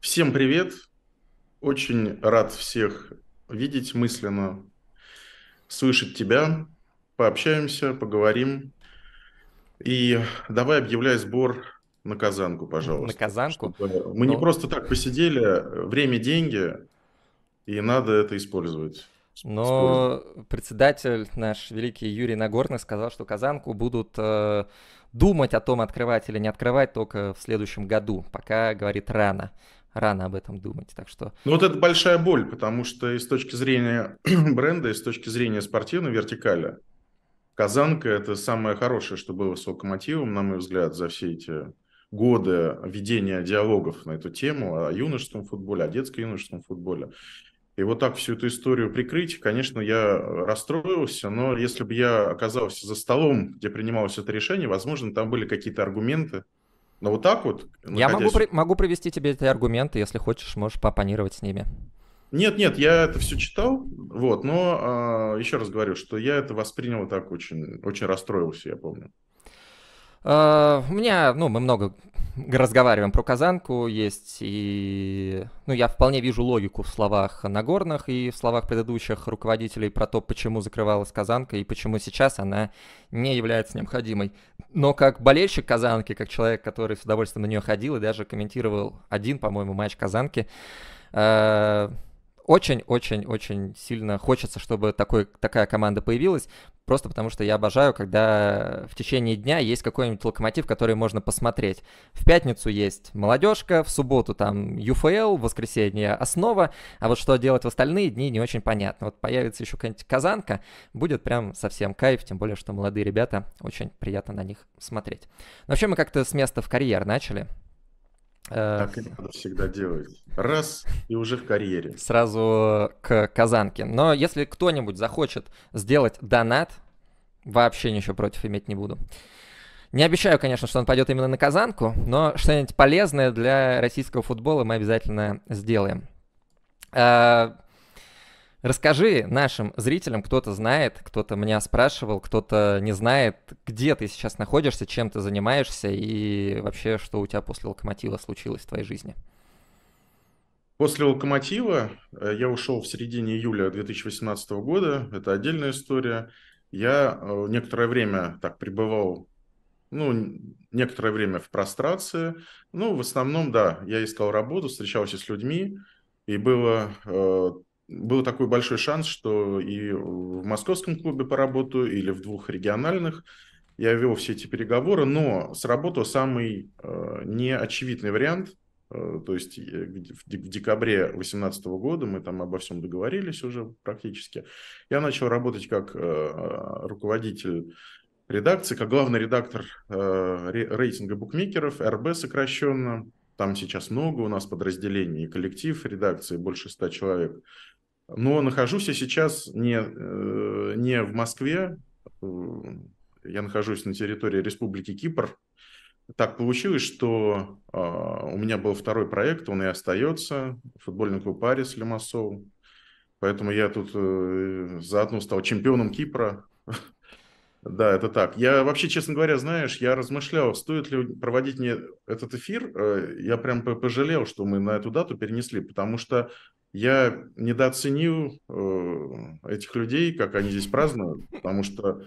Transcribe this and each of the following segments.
Всем привет! Очень рад всех видеть мысленно, слышать тебя. Пообщаемся, поговорим. И давай объявляй сбор на Казанку, пожалуйста. На Казанку? мы Но... не ну. просто так посидели. Время – деньги, и надо это использовать. Но председатель наш великий Юрий Нагорный сказал, что Казанку будут э, думать о том, открывать или не открывать только в следующем году, пока говорит рано рано об этом думать, так что... Ну вот это большая боль, потому что и с точки зрения бренда, и с точки зрения спортивной вертикали, Казанка – это самое хорошее, что было с локомотивом, на мой взгляд, за все эти годы ведения диалогов на эту тему о юношеском футболе, о детско-юношеском футболе. И вот так всю эту историю прикрыть, конечно, я расстроился, но если бы я оказался за столом, где принималось это решение, возможно, там были какие-то аргументы, но ну, вот так вот... Я могу, при... могу привести тебе эти аргументы, если хочешь, можешь попанировать с ними. Нет, нет, я это все читал, вот, но э, а, еще раз говорю, что я это воспринял так очень, очень расстроился, я помню. Э, у меня, ну, мы много разговариваем про Казанку, есть и... Ну, я вполне вижу логику в словах Нагорных и в словах предыдущих руководителей про то, почему закрывалась Казанка и почему сейчас она не является необходимой. Но как болельщик Казанки, как человек, который с удовольствием на нее ходил и даже комментировал один, по-моему, матч Казанки, uh очень-очень-очень сильно хочется, чтобы такой, такая команда появилась, просто потому что я обожаю, когда в течение дня есть какой-нибудь локомотив, который можно посмотреть. В пятницу есть молодежка, в субботу там ЮФЛ, в воскресенье основа, а вот что делать в остальные дни не очень понятно. Вот появится еще какая-нибудь казанка, будет прям совсем кайф, тем более, что молодые ребята, очень приятно на них смотреть. Но вообще мы как-то с места в карьер начали, Э, так и надо всегда делать. Раз и уже в карьере. Сразу к Казанке. Но если кто-нибудь захочет сделать донат, вообще ничего против иметь не буду. Не обещаю, конечно, что он пойдет именно на Казанку, но что-нибудь полезное для российского футбола мы обязательно сделаем. А, Расскажи нашим зрителям, кто-то знает, кто-то меня спрашивал, кто-то не знает, где ты сейчас находишься, чем ты занимаешься и вообще, что у тебя после локомотива случилось в твоей жизни. После локомотива э, я ушел в середине июля 2018 года. Это отдельная история. Я э, некоторое время так пребывал, ну, некоторое время в прострации. Ну, в основном, да, я искал работу, встречался с людьми, и было э, был такой большой шанс, что и в московском клубе поработаю, или в двух региональных. Я вел все эти переговоры, но сработал самый э, неочевидный вариант. Э, то есть э, в, в декабре 2018 года мы там обо всем договорились уже практически. Я начал работать как э, э руководитель редакции, как главный редактор э, рейтинга букмекеров, РБ сокращенно. Там сейчас много у нас подразделений коллектив редакции, больше ста человек. Но нахожусь я сейчас не, э, не в Москве, э, я нахожусь на территории Республики Кипр. Так получилось, что э, у меня был второй проект, он и остается, футбольный клуб «Арис» Лимассол. Поэтому я тут заодно стал чемпионом Кипра да, это так. Я вообще, честно говоря, знаешь, я размышлял, стоит ли проводить мне этот эфир. Э, я прям пожалел, что мы на эту дату перенесли, потому что я недооценил э, этих людей, как они здесь празднуют, потому что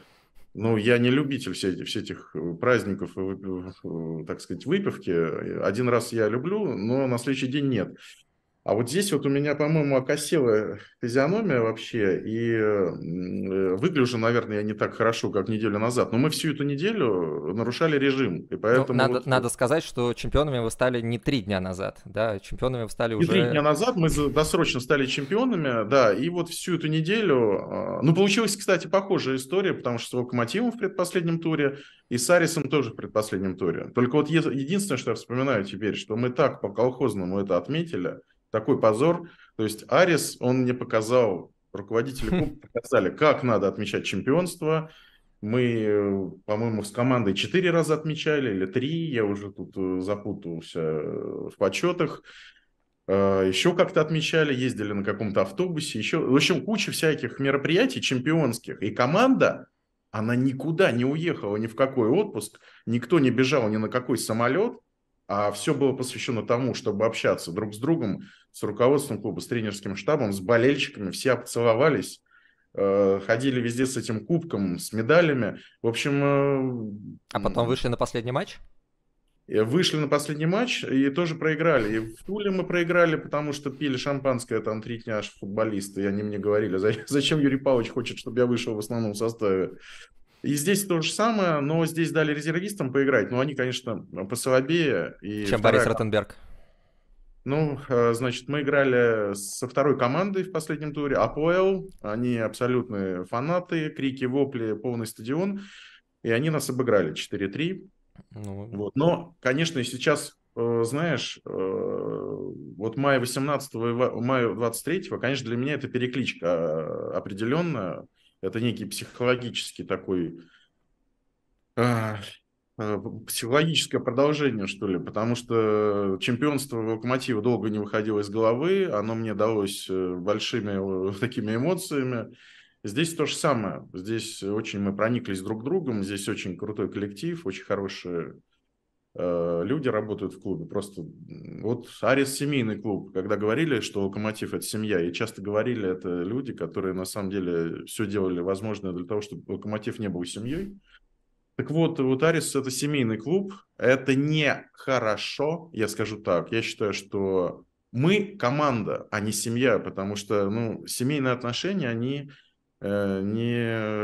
ну, я не любитель всех, всех этих э, праздников, так сказать, выпивки. Один раз я люблю, но на следующий день нет. А вот здесь вот у меня, по-моему, окосела физиономия вообще, и э, выгляжу, наверное, я не так хорошо, как неделю назад, но мы всю эту неделю нарушали режим, и ну, поэтому... Ну, надо, вот... надо сказать, что чемпионами вы стали не три дня назад, да, чемпионами вы стали уже... Не три дня назад мы досрочно стали чемпионами, да, и вот всю эту неделю... А, ну, получилась, кстати, похожая история, потому что с Локомотивом в предпоследнем туре и с Арисом тоже в предпоследнем туре. Только вот единственное, что я вспоминаю теперь, что мы так по-колхозному это отметили – такой позор. То есть Арис, он мне показал, руководители клуба показали, как надо отмечать чемпионство. Мы, по-моему, с командой четыре раза отмечали или три, я уже тут э, запутался э, в подсчетах. Э, еще как-то отмечали, ездили на каком-то автобусе, еще, в общем, куча всяких мероприятий чемпионских. И команда, она никуда не уехала ни в какой отпуск, никто не бежал ни на какой самолет, а все было посвящено тому, чтобы общаться друг с другом, с руководством клуба, с тренерским штабом, с болельщиками. Все обцеловались, э, ходили везде с этим кубком, с медалями. В общем... Э, а потом вышли на последний матч? Э, вышли на последний матч и тоже проиграли. И в Туле мы проиграли, потому что пили шампанское там три дня аж футболисты. И они мне говорили, зачем Юрий Павлович хочет, чтобы я вышел в основном составе. И здесь то же самое, но здесь дали резервистам поиграть. Но они, конечно, послабее. И Чем вторая... Борис Ротенберг? Ну, э, значит, мы играли со второй командой в последнем туре, АПЛ. Они абсолютные фанаты, крики, вопли, полный стадион. И они нас обыграли 4-3. Ну... Вот. Но, конечно, сейчас э, знаешь, э, вот мая 18 и мая 23, конечно, для меня это перекличка определенная. Это некий психологический такой а, э, психологическое продолжение, что ли, потому что чемпионство Локомотива долго не выходило из головы, оно мне далось э, большими э, такими эмоциями. Здесь то же самое. Здесь очень мы прониклись друг другом, здесь очень крутой коллектив, очень хорошие Э, люди работают в клубе. Просто вот Арис семейный клуб, когда говорили, что Локомотив – это семья, и часто говорили это люди, которые на самом деле все делали возможное для того, чтобы Локомотив не был семьей. Так вот, вот Арис – это семейный клуб. Это не хорошо, я скажу так. Я считаю, что мы команда, а не семья, потому что ну, семейные отношения, они Э, не,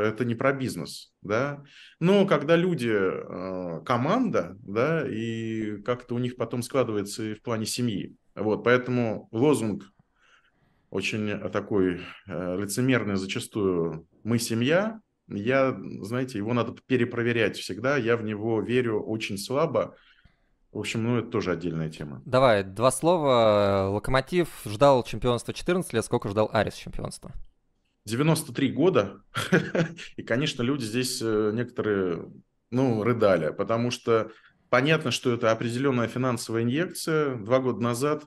это не про бизнес, да. Но когда люди э, команда, да, и как-то у них потом складывается и в плане семьи. Вот, поэтому лозунг очень э, такой лицемерный зачастую «мы семья», я, знаете, его надо перепроверять всегда, я в него верю очень слабо, в общем, ну это тоже отдельная тема. Давай, два слова. Локомотив ждал чемпионства 14 лет, сколько ждал Арис чемпионства? 93 года, и, конечно, люди здесь э, некоторые, ну, рыдали, потому что понятно, что это определенная финансовая инъекция. Два года назад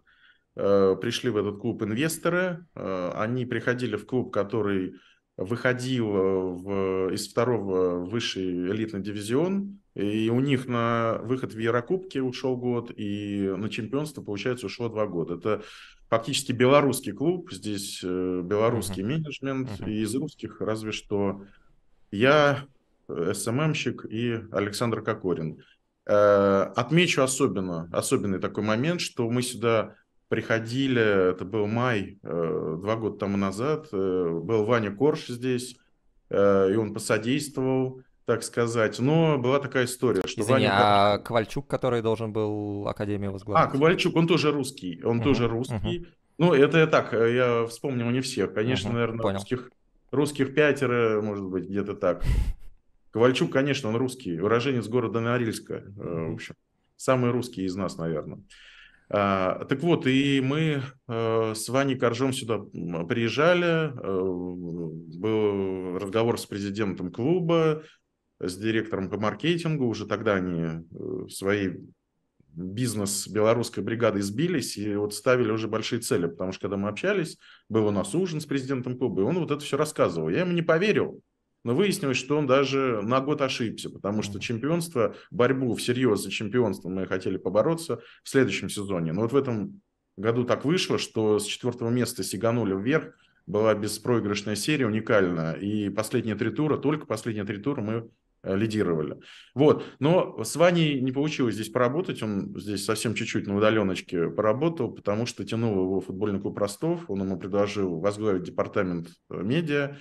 э, пришли в этот клуб инвесторы, э, они приходили в клуб, который выходил э, в, из второго высший элитный дивизион, и у них на выход в Еврокубке ушел год, и на чемпионство, получается, ушло два года. Это фактически белорусский клуб, здесь э, белорусский uh-huh. менеджмент, uh-huh. и из русских разве что я, э, СММщик и Александр Кокорин. Э, отмечу особенно, особенный такой момент, что мы сюда приходили, это был май, два года тому назад, был Ваня Корж здесь, и он посодействовал, так сказать. Но была такая история, что Извини, Ваня... а Ковальчук, который должен был Академию возглавить? А, Ковальчук, он тоже русский, он угу, тоже русский. Угу. Ну, это я так, э, я вспомнил не всех. Конечно, угу, наверное, понял. русских, русских пятеро, может быть, где-то так. Ковальчук, конечно, он русский, уроженец города Норильска, угу. в общем. Самый русский из нас, наверное. А, так вот, и мы э, с Ваней Коржом сюда приезжали, э, был разговор с президентом клуба, с директором по маркетингу. Уже тогда они э, свои бизнес белорусской бригады сбились и вот ставили уже большие цели, потому что когда мы общались, был у нас ужин с президентом клуба, и он вот это все рассказывал. Я ему не поверил, но выяснилось, что он даже на год ошибся, потому что чемпионство, борьбу всерьез за чемпионство мы хотели побороться в следующем сезоне. Но вот в этом году так вышло, что с четвертого места сиганули вверх, была беспроигрышная серия, уникальная. И последние три тура, только последние три тура мы Э, лидировали. Вот. Но с Ваней не получилось здесь поработать. Он здесь совсем чуть-чуть на удаленочке поработал, потому что тянул его футбольный клуб Ростов. Он ему предложил возглавить департамент э, медиа.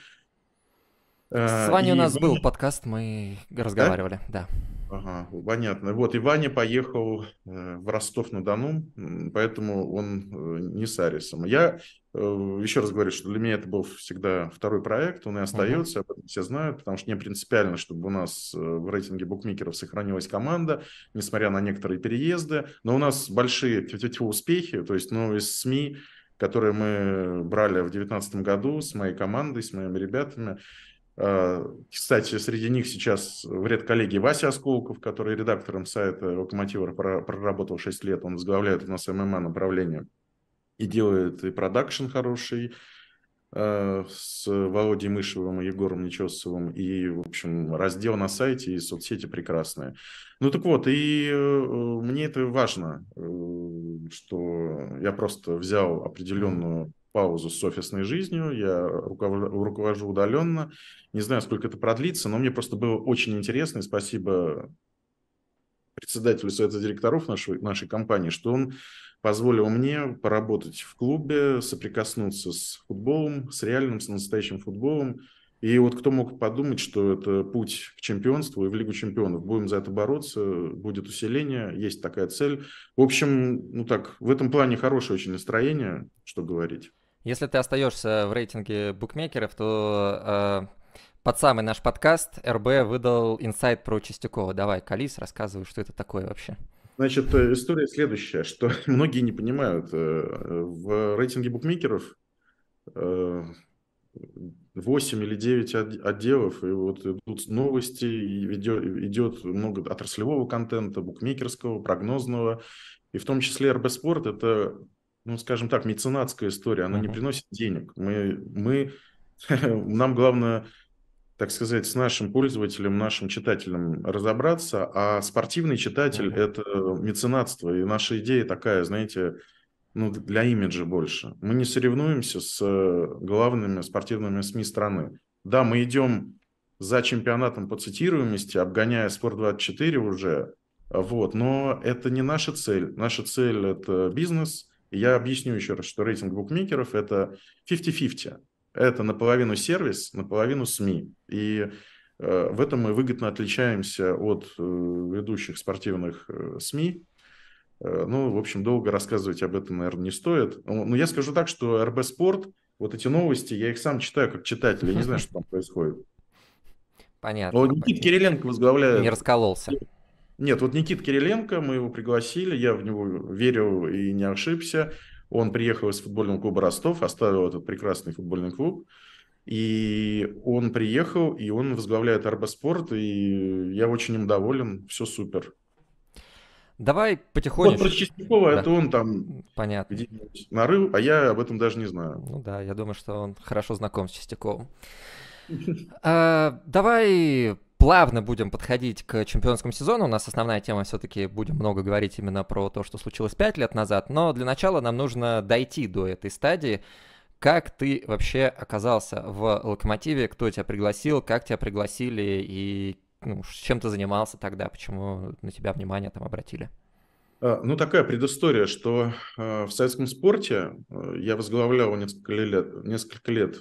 Э, с Ваней и у нас Ваня... был подкаст, мы разговаривали, да? да. Ага, понятно. Вот, и Ваня поехал в Ростов-на-Дону, поэтому он не с Арисом. Я Эм, Еще раз говорю, что для меня это был всегда второй проект, он и остается, uh-huh. об этом все знают, потому что не принципиально, чтобы у нас э, в рейтинге букмекеров сохранилась команда, несмотря на некоторые переезды, но у нас большие успехи, то есть, ну, из СМИ, которые мы брали в 2019 году с моей командой, с моими ребятами, а, кстати, среди них сейчас в ряд коллеги Вася Осколков, который редактором сайта «Локомотива» проработал 6 лет. Он возглавляет у нас ММА направление и делает и продакшн хороший э, с Володей Мышевым и Егором Нечесовым, и, в общем, раздел на сайте и соцсети прекрасные. Ну так вот, и э, мне это важно, э, что я просто взял определенную паузу с офисной жизнью, я руковожу, руковожу удаленно, не знаю, сколько это продлится, но мне просто было очень интересно, и спасибо председателю совета директоров нашей, нашей компании, что он позволила мне поработать в клубе, соприкоснуться с футболом, с реальным, с настоящим футболом. И вот кто мог подумать, что это путь к чемпионству и в Лигу чемпионов. Будем за это бороться, будет усиление, есть такая цель. В общем, ну так, в этом плане хорошее очень настроение, что говорить. Если ты остаешься в рейтинге букмекеров, то э, под самый наш подкаст РБ выдал инсайт про Чистякова. Давай, Калис, рассказывай, что это такое вообще. Значит, э, история следующая, что многие не понимают. Э, в рейтинге букмекеров 8 э, или 9 отделов, и вот идут новости, и идет, идет много отраслевого контента, букмекерского, прогнозного, и в том числе РБ Спорт – это, ну, скажем так, меценатская история, она uh-huh. не приносит денег. Мы, мы, нам главное так сказать, с нашим пользователем, нашим читателем разобраться, а спортивный читатель это меценатство, и наша идея такая, знаете, ну, для имиджа больше. Мы не соревнуемся с э, главными спортивными СМИ страны. Да, мы идем за чемпионатом по цитируемости, обгоняя Спорт24 уже, вот, но это не наша цель. Наша цель – это бизнес. я объясню еще раз, что рейтинг букмекеров – это 50-50 это наполовину сервис, наполовину СМИ. И э, в этом мы выгодно отличаемся от э, ведущих спортивных э, СМИ. Ну, в общем, долго рассказывать об этом, наверное, не стоит. Но я скажу так, что РБ Спорт, вот эти новости, я их сам читаю как читатель, я не знаю, что там происходит. Понятно. Но Никит Кириленко возглавляет... Не раскололся. Нет, вот Никит Кириленко, мы его пригласили, я в него верил и не ошибся. Он приехал из футбольного клуба Ростов, оставил этот прекрасный футбольный клуб. И он приехал, и он возглавляет Арбоспорт, и я очень им доволен, все супер. Давай потихоньку. Вот про Чистякова, да. это он там Понятно. нарыл, а я об этом даже не знаю. Ну да, я думаю, что он хорошо знаком с Чистяковым. Э, давай плавно будем подходить к чемпионскому сезону. У нас основная тема все-таки будем много говорить именно про то, что случилось пять лет назад. Но для начала нам нужно дойти до этой стадии. Как ты вообще оказался в «Локомотиве», кто тебя пригласил, как тебя пригласили и ну, чем ты занимался тогда, почему на тебя внимание там обратили? Э, ну, такая предыстория, что э, в советском спорте э, я возглавлял несколько лет, несколько лет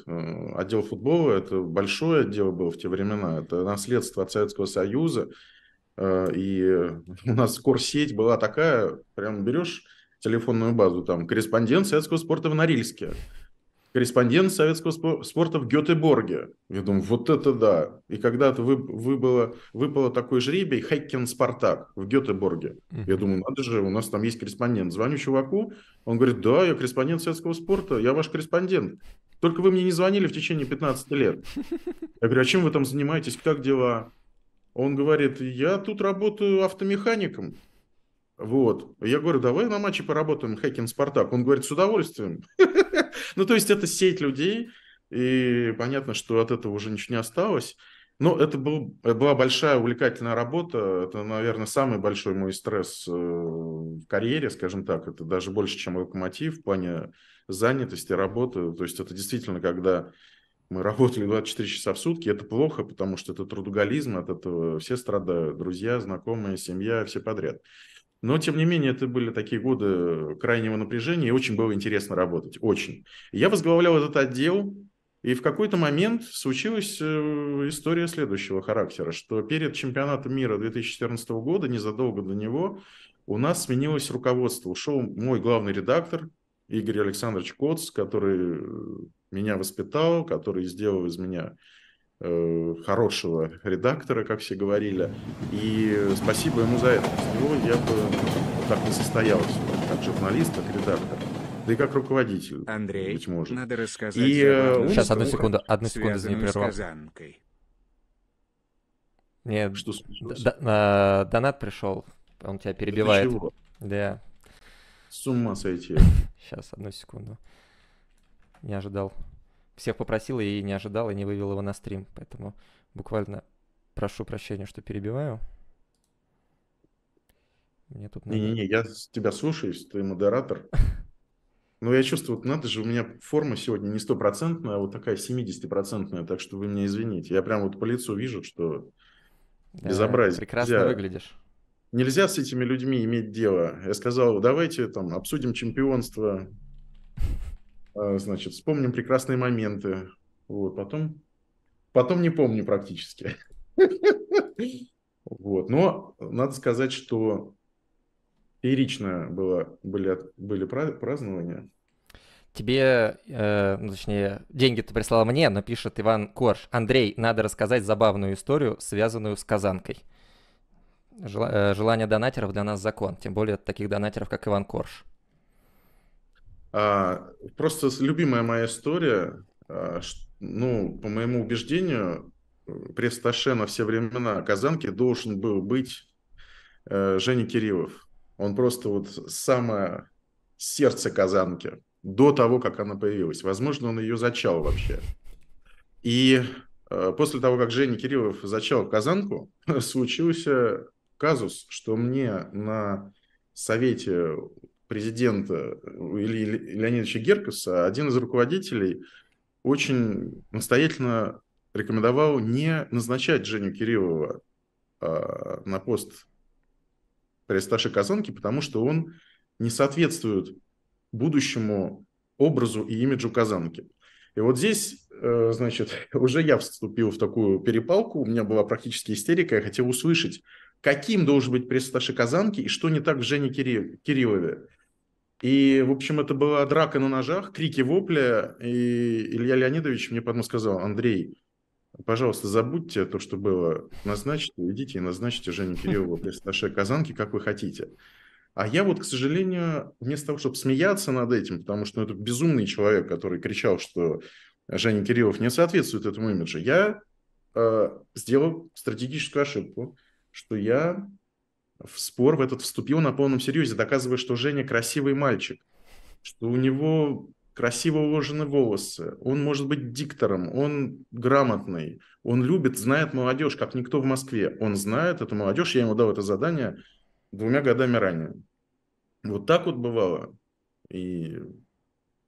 отдел футбола. Это большое дело было в те времена. Это наследство от Советского Союза. И у нас корсеть была такая, прям берешь телефонную базу, там, корреспондент советского спорта в Норильске корреспондент советского спорта в Гетеборге. Я думаю, вот это да. И когда-то вы, выбыло, выпало такой жребий Хайкин Спартак в Гетеборге. Я думаю, надо же, у нас там есть корреспондент. Звоню чуваку, он говорит, да, я корреспондент советского спорта, я ваш корреспондент. Только вы мне не звонили в течение 15 лет. Я говорю, а чем вы там занимаетесь, как дела? Он говорит, я тут работаю автомехаником. Вот. Я говорю, давай на матче поработаем, Хакин Спартак. Он говорит, с удовольствием. Ну, то есть это сеть людей, и понятно, что от этого уже ничего не осталось. Но это был, была большая увлекательная работа. Это, наверное, самый большой мой стресс э, в карьере, скажем так. Это даже больше, чем локомотив в плане занятости, работы. То есть это действительно, когда мы работали 24 часа в сутки, это плохо, потому что это трудоголизм, от этого все страдают. Друзья, знакомые, семья, все подряд. Но, тем не менее, это были такие годы крайнего напряжения, и очень было интересно работать, очень. Я возглавлял этот отдел, и в какой-то момент случилась э, история следующего характера, что перед чемпионатом мира 2014 года, незадолго до него, у нас сменилось руководство. Ушел мой главный редактор Игорь Александрович Коц, который э, меня воспитал, который сделал из меня Э, хорошего редактора, как все говорили. И спасибо ему за это. Без я бы так не состоялся, как журналист, как редактор. Да и как руководитель, Андрей, быть может. надо рассказать... И, вам э, Сейчас, одну секунду, одну секунду, за не прервал. Нет, что случилось? Д- э, донат пришел, он тебя перебивает. Это чего? Да. С ума сойти. Сейчас, одну секунду. Не ожидал всех попросила и не ожидала, и не вывела его на стрим. Поэтому буквально прошу прощения, что перебиваю. Мне тут надо... Не-не-не, я тебя слушаю, ты модератор. Но ну, я чувствую, вот надо же, у меня форма сегодня не стопроцентная, а вот такая 70-процентная, так что вы меня извините. Я прям вот по лицу вижу, что да, безобразие. Прекрасно Нельзя... выглядишь. Нельзя с этими людьми иметь дело. Я сказал, давайте там обсудим чемпионство А, значит, вспомним прекрасные моменты. Вот, потом... Потом не помню практически. Вот. Но надо сказать, что феерично было, были, были празднования. Тебе, э, ну, точнее, деньги ты прислала мне, но пишет Иван Корж. Андрей, надо рассказать забавную историю, связанную с казанкой. Жел, э, желание донатеров для нас закон, тем более таких донатеров, как Иван Корж. А, просто любимая моя история, а, ну, по моему убеждению, э, пресс на все времена Казанки должен был быть э, Женя Кириллов. Он просто вот самое сердце Казанки до того, как она появилась. Возможно, он ее зачал вообще. И э, после того, как Женя Кириллов зачал Казанку, случился казус, что мне на совете президента э, Ильи Леонидовича Геркаса, один из руководителей очень настоятельно рекомендовал не назначать Женю Кириллова э, на пост пресс-старшей Казанки, потому что он не соответствует будущему образу и имиджу Казанки. И вот здесь, э, значит, уже я вступил в такую перепалку, у меня была практически истерика, я хотел услышать, каким должен быть пресс-старший Казанки и что не так в Жене Кирилл, Кириллове. И, в общем, это была драка на ножах, крики, вопля. И Илья Леонидович мне потом сказал, Андрей, пожалуйста, забудьте то, что было. Назначьте, идите и назначьте Женю Кириллову для Сташе Казанки, как вы хотите. А я вот, к сожалению, вместо того, чтобы смеяться над этим, потому что ну, это безумный человек, который кричал, что Женя Кириллов не соответствует этому имиджу, я э, сделал стратегическую ошибку, что я в спор в этот вступил на полном серьезе, доказывая, что Женя красивый мальчик, что у него красиво уложены волосы, он может быть диктором, он грамотный, он любит, знает молодежь, как никто в Москве. Он знает эту молодежь, я ему дал это задание двумя годами ранее. Вот так вот бывало. И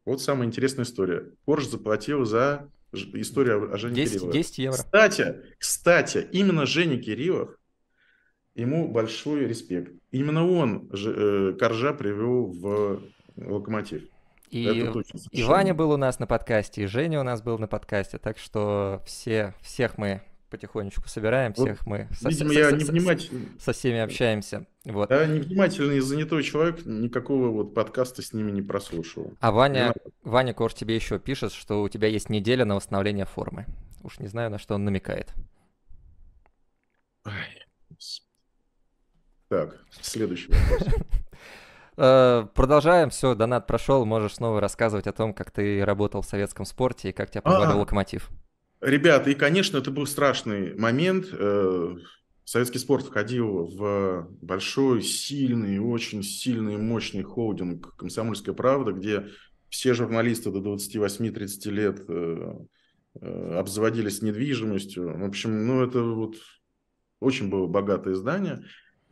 вот самая интересная история. Порш заплатил за историю о Жене 10, Кириллове. 10 евро. Кстати, кстати, именно Женя Кириллов ему большой респект. Именно он же, э, Коржа привел в Локомотив. И, и Ваня был у нас на подкасте, и Женя у нас был на подкасте, так что все, всех мы потихонечку собираем, всех вот, мы со, видимо, со, я со, невниматель... со всеми общаемся. Вот. Да, невнимательный и занятой человек никакого вот подкаста с ними не прослушивал. А Ваня, да. Ваня Корж тебе еще пишет, что у тебя есть неделя на восстановление формы. Уж не знаю, на что он намекает. Ой. Так, следующий вопрос. Э, продолжаем. Все, донат прошел. Можешь снова рассказывать о том, как ты работал в советском спорте и как тебя повалил а. локомотив. Ребята, и, конечно, это был страшный момент. Э, советский спорт входил в большой, сильный, очень сильный, мощный холдинг «Комсомольская правда», где все журналисты до 28-30 лет э, обзаводились недвижимостью. В общем, ну это вот очень было богатое издание.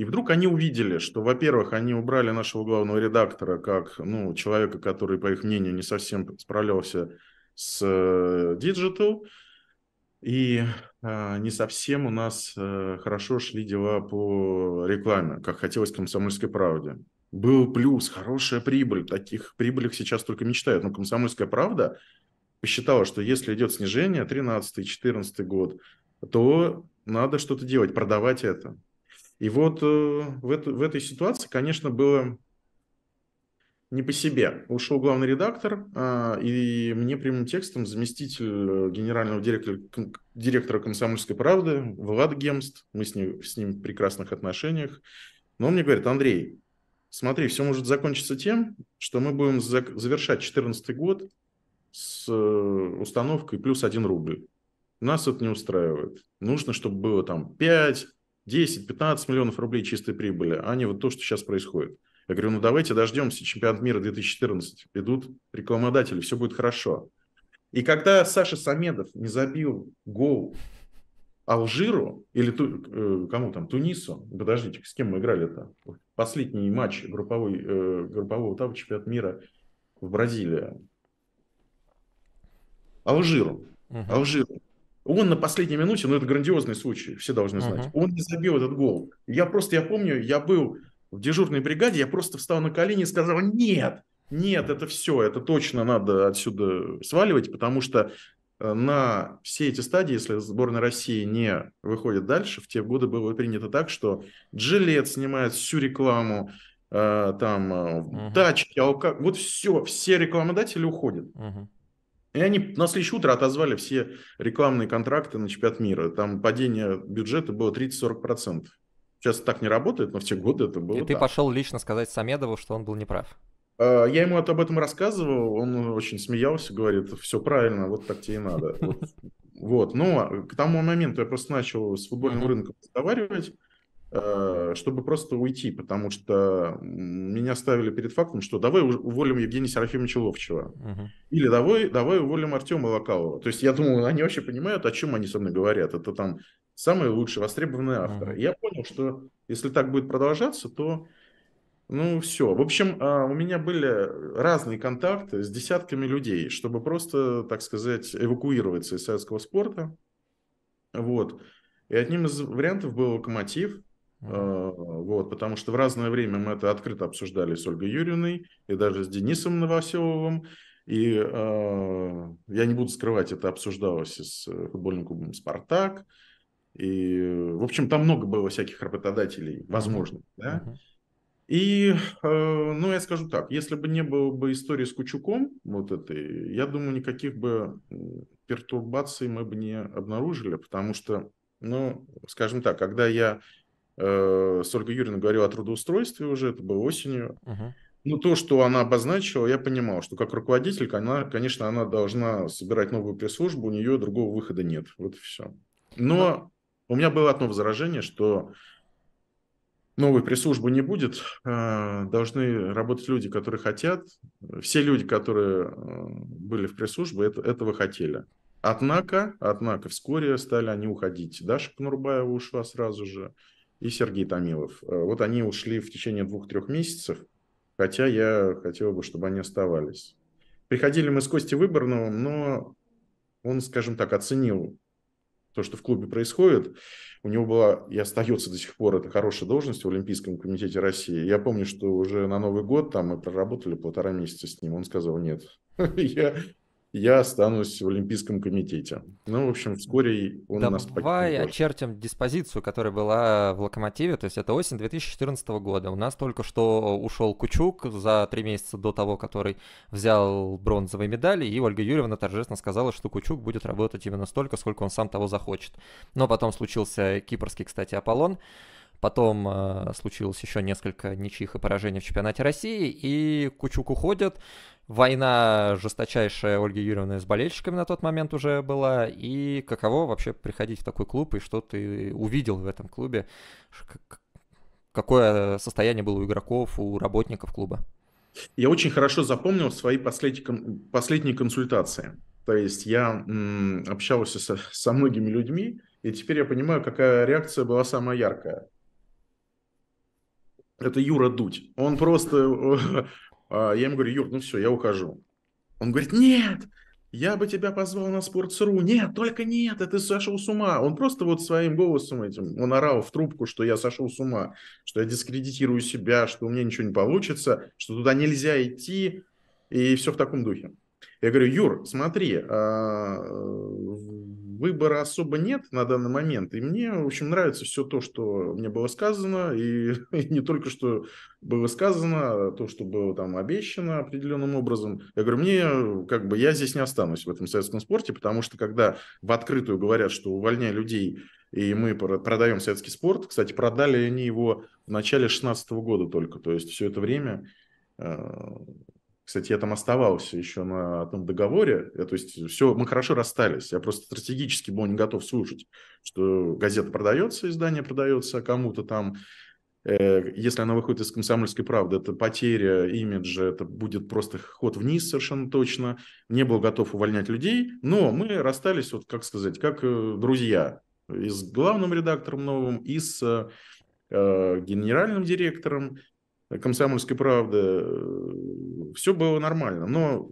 И вдруг они увидели, что, во-первых, они убрали нашего главного редактора как ну, человека, который, по их мнению, не совсем справлялся с Digital, э, и э, не совсем у нас э, хорошо шли дела по рекламе, как хотелось комсомольской правде. Был плюс, хорошая прибыль. Таких прибылях сейчас только мечтают. Но комсомольская правда посчитала, что если идет снижение, 13-14 год, то надо что-то делать, продавать это. И вот э, в, эту, в этой ситуации, конечно, было не по себе. Ушел главный редактор, а, и мне прямым текстом заместитель э, генерального директора, директора «Комсомольской правды» Влад Гемст, мы с ним, с ним в прекрасных отношениях, но он мне говорит, Андрей, смотри, все может закончиться тем, что мы будем завершать 2014 год с э, установкой плюс один рубль. Нас это не устраивает. Нужно, чтобы было там 5, 10-15 миллионов рублей чистой прибыли, а не вот то, что сейчас происходит. Я говорю, ну давайте дождемся чемпионат мира 2014. идут рекламодатели, все будет хорошо. И когда Саша Самедов не забил гол Алжиру или ту, э, кому там, Тунису, подождите, с кем мы играли это? Последний матч групповой, э, группового этапа чемпионата мира в Бразилии. Алжиру. Угу. Алжиру. Он на последней минуте, ну это грандиозный случай, все должны знать. Uh-huh. Он не забил этот гол. Я просто, я помню, я был в дежурной бригаде, я просто встал на колени и сказал, нет, нет, это все, это точно надо отсюда сваливать, потому что э, на все эти стадии, если сборная России не выходит дальше, в те годы было принято так, что Джилет снимает всю рекламу, э, там э, uh-huh. тачки, алка... вот все, все рекламодатели уходят. Uh-huh. И они на следующее утро отозвали все рекламные контракты на чемпионат мира. Там падение бюджета было 30-40%. Сейчас так не работает, но в те годы это было И так. ты пошел лично сказать Самедову, что он был неправ. А, я ему об этом рассказывал, он очень смеялся, говорит, все правильно, вот так тебе и надо. Вот, но ну, а к тому моменту я просто начал с футбольным рынком разговаривать, Э, чтобы просто уйти, потому что меня ставили перед фактом, что давай уволим Евгения Серафимовича Ловчева. Uh-huh. Или давай, давай уволим Артема Локалова. То есть я думал, они вообще понимают, о чем они со мной говорят. Это там самые лучшие востребованные авторы. Uh-huh. Я понял, что если так будет продолжаться, то ну все. В общем, а, у меня были разные контакты с десятками людей, чтобы просто, так сказать, эвакуироваться из советского спорта. Вот. И одним из вариантов был локомотив, Э, вот, потому что в разное время мы это открыто обсуждали с Ольгой Юрьевной и даже с Денисом Новоселовым. И э, я не буду скрывать, это обсуждалось и с э, футбольным клубом «Спартак». И, в общем, там много было всяких работодателей возможно, Mm-hmm. Да? И, э, ну, я скажу так, если бы не было бы истории с Кучуком, вот этой, я думаю, никаких бы пертурбаций мы бы не обнаружили, потому что, ну, скажем так, когда я э, с Ольгой Юрьевной говорил о трудоустройстве уже, это было осенью. Угу. Ну, то, что она обозначила, я понимал, что как руководитель, она, конечно, она должна собирать новую пресс-службу, у нее другого выхода нет. Вот и все. Но да. у меня было одно возражение, что новой пресс-службы не будет. А, должны работать люди, которые хотят. Все люди, которые э, были в пресс-службе, это, этого хотели. Однако, однако, вскоре стали они уходить. Даша Конурбаева ушла сразу же и Сергей Томилов. Э, вот они ушли в течение двух-трех месяцев, хотя я хотел бы, чтобы они оставались. Приходили мы с Костей Выборновым, но он, скажем так, оценил то, что в клубе происходит. У него была и остается до сих пор эта хорошая должность в Олимпийском комитете России. Я помню, что уже на Новый год там мы проработали полтора месяца с ним. Он сказал, нет, я я останусь в Олимпийском комитете. Ну, в общем, вскоре он Давай нас Давай очертим диспозицию, которая была в «Локомотиве», то есть это осень 2014 года. У нас только что ушел Кучук за три месяца до того, который взял бронзовые медали, и Ольга Юрьевна торжественно сказала, что Кучук будет работать именно столько, сколько он сам того захочет. Но потом случился кипрский, кстати, «Аполлон», Потом э, случилось еще несколько ничьих и поражений в чемпионате России, и Кучук уходит. Война жесточайшая Ольги Юрьевны с болельщиками на тот момент уже была. И каково вообще приходить в такой клуб, и что ты увидел в этом клубе? Какое состояние было у игроков, у работников клуба? Я очень хорошо запомнил свои последние, последние консультации. То есть я м, общался со, со многими людьми, и теперь я понимаю, какая реакция была самая яркая. Это Юра Дудь. Он просто... Э, э, я ему говорю, Юр, ну все, я ухожу. Он говорит, нет, я бы тебя позвал на Sports.ru. Нет, только нет, это, ты сошел с ума. Он просто вот своим голосом этим, он орал в трубку, что я сошел с ума, что я дискредитирую себя, что у меня ничего не получится, что туда нельзя идти, и все в таком духе. Я говорю, Юр, смотри, а, выбора особо нет на данный момент. И мне, в общем, нравится все то, что мне было сказано, и, и не только что было сказано, а то, что было там обещано определенным образом. Я говорю, мне как бы я здесь не останусь в этом советском спорте, потому что когда в открытую говорят, что увольняя людей, и мы продаем советский спорт, кстати, продали они его в начале 16 года только, то есть все это время э, кстати, я там оставался еще на этом договоре. Я, то есть все, мы хорошо расстались. Я просто стратегически был не готов слушать, что газета продается, издание продается а кому-то там. Э, если она выходит из «Комсомольской правды», это потеря имиджа, это будет просто ход вниз совершенно точно. Не был готов увольнять людей, но мы расстались, вот как сказать, как э, друзья. И с главным редактором новым, и с э, генеральным директором, «Комсомольской правды», э, все было нормально. Но,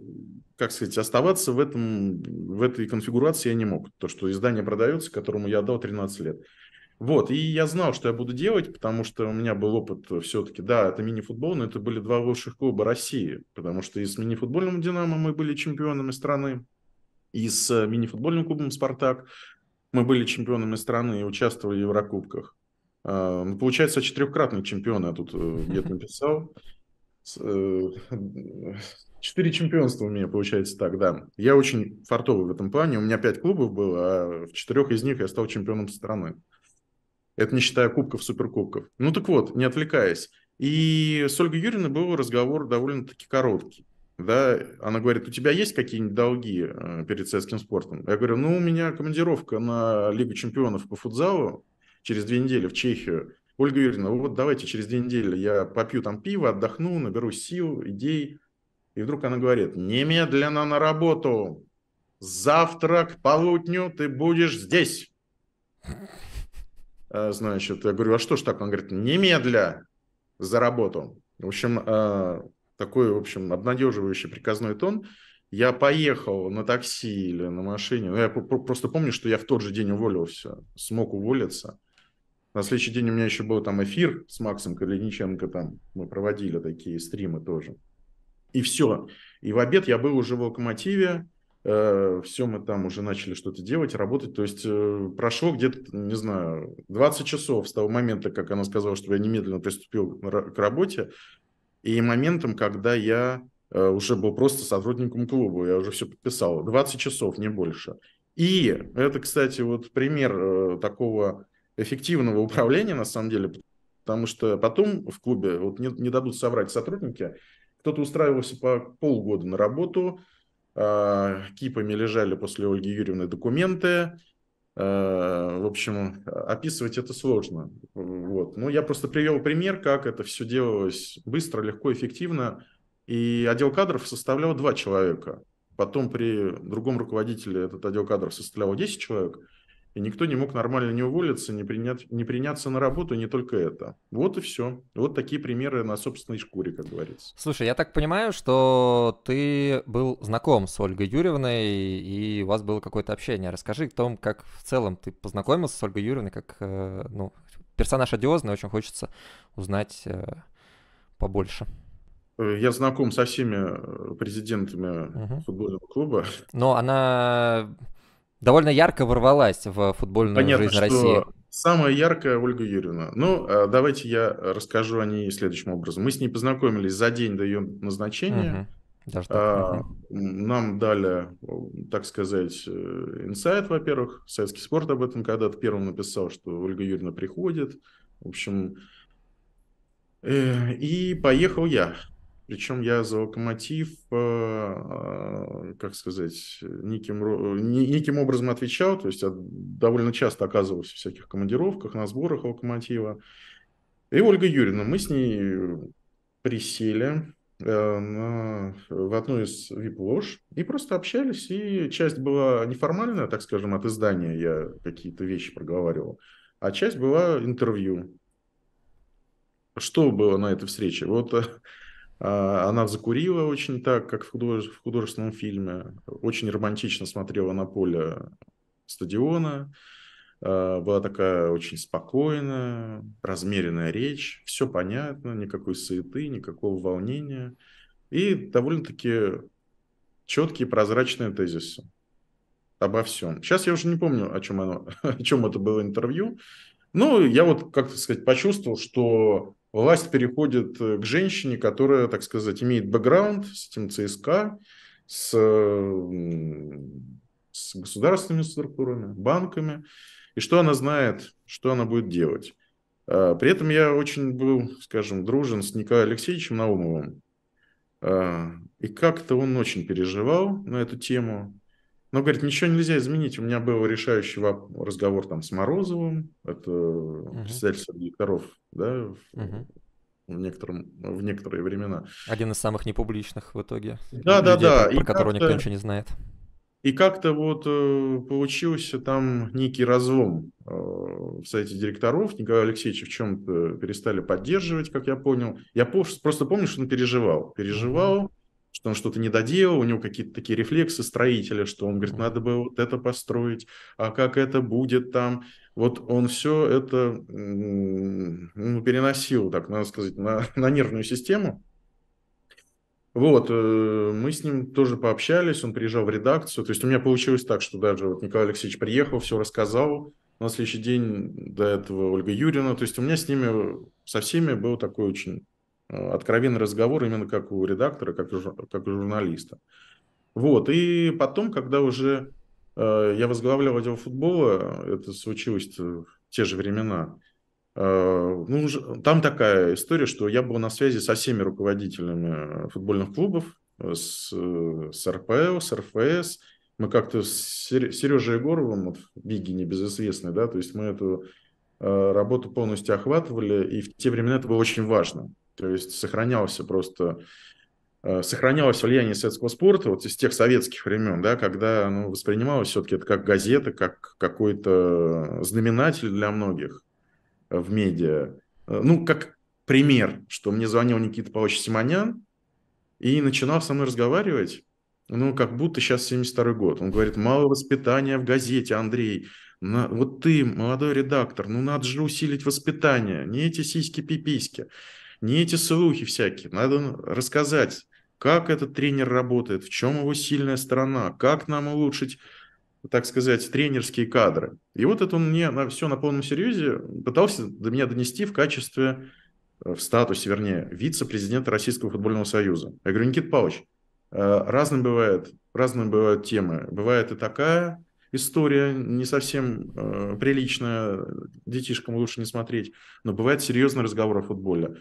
как сказать, оставаться в, этом, в этой конфигурации я не мог. То, что издание продается, которому я отдал 13 лет. Вот, и я знал, что я буду делать, потому что у меня был опыт все-таки, да, это мини-футбол, но это были два лучших клуба России, потому что и с мини-футбольным «Динамо» мы были чемпионами страны, и с мини-футбольным клубом «Спартак» мы были чемпионами страны и участвовали в Еврокубках. А, ну, получается, четырехкратный чемпион я тут э, где-то написал. Э, четыре чемпионства у меня получается так, да. Я очень фартовый в этом плане. У меня пять клубов было, а в четырех из них я стал чемпионом страны. Это не считая кубков, суперкубков. Ну так вот, не отвлекаясь. И с Ольгой Юрьевной был разговор довольно-таки короткий. Да, она говорит, у тебя есть какие-нибудь долги э, перед советским спортом? Я говорю, ну, у меня командировка на Лигу чемпионов по футзалу через две недели в Чехию. Ольга Юрьевна, вот давайте через две недели я попью там пиво, отдохну, наберу сил, идей. И вдруг она говорит, немедленно на работу, завтра к полудню ты будешь здесь. А, значит, я говорю, а что ж так? Он говорит, немедля за работу. В общем, а, такой, в общем, обнадеживающий приказной тон. Я поехал на такси или на машине. Ну, я просто помню, что я в тот же день уволился, смог уволиться. На следующий день у меня еще был там эфир с Максом Калиниченко, там мы проводили такие стримы тоже. И все. И в обед я был уже в «Локомотиве», э, все мы там уже начали что-то делать, работать. То есть э, прошло где-то, не знаю, 20 часов с того момента, как она сказала, что я немедленно приступил к работе, и моментом, когда я э, уже был просто сотрудником клуба, я уже все подписал. 20 часов, не больше. И это, кстати, вот пример э, такого эффективного управления, на самом деле, потому что потом в клубе вот не, не дадут соврать сотрудники. Кто-то устраивался по полгода на работу, э, кипами лежали после Ольги Юрьевны документы. Э, в общем, описывать это сложно. Вот. Но ну, я просто привел пример, как это все делалось быстро, легко, эффективно. И отдел кадров составлял два человека. Потом при другом руководителе этот отдел кадров составлял 10 человек – и никто не мог нормально не уволиться, не, принять, не приняться на работу, не только это. Вот и все. Вот такие примеры на собственной шкуре, как говорится. Слушай, я так понимаю, что ты был знаком с Ольгой Юрьевной, и у вас было какое-то общение. Расскажи о том, как в целом ты познакомился с Ольгой Юрьевной, как э, ну, персонаж одиозный, очень хочется узнать э, побольше. Э, я знаком со всеми президентами угу. футбольного клуба. Но она довольно ярко ворвалась в футбольную Понятно, жизнь России. что Самая яркая Ольга Юрьевна. Ну, а давайте я расскажу о ней следующим образом. Мы с ней познакомились за день до ее назначения. Угу. Даже так. А, нам дали, так сказать, э, инсайт, во-первых. Советский спорт об этом когда-то первым написал, что Ольга Юрьевна приходит. В общем, э, и поехал я. Причем я за локомотив, э, э, как сказать, неким, неким образом отвечал, то есть я довольно часто оказывался в всяких командировках, на сборах локомотива. И Ольга Юрьевна, мы с ней присели э, на, в одну из вип-лож и просто общались, и часть была неформальная, так скажем, от издания я какие-то вещи проговаривал, а часть была интервью. Что было на этой встрече? Вот а, она закурила очень так, как в, художе... в художественном фильме. Очень романтично смотрела на поле стадиона. А, была такая очень спокойная, размеренная речь. Все понятно, никакой суеты, никакого волнения. И довольно-таки четкие прозрачные тезисы обо всем. Сейчас я уже не помню, о чем, оно, о чем это было интервью. Ну, я вот, как сказать, почувствовал, что власть переходит э, к женщине, которая, так сказать, имеет бэкграунд с этим ЦСКА, с, с государственными структурами, банками, и что она знает, что она будет делать. А, при этом я очень был, скажем, дружен с Николаем Алексеевичем Наумовым, а, и как-то он очень переживал на эту тему, но, говорит, ничего нельзя изменить. У меня был решающий разговор там с Морозовым, это угу. председатель директоров, да, угу. в, некотором, в некоторые времена. Один из самых непубличных в итоге. Да, людей, да, да. Про и которого никто ничего не знает. И как-то вот э, получился там некий разлом э, в сайте директоров. Николай Алексеевич в чем-то перестали поддерживать, как я понял. Я просто помню, что он переживал. Переживал, что он что-то не доделал, у него какие-то такие рефлексы строителя, что он говорит, надо бы вот это построить, а как это будет там. Вот он все это ну, переносил, так надо сказать, на, на нервную систему. Вот, э, мы с ним тоже пообщались, он приезжал в редакцию. То есть у меня получилось так, что даже вот Николай Алексеевич приехал, все рассказал. На следующий день до этого Ольга Юрьевна. То есть у меня с ними, со всеми был такой очень Э, откровенный разговор именно как у редактора, как как у журналиста. Вот, и потом, когда уже э, я возглавлял отдел футбола, это случилось в те же времена, э, ну, там такая история, что я был на связи со всеми руководителями э, футбольных клубов, э, с, с РПЛ, с РФС, мы как-то с Сережей Егоровым, Биги небезызвестный, да, то есть мы эту э, работу полностью охватывали, и в те времена это было очень важно. То есть сохранялся просто э, сохранялось влияние советского спорта вот из тех советских времен, да, когда ну, воспринималось все-таки это как газета, как какой-то знаменатель для многих э, в медиа. Э, ну, как пример, что мне звонил Никита Павлович Симонян и начинал со мной разговаривать, ну, как будто сейчас 72-й год. Он говорит, мало воспитания в газете, Андрей. На, вот ты, молодой редактор, ну надо же усилить воспитание, не эти сиськи-пиписьки. -пи не эти слухи всякие. Надо ну, рассказать, как этот тренер работает, в чем его сильная сторона, как нам улучшить так сказать, тренерские кадры. И вот это он мне на все на полном серьезе пытался до меня донести в качестве, э, в статусе, вернее, вице-президента Российского футбольного союза. Я говорю, Никит Павлович, э, разным бывает, разные бывают темы. Бывает и такая история, не совсем э, приличная, детишкам лучше не смотреть, но бывает серьезный разговор о футболе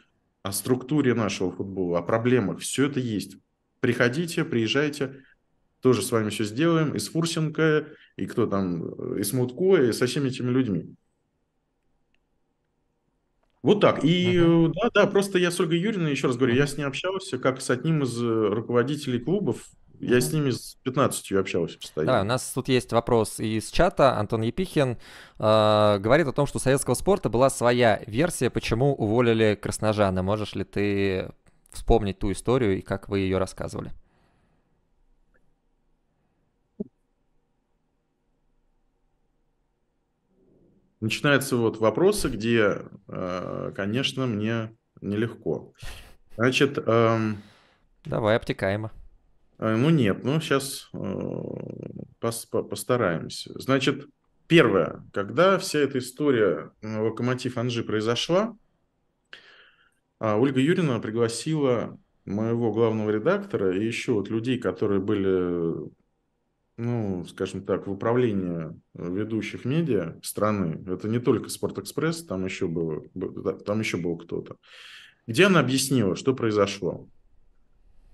о структуре нашего футбола, о проблемах. Все это есть. Приходите, приезжайте, тоже с вами все сделаем, и с Фурсенко, и кто там, и с Мутко, и со всеми этими людьми. Вот так. И угу. да, да, просто я с Ольгой Юрьевной, еще раз говорю, угу. я с ней общался, как с одним из э, руководителей клубов я с ними с 15 общался постоянно. Да, у нас тут есть вопрос из чата. Антон Епихин э, говорит о том, что у советского спорта была своя версия, почему уволили Красножана. Можешь ли ты вспомнить ту историю и как вы ее рассказывали? Начинаются вот вопросы, где, э, конечно, мне нелегко. Значит, э, давай обтекаемо. Ну нет, ну сейчас э, постараемся. Значит, первое, когда вся эта история э, «Локомотив Анжи» произошла, а Ольга Юрина пригласила моего главного редактора и еще вот людей, которые были, ну, скажем так, в управлении ведущих медиа страны. Это не только «Спортэкспресс», там еще, было, там еще был кто-то. Где она объяснила, что произошло?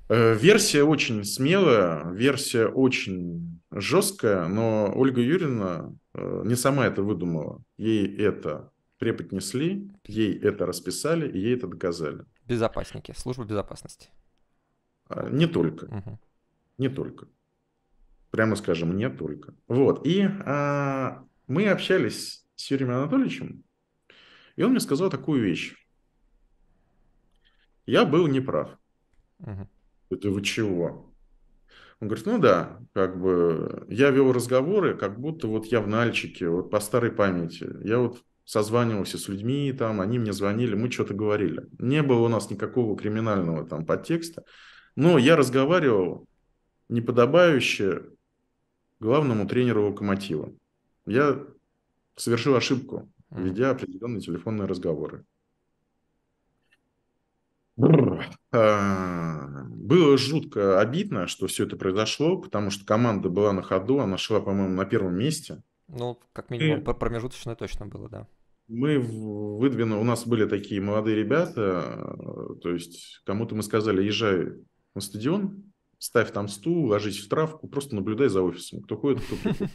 Э, версия очень смелая, версия очень жесткая, но Ольга Юрьевна э, не сама это выдумала. Ей это преподнесли, ей это расписали, и ей это доказали. Безопасники, служба безопасности. А, не только. Угу. Не только. Прямо скажем, не только. Вот. И а, мы общались с Юрием Анатольевичем, и он мне сказал такую вещь. Я был неправ. Угу. Это вы чего? Он говорит, ну да, как бы я вел разговоры, как будто вот я в Нальчике, вот по старой памяти. Я вот созванивался с людьми, там, они мне звонили, мы что-то говорили. Не было у нас никакого криминального там подтекста. Но я разговаривал неподобающе главному тренеру «Локомотива». Я совершил ошибку, ведя определенные телефонные разговоры было жутко обидно, что все это произошло, потому что команда была на ходу, она шла, по-моему, на первом месте. Ну, как минимум, и... промежуточно точно было, да. Мы выдвинули, у нас были такие молодые ребята, э, то есть кому-то мы сказали, езжай на стадион, ставь там стул, ложись в травку, просто наблюдай за офисом. Кто ходит, кто приходит.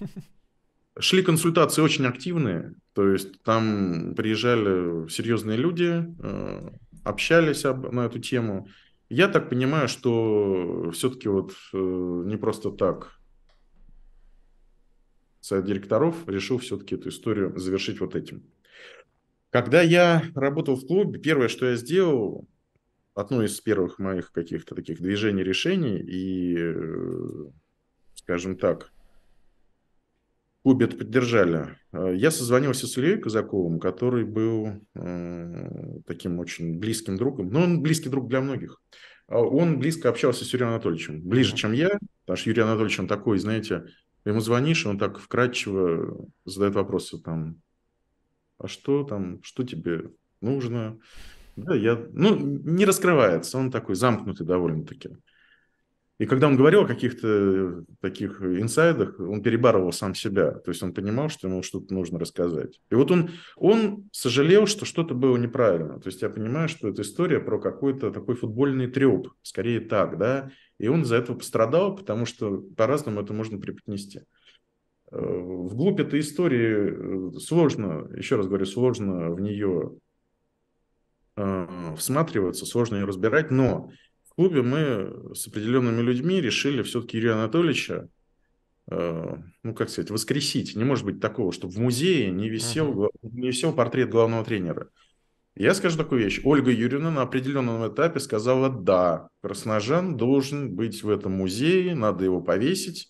Шли консультации очень активные, то есть там приезжали серьезные люди, э, общались об, на эту тему. Я так понимаю, что все-таки вот э, не просто так совет директоров решил все-таки эту историю завершить вот этим. Когда я работал в клубе, первое, что я сделал, одно из первых моих каких-то таких движений, решений и, э, скажем так, Обе это поддержали. Э, я созвонился с Ильей Казаковым, который был э, таким очень близким другом. Но ну, он близкий друг для многих. А он близко общался с Юрием Анатольевичем. Ближе, чем я, потому что Юрий Анатольевич, он такой, знаете, ему звонишь, он так вкрадчиво задает вопросы там, а что там, что тебе нужно? Да, я, ну, не раскрывается, он такой замкнутый довольно-таки. И когда он говорил о каких-то э, таких инсайдах, он перебарывал сам себя. То есть он понимал, что ему что-то нужно рассказать. И вот он, он сожалел, что что-то было неправильно. То есть я понимаю, что это история про какой-то такой футбольный треп, скорее так, да. И он за этого пострадал, потому что по-разному это можно преподнести. Э, Вглубь этой истории э, сложно, еще раз говорю, сложно в нее всматриваться, сложно ее разбирать, но клубе мы с определенными людьми решили все-таки Юрия Анатольевича, э, ну, как сказать, воскресить. Не может быть такого, чтобы в музее не висел, uh-huh. не висел портрет главного тренера. Я скажу такую вещь. Ольга Юрьевна на определенном этапе сказала, да, Красножан должен быть в этом музее, надо его повесить.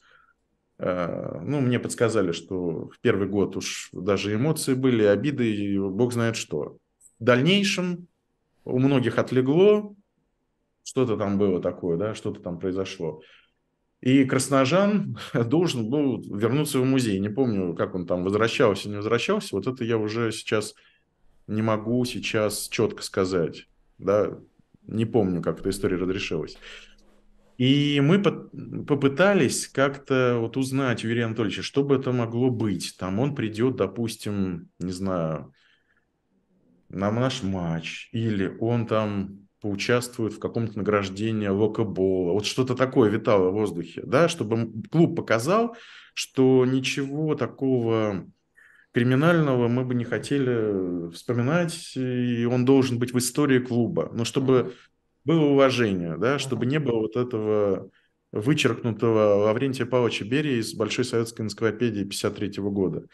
Э, ну, мне подсказали, что в первый год уж даже эмоции были, обиды и бог знает что. В дальнейшем у многих отлегло, что-то там было такое, да, что-то там произошло. И Красножан должен был вернуться в музей. Не помню, как он там возвращался, не возвращался. Вот это я уже сейчас не могу сейчас четко сказать. Да, не помню, как эта история разрешилась. И мы по- попытались как-то вот узнать у Юрия Анатольевича, что бы это могло быть. Там он придет, допустим, не знаю, на наш матч, или он там поучаствует в каком-то награждении локобола. Вот что-то такое витало в воздухе, да, чтобы клуб показал, что ничего такого криминального мы бы не хотели э, вспоминать, и он должен быть в истории клуба. Но чтобы было уважение, да, чтобы не было вот этого вычеркнутого Лаврентия Павловича Берии из Большой советской энциклопедии 1953 года.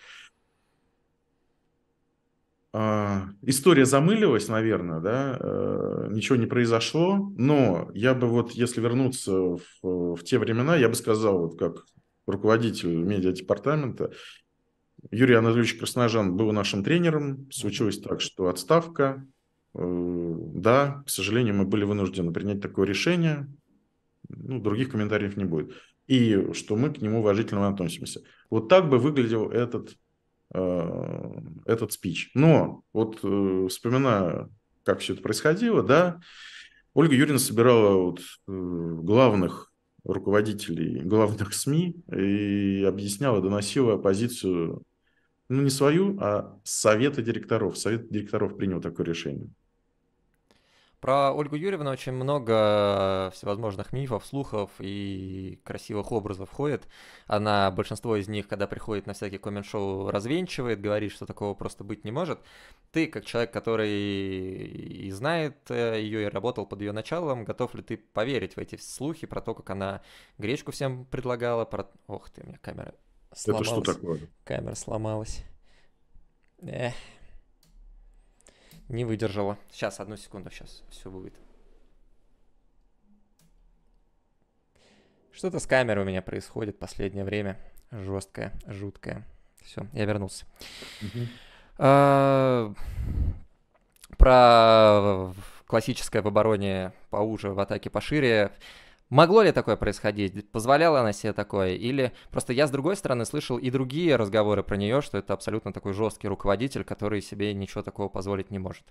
А, история замылилась, наверное, да, э, ничего не произошло, но я бы вот, если вернуться в, в те времена, я бы сказал, вот как руководитель медиадепартамента, Юрий Анатольевич Красножан был нашим тренером, случилось так, что отставка, э, да, к сожалению, мы были вынуждены принять такое решение, ну, других комментариев не будет, и что мы к нему уважительно относимся. Вот так бы выглядел этот Э, этот спич. Но вот э, вспоминаю, как все это происходило, да, Ольга Юрьевна собирала вот э, главных руководителей главных СМИ и объясняла, доносила позицию, ну, не свою, а совета директоров. Совет директоров принял такое решение. Про Ольгу Юрьевну очень много всевозможных мифов, слухов и красивых образов ходит. Она большинство из них, когда приходит на всякие коммент-шоу, развенчивает, говорит, что такого просто быть не может. Ты, как человек, который и знает э, ее, и работал под ее началом, готов ли ты поверить в эти слухи про то, как она гречку всем предлагала, про... Ох ты, у меня камера сломалась. Это что такое? Камера сломалась. Эх не выдержала. Сейчас, одну секунду, сейчас все будет. Что-то с камерой у меня происходит последнее время. Жесткое, жуткое. Все, я вернулся. А, про э, классическое в обороне поуже, в атаке пошире. Могло ли такое происходить? Позволяла она себе такое? Или просто я, с другой стороны, слышал и другие разговоры про нее, что это абсолютно такой жесткий руководитель, который себе ничего такого позволить не может?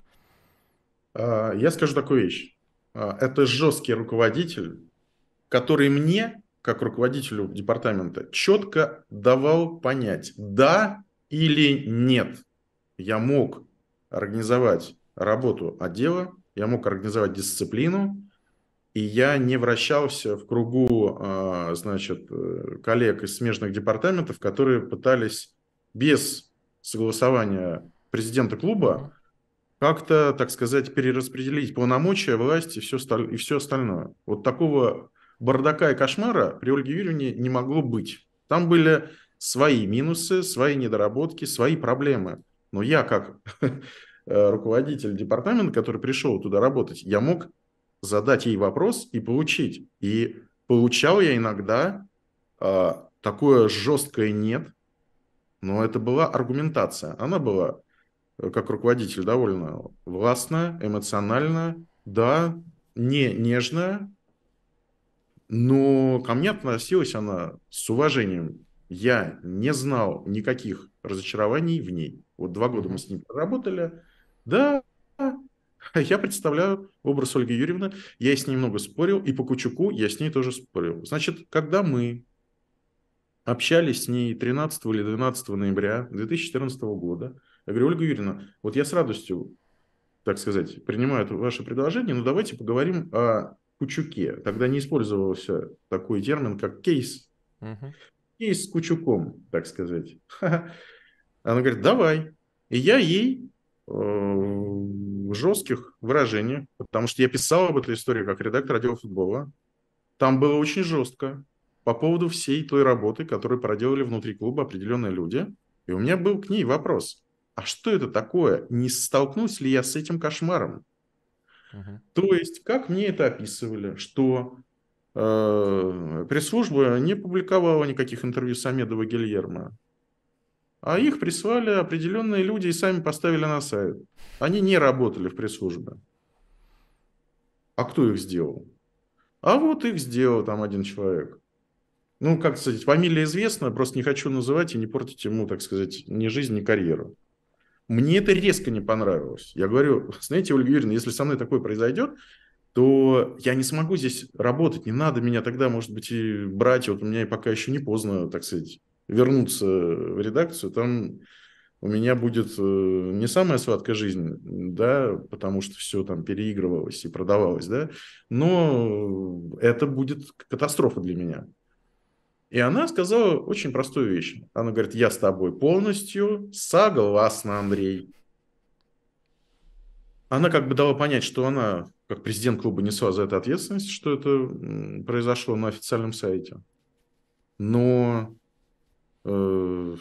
А, я скажу такую вещь. А, это жесткий руководитель, который мне, как руководителю департамента, четко давал понять, да или нет. Я мог организовать работу отдела, я мог организовать дисциплину, и я не вращался в кругу, а, значит, э, коллег из смежных департаментов, которые пытались без согласования президента клуба как-то, так сказать, перераспределить полномочия, власть и все, и все остальное. Вот такого бардака и кошмара при Ольге Юрьевне не могло быть. Там были свои минусы, свои недоработки, свои проблемы. Но я как э, руководитель департамента, который пришел туда работать, я мог задать ей вопрос и получить. И получал я иногда э, такое жесткое «нет», но это была аргументация. Она была, э, как руководитель, довольно властная, эмоциональная, да, не нежная, но ко мне относилась она с уважением. Я не знал никаких разочарований в ней. Вот два года мы с ним проработали. Да, Я представляю образ Ольги Юрьевны, я с ней много спорил, и по Кучуку я с ней тоже спорил. Значит, когда мы общались с ней 13 или 12 ноября 2014 года, я говорю, Ольга Юрьевна, вот я с радостью, так сказать, принимаю ваше предложение, но давайте поговорим о Кучуке. Тогда не использовался такой термин, как кейс. Угу. Кейс с Кучуком, так сказать. Она говорит, давай. И я ей Э, жестких выражений, потому что я писал об этой истории как редактор радиофутбола. Там было очень жестко по поводу всей той работы, которую проделали внутри клуба определенные люди. И у меня был к ней вопрос. А что это такое? Не столкнусь ли я с этим кошмаром? Uh-huh. То есть, как мне это описывали, что э, пресс-служба не публиковала никаких интервью Самедова Гильермо, а их прислали определенные люди и сами поставили на сайт. Они не работали в пресс-службе. А кто их сделал? А вот их сделал там один человек. Ну, как сказать, фамилия известна, просто не хочу называть и не портить ему, так сказать, ни жизнь, ни карьеру. Мне это резко не понравилось. Я говорю, знаете, Ольга Юрьевна, если со мной такое произойдет, то я не смогу здесь работать, не надо меня тогда, может быть, и брать, вот у меня и пока еще не поздно, так сказать, вернуться в редакцию, там у меня будет э, не самая сладкая жизнь, да, потому что все там переигрывалось и продавалось, да, но это будет катастрофа для меня. И она сказала очень простую вещь. Она говорит, я с тобой полностью согласна, Андрей. Она как бы дала понять, что она, как президент клуба, несла за это ответственность, что это произошло на официальном сайте. Но Э,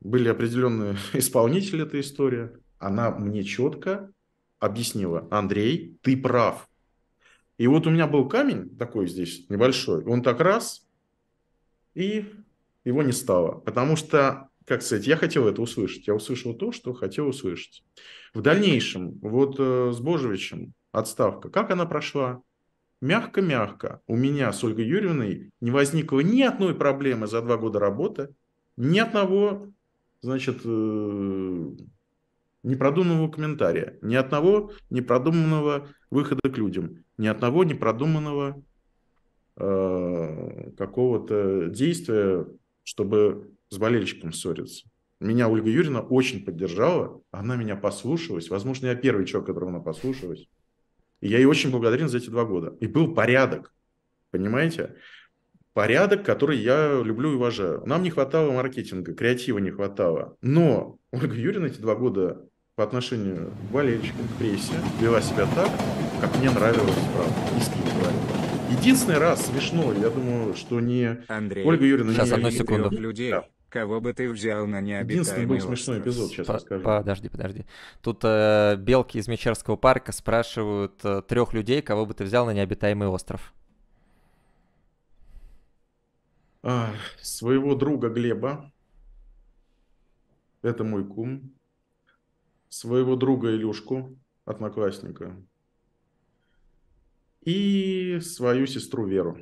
были определенные исполнители этой истории. Она мне четко объяснила, Андрей, ты прав. И вот у меня был камень такой здесь небольшой, он так раз, и его не стало. Потому что, как сказать, я хотел это услышать. Я услышал то, что хотел услышать. В дальнейшем, вот э, с Божевичем отставка, как она прошла, мягко-мягко, у меня с Ольгой Юрьевной не возникло ни одной проблемы за два года работы, ни одного, значит, э, непродуманного комментария, ни одного непродуманного выхода к людям, ни одного непродуманного э, какого-то действия, чтобы с болельщиком ссориться. Меня Ольга Юрьевна очень поддержала, она меня послушалась, возможно, я первый человек, которого она послушалась. И я ей очень благодарен за эти два года. И был порядок, понимаете? Порядок, который я люблю и уважаю. Нам не хватало маркетинга, креатива не хватало. Но Ольга Юрьевна эти два года по отношению к болельщикам, к прессе, вела себя так, как мне нравилось, правда, искренне говорю. Единственный раз смешно, я думаю, что не Андрей, Ольга Юрьевна... Сейчас, не одну секунду. Людей. Да. Кого бы ты взял на необитаемый Единственный был смешной эпизод, сейчас По- расскажу. Подожди, подожди. Тут э, белки из Мечерского парка спрашивают э, трех людей, кого бы ты взял на необитаемый остров. А, своего друга Глеба. Это мой кум. Своего друга Илюшку, одноклассника. И свою сестру Веру.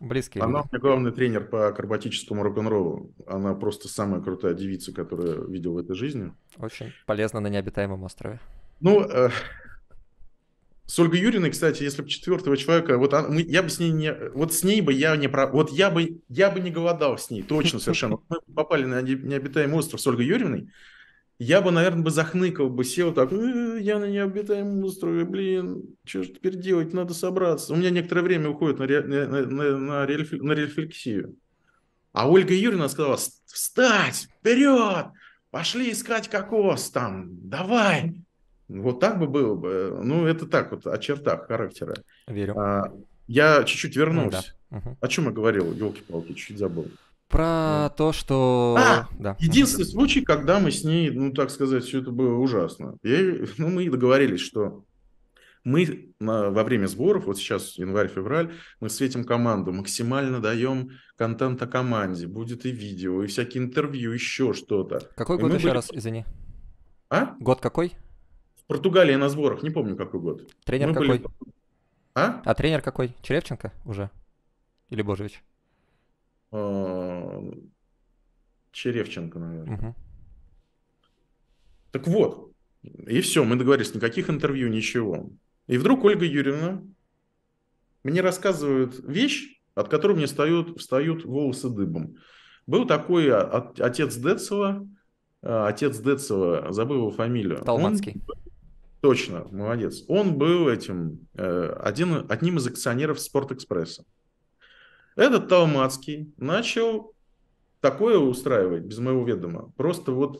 Близкие Она люди. главный тренер по акробатическому рок-н-роллу. Она просто самая крутая девица, которую видел в этой жизни. Очень полезно на необитаемом острове. Ну, э, с Ольгой Юриной, кстати, если бы четвертого человека, вот она, мы, я бы с ней не, вот с ней бы я не про, вот я бы, я бы не голодал с ней, точно совершенно. Мы попали на необитаемый остров с Ольгой Юрьевной, я бы, наверное, бы захныкал бы, сел так, э, я на необитаемом острове, блин, что же теперь делать, надо собраться. У меня некоторое время уходит на, ре, на, на, на, реф, на рефлексию. А Ольга Юрьевна сказала, встать, вперед, пошли искать кокос там, давай. Вот так бы было бы. Ну, это так вот о чертах характера. Верю. А, я чуть-чуть вернусь. Ну, да. угу. О чем я говорил, елки-палки, чуть забыл. Про то, что... А, да. Единственный случай, когда мы с ней, ну, так сказать, все это было ужасно. Я, ну, мы договорились, что мы а, во время сборов, вот сейчас январь-февраль, мы светим команду, максимально даем контент о команде. Будет и видео, и всякие интервью, еще что-то. Какой и год еще были... раз, извини? А? Год какой? В Португалии на сборах, не помню какой год. Тренер мы какой? Были... А? А тренер какой? Черевченко уже? Или Божевич? Э, Черевченко, наверное. Угу. Так вот, и все, мы договорились, никаких интервью, ничего. И вдруг Ольга Юрьевна мне рассказывает вещь, от которой мне встают, встают волосы дыбом. Был такой отец Децева, э, отец Децева, забыл его фамилию. Толманский. Он, точно, молодец. Он был этим, э, один, одним из акционеров Спортэкспресса. Угу. Этот Талмацкий начал такое устраивать без моего ведома. Просто вот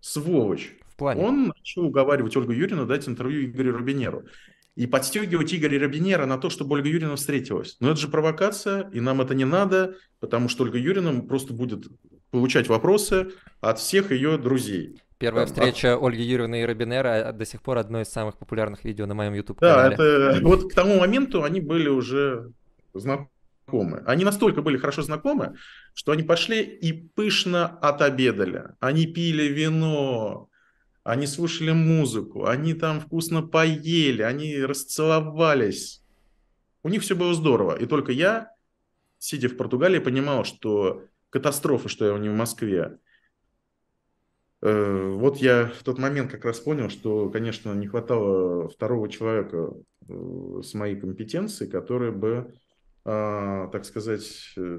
сволочь. В плане. Он начал уговаривать Ольгу Юрину дать интервью Игорю Рубинеру. И подстегивать Игоря Рубинера на то, чтобы Ольга Юрина встретилась. Но это же провокация, и нам это не надо, потому что Ольга Юрина просто будет получать вопросы от всех ее друзей. Первая встреча от... Ольги Юрьевны и Робинера а, до сих пор одно из самых популярных видео на моем YouTube канале. Да, это вот к тому моменту они были уже знакомы знакомы. Они настолько были хорошо знакомы, что они пошли и пышно отобедали. Они пили вино, они слушали музыку, они там вкусно поели, они расцеловались. У них все было здорово. И только я, сидя в Португалии, понимал, что катастрофа, что я не в Москве. Э, вот я в тот момент как раз понял, что, конечно, не хватало второго человека э, с моей компетенцией, который бы а, так сказать, э,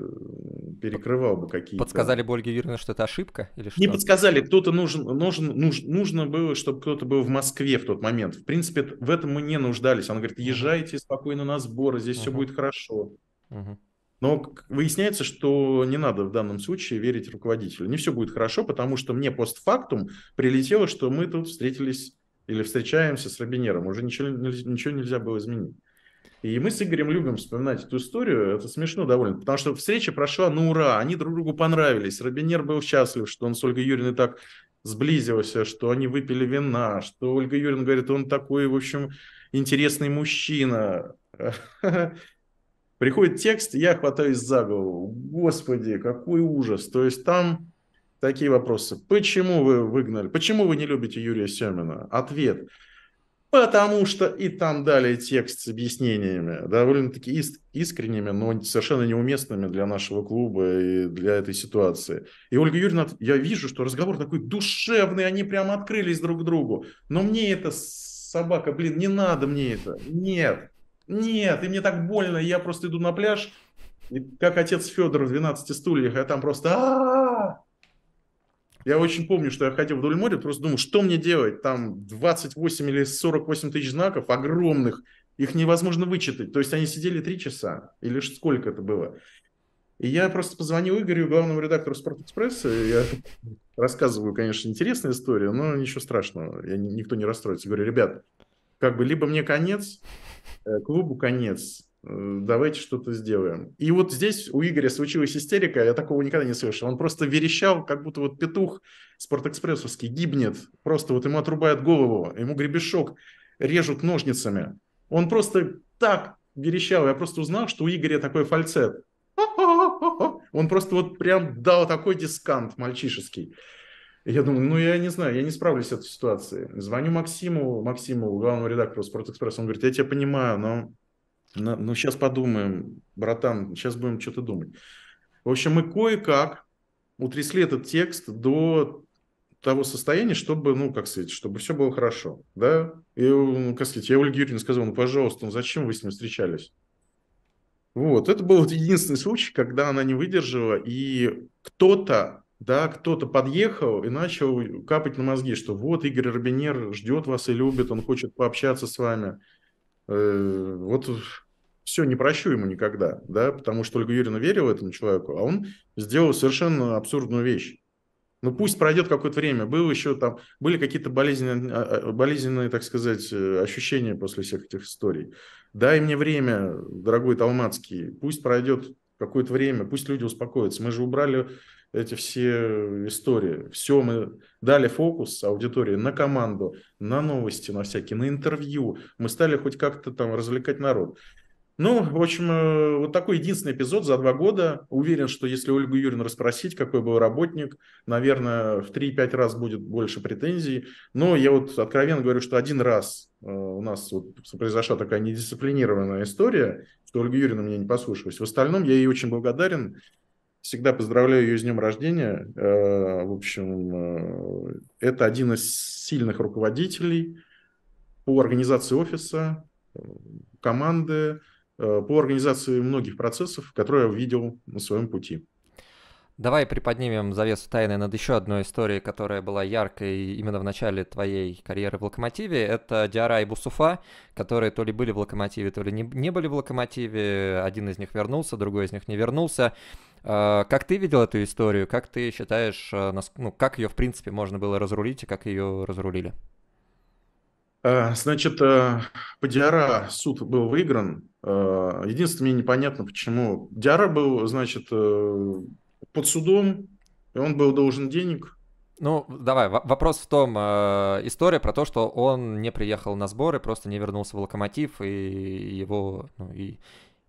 перекрывал бы какие-то. Подсказали бы Ольге Юрьевне, что это ошибка или что? Не подсказали, кто-то нужен, нужен, нуж, нужно было, чтобы кто-то был в Москве в тот момент. В принципе, в этом мы не нуждались. Она говорит, езжайте спокойно на сборы, здесь угу. все будет хорошо. Угу. Но выясняется, что не надо в данном случае верить руководителю. Не все будет хорошо, потому что мне постфактум прилетело, что мы тут встретились или встречаемся с Робинером. Уже ничего, ничего нельзя было изменить. И мы с Игорем любим вспоминать эту историю. Это смешно довольно, потому что встреча прошла на ура. Они друг другу понравились. Робинер был счастлив, что он с Ольгой Юрьевной так сблизился, что они выпили вина, что Ольга Юрьевна говорит, он такой, в общем, интересный мужчина. Приходит текст, я хватаюсь за голову. Господи, какой ужас. То есть там такие вопросы. Почему вы выгнали? Почему вы не любите Юрия Семина? Ответ – потому что и там далее текст с объяснениями, довольно-таки искренними, но совершенно неуместными для нашего клуба и для этой ситуации. И Ольга Юрьевна, я вижу, что разговор такой душевный, они прямо открылись друг к другу, но мне это, собака, блин, не надо мне это, нет, нет, и мне так больно, я просто иду на пляж, и как отец Федор в «12 стульях», я а там просто я очень помню, что я ходил вдоль моря, просто думал, что мне делать? Там 28 или 48 тысяч знаков огромных, их невозможно вычитать. То есть они сидели три часа, или сколько это было. И я просто позвонил Игорю, главному редактору «Спортэкспресса», я рассказываю, конечно, интересную историю. но ничего страшного, я, никто не расстроится. Говорю, ребят, как бы либо мне конец, э, клубу конец, давайте что-то сделаем. И вот здесь у Игоря случилась истерика, я такого никогда не слышал. Он просто верещал, как будто вот петух спортэкспрессовский гибнет, просто вот ему отрубают голову, ему гребешок режут ножницами. Он просто так верещал, я просто узнал, что у Игоря такой фальцет. Он просто вот прям дал такой дискант мальчишеский. Я думаю, ну я не знаю, я не справлюсь с этой ситуацией. Звоню Максиму, Максиму, главному редактору «Спортэкспресса», он говорит, я тебя понимаю, но ну, сейчас подумаем, братан, сейчас будем что-то думать. В общем, мы кое-как утрясли этот текст до того состояния, чтобы, ну, как сказать, чтобы все было хорошо, да? И, ну, как сказать, я Ольге Юрьевне сказал, ну, пожалуйста, ну, зачем вы с ним встречались? Вот, это был единственный случай, когда она не выдержала, и кто-то, да, кто-то подъехал и начал капать на мозги, что вот Игорь Робинер ждет вас и любит, он хочет пообщаться с вами. Э, вот все, не прощу ему никогда, да, потому что Ольга Юрьевна верила этому человеку, а он сделал совершенно абсурдную вещь. Ну, пусть пройдет какое-то время. Было еще там, были какие-то болезненные, а, а, болезненные, так сказать, э, ощущения после всех этих историй. Дай мне время, дорогой Талмацкий, пусть пройдет какое-то время, пусть люди успокоятся. Мы же убрали эти все истории. Все, мы дали фокус аудитории на команду, на новости, на всякие, на интервью. Мы стали хоть как-то там развлекать народ. Ну, в общем, э, вот такой единственный эпизод за два года. Уверен, что если Ольгу Юрину расспросить, какой был работник, наверное, в 3-5 раз будет больше претензий. Но я вот откровенно говорю, что один раз э, у нас вот произошла такая недисциплинированная история, что Ольга Юрьевна меня не послушалась. В остальном я ей очень благодарен. Всегда поздравляю ее с днем рождения. Э, в общем, это один из сильных руководителей по организации офиса, команды, Э, по организации многих процессов, которые я видел на своем пути. Давай приподнимем завесу тайны над еще одной историей, которая была яркой именно в начале твоей карьеры в «Локомотиве». Это Диара и Бусуфа, которые то ли были в «Локомотиве», то ли не, не были в «Локомотиве». Один из них вернулся, другой из них не вернулся. Э, как ты видел эту историю? Как ты считаешь, э, ну, как ее, в принципе, можно было разрулить и как ее разрулили? — Э, значит, э, по Диара суд был выигран. Э, единственное, мне непонятно, почему. Диара был, значит, под судом, и он был должен денег. Ну, давай, вопрос в том, история про то, что он не приехал на сборы, просто не вернулся в «Локомотив», и его, ну, и,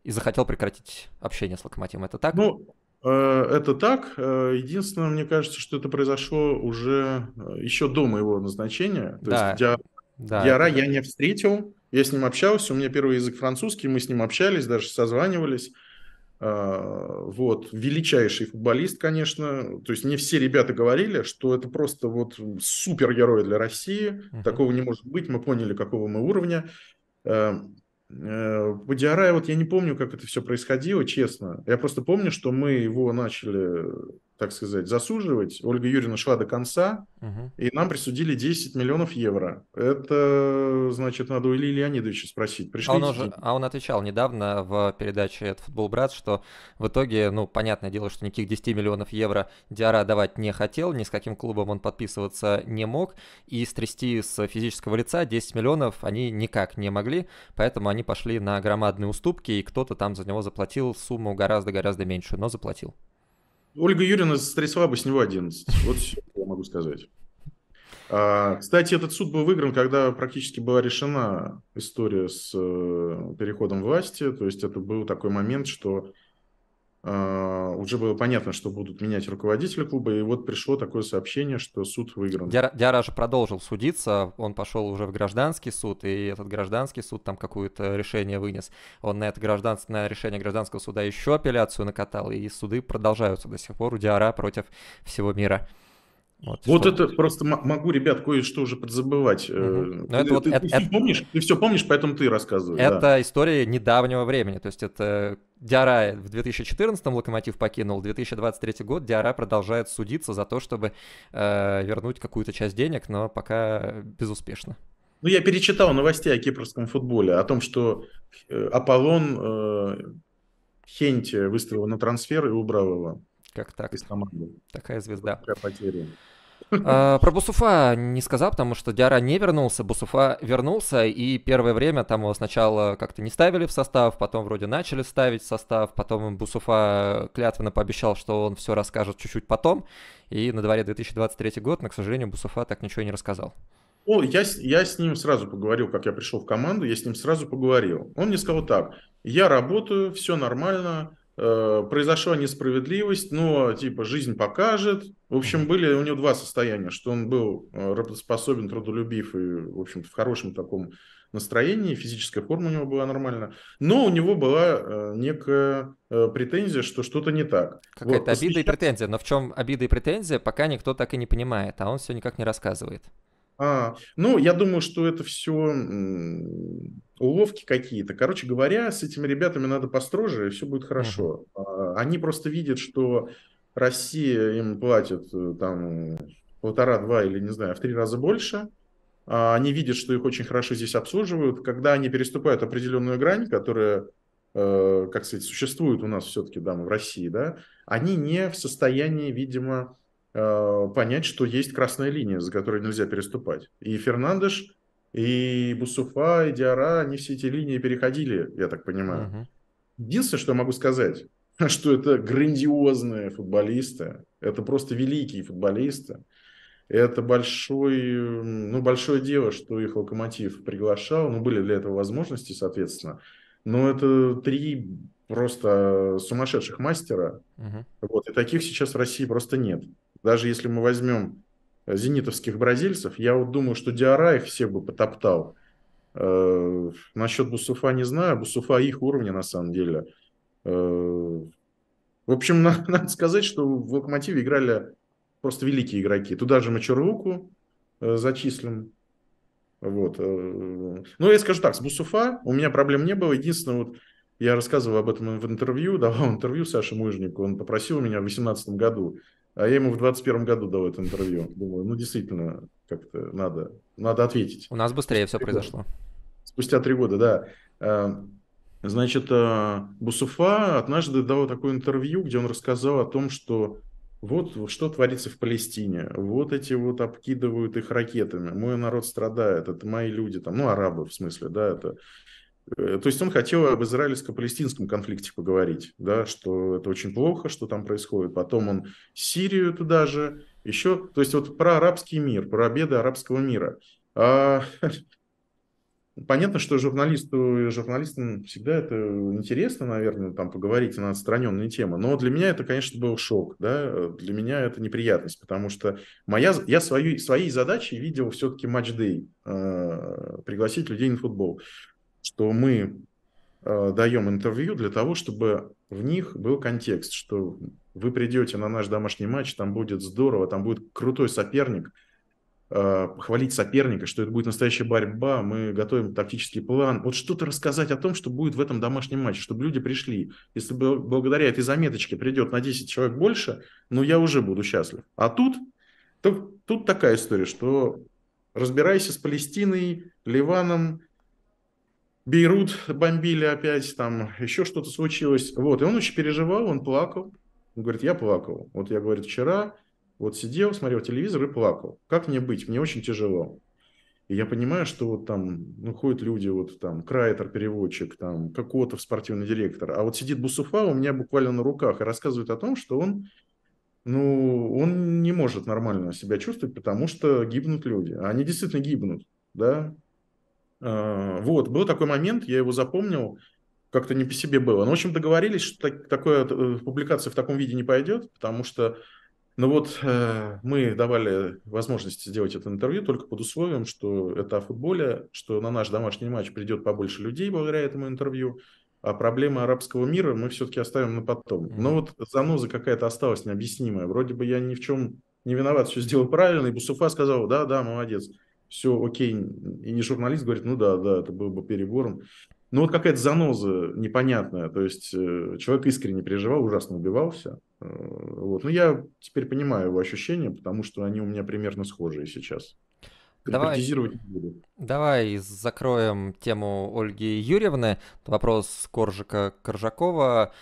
и захотел прекратить общение с «Локомотивом». Это так? Ну, это так. Единственное, мне кажется, что это произошло уже еще до моего назначения. То да. есть да, Яра я не встретил, я с ним общался, у меня первый язык французский, мы с ним общались, даже созванивались. А, вот, величайший футболист, конечно. То есть не все ребята говорили, что это просто вот супергерой для России. uh Такого не может быть, мы поняли, какого мы уровня. А, э, по Диарае, вот я не помню, как это все происходило, честно. Я просто помню, что мы его начали так сказать, засуживать. Ольга Юрьевна шла до конца, угу. и нам присудили 10 миллионов евро. Это, значит, надо у Ильи Леонидовича спросить. Пришли а, он уже, а он отвечал недавно в передаче «Это футбол, брат», что в итоге, ну, понятное дело, что никаких 10 миллионов евро Диара давать не хотел, ни с каким клубом он подписываться не мог, и стрясти с физического лица 10 миллионов они никак не могли, поэтому они пошли на громадные уступки, и кто-то там за него заплатил сумму гораздо-гораздо меньшую, но заплатил. Ольга Юрьевна стрясла бы с него 11. Вот все, что я могу сказать. А, кстати, этот суд был выигран, когда практически была решена история с э, переходом власти. То есть это был такой момент, что а, уже было понятно, что будут менять руководителя клуба, и вот пришло такое сообщение, что суд выигран. Диара, же продолжил судиться, он пошел уже в гражданский суд, и этот гражданский суд там какое-то решение вынес. Он на это гражданство, на решение гражданского суда еще апелляцию накатал, и суды продолжаются до сих пор у Диара против всего мира. Вот, вот это просто могу, ребят, кое-что уже подзабывать. Угу. Ты, это вот, ты, это, ты, это, помнишь, ты все помнишь, поэтому ты рассказываешь. Это да. история недавнего времени. То есть это Диара в 2014-м Локомотив покинул, 2023 год Диара продолжает судиться за то, чтобы э, вернуть какую-то часть денег, но пока безуспешно. Ну, я перечитал новости о кипрском футболе, о том, что э, Аполлон э, Хенти выставил на трансфер и убрал его. Как так? Из команды. Такая звезда. Такая потеря. А, про Бусуфа не сказал, потому что Диара не вернулся, Бусуфа вернулся, и первое время там его сначала как-то не ставили в состав, потом вроде начали ставить в состав, потом Бусуфа клятвенно пообещал, что он все расскажет чуть-чуть потом, и на дворе 2023 год, но, к сожалению, Бусуфа так ничего и не рассказал. О, я, я с ним сразу поговорил, как я пришел в команду, я с ним сразу поговорил. Он мне сказал так, я работаю, все нормально, Э, произошла несправедливость, но типа жизнь покажет. В общем, были у него два состояния, что он был э, работоспособен, трудолюбив и, в общем в хорошем таком настроении, физическая форма у него была нормальная, но у него была э, некая претензия, что что-то не так. Какая-то вот, обида и претензия, но в чем обида и претензия, пока никто так и не понимает, а он все никак не рассказывает. А, ну, я думаю, что это все уловки какие-то. Короче говоря, с этими ребятами надо построже, и все будет хорошо. Uh-huh. Они просто видят, что Россия им платит э, там полтора-два или, не знаю, в три раза больше. А, они видят, что их очень хорошо здесь обслуживают. Когда они переступают определенную грань, которая, э, как сказать, существует у нас все-таки, да, в России, да, они не в состоянии, видимо, Э, понять, что есть красная линия, за которой нельзя переступать. И Фернандеш, и Бусуфа, и Диара, они все эти линии переходили, я так понимаю. Угу. Единственное, что я могу сказать, что это грандиозные футболисты, это просто великие футболисты. Это большой, ну, большое дело, что их «Локомотив» приглашал. Ну, были для этого возможности, соответственно. Но это три просто сумасшедших мастера. Угу. Вот, и таких сейчас в России просто нет. Даже если мы возьмем э, зенитовских бразильцев, я вот думаю, что Диара их всех бы потоптал. Э, насчет Бусуфа не знаю, Бусуфа их уровня на самом деле. Э, в общем, надо, надо сказать, что в «Локомотиве» играли просто великие игроки. Туда же Мачурлуку э, зачислим. Вот. Э, ну, я скажу так, с Бусуфа у меня проблем не было. Единственное, вот я рассказывал об этом в интервью, давал интервью Саше Мужнику, он попросил меня в 2018 году а я ему в 21 году дал это интервью. Думаю, ну действительно, как-то надо, надо ответить. У нас быстрее Спустя все произошло. Года. Спустя три года, да. А, значит, а, Бусуфа однажды дал такое интервью, где он рассказал о том, что вот что творится в Палестине, вот эти вот обкидывают их ракетами, мой народ страдает, это мои люди, там, ну, арабы в смысле, да, это Э, то есть он хотел об израильско-палестинском конфликте поговорить, да, что это очень плохо, что там происходит. Потом он Сирию туда же, еще, то есть вот про арабский мир, про обеды арабского мира. А, понятно, что журналисту журналистам всегда это интересно, наверное, там поговорить на отстраненные темы, но для меня это, конечно, был шок, да, для меня это неприятность, потому что моя, я свою, своей задачей видел все-таки матч-дэй, э, пригласить людей на футбол что мы э, даем интервью для того, чтобы в них был контекст, что вы придете на наш домашний матч, там будет здорово, там будет крутой соперник, э, похвалить соперника, что это будет настоящая борьба, мы готовим тактический план. Вот что-то рассказать о том, что будет в этом домашнем матче, чтобы люди пришли. Если благодаря этой заметочке придет на 10 человек больше, ну я уже буду счастлив. А тут, тут, тут такая история, что разбирайся с Палестиной, Ливаном, Бейрут бомбили опять, там еще что-то случилось. Вот, и он очень переживал, он плакал. Он говорит, я плакал. Вот я, говорит, вчера вот сидел, смотрел телевизор и плакал. Как мне быть? Мне очень тяжело. И я понимаю, что вот там, ну, ходят люди, вот там, Крайтер, переводчик, там, какого-то спортивный директор. А вот сидит Бусуфа у меня буквально на руках и рассказывает о том, что он, ну, он не может нормально себя чувствовать, потому что гибнут люди. А они действительно гибнут, да, а, вот, был такой момент, я его запомнил, как-то не по себе было. Но, ну, в общем, договорились, что так, такая э, публикация в таком виде не пойдет, потому что, ну вот, э, мы давали возможность сделать это интервью только под условием, что это о футболе, что на наш домашний матч придет побольше людей благодаря этому интервью, а проблемы арабского мира мы все-таки оставим на потом. Mm-hmm. Но вот заноза какая-то осталась необъяснимая. Вроде бы я ни в чем не виноват, все сделал правильно, и Бусуфа сказал, да, да, молодец все окей. И не журналист говорит, ну да, да, это было бы перебором. Ну вот какая-то заноза непонятная. То есть э, человек искренне переживал, ужасно убивался. Э, вот. Но ну, я теперь понимаю его ощущения, потому что они у меня примерно схожие сейчас. Давай, давай закроем тему Ольги Юрьевны. Вопрос Коржика Коржакова.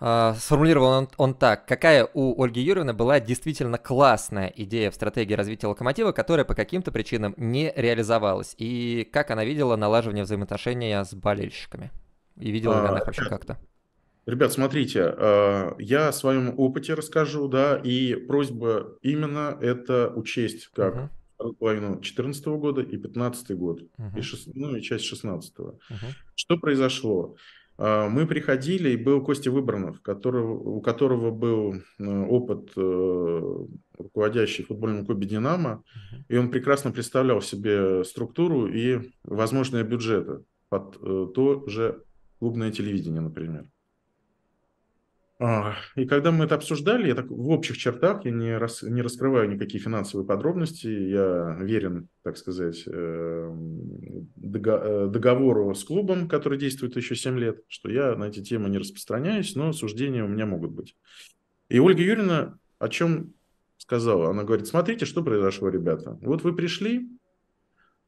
А, сформулировал он, он так. Какая у Ольги Юрьевны была действительно классная идея в стратегии развития локомотива, которая по каким-то причинам не реализовалась? И как она видела налаживание взаимоотношения с болельщиками? И видела ли а, она их вообще как-то? Ребят, смотрите, а, я о своем опыте расскажу, да, и просьба именно это учесть как угу. половину 2014 года и 2015 год, uh и ну и часть 2016. -го. Что произошло? А, мы приходили, и был Костя Выбранов, которого, у которого был э, опыт э, руководящий футбольным клубе «Динамо», и он прекрасно представлял себе структуру и возможные бюджеты под э, то же клубное телевидение, например. А, и когда мы это обсуждали, я так в общих чертах, я не, рас, не раскрываю никакие финансовые подробности, я верен, так сказать, эм, э, договору с клубом, который действует еще 7 лет, что я на эти темы не распространяюсь, но суждения у меня могут быть. И Ольга Юрьевна о чем сказала? Она говорит, смотрите, что произошло, ребята. Вот вы пришли,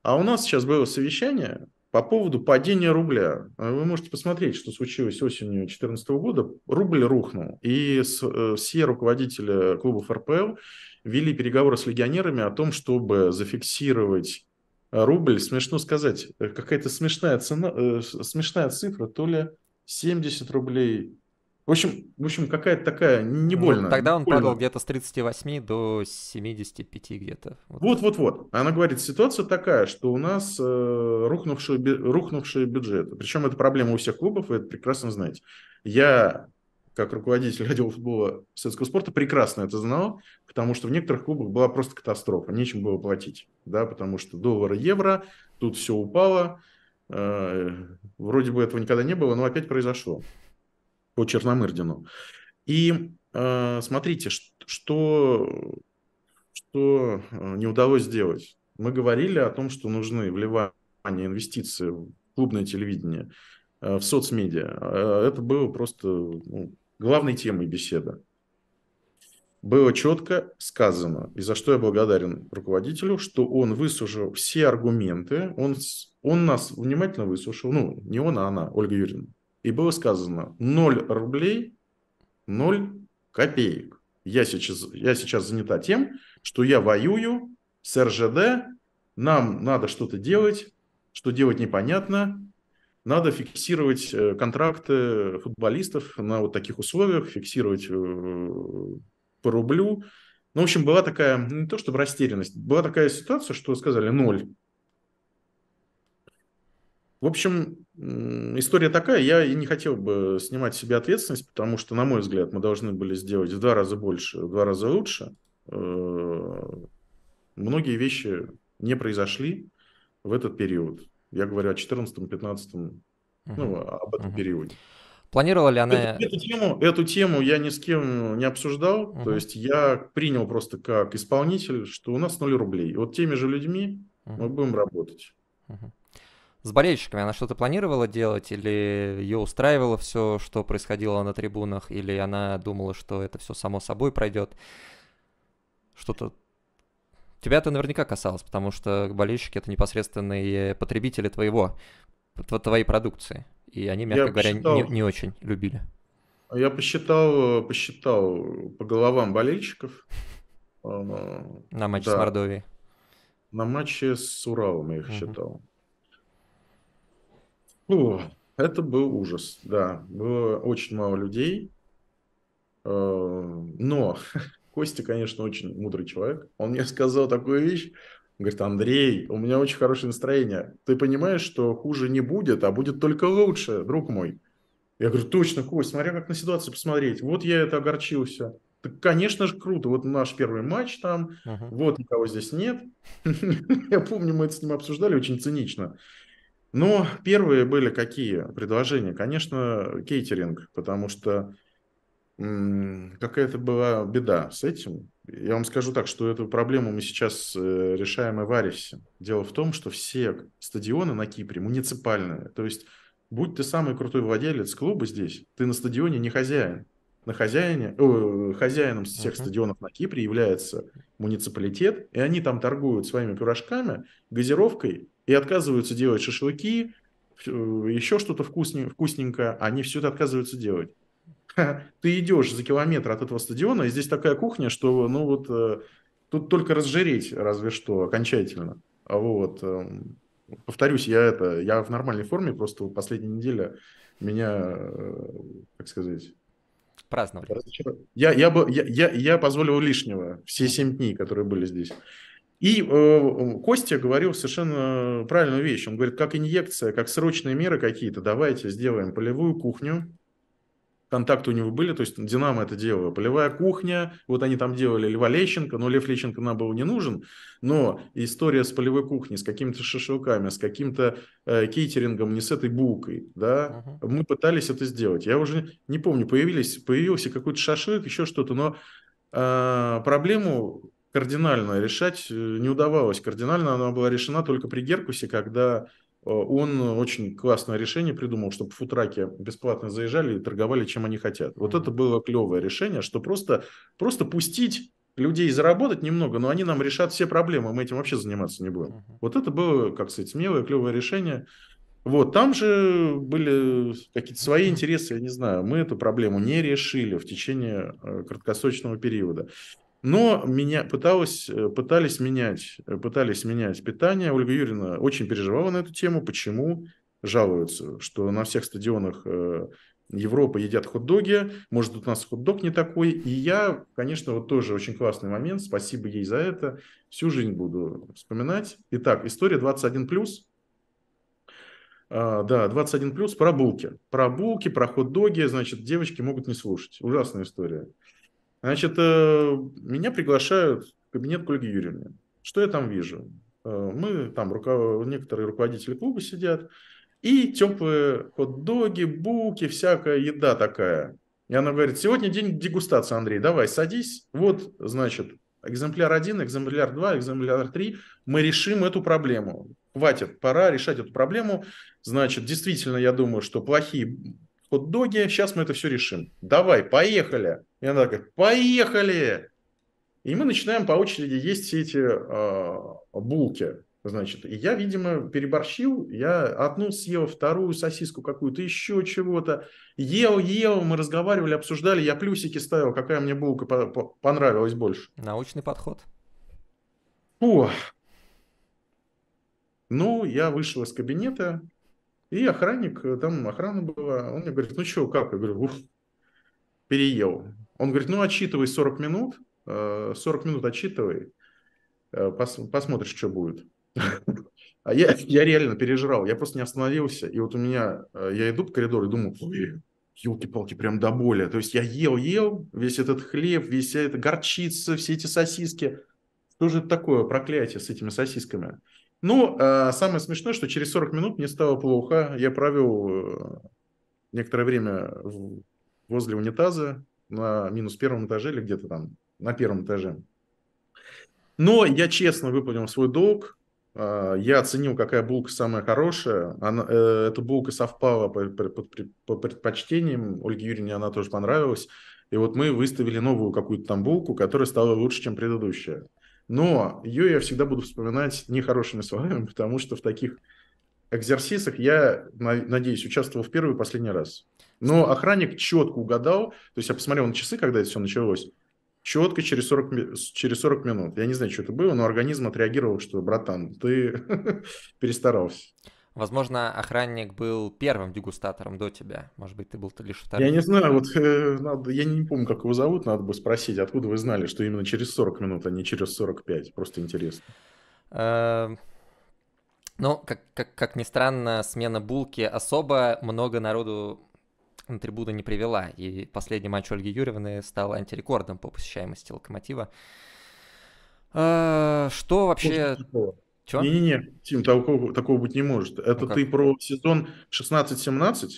а у нас сейчас было совещание, по поводу падения рубля. А вы можете посмотреть, что случилось осенью 2014 года. Рубль рухнул. И э, все руководители клубов РПЛ вели переговоры с легионерами о том, чтобы зафиксировать э, рубль. Смешно сказать, э, какая-то смешная, цена, смешная цифра, то ли 70 рублей в общем, в общем какая-то такая не ну, больно. Ну, тогда он больно. падал где-то с 38 до 75 где-то. Вот-вот-вот. Она говорит, ситуация такая, что у нас э, рухнувшие, рухнувшие бюджеты. Причем это проблема у всех клубов, вы это прекрасно знаете. Я, как руководитель отдела футбола советского спорта, прекрасно это знал, потому что в некоторых клубах была просто катастрофа, нечем было платить. Да, потому что доллар, евро, тут все упало. Э, вроде бы этого никогда не было, но опять произошло по Черномырдину. И э, смотрите, что, что э, не удалось сделать. Мы говорили о том, что нужны вливания инвестиции в клубное телевидение, э, в соцмедиа. Э, это было просто ну, главной темой беседы. Было четко сказано, и за что я благодарен руководителю, что он выслушал все аргументы, он, он нас внимательно выслушал, ну, не он, а она, Ольга Юрьевна и было сказано 0 рублей, 0 копеек. Я сейчас, я сейчас занята тем, что я воюю с РЖД, нам надо что-то делать, что делать непонятно, надо фиксировать э, контракты футболистов на вот таких условиях, фиксировать э, по рублю. Ну, в общем, была такая, ну, не то чтобы растерянность, была такая ситуация, что сказали ноль. В общем, история такая. Я и не хотел бы снимать себе ответственность, потому что, на мой взгляд, мы должны были сделать в два раза больше, в два раза лучше. Э, многие вещи не произошли в этот период. Я говорю о 14-15, ну, об этом периоде. Планировала ли она... Эту, эту, тему, эту тему я ни с кем не обсуждал. Угу. То есть я принял просто как исполнитель, что у нас 0 рублей. Вот теми же людьми угу. мы будем работать. Угу с болельщиками она что-то планировала делать, или ее устраивало все, что происходило на трибунах, или она думала, что это все само собой пройдет? Что-то тебя это наверняка касалось, потому что болельщики это непосредственные потребители твоего, твоей продукции. И они, мягко Я говоря, не, не очень любили. Я посчитал, посчитал по головам болельщиков. На матче да. с Мордовией. На матче с Уралом я их угу. считал. Фу, ну, это был ужас, да. Было очень мало людей. Эм, но Костя, конечно, очень мудрый человек. Он мне сказал такую вещь. Он говорит, Андрей, у меня очень хорошее настроение. Ты понимаешь, что хуже не будет, а будет только лучше, друг мой. Я говорю, точно, Кость, смотря как на ситуацию посмотреть. Вот я это огорчился. Так, конечно же, круто. Вот наш первый матч там, uh-huh. вот никого здесь нет. Я помню, мы это с ним обсуждали очень цинично. Но первые были какие предложения? Конечно, кейтеринг, потому что какая-то была беда с этим. Я вам скажу так, что эту проблему мы сейчас э, решаем и в Арисе. Дело в том, что все стадионы на Кипре муниципальные. То есть, будь ты самый крутой владелец клуба здесь, ты на стадионе не хозяин. На хозяине, э, хозяином всех uh-huh. стадионов на Кипре является муниципалитет, и они там торгуют своими пирожками, газировкой и отказываются делать шашлыки, э, еще что-то вкусненькое, вкусненькое, они все это отказываются делать. Ты идешь за километр от этого стадиона, и здесь такая кухня, что, ну вот, э, тут только разжиреть, разве что, окончательно. А вот. Эм, повторюсь, я это, я в нормальной форме, просто последняя неделя меня, э, как сказать, праздновали. Я, я, я, я, я позволил лишнего все семь дней, которые были здесь. И э, Костя говорил совершенно правильную вещь. Он говорит, как инъекция, как срочные меры какие-то, давайте сделаем полевую кухню. Контакты у него были, то есть Динамо это делала. Полевая кухня, вот они там делали Льва Лещенко, но Лев Лещенко нам был не нужен. Но история с полевой кухней, с какими-то шашлыками, с каким-то э, кейтерингом, не с этой булкой, да, uh-huh. мы пытались это сделать. Я уже не помню, появились, появился какой-то шашлык, еще что-то, но э, проблему кардинально решать э, не удавалось. Кардинально она была решена только при Геркусе, когда э, он очень классное решение придумал, чтобы футраки бесплатно заезжали и торговали, чем они хотят. Вот это было клевое решение, что просто, просто пустить людей заработать немного, но они нам решат все проблемы, мы этим вообще заниматься не будем. Вот это было, как сказать, смелое, клевое решение. Вот, там же были какие-то свои интересы, я не знаю. Мы эту проблему не решили в течение э, краткосрочного периода. Но меня пыталась, э, пытались, менять, э, пытались менять питание. Ольга Юрьевна очень переживала на эту тему. Почему? Жалуются, что на всех стадионах э, Европы едят хот-доги, может, у нас хот-дог не такой. И я, конечно, вот тоже очень классный момент, спасибо ей за это, всю жизнь буду вспоминать. Итак, история 21+. плюс. А, да, 21 плюс про булки. Про булки, про хот-доги, значит, девочки могут не слушать. Ужасная история. Значит, э, меня приглашают в кабинет к Ольге Что я там вижу? Э, мы там, руко... некоторые руководители клуба сидят, и теплые хот-доги, буки, всякая еда такая. И она говорит, сегодня день дегустации, Андрей, давай, садись. Вот, значит, экземпляр один, экземпляр два, экземпляр три. Мы решим эту проблему. Хватит, пора решать эту проблему. Значит, действительно, я думаю, что плохие хот-доги, сейчас мы это все решим. Давай, поехали. И она такая, поехали. И мы начинаем по очереди есть все эти э, булки. Значит, и я, видимо, переборщил, я одну съел, вторую сосиску какую-то, еще чего-то. Ел, ел, мы разговаривали, обсуждали, я плюсики ставил, какая мне булка по -по понравилась больше. Научный подход. О. Ну, я вышел из кабинета, и охранник, э, там охрана была, он мне говорит, ну что, как? Я говорю, уф, переел. Он говорит, ну отчитывай 40 минут, 40 э, минут отчитывай, э, пос, посмотришь, что будет. А я, я реально пережрал, я просто не остановился. И вот у меня, я иду по коридору и думаю, елки-палки, прям до боли. То есть я ел-ел весь этот хлеб, весь эта горчица, все эти сосиски. Что же это такое проклятие с этими сосисками? Ну, а самое смешное, что через 40 минут мне стало плохо. Я провел э, некоторое время возле унитаза на минус первом этаже или где-то там на первом этаже. Но я честно выполнил свой долг. А, я оценил, какая булка самая хорошая. Она, э, эта булка совпала по, по, по предпочтениям. Ольге Юрьевне она тоже понравилась. И вот мы выставили новую какую-то там булку, которая стала лучше, чем предыдущая. Но ее я всегда буду вспоминать нехорошими словами, потому что в таких экзерсисах я, надеюсь, участвовал в первый и последний раз. Но охранник четко угадал, то есть я посмотрел на часы, когда это все началось, четко через 40, через 40 минут. Я не знаю, что это было, но организм отреагировал, что, братан, ты перестарался. Возможно, охранник был первым дегустатором до тебя. Может быть, ты был -то лишь вторым. Я не знаю, вот э, надо, я не помню, как его зовут, надо бы спросить, откуда вы знали, что именно через 40 минут, а не через 45. Просто интересно. Эм, Но ну, как, как, как ни странно, смена булки особо много народу на трибуны не привела. И последний матч Ольги Юрьевны стал антирекордом по посещаемости локомотива. Э, что вообще... Что чего? Не-не-не, Тим, такого, такого быть не может. Это ну, ты про сезон 16-17?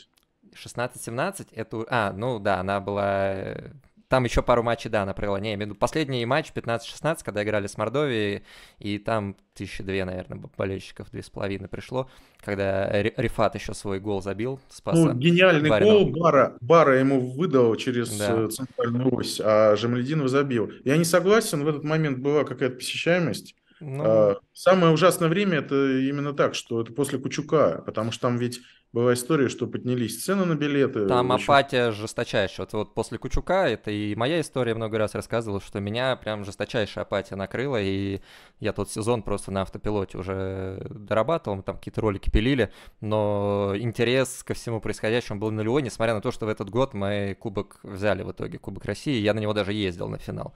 16-17? Это... А, ну да, она была... Э, там еще пару матчей, да, она провела. Не, между последний матч 15-16, когда играли с Мордовией, и там тысячи две, наверное, болельщиков, две с половиной пришло, когда Рифат еще свой гол забил, спас. Ну, гениальный Барину. гол Бара, Бара ему выдал через да. Э, центральную ось, а Жамлединов забил. Я не согласен, в этот момент была какая-то посещаемость. Но... Ну а, самое ужасное время это именно так, что это после Кучука, потому что там ведь была история, что поднялись цены на билеты. Там очень... апатия жесточайшая. Вот, вот после Кучука, это и моя история много раз рассказывала, что меня прям жесточайшая апатия накрыла, и я тот сезон просто на автопилоте уже дорабатывал, мы там какие-то ролики пилили, но интерес ко всему происходящему был на нулевой, несмотря на то, что в этот год мы кубок взяли в итоге, Кубок России, я на него даже ездил на финал.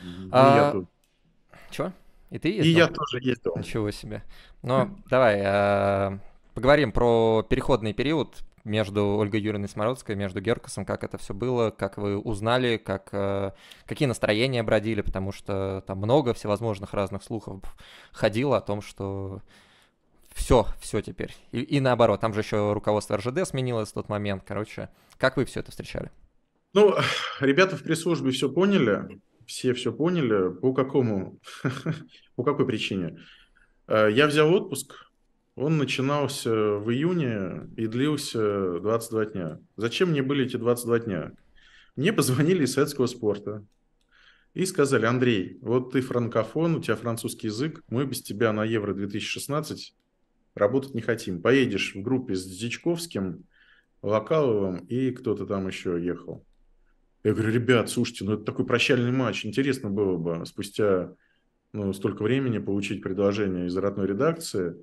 И а... я тут. Чего? И ты ездил? И я тоже ездил. Ничего себе. Ну, хм. давай, э, поговорим про переходный период между Ольгой Юрьевной Смородской, между Геркусом, как это все было, как вы узнали, как, э, какие настроения бродили, потому что там много всевозможных разных слухов ходило о том, что все, все теперь. И, и наоборот, там же еще руководство РЖД сменилось в тот момент. Короче, как вы все это встречали? Ну, ребята в пресс-службе все поняли все все поняли. По какому? По какой причине? Э, я взял отпуск. Он начинался в июне и длился 22 дня. Зачем мне были эти 22 дня? Мне позвонили из советского спорта и сказали, Андрей, вот ты франкофон, у тебя французский язык, мы без тебя на Евро-2016 работать не хотим. Поедешь в группе с Дзичковским Локаловым и кто-то там еще ехал. Я говорю, ребят, слушайте, ну это такой прощальный матч, интересно было бы спустя ну, столько времени получить предложение из родной редакции.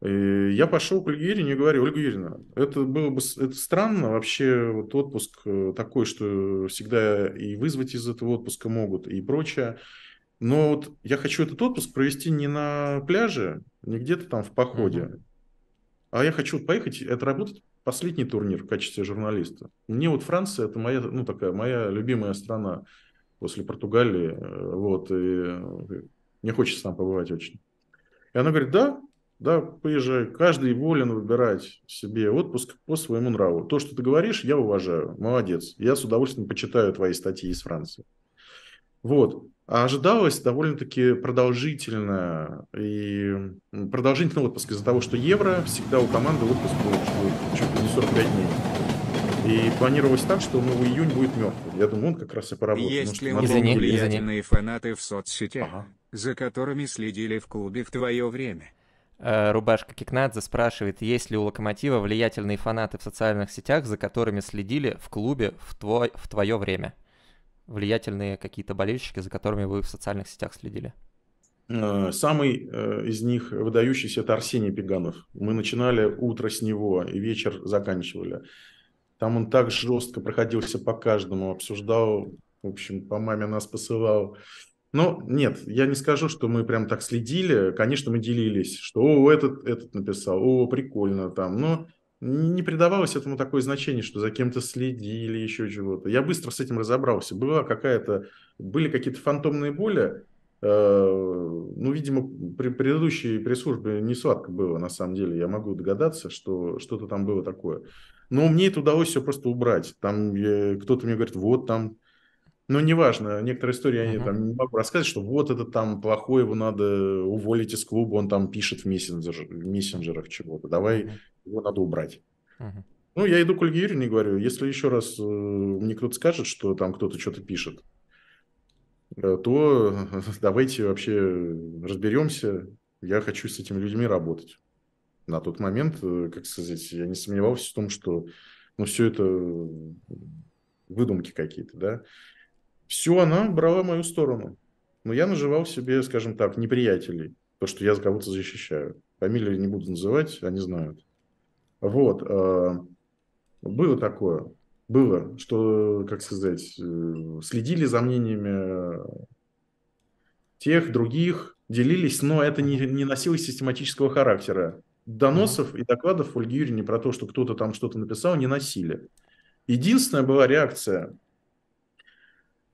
И я пошел к Ольге Юрьевне и говорю, Ольга Юрьевна, это было бы это странно, вообще вот отпуск э, такой, что всегда и вызвать из этого отпуска могут и прочее. Но вот я хочу этот отпуск провести не на пляже, не где-то там в походе, угу. а я хочу поехать, это работать последний турнир в качестве журналиста. Мне вот Франция, это моя, ну, такая моя любимая страна после Португалии, э, вот, и э, мне хочется там побывать очень. И она говорит, да, да, поезжай, каждый волен выбирать себе отпуск по своему нраву. То, что ты говоришь, я уважаю, молодец, я с удовольствием почитаю твои статьи из Франции. Вот, а ожидалось довольно-таки продолжительно и продолжительный отпуск из-за того, что евро всегда у команды отпуск был чуть ли не 45 дней. И планировалось так, что ну, июнь будет мертвый. Я думаю, он как раз и поработал. Есть ли влиятельные фанаты в соцсетях, ага. за которыми следили в клубе в твое время? Э, Рубашка Кикнадзе спрашивает, есть ли у Локомотива влиятельные фанаты в социальных сетях, за которыми следили в клубе в, твой, в твое время? влиятельные какие-то болельщики, за которыми вы в социальных сетях следили? Э, самый э, из них выдающийся – это Арсений Пеганов. Мы начинали утро с него и вечер заканчивали. Там он так жестко проходился по каждому, обсуждал, в общем, по маме нас посылал. Но ну, нет, я не скажу, что мы прям так следили. Конечно, мы делились, что «О, этот, этот написал, о, прикольно там». Но не придавалось этому такое значение, что за кем-то следили, еще чего-то. Я быстро с этим разобрался. Была какая-то, были какие-то фантомные боли. Э, ну, видимо, при предыдущей пресс-службе не сладко было, на самом деле. Я могу догадаться, что что-то там было такое. Но мне это удалось все просто убрать. Там кто-то мне говорит, вот там ну, неважно, некоторые истории я uh там не могу рассказать, что вот это там плохое, его надо уволить из клуба, он там пишет в мессенджерах, в мессенджерах чего-то. Давай его надо убрать. Угу. Ну, я иду к Ольге Юрьевне и говорю, если еще раз э, мне кто-то скажет, что там кто-то что-то пишет, э, то давайте вообще разберемся, я хочу с этими людьми работать. На тот момент, э, как сказать, я не сомневался в том, что ну, все это э, выдумки какие-то, да. Все она брала мою сторону. Но я наживал себе, скажем так, неприятелей, то, что я за кого-то защищаю. Фамилии не буду называть, они знают. Вот. А, было такое. Было, что, как сказать, э, следили за мнениями э, тех, других, делились, но это не, не носило систематического характера. Доносов и докладов Ольги Юрьевне про то, что кто-то там что-то написал, не носили. Единственная была реакция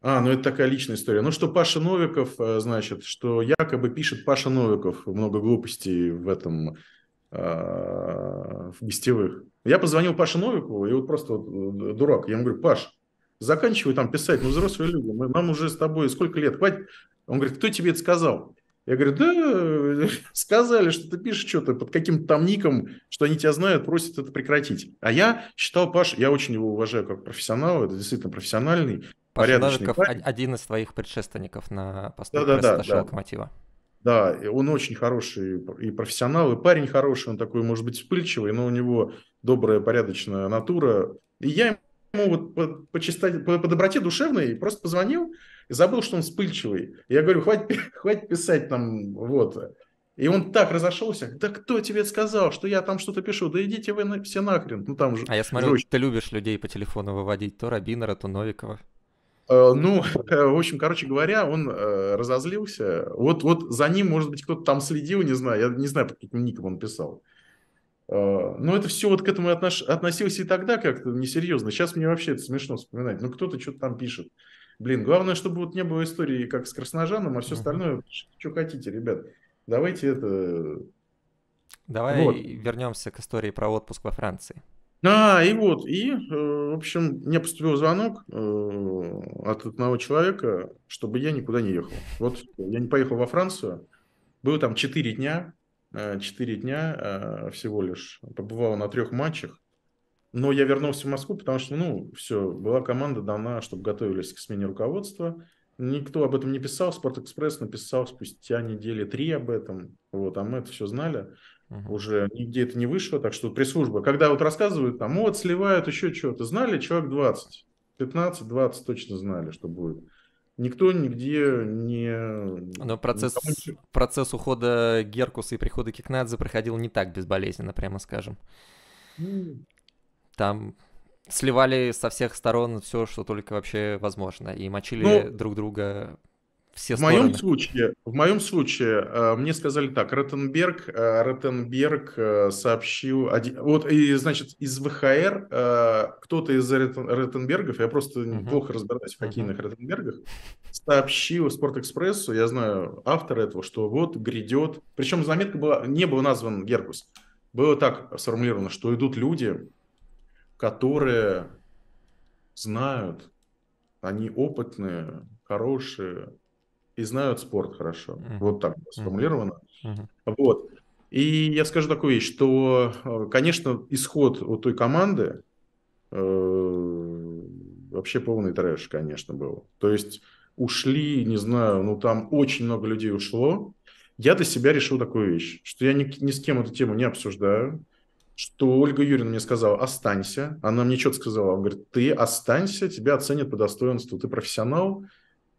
а, ну это такая личная история. Ну что Паша Новиков, э, значит, что якобы пишет Паша Новиков много глупостей в этом а, в гостевых. Я позвонил Паше Новику, и вот просто вот, э, дурак. Я ему говорю, Паш, заканчивай там писать, мы взрослые люди, мы, нам уже с тобой сколько лет, хватит. Он говорит, кто тебе это сказал? Я говорю, да, сказали, что ты пишешь что-то под каким-то там ником, что они тебя знают, просят это прекратить. А я считал, Паш, я очень его уважаю как профессионала, это действительно профессиональный, Паша порядочный Ножиков, парень. один из твоих предшественников на посту да, да, да, да. локомотива. Да, он очень хороший и профессионал, и парень хороший, он такой, может быть, вспыльчивый, но у него добрая, порядочная натура. И я ему вот по, по, чистоте, по, по доброте душевной просто позвонил и забыл, что он вспыльчивый. Я говорю, хватит, хватит писать там, вот. И он так разошелся, да кто тебе сказал, что я там что-то пишу, да идите вы на, все нахрен. Ну, там же, а я смотрю, жестче. ты любишь людей по телефону выводить, то Рабинера, то Новикова. Э, ну, в общем, короче говоря, он э, разозлился. Вот, вот за ним, может быть, кто-то там следил, не знаю. Я не знаю, под каким ником он писал. Э, но это все вот к этому отнош... относилось и тогда как-то несерьезно. Сейчас мне вообще это смешно вспоминать. Ну, кто-то что-то там пишет. Блин, главное, чтобы вот не было истории как с Красножаном, а все остальное, что хотите, ребят. Давайте это... Давай вот. вернемся к истории про отпуск во Франции. А, и вот, и, э, в общем, мне поступил звонок э, от одного человека, чтобы я никуда не ехал. Вот я не поехал во Францию, был там 4 дня, 4 э, дня всего лишь, побывал на трех матчах, но я вернулся в Москву, потому что, ну, все, была команда дана, чтобы готовились к смене руководства, никто об этом не писал, Спортэкспресс написал спустя недели три об этом, вот, а мы это все знали. Угу. Уже нигде это не вышло, так что пресс-служба. Когда вот рассказывают, там, вот, сливают, еще что-то, знали человек 20, 15-20 точно знали, что будет. Никто нигде не... Но процесс, не... процесс ухода Геркуса и прихода Кикнадзе проходил не так безболезненно, прямо скажем. Mm. Там сливали со всех сторон все, что только вообще возможно, и мочили ну, друг друга все в стороны. моем случае, в моем случае э, мне сказали так, Ротенберг, э, Ротенберг э, сообщил, вот и значит из ВХР кто-то из Ротенбергов, я просто uh-huh. плохо разбираюсь в хоккейных uh-huh. Ротенбергах, сообщил Спортэкспрессу, я знаю автора этого, что вот грядет, причем заметка была, не был назван Геркус, было так сформулировано, что идут люди, которые знают, они опытные, хорошие, и знают спорт хорошо. Mm-hmm. Вот так сформулировано. Mm-hmm. Вот. И я скажу такую вещь, что, э, конечно, исход вот той команды э, вообще полный трэш, конечно, был. То есть ушли, не знаю, ну там очень много людей ушло. Я для себя решил такую вещь, что я ни, ни с кем эту тему не обсуждаю, что Ольга Юрьевна мне сказала, останься. Она мне четко сказала, она говорит, ты останься, тебя оценят по достоинству, ты профессионал,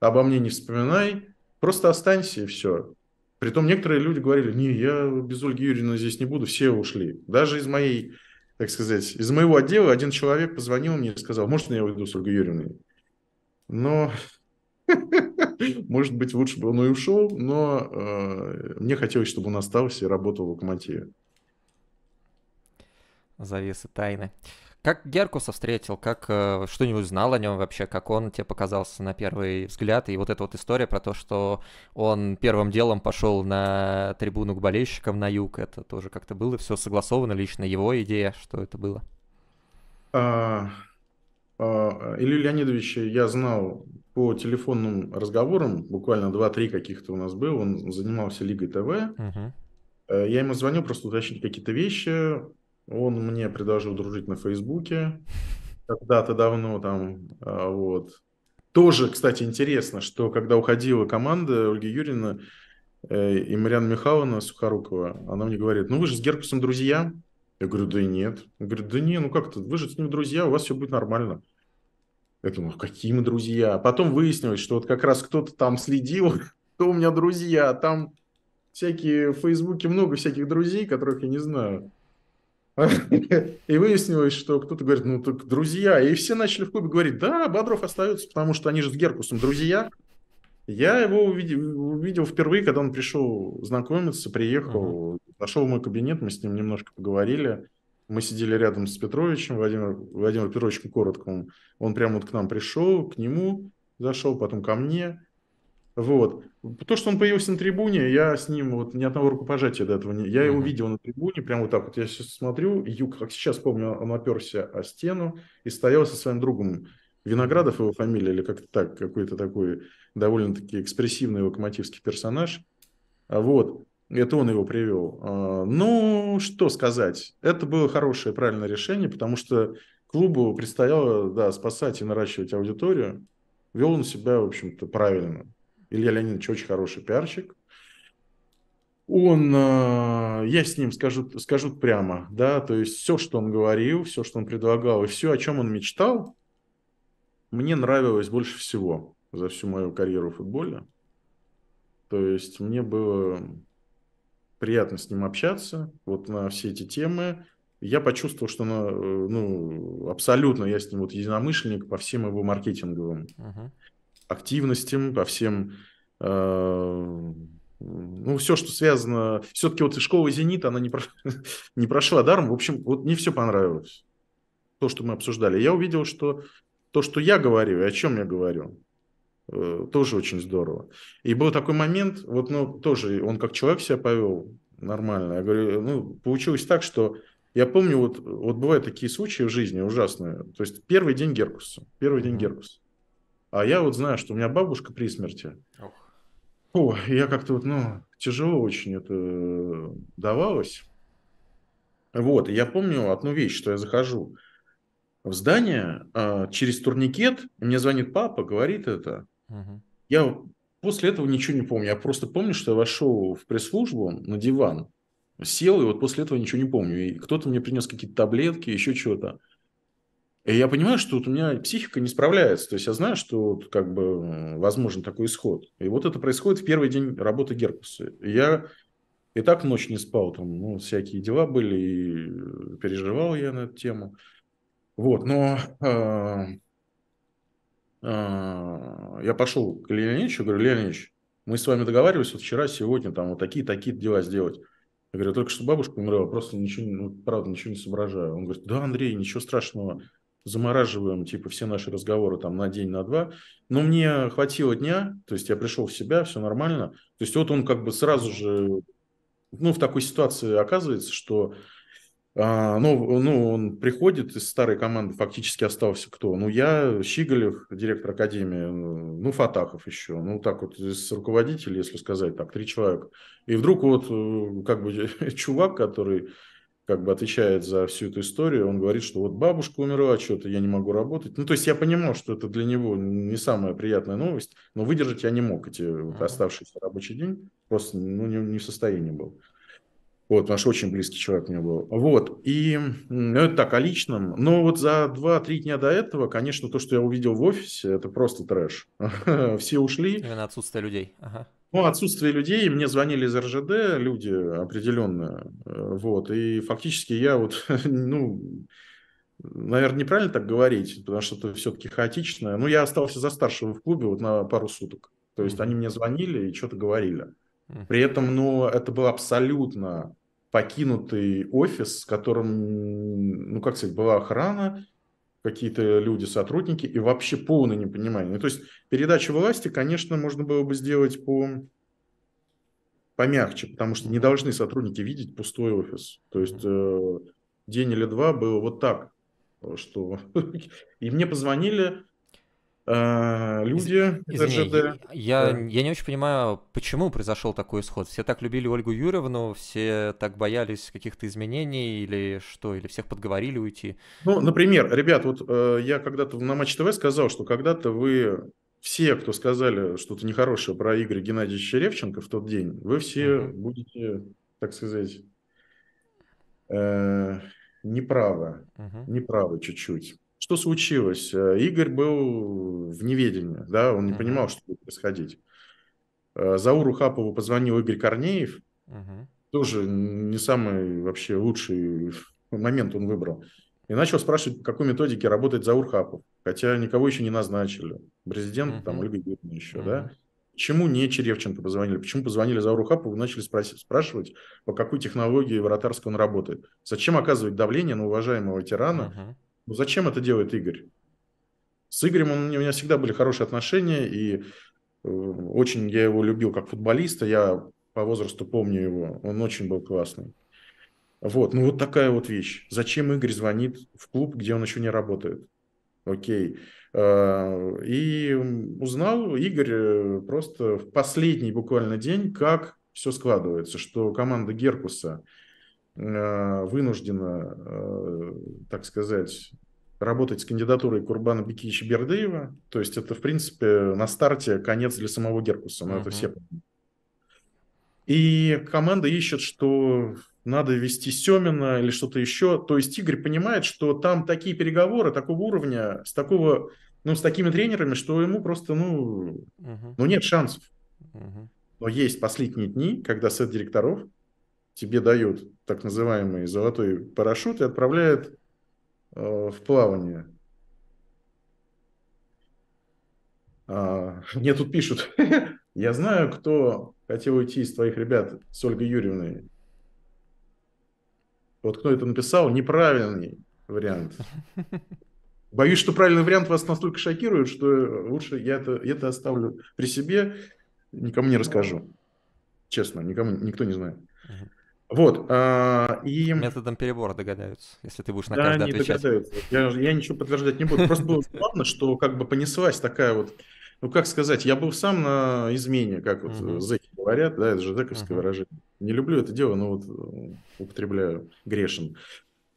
обо мне не вспоминай, просто останься и все. Притом некоторые люди говорили, не, я без Ольги Юрьевны здесь не буду, все ушли. Даже из моей, так сказать, из моего отдела один человек позвонил мне и сказал, может, я уйду с Ольгой Юрьевной. Но, может быть, лучше бы он и ушел, но э, мне хотелось, чтобы он остался и работал в локомотиве. Завесы тайны. Как Геркуса встретил, как э, что-нибудь знал о нем вообще, как он тебе показался на первый взгляд, и вот эта вот история про то, что он первым делом пошел на трибуну к болельщикам на юг, это тоже как-то было все согласовано, лично его идея, что это было? А, а, Илью Леонидовича я знал по телефонным разговорам, буквально 2-3 каких-то у нас был. он занимался Лигой ТВ, угу. Я ему звоню просто уточнить какие-то вещи, он мне предложил дружить на Фейсбуке когда-то давно там, а, вот. Тоже, кстати, интересно, что когда уходила команда Ольги Юрьевны э, и Марьяна Михайловна Сухорукова, она мне говорит, ну вы же с Геркусом друзья. Я говорю, да нет. Он говорит, да не, ну как-то, вы же с ним друзья, у вас все будет нормально. Я думаю, «А какие мы друзья? потом выяснилось, что вот как раз кто-то там следил, кто у меня друзья, там всякие в Фейсбуке много всяких друзей, которых я не знаю. И выяснилось, что кто-то говорит, ну так друзья. И все начали в клубе говорить, да, Бодров остается, потому что они же с Геркусом друзья. Я его увидел, увидел впервые, когда он пришел знакомиться, приехал, uh-huh. нашел мой кабинет, мы с ним немножко поговорили. Мы сидели рядом с Петровичем, Владимир, Владимиром Петровичем Коротким. Он прямо вот к нам пришел, к нему зашел, потом ко мне. Вот. То, что он появился на трибуне, я с ним вот ни одного рукопожатия до этого не... Я его видел на трибуне, прямо вот так вот. Я сейчас смотрю, Юг, как сейчас помню, он оперся о стену и стоял со своим другом. Виноградов его фамилия или как-то так, какой-то такой довольно-таки экспрессивный локомотивский персонаж. А вот. Это он его привел. А, ну, что сказать. Это было хорошее, правильное решение, потому что клубу предстояло, да, спасать и наращивать аудиторию. Вел он себя, в общем-то, правильно. Илья Леонидович очень хороший пиарщик. Он, э, я с ним скажу, скажу прямо, да, то есть все, что он говорил, все, что он предлагал, и все, о чем он мечтал, мне нравилось больше всего за всю мою карьеру в футболе. То есть мне было приятно с ним общаться, вот на все эти темы. Я почувствовал, что на э, ну, абсолютно я с ним вот единомышленник по всем его маркетинговым uh-huh активностям, по всем э, ну, все, что связано... Все-таки вот школа «Зенит», она не, про... не прошла даром. В общем, вот не все понравилось. То, что мы обсуждали. Я увидел, что то, что я говорю и о чем я говорю, э, тоже очень здорово. И был такой момент, вот, ну, тоже он как человек себя повел нормально. Я говорю, ну, получилось так, что я помню, вот, вот бывают такие случаи в жизни ужасные. То есть первый день Геркуса, первый день Геркуса. А я вот знаю, что у меня бабушка при смерти. Ох. О, я как-то вот, ну, тяжело очень это э, давалось. Вот, я помню одну вещь, что я захожу в здание а, через турникет, мне звонит папа, говорит это. Угу. Я после этого ничего не помню. Я просто помню, что я вошел в пресс-службу на диван, сел, и вот после этого ничего не помню. И кто-то мне принес какие-то таблетки, еще чего-то. И я понимаю, что вот у меня психика не справляется. То есть я знаю, что вот как бы возможен такой исход. И вот это происходит в первый день работы Геркуса. И я и так ночь не спал, там ну, всякие дела были, и переживал я на эту тему. Вот, но э, э, я пошел к Илье Леонидовичу, говорю, Илья Леонидович, мы с вами договаривались вот вчера, сегодня, там вот такие-такие дела сделать. Я говорю, только что бабушка умерла, просто ничего, ну, правда, ничего не соображаю. Он говорит, да, Андрей, ничего страшного замораживаем, типа, все наши разговоры там на день, на два. Но мне хватило дня, то есть я пришел в себя, все нормально. То есть вот он как бы сразу же, ну, в такой ситуации оказывается, что, а, ну, ну, он приходит из старой команды, фактически остался кто? Ну, я, Щиголев, директор академии, ну, Фатахов еще, ну, так вот, из руководителей, если сказать так, три человека. И вдруг вот э, как бы чувак, который как бы отвечает за всю эту историю, он говорит, что вот бабушка умерла, что-то я не могу работать. Ну, то есть я понимал, что это для него не самая приятная новость, но выдержать я не мог эти вот оставшиеся рабочий день, просто ну, не, не в состоянии был. Вот, наш очень близкий человек мне был. Вот, и ну, это так, о личном. Но вот за 2-3 дня до этого, конечно, то, что я увидел в офисе, это просто трэш. Все ушли. Именно отсутствие людей. Ага. Ну, отсутствие людей, мне звонили из РЖД люди определенно, э, вот, и фактически я вот, ну, наверное, неправильно так говорить, потому что это все-таки хаотично, но ну, я остался за старшего в клубе вот на пару суток, то есть они мне звонили и что-то говорили. При этом, ну, это был абсолютно покинутый офис, с которым, ну, как сказать, была охрана, какие-то люди, сотрудники, и вообще полное непонимание. Ну, то есть передача власти, конечно, можно было бы сделать по помягче, потому что не должны сотрудники видеть пустой офис. То есть э, день или два было вот так, что... И мне позвонили а, люди из РЖД. Я, да. я не очень понимаю, почему произошел такой исход. Все так любили Ольгу Юрьевну, все так боялись каких-то изменений или что, или всех подговорили уйти. Ну, например, ребят, вот э, я когда-то на Матч ТВ сказал, что когда-то вы все, кто сказали что-то нехорошее про Игоря Геннадьевича Ревченко в тот день, вы все угу. будете, так сказать, э, неправы, угу. неправы чуть-чуть. Что случилось? Э, Игорь был в неведении, да, он не понимал, что будет происходить. Э, Зауру Хапову позвонил Игорь Корнеев, uh тоже не самый вообще лучший момент он выбрал. И начал спрашивать, по какой методике работает Заур Хапов, хотя никого еще не назначили. Президент, uh там, Ольга Юрьевна еще, uh да. Почему не Черевченко позвонили? Почему позвонили Зауру Хапову и начали спросить, спрашивать, по какой технологии Воротарского он работает? Зачем оказывать давление на уважаемого тирана, uh ну зачем это делает Игорь? С Игорем он, у меня всегда были хорошие отношения, и э, очень я его любил как футболиста, я по возрасту помню его, он очень был классный. Вот, ну вот такая вот вещь. Зачем Игорь звонит в клуб, где он еще не работает? Окей. Э, и узнал Игорь э, просто в последний буквально день, как все складывается, что команда Геркуса – Э, вынуждена, э, так сказать, работать с кандидатурой Курбана Бекича Бердыева. То есть это, в принципе, на старте конец для самого Геркуса, но uh это все И команда ищет, что надо вести Семина или что-то еще. То есть Игорь понимает, что там такие переговоры такого уровня, с такого, ну, с такими тренерами, что ему просто, ну, uh ну нет шансов. uh Но есть последние дни, когда сет директоров – тебе дают так называемый золотой парашют и отправляют э, в плавание. А, мне тут пишут, я знаю, кто хотел уйти из твоих ребят с Ольгой Юрьевной. Вот кто это написал, неправильный вариант. Боюсь, что правильный вариант вас настолько шокирует, что лучше я это, я это оставлю при себе, никому не расскажу. Честно, никому, никто не знает. Uh-huh. Вот. А, и... Методом перебора догадаются, если ты будешь на да, каждый отвечать. Я, я ничего подтверждать не буду. Просто было странно, что как бы понеслась такая вот, ну как сказать, я был сам на измене, как вот угу. зэки говорят, да, это же зэковское выражение. Не люблю это дело, но вот э, употребляю, грешен.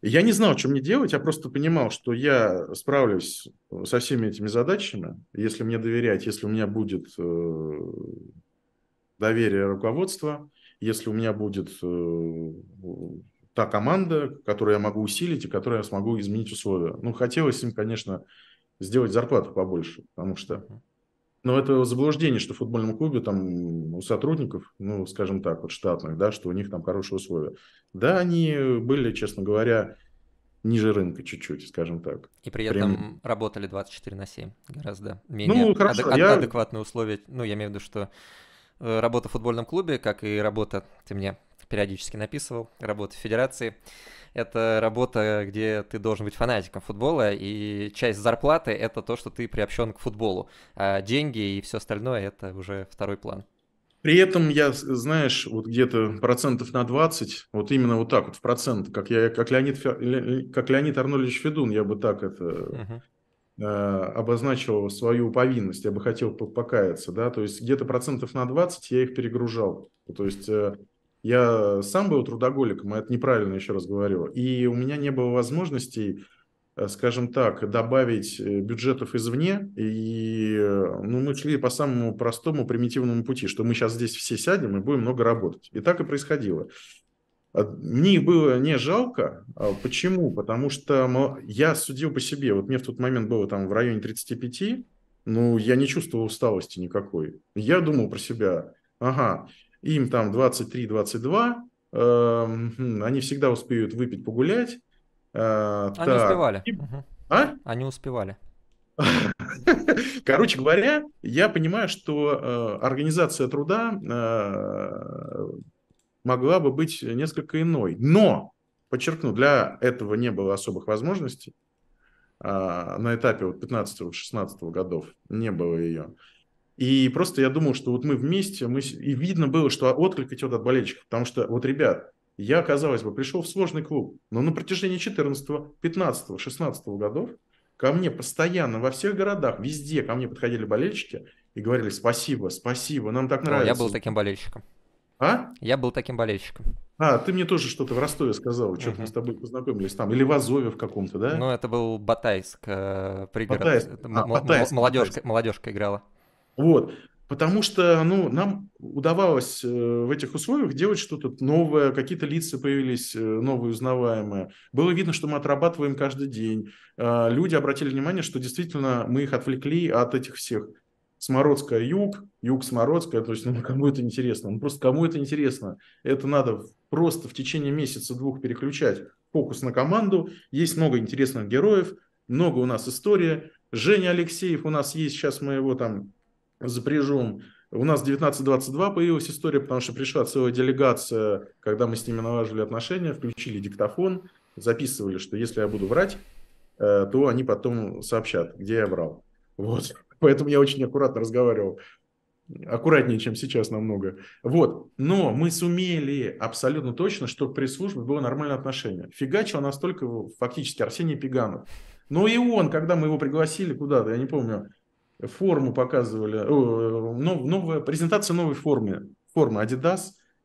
Я не знал, что мне делать, я просто понимал, что я справлюсь со всеми этими задачами, если мне доверять, если у меня будет э, доверие руководства, если у меня будет э, та команда, которую я могу усилить и которую я смогу изменить условия. Ну, хотелось им, конечно, сделать зарплату побольше, потому что... Но ну, это заблуждение, что в футбольном клубе там у сотрудников, ну, скажем так, вот штатных, да, что у них там хорошие условия. Да, они были, честно говоря, ниже рынка чуть-чуть, скажем так. И при этом Прям... работали 24 на 7, гораздо ну, менее ну, хорошо, ад- я... адекватные условия. Ну, я имею в виду, что Э, работа в футбольном клубе, как и работа, ты мне периодически написывал, работа в федерации, это работа, где ты должен быть фанатиком футбола, и часть зарплаты — это то, что ты приобщен к футболу, а деньги и все остальное — это уже второй план. При этом я, знаешь, вот где-то процентов на 20, вот именно вот так вот в процент, как, я, как, Леонид, как Леонид Арнольдович Федун, я бы так это... Uh-huh Э, обозначил свою повинность, я бы хотел покаяться, да, то есть где-то процентов на 20 я их перегружал, то есть э, я сам был трудоголиком, и это неправильно, еще раз говорю, и у меня не было возможностей, э, скажем так, добавить бюджетов извне, и ну, мы шли по самому простому примитивному пути, что мы сейчас здесь все сядем и будем много работать. И так и происходило. А, мне их было не жалко. А почему? Потому что я судил по себе. Вот мне в тот момент было там в районе 35, ну, я не чувствовал усталости никакой. Я думал про себя, ага, им там 23-22, э, эм, хм, они всегда успеют выпить, погулять. А, они так. успевали. А? Они успевали. Короче говоря, я понимаю, что э, организация труда э, могла бы быть несколько иной. Но, подчеркну, для этого не было особых возможностей. А, на этапе вот 15-16 годов не было ее. И просто я думал, что вот мы вместе, мы... и видно было, что отклик идет от болельщиков. Потому что, вот, ребят, я, казалось бы, пришел в сложный клуб, но на протяжении 14, 15, 16 годов ко мне постоянно во всех городах, везде ко мне подходили болельщики и говорили спасибо, спасибо, нам так нравится. О, я был таким болельщиком. А? Я был таким болельщиком. А, ты мне тоже что-то в Ростове сказал, что-то угу. мы с тобой познакомились там, или в Азове в каком-то, да? Ну, это был Батайск, э, пригород. Батайск. А, м- а, Батайск. Молодежка, Батайск. молодежка играла. Вот, потому что, ну, нам удавалось э, в этих условиях делать что-то новое, какие-то лица появились э, новые, узнаваемые. Было видно, что мы отрабатываем каждый день. Э, люди обратили внимание, что действительно мы их отвлекли от этих всех Смородская юг, юг Смородская, то есть ну, кому это интересно? Ну просто кому это интересно? Это надо просто в течение месяца-двух переключать фокус на команду. Есть много интересных героев, много у нас история. Женя Алексеев у нас есть, сейчас мы его там запряжем. У нас 1922 появилась история, потому что пришла целая делегация, когда мы с ними налаживали отношения, включили диктофон, записывали, что если я буду врать, э, то они потом сообщат, где я врал. Вот поэтому я очень аккуратно разговаривал. Аккуратнее, чем сейчас намного. Вот. Но мы сумели абсолютно точно, что при службе было нормальное отношение. Фигачил настолько фактически Арсений Пиганов. Но и он, когда мы его пригласили куда-то, я не помню, форму показывали, э, новая, презентация новой формы. Формы Adidas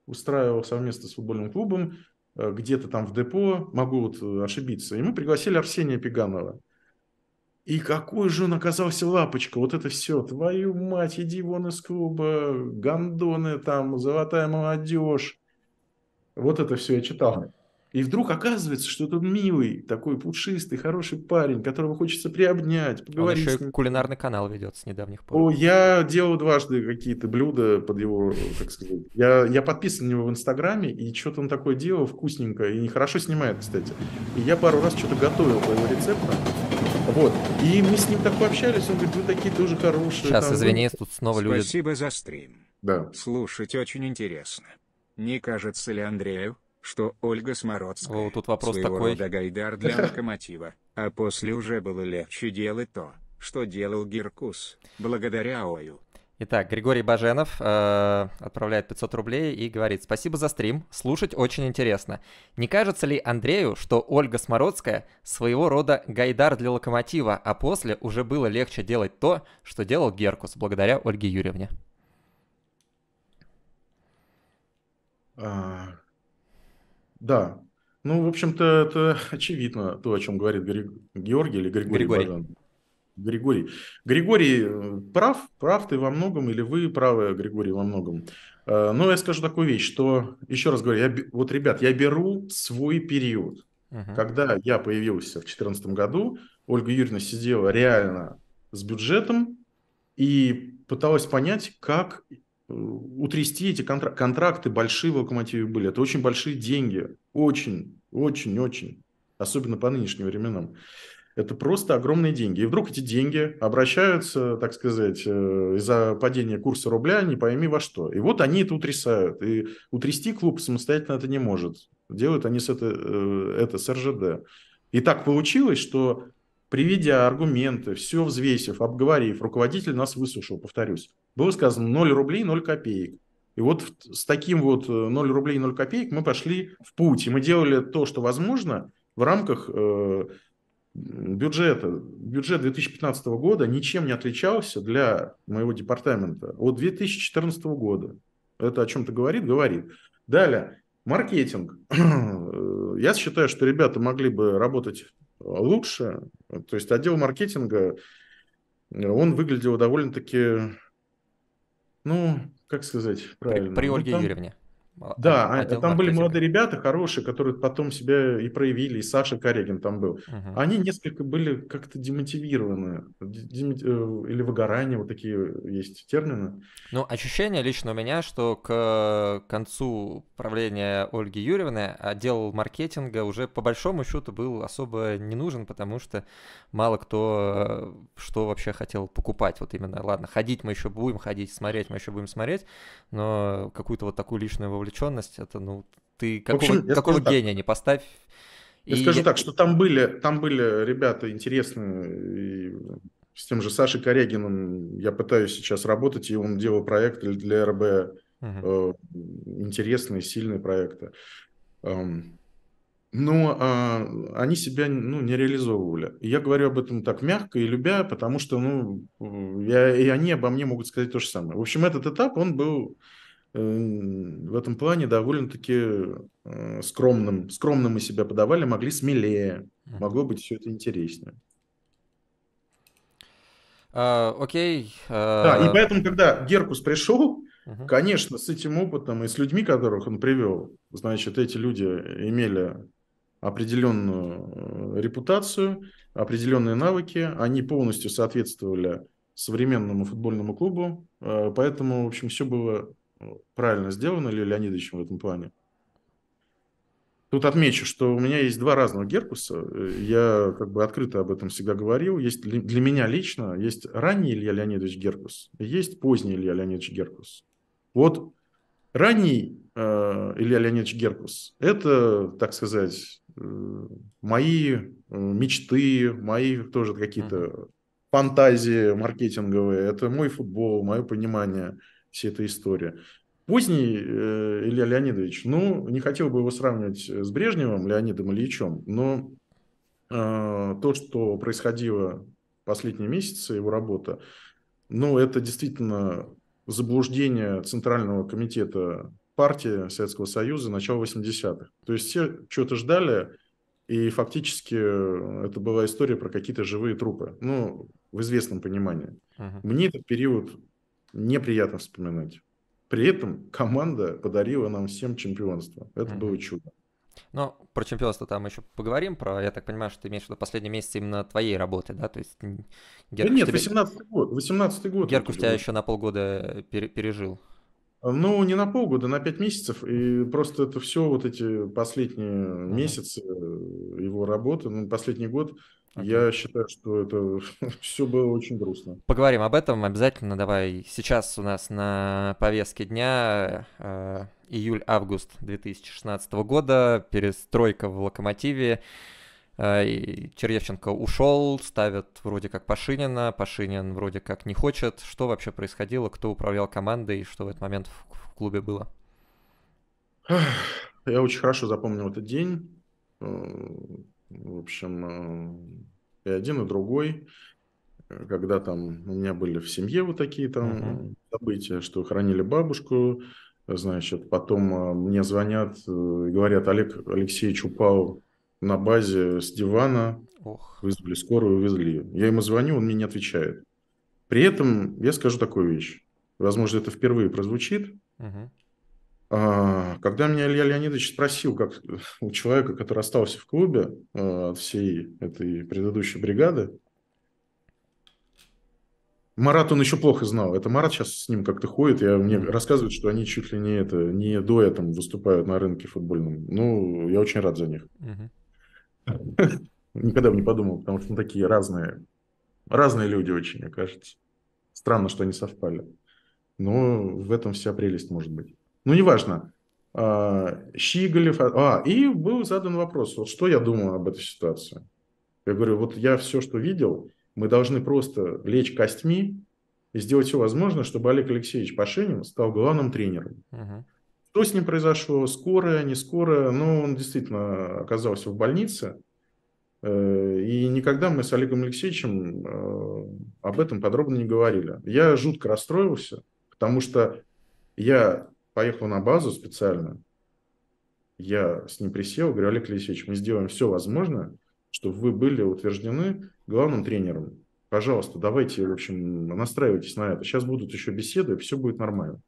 устраивал совместно с футбольным клубом э, где-то там в депо, могу вот э, ошибиться. И мы пригласили Арсения Пиганова. И какой же он оказался лапочка, вот это все, твою мать, иди вон из клуба, гондоны там, золотая молодежь. Вот это все я читал. И вдруг оказывается, что тут милый, такой пушистый, хороший парень, которого хочется приобнять, а поговорить. Он еще и кулинарный канал ведет с недавних пор. О, я делал дважды какие-то блюда под его, так сказать. Я, я подписан на него в Инстаграме, и что-то он такое делал вкусненькое, и нехорошо снимает, кстати. И я пару раз что-то готовил по его рецепту. Вот. И мы с ним так пообщались, он говорит, вы такие тоже хорошие. Сейчас, там, извини, вот. Ну. тут снова люди... Спасибо за стрим. Да. Слушать очень интересно. Не кажется ли Андрею, что Ольга Смородская О, тут вопрос своего такой. рода гайдар для локомотива, а после уже было легче делать то, что делал Геркус, благодаря Ою. Итак, Григорий Баженов э, отправляет 500 рублей и говорит «Спасибо за стрим, слушать очень интересно. Не кажется ли Андрею, что Ольга Смородская своего рода гайдар для локомотива, а после уже было легче делать то, что делал Геркус, благодаря Ольге Юрьевне?» а, Да, ну, в общем-то, это очевидно, то, о чем говорит Гри... Георгий или Григорий, Григорий. Баженов. Григорий. Григорий э, прав, прав ты во многом, или вы правы, Григорий, во многом. Э, Но ну, я скажу такую вещь, что, еще раз говорю, я, вот, ребят, я беру свой период. Угу. Когда я появился в 2014 году, Ольга Юрьевна сидела реально с бюджетом и пыталась понять, как э, утрясти эти контракты. Контракты большие в «Локомотиве» были. Это очень большие деньги. Очень, очень, очень. Особенно по нынешним временам. Это просто огромные деньги. И вдруг эти деньги обращаются, так сказать, э, из-за падения курса рубля, не пойми во что. И вот они это утрясают. И утрясти клуб самостоятельно это не может. Делают они с это, э, это с РЖД. И так получилось, что приведя аргументы, все взвесив, обговорив, руководитель нас выслушал, повторюсь. Было сказано 0 рублей, 0 копеек. И вот с таким вот 0 э, рублей, 0 копеек мы пошли в путь. И мы делали то, что возможно в рамках бюджета, бюджет 2015 года ничем не отличался для моего департамента от 2014 года. Это о чем-то говорит? Говорит. Далее, маркетинг. Я считаю, что ребята могли бы работать лучше. То есть отдел маркетинга, он выглядел довольно-таки, ну, как сказать правильно? При, при ну, Ольге ну, там... Юрьевне. Да, а, там маркетинг. были молодые ребята хорошие, которые потом себя и проявили, и Саша Карегин там был. Угу. Они несколько были как-то демотивированы, э, или выгорание, вот такие есть термины. Ну, ощущение лично у меня, что к э, концу правления Ольги Юрьевны отдел а, маркетинга уже по большому счету был особо не нужен, потому что мало кто э, что вообще хотел покупать. Вот именно, ладно, ходить мы еще будем ходить, смотреть мы еще будем смотреть, но какую-то вот такую личную вовлеченность, это, ну, ты какого, общем, какого гения так. не поставь. Я и... скажу так, что там были, там были ребята интересные, и с тем же Сашей Корягиным я пытаюсь сейчас работать, и он делал проект для РБ, угу. э, интересные, сильные проекты. Эм, но а, они себя ну, не реализовывали. Я говорю об этом так мягко и любя, потому что ну, я, и они обо мне могут сказать то же самое. В общем, этот этап, он был э, в этом плане довольно-таки э, скромным. Скромно мы себя подавали, могли смелее, могло быть все это интереснее. А, окей. А... Да, и а. поэтому, когда Геркус пришел, Угу. Конечно, с этим опытом и с людьми, которых он привел, значит, эти люди имели определенную э, репутацию, определенные навыки. Они полностью соответствовали современному футбольному клубу. Э, поэтому, в общем, все было э, правильно сделано Ле Леонидовичем в этом плане. Тут отмечу, что у меня есть два разных Геркуса. Я как бы открыто об этом всегда говорил. Есть для меня лично есть ранний Илья Леонидович Геркус, есть поздний Илья Леонидович Геркус. Вот ранний э, Илья Леонидович Геркус – это, так сказать, мои э, мечты, мои тоже какие-то фантазии маркетинговые, это мой футбол, мое понимание всей этой истории. Поздний э, Илья Леонидович, ну, не хотел бы его сравнивать с Брежневым Леонидом Ильичем, но э, то, что происходило последние месяцы, его работа, ну, это действительно заблуждение Центрального комитета партии Советского Союза начала 80-х. То есть все что-то ждали, и фактически э, это была история про какие-то живые трупы. Ну, в известном понимании. Uh-huh. Мне этот период неприятно вспоминать. При этом команда подарила нам всем чемпионство. Это uh-huh. было чудо. Но ну, про чемпионство там еще поговорим, про, я так понимаю, что ты имеешь в виду последние месяцы именно твоей работы, да? То есть Герков да нет, тебе... 18-й год, 18-й год. Герков тебя еще на полгода э, пережил. Э, ну, не на полгода, на пять месяцев. И просто это все, вот эти последние uh-huh. месяцы э, его работы, ну, последний год, Okay. Я считаю, что это все было очень грустно. Поговорим об этом обязательно. Давай. Сейчас у нас на повестке дня э, июль-август 2016 года, перестройка в локомотиве. Э, Черевченко ушел, ставят вроде как Пашинина, Пашинин вроде как не хочет. Что вообще происходило, кто управлял командой и что в этот момент в, в клубе было? Я очень хорошо запомнил этот день. Э, в общем, э, и один, и другой. Когда там у меня были в семье вот такие там uh-huh. события, что хранили бабушку, значит, потом мне звонят, говорят, Олег Алексеевич упал на базе с дивана, Ох. вызвали скорую, увезли. Я ему звоню, он мне не отвечает. При этом я скажу такую вещь. Возможно, это впервые прозвучит. Угу. когда меня Илья Леонидович спросил, как у человека, который остался в клубе а, от всей этой предыдущей бригады, Марат он еще плохо знал. Это Марат сейчас с ним как-то ходит. Я, мне рассказывают, что они чуть ли не это, не до дуэтом выступают на рынке футбольном. Ну, я очень рад за них. Угу. Никогда бы не подумал, потому что ну, такие разные, разные люди очень, мне кажется. Странно, что они совпали. Но в этом вся прелесть может быть. Ну, неважно. А, Щиголев... А, а, и был задан вопрос, вот что я думаю об этой ситуации? Я говорю, вот я все, что видел, мы должны просто лечь костьми и сделать все возможное, чтобы Олег Алексеевич Пашинин стал главным тренером. Uh-huh. Что с ним произошло, скорая, не скорая, но ну, он действительно оказался в больнице. Э, и никогда мы с Олегом Алексеевичем э, об этом подробно не говорили. Я жутко расстроился, потому что я поехал на базу специально, я с ним присел, говорю, Олег Алексеевич, мы сделаем все возможное, чтобы вы были утверждены главным тренером. Пожалуйста, давайте, в общем, настраивайтесь на это. Сейчас будут еще беседы, все будет нормально.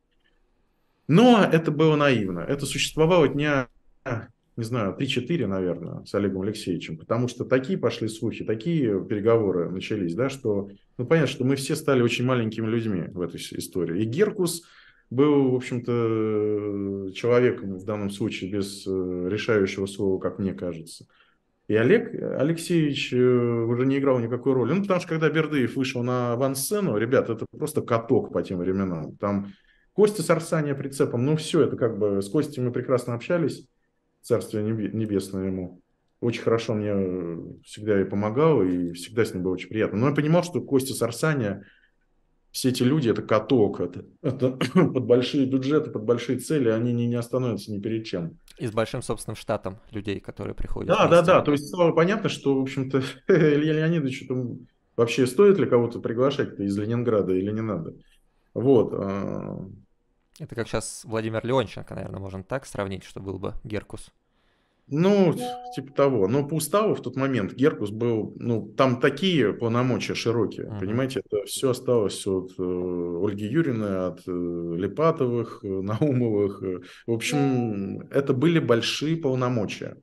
Но это было наивно. Это существовало дня, не знаю, 3-4, наверное, с Олегом Алексеевичем, потому что такие пошли слухи, такие переговоры начались, да, что, ну, понятно, что мы все стали очень маленькими людьми в этой истории. И Геркус был, в общем-то, человеком в данном случае без э, решающего слова, как мне кажется. И Олег Алексеевич э, уже не играл никакой роли. Ну, потому что когда Бердыев вышел на авансцену, ребят, это просто каток по тем временам. Там Костя Сарсания прицепом, ну все, это как бы с Костей мы прекрасно общались, царствие небесное ему. Очень хорошо мне э, всегда и помогал, и всегда с ним было очень приятно. Но я понимал, что Костя Сарсания, все эти люди, это каток, это, это под большие бюджеты, под большие цели, они не, не остановятся ни перед чем. И с большим собственным штатом людей, которые приходят. Да, вместе. да, да. То есть стало понятно, что, в общем-то, Илья Леонидович, там, вообще стоит ли кого-то приглашать из Ленинграда или не надо. Вот. А, это как сейчас Владимир Леонченко, наверное, можно так сравнить, что был бы Геркус. Ну, типа того. Но по уставу в тот момент Геркус был, ну, там такие полномочия широкие. Mm-hmm. Понимаете, это все осталось от э, Ольги Юрины, от э, Липатовых, э, Наумовых. Э, в общем, это были большие полномочия.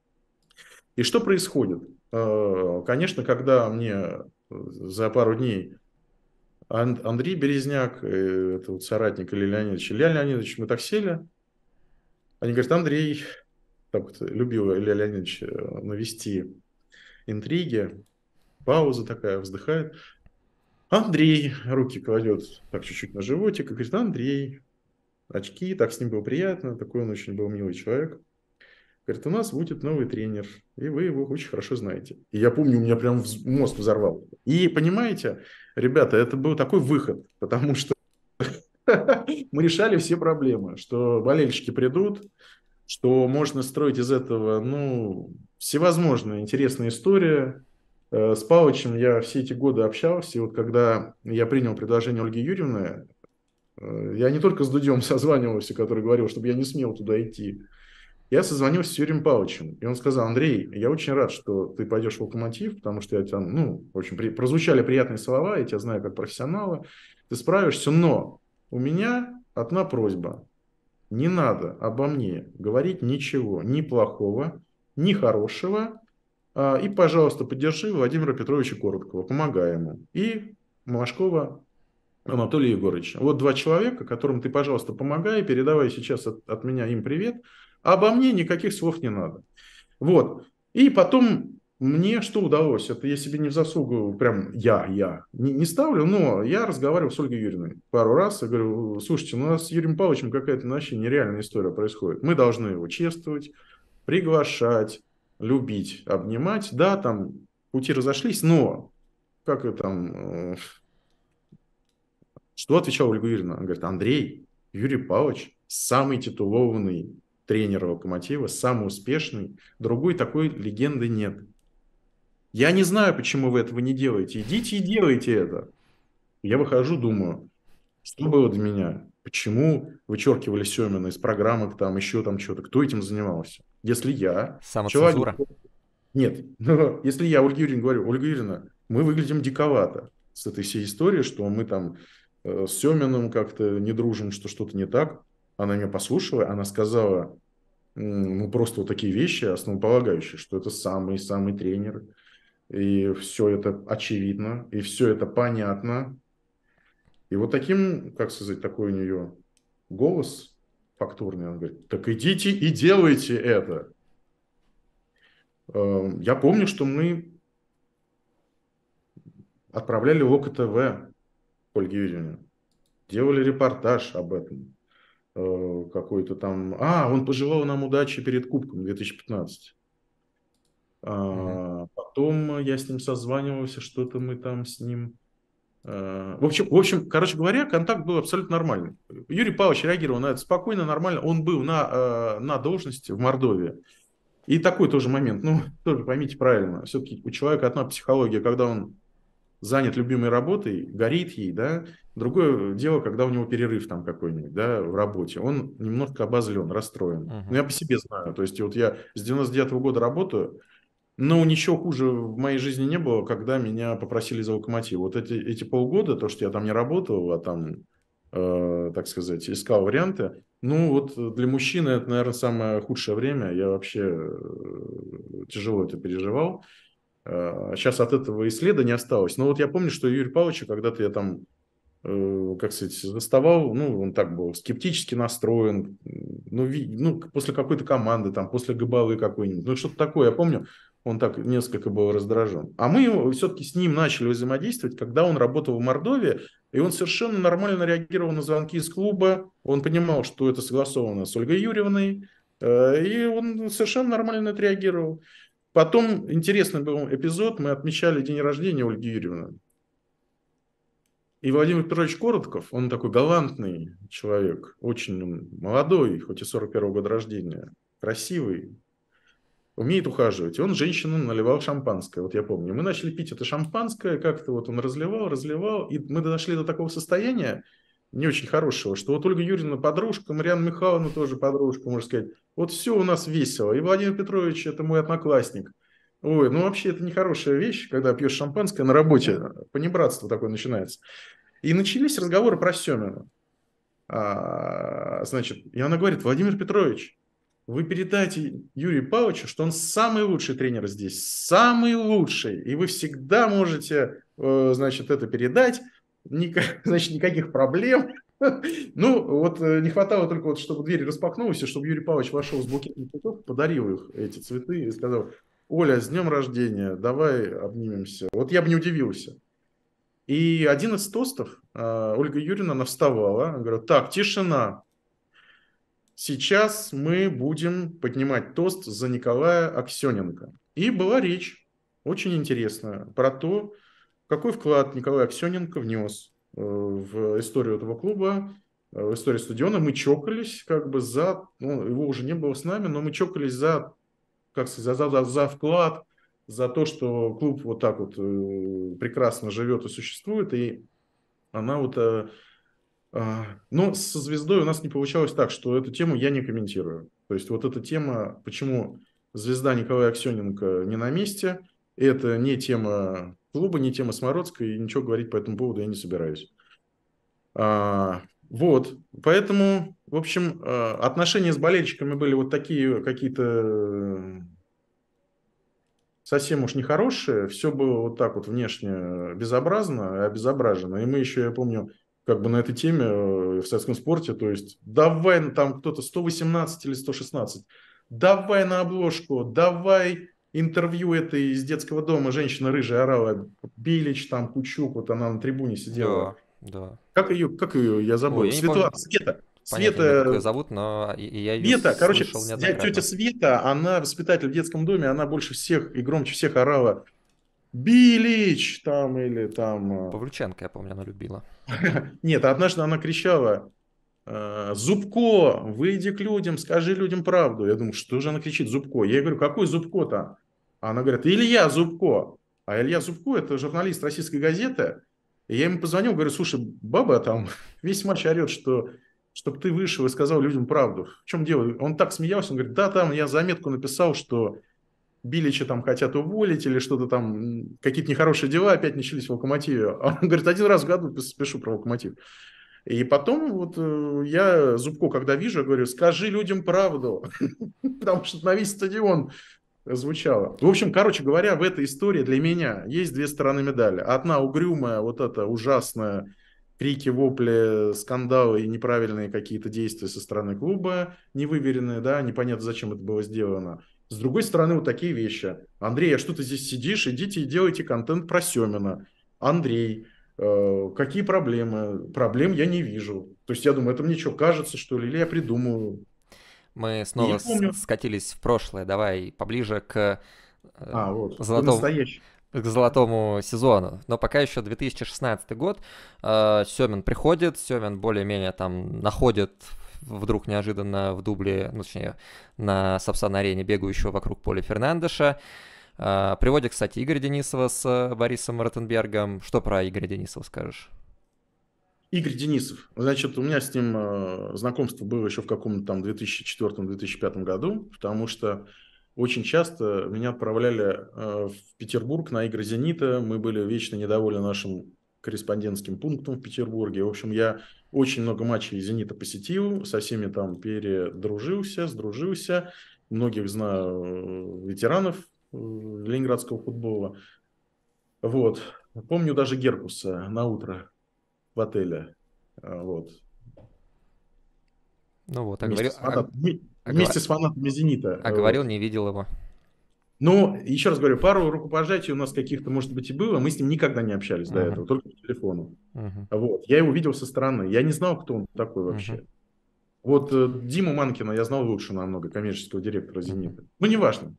И что происходит? Э, конечно, когда мне за пару дней Андрей Березняк, э, это вот соратник Илья Леонидович. Илья Леонидович, мы так сели. Они говорят, Андрей, так вот, любил Илья Леонидович э, навести интриги. Пауза такая, вздыхает. Андрей руки кладет так чуть-чуть на животик и говорит, Андрей, очки, так с ним было приятно, такой он очень был милый человек. Говорит, у нас будет новый тренер, и вы его очень хорошо знаете. И я помню, у меня прям мозг взорвал. И понимаете, ребята, это был такой выход, потому что мы решали все проблемы, что болельщики придут, что можно строить из этого, ну, всевозможная интересная история. Э, с Павловичем я все эти годы общался, и вот когда я принял предложение Ольги Юрьевны, э, я не только с Дудем созванивался, который говорил, чтобы я не смел туда идти, я созвонился с Юрием Павловичем, и он сказал, Андрей, я очень рад, что ты пойдешь в «Локомотив», потому что я тебя, ну, в общем, при... прозвучали приятные слова, я тебя знаю как профессионала, ты справишься, но у меня одна просьба. Не надо обо мне говорить ничего, ни плохого, ни хорошего, а, и, пожалуйста, поддержи Владимира Петровича Короткого, помогай ему. И Машкова Анатолия Егоровича. Вот два человека, которым ты, пожалуйста, помогай, передавай сейчас от, от меня им привет – а обо мне никаких слов не надо. Вот. И потом мне что удалось? Это я себе не в заслугу прям я, я не, не ставлю, но я разговаривал с Ольгой Юрьевной пару раз. Я говорю, слушайте, ну у нас с Юрием Павловичем какая-то вообще нереальная история происходит. Мы должны его чествовать, приглашать, любить, обнимать. Да, там пути разошлись, но как это там... Э, что отвечал Ольга Юрьевна? Она говорит, Андрей, Юрий Павлович самый титулованный тренера Локомотива, самый успешный, другой такой легенды нет. Я не знаю, почему вы этого не делаете. Идите и делайте это. Я выхожу, думаю, что было до меня? Почему вычеркивали Семина из программок, там еще там что-то? Кто этим занимался? Если я... Самоцензура? Человек... Нет. Но ну, если я Ольге Юрьевне говорю, Ольга Юрьевна, мы выглядим диковато с этой всей историей, что мы там э, с Семиным как-то не дружим, что что-то не так. Она меня послушала, она сказала, ну, просто вот такие вещи основополагающие, что это самый-самый тренер и все это очевидно, и все это понятно. И вот таким, как сказать, такой у нее голос фактурный, он говорит, так идите и делайте это. Эм, я помню, что мы отправляли ОКТВ Ольге Юрьевне, делали репортаж об этом. Э, какой-то там... А, он пожелал нам удачи перед Кубком 2015. А, mm Потом я с ним созванивался, что-то мы там с ним... Э, в общем, в общем, короче говоря, контакт был абсолютно нормальный. Юрий Павлович реагировал на это спокойно, нормально. Он был на, э, на должности в Мордовии. И такой тоже момент, ну, тоже поймите правильно, все-таки у человека одна психология, когда он занят любимой работой, горит ей, да, Другое дело, когда у него перерыв там какой-нибудь, да, в работе, он немножко обозлен, расстроен. Uh-huh. Ну, я по себе знаю, то есть вот я с 99 года работаю, но ничего хуже в моей жизни не было, когда меня попросили за локомотив. Вот эти, эти полгода, то, что я там не работал, а там, э, так сказать, искал варианты, ну вот для мужчины это, наверное, самое худшее время. Я вообще э, тяжело это переживал. Сейчас э, от этого исследования осталось. Но вот я помню, что Юрий Павлович, когда-то я там Э, как сказать, заставал, ну, он так был скептически настроен, ну, ну после какой-то команды, там, после габалы какой-нибудь, ну, что-то такое, я помню, он так несколько был раздражен. А мы все-таки с ним начали взаимодействовать, когда он работал в Мордовии, и он совершенно нормально реагировал на звонки из клуба, он понимал, что это согласовано с Ольгой Юрьевной, э, и он совершенно нормально отреагировал. Потом интересный был эпизод, мы отмечали день рождения Ольги Юрьевны. И Владимир Петрович Коротков, он такой галантный человек, очень молодой, хоть и 41 года рождения, красивый, умеет ухаживать. он женщину наливал шампанское, вот я помню. Мы начали пить это шампанское, как-то вот он разливал, разливал, и мы дошли до такого состояния, не очень хорошего, что вот Ольга Юрьевна подружка, Марианна Михайловна тоже подружка, можно сказать. Вот все у нас весело. И Владимир Петрович, это мой одноклассник. Ой, ну вообще это нехорошая вещь, когда пьешь шампанское на работе, понебратство такое начинается. И начались разговоры про Семена. А, значит, и она говорит, Владимир Петрович, вы передайте Юрию Павловичу, что он самый лучший тренер здесь, самый лучший, и вы всегда можете, э, значит, это передать, Ник- значит, никаких проблем. Ну, вот э, не хватало только, вот, чтобы дверь распахнулась, и чтобы Юрий Павлович вошел с букетом цветов, подарил их, эти цветы, и сказал, Оля, с днем рождения, давай обнимемся. Вот я бы не удивился. И один из тостов, а, Ольга Юрьевна, она вставала, она говорит, так, тишина, сейчас мы будем поднимать тост за Николая Аксененко. И была речь, очень интересная, про то, какой вклад Николай Аксененко внес э, в историю этого клуба, э, в историю стадиона. Мы чокались как бы за, ну, его уже не было с нами, но мы чокались за как сказать, за, за, за вклад, за то, что клуб вот так вот э, прекрасно живет и существует, и она вот... Э, а, но со звездой у нас не получалось так, что эту тему я не комментирую. То есть вот эта тема, почему звезда Николая Аксененко не на месте, это не тема клуба, не тема Смородской, и ничего говорить по этому поводу я не собираюсь. А, вот, поэтому в общем, э, отношения с болельщиками были вот такие э, какие-то э, совсем уж нехорошие. Все было вот так вот внешне безобразно, обезображено. И мы еще, я помню, как бы на этой теме в советском спорте, то есть давай там кто-то 118 или 116, давай на обложку, давай интервью этой из детского дома женщина рыжая орала, Билич там, Кучук, вот она на трибуне сидела. Да, да. Как ее, как ее, я забыл, Ой, Светлана, Света, Света... Понятно, зовут, но я ее Света, короче, тетя Света, она воспитатель в детском доме, она больше всех и громче всех орала. Билич там или там... Э, Павлюченко, я помню, она любила. Нет, однажды она кричала, э, Зубко, выйди к людям, скажи людям правду. Я думаю, что же она кричит, Зубко? Я говорю, какой Зубко-то? Она говорит, Илья Зубко. А Илья Зубко – это журналист российской газеты. И я ему позвонил, говорю, слушай, баба там весь матч орет, что чтобы ты вышел и сказал людям правду. В чем дело? Он так смеялся, он говорит, да, там я заметку написал, что Билича там хотят уволить или что-то там, какие-то нехорошие дела опять начались в «Локомотиве». А он говорит, один раз в году пишу про «Локомотив». И потом вот э, я Зубко, когда вижу, говорю, скажи людям правду, потому что на весь стадион звучало. В общем, короче говоря, в этой истории для меня есть две стороны медали. Одна угрюмая, вот эта ужасная крики, вопли, скандалы и неправильные какие-то действия со стороны клуба, невыверенные, да, непонятно, зачем это было сделано. С другой стороны, вот такие вещи. Андрей, а что ты здесь сидишь? Идите и делайте контент про Семина. Андрей, э, какие проблемы? Проблем я не вижу. То есть я думаю, это мне что, кажется, что ли, или я придумываю? Мы снова скатились в прошлое. Давай поближе к э, а, вот, золотому, к золотому сезону. Но пока еще 2016 год. Э, Семин приходит, Семин более-менее там находит вдруг неожиданно в дубле, ну, точнее, на Сапсан-арене, бегающего вокруг поля Фернандеша. Э, приводит, кстати, Игоря Денисова с э, Борисом Ротенбергом. Что про Игоря Денисова скажешь? Игорь Денисов. Значит, у меня с ним э, знакомство было еще в каком-то там 2004-2005 году, потому что очень часто меня отправляли э, в Петербург на игры «Зенита». Мы были вечно недовольны нашим корреспондентским пунктом в Петербурге. В общем, я очень много матчей «Зенита» посетил, со всеми там передружился, сдружился. Многих знаю э, ветеранов э, ленинградского футбола. Вот. Помню даже Геркуса на утро в отеле. Вот. Ну вот, а говорю... А... А Вместе с фанатами «Зенита». А э, говорил, не видел его. Ну, еще раз говорю, пару рукопожатий у нас каких-то, может быть, и было. Мы с ним никогда не общались uh до этого, только по телефону. Вот. Я его видел со стороны. Я не знал, кто он такой вообще. Вот э, Диму Манкина я знал лучше намного, коммерческого директора «Зенита». Uh-huh. Ну, неважно.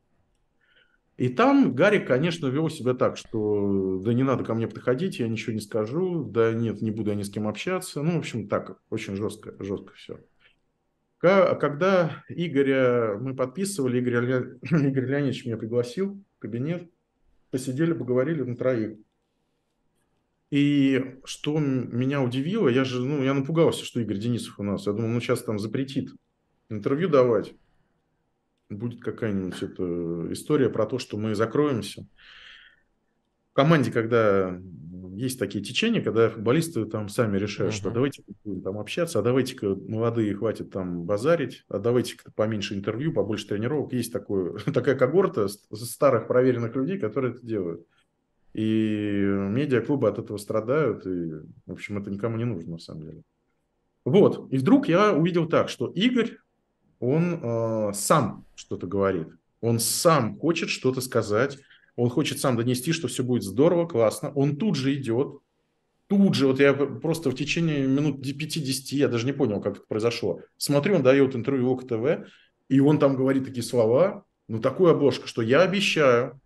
И там Гарик, конечно, вел себя так, что да не надо ко мне подходить, я ничего не скажу, да нет, не буду я ни с кем общаться. Ну, в общем, так, очень жестко, жестко все. Когда Игоря мы подписывали, Игорь, Ле... Игорь Леонидович меня пригласил в кабинет, посидели, поговорили на троих. И что меня удивило, я же, ну, я напугался, что Игорь Денисов у нас. Я думал, ну, сейчас там запретит интервью давать. Будет какая-нибудь эта история про то, что мы закроемся. В команде, когда есть такие течения, когда футболисты там сами решают, uh-huh. что давайте будем там общаться, а давайте-ка молодые хватит там базарить, а давайте-ка поменьше интервью, побольше тренировок. Есть такое, такая когорта старых проверенных людей, которые это делают. И медиаклубы от этого страдают, и, в общем, это никому не нужно, на самом деле. Вот, и вдруг я увидел так, что Игорь, он э, сам что-то говорит, он сам хочет что-то сказать, он хочет сам донести, что все будет здорово, классно, он тут же идет, тут же, вот я просто в течение минут 5-10, я даже не понял, как это произошло, смотрю, он дает интервью ОК ТВ, и он там говорит такие слова, ну, такую обложку, что я обещаю,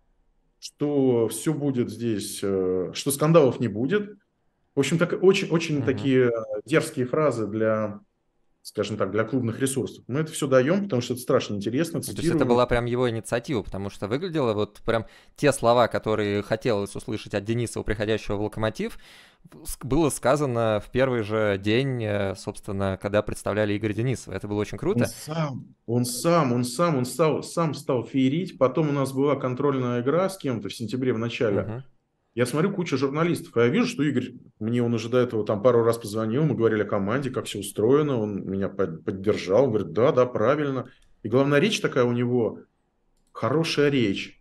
что все будет здесь, э, что скандалов не будет. В общем, так, очень, очень mm-hmm. такие э, дерзкие фразы для скажем так, для клубных ресурсов. Мы это все даем, потому что это страшно интересно. Цитируем. Ну, то есть это была прям его инициатива, потому что выглядело вот прям те слова, которые хотелось услышать от Дениса, у приходящего в «Локомотив», было сказано в первый же день, э, собственно, когда представляли Игорь Денисова. Это было очень круто. Он сам, он сам, он сам, он стал, сам стал феерить. Потом у нас была контрольная игра с кем-то в сентябре в начале. Uh-huh я смотрю кучу журналистов, и а я вижу, что Игорь, мне он уже до этого там пару раз позвонил, мы говорили о команде, как все устроено, он меня поддержал, говорит, да, да, правильно. И главная речь такая у него, хорошая речь,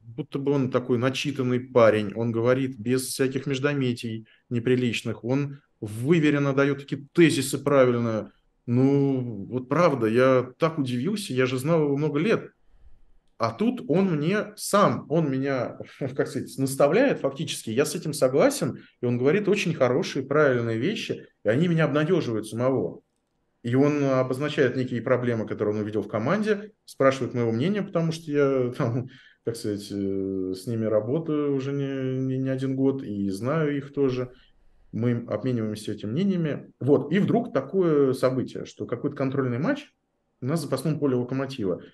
будто бы он такой начитанный парень, он говорит без всяких междометий неприличных, он выверенно дает такие тезисы правильно. Ну, вот правда, я так удивился, я же знал его много лет. А тут он мне сам, он меня, как сказать, наставляет фактически. Я с этим согласен, и он говорит очень хорошие, правильные вещи, и они меня обнадеживают самого. И он обозначает некие проблемы, которые он увидел в команде, спрашивает моего мнения, потому что я там, как сказать, э, с ними работаю уже не, не, не один год и знаю их тоже. Мы обмениваемся этими мнениями. Вот, и вдруг такое событие, что какой-то контрольный матч на запасном поле локомотива –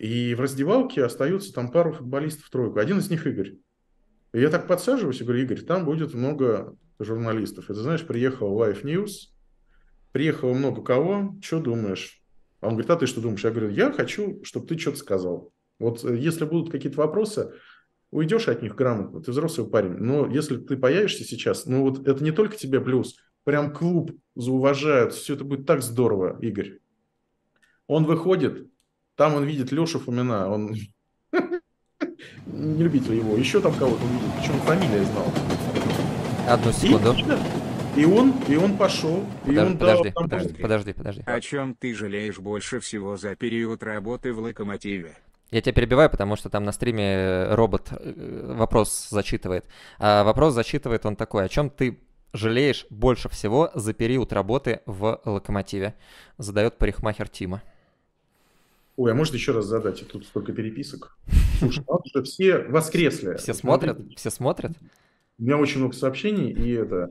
и в раздевалке остаются там пару футболистов тройку. Один из них Игорь. И я так подсаживаюсь и говорю, Игорь, там будет много журналистов. И ты знаешь, приехал Life News, приехало много кого, что думаешь? А он говорит, а ты что думаешь? Я говорю, я хочу, чтобы ты что-то сказал. Вот э, если будут какие-то вопросы, уйдешь от них грамотно, ты взрослый парень. Но если ты появишься сейчас, ну вот это не только тебе плюс, прям клуб зауважают, все это будет так здорово, Игорь. Он выходит, там он видит Лешу Фомина, он не любитель его, еще там кого-то он видит, причем фамилия знал. Одну секунду. И, он, и он пошел, и он подожди, Подожди, подожди, подожди, подожди. О чем ты жалеешь больше всего за период работы в «Локомотиве»? Я тебя перебиваю, потому что там на стриме э, робот э, вопрос зачитывает. А вопрос зачитывает он такой, о чем ты жалеешь больше всего за период работы в «Локомотиве»? Задает парикмахер Тима. Ой, а может еще раз задать? Тут столько переписок. Слушай, уже ну, все воскресли. Все смотрят? Все смотрят? У меня очень много сообщений, и это...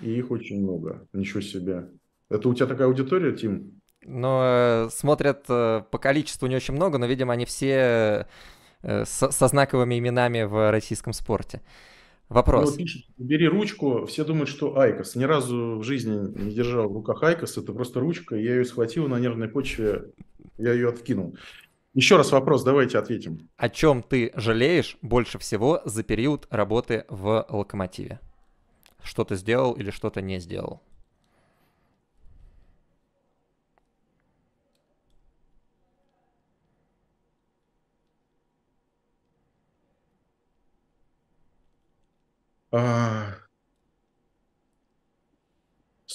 И их очень много. Ничего себе. Это у тебя такая аудитория, Тим? Ну, смотрят э, по количеству не очень много, но, видимо, они все э, со, со знаковыми именами в российском спорте. Вопрос. Ну, пишет, бери ручку, все думают, что Айкос. Ни разу в жизни не держал в руках Айкос, это просто ручка, я ее схватил на нервной почве я ее откинул. Еще раз вопрос, давайте ответим. О чем ты жалеешь больше всего за период работы в локомотиве? Что ты сделал или что-то не сделал? А...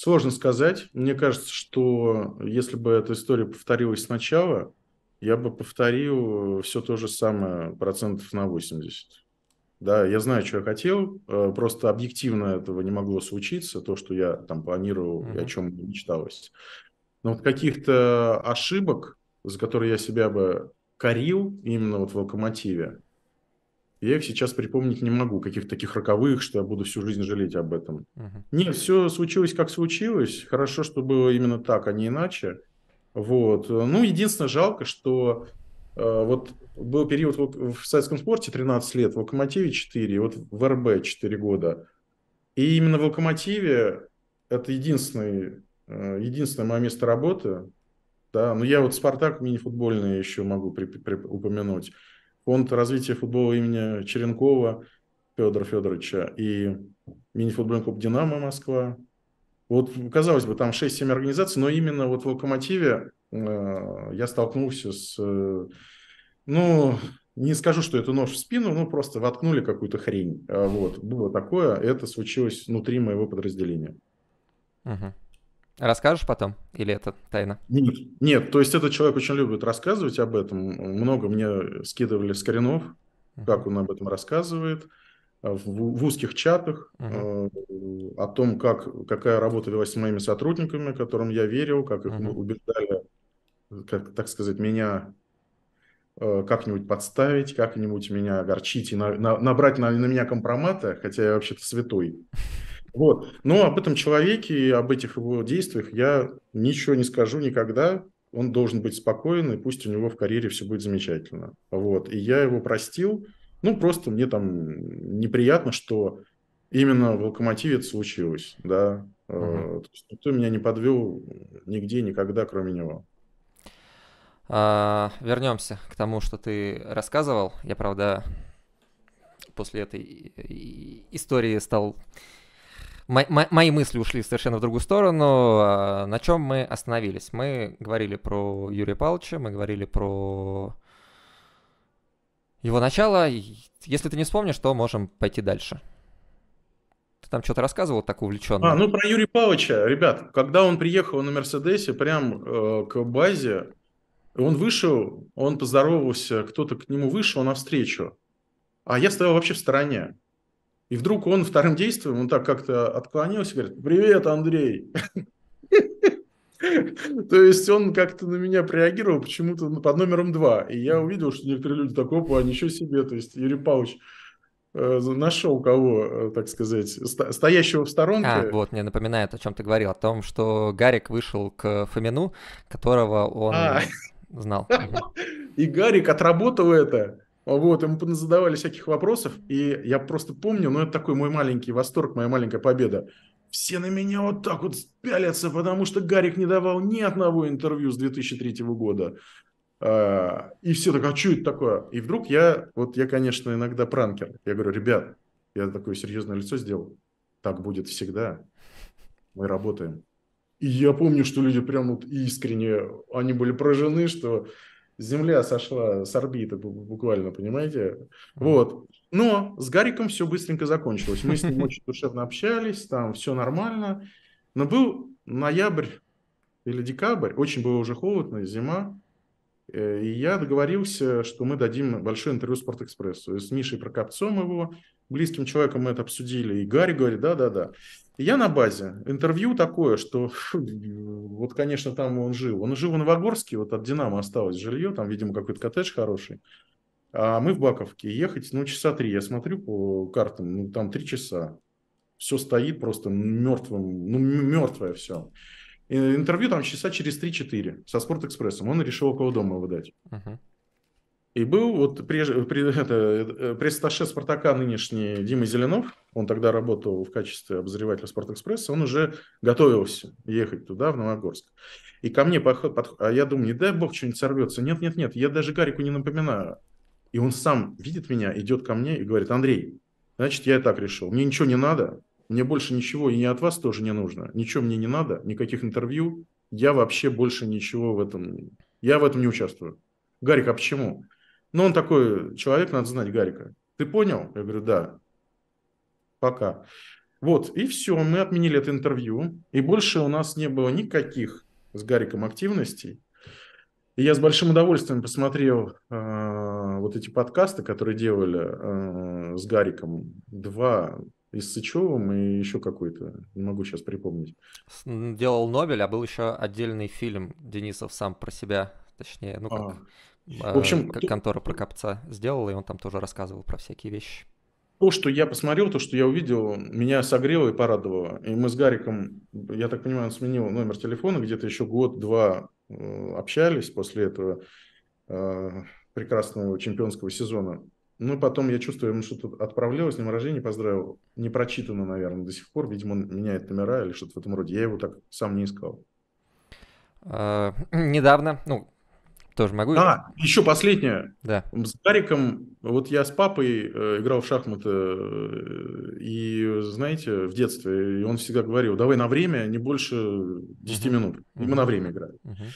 Сложно сказать. Мне кажется, что если бы эта история повторилась сначала, я бы повторил э, все то же самое процентов на 80. Да, я знаю, что я хотел, э, просто объективно этого не могло случиться, то, что я там планировал mm-hmm. и о чем мечталось. Но вот каких-то ошибок, за которые я себя бы корил именно вот в локомотиве, я их сейчас припомнить не могу, каких-то таких роковых, что я буду всю жизнь жалеть об этом. Uh-huh. Нет, все случилось, как случилось. Хорошо, что было именно так, а не иначе. Вот. Ну, единственное, жалко, что э, вот был период в, в советском спорте 13 лет, в «Локомотиве» 4, вот в РБ 4 года. И именно в «Локомотиве» это единственное, э, единственное мое место работы. Да? Но я вот «Спартак» мини-футбольный еще могу при, при, упомянуть фонд развития футбола имени Черенкова Федора Федоровича и мини-футбольный клуб «Динамо» Москва. Вот, казалось бы, там 6-7 организаций, но именно вот в «Локомотиве» э, я столкнулся с... Э, ну, не скажу, что это нож в спину, ну, просто воткнули какую-то хрень. А вот, было такое, это случилось внутри моего подразделения. Угу. Расскажешь потом? Или это тайна? Нет, нет, то есть этот человек очень любит рассказывать об этом. Много мне скидывали скринов, как он об этом рассказывает в, в узких чатах uh-huh. э, о том, как, какая работа велась с моими сотрудниками, которым я верил, как их uh-huh. убеждали, как, так сказать, меня э, как-нибудь подставить, как-нибудь меня огорчить и на, на, набрать на, на меня компромата, хотя я вообще-то святой. Вот. Но ну, об этом человеке и об этих его действиях я ничего не скажу никогда. Он должен быть спокоен, и пусть у него в карьере все будет замечательно. Вот. И я его простил. Ну, просто мне там неприятно, что именно в «Локомотиве» это случилось. Да? Угу. Uh-huh. Никто меня не подвел нигде, никогда, кроме него. А, вернемся к тому, что ты рассказывал. Я, правда, после этой истории стал мои мысли ушли совершенно в другую сторону. А, на чем мы остановились? Мы говорили про Юрия Павловича, мы говорили про его начало. Если ты не вспомнишь, то можем пойти дальше. Ты там что-то рассказывал так увлеченно. А, ну про Юрия Павловича. Ребят, когда он приехал на Мерседесе прям э, к базе, он вышел, он поздоровался, кто-то к нему вышел навстречу. А я стоял вообще в стороне. И вдруг он вторым действием, он так как-то отклонился, говорит, привет, Андрей. То есть он как-то на меня прореагировал почему-то под номером два. И я увидел, что некоторые люди так, опа, ничего себе. То есть Юрий Павлович э, нашел кого, э, так сказать, стоящего в сторонке. А, вот, мне напоминает, о чем ты говорил, о том, что Гарик вышел к Фомину, которого он а. знал. И Гарик отработал это вот, ему задавали всяких вопросов, и я просто помню, ну, это такой мой маленький восторг, моя маленькая победа. Все на меня вот так вот пялятся, потому что Гарик не давал ни одного интервью с 2003 года. А, и все так, а что это такое? И вдруг я, вот я, конечно, иногда пранкер. Я говорю, ребят, я такое серьезное лицо сделал. Так будет всегда. Мы работаем. И я помню, что люди прям вот искренне, они были поражены, что Земля сошла с орбиты буквально, понимаете? Вот. Но с Гариком все быстренько закончилось. Мы с ним очень душевно общались, там все нормально. Но был ноябрь или декабрь, очень было уже холодно, зима. Э, и я договорился, что мы дадим большое интервью «Спортэкспрессу». С Мишей Прокопцом его, близким человеком мы это обсудили. И Гарри говорит, да-да-да. Я на базе. Интервью такое, что вот, конечно, там он жил. Он жил в Новогорске, вот от «Динамо» осталось жилье, там, видимо, какой-то коттедж хороший. А мы в Баковке. Ехать, ну, часа три. Я смотрю по картам, ну, там три часа. Все стоит просто мертвым, ну, мертвое все. Интервью там часа через 3-4 со «Спортэкспрессом». Он решил около дома выдать. Uh-huh. И был вот прежде, э, э, э, пресс-таше «Спартака» нынешний Дима Зеленов, он тогда работал в качестве обозревателя «Спартакспресса», он уже готовился ехать туда, в Новогорск. И ко мне подход, подход а я думаю, не дай бог что-нибудь сорвется. Нет-нет-нет, я даже Гарику не напоминаю. И он сам видит меня, идет ко мне и говорит, Андрей, значит, я и так решил, мне ничего не надо, мне больше ничего и не от вас тоже не нужно, ничего мне не надо, никаких интервью, я вообще больше ничего в этом, я в этом не участвую. Гарик, а почему? Но ну, он такой человек, надо знать Гарика. Ты понял? Я говорю, да. Пока. Вот, и все, мы отменили это интервью, и больше у нас не было никаких с Гариком активностей. И я с большим удовольствием посмотрел э, вот эти подкасты, которые делали э, с Гариком. Два из с Сычевым, и еще какой-то, не могу сейчас припомнить. Делал Нобель, а был еще отдельный фильм Денисов сам про себя, точнее, ну а. как... А. В а, общем, как контора про Прокопца сделала, и он там тоже рассказывал про всякие вещи. То, что я посмотрел, то, что я увидел, меня согрело и порадовало. И мы с Гариком, я так понимаю, он сменил номер телефона, где-то еще год-два э, общались после этого э, прекрасного чемпионского сезона. Ну, потом я чувствую, ему что-то отправлялось, с днем рождения поздравил. Не прочитано, наверное, до сих пор. Видимо, он меняет номера или что-то в этом роде. Я его так сам не искал. А, недавно, ну, тоже могу? А, еще последнее. Да. С Гариком, вот я с папой э, играл в шахматы, э, и, знаете, в детстве, и он всегда говорил, давай на время, не больше 10 uh-huh. минут. И мы на время играли. Uh-huh.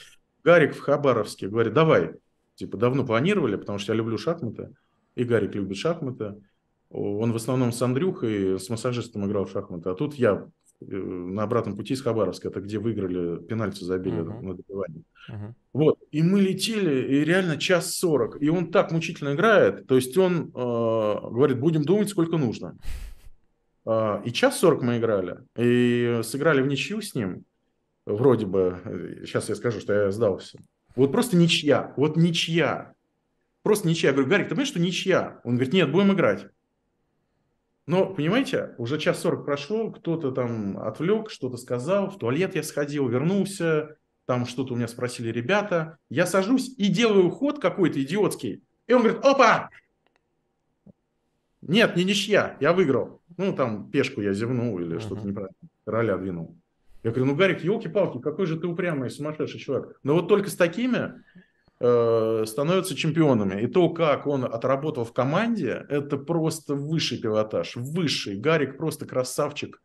Гарик в Хабаровске говорит, давай. Типа, давно планировали, потому что я люблю шахматы, и Гарик любит шахматы. Он в основном с Андрюхой, с массажистом играл в шахматы, а тут я Э, на обратном пути из Хабаровска, это где выиграли, пенальти забили uh-huh. на добивание. Uh-huh. Вот, и мы летели, и реально час сорок, и он так мучительно играет, то есть он э, говорит, будем думать, сколько нужно. Э, и час сорок мы играли, и сыграли в ничью с ним, вроде бы, сейчас э, я скажу, что я сдался. Вот просто ничья, вот ничья, просто ничья. Я говорю, Гарик, ты понимаешь, что ничья? Он говорит, нет, будем играть. Но, понимаете, уже час сорок прошло, кто-то там отвлек, что-то сказал, в туалет я сходил, вернулся, там что-то у меня спросили ребята. Я сажусь и делаю ход какой-то идиотский. И он говорит, опа! Нет, не ничья, я выиграл. Ну, там пешку я зевнул или uh-huh. что-то неправильно, короля двинул. Я говорю, ну, Гарик, елки-палки, какой же ты упрямый, сумасшедший человек. Но вот только с такими Э, становятся чемпионами. И то, как он отработал в команде, это просто высший пилотаж, высший. Гарик просто красавчик.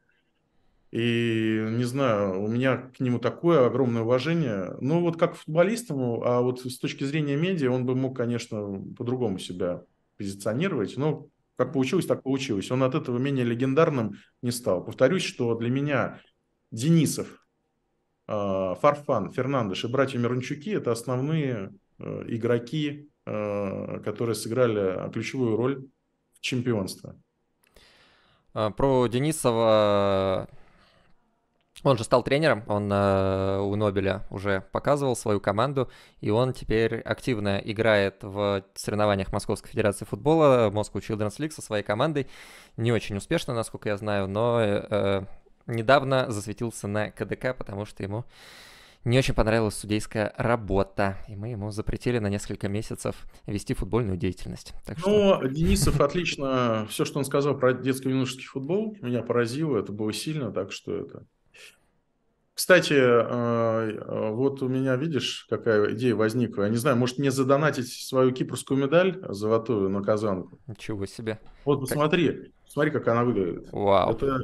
И, не знаю, у меня к нему такое огромное уважение. Ну, вот как футболисту, а вот с точки зрения медиа, он бы мог, конечно, по-другому себя позиционировать. Но как получилось, так получилось. Он от этого менее легендарным не стал. Повторюсь, что для меня Денисов а, Фарфан, Фернандеш и братья Мирончуки – это основные э, игроки, э, которые сыграли ключевую роль в чемпионстве. А, про Денисова он же стал тренером, он э, у Нобеля уже показывал свою команду, и он теперь активно играет в соревнованиях Московской Федерации футбола, Moscow Children's League со своей командой. Не очень успешно, насколько я знаю, но недавно засветился на КДК, потому что ему не очень понравилась судейская работа, и мы ему запретили на несколько месяцев вести футбольную деятельность. Так ну, что... Ну, Денисов отлично, все, что он сказал про детско-юношеский футбол, меня поразило, это было сильно, так что это... Кстати, э, э, вот у меня, видишь, какая идея возникла. Я не знаю, может мне задонатить свою кипрскую медаль золотую на казанку? Ничего себе. Вот посмотри, как... смотри, как она выглядит. Вау. Это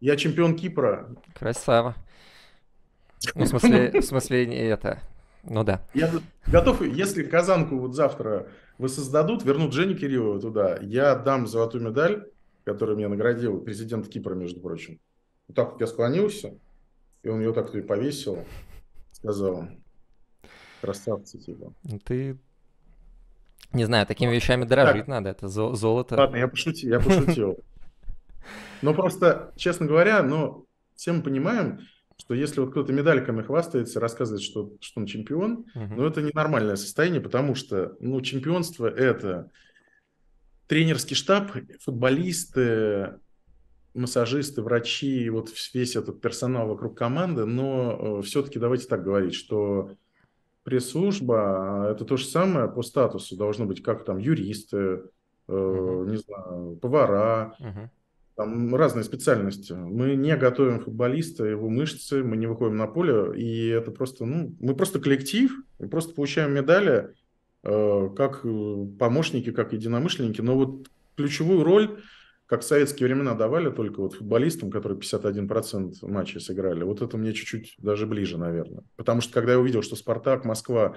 я чемпион Кипра. Красава. Ну, в смысле, в смысле не это. Ну да. Я готов, если Казанку вот завтра воссоздадут, вернут Жене Кириллова туда, я дам золотую медаль, которую мне наградил президент Кипра, между прочим. Вот так вот я склонился, и он ее так-то и повесил. Сказал, красавцы, типа. Ну, ты не знаю, такими вещами дорожить так. надо, это золото. Ладно, я пошутил, я пошутил. Но просто, честно говоря, но все мы понимаем, что если вот кто-то медальками хвастается, рассказывает, что, что он чемпион, угу. но ну, это ненормальное состояние, потому что, ну, чемпионство – это тренерский штаб, футболисты, массажисты, врачи, вот весь этот персонал вокруг команды, но э, все-таки давайте так говорить, что пресс-служба а, – это то же самое по статусу, должно быть, как там юристы, угу. э, не знаю, повара, угу там разные специальности. Мы не готовим футболиста, его мышцы, мы не выходим на поле, и это просто, ну, мы просто коллектив, мы просто получаем медали э, как э, помощники, как единомышленники, но вот ключевую роль, как в советские времена давали только вот футболистам, которые 51% матчей сыграли, вот это мне чуть-чуть даже ближе, наверное. Потому что когда я увидел, что «Спартак», «Москва»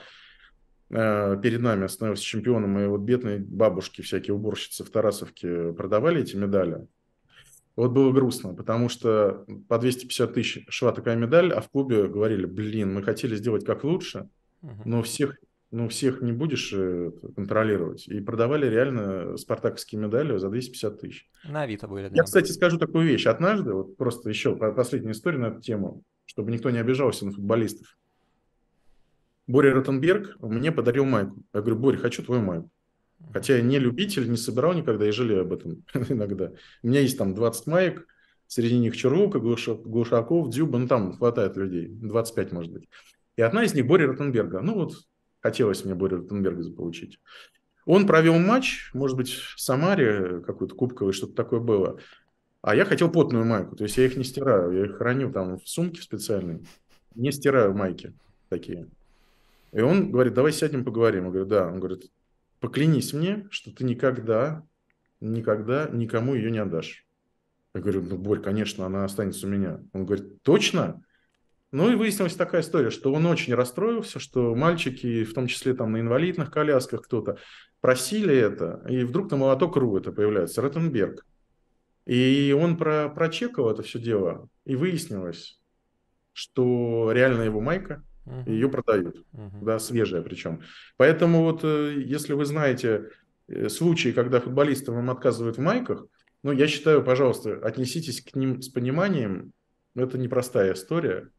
э, перед нами остановился чемпионом, и вот бедные бабушки, всякие уборщицы в Тарасовке продавали эти медали, вот было грустно, потому что по 250 тысяч шла такая медаль, а в клубе говорили, блин, мы хотели сделать как лучше, но всех, но всех не будешь э, контролировать. И продавали реально спартаковские медали за 250 тысяч. На Авито были. Да. Я, кстати, скажу такую вещь. Однажды, вот просто еще последняя история на эту тему, чтобы никто не обижался на футболистов. Боря Ротенберг мне подарил майку. Я говорю, Боря, хочу твою майку. Хотя я не любитель, не собирал никогда и жалею об этом иногда. У меня есть там 20 маек, среди них Чернука, Глушаков, Дзюба, ну там хватает людей, 25 может быть. И одна из них Бори Ротенберга. Ну вот хотелось мне Бори Ротенберга заполучить. Он провел матч, может быть, в Самаре какой-то кубковый, что-то такое было. А я хотел потную майку, то есть я их не стираю, я их храню там в сумке специальной, не стираю майки такие. И он говорит, давай сядем поговорим. Я говорю, да. Он говорит, поклянись мне, что ты никогда, никогда никому ее не отдашь. Я говорю, ну, Борь, конечно, она останется у меня. Он говорит, точно? Ну и выяснилась такая история, что он очень расстроился, что мальчики, в том числе там на инвалидных колясках кто-то, просили это, и вдруг на молоток РУ это появляется, Ротенберг. И он про, прочекал это все дело, и выяснилось, что реально его майка – uh -huh. ее продают, uh -huh. да, свежая причем. Поэтому вот э, если вы знаете э, случаи, когда футболистам вам отказывают в майках, ну, я считаю, пожалуйста, отнеситесь к ним с пониманием, это непростая история.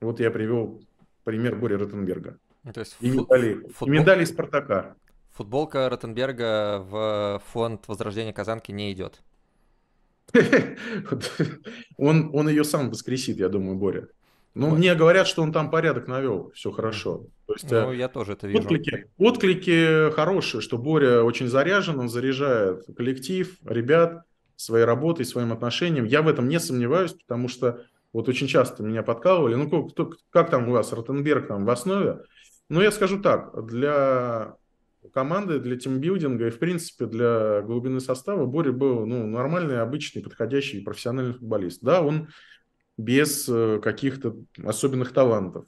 Вот я привел пример Бори Ротенберга. Ну, то есть и, фу- медали, футбол... и медали Спартака. Футболка Ротенберга в фонд возрождения Казанки не идет. Он, он ее сам воскресит, я думаю, Боря. Ну, вот. мне говорят, что он там порядок навел, все хорошо. То есть, ну, э, я тоже это вижу. Отклики, отклики хорошие, что Боря очень заряжен, он заряжает коллектив, ребят, своей работой, своим отношением. Я в этом не сомневаюсь, потому что вот очень часто меня подкалывали, ну, как, как там у вас, Ротенберг там в основе? Ну, я скажу так, для команды, для тимбилдинга и, в принципе, для глубины состава Боря был ну, нормальный, обычный, подходящий профессиональный футболист. Да, он без э, каких-то особенных талантов.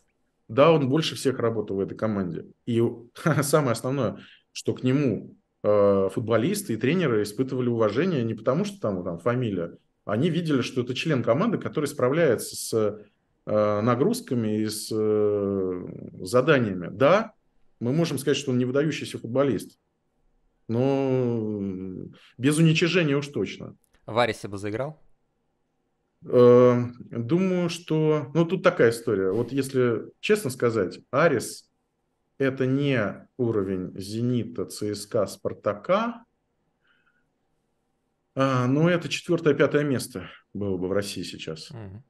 Да, он больше всех работал в этой команде. И самое основное, что к нему э, футболисты и тренеры испытывали уважение не потому, что там, там фамилия, они видели, что это член команды, который справляется с э, нагрузками и с э, заданиями. Да, мы можем сказать, что он не выдающийся футболист, но без уничижения уж точно. Варисе бы заиграл? Эм, думаю, что... Ну, тут такая история. Вот если честно сказать, Арис – это не уровень «Зенита», «ЦСКА», «Спартака», а, но ну, это четвертое-пятое место было бы в России сейчас. Угу.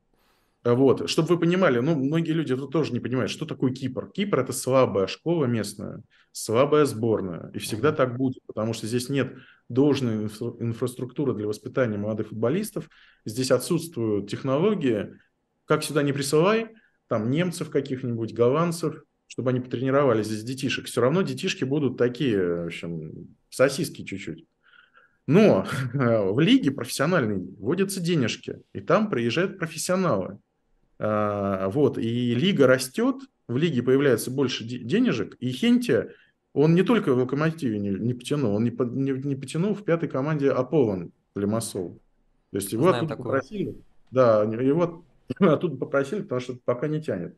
А вот, чтобы вы понимали, ну, многие люди тут тоже не понимают, что такое Кипр. Кипр – это слабая школа местная, слабая сборная, и всегда так будет, потому что здесь нет должной инфра- инфраструктуры для воспитания молодых футболистов, здесь отсутствуют технологии, как сюда не присылай, там немцев каких-нибудь, голландцев, чтобы они потренировались. здесь детишек. Все равно детишки будут такие, в общем, сосиски чуть-чуть. Но в лиге профессиональной вводятся денежки, и там приезжают профессионалы. А, вот, и лига растет, в лиге появляется больше денежек, и Хенти он не только в Локомотиве не, не потянул, он не, не, не потянул в пятой команде Аполлон Лимассол. То есть его Знаем оттуда попросили, да, его оттуда попросили, потому что пока не тянет.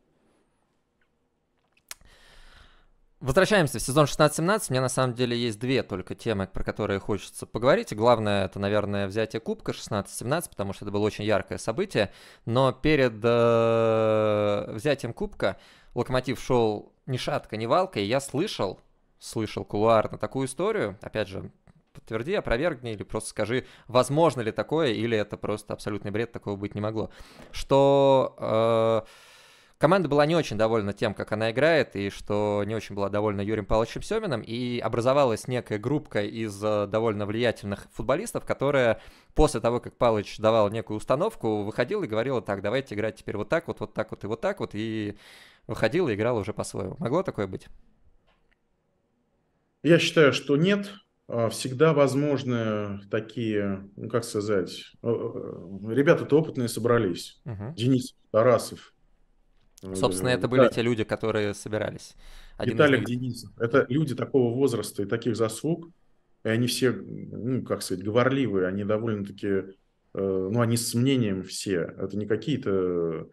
Возвращаемся в сезон 16-17. У меня на самом деле есть две только темы, про которые хочется поговорить. И главное, это, наверное, взятие Кубка 16-17, потому что это было очень яркое событие. Но перед э, взятием Кубка Локомотив шел ни шатка, ни валка, и я слышал, слышал кулуарно такую историю, опять же, подтверди, опровергни или просто скажи, возможно ли такое, или это просто абсолютный бред, такого быть не могло, что... Э, команда была не очень довольна тем, как она играет, и что не очень была довольна Юрием Павловичем Семиным, и образовалась некая группка из э, довольно влиятельных футболистов, которая после того, как Павлович давал некую установку, выходила и говорила, так, давайте играть теперь вот так вот, вот так вот и вот так вот, и выходила и играла уже по-своему. Могло такое быть? Я считаю, что нет. А, всегда возможны такие, ну как сказать, э, э, ребята-то опытные собрались. Угу. Денис Тарасов, Собственно, это были да. те люди, которые собирались. Один Виталик Денисов. Это люди такого возраста и таких заслуг. И они все, ну, как сказать, говорливые. Они довольно-таки, э, ну, они с мнением все. Это не какие-то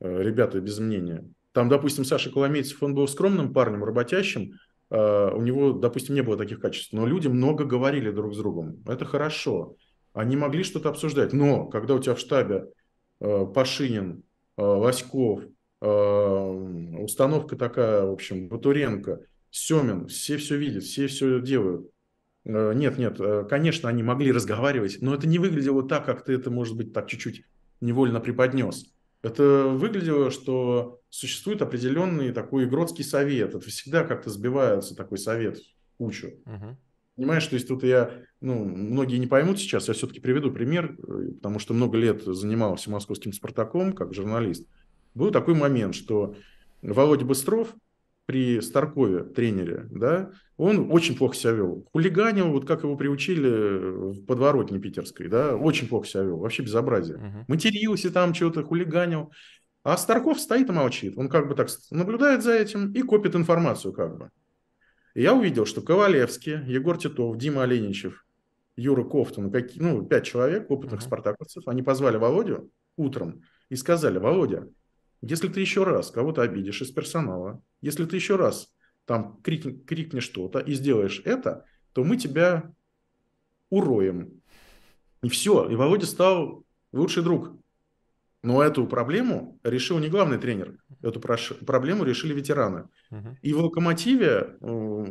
э, ребята без мнения. Там, допустим, Саша Коломейцев, он был скромным парнем, работящим. Э, у него, допустим, не было таких качеств. Но люди много говорили друг с другом. Это хорошо. Они могли что-то обсуждать. Но когда у тебя в штабе э, Пашинин, э, Васьков, Эм, установка такая, в общем, Батуренко, Семин, все все видят, все все делают. Э, нет, нет, э, конечно, они могли разговаривать, но это не выглядело так, как ты это, может быть, так чуть-чуть невольно преподнес. Это выглядело, что существует определенный такой игротский совет. Это всегда как-то сбивается такой совет в кучу. uh Понимаешь, то есть тут я, ну, многие не поймут сейчас, я все-таки приведу пример, э, потому что много лет занимался московским «Спартаком» как журналист. Uh, был такой момент, что Володя Быстров при Старкове, тренере, да, он очень плохо себя вел. Хулиганил, вот как его приучили в подворотне питерской, да, очень плохо себя вел, вообще безобразие. uh Матерился там что-то, хулиганил. А Старков стоит и молчит. Он как бы так наблюдает за этим и копит информацию как бы. И я увидел, что Ковалевский, Егор Титов, Дима Оленичев, Юра Кофтон, какие, ну, пять человек, опытных uh спартаковцев, они позвали Володю утром и сказали, Володя, если ты еще раз кого-то обидишь из персонала, если ты еще раз там крик, крикнешь что-то и сделаешь это, то мы тебя уроем. И все. И Володя стал лучший друг. Но эту проблему решил не главный тренер. Эту проблему решили ветераны. Угу. И в «Локомотиве» э,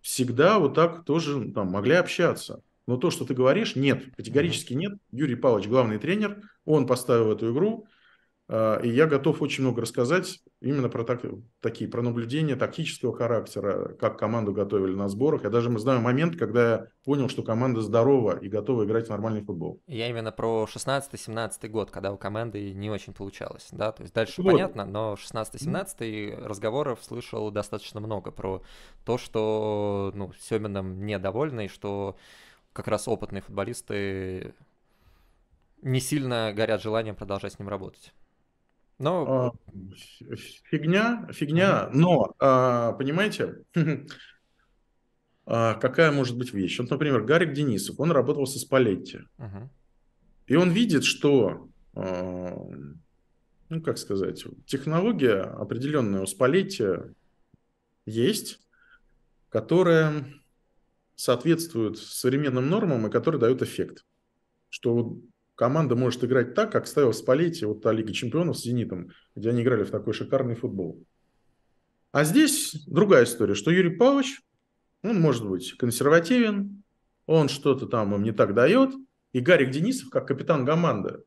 всегда вот так тоже ну, там, могли общаться. Но то, что ты говоришь, нет, категорически нет. Юрий Павлович главный тренер, он поставил эту игру, а, и я готов очень много рассказать именно про так, такие, про наблюдения тактического характера, как команду готовили на сборах. Я даже мы знаем момент, когда я понял, что команда здорова и готова играть в нормальный футбол. Я именно про 16-17 год, когда у команды не очень получалось, да, то есть дальше вот. понятно, но 16-17 разговоров слышал достаточно много про то, что, ну, Семеном недовольны, и что как раз опытные футболисты не сильно горят желанием продолжать с ним работать. Но... А, фигня, фигня, но, а, понимаете, а, какая может быть вещь? Вот, например, Гарик Денисов, он работал со Спалетти. uh И он видит, что, ну, как сказать, технология определенная у Спалетти есть, которая соответствует современным нормам и которая дает эффект. Что вот команда может играть так, как ставил Спалетти, вот та Лига Чемпионов с «Зенитом», где они играли в такой шикарный футбол. А здесь другая история, что Юрий Павлович, он может быть консервативен, он что-то там им не так дает, и Гарик Денисов, как капитан команды,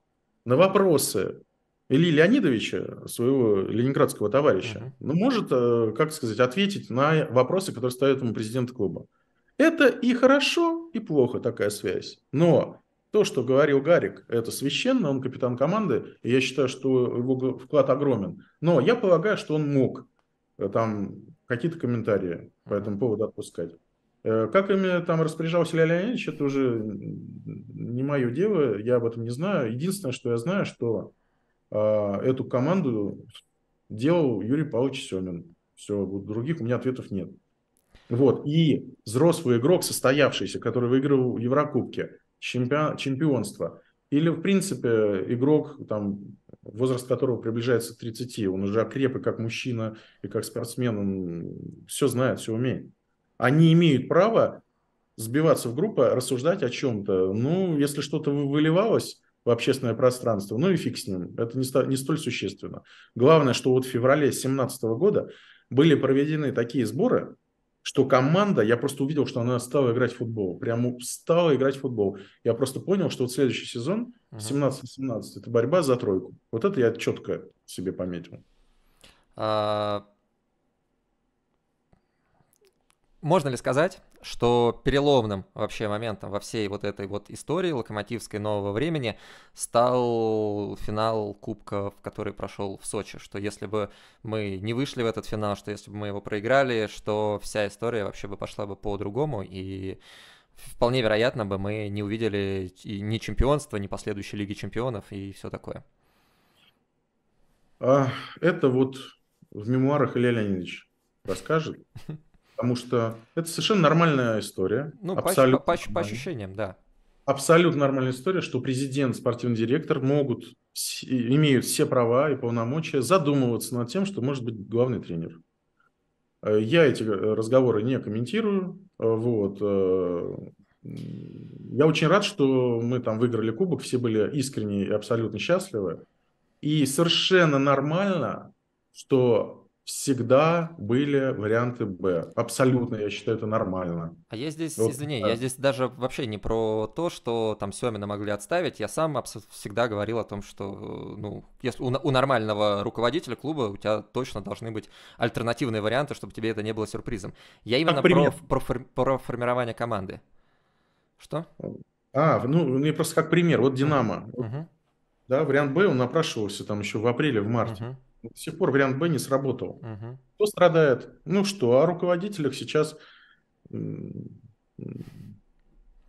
на вопросы Ильи Леонидовича, своего ленинградского товарища, uh-huh. ну, может, э, как сказать, ответить на вопросы, которые ставят ему президент клуба. Это и хорошо, и плохо такая связь. Но то, что говорил Гарик, это священно, он капитан команды, и я считаю, что его вклад огромен. Но я полагаю, что он мог э, там какие-то комментарии по этому поводу отпускать. Э, как ими там распоряжался Илья Леонидович, это уже не мое дело, я об этом не знаю. Единственное, что я знаю, что э, эту команду делал Юрий Павлович Семин. Все, других у меня ответов нет. Вот. И взрослый игрок, состоявшийся, который выиграл Еврокубки, чемпионства. Или, в принципе, игрок, там, возраст которого приближается к 30, он уже окреп и как мужчина, и как спортсмен, он все знает, все умеет. Они имеют право сбиваться в группы, рассуждать о чем-то. Ну, если что-то выливалось в общественное пространство, ну и фиг с ним, это не, не столь существенно. Главное, что вот в феврале 2017 года были проведены такие сборы, что команда, я просто увидел, что она стала играть в футбол, прямо стала играть в футбол. Я просто понял, что вот следующий сезон, uh-huh. 17 это борьба за тройку. Вот это я четко себе пометил. А, можно ли сказать, что переломным вообще моментом во всей вот этой вот истории локомотивской нового времени стал финал Кубка, который прошел в Сочи, что если бы мы не вышли в этот финал, что если бы мы его проиграли, что вся история вообще бы пошла бы по-другому, и вполне вероятно бы мы не увидели ни чемпионства, ни последующей Лиги Чемпионов и все такое. А, это вот в мемуарах Илья Леонидович расскажет. Потому что это совершенно нормальная история. Ну, абсолютно по, по, по ощущениям, да. Абсолютно нормальная история, что президент, спортивный директор могут, имеют все права и полномочия задумываться над тем, что может быть главный тренер. Э, я эти э, разговоры не комментирую. Э, вот. Я очень рад, что мы там выиграли кубок, все были искренне и абсолютно счастливы. И совершенно нормально, что всегда были варианты Б. Абсолютно, я считаю, это нормально. А я здесь, вот, извини, да. я здесь даже вообще не про то, что там Семина могли отставить. Я сам всегда говорил о том, что э, ну, если у, у нормального руководителя клуба у тебя точно должны быть альтернативные варианты, чтобы тебе это не было сюрпризом. Я именно про, про, про формирование команды. Что? А, ну, мне просто как пример. Вот Динамо. Угу. Да, вариант Б, он напрашивался там еще в апреле, в марте. Угу. До сих пор вариант Б не сработал. Угу. Кто страдает? Ну что, о руководителях сейчас...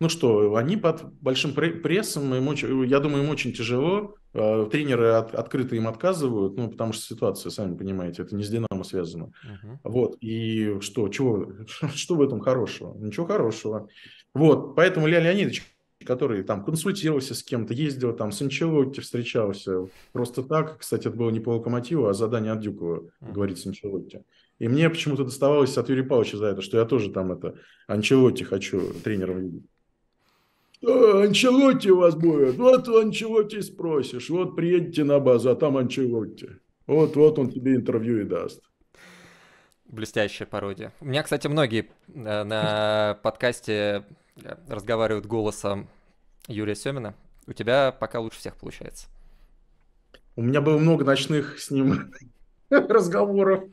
Ну что, они под большим прессом, им очень, я думаю, им очень тяжело. А, тренеры от, открыто им отказывают, ну, потому что ситуация, сами понимаете, это не с «Динамо» связано. Uh-huh. Вот, и что, чего, что в этом хорошего? Ничего хорошего. Вот, поэтому, Илья Леонидович, который там консультировался с кем-то, ездил там с Инчелотти, встречался. Просто так, кстати, это было не по локомотиву, а задание от Дюкова, mm-hmm. говорит с Инчелотти. И мне почему-то доставалось от Юрия Павловича за это, что я тоже там это, Анчелотти хочу тренером видеть. «А, Анчелотти у вас будет. Вот у Анчелотти спросишь. Вот приедете на базу, а там Анчелотти. Вот-вот он тебе интервью и даст. Блестящая пародия. У меня, кстати, многие э, на подкасте Э, разговаривают голосом Юрия Семина. У тебя пока лучше всех получается. У меня было много ночных с ним разговоров.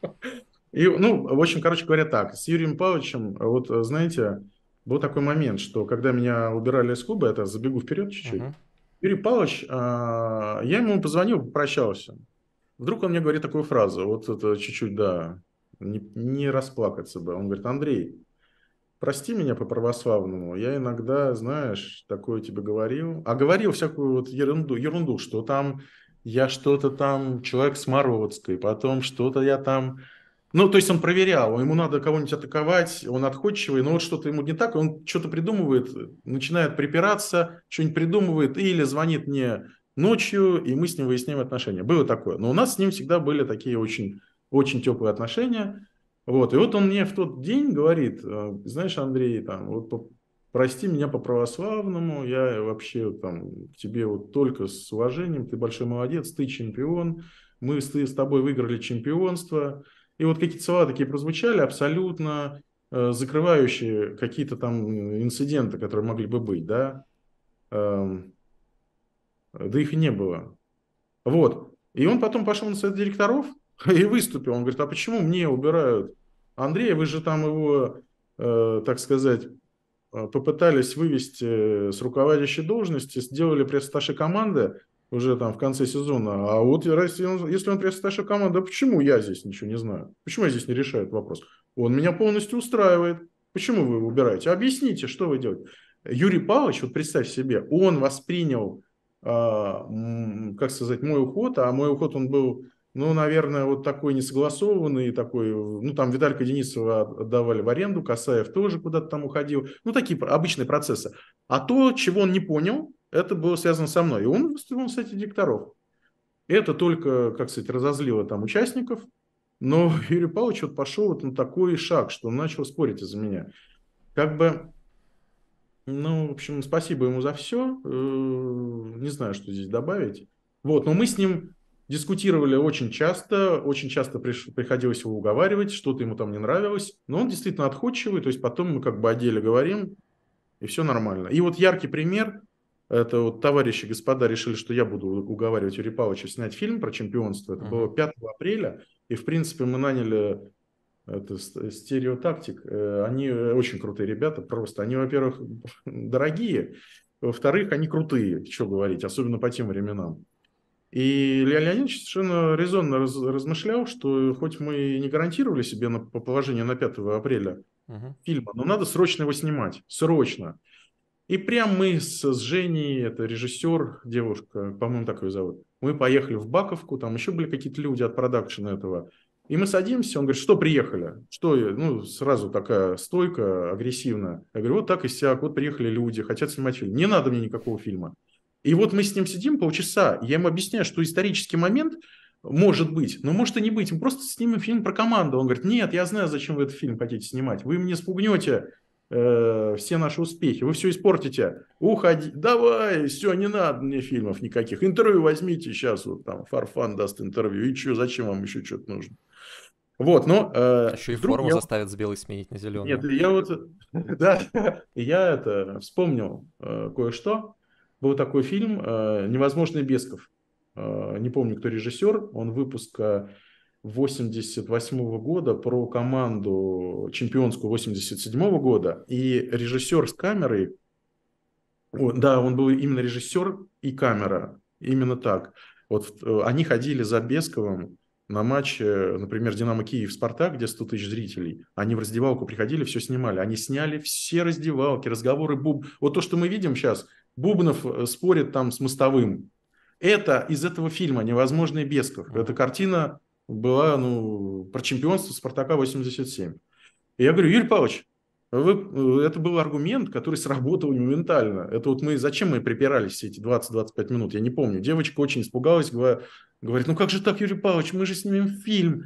И, ну, в общем, короче говоря, так. С Юрием Павловичем, вот, э, знаете, был такой момент, что когда меня убирали из клуба, это забегу вперед чуть-чуть, uh-huh. Юрий Павлович, э, я ему позвонил, попрощался. Вдруг он мне говорит такую фразу, вот это чуть-чуть, да, не, не расплакаться бы. Он говорит, Андрей, прости меня по-православному, я иногда, знаешь, такое тебе говорил, а говорил всякую вот ерунду, ерунду что там я что-то там, человек с Мородской, потом что-то я там... Ну, то есть он проверял, ему надо кого-нибудь атаковать, он отходчивый, но вот что-то ему не так, он что-то придумывает, начинает припираться, что-нибудь придумывает или звонит мне ночью, и мы с ним выясняем отношения. Было такое. Но у нас с ним всегда были такие очень, очень теплые отношения. Вот, и вот он мне в тот день говорит, а, знаешь, Андрей, там, вот прости меня по-православному, я вообще там к тебе вот только с уважением, ты большой молодец, ты чемпион, мы с, с тобой выиграли чемпионство. И вот какие-то слова такие прозвучали, абсолютно э, закрывающие какие-то там инциденты, которые могли бы быть, да. Э, да их и не было. Вот. И он потом пошел на совет директоров, И выступил. Он говорит, а почему мне убирают Андрея? Вы же там его, э, так сказать, э, попытались вывести э, с руководящей должности, сделали пресс-стаж команды уже там в конце сезона. А вот если он, если он пресс-стаж команды, почему я здесь ничего не знаю? Почему я здесь не решаю этот вопрос? Он меня полностью устраивает. Почему вы его убираете? Объясните, что вы делаете. Юрий Павлович, вот представь себе, он воспринял, а, как сказать, мой уход, а мой уход, он был ну, наверное, вот такой несогласованный, такой, ну, там Виталька Денисова отдавали в аренду, Касаев тоже куда-то там уходил, ну, такие обычные процессы. А то, чего он не понял, это было связано со мной. И он выступил, кстати, дикторов Это только, как сказать, разозлило там участников, но Юрий Павлович вот пошел вот на такой шаг, что он начал спорить из-за меня. Как бы ну, в общем, спасибо ему за все. Э, не знаю, что здесь добавить. Вот, но мы с ним Дискутировали очень часто, очень часто приш... приходилось его уговаривать, что-то ему там не нравилось, но он действительно отходчивый, то есть потом мы как бы о деле говорим, и все нормально. И вот яркий пример, это вот товарищи, господа, решили, что я буду уговаривать Юрия Павловича снять фильм про чемпионство, это было 5 апреля, и в принципе мы наняли это стереотактик, э, они э, очень крутые ребята, просто. Они, во-первых, дорогие, во-вторых, они крутые, что говорить, особенно по тем временам. И Леонид Леонидович совершенно резонно раз, размышлял, что хоть мы и не гарантировали себе на, по положению на 5 апреля uh фильма, но надо срочно его снимать, срочно. И прям мы с, с Женей, это режиссер, девушка, по-моему, так ее зовут, мы поехали в Баковку, там еще были какие-то люди от продакшена этого. И мы садимся, он говорит, что приехали? Что, ну, сразу такая стойка агрессивная. Я говорю, вот так и сяк, вот приехали люди, хотят снимать фильм. Не надо мне никакого фильма. И вот мы с ним сидим полчаса, я ему объясняю, что исторический момент может быть, но может и не быть. Мы просто снимем фильм про команду. Он говорит, нет, я знаю, зачем вы этот фильм хотите снимать. Вы мне спугнете э, все наши успехи, вы все испортите. Уходи, давай, все, не надо мне фильмов никаких. Интервью возьмите сейчас, вот там Фарфан даст интервью. И что, зачем вам еще что-то нужно? Вот, но... Э, Еще и форму я... заставят с белой сменить на зеленую. Нет, я вот... Да, я это вспомнил э, кое-что был такой фильм э, «Невозможный Бесков». Э, не помню, кто режиссер. Он выпуска 88 -го года про команду чемпионскую 87 -го года. И режиссер с камерой, да, он был именно режиссер и камера, именно так. Вот э, они ходили за Бесковым на матч, например, «Динамо Киев-Спартак», где 100 тысяч зрителей, они в раздевалку приходили, все снимали. Они сняли все раздевалки, разговоры, буб. Вот то, что мы видим сейчас, Бубнов э, спорит там с мостовым. Это из этого фильма «Невозможный Бесков». Эта картина была ну, про чемпионство «Спартака 87». И я говорю, Юрий Павлович, вы, э, это был аргумент, который сработал моментально. Это вот мы, зачем мы припирались все эти 20-25 минут, я не помню. Девочка очень испугалась, говорит, ну как же так, Юрий Павлович, мы же снимем фильм.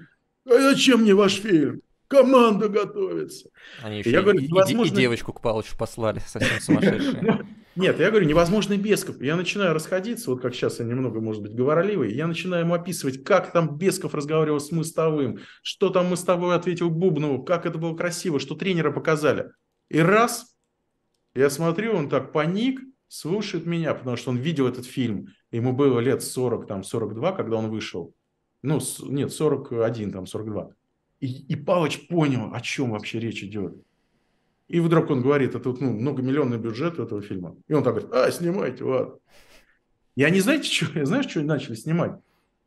А зачем мне ваш фильм? Команда готовится. Они еще и, я говорю, и, возможно... и девочку к Павловичу послали, совсем сумасшедшие. Нет, я говорю, невозможно Бесков. Я начинаю расходиться, вот как сейчас я немного, может быть, говорливый, я начинаю ему описывать, как там Бесков разговаривал с Мостовым, что там Мостовой ответил Бубнову, как это было красиво, что тренера показали. И раз, я смотрю, он так паник, слушает меня, потому что он видел этот фильм, ему было лет 40, там, 42, когда он вышел. Ну, нет, 41, там, 42. И, и Палыч понял, о чем вообще речь идет. И вдруг он говорит, это вот ну, многомиллионный бюджет у этого фильма. И он так говорит, а, снимайте, ладно. И они, знаете, что, знаешь, что начали снимать?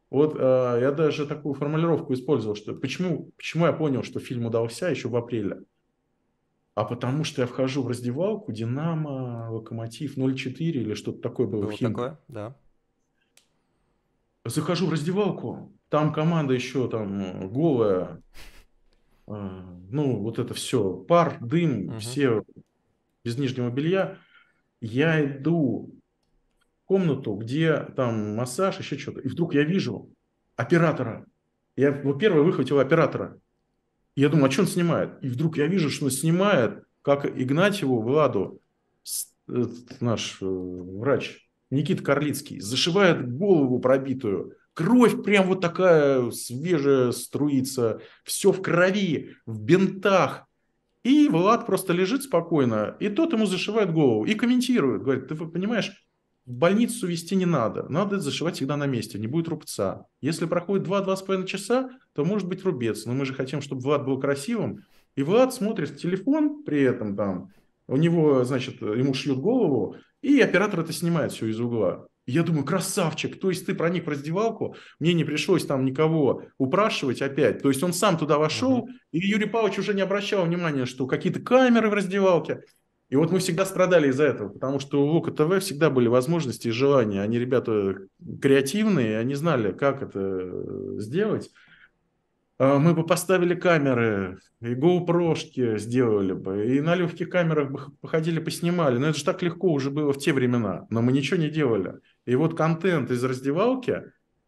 Вот э, я даже такую формулировку использовал, что почему, почему я понял, что фильм удался еще в апреле? А потому что я вхожу в раздевалку «Динамо», «Локомотив», «04» или что-то такое было. Было в такое, да. Захожу в раздевалку, там команда еще там голая, а, ну, вот это все, пар, дым, угу. все без нижнего белья. Я иду в комнату, где там массаж, еще что-то. И вдруг я вижу оператора. Я, во-первых, выхватил оператора. Я думаю, а что он снимает? И вдруг я вижу, что он снимает, как Игнатьеву Владу, э, наш э, врач Никит Карлицкий, зашивает голову пробитую – Кровь прям вот такая свежая струится, все в крови, в бинтах. И Влад просто лежит спокойно, и тот ему зашивает голову и комментирует, говорит, ты понимаешь, в больницу вести не надо, надо зашивать всегда на месте, не будет рубца. Если проходит 2-2,5 часа, то может быть рубец, но мы же хотим, чтобы Влад был красивым. И Влад смотрит в телефон при этом там, у него, значит, ему шьют голову, и оператор это снимает все из угла я думаю, красавчик, то есть ты проник в раздевалку, мне не пришлось там никого упрашивать опять. То есть он сам туда вошел, uh-huh. и Юрий Павлович уже не обращал внимания, что какие-то камеры в раздевалке. И вот мы всегда страдали из-за этого, потому что у Лука ТВ всегда были возможности и желания. Они ребята креативные, они знали, как это э, сделать. А мы бы поставили камеры, и GoPro сделали бы, и на легких камерах бы походили, поснимали. Но это же так легко уже было в те времена, но мы ничего не делали. И вот контент из раздевалки,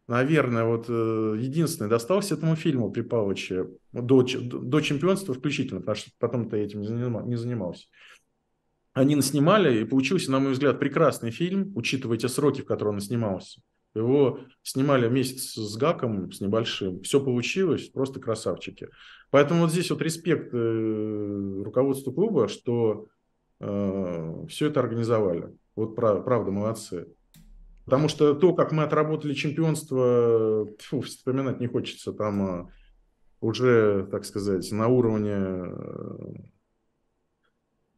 наверное, вот э, единственный достался этому фильму при Павловиче до, до чемпионства включительно, потому что потом-то этим не занимался. Они наснимали, и получился, на мой взгляд, прекрасный фильм, учитывая те сроки, в которые он снимался. Его снимали месяц с Гаком, с небольшим. Все получилось, просто красавчики. Поэтому вот здесь вот респект э, руководству клуба, что э, все это организовали. Вот правда, молодцы. Потому что то, как мы отработали чемпионство, фу, вспоминать не хочется. Там э, уже, так сказать, на уровне э,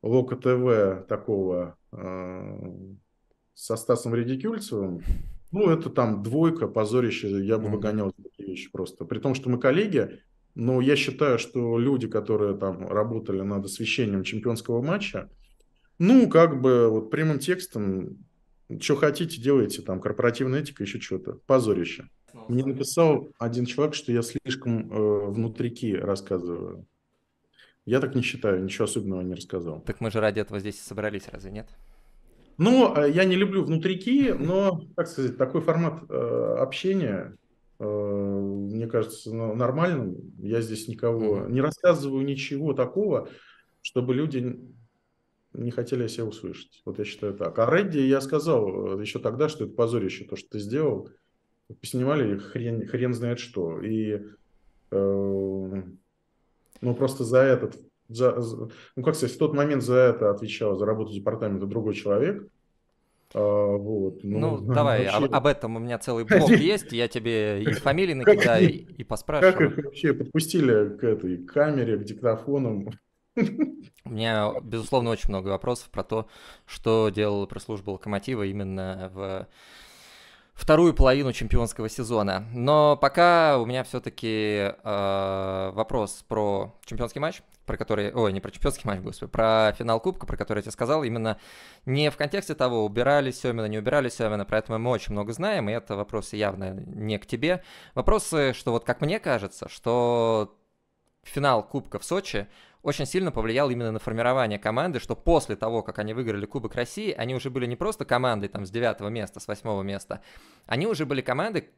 Лока ТВ такого э, со Стасом Редикюльцевым. Ну, это там двойка, позорище, я бы выгонял такие вещи просто. При том, что мы коллеги, но я считаю, что люди, которые там работали над освещением чемпионского матча, ну, как бы вот прямым текстом что хотите, делайте, там, корпоративная этика, еще что-то. Позорище. Мне написал один человек, что я слишком э, внутрики рассказываю. Я так не считаю, ничего особенного не рассказал. Так мы же ради этого здесь и собрались, разве нет? Ну, э, я не люблю внутрики, но, как сказать, такой формат э, общения, э, мне кажется, ну, нормальным. Я здесь никого mm-hmm. не рассказываю ничего такого, чтобы люди не хотели о себе услышать. Вот я считаю так. А Редди я сказал э, еще тогда, что это позорище, то, что ты сделал. Снимали хрен, хрен знает что. И э, ну, просто за этот, за, за, ну, как сказать, в тот момент за это отвечал, за работу департамента другой человек. А, вот, ну, ну, давай, вообще... об, об этом у меня целый блог есть, я тебе и фамилии накидаю, и поспрашиваю. Как их вообще подпустили к этой камере, к диктофонам? У меня, безусловно, очень много вопросов про то, что делал пресс-служба Локомотива именно в вторую половину чемпионского сезона. Но пока у меня все-таки э, вопрос про чемпионский матч, про который... Ой, не про чемпионский матч, господи, про финал Кубка, про который я тебе сказал, именно не в контексте того, убирали Семина, не убирали Семина, про это мы очень много знаем, и это вопросы явно не к тебе. Вопросы, что вот как мне кажется, что финал Кубка в Сочи очень сильно повлиял именно на формирование команды, что после того, как они выиграли Кубок России, они уже были не просто командой там с девятого места, с восьмого места, они уже были командой,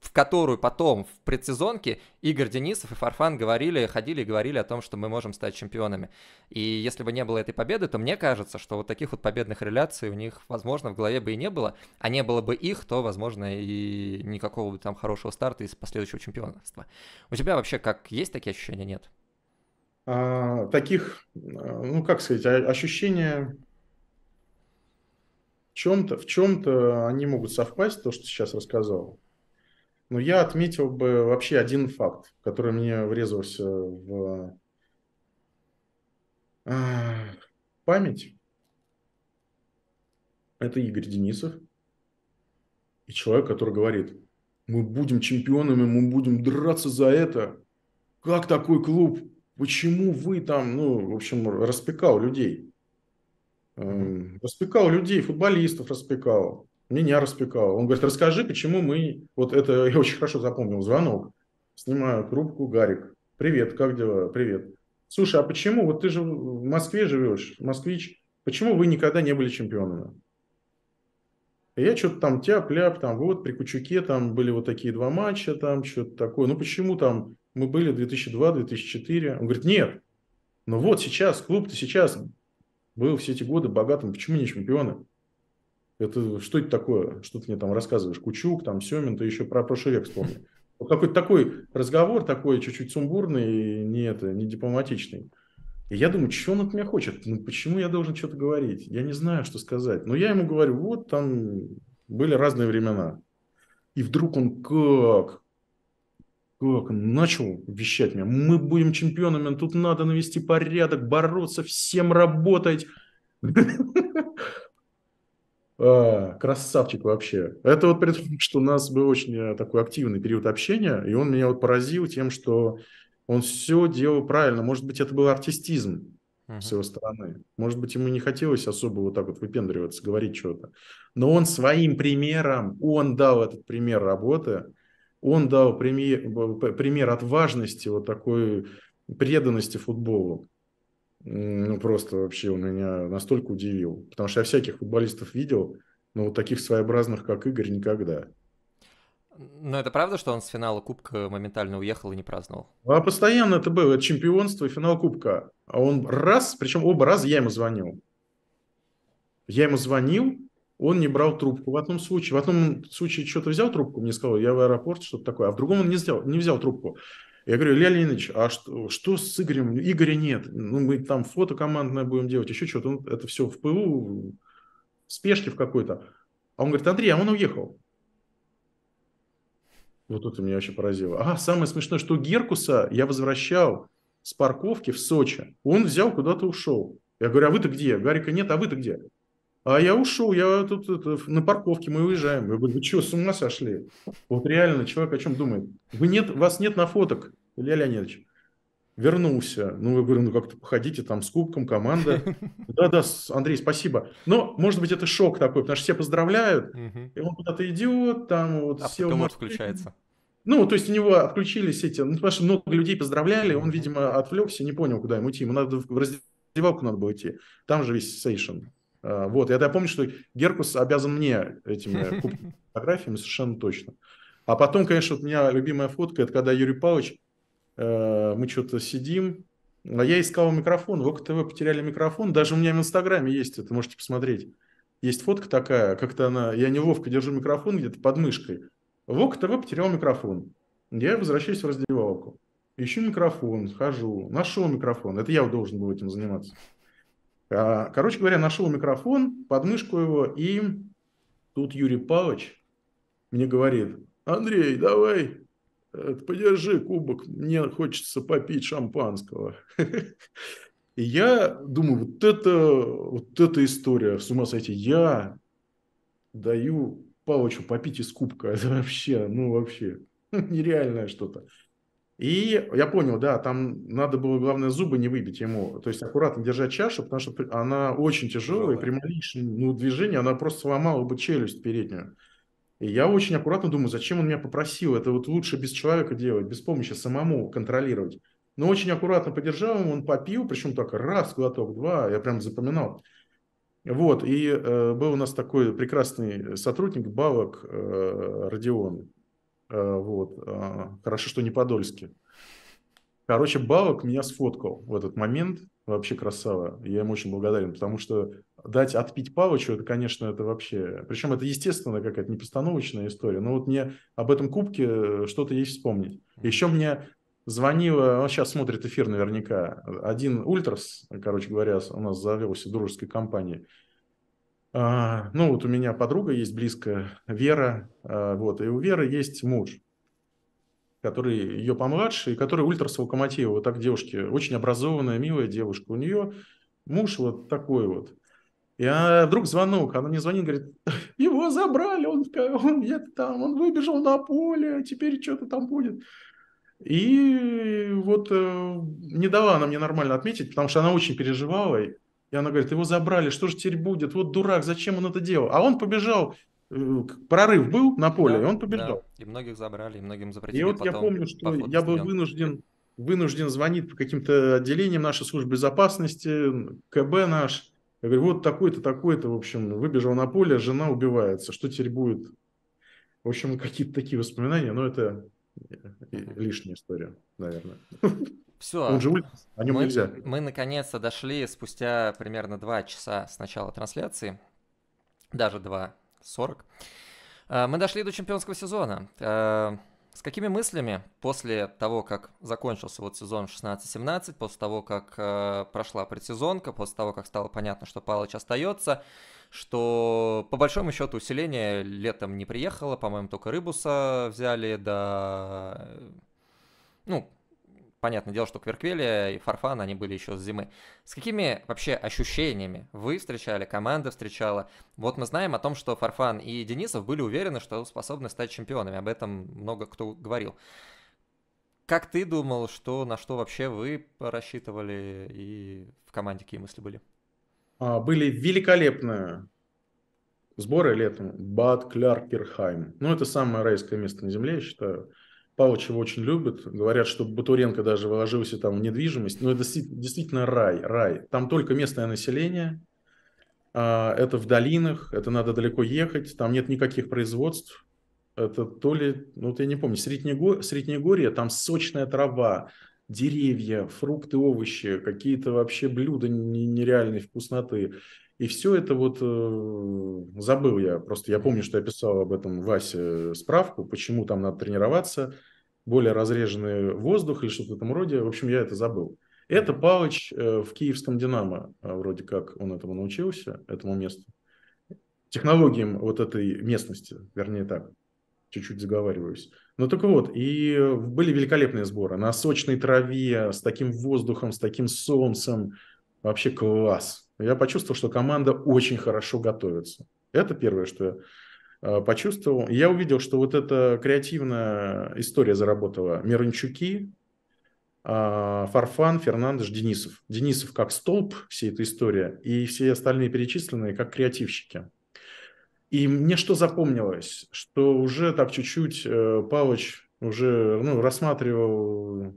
в которую потом в предсезонке Игорь Денисов и Фарфан говорили, ходили и говорили о том, что мы можем стать чемпионами. И если бы не было этой победы, то мне кажется, что вот таких вот победных реляций у них, возможно, в голове бы и не было. А не было бы их, то, возможно, и никакого бы там хорошего старта из последующего чемпионства. У тебя вообще как есть такие ощущения, нет? А, таких, а, ну как сказать, ощущения в чем-то, в чем-то они могут совпасть, то, что сейчас рассказал. Но я отметил бы вообще один факт, который мне врезался в а, память. Это Игорь Денисов. И человек, который говорит, мы будем чемпионами, мы будем драться за это. Как такой клуб почему вы там, ну, в общем, распекал людей. Эм, распекал людей, футболистов распекал, меня распекал. Он говорит, расскажи, почему мы... Вот это я очень хорошо запомнил звонок. Снимаю трубку, Гарик. Привет, как дела? Привет. Слушай, а почему? Вот ты же в Москве живешь, москвич. Почему вы никогда не были чемпионами? я что-то там тяп-ляп, там вот при Кучуке там были вот такие два матча, там что-то такое. Ну почему там мы были 2002-2004. Он говорит, нет, но вот сейчас, клуб-то сейчас был все эти годы богатым, почему не чемпионы? Это что это такое? Что ты мне там рассказываешь? Кучук, там, Семин, ты еще про прошлый век вспомни. Вот какой-то такой разговор, такой чуть-чуть сумбурный, не, это, не дипломатичный. И я думаю, что он от меня хочет? Ну, почему я должен что-то говорить? Я не знаю, что сказать. Но я ему говорю, вот там были разные времена. И вдруг он как начал вещать мне, мы будем чемпионами, тут надо навести порядок, бороться, всем работать. А, красавчик вообще. Это вот при том, что у нас был очень э, такой активный период общения, и он меня вот поразил тем, что он все делал правильно. Может быть, это был артистизм с его стороны. Может быть, ему не хотелось особо вот так вот выпендриваться, говорить что-то. Но он своим примером, он дал этот пример работы, он дал пример, пример отважности, вот такой преданности футболу. Ну, просто вообще он меня настолько удивил. Потому что я всяких футболистов видел, но вот таких своеобразных, как Игорь, никогда. Но это правда, что он с финала Кубка моментально уехал и не праздновал? А постоянно это было. Это чемпионство и финал Кубка. А он раз, причем оба раза я ему звонил. Я ему звонил, он не брал трубку в одном случае. В одном случае что-то взял трубку, мне сказал, я в аэропорт, что-то такое, а в другом он не, взял, не взял трубку. Я говорю, Илья Леонидович, а что, что с Игорем? Игоря нет. Ну, мы там фото командное будем делать, еще что-то. Ну, это все в ПУ, в спешке в какой-то. А он говорит, Андрей, а он уехал. Вот тут меня вообще поразило. А, самое смешное, что Геркуса я возвращал с парковки в Сочи. Он взял, куда-то ушел. Я говорю, а вы-то где? Гарика нет, а вы-то где? А я ушел, я тут это, на парковке, мы уезжаем. Я говорю, вы что, с ума сошли? Вот реально, человек о чем думает? Вы нет, вас нет на фоток, Илья Леонидович. Вернулся. Ну, я говорю, ну как-то походите там с кубком, команда. Да-да, Андрей, спасибо. Но, может быть, это шок такой, потому что все поздравляют, и он куда-то идет, там вот... А все потом включается. Ну, то есть у него отключились эти... Ну, потому что много людей поздравляли, он, видимо, отвлекся, не понял, куда ему идти. Ему надо в раздевалку надо было идти. Там же весь сейшн. А, вот, я помню, что Геркус обязан мне этими фотографиями совершенно точно. А потом, конечно, вот у меня любимая фотка, это когда Юрий Павлович, э, мы что-то сидим, а я искал микрофон, в ОКТВ потеряли микрофон, даже у меня в Инстаграме есть это, можете посмотреть. Есть фотка такая, как-то она, я неловко держу микрофон где-то под мышкой. В ОКТВ потерял микрофон. Я возвращаюсь в раздевалку. Ищу микрофон, хожу, нашел микрофон. Это я должен был этим заниматься. А, короче говоря, нашел микрофон, подмышку его, и тут Юрий Павлович мне говорит, Андрей, давай, э, подержи кубок, мне хочется попить шампанского. И я думаю, вот это, вот эта история, с ума сойти, я даю Павловичу попить из кубка, это вообще, ну вообще, нереальное что-то. И я понял, да, там надо было, главное, зубы не выбить ему. То есть аккуратно держать чашу, потому что она очень тяжелая, и при малейшем ну, движении она просто сломала бы челюсть переднюю. И я очень аккуратно думаю, зачем он меня попросил? Это вот лучше без человека делать, без помощи самому контролировать. Но очень аккуратно подержал он попил, причем так раз, глоток, два, я прям запоминал. Вот, и э, был у нас такой прекрасный э, сотрудник, Балок э, Родион, Э, вот. А, хорошо, что не по Подольский. Короче, Бавок меня сфоткал в этот момент. Вообще красава. Я ему очень благодарен, потому что дать отпить Павычу, это, конечно, это вообще... Причем это, естественно, какая-то непостановочная история. Но вот мне об этом кубке что-то есть вспомнить. Еще мне звонила, он сейчас смотрит эфир наверняка, один Ультрас, короче говоря, у нас завелся дружеской компанией. А, ну вот у меня подруга есть близкая, Вера, а, вот, и у Веры есть муж, который ее помладше, и который ультра с локомотива, вот так девушки, очень образованная, милая девушка. У нее муж вот такой вот. И вдруг звонок, она мне звонит, говорит, его забрали, он, он где-то там, он выбежал на поле, теперь что-то там будет. И вот э, не дала она мне нормально отметить, потому что она очень переживала, она говорит, его забрали, что же теперь будет? Вот дурак, зачем он это делал? А он побежал, э, прорыв был на поле, да, и он побежал. Да. И многих забрали, и многим запретили. И вот я помню, что я был вынужден, вынужден звонить по каким-то отделениям нашей службы безопасности, КБ наш. Я говорю, вот такой-то, такой-то, в общем, выбежал на поле, жена убивается, что теперь будет? В общем, какие-то такие воспоминания, но это э, э, лишняя история, наверное. Все. Он же улиц, о нем мы, нельзя. Мы наконец-то дошли спустя примерно 2 часа с начала трансляции, даже 2.40. А, мы дошли до чемпионского сезона. А, с какими мыслями после того, как закончился вот сезон 16-17, после того, как э, прошла предсезонка, после того, как стало понятно, что Палыч остается, что по большому счету усиление летом не приехало, по-моему, только Рыбуса взяли, да... Ну, понятное дело, что Кверквели и Фарфан, они были еще с зимы. С какими вообще ощущениями вы встречали, команда встречала? Вот мы знаем о том, что Фарфан и Денисов были уверены, что способны стать чемпионами. Об этом много кто говорил. Как ты думал, что на что вообще вы рассчитывали и в команде какие мысли были? А, были великолепные сборы летом. Бад, Кляркерхайм. Ну, это самое райское место на земле, я считаю. Палыч его очень любят. Говорят, что Батуренко даже вложился там в недвижимость. Но это действительно рай, рай. Там только местное население, а, это в долинах, это надо далеко ехать, там нет никаких производств. Это то ли, ну, вот я не помню, Среднего... Среднегорье, там сочная трава, деревья, фрукты, овощи, какие-то вообще блюда нереальной вкусноты. И все это вот э, забыл я. Просто я помню, что я писал об этом Васе э, справку, почему там надо тренироваться, более разреженный воздух или что-то в этом роде. В общем, я это забыл. Это Палыч э, в киевском «Динамо», вроде как он этому научился, этому месту. Технологиям вот этой местности, вернее так, чуть-чуть заговариваюсь. Ну так вот, и были великолепные сборы. На сочной траве, с таким воздухом, с таким солнцем. Вообще класс я почувствовал, что команда очень хорошо готовится. Это первое, что я э, почувствовал. Я увидел, что вот эта креативная история заработала. Миранчуки, а, Фарфан, Фернандеш, Денисов. Денисов как столб всей этой истории, и все остальные перечисленные как креативщики. И мне что запомнилось, что уже так чуть-чуть э, Павлович уже ну, рассматривал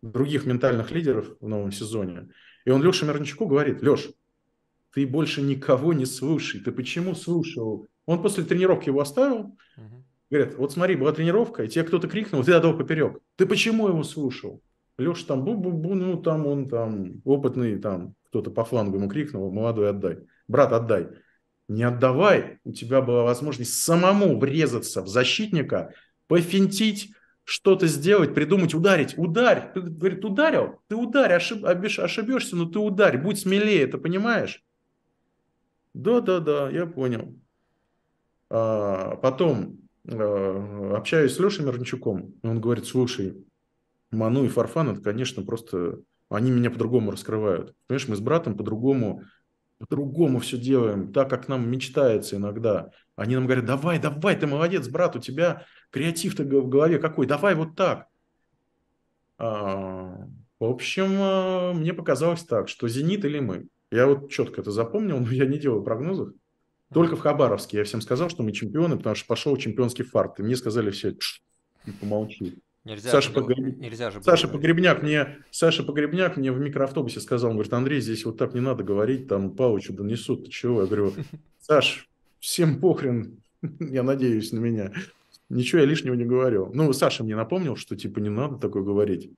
других ментальных лидеров в новом сезоне. И он Леша Мирончуку говорит, Леш, ты больше никого не слушай. Ты почему слушал? Он после тренировки его оставил. Угу. Говорят, вот смотри, была тренировка, и тебе кто-то крикнул, ты отдал поперек. Ты почему его слушал? Леша там бу-бу-бу, ну там он там опытный, там кто-то по флангу ему крикнул, молодой отдай, брат отдай. Не отдавай, у тебя была возможность самому врезаться в защитника, пофинтить, что-то сделать, придумать, ударить, ударь. говорит, ударил, ты ударь, ошиб, ошибешься, но ты ударь, будь смелее, ты понимаешь? Да-да-да, я понял. А, потом а, общаюсь с Лешей Мирнчуком, и он говорит, слушай, Ману и Фарфан, это, конечно, просто... Они меня по-другому раскрывают. Понимаешь, мы с братом по-другому по-другому все делаем, так, как нам мечтается иногда. Они нам говорят, давай, давай, ты молодец, брат, у тебя креатив-то в голове какой, давай вот так. А, в общем, а, мне показалось так, что «Зенит» или «Мы». Я вот четко это запомнил, но я не делаю прогнозов. Только в Хабаровске я всем сказал, что мы чемпионы, потому что пошел чемпионский фарт. И мне сказали все, и помолчи. Нельзя Саша, же, Погреб... нельзя же Саша Погребняк мне, Саша Погребняк мне в микроавтобусе сказал, он говорит, Андрей, здесь вот так не надо говорить, там Паучу донесут, ты чего? Я говорю, Саш, всем похрен, я надеюсь на меня. Ничего я лишнего не говорю. Ну, Саша мне напомнил, что типа не надо такое говорить.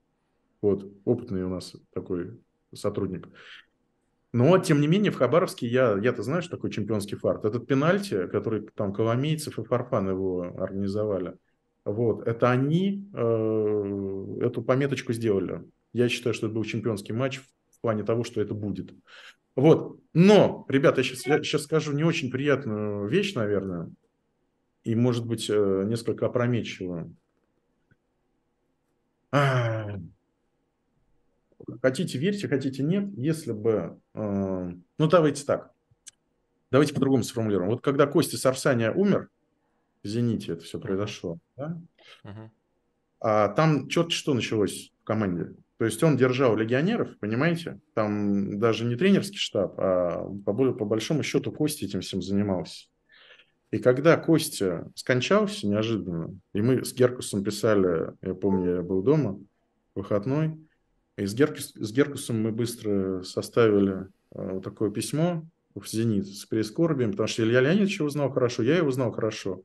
Вот, опытный у нас такой сотрудник. Но, тем не менее, в Хабаровске, я, я-то знаю, что такое чемпионский фарт. Этот пенальти, который там Коломейцев и Фарфан его организовали, вот, это они э, эту пометочку сделали. Я считаю, что это был чемпионский матч в плане того, что это будет. Вот, но, ребята, я сейчас, я сейчас скажу не очень приятную вещь, наверное, и, может быть, э, несколько опрометчивую. А, хотите верьте, хотите нет, если бы... Э, ну, давайте так. Давайте по-другому сформулируем. Вот когда Костя Сарсаня умер, в «Зените» это все произошло, да? а там четко что началось в команде. То есть он держал легионеров, понимаете? Там даже не тренерский штаб, а по, по большому счету Костя этим всем занимался. И когда Костя скончался неожиданно, и мы с Геркусом писали, я помню, я был дома, выходной, и с, Геркис, с Геркусом мы быстро составили а, вот такое письмо в «Зенит» с прискорбием, потому что Илья Леонидович его знал хорошо, я его знал хорошо.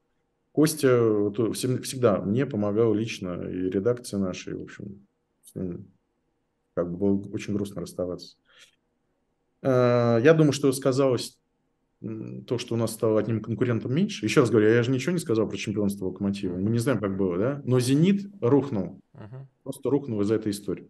Костя э, всегда мне помогал лично, и редакция нашей, в общем, с ним как бы было очень грустно расставаться. А, я думаю, что сказалось то, что у нас стало одним конкурентом меньше. Еще раз говорю, я же ничего не сказал про чемпионство Локомотива. Мы не знаем, как было, да? Но «Зенит» рухнул. Uh-huh. Просто рухнул из-за этой истории.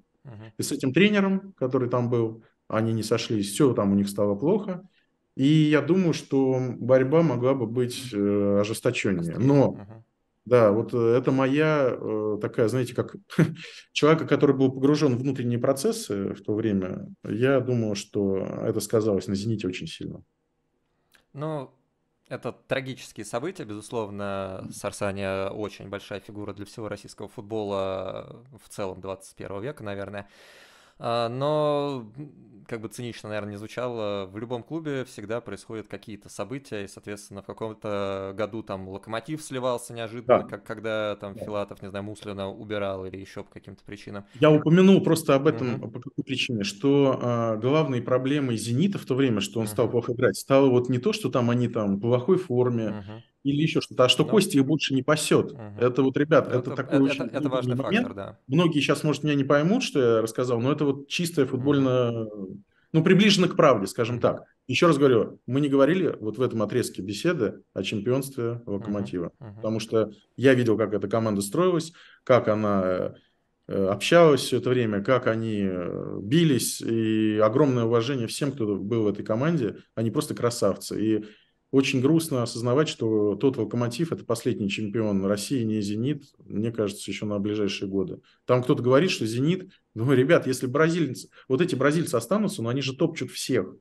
И с этим тренером, который там был, они не сошлись, все там у них стало плохо. И я думаю, что борьба могла бы быть э, ожесточеннее. Но, uh-huh. да, вот э, это моя э, такая, знаете, как человека, который был погружен в внутренние процессы в то время, я думаю, что это сказалось на «Зените» очень сильно. Ну, это трагические события, безусловно. Сарсания очень большая фигура для всего российского футбола в целом 21 века, наверное. А, но как бы цинично, наверное, не звучало, в любом клубе всегда происходят какие-то события, и, соответственно, в каком-то году там Локомотив сливался неожиданно, да. как, когда там да. Филатов, не знаю, Муслина убирал или еще по каким-то причинам. Я упомянул просто об этом mm-hmm. по какой причине, что а, главной проблемой «Зенита» в то время, что он mm-hmm. стал плохо играть, стало вот не то, что там они там в плохой форме, mm-hmm или еще что-то, а что Но... Ну. кости их больше не пасет. Угу. Это вот, ребят, это, это такой это, очень это, важный момент. Фактор, да. Многие сейчас, может, меня не поймут, что я рассказал, но это вот чистая футбольная, угу. ну, приближена к правде, скажем так. Еще раз говорю, мы не говорили вот в этом отрезке беседы о чемпионстве Локомотива, угу. Угу. потому что я видел, как эта команда строилась, как она э, общалась все это время, как они э, бились, и огромное уважение всем, кто был в этой команде, они просто красавцы. И очень грустно осознавать, что тот «Локомотив» – это последний чемпион России, не «Зенит», мне кажется, еще на ближайшие годы. Там кто-то говорит, что «Зенит», ну, ребят, если бразильцы, вот эти бразильцы останутся, но они же топчут всех.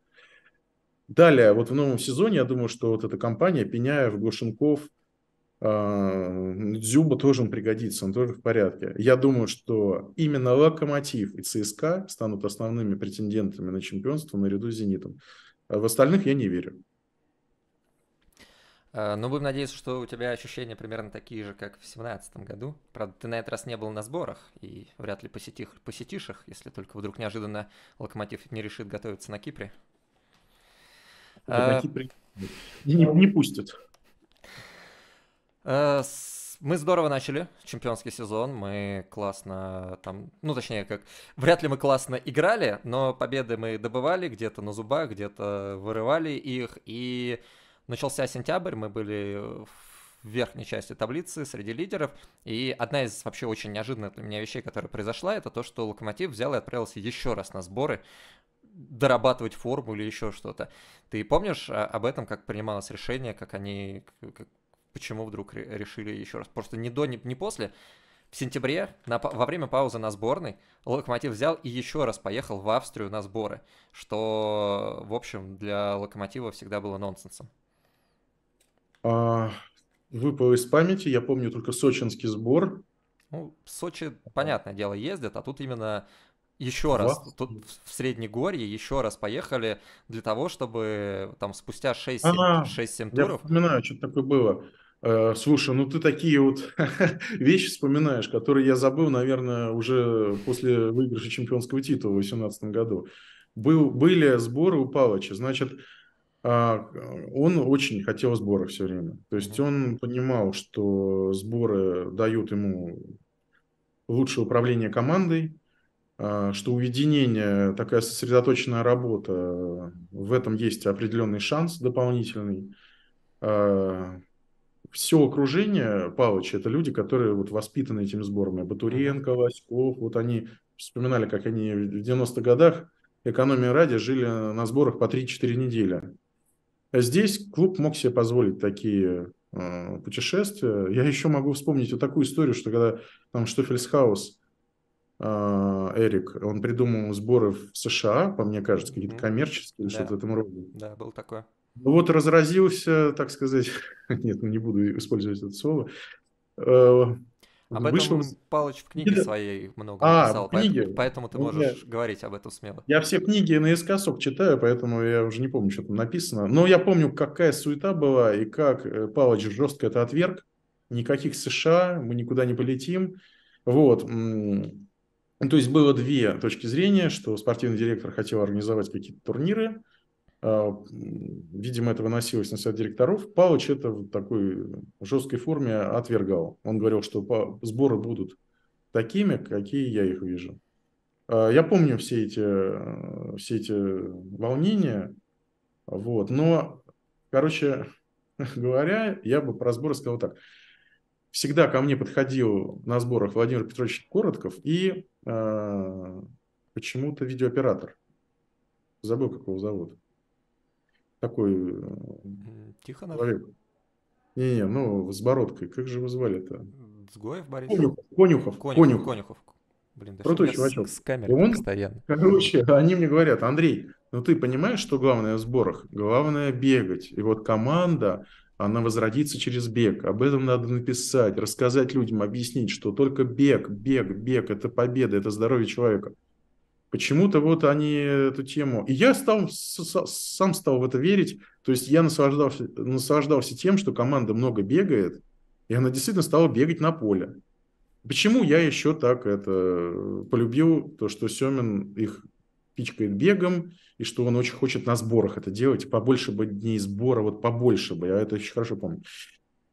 Далее, вот в новом сезоне, я думаю, что вот эта компания Пеняев, Глушенков, а, Дзюба тоже он пригодится, он тоже в порядке. Я думаю, что именно Локомотив и ЦСКА станут основными претендентами на чемпионство наряду с Зенитом. А в остальных я не верю. Ну будем надеяться, что у тебя ощущения примерно такие же, как в 2017 году. Правда, ты на этот раз не был на сборах и вряд ли посетих, посетишь их, если только вдруг неожиданно Локомотив не решит готовиться на Кипре. Да, а... на Кипре. Не, не, не пустят. Э, мы здорово начали чемпионский сезон, мы классно там, ну точнее как, вряд ли мы классно играли, но победы мы добывали где-то на зубах, где-то вырывали их, и начался сентябрь, мы были в верхней части таблицы среди лидеров, и одна из вообще очень неожиданных для меня вещей, которая произошла, это то, что Локомотив взял и отправился еще раз на сборы, дорабатывать форму или еще что-то. Ты помнишь а, об этом, как принималось решение, как они, как, почему вдруг решили еще раз? Просто не до, не, не после. В сентябре, на, во время паузы на сборной, Локомотив взял и еще раз поехал в Австрию на сборы, что, в общем, для Локомотива всегда было нонсенсом. А, выпал из памяти, я помню только сочинский сбор. Ну, в Сочи, понятное дело, ездят, а тут именно еще Два. раз, тут в Среднегорье еще раз поехали для того, чтобы там спустя 6-7 а, туров... Я вспоминаю, что такое было. Э, слушай, ну ты такие вот вещи вспоминаешь, которые я забыл, наверное, уже после выигрыша чемпионского титула в 2018 году. Был, были сборы у Палыча, значит, а, он очень хотел сбора все время. То есть он понимал, что сборы дают ему лучшее управление командой, а, что уединение, такая сосредоточенная работа, в этом есть определенный шанс дополнительный. А, все окружение Павлович – это люди, которые вот воспитаны этими сборами. Батуренко, Васьков, вот они вспоминали, как они в 90-х годах экономия ради жили на сборах по 3-4 недели. Здесь клуб мог себе позволить такие э, путешествия. Я еще могу вспомнить вот такую историю, что когда там Штофельсхаус, э, Эрик, он придумал сборы в США, по мне кажется, какие-то mm-hmm. коммерческие, да. что-то в этом роде. Да, был такое. Ну вот разразился, так сказать, нет, ну не буду использовать это слово, э, об этом вышел... Палыч в книге своей много а, написал, книги. поэтому, поэтому ты ну, можешь я... говорить об этом смело. Я все книги наискосок читаю, поэтому я уже не помню, что там написано. Но я помню, какая суета была и как э, Палыч жестко это отверг. Никаких США, мы никуда не полетим. Вот. То есть было две точки зрения, что спортивный директор хотел организовать какие-то турниры – а, видимо, это выносилось на совет директоров, Павлович это в такой жесткой форме отвергал. Он говорил, что сборы будут такими, какие я их вижу. А, я помню все эти, э, все эти волнения, вот, но, короче говоря, я бы про сборы сказал так. Всегда ко мне подходил на сборах Владимир Петрович Коротков и э, почему-то видеооператор. Забыл, как его зовут такой... Э, Тихонов? Человек. Не-не, ну, с бородкой. Как же его звали-то? Сгоев Борис? Конюхов. Конюхов. Конюхов. Конюхов. Конюхов. Блин, да Крутой чувачок. С, с камерой он, постоянно. Короче, они мне говорят, Андрей, ну ты понимаешь, что главное в сборах? Главное бегать. И вот команда, она возродится через бег. Об этом надо написать, рассказать людям, объяснить, что только бег, бег, бег – это победа, это здоровье человека. Почему-то вот они эту тему... И я стал, сам стал в это верить. То есть я наслаждался, наслаждался тем, что команда много бегает, и она действительно стала бегать на поле. Почему я еще так это э, полюбил, то, что Семин их пичкает бегом, и что он очень хочет на сборах это делать, побольше бы дней сбора, вот побольше бы, я это очень хорошо помню.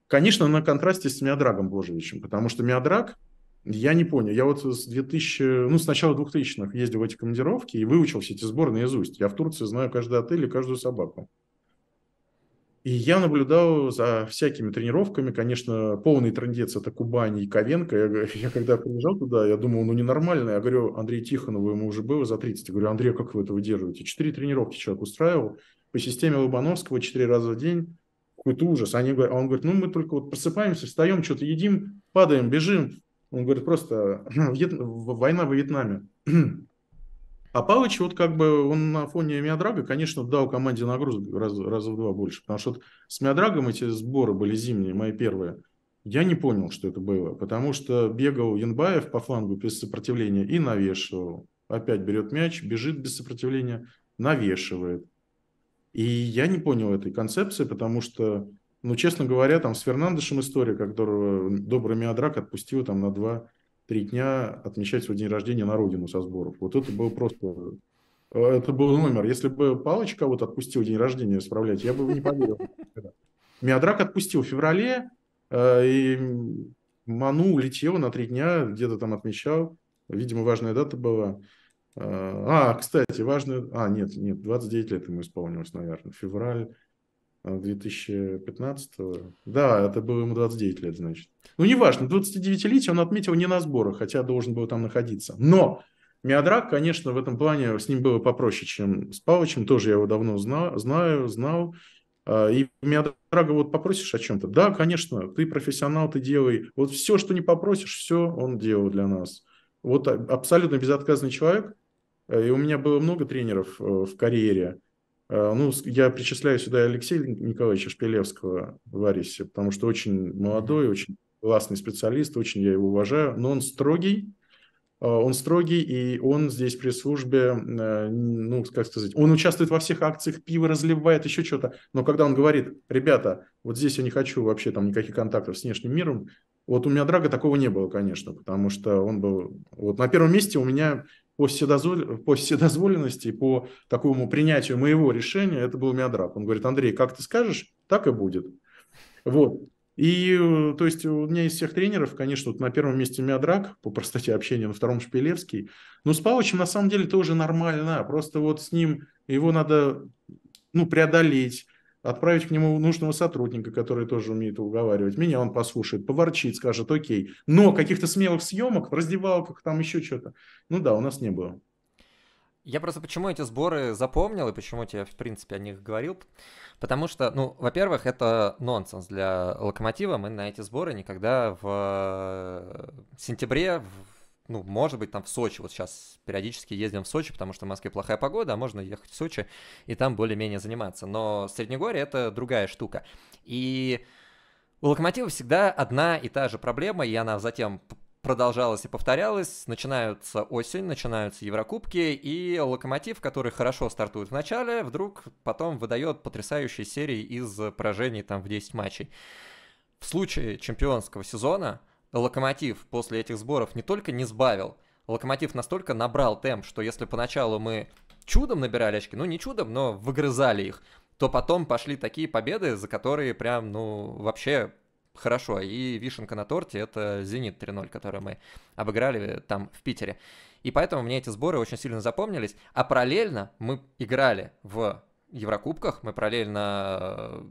Конечно, на контрасте с Миодрагом Божевичем, потому что Миодраг – я не понял. Я вот с 2000, ну, с начала 2000-х ездил в эти командировки и выучил все эти сборы наизусть. Я в Турции знаю каждый отель и каждую собаку. И я наблюдал за всякими тренировками. Конечно, полный трендец – это Кубань и Ковенко. Я, я когда приезжал туда, я думал, ну, ненормально. Я говорю, Андрей Тихонову ему уже было за 30. Я говорю, Андрей, а как вы это выдерживаете? Четыре тренировки человек устраивал по системе Лобановского четыре раза в день. Какой-то ужас. Они говорят, а он говорит, ну, мы только вот просыпаемся, встаем, что-то едим, падаем, бежим, он говорит просто война во Вьетнаме. А Палыч, вот как бы он на фоне Миадрага, конечно, дал команде нагрузок раз, раза в два больше. Потому что вот с Миадрагом эти сборы были зимние, мои первые. Я не понял, что это было, потому что бегал Янбаев по флангу без сопротивления и навешивал. Опять берет мяч, бежит без сопротивления, навешивает. И я не понял этой концепции, потому что ну, честно говоря, там с Фернандешем история, которого добрый Миадрак отпустил там на 2-3 дня отмечать свой день рождения на родину со сборов. Вот это был просто... Это был номер. Если бы Палыч кого-то отпустил день рождения справлять, я бы не поверил. Миадрак отпустил в феврале, э, и Ману улетел на три дня, где-то там отмечал. Видимо, важная дата была. Э, а, кстати, важная? А, нет, нет, 29 лет ему исполнилось, наверное, февраль. 2015 э, -го. Да, это было ему 29 лет, значит. Ну, неважно, 29-летие он отметил не на сборах, хотя должен был там находиться. Но Миадрак, конечно, в этом плане с ним было попроще, чем с Павловичем. Тоже я его давно знаю, знаю, знал. А, и Миадрага вот попросишь о чем-то. Да, конечно, ты профессионал, ты делай. Вот все, что не попросишь, все он делал для нас. Вот абсолютно безотказный человек. Э, и у меня было много тренеров э, в карьере. Э, ну, я причисляю сюда Алексея Николаевича Шпилевского в Арисе, потому что очень молодой, очень классный специалист, очень я его уважаю, но он строгий, э, он строгий, и он здесь при службе, э, ну, как сказать, он участвует во всех акциях, пиво разливает, еще что-то. Но когда он говорит, ребята, вот здесь я не хочу вообще там никаких контактов с внешним миром, вот у меня Драга такого не было, конечно, потому что он был... Вот на первом месте у меня по, вседозвол... по вседозволенности, по такому принятию моего решения, это был Миадраб. Он говорит, Андрей, как ты скажешь, так и будет. Вот. И, э, то есть, у меня из всех тренеров, конечно, вот на первом месте Миадрак, по простоте общения, на втором Шпилевский. Но с Павловичем, на самом деле, тоже нормально. Просто вот с ним его надо, ну, преодолеть, отправить к нему нужного сотрудника, который тоже умеет уговаривать. Меня он послушает, поворчит, скажет, окей. Но каких-то смелых съемок в раздевалках, там еще что-то, ну да, у нас не было. Я просто почему эти сборы запомнил и почему тебе, в принципе, о них говорил. Потому что, ну, во-первых, это нонсенс для локомотива. Мы на эти сборы никогда в сентябре, в ну, может быть, там в Сочи, вот сейчас периодически ездим в Сочи, потому что в Москве плохая погода, а можно ехать в Сочи и там более-менее заниматься. Но Среднегорье — это другая штука. И у Локомотива всегда одна и та же проблема, и она затем продолжалась и повторялась. Начинаются осень, начинаются Еврокубки, и Локомотив, который хорошо стартует в начале, вдруг потом выдает потрясающие серии из поражений там в 10 матчей. В случае чемпионского сезона — Локомотив после этих сборов не только не сбавил, Локомотив настолько набрал темп, что если поначалу мы чудом набирали очки, ну не чудом, но выгрызали их, то потом пошли такие победы, за которые прям, ну, вообще хорошо. И вишенка на торте — это «Зенит» 3-0, который мы обыграли там в Питере. И поэтому мне эти сборы очень сильно запомнились. А параллельно мы играли в Еврокубках, мы параллельно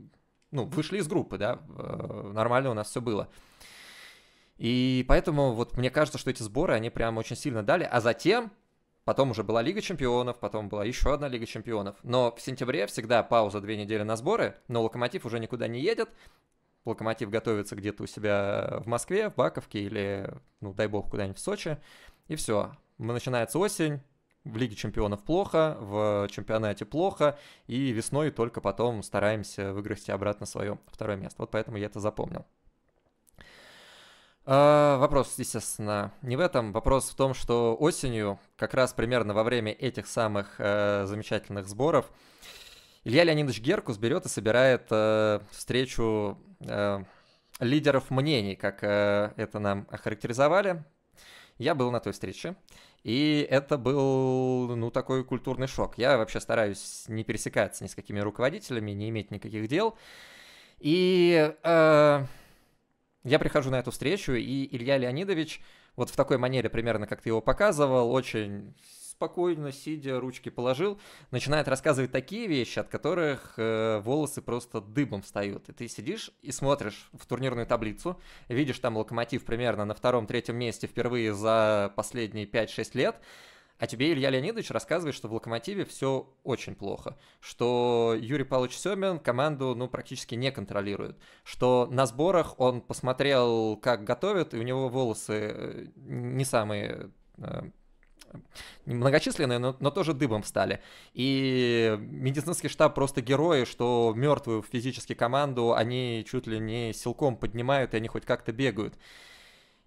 ну, вышли из группы, да, э, нормально у нас все было. И поэтому вот мне кажется, что эти сборы, они прям очень сильно дали. А затем, потом уже была Лига Чемпионов, потом была еще одна Лига Чемпионов. Но в сентябре всегда пауза две недели на сборы, но Локомотив уже никуда не едет. Локомотив готовится где-то у себя в Москве, в Баковке или, ну, дай бог, куда-нибудь в Сочи. И все. Начинается осень, в Лиге Чемпионов плохо, в чемпионате плохо, и весной только потом стараемся выиграть обратно свое второе место. Вот поэтому я это запомнил. А, вопрос, естественно, не в этом. Вопрос в том, что осенью, как раз примерно во время этих самых э, замечательных сборов, Илья Леонидович Геркус берет и собирает э, встречу э, лидеров мнений, как э, это нам охарактеризовали. Я был на той встрече, и это был, ну, такой культурный шок. Я вообще стараюсь не пересекаться ни с какими руководителями, не иметь никаких дел. И... Э, я прихожу на эту встречу, и Илья Леонидович, вот в такой манере примерно, как ты его показывал, очень спокойно, сидя, ручки положил, начинает рассказывать такие вещи, от которых э, волосы просто дыбом встают. И ты сидишь и смотришь в турнирную таблицу, видишь там локомотив примерно на втором-третьем месте впервые за последние 5-6 лет, а тебе Илья Леонидович рассказывает, что в «Локомотиве» все очень плохо, что Юрий Павлович Семин команду ну, практически не контролирует, что на сборах он посмотрел, как готовят, и у него волосы э, не самые э, многочисленные, но, но тоже дыбом встали. И медицинский штаб просто герои, что мертвую физически команду они чуть ли не силком поднимают, и они хоть как-то бегают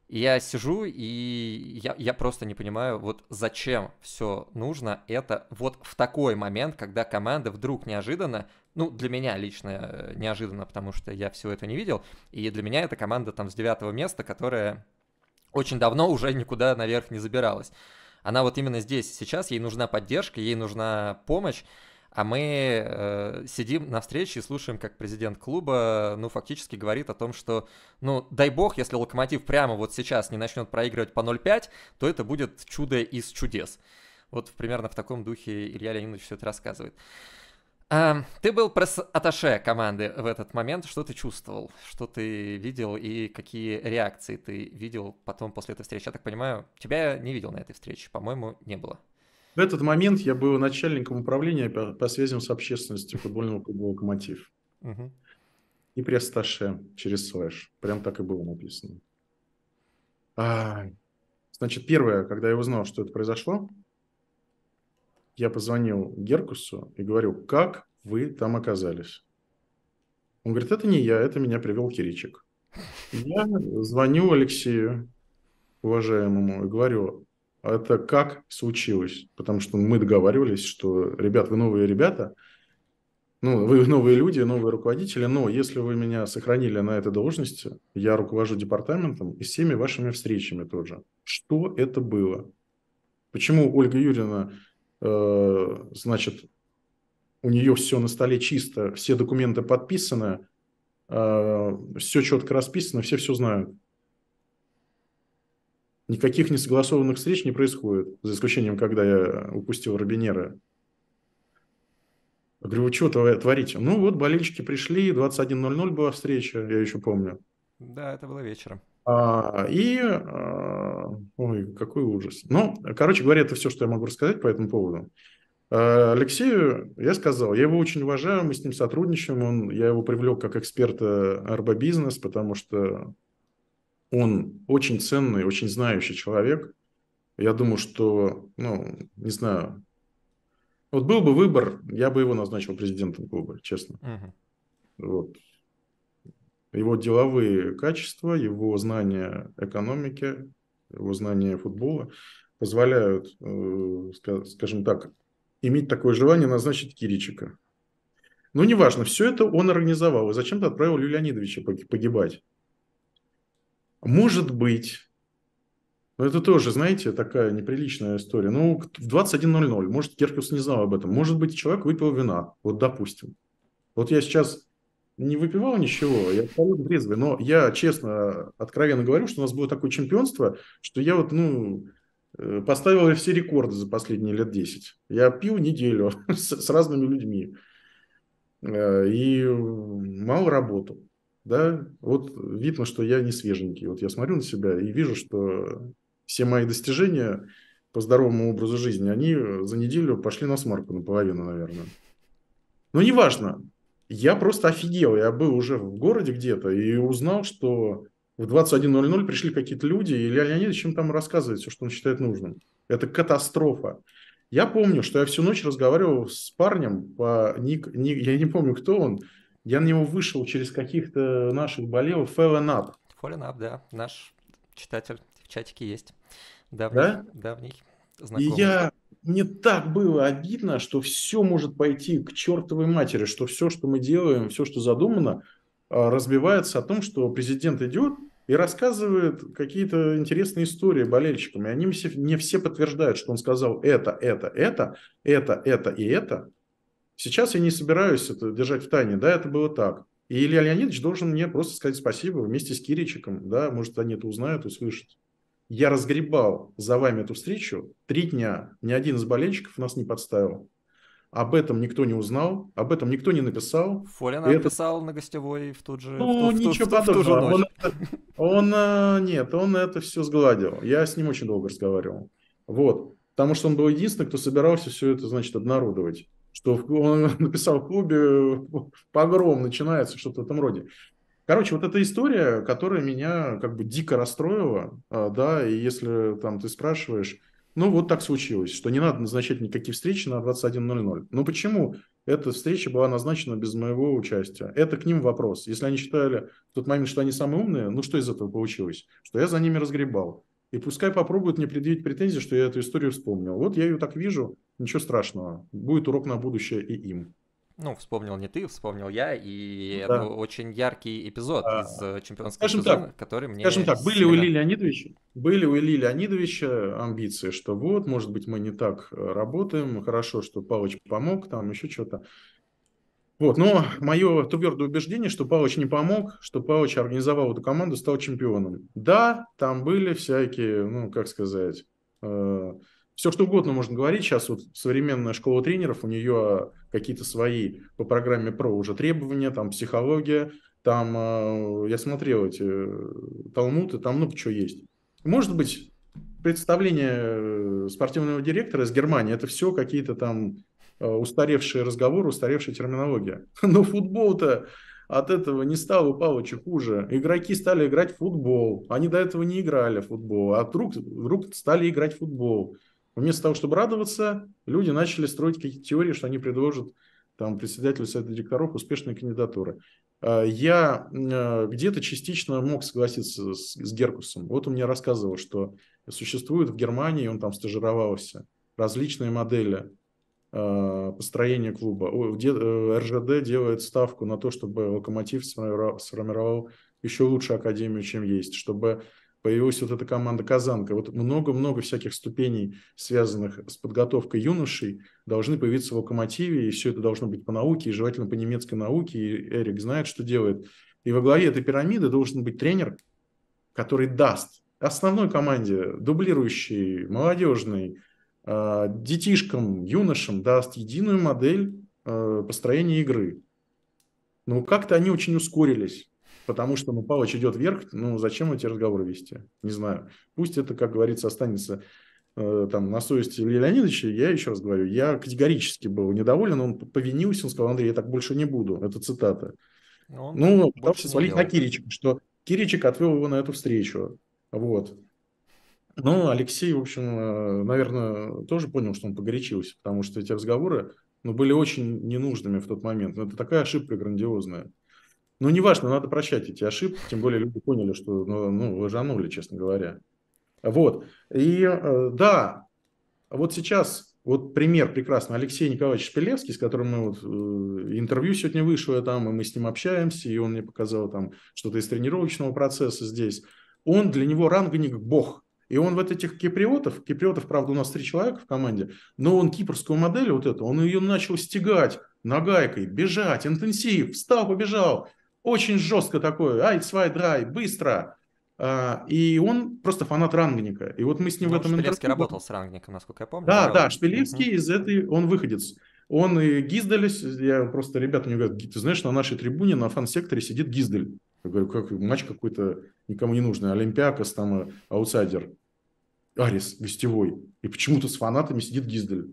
я сижу, и я, я просто не понимаю, вот зачем все нужно это вот в такой момент, когда команда вдруг неожиданно, ну, для меня лично э, неожиданно, потому что я всего это не видел, и для меня эта команда там с девятого места, которая очень давно уже никуда наверх не забиралась. Она вот именно здесь сейчас, ей нужна поддержка, ей нужна помощь, а мы э, сидим на встрече и слушаем, как президент клуба, ну, фактически говорит о том, что, ну, дай бог, если Локомотив прямо вот сейчас не начнет проигрывать по 0-5, то это будет чудо из чудес. Вот примерно в таком духе Илья Леонидович все это рассказывает. А, ты был пресс-атташе команды в этот момент. Что ты чувствовал? Что ты видел и какие реакции ты видел потом после этой встречи? Я так понимаю, тебя не видел на этой встрече. По-моему, не было. В этот момент я был начальником управления по, по связям с общественностью футбольного клуба «Локомотив». И пресс-таше через слэш. Прям так и было написано. А, значит, первое, когда я узнал, что это произошло, я позвонил Геркусу и говорю, как вы там оказались? Он говорит, это не я, это меня привел Киричек. Я звоню Алексею, уважаемому, и говорю, а это как случилось. Потому что мы договаривались, что, ребят, вы новые ребята, ну, вы новые люди, новые руководители, но если вы меня сохранили на этой должности, я руковожу департаментом и всеми вашими встречами тоже. Что это было? Почему Ольга Юрьевна, э, значит, у нее все на столе чисто, все документы подписаны, э, все четко расписано, все все знают. Никаких несогласованных встреч не происходит, за исключением, когда я упустил Робинера. Я говорю, вы что творите? Ну вот, болельщики пришли, 21.00 была встреча, я еще помню. Да, это было вечером. А, и, а, ой, какой ужас. Ну, короче говоря, это все, что я могу рассказать по этому поводу. А, Алексею я сказал, я его очень уважаю, мы с ним сотрудничаем, он, я его привлек как эксперта Арбобизнес, потому что он очень ценный, очень знающий человек. Я думаю, что, ну, не знаю, вот был бы выбор, я бы его назначил президентом клуба, честно. Угу. Вот. Его деловые качества, его знания экономики, его знания футбола позволяют, э, скажем так, иметь такое желание назначить Киричика. Ну, неважно, все это он организовал. И зачем-то отправил Леонидовича погибать. Может быть, но это тоже, знаете, такая неприличная история. Ну, в 21.00, может, Геркус не знал об этом. Может быть, человек выпил вина, вот допустим. Вот я сейчас не выпивал ничего, я абсолютно трезвый, но я честно, откровенно говорю, что у нас было такое чемпионство, что я вот, ну, э, поставил все рекорды за последние лет 10. Я пил неделю с, с разными людьми э, и мало работал да, вот видно, что я не свеженький. Вот я смотрю на себя и вижу, что все мои достижения по здоровому образу жизни, они за неделю пошли на смарку наполовину, наверное. Но неважно, я просто офигел. Я был уже в городе где-то и узнал, что в 21.00 пришли какие-то люди, и Илья Леонидович им там рассказывает все, что он считает нужным. Это катастрофа. Я помню, что я всю ночь разговаривал с парнем по ник, ник я не помню, кто он, я на него вышел через каких-то наших болевов. Fallen Up. Fallen Up, да. Наш читатель в чатике есть. Давний, да? давний знакомый. И я... Мне так было обидно, что все может пойти к чертовой матери, что все, что мы делаем, все, что задумано, а, разбивается о том, что президент идет и рассказывает какие-то интересные истории болельщикам. И они не все подтверждают, что он сказал это, это, это, это, это и это. Сейчас я не собираюсь это держать в тайне, да, это было так. И Илья Леонидович должен мне просто сказать спасибо вместе с Киричиком, да, может, они это узнают, услышат. Я разгребал за вами эту встречу три дня. Ни один из болельщиков нас не подставил. Об этом никто не узнал, об этом никто не написал. Фолин это... написал на гостевой в тот же Ну, в ту, ничего в ту, подобного. В ту же Он, он, э, нет, он это все сгладил. Я с ним очень долго разговаривал. Вот. Потому что он был единственным, кто собирался все это, значит, обнародовать что он написал в клубе э, погром начинается, что-то в этом роде. Короче, вот эта история, которая меня как бы дико расстроила, а, да, и если там ты спрашиваешь, ну вот так случилось, что не надо назначать никакие встречи на 21.00. Ну почему эта встреча была назначена без моего участия? Это к ним вопрос. Если они считали в тот момент, что они самые умные, ну что из этого получилось? Что я за ними разгребал. И пускай попробуют мне предъявить претензии, что я эту историю вспомнил. Вот я ее так вижу, ничего страшного. Будет урок на будущее и им. Ну, вспомнил не ты, вспомнил я, и да. это очень яркий эпизод а, из э, чемпионского сезона, так, который мне... Скажем так, были сильно... у Ильи Леонидовича, были у Ильи Леонидовича амбиции, что вот, может быть, мы не так э, работаем, хорошо, что Палыч помог, там еще что-то. Вот, но мое твердое убеждение, что Пауч не помог, что Пауч организовал эту команду, стал чемпионом. Да, там были всякие, ну, как сказать, э, все что угодно можно говорить. Сейчас вот современная школа тренеров, у нее какие-то свои по программе ПРО уже требования, там психология, там, э, я смотрел эти э, талмуты, там много ну, чего есть. Может быть, представление э, спортивного директора из Германии, это все какие-то там Э, устаревшие разговоры, устаревшая терминология. Но футбол-то от этого не стало Павловича хуже. Игроки стали играть в футбол. Они до этого не играли в футбол, а вдруг, вдруг стали играть в футбол. Вместо того, чтобы радоваться, люди начали строить какие-то теории, что они предложат там, председателю совета директоров успешные кандидатуры. Э, я э, где-то частично мог согласиться с, с Геркусом. Вот он мне рассказывал, что существует в Германии, он там стажировался, различные модели а, построение клуба. Э, РЖД делает ставку на то, чтобы «Локомотив» сформировал еще лучше академию, чем есть, чтобы появилась вот эта команда «Казанка». Вот много-много всяких ступеней, связанных с подготовкой юношей, должны появиться в «Локомотиве», и все это должно быть по науке, и желательно по немецкой науке, и Эрик знает, что делает. И во главе этой пирамиды должен быть тренер, который даст основной команде, дублирующий, молодежный, Э, детишкам, юношам даст единую модель э, построения игры. Но ну, как-то они очень ускорились, потому что ну, Павлович идет вверх, ну зачем эти разговоры вести? Не знаю. Пусть это, как говорится, останется э, там, на совести Илья Леонидовича, я еще раз говорю, я категорически был недоволен, он повинился, он сказал, Андрей, я так больше не буду, это цитата. Ну, он ну, пытался свалить на Киричика, что Киричик отвел его на эту встречу. Вот. Ну, Алексей, в общем, э, наверное, тоже понял, что он погорячился, потому что эти разговоры ну, были очень ненужными в тот момент. Но ну, это такая ошибка грандиозная. Ну, неважно, надо прощать эти ошибки, тем более люди поняли, что ну, ну лажанули, честно говоря. Вот. И э, да, вот сейчас вот пример прекрасный. Алексей Николаевич Шпилевский, с которым мы вот, э, интервью сегодня вышло, там, и мы с ним общаемся, и он мне показал там что-то из тренировочного процесса здесь. Он для него ранговник – бог. И он вот этих киприотов, киприотов, правда, у нас три человека в команде, но он кипрскую модель вот эту, он ее начал стегать нагайкой, бежать, интенсив, встал, побежал. Очень жестко такое, ай, свай, драй, быстро. А, и он просто фанат Рангника. И вот мы с ним ну, в этом Шпилевский интервью... работал с Рангником, насколько я помню. Да, да, он... Шпилевский угу. из этой, он выходец. Он и Гиздель, я просто ребята мне говорят, ты знаешь, на нашей трибуне, на фан-секторе сидит Гиздель. Я говорю, как матч какой-то никому не нужный, Олимпиакос, там э, аутсайдер, Арис гостевой, и почему-то с фанатами сидит Гиздель.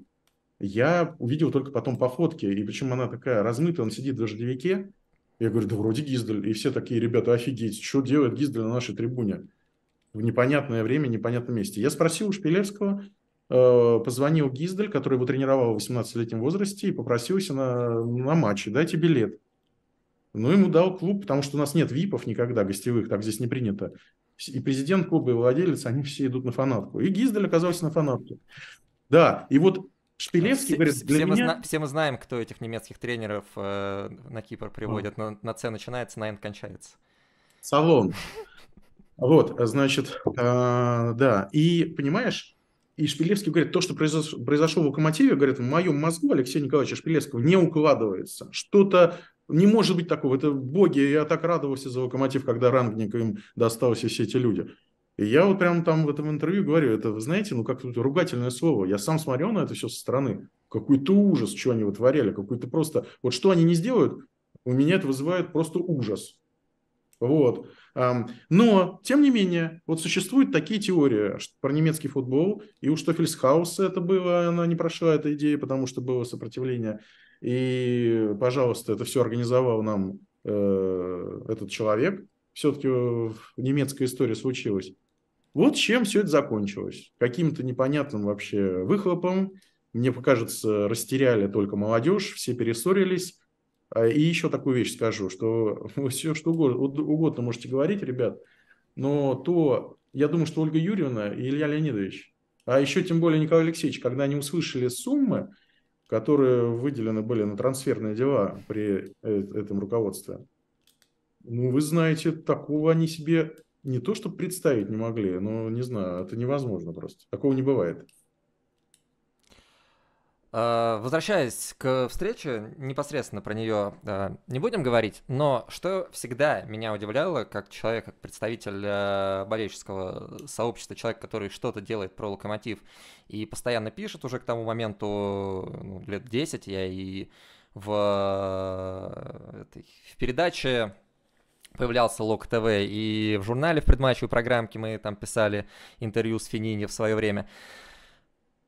Я увидел только потом по фотке, и причем она такая размытая, он сидит в дождевике, я говорю, да вроде Гиздель. И все такие, ребята, офигеть, что делает Гиздель на нашей трибуне? В непонятное время, непонятном месте. Я спросил у Шпилевского, э, позвонил Гиздель, который его тренировал в 18-летнем возрасте, и попросился на, на матче, дайте билет. Ну ему дал клуб, потому что у нас нет випов никогда гостевых, так здесь не принято. И президент клуба, и владелец, они все идут на фанатку. И Гиздель оказался на фанатке. Да, и вот Шпилевский говорит, для все, меня... мы, все мы знаем, кто этих немецких тренеров э, на Кипр приводит, а. на С начинается, на Н кончается. Салон. Вот, значит, э, да. И, понимаешь, и Шпилевский говорит, то, что произошло, произошло в «Локомотиве», говорит, в моем мозгу Алексея Николаевича Шпилевского не укладывается. Что-то не может быть такого. Это боги. Я так радовался за локомотив, когда рангник им достался все эти люди. И я вот прям там в этом интервью говорю, это, вы знаете, ну как тут ругательное слово. Я сам смотрел на это все со стороны. Какой-то ужас, что они вытворяли, какой-то просто... Вот что они не сделают, у меня это вызывает просто ужас. Вот. Но, тем не менее, вот существуют такие теории про немецкий футбол, и у Штофельсхауса это было, она не прошла, эта идея, потому что было сопротивление и, пожалуйста, это все организовал нам э, этот человек. Все-таки немецкая история случилась. Вот чем все это закончилось. Каким-то непонятным вообще выхлопом. Мне кажется, растеряли только молодежь, все перессорились. А, и еще такую вещь скажу, что все что угодно, угодно можете говорить, ребят, но то, я думаю, что Ольга Юрьевна и Илья Леонидович, а еще тем более Николай Алексеевич, когда они услышали суммы, которые выделены были на трансферные дела при э, этом руководстве. Ну, вы знаете, такого они себе не то что представить не могли, но не знаю, это невозможно просто. Такого не бывает. Э, возвращаясь к встрече, непосредственно про нее э, не будем говорить, но что всегда меня удивляло, как человек, как представитель э, болельческого сообщества, человек, который что-то делает про локомотив и постоянно пишет уже к тому моменту, ну, лет 10 я и в, этой, в передаче появлялся Лок ТВ и в журнале в предматчевой программке мы там писали интервью с Финини в свое время.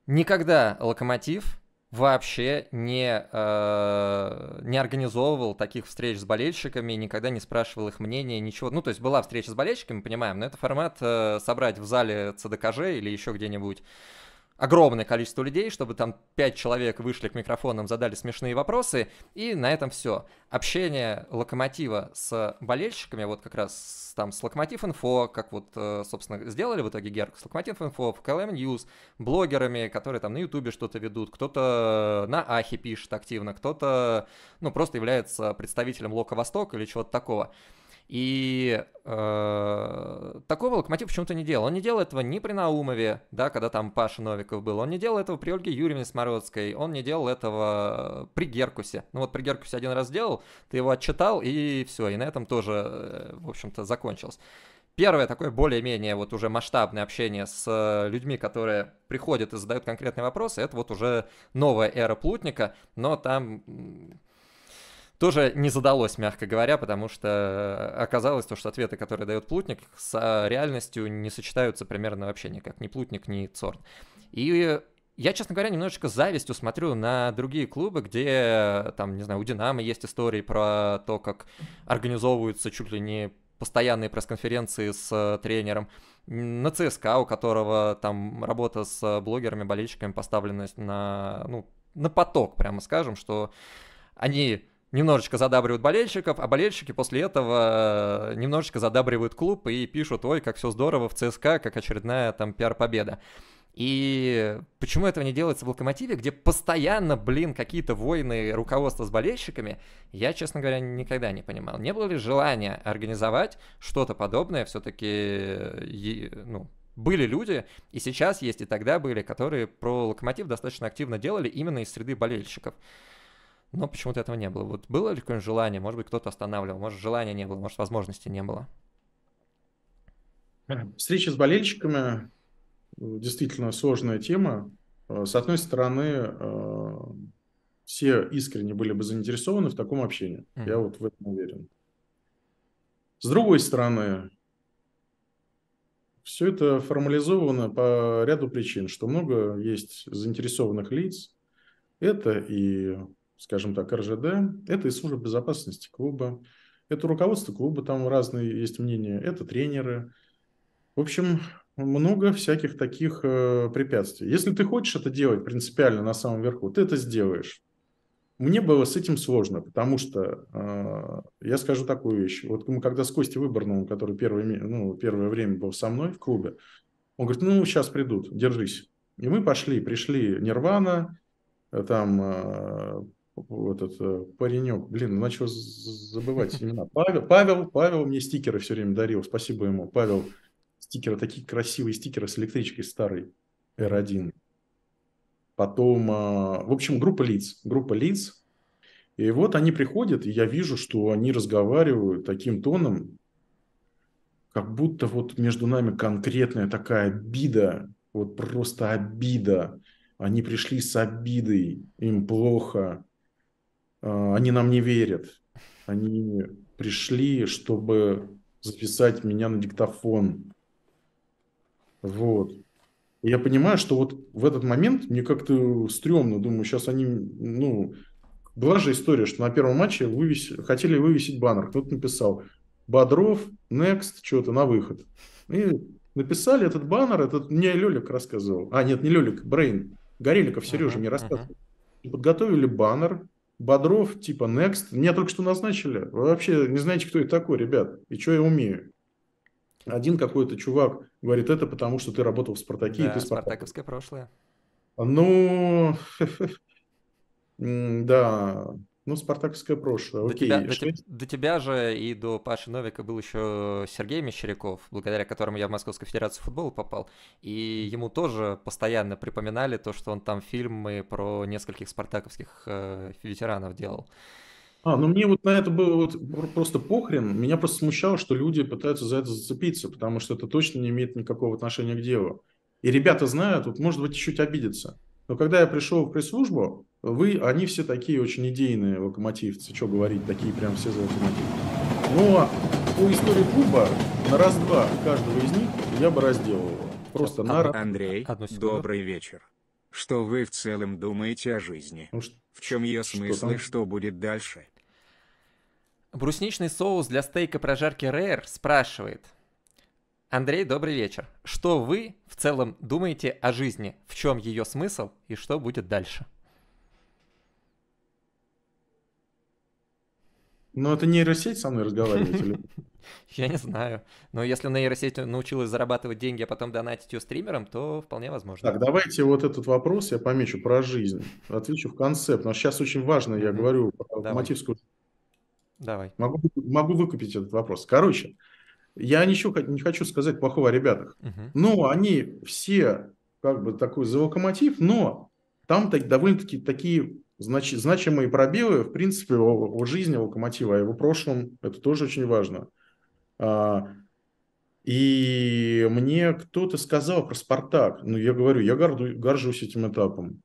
Никогда Локомотив вообще не, э, не организовывал таких встреч с болельщиками, никогда не спрашивал их мнения, ничего. Ну, то есть была встреча с болельщиками, понимаем, но это формат э, собрать в зале ЦДКЖ или еще где-нибудь огромное количество людей, чтобы там пять человек вышли к микрофонам, задали смешные вопросы, и на этом все. Общение Локомотива с болельщиками, вот как раз там с Локомотив Инфо, как вот, э, собственно, сделали в итоге Герк, с Локомотив Инфо, в КЛМ Ньюс, блогерами, которые там на Ютубе что-то ведут, кто-то на Ахе пишет активно, кто-то, ну, просто является представителем Лока Восток или чего-то такого. И э, такого локомотив почему-то не делал. Он не делал этого ни при Наумове, да, когда там Паша Новиков был. Он не делал этого при Ольге Юрьевне Смородской. Он не делал этого при Геркусе. Ну вот при Геркусе один раз делал, ты его отчитал, и все. И на этом тоже, э, в общем-то, закончилось. Первое такое более-менее вот уже масштабное общение с людьми, которые приходят и задают конкретные вопросы, это вот уже новая эра Плутника, но там тоже не задалось, мягко говоря, потому что э, оказалось то, что ответы, которые дает Плутник, с э, реальностью не сочетаются примерно вообще никак. Ни Плутник, ни Цорн. И я, честно говоря, немножечко завистью смотрю на другие клубы, где, э, там, не знаю, у Динамо есть истории про то, как организовываются чуть ли не постоянные пресс-конференции с тренером. На ЦСКА, у которого там работа с блогерами, болельщиками поставлена на, ну, на поток, прямо скажем, что они немножечко задабривают болельщиков, а болельщики после этого э, немножечко задабривают клуб и пишут, ой, как все здорово в ЦСКА, как очередная там пиар-победа. И почему этого не делается в «Локомотиве», где постоянно, блин, какие-то войны руководства с болельщиками, я, честно говоря, никогда не понимал. Не было ли желания организовать что-то подобное? Все-таки, ну, были люди, и сейчас есть, и тогда были, которые про «Локомотив» достаточно активно делали именно из среды болельщиков но почему-то этого не было. Вот было ли какое-нибудь желание, может быть, кто-то останавливал, может, желания не было, может, возможности не было? Встреча с болельщиками действительно сложная тема. Э, с одной стороны, э, все искренне были бы заинтересованы в таком общении. Mm-hmm. Я вот в этом уверен. С другой стороны, все это формализовано по ряду причин, что много есть заинтересованных лиц. Это и скажем так, РЖД, это и служба безопасности клуба, это руководство клуба, там разные есть мнения, это тренеры. В общем, много всяких таких э, препятствий. Если ты хочешь это делать принципиально на самом верху, ты это сделаешь. Мне было с этим сложно, потому что э, я скажу такую вещь. Вот мы когда с Костей Выборным, который первое, ну, первое время был со мной в клубе, он говорит, ну, сейчас придут, держись. И мы пошли, пришли Нирвана, э, там э, этот паренек, блин, ну начал забывать имена. Павел, Павел, Павел мне стикеры все время дарил, спасибо ему. Павел, стикеры, такие красивые стикеры с электричкой старой R1. Потом, а, в общем, группа лиц, группа лиц. И вот они приходят, и я вижу, что они разговаривают таким тоном, как будто вот между нами конкретная такая обида, вот просто обида. Они пришли с обидой, им плохо, а, они нам не верят. Они пришли, чтобы записать меня на диктофон. Вот. я понимаю, что вот в этот момент мне как-то стрёмно. Думаю, сейчас они, ну... Была же история, что на первом матче вывес... хотели вывесить баннер. Кто-то написал «Бодров, next, что-то на выход». И написали этот баннер, этот мне Лёлик рассказывал. А, нет, не Лёлик, Брейн. Гореликов Сережа uh-huh, мне рассказывал. Uh-huh. Подготовили баннер, Бодров, типа Next. Меня только что назначили. Вы вообще не знаете, кто это такой, ребят, и что я умею. Один какой-то чувак говорит, это потому, что ты работал в «Спартаке», да, и ты «Спартак». спартаковское прошлое. Ну, да, ну, спартаковское прошлое. До, Тебя, до, те, до тебя же и до Паши Новика был еще Сергей Мещеряков, благодаря которому я в Московскую Федерацию футбола попал. И ему тоже постоянно припоминали то, что он там фильмы про нескольких спартаковских э, ветеранов делал. А, ну мне вот на это было вот просто похрен. Меня просто смущало, что люди пытаются за это зацепиться, потому что это точно не имеет никакого отношения к делу. И ребята знают, вот может быть чуть обидятся. Но когда я пришел в пресс-службу, вы, они все такие очень идейные локомотивцы, что говорить, такие прям все за локомотив. Но ну, а по истории клуба на раз-два каждого из них я бы разделывал. Просто а, на... Андрей, добрый вечер. Что вы в целом думаете о жизни? Ну, что, в чем ее смысл и что будет дальше? Брусничный соус для стейка прожарки Rare спрашивает. Андрей, добрый вечер. Что вы в целом думаете о жизни? В чем ее смысл и что будет дальше? Ну, это нейросеть со мной разговаривает или... Я не знаю. Но если нейросеть научилась зарабатывать деньги, а потом донатить ее стримерам, то вполне возможно. Так, давайте вот этот вопрос я помечу про жизнь. Отвечу в концепт. Но сейчас очень важно, я говорю, про мотивскую... Давай. Могу, могу выкупить этот вопрос. Короче, я ничего не хочу сказать плохого о ребятах. Угу. они все, как бы, такой за локомотив, но там так, довольно-таки такие знач, значимые пробелы, в принципе, о, о жизни локомотива, о его прошлом. Это тоже очень важно. А, и мне кто-то сказал про «Спартак». Ну, я говорю, я горду, горжусь этим этапом.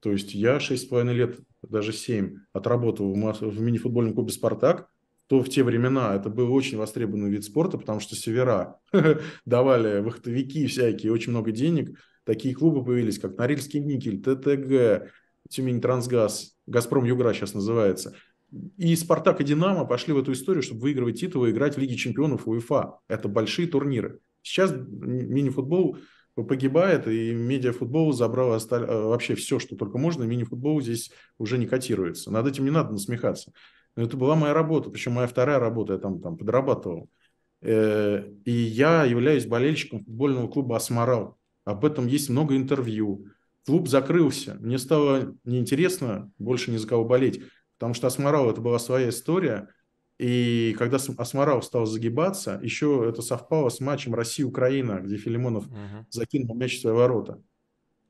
То есть я 6,5 лет, даже 7, отработал в, в мини-футбольном клубе «Спартак», то в те времена это был очень востребованный вид спорта, потому что севера давали вахтовики всякие, очень много денег. Такие клубы появились, как Норильский никель, ТТГ, Тюмень Трансгаз, Газпром Югра сейчас называется. И Спартак и Динамо пошли в эту историю, чтобы выигрывать титулы и играть в Лиге чемпионов УЕФА. Это большие турниры. Сейчас мини-футбол погибает, и медиафутбол забрал осталь... Э, вообще все, что только можно, и мини-футбол здесь уже не котируется. Над этим не надо насмехаться. Но это была моя работа, причем моя вторая работа, я там, там подрабатывал. Э, и я являюсь болельщиком футбольного клуба «Асмарал». Об этом есть много интервью клуб закрылся. Мне стало неинтересно больше ни за кого болеть, потому что Асмарал – это была своя история. И когда Асмарал стал загибаться, еще это совпало с матчем россии украина где Филимонов uh-huh. закинул мяч в свои ворота.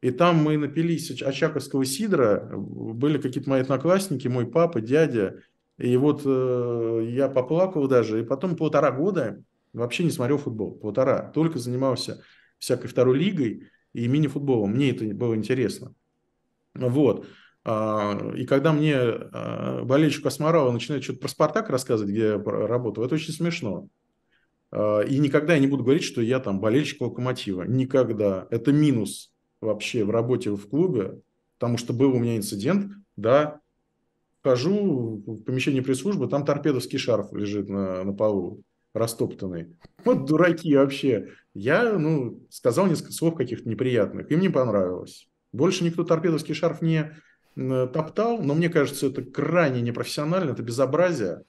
И там мы напились очаковского сидра, были какие-то мои одноклассники, мой папа, дядя. И вот э, я поплакал даже, и потом полтора года вообще не смотрел футбол, полтора, только занимался всякой второй лигой и мини-футболом. Мне это было интересно. Вот. А, и когда мне а, болельщик Космарова начинает что-то про «Спартак» рассказывать, где я работал, это очень смешно. А, и никогда я не буду говорить, что я там болельщик «Локомотива». Никогда. Это минус вообще в работе в клубе, потому что был у меня инцидент, да, хожу в помещение пресс-службы, там торпедовский шарф лежит на, на полу растоптанный. Вот дураки вообще. Я, ну, сказал несколько слов каких-то неприятных, им не понравилось. Больше никто торпедовский шарф не топтал, но мне кажется, это крайне непрофессионально, это безобразие.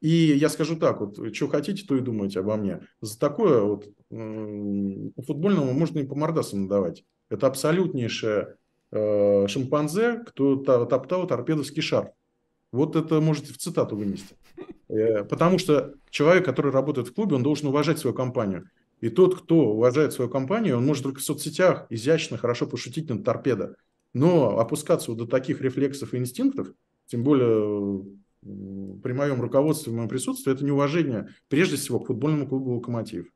И я скажу так, вот, что хотите, то и думайте обо мне. За такое вот по футбольному можно и по мордасам надавать. Это абсолютнейшее э, шимпанзе, кто топтал торпедовский шар. Вот это можете в цитату вынести. Э, потому что человек, который работает в клубе, он должен уважать свою компанию. И тот, кто уважает свою компанию, он может только в соцсетях изящно, хорошо пошутить над торпедо. Но опускаться вот до таких рефлексов и инстинктов, тем более при моем руководстве, в моем присутствии, это неуважение прежде всего к футбольному клубу «Локомотив».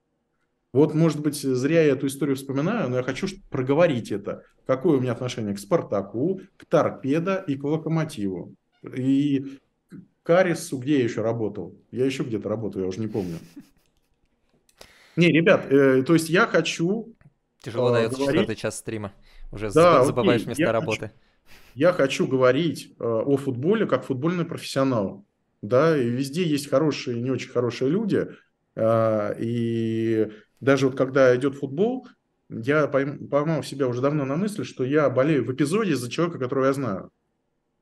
Вот, может быть, зря я эту историю вспоминаю, но я хочу проговорить это. Какое у меня отношение к «Спартаку», к «Торпедо» и к «Локомотиву». И Карису, где я еще работал? Я еще где-то работал, я уже не помню. Не, ребят, э, то есть я хочу... Тяжело э, дается говорить... четвертый час стрима. Уже да, забываешь окей, места я работы. Хочу, я хочу говорить э, о футболе как футбольный профессионал. Да, и везде есть хорошие и не очень хорошие люди. Э, и даже вот когда идет футбол, я поймал себя уже давно на мысли, что я болею в эпизоде за человека, которого я знаю.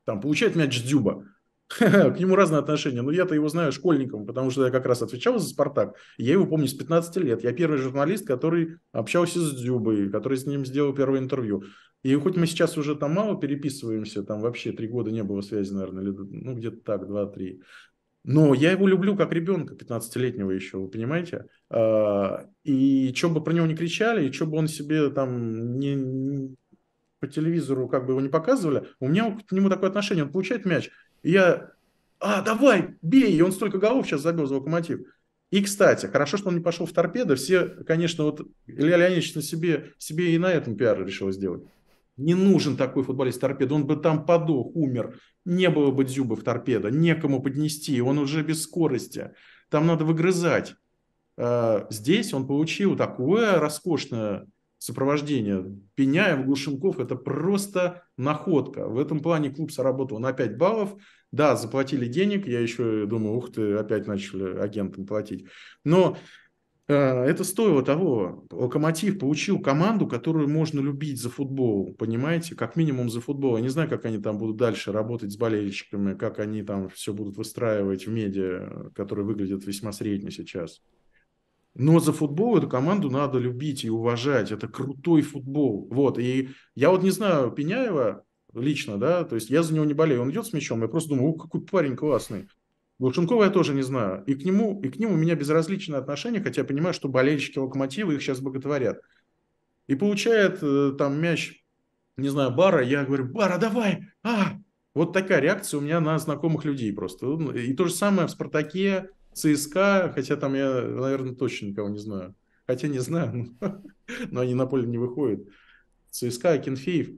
Там получает мяч Дзюба к нему разные отношения. Но я-то его знаю школьником, потому что я как раз отвечал за «Спартак». Я его помню с 15 лет. Я первый журналист, который общался с Дзюбой, который с ним сделал первое интервью. И хоть мы сейчас уже там мало переписываемся, там вообще три года не было связи, наверное, или, ну где-то так, два-три. Но я его люблю как ребенка, 15-летнего еще, вы понимаете? А, и что бы про него не кричали, и что бы он себе там не, по телевизору как бы его не показывали, у меня к нему такое отношение. Он получает мяч, я, а, давай, бей! И он столько голов сейчас забил за локомотив. И, кстати, хорошо, что он не пошел в торпедо. Все, конечно, вот Илья Леонидович на себе, себе и на этом пиар решил сделать. Не нужен такой футболист торпедо. Он бы там подох, умер. Не было бы зубы в торпедо. Некому поднести. Он уже без скорости. Там надо выгрызать. А, здесь он получил такое роскошное сопровождение Пеняев, Глушенков – это просто находка. В этом плане клуб сработал на 5 баллов. Да, заплатили денег, я еще думаю, ух ты, опять начали агентам платить. Но э, это стоило того. Локомотив получил команду, которую можно любить за футбол, понимаете? Как минимум за футбол. Я не знаю, как они там будут дальше работать с болельщиками, как они там все будут выстраивать в медиа, которые выглядят весьма средне сейчас. Но за футбол эту команду надо любить и уважать. Это крутой футбол. Вот. И я вот не знаю Пеняева лично, да, то есть я за него не болею. Он идет с мячом, я просто думаю, о, какой парень классный. Глушенкова я тоже не знаю. И к нему, и к нему у меня безразличное отношение, хотя я понимаю, что болельщики Локомотива их сейчас боготворят. И получает э, там мяч, не знаю, Бара, я говорю, Бара, давай, а! Вот такая реакция у меня на знакомых людей просто. И то же самое в «Спартаке», ЦСКА, хотя там я, наверное, точно никого не знаю. Хотя не знаю, но, но они на поле не выходят. ЦСКА, Акинфеев.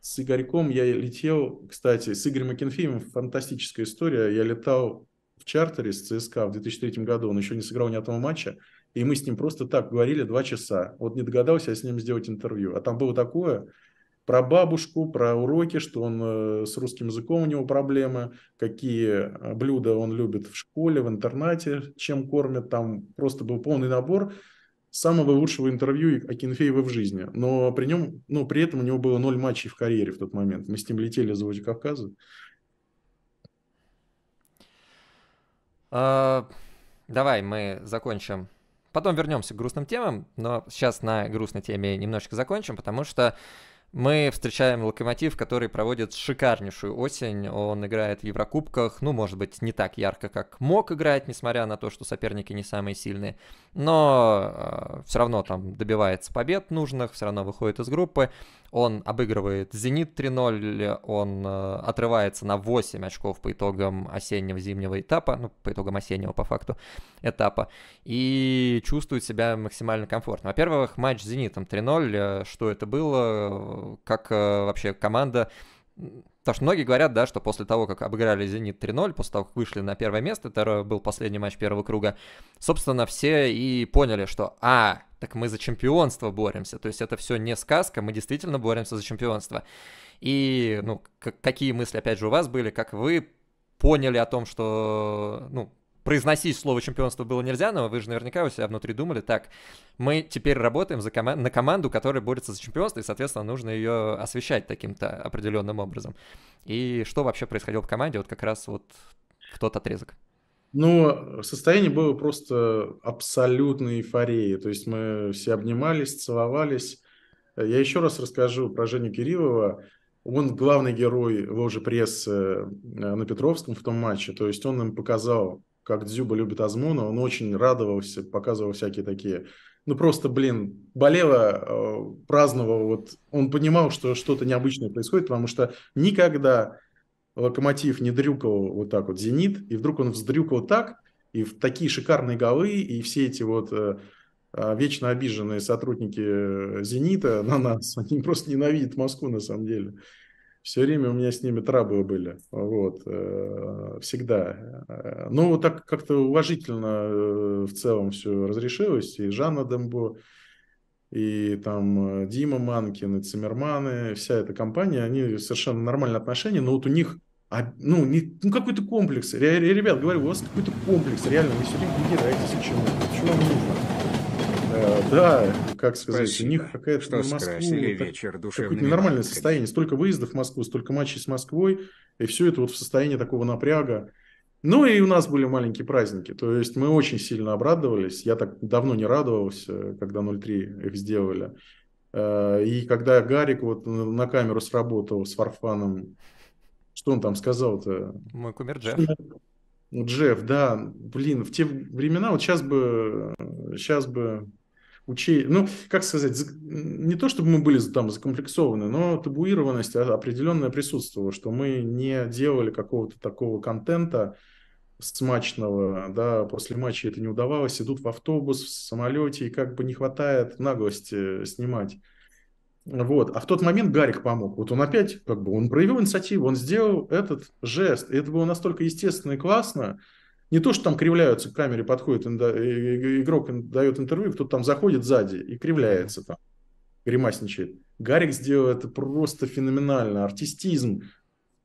С Игорьком я летел, кстати, с Игорем Акинфеевым фантастическая история. Я летал в чартере с ЦСКА в 2003 году, он еще не сыграл ни одного матча, и мы с ним просто так говорили два часа. Вот не догадался я с ним сделать интервью. А там было такое, про бабушку, про уроки, что он э, с русским языком у него проблемы, какие э, блюда он любит в школе, в интернате, чем кормят, там просто был полный набор самого лучшего интервью Акинфеева в жизни. Но при нем, ну, при этом у него было ноль матчей в карьере в тот момент. Мы с ним летели за Владикавказа. А, давай мы закончим Потом вернемся к грустным темам, но сейчас на грустной теме немножечко закончим, потому что мы встречаем Локомотив, который проводит шикарнейшую осень. Он играет в Еврокубках, ну, может быть, не так ярко, как мог играть, несмотря на то, что соперники не самые сильные. Но э, все равно там добивается побед нужных, все равно выходит из группы. Он обыгрывает «Зенит» 3-0, он э, отрывается на 8 очков по итогам осеннего зимнего этапа, ну, по итогам осеннего, по факту, этапа, и чувствует себя максимально комфортно. Во-первых, матч с «Зенитом» 3-0, э, что это было Э, как э, вообще команда Потому что многие говорят, да, что после того, как обыграли «Зенит» 3-0, после того, как вышли на первое место, это был последний матч первого круга, собственно, все и поняли, что «А, так мы за чемпионство боремся». То есть это все не сказка, мы действительно боремся за чемпионство. И, ну, какие мысли, опять же, у вас были, как вы поняли о том, что, ну, произносить слово чемпионство было нельзя, но вы же наверняка у себя внутри думали, так, мы теперь работаем за кома- на команду, которая борется за чемпионство, и, соответственно, нужно ее освещать таким-то определенным образом. И что вообще происходило в команде вот как раз вот в тот отрезок? Ну, состояние было просто абсолютной эйфории. То есть мы все обнимались, целовались. Я еще раз расскажу про Женю Кириллова. Он главный герой ложи прессы э, на Петровском в том матче. То есть он им показал как Дзюба любит Азмуна, он очень радовался, показывал всякие такие... Ну просто, блин, болело, э, праздновал, вот он понимал, что что-то необычное происходит, потому что никогда Локомотив не дрюкал вот так вот «Зенит», и вдруг он вздрюкал так, и в такие шикарные голы, и все эти вот э, а, вечно обиженные сотрудники э, «Зенита» на нас, они просто ненавидят Москву на самом деле все время у меня с ними трабы были, вот, э, всегда. Э, но ну, вот так как-то уважительно э, в целом все разрешилось, и Жанна Дембо, и там Дима Манкин, и Циммерманы, вся эта компания, они совершенно нормальные отношения, но вот у них ну, не, ну какой-то комплекс. Ребят, говорю, у вас какой-то комплекс, реально, вы все время не почему-то, вам нужно. Э, да, как сказать, Спасибо, у них какая-то что Москву, скрасили вечер какое-то ненормальное маркой. состояние. Столько выездов в Москву, столько матчей с Москвой, и все это вот в состоянии такого напряга. Ну и у нас были маленькие праздники, то есть мы очень сильно обрадовались. Я так давно не радовался, когда 0-3 их сделали. Э, и когда Гарик вот на камеру сработал с Фарфаном, что он там сказал-то? Мой кумир Джефф. Джефф, да, блин, в те времена, вот сейчас бы, сейчас бы учи, ну, как сказать, не то чтобы мы были там закомплексованы, но табуированность а, определенная присутствовала, что мы не делали какого-то такого контента смачного, да, после матча это не удавалось, идут в автобус, в самолете, и как бы не хватает наглости э, снимать. Вот. А в тот момент Гарик помог. Вот он опять, как бы, он проявил инициативу, он сделал этот жест. И это было настолько естественно и классно, не то, что там кривляются, к камере подходит игрок, дает интервью, кто-то там заходит сзади и кривляется там, гримасничает. Гарик сделал это просто феноменально. Артистизм.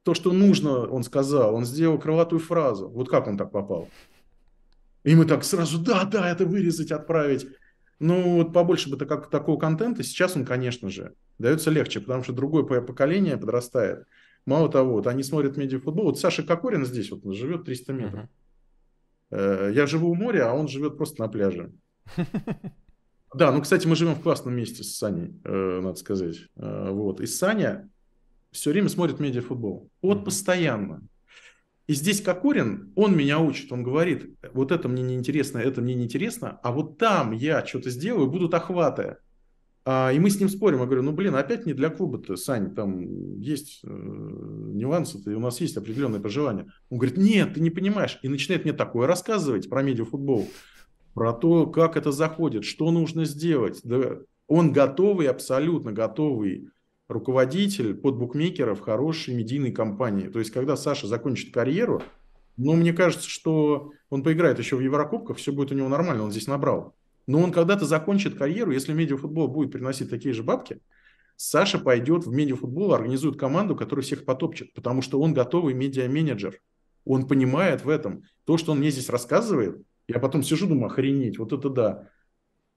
То, что нужно, он сказал. Он сделал крылатую фразу. Вот как он так попал? И мы так сразу, да, да, это вырезать, отправить. Ну, вот побольше бы так, такого контента. Сейчас он, конечно же, дается легче, потому что другое поколение подрастает. Мало того, вот они смотрят медиафутбол. Вот Саша Кокорин здесь вот живет 300 метров. Uh-huh. Э, я живу у моря, а он живет просто на пляже. Да, ну, кстати, мы живем в классном месте с Саней, э, надо сказать. Э, вот. И Саня все время смотрит медиафутбол. Вот постоянно. И здесь Кокорин, он меня учит, он говорит, вот это мне неинтересно, это мне неинтересно, а вот там я что-то сделаю, будут охваты. А, и мы с ним спорим. Я говорю, ну, блин, опять не для клуба-то, Сань, там есть э, нюансы, и у нас есть определенные пожелания. Он говорит, нет, ты не понимаешь. И начинает мне такое рассказывать про медиафутбол, про то, как это заходит, что нужно сделать. Да, он готовый, абсолютно готовый руководитель под букмекеров хорошей медийной компании. То есть, когда Саша закончит карьеру, ну, мне кажется, что он поиграет еще в Еврокубках, все будет у него нормально, он здесь набрал. Но он когда-то закончит карьеру, если медиафутбол будет приносить такие же бабки, Саша пойдет в медиафутбол, организует команду, которая всех потопчет, потому что он готовый медиа-менеджер. Он понимает в этом. То, что он мне здесь рассказывает, я потом сижу, думаю, охренеть, вот это да.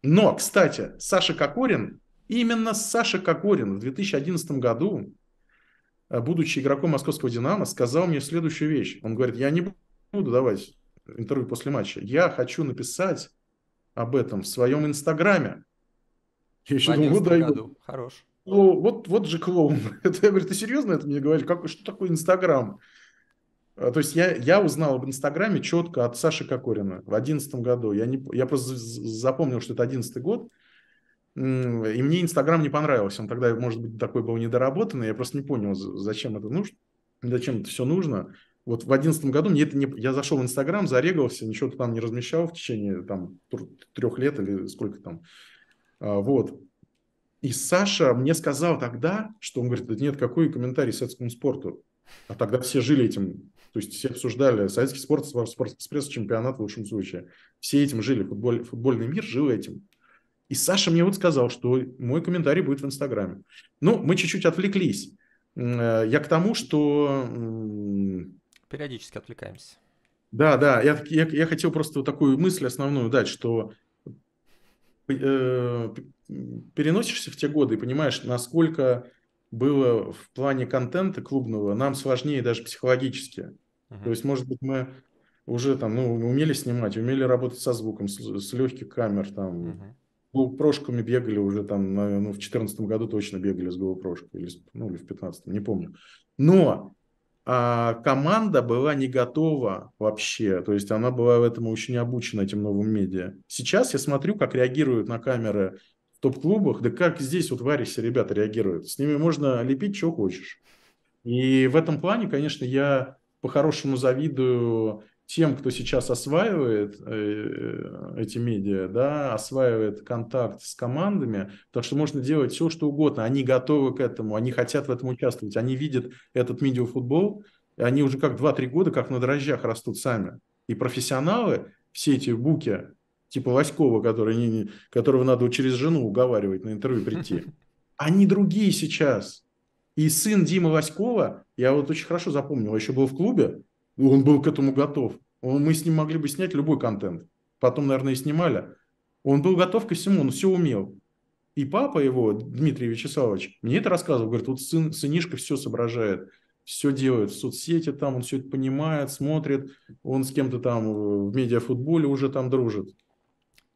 Но, кстати, Саша Кокорин, именно Саша Кокорин в 2011 году, э, будучи игроком московского «Динамо», сказал мне следующую вещь. Он говорит, я не буду давать интервью после матча. Я хочу написать об этом в своем инстаграме. Я еще думаю, «Ну да, году. Хорош. Ну, вот, вот же клоун. Это, я говорю, ты серьезно это мне говоришь? Как, что такое Инстаграм? А, то есть я, я узнал об Инстаграме четко от Саши Кокорина в одиннадцатом году. Я, не, я просто запомнил, что это одиннадцатый год. И мне Инстаграм не понравился. Он тогда, может быть, такой был недоработанный. Я просто не понял, зачем это нужно, зачем это все нужно вот в 2011 году мне это не... Я зашел в Инстаграм, зарегался, ничего там не размещал в течение там трех лет или сколько там. А, вот. И Саша мне сказал тогда, что он говорит, да нет, какой комментарий советскому спорту? А тогда все жили этим, то есть все обсуждали советский спорт, спорт экспресс, чемпионат в лучшем случае. Все этим жили, футболь, футбольный мир жил этим. И Саша мне вот сказал, что мой комментарий будет в Инстаграме. Ну, мы чуть-чуть отвлеклись. Э, я к тому, что периодически отвлекаемся. Да, да, я, я, я хотел просто вот такую мысль основную дать, что э, переносишься в те годы и понимаешь, насколько было в плане контента клубного нам сложнее даже психологически. Uh-huh. То есть, может быть, мы уже там, ну, умели снимать, умели работать со звуком, с, с легких камер, там, uh-huh. gopro бегали уже там, ну, в четырнадцатом году точно бегали с GoPro-шкой, или, ну, или в пятнадцатом, не помню. Но а команда была не готова вообще. То есть она была в этом очень обучена, этим новым медиа. Сейчас я смотрю, как реагируют на камеры в топ-клубах, да как здесь вот в Арисе ребята реагируют. С ними можно лепить, что хочешь. И в этом плане, конечно, я по-хорошему завидую тем, кто сейчас осваивает э, эти медиа, да, осваивает контакт с командами, так что можно делать все, что угодно. Они готовы к этому, они хотят в этом участвовать, они видят этот медиафутбол, и они уже как 2-3 года как на дрожжах растут сами. И профессионалы, все эти буки, типа Васькова, который которого надо через жену уговаривать на интервью прийти, они другие сейчас. И сын Димы Васькова, я вот очень хорошо запомнил, еще был в клубе, он был к этому готов. Он, мы с ним могли бы снять любой контент. Потом, наверное, и снимали. Он был готов ко всему, он все умел. И папа его, Дмитрий Вячеславович, мне это рассказывал. Говорит, вот сын, сынишка все соображает, все делает в соцсети, там он все это понимает, смотрит. Он с кем-то там в медиафутболе уже там дружит.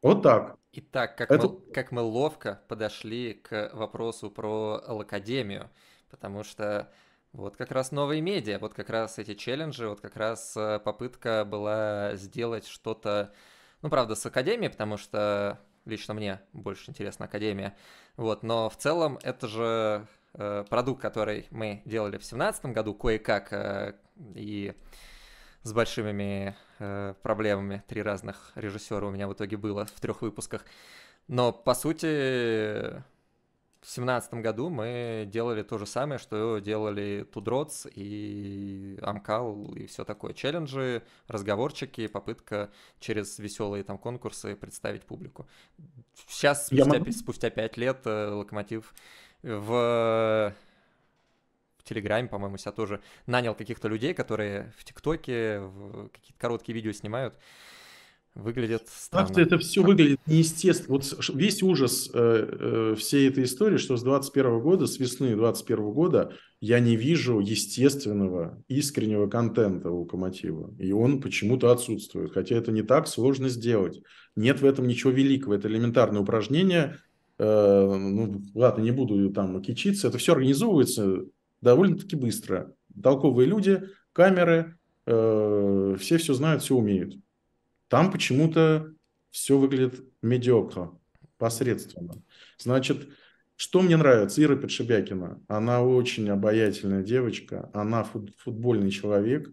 Вот так. Итак, как, это... мы, как мы ловко подошли к вопросу про Лакадемию, потому что вот как раз новые медиа, вот как раз эти челленджи, вот как раз э, попытка была сделать что-то, ну, правда, с Академией, потому что лично мне больше интересна Академия. Вот, но в целом это же э, продукт, который мы делали в 2017 году кое-как э, и с большими э, проблемами. Три разных режиссера у меня в итоге было в трех выпусках. Но, по сути, 2017 году мы делали то же самое, что делали Тудроц и Амкал и все такое. Челленджи, разговорчики, попытка через веселые там конкурсы представить публику. Сейчас, спустя, могу? спустя 5 лет, э, Локомотив в Телеграме, по-моему, себя тоже нанял каких-то людей, которые в ТикТоке какие-то короткие видео снимают выглядят странно. Как-то это все выглядит неестественно. Вот весь ужас э, э, всей этой истории, что с 21 года, с весны 21 года я не вижу естественного, искреннего контента у локомотива. И он почему-то отсутствует. Хотя это не так сложно сделать. Нет в этом ничего великого. Это элементарное упражнение. Э, ну, ладно, не буду там кичиться. Это все организовывается довольно-таки быстро. Толковые люди, камеры, э, все все знают, все умеют. Там почему-то все выглядит медиокро, посредственно. Значит, что мне нравится? Ира Петшебякина, Она очень обаятельная девочка, она футбольный человек,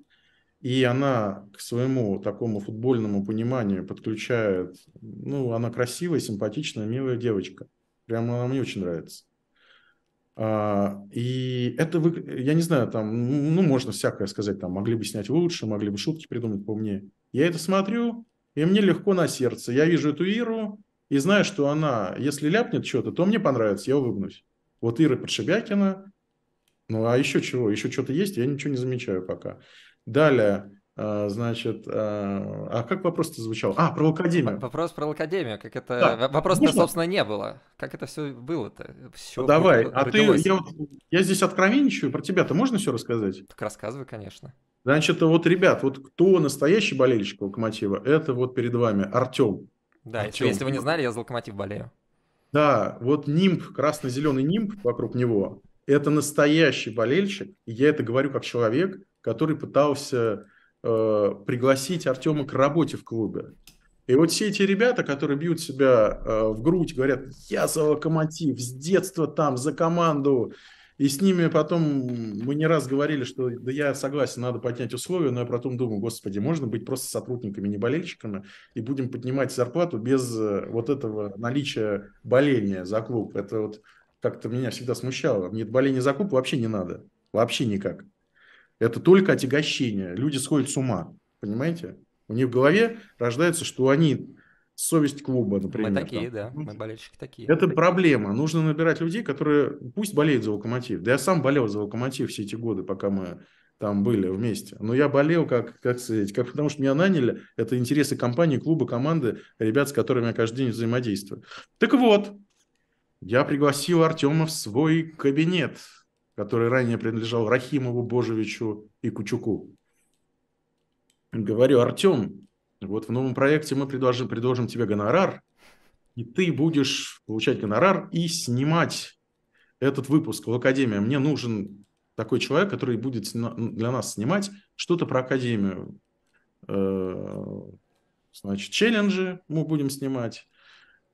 и она к своему такому футбольному пониманию подключает... Ну, она красивая, симпатичная, милая девочка. Прямо она мне очень нравится. А, и это, вы, я не знаю, там, ну, ну можно всякое сказать, там, могли бы снять лучше, могли бы шутки придумать поумнее. Я это смотрю, и мне легко на сердце. Я вижу эту Иру и знаю, что она, если ляпнет что-то, то мне понравится, я выгнусь. Вот Ира Подшибякина, ну а еще чего? Еще что-то есть, я ничего не замечаю пока. Далее, а, значит, а, а как вопрос-то звучал? А, про академию. Вопрос про академию, как это... Да, Вопрос-то, собственно, не было. Как это все было-то? Все ну, Давай, а ты... Я, я здесь откровенничаю про тебя-то, можно все рассказать? Так рассказывай, конечно. Значит, вот, ребят, вот кто настоящий болельщик Локомотива, это вот перед вами Артем. Да, Артем. если вы не знали, я за Локомотив болею. Да, вот нимб, красно-зеленый нимб вокруг него, это настоящий болельщик. я это говорю как человек, который пытался э, пригласить Артема к работе в клубе. И вот все эти ребята, которые бьют себя э, в грудь, говорят, я за локомотив, с детства там, за команду, и с ними потом мы не раз говорили, что да я согласен, надо поднять условия, но я потом думаю, господи, можно быть просто сотрудниками, не болельщиками, и будем поднимать зарплату без э, вот этого наличия боления за клуб. Это вот как-то меня всегда смущало. Нет боления за клуб вообще не надо. Вообще никак. Это только отягощение. Люди сходят с ума. Понимаете? У них в голове рождается, что они совесть клуба, например. Мы такие, там. да, мы болельщики такие. Это такие. проблема. Нужно набирать людей, которые пусть болеют за локомотив. Да я сам болел за локомотив все эти годы, пока мы там были вместе. Но я болел, как, как сказать, как, потому что меня наняли. Это интересы компании, клуба, команды, ребят, с которыми я каждый день взаимодействую. Так вот, я пригласил Артема в свой кабинет, который ранее принадлежал Рахимову, Божевичу и Кучуку. Говорю, Артем, вот в новом проекте мы предложим, предложим тебе гонорар, и ты будешь получать гонорар и снимать этот выпуск в Академии. Мне нужен такой человек, который будет для нас снимать что-то про Академию. Э, значит, челленджи мы будем снимать,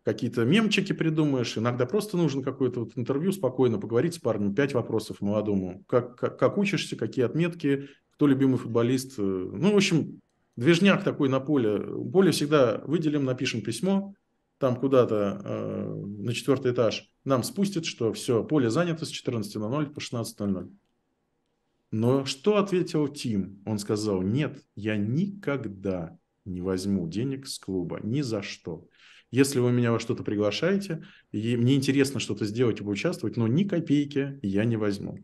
какие-то мемчики придумаешь. Иногда просто нужен какое-то вот интервью, спокойно поговорить с парнем. Пять вопросов молодому. Как, как, как учишься, какие отметки, кто любимый футболист. Э, ну, в общем, движняк такой на поле. Поле всегда выделим, напишем письмо, там куда-то э, на четвертый этаж нам спустят, что все, поле занято с 14.00 по 16.00. Но что ответил Тим? Он сказал, нет, я никогда не возьму денег с клуба, ни за что. Если вы меня во что-то приглашаете, и мне интересно что-то сделать и поучаствовать, но ни копейки я не возьму.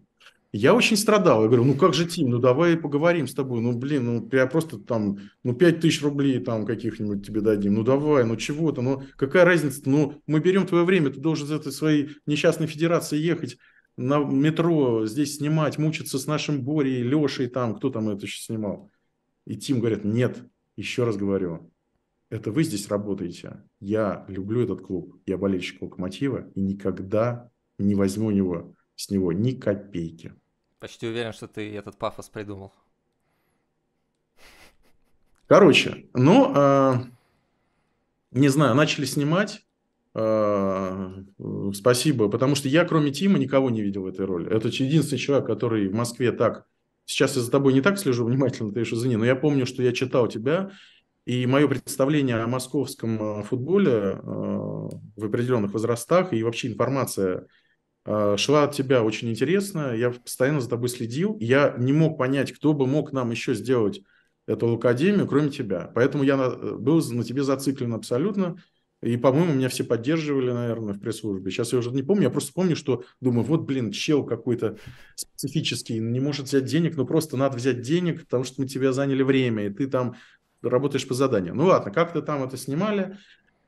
Я очень страдал. Я говорю, ну как же, Тим, ну давай поговорим с тобой. Ну блин, ну я просто там, ну 5 тысяч рублей там каких-нибудь тебе дадим. Ну давай, ну чего-то, ну какая разница? -то? Ну мы берем твое время, ты должен за этой своей несчастной федерации ехать на метро, здесь снимать, мучиться с нашим Борей, Лешей там, кто там это еще снимал. И Тим говорит, нет, еще раз говорю, это вы здесь работаете. Я люблю этот клуб, я болельщик Локомотива и никогда не возьму у него, с него ни копейки. Почти уверен, что ты этот пафос придумал. Короче, ну, э, не знаю, начали снимать. Э, спасибо, потому что я, кроме Тима, никого не видел в этой роли. Это единственный человек, который в Москве так... Сейчас я за тобой не так слежу внимательно, ты еще извини, но я помню, что я читал тебя, и мое представление о московском а, футболе э, в определенных возрастах и вообще информация а, шла от тебя очень интересно, я постоянно за тобой следил, я не мог понять, кто бы мог нам еще сделать эту академию, кроме тебя. Поэтому я на, э, был на тебе зациклен абсолютно, и, по-моему, меня все поддерживали, наверное, в пресс-службе. Сейчас я уже не помню, я просто помню, что думаю, вот, блин, чел какой-то специфический, не может взять денег, но ну, просто надо взять денег, потому что мы тебя заняли время, и ты там работаешь по заданию. Ну ладно, как-то там это снимали,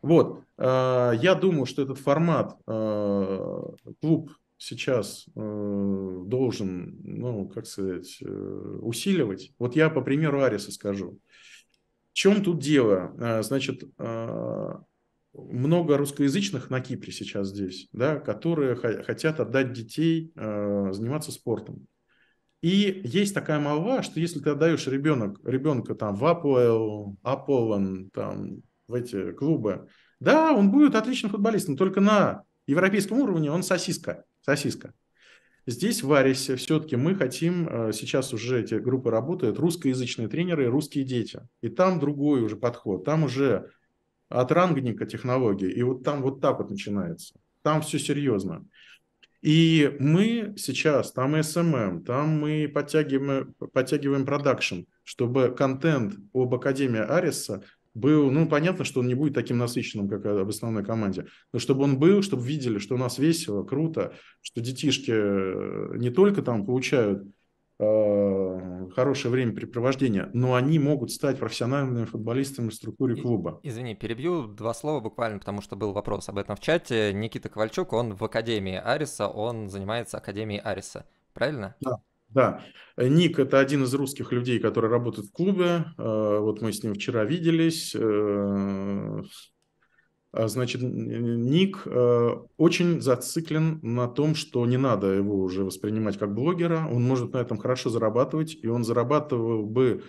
вот, а, я думаю, что этот формат а, клуб сейчас э, должен, ну, как сказать, э, усиливать. Вот я по примеру Ариса скажу. В чем тут дело? А, значит, много русскоязычных на Кипре сейчас здесь, да, которые хотят отдать детей заниматься спортом. И есть такая молва, что если ты отдаешь ребенок, ребенка там в Апоэл, Аполлон, там в эти клубы. Да, он будет отличным футболистом, только на европейском уровне он сосиска. сосиска. Здесь в Арисе все-таки мы хотим, э, сейчас уже эти группы работают, русскоязычные тренеры, русские дети. И там другой уже подход, там уже от рангника технологии, и вот там вот так вот начинается. Там все серьезно. И мы сейчас, там и СММ, там мы подтягиваем, подтягиваем продакшн, чтобы контент об Академии Ариса был, ну, понятно, что он не будет таким насыщенным, как об э, основной команде, но чтобы он был, чтобы видели, что у нас весело, круто, что детишки э, не только там получают э, хорошее времяпрепровождение, но они могут стать профессиональными футболистами в структуре клуба. Извини, перебью два слова буквально, потому что был вопрос об этом в чате. Никита Ковальчук, он в Академии Ариса, он занимается Академией Ариса, правильно? Да. Да, Ник – это один из русских людей, который работает в клубе. Э, вот мы с ним вчера виделись. Э, а, значит, Ник э, очень зациклен на том, что не надо его уже воспринимать как блогера. Он может на этом хорошо зарабатывать, и он зарабатывал бы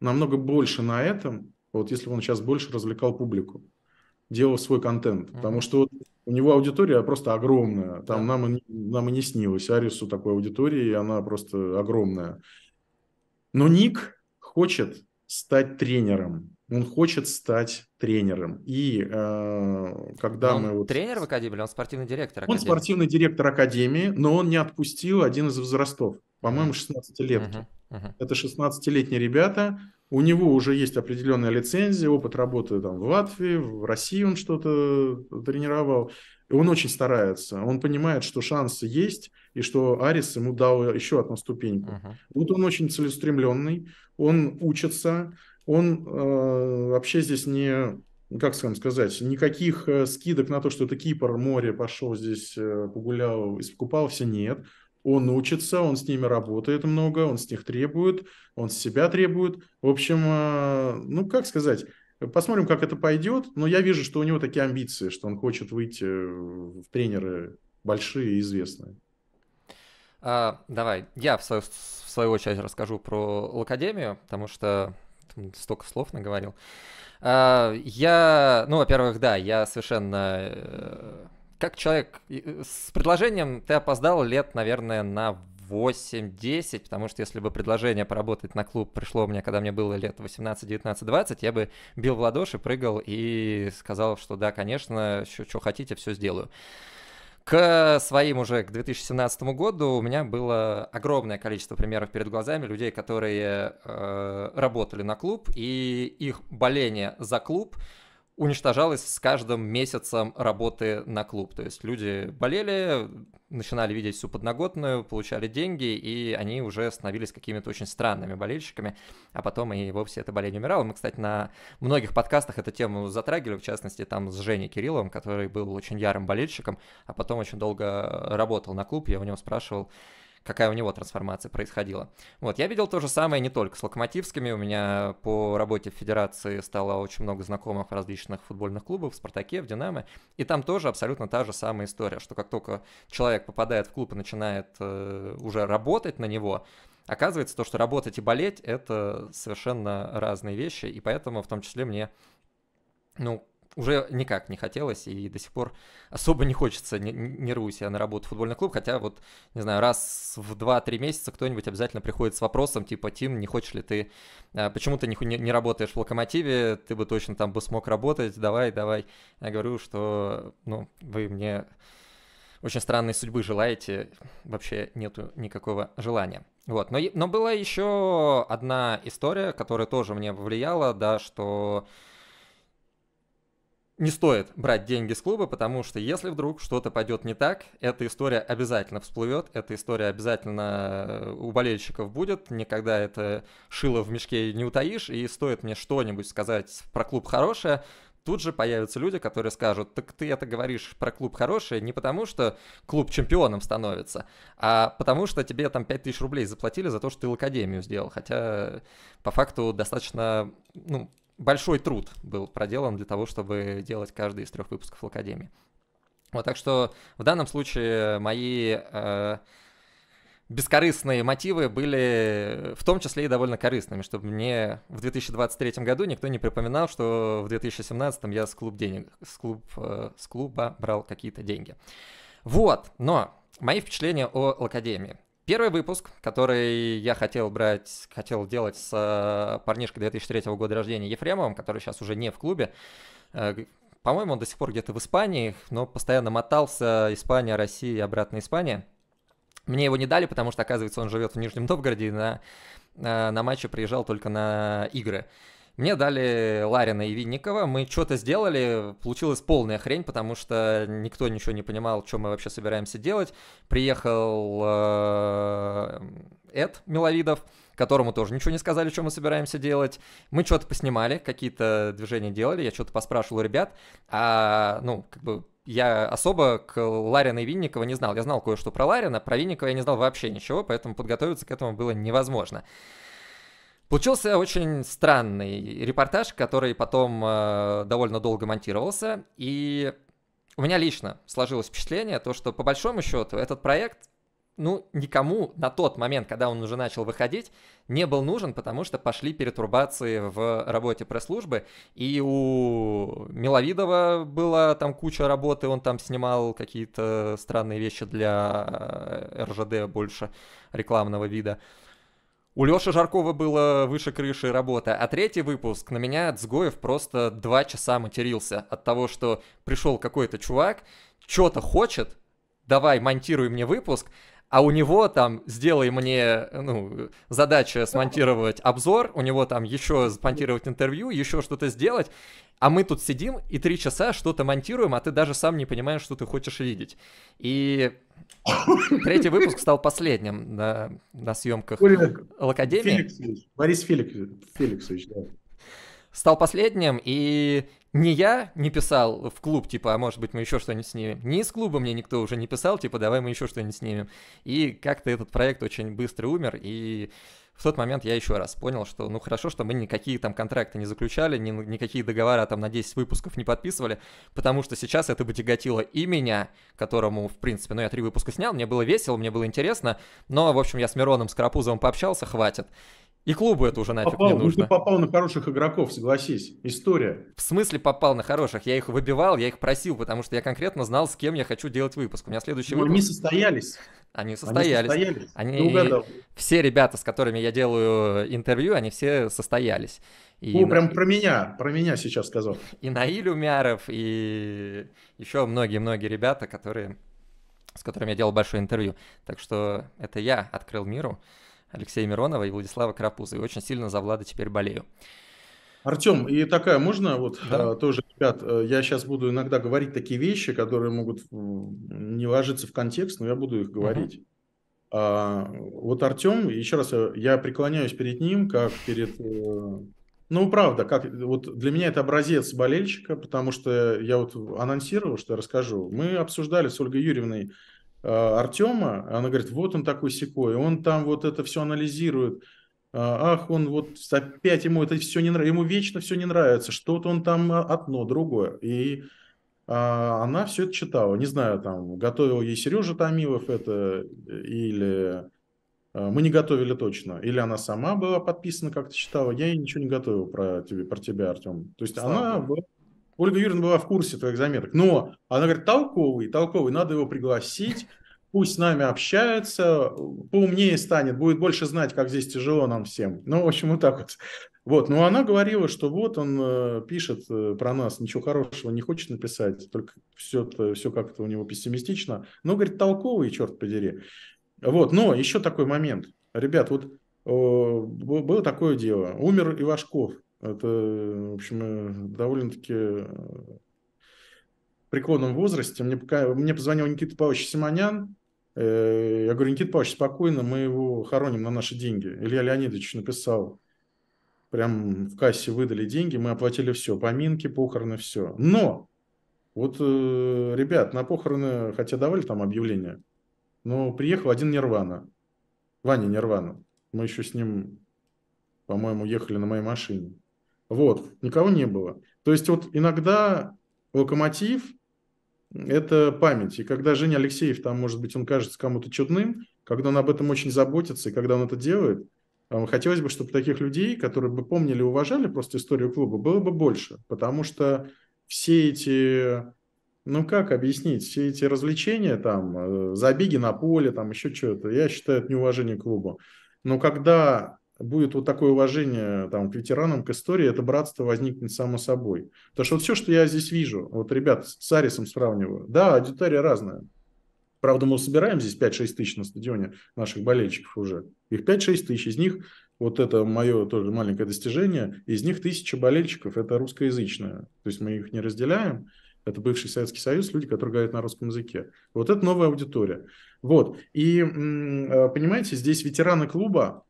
намного больше на этом, вот если бы он сейчас больше развлекал публику делал свой контент, mm-hmm. потому что у него аудитория просто огромная, там нам, и, нам и не снилось Арису такой аудитории, и она просто огромная. Но Ник хочет стать тренером, он хочет стать тренером. И э, когда он мы... Вот... Тренер в Академии или он спортивный директор Академии? Он спортивный директор Академии, но он не отпустил один из возрастов. По-моему, 16 лет. Uh-huh, uh-huh. Это 16-летние ребята, у него уже есть определенная лицензия, опыт работы там, в Латвии, в России он что-то тренировал. И он очень старается. Он понимает, что шансы есть, и что Арис ему дал еще одну ступеньку. Uh-huh. Вот он очень целеустремленный, он учится, он э, вообще здесь не, как сказать, никаких э, скидок на то, что это Кипр, море, пошел здесь, э, погулял, искупался, нет он учится, он с ними работает много, он с них требует, он с себя требует. В общем, э, ну, как сказать, посмотрим, как это пойдет, но я вижу, что у него такие амбиции, что он хочет выйти э, в тренеры большие и известные. А, давай, я в свою, в свою очередь расскажу про Лакадемию, потому что столько слов наговорил. А, я, ну, во-первых, да, я совершенно э, как человек э, с предложением ты опоздал лет, наверное, на 8-10, потому что если бы предложение поработать на клуб пришло мне, когда мне было лет 18, 19, 20, я бы бил в ладоши, прыгал и сказал, что да, конечно, что хотите, все сделаю. К своим уже, к 2017 году у меня было огромное количество примеров перед глазами людей, которые э, работали на клуб, и их боление за клуб – уничтожалось с каждым месяцем работы на клуб. То есть люди болели, начинали видеть всю подноготную, получали деньги, и они уже становились какими-то очень странными болельщиками, а потом и вовсе эта болезнь умирала. Мы, кстати, на многих подкастах эту тему затрагивали, в частности, там с Женей Кирилловым, который был очень ярым болельщиком, а потом очень долго работал на клуб, я у него спрашивал, какая у него трансформация происходила. Вот, я видел то же самое не только с локомотивскими. У меня по работе в Федерации стало очень много знакомых различных футбольных клубов, в Спартаке, в Динамо. И там тоже абсолютно та же самая история, что как только человек попадает в клуб и начинает э, уже работать на него, оказывается то, что работать и болеть — это совершенно разные вещи. И поэтому в том числе мне ну, уже никак не хотелось, и до сих пор особо не хочется, не, не рву себя на работу в футбольный клуб, хотя вот, не знаю, раз в 2-3 месяца кто-нибудь обязательно приходит с вопросом, типа, Тим, не хочешь ли ты, а, почему ты не, не, не работаешь в Локомотиве, ты бы точно там бы смог работать, давай, давай. Я говорю, что, ну, вы мне очень странной судьбы желаете, вообще нету никакого желания. Вот, но, но была еще одна история, которая тоже мне повлияла, да, что не стоит брать деньги с клуба, потому что если вдруг что-то пойдет не так, эта история обязательно всплывет, эта история обязательно э, у болельщиков будет, никогда это шило в мешке не утаишь, и стоит мне что-нибудь сказать про клуб хорошее, тут же появятся люди, которые скажут, так ты это говоришь про клуб хороший не потому, что клуб чемпионом становится, а потому что тебе там 5000 рублей заплатили за то, что ты академию сделал, хотя по факту достаточно, ну, большой труд был проделан для того, чтобы делать каждый из трех выпусков Академии. Вот так что в данном случае мои э, бескорыстные мотивы были э, в том числе и довольно корыстными, чтобы мне в 2023 году никто не припоминал, что в 2017 я с клуб денег, с, клуб, э, с клуба брал какие-то деньги. Вот, но мои впечатления о Академии. Первый выпуск, который я хотел брать, хотел делать с э, парнишкой 2003 года рождения Ефремовым, который сейчас уже не в клубе. Э, по-моему, он до сих пор где-то в Испании, но постоянно мотался Испания, Россия и обратно Испания. Мне его не дали, потому что, оказывается, он живет в Нижнем Новгороде и на, э, на матче приезжал только на игры. Мне дали Ларина и Винникова, мы что-то сделали, получилась полная хрень, потому что никто ничего не понимал, что мы вообще собираемся делать. Приехал э, Эд Миловидов, которому тоже ничего не сказали, что мы собираемся делать. Мы что-то поснимали, какие-то движения делали, я что-то поспрашивал у ребят, а, ну, как бы я особо к Ларина и Винникова не знал. Я знал кое-что про Ларина, про Винникова я не знал вообще ничего, поэтому подготовиться к этому было невозможно. Получился очень странный репортаж, который потом э, довольно долго монтировался. И у меня лично сложилось впечатление, то, что по большому счету этот проект, ну, никому на тот момент, когда он уже начал выходить, не был нужен, потому что пошли перетурбации в работе пресс-службы. И у Миловидова была там куча работы, он там снимал какие-то странные вещи для э, РЖД больше рекламного вида. Э, у Лёши Жаркова было выше крыши работа, а третий выпуск на меня от просто два часа матерился от того, что пришел какой-то чувак, что-то хочет, давай монтируй мне выпуск, а у него там сделай мне ну, задача смонтировать обзор, у него там еще смонтировать интервью, еще что-то сделать, а мы тут сидим и три часа что-то монтируем, а ты даже сам не понимаешь, что ты хочешь видеть. И Третий выпуск стал последним на, на съемках Лакадемии. Феликсович. Борис Феликсович, Феликсович да. Стал последним, и ни я не писал в клуб, типа, а может быть мы еще что-нибудь снимем. Ни из клуба мне никто уже не писал, типа, давай мы еще что-нибудь снимем. И как-то этот проект очень быстро умер, и в тот момент я еще раз понял, что ну хорошо, что мы никакие там контракты не заключали, ни, ну, никакие договора там на 10 выпусков не подписывали, потому что сейчас это бы тяготило и меня, которому, в принципе, ну я три выпуска снял, мне было весело, мне было интересно, но, в общем, я с Мироном, с Карапузовым пообщался, хватит. И клубу это уже нафиг попал, не ну, нужно. Ну, ты попал на хороших игроков, согласись. История. В смысле попал на хороших? Я их выбивал, я их просил, потому что я конкретно знал, с кем я хочу делать выпуск. У меня следующий Но выпуск... они состоялись. Они состоялись. Они состоялись. Они... Ты угадал. Все ребята, с которыми я делаю интервью, они все состоялись. И О, на... прям про меня, про меня сейчас сказал. И Наиль Умяров, и еще многие-многие ребята, которые... с которыми я делал большое интервью. Так что это я открыл миру. Алексея Миронова и Владислава Крапуза. И очень сильно за Влада теперь болею. Артем, и такая, можно вот да. А, тоже, ребят, э, я сейчас буду иногда говорить такие вещи, которые могут не ложиться в контекст, но я буду их говорить. Угу. А, вот Артем, еще раз, э, я преклоняюсь перед ним, как перед... Э, ну, правда, как, вот для меня это образец болельщика, потому что я вот анонсировал, что я расскажу. Мы обсуждали с Ольгой Юрьевной а, Артема, она говорит, вот он такой секой, он там вот это все анализирует, а, ах, он вот опять ему это все не нравится, ему вечно все не нравится, что-то он там а, одно, другое. И а, она все это читала, не знаю, там, готовил ей Сережа Томилов это, или мы не готовили точно, или она сама была подписана, как то читала, я ей ничего не готовил про, тебе, про тебя, Артем. То есть Слава она была Ольга Юрьевна была в курсе твоих заметок, но она говорит, толковый, толковый, надо его пригласить, пусть с нами общается, поумнее станет, будет больше знать, как здесь тяжело нам всем. Ну, в общем, вот так вот. Вот, но она говорила, что вот он э, пишет э, про нас, ничего хорошего не хочет написать, только все, все как-то у него пессимистично. Но, говорит, толковый, черт подери. Вот, но еще такой момент. Ребят, вот было такое дело. Умер Ивашков, это, в общем, э, довольно-таки э, преклонном возрасте. Мне, пока, мне позвонил Никита Павлович Симонян. Э, я говорю, Никита Павлович, спокойно, мы его хороним на наши деньги. Илья Леонидович написал, прям в кассе выдали деньги, мы оплатили все, поминки, похороны, все. Но вот, ребят, на похороны, хотя давали там объявление, но приехал один Нирвана, Ваня Нирвана. Мы еще с ним, по-моему, ехали на моей машине. Вот, никого не было. То есть вот иногда локомотив – это память. И когда Женя Алексеев, там, может быть, он кажется кому-то чудным, когда он об этом очень заботится и когда он это делает, э, хотелось бы, чтобы таких людей, которые бы помнили и уважали просто историю клуба, было бы больше. Потому что все эти, ну как объяснить, все эти развлечения, там, э, забеги на поле, там еще что-то, я считаю, это неуважение к клубу. Но когда будет вот такое уважение там, к ветеранам, к истории, это братство возникнет само собой. Потому что вот все, что я здесь вижу, вот ребят с Арисом сравниваю, да, аудитория разная. Правда, мы собираем здесь 5-6 тысяч на стадионе наших болельщиков уже. Их 5-6 тысяч, из них, вот это мое тоже маленькое достижение, из них тысяча болельщиков, это русскоязычные. То есть мы их не разделяем, это бывший Советский Союз, люди, которые говорят на русском языке. Вот это новая аудитория. Вот. И, э, понимаете, здесь ветераны клуба,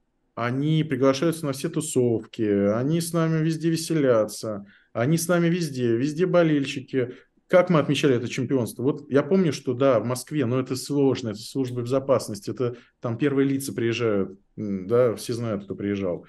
они приглашаются на все тусовки, они с нами везде веселятся, они с нами везде, везде болельщики. Как мы отмечали это чемпионство? Вот я помню, что да, в Москве, но это сложно, это службы безопасности, это там первые лица приезжают, да, все знают, кто приезжал.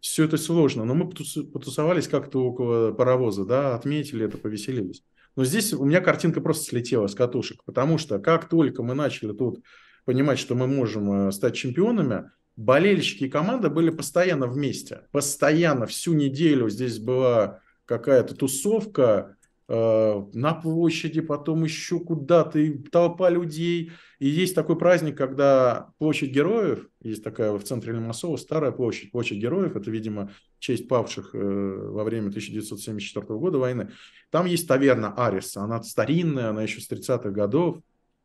Все это сложно, но мы потусовались как-то около паровоза, да, отметили это, повеселились. Но здесь у меня картинка просто слетела с катушек, потому что как только мы начали тут понимать, что мы можем э, стать чемпионами, болельщики и команда были постоянно вместе. Постоянно всю неделю здесь была какая-то тусовка э, на площади, потом еще куда-то, и толпа людей. И есть такой праздник, когда площадь героев, есть такая в центре Ломоносова старая площадь, площадь героев, это, видимо, честь павших э, во время 1974 года войны. Там есть таверна Арис, она старинная, она еще с 30-х годов.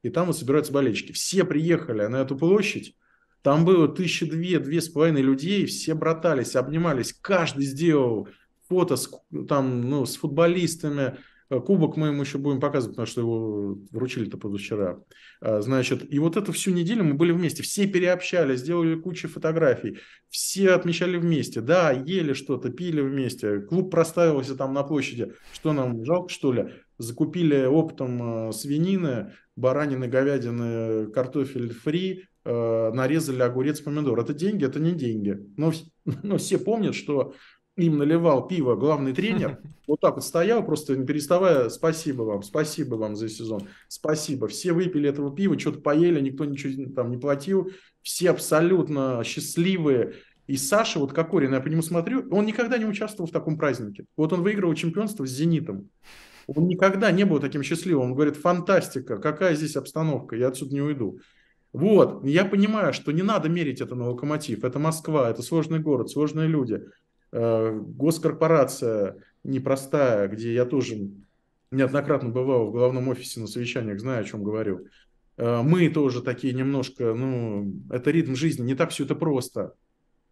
И там вот собираются болельщики. Все приехали на эту площадь, там было тысячи две, две с половиной людей, все братались, обнимались, каждый сделал фото с, там, ну, с футболистами, э, Кубок мы им еще будем показывать, потому что его вручили-то позавчера. Э, значит, и вот эту всю неделю мы были вместе. Все переобщались, сделали кучу фотографий. Все отмечали вместе. Да, ели что-то, пили вместе. Клуб проставился там на площади. Что нам, жалко, что ли? Закупили оптом э, свинины, баранины, говядины, картофель фри, э, нарезали огурец, помидор. Это деньги, это не деньги. Но, но все помнят, что им наливал пиво главный тренер, вот так вот стоял, просто не переставая, спасибо вам, спасибо вам за сезон, спасибо. Все выпили этого пива, что-то поели, никто ничего там не платил, все абсолютно счастливые. И Саша, вот Кокорин, я по нему смотрю, он никогда не участвовал в таком празднике. Вот он выиграл чемпионство с «Зенитом». Он никогда не был таким счастливым. Он говорит, фантастика, какая здесь обстановка, я отсюда не уйду. Вот, я понимаю, что не надо мерить это на локомотив. Это Москва, это сложный город, сложные люди. Э, госкорпорация непростая, где я тоже неоднократно бывал в главном офисе на совещаниях, знаю, о чем говорю. Э, мы тоже такие немножко, ну, это ритм жизни, не так все это просто.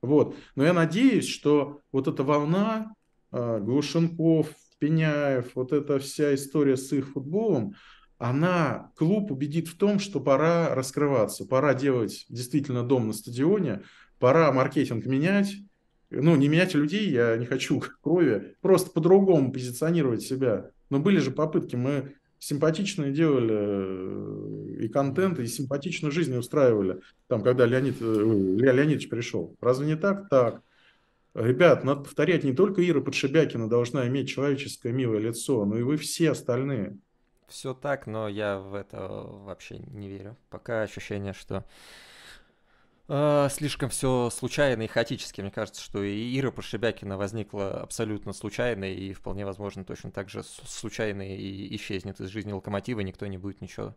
Вот. Но я надеюсь, что вот эта волна э, Глушенков, Пеняев, вот эта вся история с их футболом, она, клуб убедит в том, что пора раскрываться, пора делать действительно дом на стадионе, пора маркетинг менять, ну, не менять людей, я не хочу крови, просто по-другому позиционировать себя. Но были же попытки, мы симпатично делали э, и контент, и симпатичную жизнь устраивали, там, когда Леонид, э, Ле, Леонидович пришел. Разве не так? Так. Ребят, надо повторять, не только Ира Подшибякина должна иметь человеческое милое лицо, но и вы все остальные – все так, но я в это вообще не верю. Пока ощущение, что э, слишком все случайно и хаотически. Мне кажется, что и Ира Пошибякина возникла абсолютно случайно, и вполне возможно точно так же случайно и исчезнет из жизни локомотива, никто не будет ничего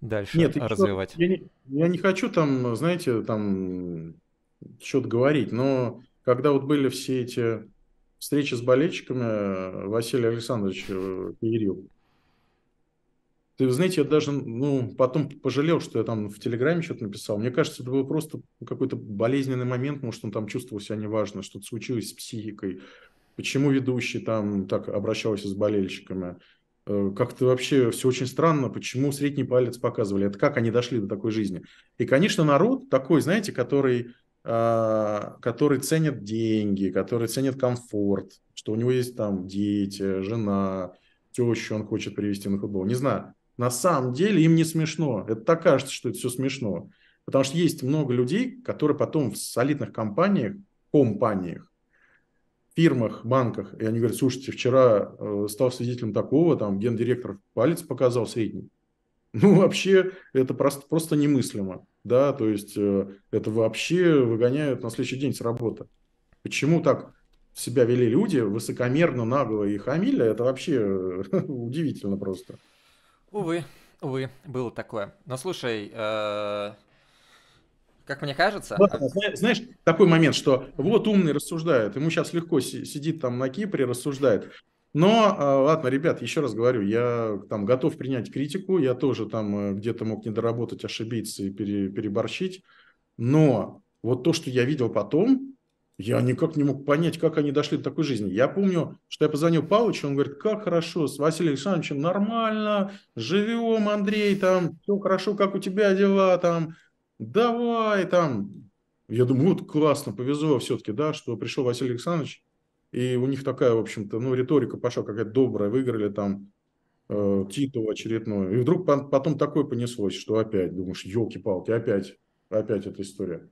дальше Нет, развивать. я, не, я не хочу там, знаете, там что-то говорить, но когда вот были все эти встречи с болельщиками, э, Василий Александрович э, перерил, ты знаете, я даже ну, потом пожалел, что я там в Телеграме что-то написал. Мне кажется, это был просто какой-то болезненный момент, может, он там чувствовал себя неважно, что-то случилось с психикой. Почему ведущий там так обращался с болельщиками? Э, как-то вообще все очень странно, почему средний палец показывали. Это как они дошли до такой жизни? И, конечно, народ такой, знаете, который а, который ценит деньги, который ценит комфорт, что у него есть там дети, жена, тещу он хочет привести на футбол. Не знаю на самом деле им не смешно. Это так кажется, что это все смешно. Потому что есть много людей, которые потом в солидных компаниях, компаниях, фирмах, банках, и они говорят, слушайте, вчера э, стал свидетелем такого, там гендиректор палец показал средний. Ну, вообще, это просто, просто немыслимо. Да, то есть э, это вообще выгоняют на следующий день с работы. Почему так себя вели люди, высокомерно, нагло и хамили, это вообще э, удивительно просто. Увы, увы, было такое. Но слушай, э, как мне кажется... А знаешь, такой момент, что вот умный рассуждает, ему сейчас легко сидит там на Кипре, рассуждает. Но, э, ладно, ребят, еще раз говорю, я там готов принять критику, я тоже там э, где-то мог недоработать, ошибиться и переборщить. Но вот то, что я видел потом, я никак не мог понять, как они дошли до такой жизни. Я помню, что я позвонил Павловичу, он говорит, как хорошо, с Василием Александровичем нормально, живем, Андрей, там, все хорошо, как у тебя дела, там, давай, там. Я думаю, вот классно, повезло все-таки, да, что пришел Василий Александрович, и у них такая, в общем-то, ну, риторика пошла какая-то добрая, выиграли там э, титул очередной. И вдруг потом такое понеслось, что опять, думаешь, елки-палки, опять, опять эта история.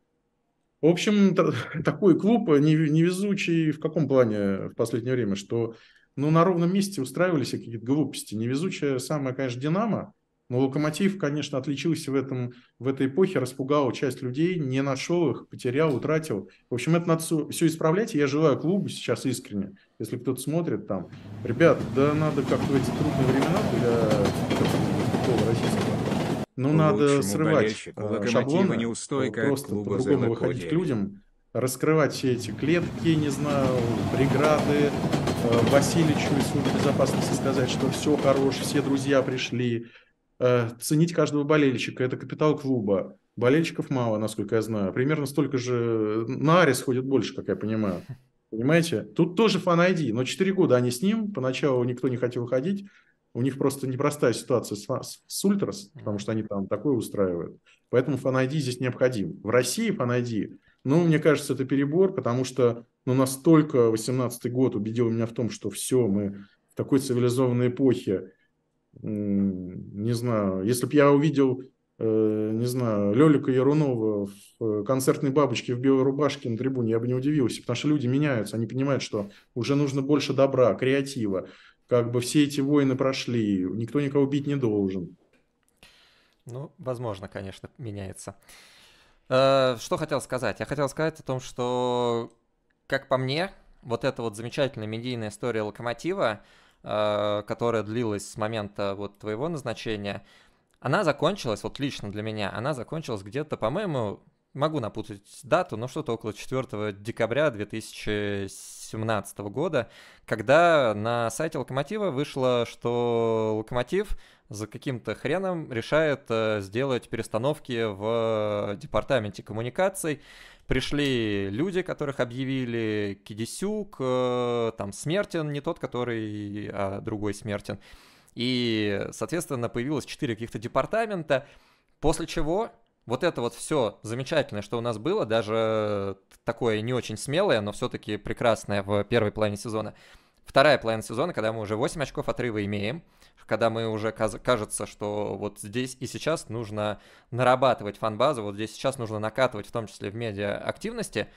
В общем, такой клуб э, невезучий в каком плане в последнее время, что ну, на ровном месте устраивались какие-то глупости. Невезучая самая, конечно, «Динамо», но «Локомотив», конечно, отличился в, этом, в этой эпохе, распугал часть людей, не нашел их, потерял, утратил. В общем, это надо все исправлять, я желаю клубу сейчас искренне, если кто-то смотрит там, ребят, да надо как-то в эти трудные времена для российского ну, надо срывать а, шаблоны, неустойка, а просто по-другому выходить к людям, раскрывать все эти клетки, не знаю, преграды, э, Васильевичу из Службы безопасности сказать, что все хорош, все друзья пришли, э, ценить каждого болельщика, это капитал клуба. Болельщиков мало, насколько я знаю. Примерно столько же... На Арис ходит больше, как я понимаю. Понимаете? Тут тоже фан-айди, но 4 года они с ним, поначалу никто не хотел ходить, у них просто непростая ситуация с, с, с Ультрас, потому что они там такое устраивают. Поэтому Fan здесь необходим. В России Fan ID, ну, мне кажется, это перебор, потому что ну, настолько 18 год убедил меня в том, что все, мы в такой цивилизованной эпохе, не знаю, если бы я увидел, э, не знаю, Лелика Ярунова в э, концертной бабочке в белой рубашке на трибуне, я бы не удивился, потому что люди меняются, они понимают, что уже нужно больше добра, креатива, как бы все эти войны прошли, никто никого убить не должен. Ну, возможно, конечно, меняется. Э, что хотел сказать? Я хотел сказать о том, что, как по мне, вот эта вот замечательная медийная история локомотива, э, которая длилась с момента вот твоего назначения, она закончилась, вот лично для меня, она закончилась где-то, по-моему, могу напутать дату, но что-то около 4 декабря 2017 года, когда на сайте Локомотива вышло, что Локомотив за каким-то хреном решает э, сделать перестановки в э, департаменте коммуникаций. Пришли люди, которых объявили Кидисюк, э, там Смертин, не тот, который, а другой Смертин. И, соответственно, появилось четыре каких-то департамента, после чего вот это вот все замечательное, что у нас было, даже э, такое не очень смелое, но все-таки прекрасное в первой половине сезона. Вторая половина сезона, когда мы уже 8 очков отрыва имеем, когда мы уже кажется, что вот здесь и сейчас нужно нарабатывать фан вот здесь сейчас нужно накатывать, в том числе в медиа активности,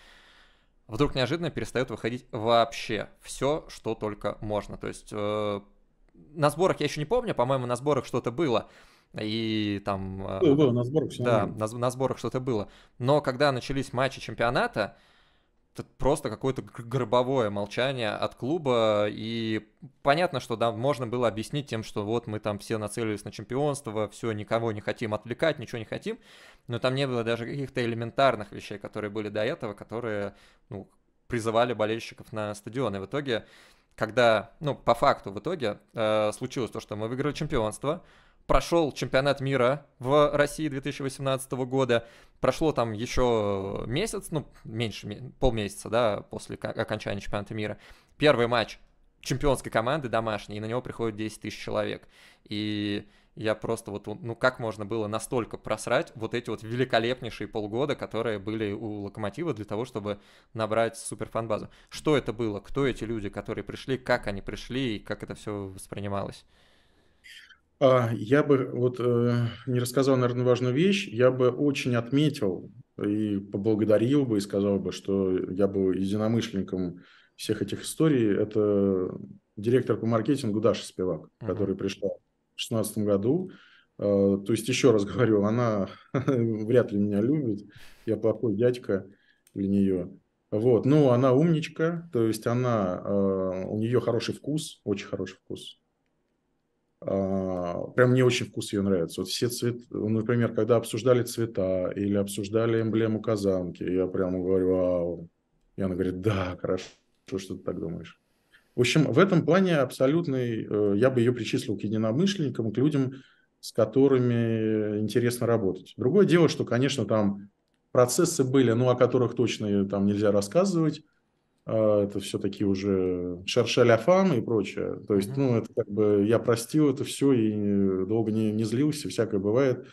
вдруг неожиданно перестает выходить вообще все, что только можно. То есть э, на сборах я еще не помню, по-моему, на сборах что-то было, и там... А, было, было, на сборах все Да, на, на сборах что-то было. Но когда начались матчи чемпионата, это просто какое-то гробовое молчание от клуба, и понятно, что да, можно было объяснить тем, что вот мы там все нацелились на чемпионство, все, никого не хотим отвлекать, ничего не хотим, но там не было даже каких-то элементарных вещей, которые были до этого, которые, ну, призывали болельщиков на стадион, и в итоге, когда, ну, по факту в итоге э, случилось то, что мы выиграли чемпионство, прошел чемпионат мира в России 2018 года. Прошло там еще месяц, ну, меньше, полмесяца, да, после окончания чемпионата мира. Первый матч чемпионской команды домашней, и на него приходит 10 тысяч человек. И я просто вот, ну как можно было настолько просрать вот эти вот великолепнейшие полгода, которые были у Локомотива для того, чтобы набрать суперфанбазу. Что это было? Кто эти люди, которые пришли? Как они пришли? И как это все воспринималось? А, я бы вот э, не рассказал, наверное, важную вещь. Я бы очень отметил и поблагодарил бы и сказал бы, что я был единомышленником всех этих историй. Это директор по маркетингу Даша Спивак, mm-hmm. который пришла в 2016 году. А, то есть, еще раз говорю, она вряд ли меня любит. Я плохой дядька для нее. Вот, но она умничка, то есть она, а, у нее хороший вкус, очень хороший вкус. А, прям мне очень вкус ее нравится. Вот все цвет, ну, например, когда обсуждали цвета или обсуждали эмблему казанки, я прямо говорю, вау. И она говорит, да, хорошо, что ты так думаешь. В общем, в этом плане абсолютный, э, я бы ее причислил к единомышленникам, к людям, с которыми интересно работать. Другое дело, что, конечно, там процессы были, ну, о которых точно там нельзя рассказывать, а, это все-таки уже шершель афам и прочее. То есть, mm-hmm. ну, это как бы я простил это все и э, долго не, не злился, всякое бывает,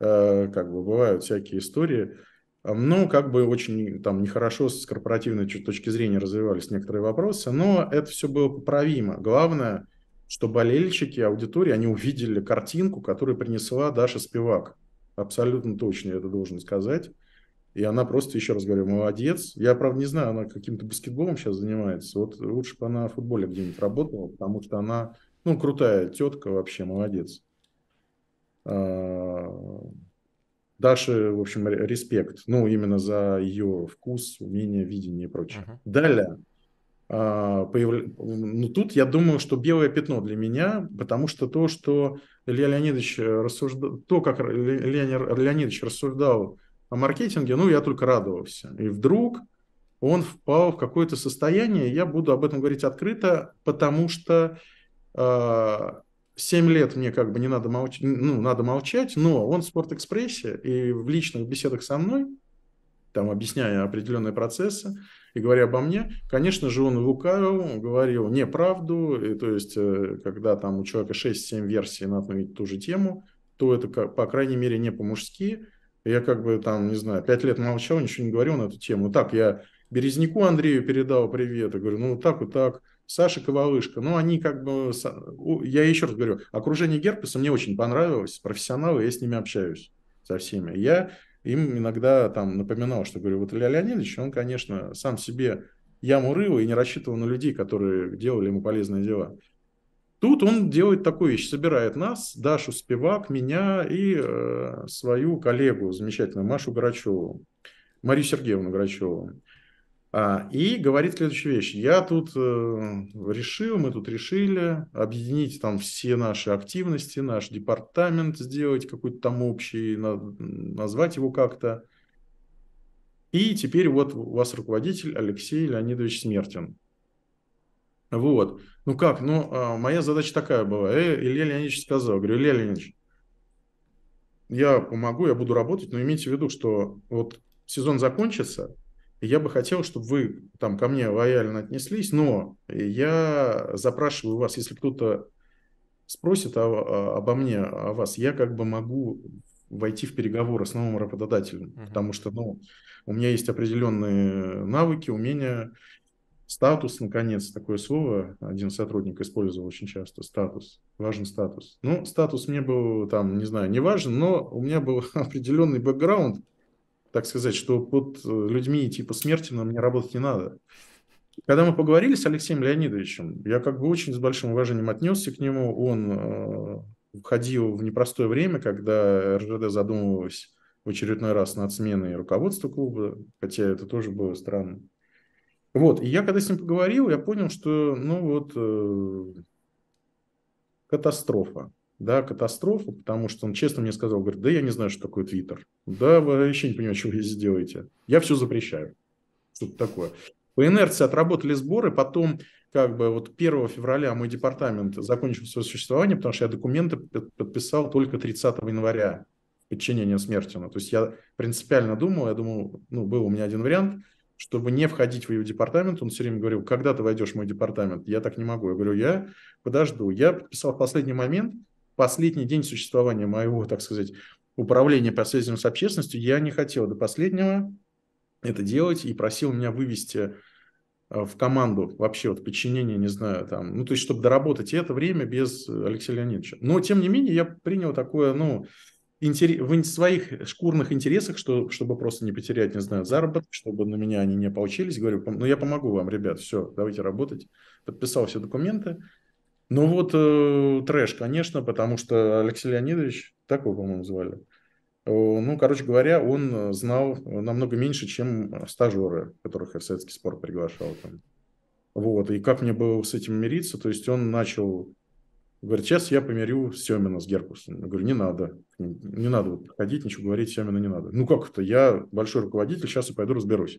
а, как бы бывают всякие истории. А, ну, как бы очень там нехорошо с корпоративной точки зрения развивались некоторые вопросы, но это все было поправимо. Главное, что болельщики, аудитории, они увидели картинку, которую принесла Даша Спивак. Абсолютно точно я это должен сказать. И она просто, еще раз говорю, молодец. Я, правда, не знаю, она каким-то баскетболом сейчас занимается. Вот лучше бы она в футболе где-нибудь работала, потому что она, ну, крутая тетка вообще, молодец. А, Даша, в общем, респект. Ну, именно за ее вкус, умение, видение и прочее. Uh-huh. Далее. А, появля... Ну, тут я думаю, что белое пятно для меня, потому что то, что Илья Леонидович рассуждал, то, как Ле... Ле... Леонидович рассуждал о маркетинге, ну, я только радовался. И вдруг он впал в какое-то состояние, я буду об этом говорить открыто, потому что э, а, 7 лет мне как бы не надо молчать, ну, надо молчать, но он в спортэкспрессе и в личных беседах со мной, там, объясняя определенные процессы, и говоря обо мне, конечно же, он лукавил, говорил неправду, и, то есть, э, когда там у человека 6-7 версий на одну и ту же тему, то это, по крайней мере, не по-мужски, я как бы там, не знаю, пять лет молчал, ничего не говорил на эту тему. Так, я Березняку Андрею передал привет. Я говорю, ну вот так, вот так. Саша Ковалышка, Ну, они как бы... Я еще раз говорю, окружение Герпеса мне очень понравилось. Профессионалы, я с ними общаюсь со всеми. Я им иногда там напоминал, что говорю, вот Илья Леонидович, он, конечно, сам себе яму рыл и не рассчитывал на людей, которые делали ему полезные дела. Тут он делает такую вещь, собирает нас, Дашу Спивак, меня и э, свою коллегу замечательную Машу Грачеву, Марию Сергеевну Грачеву. А, и говорит следующую вещь. Я тут э, решил, мы тут решили объединить там все наши активности, наш департамент сделать какой-то там общий, на, назвать его как-то. И теперь вот у вас руководитель Алексей Леонидович Смертин. Вот. Ну как? Ну, а, моя задача такая была. Э, Илья Леонидович сказал. Говорю, Илья Леонидович, я помогу, я буду работать, но имейте в виду, что вот сезон закончится, и я бы хотел, чтобы вы там ко мне лояльно отнеслись, но я запрашиваю вас, если кто-то спросит о, обо мне, о вас, я как бы могу войти в переговоры с новым работодателем, uh-huh. потому что, ну, у меня есть определенные навыки, умения, Статус, наконец, такое слово один сотрудник использовал очень часто. Статус. Важен статус. Ну, статус мне был там, не знаю, не важен, но у меня был определенный бэкграунд, так сказать, что под людьми типа смерти на мне работать не надо. Когда мы поговорили с Алексеем Леонидовичем, я как бы очень с большим уважением отнесся к нему. Он э, входил в непростое время, когда РЖД задумывалась в очередной раз над сменой руководства клуба, хотя это тоже было странно. Вот, и я когда с ним поговорил, я понял, что, ну вот, э, катастрофа. Да, катастрофа, потому что он честно мне сказал, говорит, да я не знаю, что такое Твиттер. Да, вы вообще не понимаю, что вы здесь делаете. Я все запрещаю. Что-то такое. По инерции отработали сборы, потом как бы вот 1 февраля мой департамент закончил свое существование, потому что я документы подписал только 30 января подчинения Смертина. То есть я принципиально думал, я думал, ну, был у меня один вариант – чтобы не входить в его департамент, он все время говорил, когда ты войдешь в мой департамент? Я так не могу. Я говорю, я подожду. Я подписал в последний момент, последний день существования моего, так сказать, управления по связям с общественностью. Я не хотел до последнего это делать и просил меня вывести э, в команду вообще вот подчинение, не знаю, там, ну, то есть, чтобы доработать и это время без э, Алексея Леонидовича. Но, тем не менее, я принял такое, ну, в своих шкурных интересах, что, чтобы просто не потерять, не знаю, заработок, чтобы на меня они не получились. говорю, ну я помогу вам, ребят, все, давайте работать. Подписал все документы. Ну вот э, трэш, конечно, потому что Алексей Леонидович, так его, по-моему, звали, э, ну, короче говоря, он знал намного меньше, чем стажеры, которых я в советский спорт приглашал. Там. Вот, и как мне было с этим мириться, то есть он начал Говорит, сейчас я помирю Семина с Геркусом. Я говорю, не надо, не надо вот ходить, ничего говорить, Семина не надо. Ну как это, я большой руководитель, сейчас я пойду разберусь.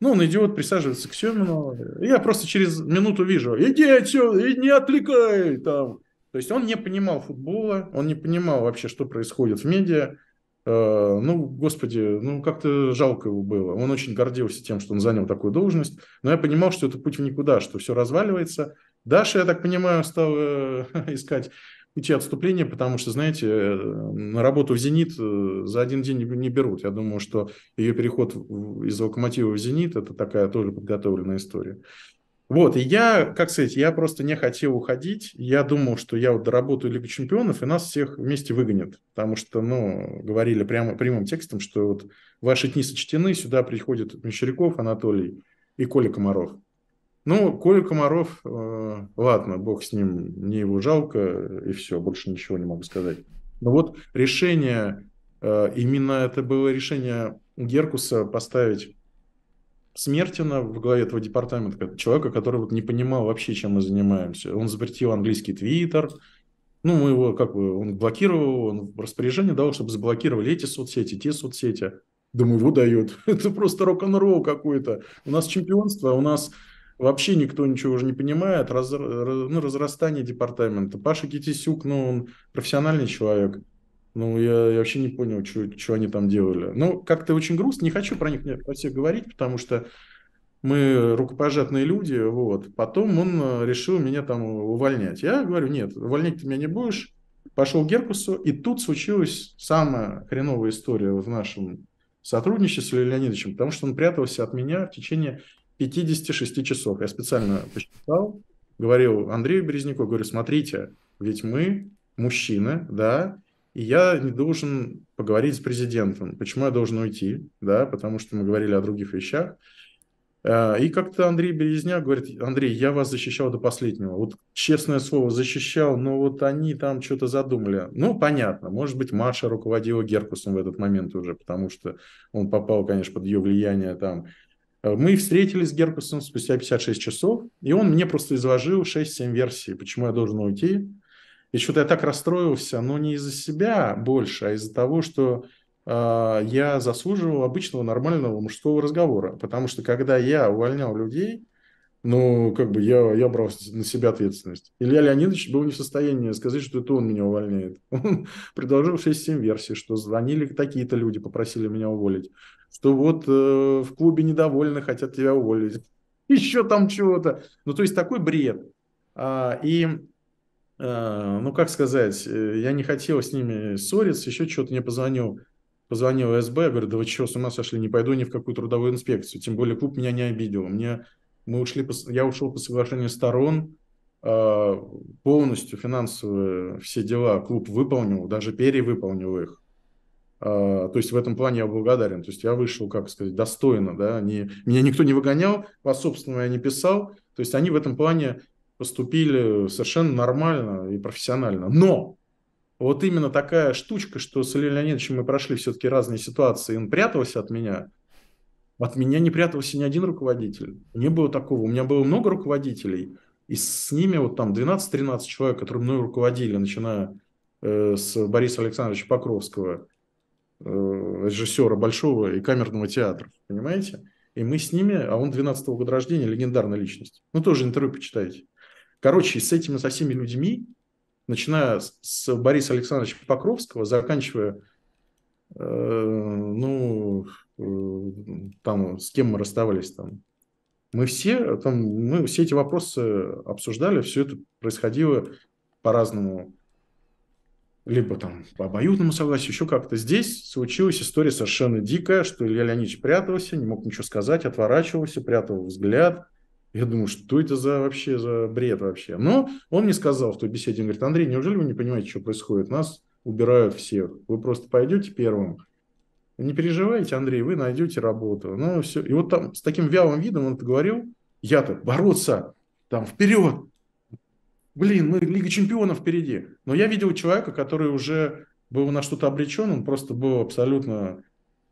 Ну, он идиот, присаживается к Семину. Я просто через минуту вижу, иди отсюда, и не отвлекай там. То есть он не понимал футбола, он не понимал вообще, что происходит в медиа. Э, ну, господи, ну как-то жалко его было. Он очень гордился тем, что он занял такую должность. Но я понимал, что это путь в никуда, что все разваливается – Даша, я так понимаю, стала э, искать пути отступления, потому что, знаете, э, на работу в «Зенит» э, за один день не берут. Я думаю, что ее переход из «Локомотива» в «Зенит» – это такая тоже подготовленная история. Вот, и я, как сказать, я просто не хотел уходить. Я думал, что я вот доработаю Лигу Чемпионов, и нас всех вместе выгонят. Потому что, ну, говорили прямо прямым текстом, что вот ваши дни сочтены, сюда приходят Мещеряков, Анатолий и Коля Комаров. Ну, Коля Комаров, э, ладно, бог с ним, мне его жалко, и все, больше ничего не могу сказать. Но вот решение, э, именно это было решение Геркуса поставить Смертина в главе этого департамента, человека, который вот не понимал вообще, чем мы занимаемся. Он запретил английский твиттер, ну, мы его как бы, он блокировал, он распоряжение дал, чтобы заблокировали эти соцсети, те соцсети. Думаю, его дают. Это просто рок-н-ролл какой-то. У нас чемпионство, а у нас Вообще никто ничего уже не понимает. Раз, ну, разрастание департамента. Паша Китисюк, ну, он профессиональный человек. Ну, я, я вообще не понял, что они там делали. Ну, как-то очень грустно. Не хочу про них про всех говорить, потому что мы рукопожатные люди, вот. Потом он э, решил меня там увольнять. Я говорю, нет, увольнять ты меня не будешь. Пошел к Геркусу, и тут случилась самая хреновая история в нашем сотрудничестве с Леонидовичем, потому что он прятался от меня в течение 56 часов. Я специально посчитал, говорил Андрею Березняку, говорю, смотрите, ведь мы мужчины, да, и я не должен поговорить с президентом. Почему я должен уйти, да, потому что мы говорили о других вещах. Э, и как-то Андрей Березняк говорит, Андрей, я вас защищал до последнего. Вот честное слово, защищал, но вот они там что-то задумали. Ну, понятно, может быть, Маша руководила Геркусом в этот момент уже, потому что он попал, конечно, под ее влияние там Э, мы встретились с Геркусом спустя 56 часов, и он мне просто изложил 6-7 версий, почему я должен уйти. И что-то я так расстроился, но не из-за себя больше, а из-за того, что э, я заслуживал обычного нормального мужского разговора. Потому что когда я увольнял людей, ну, как бы я, я брал на себя ответственность. Илья Леонидович был не в состоянии сказать, что это он меня увольняет. Он предложил 6-7 версий, что звонили какие то люди, попросили меня уволить, что вот э, в клубе недовольны, хотят тебя уволить, еще там чего-то. Ну, то есть такой бред. А, и, э, ну, как сказать, э, я не хотел с ними ссориться, еще что-то мне позвонил позвонил СБ, говорю, да вы что, с ума сошли, не пойду ни в какую трудовую инспекцию, тем более клуб меня не обидел. Мне, мы ушли по, я ушел по соглашению сторон, а, полностью финансовые все дела клуб выполнил, даже перевыполнил их. А, то есть в этом плане я благодарен. То есть я вышел, как сказать, достойно. Да? Не, меня никто не выгонял, по собственному я не писал. То есть они в этом плане поступили совершенно нормально и профессионально. Но вот именно такая штучка, что с Ильей Леонидовичем мы прошли все-таки разные ситуации, он прятался от меня, от меня не прятался ни один руководитель. Не было такого. У меня было много руководителей, и с ними вот там 12-13 человек, которые мной руководили, начиная э, с Бориса Александровича Покровского, Э, режиссера Большого и камерного театра, понимаете? И мы с ними, а он 12-го года рождения, легендарная личность. Ну, тоже интервью почитайте. Короче, с этими, со всеми людьми, начиная с Бориса Александровича Покровского, заканчивая, э, ну, э, там, с кем мы расставались там, мы все, там, мы все эти вопросы обсуждали, все это происходило по-разному либо там по обоюдному согласию, еще как-то. Здесь случилась история совершенно дикая, что Илья Леонидович прятался, не мог ничего сказать, отворачивался, прятал взгляд. Я думаю, что это за вообще за бред вообще? Но он мне сказал в той беседе, он говорит, Андрей, неужели вы не понимаете, что происходит? Нас убирают всех. Вы просто пойдете первым, не переживайте, Андрей, вы найдете работу. Ну, все. И вот там с таким вялым видом он говорил, я-то бороться, там, вперед, блин, мы ну Лига Чемпионов впереди. Но я видел человека, который уже был на что-то обречен, он просто был абсолютно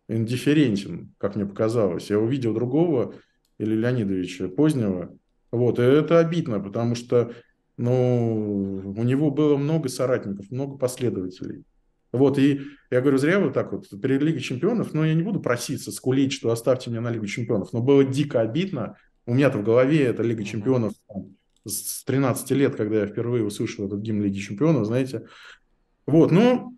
индифферентен, как мне показалось. Я увидел другого, или Леонидовича Позднего. Вот, и это обидно, потому что ну, у него было много соратников, много последователей. Вот, и я говорю, зря вот так вот, перед Лигой Чемпионов, но ну, я не буду проситься, скулить, что оставьте меня на Лигу Чемпионов, но было дико обидно, у меня-то в голове это Лига Чемпионов, там, с 13 лет, когда я впервые услышал этот гимн Лиги Чемпионов, знаете. Вот, но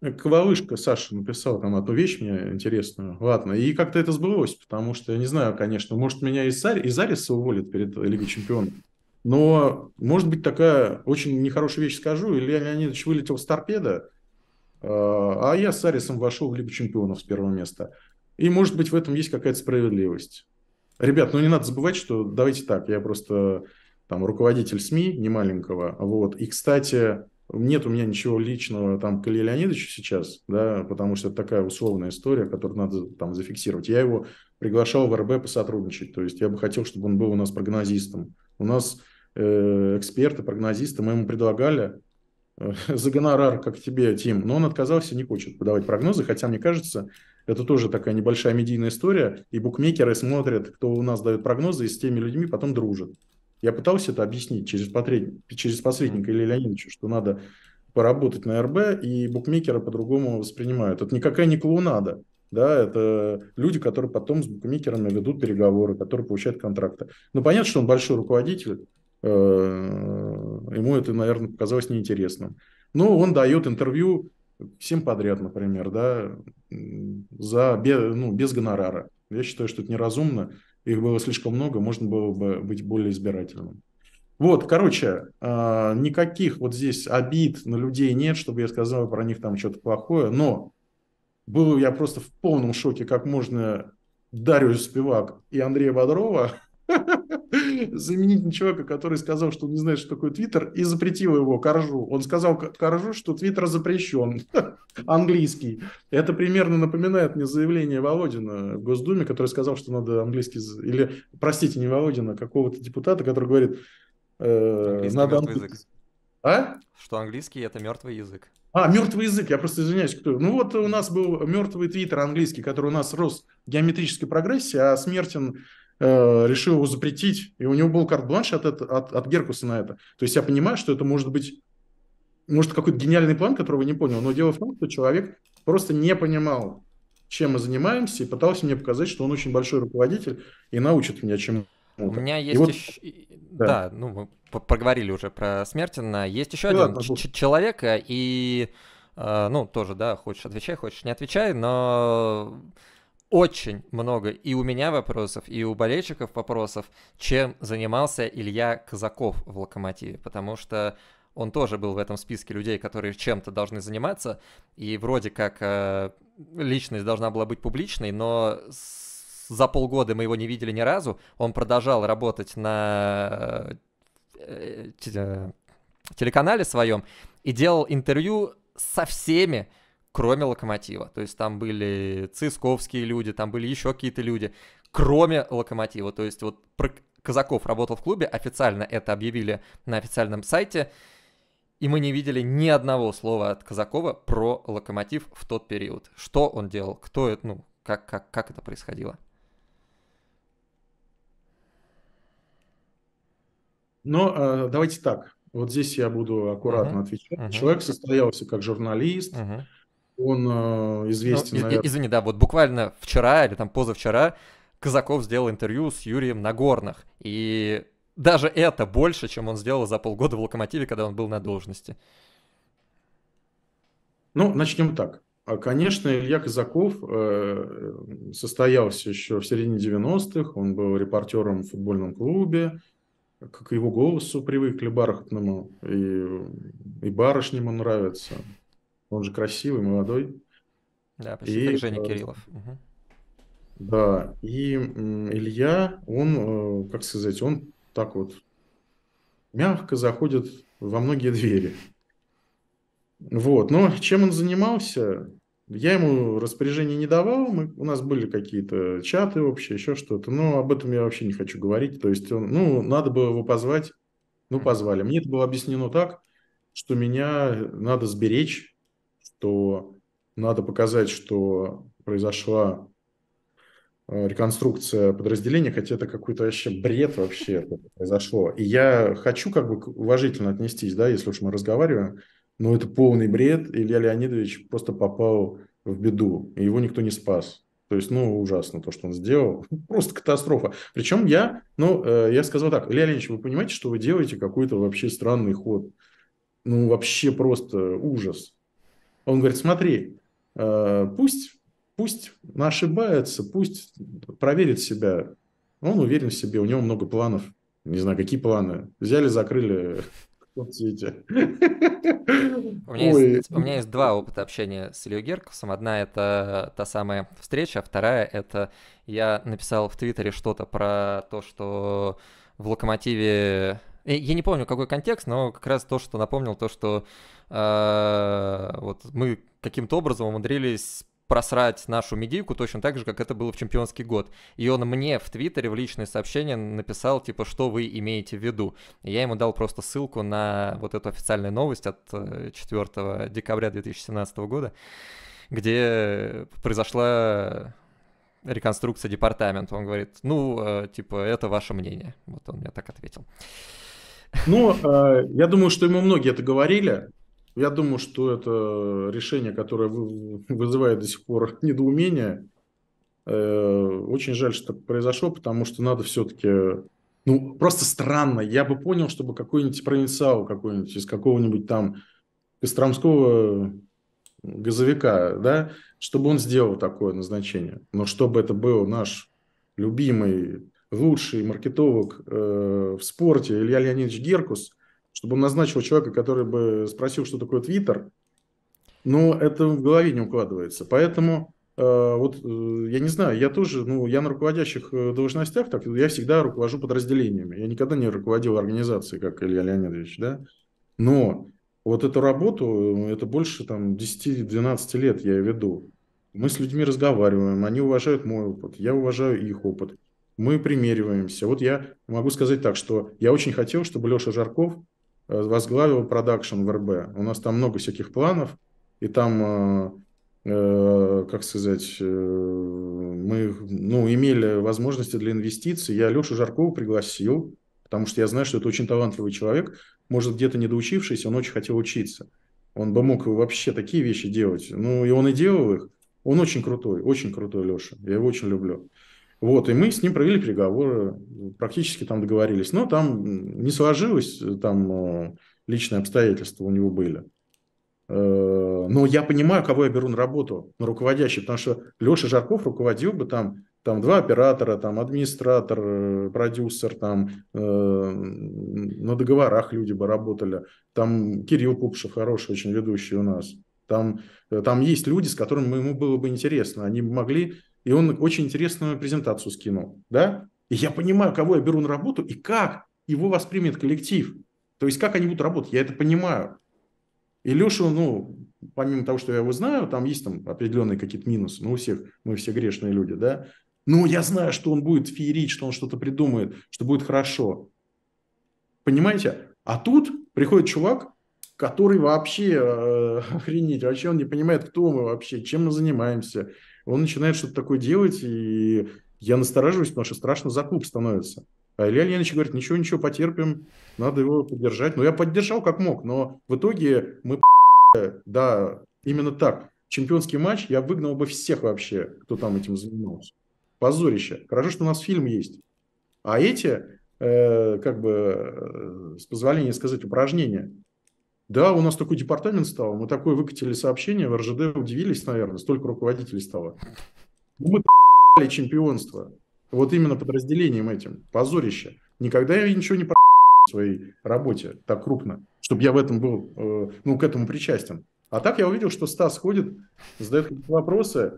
ну, Ковалышка Саша написал там одну вещь мне интересную. Ладно, и как-то это сбылось, потому что, я не знаю, конечно, может, меня из, из Ариса уволят перед Лигой Чемпионов, но, может быть, такая очень нехорошая вещь скажу, Илья Леонидович вылетел с торпеда, а я с Арисом вошел в Лигу Чемпионов с первого места. И, может быть, в этом есть какая-то справедливость. Ребят, ну не надо забывать, что давайте так, я просто там руководитель СМИ немаленького, вот, и, кстати, нет у меня ничего личного там к Илье Леонидовичу сейчас, да, потому что это такая условная история, которую надо там зафиксировать. Я его приглашал в РБ посотрудничать, то есть я бы хотел, чтобы он был у нас прогнозистом. У нас э, эксперты, прогнозисты, мы ему предлагали э, за гонорар, как тебе, Тим, но он отказался, не хочет подавать прогнозы, хотя, мне кажется, это тоже такая небольшая медийная история, и букмекеры смотрят, кто у нас дает прогнозы, и с теми людьми потом дружат. Я пытался это объяснить через, посредника, через посредника Илья Леонидовича, что надо поработать на РБ, и букмекеры по-другому воспринимают. Это никакая не клоунада. Да, это люди, которые потом с букмекерами ведут переговоры, которые получают контракты. Ну, понятно, что он большой руководитель, э, ему это, наверное, показалось неинтересным. Но он дает интервью всем подряд, например, да, за, ну, без гонорара. Я считаю, что это неразумно их было слишком много, можно было бы быть более избирательным. Вот, короче, а, никаких вот здесь обид на людей нет, чтобы я сказал про них там что-то плохое, но был я просто в полном шоке, как можно Дарью Спивак и Андрея Бодрова заменить на чувака, который сказал, что он не знает, что такое Твиттер, и запретил его Коржу. Он сказал Коржу, что Твиттер запрещен. Английский. Это примерно напоминает мне заявление Володина в Госдуме, который сказал, что надо английский... Или, простите, не Володина, а какого-то депутата, который говорит... Э, надо язык. А? Что английский это мертвый язык. А, мертвый язык, я просто извиняюсь, кто. Ну вот у нас был мертвый твиттер английский, который у нас рос в геометрической прогрессии, а смертен Э, решил его запретить, и у него был карт-бланш от, это, от, от Геркуса на это. То есть я понимаю, что это может быть, может, какой-то гениальный план, которого я не понял, но дело в том, что человек просто не понимал, чем мы занимаемся, и пытался мне показать, что он очень большой руководитель и научит меня чему. У меня есть вот... еще... Да. да, ну, мы проговорили уже про Смертина. Есть еще да, один человек, и, э, ну, тоже, да, хочешь отвечай, хочешь не отвечай, но очень много и у меня вопросов, и у болельщиков вопросов, чем занимался Илья Казаков в «Локомотиве», потому что он тоже был в этом списке людей, которые чем-то должны заниматься, и вроде как э, личность должна была быть публичной, но за полгода мы его не видели ни разу, он продолжал работать на э, э телеканале своем и делал интервью со всеми, кроме Локомотива. То есть там были цисковские люди, там были еще какие-то люди, кроме Локомотива. То есть вот про Казаков работал в клубе, официально это объявили на официальном сайте, и мы не видели ни одного слова от Казакова про Локомотив в тот период. Что он делал, кто это, ну, как, как, как это происходило? Но ну, а, давайте так. Вот здесь я буду аккуратно uh-huh. отвечать. Uh-huh. Человек состоялся как журналист, uh-huh. Он э, ну, известен, ну, наверное. Извини, да, вот буквально вчера или там позавчера Казаков сделал интервью с Юрием Нагорных, и даже это больше, чем он сделал за полгода в «Локомотиве», когда он был на должности. Ну, начнем так. А, конечно, Илья Казаков э, состоялся еще в середине 90-х, он был репортером в футбольном клубе, к его голосу привыкли бархатному, и, и барышням он нравится, он же красивый, молодой. Да, почти и, Женя э, Кириллов. Да, и Илья, он, э, как сказать, он так вот мягко заходит во многие двери. Вот, но чем он занимался, я ему распоряжения не давал, мы, у нас были какие-то чаты общие, еще что-то, но об этом я вообще не хочу говорить. То есть, он, ну, надо было его позвать, ну, позвали. Мне это было объяснено так, что меня надо сберечь то надо показать, что произошла э, реконструкция подразделения, хотя это какой-то вообще бред вообще произошло. И я хочу как бы уважительно отнестись, да, если уж мы разговариваем, но это полный бред. Илья Леонидович просто попал в беду, и его никто не спас. То есть, ну, ужасно то, что он сделал. Просто катастрофа. Причем я, ну, э, я сказал так, Илья Леонидович, вы понимаете, что вы делаете какой-то вообще странный ход? Ну, вообще просто ужас. Он говорит, смотри, э, пусть, пусть ошибается, пусть проверит себя. Он уверен в себе, у него много планов. Не знаю, какие планы. Взяли, закрыли соцсети. У меня, есть, у меня есть два опыта общения с Ильей Геркусом. Одна — это та самая встреча, а вторая — это я написал в Твиттере что-то про то, что в «Локомотиве» Э, я не помню, какой контекст, но как раз то, что напомнил, то, что э, вот мы каким-то образом умудрились просрать нашу медийку точно так же, как это было в чемпионский год. И он мне в Твиттере в личное сообщение написал, типа, что вы имеете в виду. И я ему дал просто ссылку на вот эту официальную новость от 4 э, декабря 2017 года, где произошла реконструкция департамента. Он говорит, ну, э, типа, это ваше мнение. Вот он мне так ответил. Ну, а, я думаю, что ему многие это говорили. Я думаю, что это решение, которое вызывает до сих пор недоумение. Э, очень жаль, что так произошло, потому что надо все-таки... Ну, просто странно. Я бы понял, чтобы какой-нибудь провинциал какой-нибудь из какого-нибудь там Костромского газовика, да, чтобы он сделал такое назначение. Но чтобы это был наш любимый лучший маркетолог э, в спорте Илья Леонидович Геркус, чтобы он назначил человека, который бы спросил, что такое Твиттер, но это в голове не укладывается. Поэтому э, вот э, я не знаю, я тоже, ну, я на руководящих должностях, так я всегда руковожу подразделениями. Я никогда не руководил организацией, как Илья Леонидович, да. Но вот эту работу, это больше там 10-12 лет я веду. Мы с людьми разговариваем, они уважают мой опыт, я уважаю их опыт мы примериваемся. Вот я могу сказать так, что я очень хотел, чтобы Леша Жарков э, возглавил продакшн в РБ. У нас там много всяких планов, и там, э, э как сказать, э, мы ну, имели возможности для инвестиций. Я Лешу Жаркову пригласил, потому что я знаю, что это очень талантливый человек, может, где-то не доучившийся, он очень хотел учиться. Он бы мог вообще такие вещи делать. Ну, и он и делал их. Он очень крутой, очень крутой Леша. Я его очень люблю. Вот, и мы с ним провели переговоры, практически там договорились. Но там не сложилось, э, там э, личные обстоятельства у него были. Э, но я понимаю, кого я беру на работу, на руководящий, потому что Леша Жарков руководил бы там, там два оператора, там администратор, продюсер, там э, на договорах люди бы работали, там Кирилл Купшев, хороший очень ведущий у нас. Там, там есть люди, с которыми ему было бы интересно. Они могли и он очень интересную презентацию скинул, да? И я понимаю, кого я беру на работу и как его воспримет коллектив. То есть как они будут работать, я это понимаю. И Леша, ну, помимо того, что я его знаю, там есть там определенные какие-то минусы, но ну, у всех, мы все грешные люди, да, но я знаю, что он будет феерить, что он что-то придумает, что будет хорошо. Понимаете? А тут приходит чувак, который вообще э, охренеть, вообще он не понимает, кто мы вообще, чем мы занимаемся, он начинает что-то такое делать, и я настораживаюсь, потому что страшно за клуб становится. А Илья Леонидович говорит, ничего, ничего, потерпим, надо его поддержать. Ну, я поддержал как мог, но в итоге мы, да, именно так. Чемпионский матч, я выгнал бы всех вообще, кто там этим занимался. Позорище. Хорошо, что у нас фильм есть. А эти, э, как бы, э, с позволения сказать, упражнения, да, у нас такой департамент стал, мы такое выкатили сообщение в РЖД, удивились, наверное, столько руководителей стало. Ну, мы чемпионство. Вот именно подразделением этим. Позорище. Никогда я ничего не в своей работе так крупно, чтобы я в этом был, э, ну, к этому причастен. А так я увидел, что Стас ходит, задает вопросы,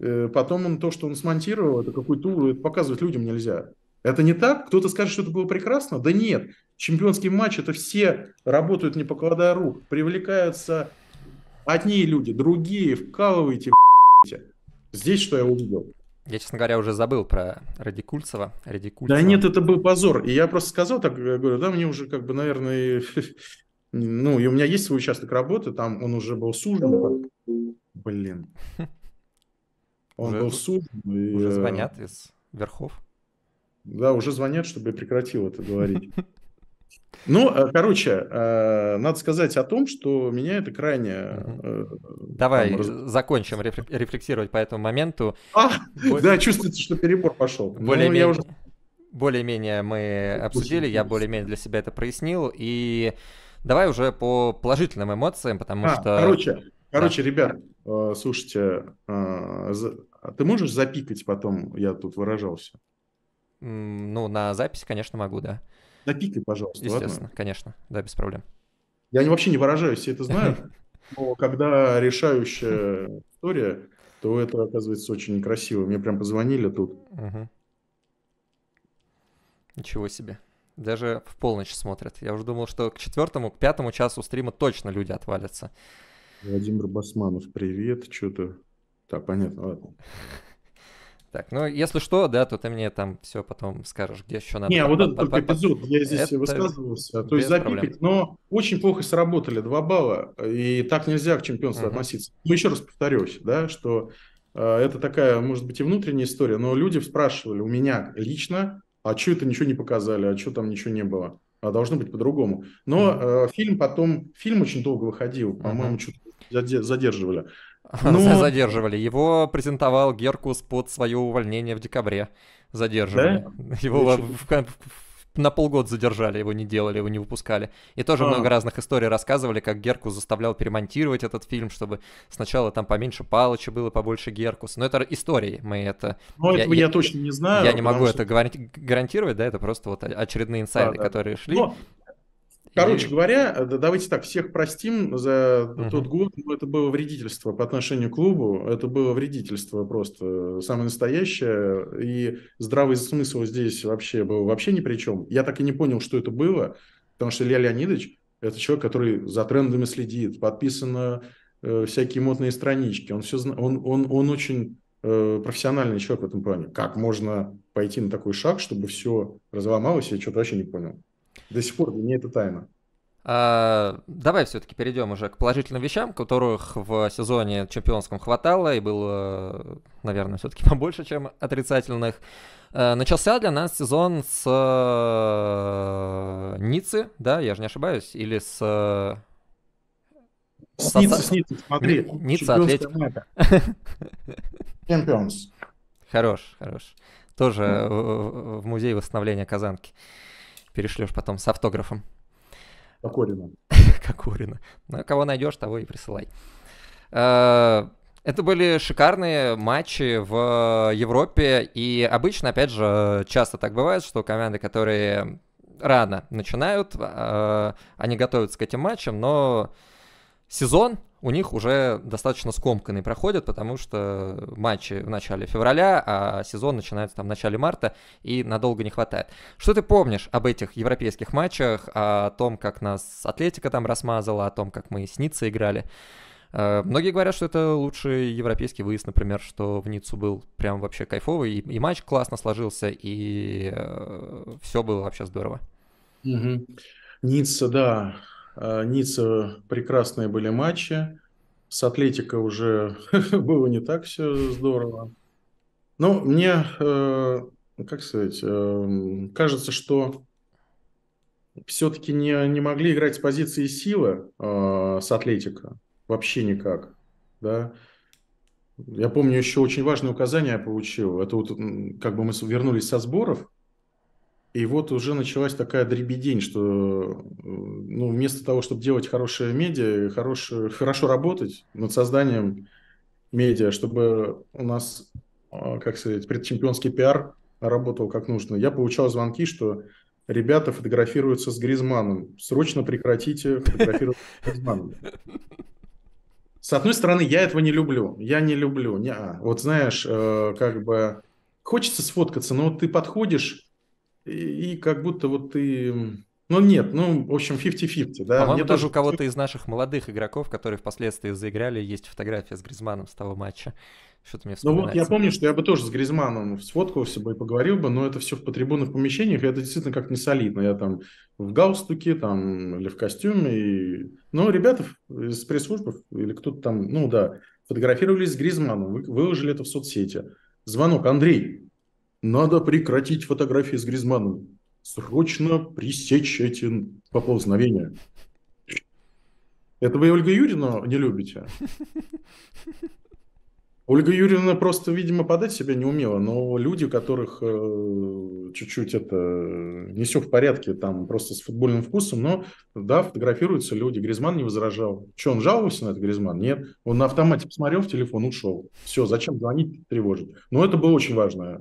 э, потом он то, что он смонтировал, это какой то ну, это показывать людям нельзя. Это не так? Кто-то скажет, что это было прекрасно? Да нет. Чемпионский матч – это все работают, не покладая рук. Привлекаются одни люди, другие. Вкалывайте, Здесь что я увидел? Я, честно говоря, уже забыл про Радикульцева. Радикульцева. Да нет, это был позор. И я просто сказал так, э, говорю, да, мне уже как бы, наверное, ну, и у меня есть свой участок работы, там он уже был сужен. Блин. Он уже, был сужен. Уже и... Э, звонят из верхов. Да, уже звонят, чтобы я прекратил это говорить. Ну, э, короче, э, надо сказать о том, что меня это крайне... Э, давай там, закончим рефлексировать по этому моменту. А, более... Да, чувствуется, что перебор пошел. Ну, более-менее ну, уже... более мы обсудили, я более-менее для себя это прояснил. И давай уже по положительным эмоциям, потому а, что... Короче, короче ребят, слушайте, а ты можешь запикать потом, я тут выражался? Ну, на запись, конечно, могу, да. На пике, пожалуйста. Естественно, ладно? конечно, да, без проблем. Я не вообще не выражаюсь, все это знают, но когда решающая история, то это оказывается очень некрасиво. Мне прям позвонили тут. Угу. Ничего себе. Даже в полночь смотрят. Я уже думал, что к четвертому, к пятому часу стрима точно люди отвалятся. Владимир Басманов, привет. Что ты? Так, понятно, ладно. Так, ну если что, да, то ты мне там все потом скажешь, где еще надо. Не, вот этот под, под, эпизод, я здесь это высказывался. То есть запикать, но очень плохо сработали два балла, и так нельзя к чемпионству угу. относиться. Ну, еще раз повторюсь, да, что э, это такая, может быть, и внутренняя история, но люди спрашивали у меня лично, а что это ничего не показали, а что там ничего не было. А должно быть по-другому. Но mm э, фильм потом, фильм очень долго выходил, по-моему, mm что-то задерживали. Ну... Задерживали. Его презентовал Геркус под свое увольнение в декабре. Задерживали. Да? Его в, в, на полгода задержали, его не делали, его не выпускали. И тоже а. много разных историй рассказывали, как Геркус заставлял перемонтировать этот фильм, чтобы сначала там поменьше Палыча было, побольше Геркус. Но это истории мы это... Ну, я, я, я точно не знаю. Я не могу что... это гарантировать, да, это просто вот очередные инсайды, да, да. которые шли. Но Короче говоря, э, давайте так, всех простим за угу. тот год, но это было вредительство по отношению к клубу, это было вредительство просто э, самое настоящее, и здравый смысл здесь вообще был вообще ни при чем. Я так и не понял, что это было, потому что Илья Леонидович – это человек, который за трендами следит, подписано э, всякие модные странички, он, все, он, он, он очень э, профессиональный человек в этом плане. Как можно пойти на такой шаг, чтобы все разломалось, я что-то вообще не понял. До сих пор для меня это тайна. А, давай все-таки перейдем уже к положительным вещам, которых в сезоне чемпионском хватало и было, наверное, все-таки побольше, чем отрицательных. А, начался для нас сезон с э, Ницы, да, я же не ошибаюсь, или с... Э, с Со... Ницца, с Ницца, смотри. Ницца, Атлетика. Чемпионс. Хорош, хорош. Тоже в музей восстановления Казанки перешлешь потом с автографом. Кокорина. Кокорина. Ну, кого найдешь, того и присылай. Э, это были шикарные матчи в Европе, и обычно, опять же, часто так бывает, что команды, которые рано начинают, э, они готовятся к этим матчам, но сезон у них уже достаточно скомканные проходят, потому что матчи в начале февраля, а сезон начинается там в начале марта, и надолго не хватает. Что ты помнишь об этих европейских матчах, о том, как нас Атлетика там расмазала, о том, как мы с Ниццей играли? Э, многие говорят, что это лучший европейский выезд, например, что в Ниццу был прям вообще кайфовый, и, и матч классно сложился, и э, все было вообще здорово. Угу. Ницца, да, а, Ницца прекрасные были матчи. С Атлетико уже было не так все здорово. Но ну, мне, э, как сказать, э, кажется, что все-таки не, не могли играть с позиции силы а, с Атлетико. Вообще никак. Да? Я помню еще очень важное указание я получил. Это вот как бы мы вернулись со сборов, и вот уже началась такая дребедень, что э, ну, вместо того, чтобы делать хорошее медиа, хорошие, хорошо работать над созданием медиа, чтобы у нас, э, как сказать, предчемпионский пиар работал как нужно, я получал звонки, что ребята фотографируются с Гризманом. Срочно прекратите фотографироваться с Гризманом. С одной стороны, я этого не люблю. Я не люблю. Не -а. Вот знаешь, э, как бы хочется сфоткаться, но вот ты подходишь и, как будто вот ты... Ну нет, ну, в общем, 50-50, да. По-моему, даже тоже... у кого-то из наших молодых игроков, которые впоследствии заиграли, есть фотография с Гризманом с того матча. Что-то мне Ну вот я помню, что я бы тоже с Гризманом сфоткался бы и поговорил бы, но это все в трибунных помещениях, и это действительно как не солидно. Я там в галстуке там или в костюме. И... Но ребята из пресс-службы или кто-то там, ну да, фотографировались с Гризманом, выложили это в соцсети. Звонок, Андрей, надо прекратить фотографии с Гризманом. Срочно пресечь эти поползновения. Это вы Ольга Юрина не любите? Ольга Юрьевна просто, видимо, подать себя не умела, но люди, которых э, чуть-чуть это не все в порядке, там просто с футбольным вкусом, но да, фотографируются люди. Гризман не возражал. Че, он жаловался на это, Гризман? Нет. Он на автомате посмотрел в телефон, ушел. Все, зачем звонить, тревожить? Но это было очень важное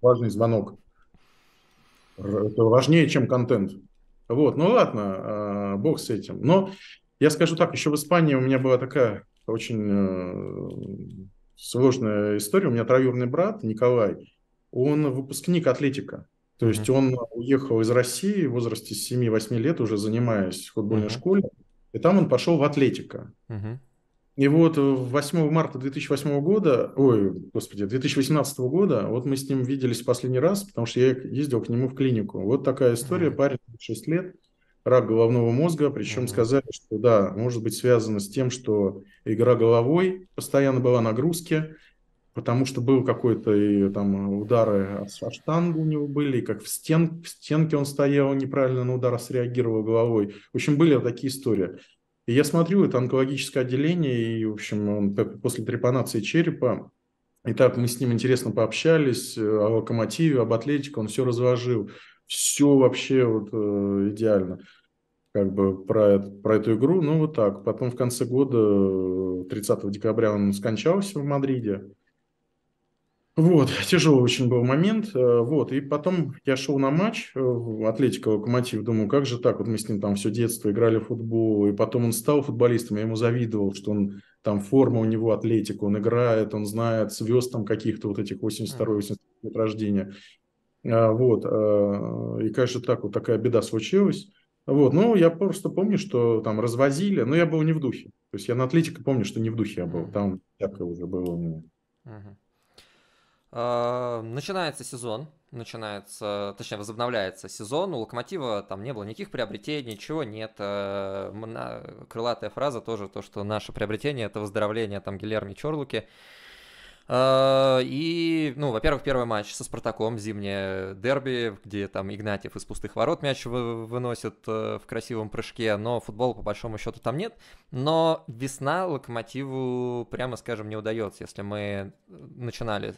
важный звонок. Это важнее, чем контент. Вот, ну ладно, а, бог с этим. Но я скажу так, еще в Испании у меня была такая очень э, сложная история. У меня троюрный брат Николай, он выпускник атлетика. То mm-hmm. есть он уехал из России в возрасте 7-8 лет, уже занимаясь футбольной mm-hmm. школе, и там он пошел в атлетика. Mm-hmm. И вот 8 э, марта 2008 года, ой, господи, 2018 года, вот мы с ним виделись последний раз, потому что я ездил к нему в клинику. Вот такая история, mm-hmm. парень 6 лет, рак головного мозга, причем mm-hmm. сказали, что да, может быть связано с тем, что игра головой постоянно была нагрузки, потому что был какой-то там удары от штангу у него были, и как в, стен, в стенке он стоял неправильно на удар среагировал головой. В общем, были такие истории. И я смотрю, это онкологическое отделение, и, в общем, он после трепанации черепа, и так мы с ним интересно пообщались э, о локомотиве, об атлетике, он все разложил. Все вообще вот э, идеально как бы про, про эту игру. Ну, вот так. Потом в конце года, 30 э, декабря, он скончался в Мадриде. Вот, тяжелый очень был момент. Э, вот, и потом я шел на матч э, Атлетика Локомотив. Думаю, как же так? Вот мы с ним там все детство играли в футбол, и потом он стал футболистом, я ему завидовал, что он там форма у него атлетика, он играет, он знает звезд там каких-то вот этих 82-83 лет рождения. А, вот, э, и, конечно, так вот такая беда случилась. Вот, ну, я просто помню, что там развозили, но я был не в духе. То есть я на Атлетике помню, что не в духе я был. Там всякое уже было у меня. А, начинается сезон, начинается, точнее, возобновляется сезон. У Локомотива там не было никаких приобретений, ничего нет. Э, крылатая фраза тоже то, что наше приобретение – это выздоровление там Гилерми Чорлуки. Чорлуки. Э, и, ну, во-первых, первый матч со Спартаком, зимнее дерби, где там Игнатьев из пустых ворот мяч выносит э, в красивом прыжке, но футбола по большому счету там нет. Но весна Локомотиву, прямо скажем, не удается. Если мы начинали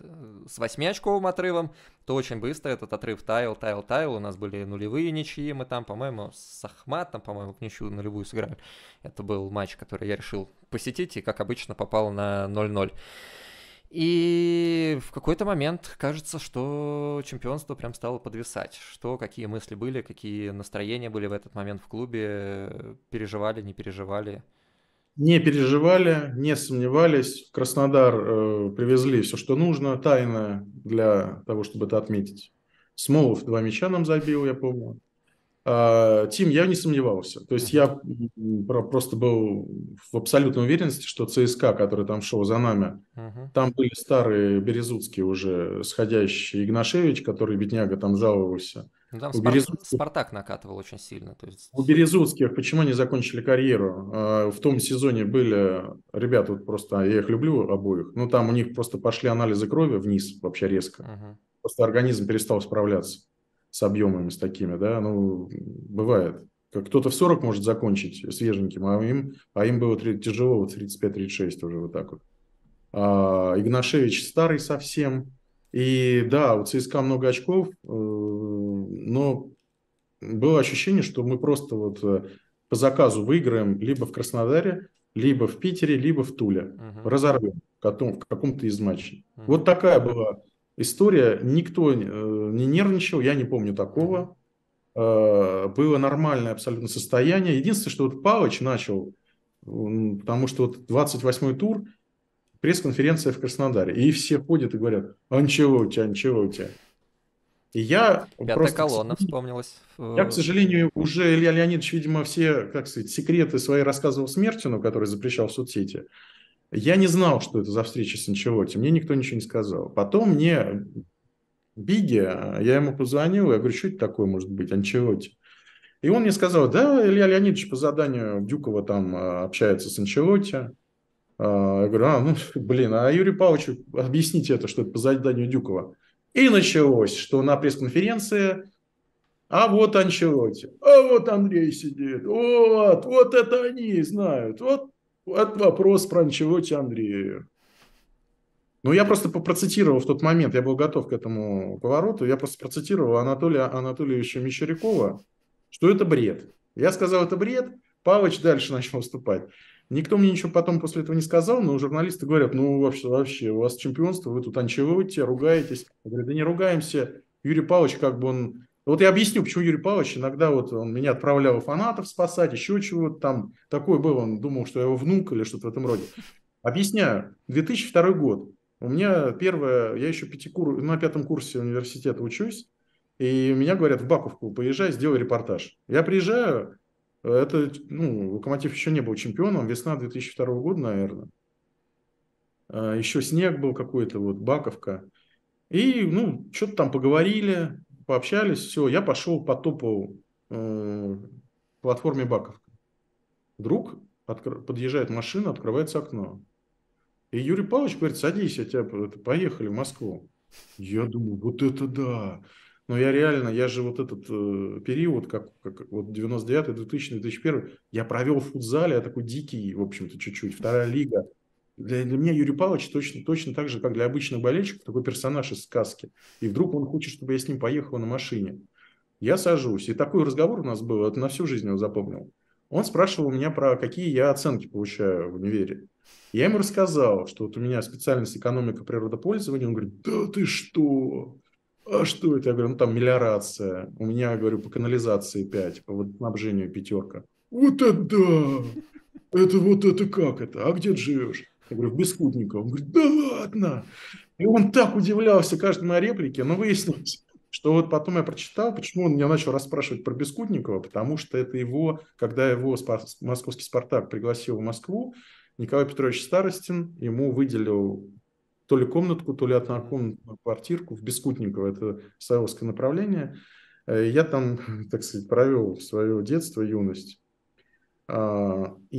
с восьмячковым отрывом, то очень быстро этот отрыв тайл, тайл, тайл. У нас были нулевые ничьи, мы там, по-моему, с Ахматом, по-моему, к ничью нулевую сыграли. Это был матч, который я решил посетить, и, как обычно, попал на 0-0. И в какой-то момент кажется, что чемпионство прям стало подвисать. Что, какие мысли были, какие настроения были в этот момент в клубе, переживали, не переживали? Не переживали, не сомневались. В Краснодар э, привезли все, что нужно, тайное для того, чтобы это отметить. Смолов два мяча нам забил, я помню. А, Тим, я не сомневался. То есть я просто был в абсолютной уверенности, что ЦСКА, который там шел за нами, uh-huh. там были старые Березутские уже, сходящие Игнашевич, который бедняга там жаловался. Ну, там у Спар... Березутских... Спартак накатывал очень сильно. То есть... У Березутских почему они закончили карьеру? А, в том сезоне были ребята, вот просто я их люблю обоих, но там у них просто пошли анализы крови вниз вообще резко. Uh-huh. Просто организм перестал справляться с объемами, с такими, да, ну, бывает. Кто-то в 40 может закончить свеженьким, а им, а им было тяжело, вот 35-36 уже вот так вот. А, Игнашевич старый совсем. И да, у ЦСКА много очков, э, но было ощущение, что мы просто вот э, по заказу выиграем либо в Краснодаре, либо в Питере, либо в Туле. Uh-huh. Разорвем в каком-то из матчей. Uh-huh. Вот такая была история, никто э, не нервничал, я не помню такого. Э, было нормальное абсолютно состояние. Единственное, что вот Палыч начал, потому что вот 28-й тур, пресс-конференция в Краснодаре, и все ходят и говорят, а ничего ничего у тебя, у тебя. И я Пятая просто... колонна вспомнилась. Я, к сожалению, уже Илья Леонидович, видимо, все, как сказать, секреты свои рассказывал Смертину, который запрещал в соцсети. Я не знал, что это за встреча с Анчелотти, мне никто ничего не сказал. Потом мне Биги, э, я ему позвонил, я говорю, что это такое может быть, Анчелотти? И он мне сказал, да, Илья Леонидович по заданию Дюкова там э, общается с Анчелотти. А, я говорю, а, ну, блин, а Юрий Павловичу объясните это, что это по заданию Дюкова. И началось, что на пресс-конференции а вот Анчелотти, а вот Андрей сидит, вот, вот это они знают, вот вот вопрос про Пранчевоти Андрею. Ну, я просто процитировал в тот момент, я был готов к этому повороту, я просто процитировал Анатолия Анатольевича Мещерякова, что это бред. Я сказал, это бред, Павлович дальше начал выступать. Никто мне ничего потом после этого не сказал, но журналисты говорят, ну, вообще, вообще у вас чемпионство, вы тут анчевываете, ругаетесь. Я говорю, да не ругаемся. Юрий Павлович, как бы он вот я объясню, почему Юрий Павлович иногда вот он меня отправлял фанатов спасать, еще чего-то там. Такой был, он думал, что я его внук или что-то в этом роде. Объясняю. 2002 год. У меня первое, я еще пятикур, на пятом курсе университета учусь, и меня говорят, в Баковку поезжай, сделай репортаж. Я приезжаю, это, ну, Локомотив еще не был чемпионом, весна 2002 года, наверное. А, еще снег был какой-то, вот, Баковка. И, ну, что-то там поговорили, пообщались, все, я пошел по топу э, платформе Баков. Вдруг откр... подъезжает машина, открывается окно. И Юрий Павлович говорит, садись, я тебя поехали в Москву. Я думаю, вот это да. Но я реально, я же вот этот э, период, как, как вот 99 2000 2001 я провел в футзале, я такой дикий, в общем-то, чуть-чуть. Вторая лига, для, для меня Юрий Павлович точно, точно так же, как для обычных болельщиков, такой персонаж из сказки. И вдруг он хочет, чтобы я с ним поехал на машине. Я сажусь. И такой разговор у нас был, это на всю жизнь его запомнил. Он спрашивал у меня про какие я оценки получаю в универе. Я ему рассказал, что вот у меня специальность экономика природопользования. Он говорит, да ты что? А что это? Я говорю, ну там мелиорация. У меня, говорю, по канализации 5, по водоснабжению пятерка. Вот это да! Это вот это как это? А где ты живешь? Я говорю, Бескутников. Он говорит, да ладно. И он так удивлялся каждой моей реплике, но выяснилось, что вот потом я прочитал, почему он меня начал расспрашивать про Бескутникова, потому что это его, когда его спар- московский «Спартак» пригласил в Москву, Николай Петрович Старостин ему выделил то ли комнатку, то ли однокомнатную квартирку в Бескутниково, это Саевское направление. Э, я там, так сказать, провел свое детство, юность. А, и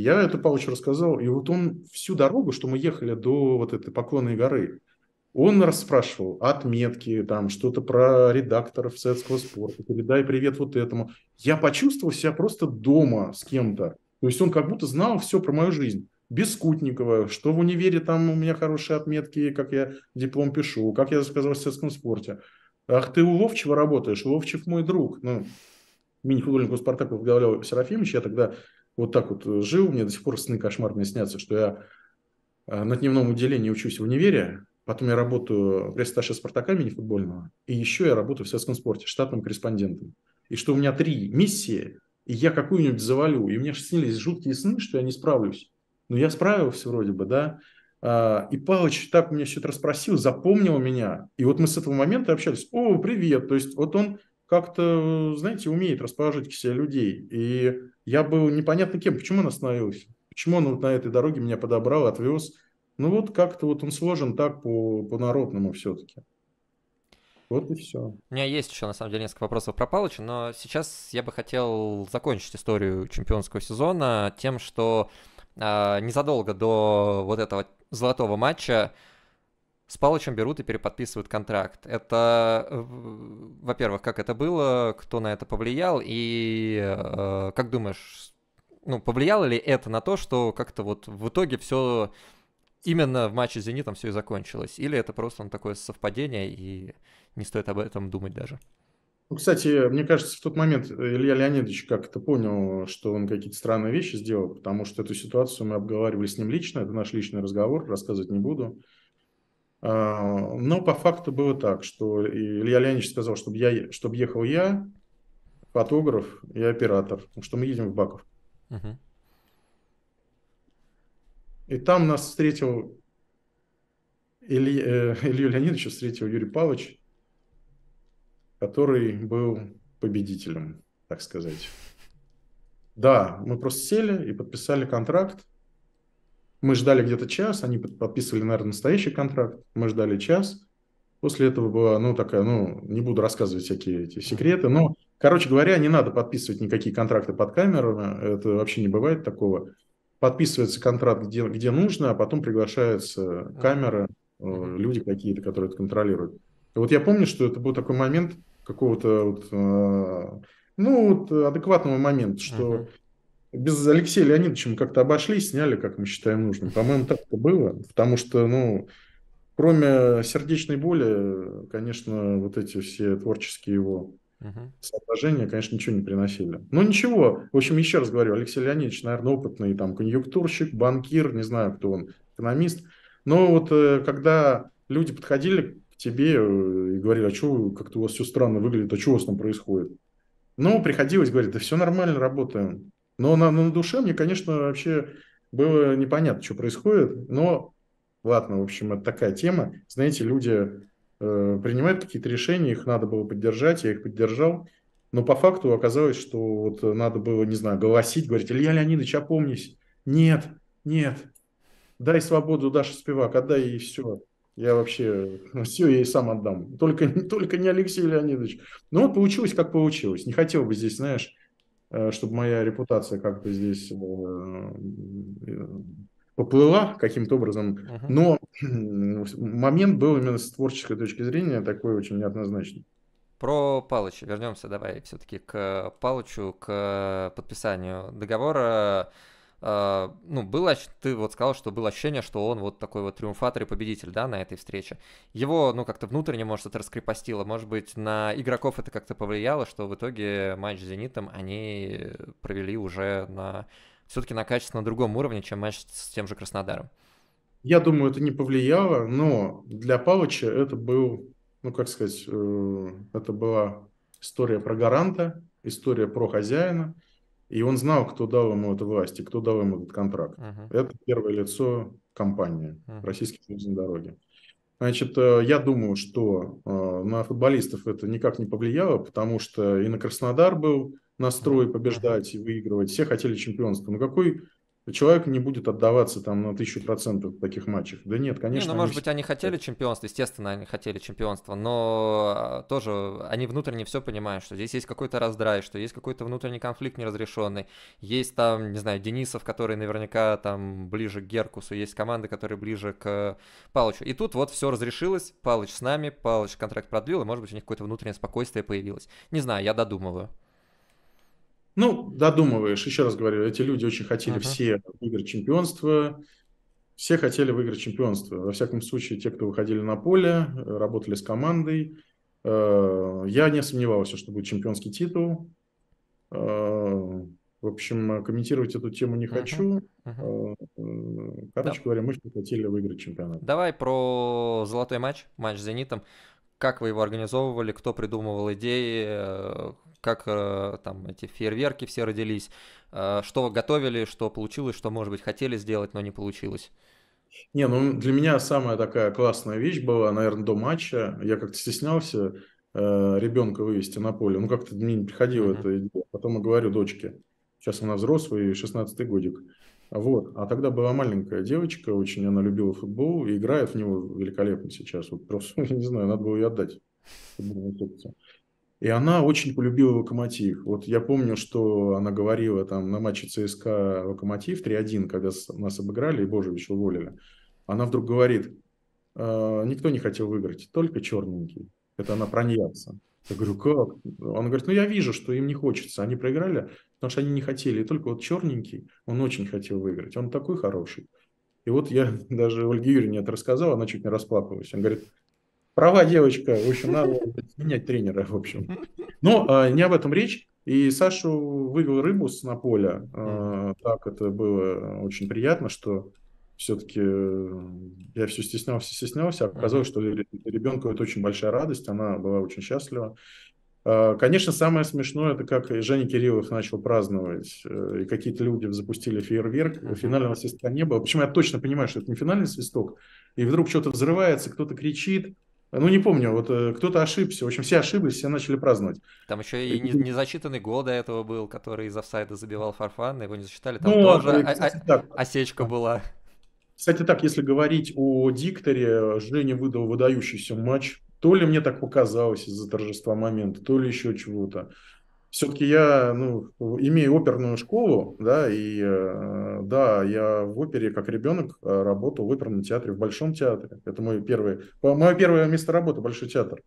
я эту Павловичу рассказал, и вот он всю дорогу, что мы ехали до вот этой Поклонной горы, он расспрашивал отметки, там что-то про редакторов советского спорта, передай типа, привет вот этому. Я почувствовал себя просто дома с кем-то. То есть он как будто знал все про мою жизнь. Бескутникова, что в универе там у меня хорошие отметки, как я диплом пишу, как я сказал в советском спорте. Ах, ты у Ловчева работаешь, Ловчев мой друг. Ну, мини-футбольный клуб «Спартак» возглавлял я тогда вот так вот э, жил, мне до сих пор сны кошмарные снятся, что я э, на дневном отделении учусь в универе, потом я работаю пресс-стажа «Спартака» мини-футбольного, и еще я работаю в советском спорте штатным корреспондентом. И что у меня три миссии, и я какую-нибудь завалю. И мне снились жуткие сны, что я не справлюсь. Но ну, я справился вроде бы, да. А, и Палыч так меня что-то расспросил, запомнил меня. И вот мы с этого момента общались. О, привет. То есть вот он как-то, знаете, умеет расположить к себе людей. И я был непонятно кем, почему он остановился, почему он вот на этой дороге меня подобрал, отвез. Ну вот как-то вот он сложен так по, по народному все-таки. Вот и все. У меня есть еще, на самом деле, несколько вопросов про Палыча, но сейчас я бы хотел закончить историю чемпионского сезона тем, что э, незадолго до вот этого золотого матча с Палычем берут и переподписывают контракт. Это, э, во-первых, как это было, кто на это повлиял, и э, как думаешь, ну, повлияло ли это на то, что как-то вот в итоге все именно в матче с «Зенитом» все и закончилось? Или это просто ну, такое совпадение, и не стоит об этом думать даже? Ну, кстати, мне кажется, в тот момент э, Илья Леонидович как-то понял, что он какие-то странные вещи сделал, потому что эту ситуацию мы обговаривали с ним лично, это наш личный разговор, рассказывать не буду. А, но по факту было так, что Илья Леонидович сказал, чтобы, я, чтобы ехал я, фотограф и оператор, потому что мы едем в Баков. Uh-huh. И там нас встретил Иль... Э, Илью Леонидовича, встретил Юрий Павлович, который был победителем, так сказать. Да, мы просто сели и подписали контракт. Мы ждали где-то час, они подписывали, наверное, настоящий контракт. Мы ждали час. После этого была, ну, такая, ну, не буду рассказывать всякие эти секреты, но, короче говоря, не надо подписывать никакие контракты под камеру. это вообще не бывает такого. Подписывается контракт где, где нужно, а потом приглашаются камеры, э, люди какие-то, которые это контролируют. И вот я помню, что это был такой момент какого-то вот, э, ну, вот э, адекватного момента, что без Алексея Леонидовича мы как-то обошлись, сняли, как мы считаем нужным. По-моему, так это было, потому что, ну, кроме сердечной боли, конечно, вот эти все творческие его угу. соображения, конечно, ничего не приносили. Ну, ничего. В общем, еще раз говорю, Алексей Леонидович, наверное, опытный там конъюнктурщик, банкир, не знаю, кто он, экономист. Но вот э, когда люди подходили к тебе э, и говорили, а что как-то у вас все странно выглядит, а что у вас там происходит? Ну, приходилось говорить, да все нормально, работаем. Но на, на душе мне, конечно, вообще было непонятно, что происходит. Но ладно, в общем, это такая тема. Знаете, люди э, принимают какие-то решения, их надо было поддержать, я их поддержал. Но по факту оказалось, что вот надо было, не знаю, голосить, говорить, Илья Леонидович, опомнись. Нет, нет, дай свободу Даше Спивак, отдай ей все. Я вообще ну, все ей сам отдам. Только, только не Алексей Леонидович. Ну, вот получилось, как получилось. Не хотел бы здесь, знаешь, Э, чтобы моя репутация как-то здесь э, поплыла каким-то образом. Но момент был именно с творческой точки зрения такой очень неоднозначный. Про Палыча. Вернемся давай все-таки к Палычу, к подписанию договора. А, ну, было, ты вот сказал, что было ощущение, что он вот такой вот триумфатор и победитель, да, на этой встрече. Его, ну, как-то внутренне, может, это раскрепостило, может быть, на игроков это как-то повлияло, что в итоге матч с «Зенитом» они провели уже на все-таки на качественно другом уровне, чем матч с тем же Краснодаром. Я думаю, это не повлияло, но для Павловича это был, ну, как сказать, э, это была история про гаранта, история про хозяина – и он знал, кто дал ему эту власть и кто дал ему этот контракт. Uh-huh. Это первое лицо компании uh-huh. Российские железные дороги. Значит, э, я думаю, что э, на футболистов это никак не повлияло, потому что и на Краснодар был настрой побеждать и выигрывать. Все хотели чемпионства. Но какой человек не будет отдаваться там на тысячу процентов таких матчах. Да нет, конечно. Не, ну, может они... быть, они хотели чемпионство, естественно, они хотели чемпионство, но а, тоже они внутренне все понимают, что здесь есть какой-то раздрай, что есть какой-то внутренний конфликт неразрешенный, есть там, не знаю, Денисов, который наверняка там ближе к Геркусу, есть команды, которые ближе к Палычу. И тут вот все разрешилось, Палыч с нами, Палыч контракт продлил, и, может быть, у них какое-то внутреннее спокойствие появилось. Не знаю, я додумываю. Ну, додумываешь, еще раз говорю, эти люди очень хотели uh-huh. все выиграть чемпионство, все хотели выиграть чемпионство. Во всяком случае, те, кто выходили на поле, работали с командой. Э, я не сомневался, что будет чемпионский титул. Э, в общем, комментировать эту тему не хочу. Uh-huh, uh-huh. Короче да. говоря, мы хотели выиграть чемпионат. Давай про золотой матч, матч с «Зенитом». Как вы его организовывали, кто придумывал идеи, как э, там эти фейерверки все родились, э, что готовили, что получилось, что, может быть, хотели сделать, но не получилось. Не, ну для меня самая такая классная вещь была, наверное, до матча. Я как-то стеснялся э, ребенка вывести на поле. Ну, как-то мне не приходило mm-hmm. это Потом я говорю дочке. Сейчас она взрослая, 16-й годик. Вот. А тогда была маленькая девочка, очень она любила футбол и играет в него великолепно сейчас. Вот просто, не знаю, надо было ее отдать. И она очень полюбила «Локомотив». Вот я помню, что она говорила там на матче ЦСКА «Локомотив» 3-1, когда нас обыграли и Божевич уволили. Она вдруг говорит, «Э, никто не хотел выиграть, только черненький. Это она про Я говорю, как? Она говорит, ну я вижу, что им не хочется. Они проиграли, потому что они не хотели. И только вот черненький, он очень хотел выиграть. Он такой хороший. И вот я даже Ольге Юрьевне это рассказал, она чуть не расплакалась. Он говорит, права девочка, в общем, надо менять тренера, в общем. Но ну, а, не об этом речь. И Сашу вывел рыбус на поле. А, так это было очень приятно, что все-таки э, я все стеснялся, стеснялся. Оказалось, что ребенку это очень большая радость, она была очень счастлива. А, конечно, самое смешное, это как Женя Кириллов начал праздновать, э, и какие-то люди запустили фейерверк, uh-huh. финального свистка не было. Почему я точно понимаю, что это не финальный свисток, и вдруг что-то взрывается, кто-то кричит, ну, не помню, вот э, кто-то ошибся. В общем, все ошиблись, все начали праздновать. Там еще и э, незачитанный гол до этого был, который из офсайда забивал Фарфан, его не засчитали. Там ну, тоже кстати, так. осечка была. Кстати, так, если говорить о дикторе, Женя выдал выдающийся матч. То ли мне так показалось из-за торжества момента, то ли еще чего-то все-таки я ну, имею оперную школу, да, и э, да, я в опере как ребенок э, работал в оперном театре, в Большом театре. Это мой первый, мое первое место работы, Большой театр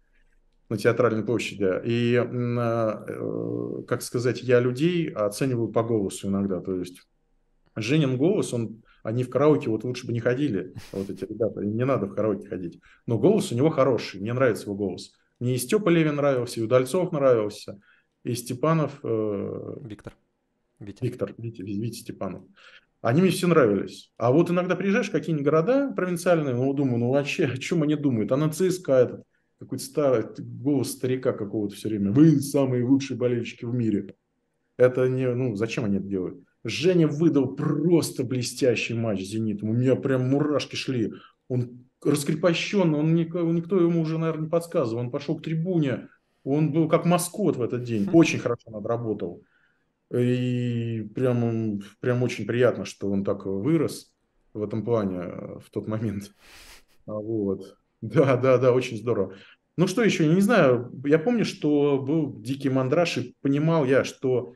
на театральной площади. И, э, как сказать, я людей оцениваю по голосу иногда. То есть Женин голос, он, они в караоке вот лучше бы не ходили, вот эти ребята, им не надо в караоке ходить. Но голос у него хороший, мне нравится его голос. Мне и Степа Левин нравился, и Удальцов нравился – и Степанов... Э... Виктор. Витя. Виктор, Витя, Витя Степанов. Они мне все нравились. А вот иногда приезжаешь в какие-нибудь города провинциальные, ну, думаю, ну, вообще, о чем они думают? А нацистка этот, какой-то старый, голос старика какого-то все время. Вы самые лучшие болельщики в мире. Это не, ну, зачем они это делают? Женя выдал просто блестящий матч «Зенитом». У меня прям мурашки шли. Он раскрепощен, он, никто ему уже, наверное, не подсказывал. Он пошел к трибуне, он был как маскот в этот день, очень хорошо надработал. И прям, прям очень приятно, что он так вырос в этом плане э, в тот момент. А, вот. Да, да, да, очень здорово. Ну что еще, я не знаю, я помню, что был дикий мандраж, и понимал я, что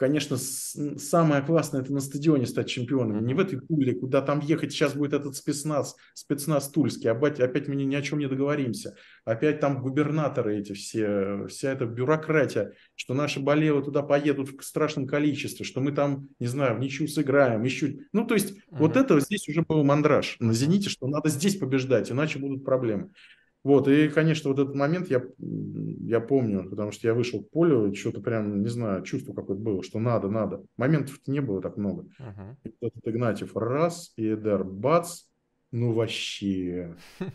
конечно, самое классное – это на стадионе стать чемпионом. Не в этой пуле, куда там ехать, сейчас будет этот спецназ, спецназ тульский, опять, опять мы ни, ни о чем не договоримся. Опять там губернаторы эти все, вся эта бюрократия, что наши болевы туда поедут в страшном количестве, что мы там, не знаю, в ничью сыграем, еще... Ну, то есть uh-huh. вот это здесь уже был мандраж. На «Зените», что надо здесь побеждать, иначе будут проблемы. Вот, и, конечно, вот этот момент я, я помню, потому что я вышел к полю, что-то прям, не знаю, чувство какое-то было, что надо, надо. Моментов не было так много. Uh-huh. И этот Игнатьев раз, и Эдер бац, ну вообще.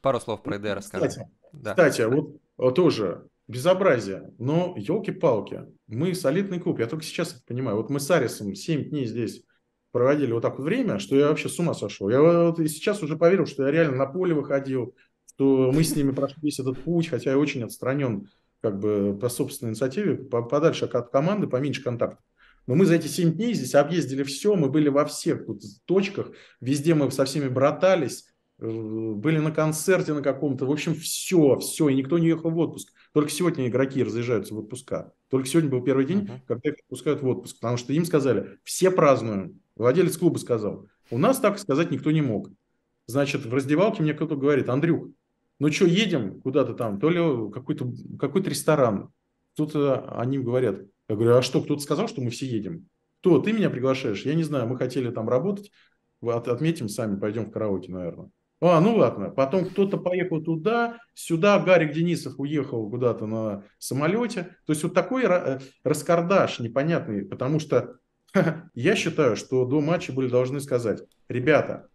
Пару слов про Эдера ну, скажи. Кстати, да. кстати а вот а тоже безобразие, но елки-палки, мы солидный клуб, я только сейчас это понимаю. Вот мы с Арисом 7 дней здесь проводили вот так вот время, что я вообще с ума сошел. Я вот и сейчас уже поверил, что я реально на поле выходил, что мы с ними прошли весь этот путь, хотя я очень отстранен как бы по собственной инициативе, подальше от команды, поменьше контактов. Но мы за эти 7 дней здесь объездили все, мы были во всех тут точках, везде мы со всеми братались, э, были на концерте на каком-то, в общем, все, все, и никто не ехал в отпуск. Только сегодня игроки разъезжаются в отпуска. Только сегодня был первый день, uh-huh. когда их отпускают в отпуск, потому что им сказали, все празднуем, Владелец клуба сказал. У нас так сказать никто не мог. Значит, в раздевалке мне кто-то говорит, Андрюх, ну что, едем куда-то там, то ли какой-то какой ресторан. Тут э, они говорят, я говорю, а что, кто-то сказал, что мы все едем? Кто, ты меня приглашаешь? Я не знаю, мы хотели там работать, От, отметим сами, пойдем в караоке, наверное. А, ну ладно. Потом кто-то поехал туда, сюда, Гарик Денисов уехал куда-то на самолете. То есть вот такой э, раскардаш непонятный, потому что Я считаю, что до матча были должны сказать, ребята,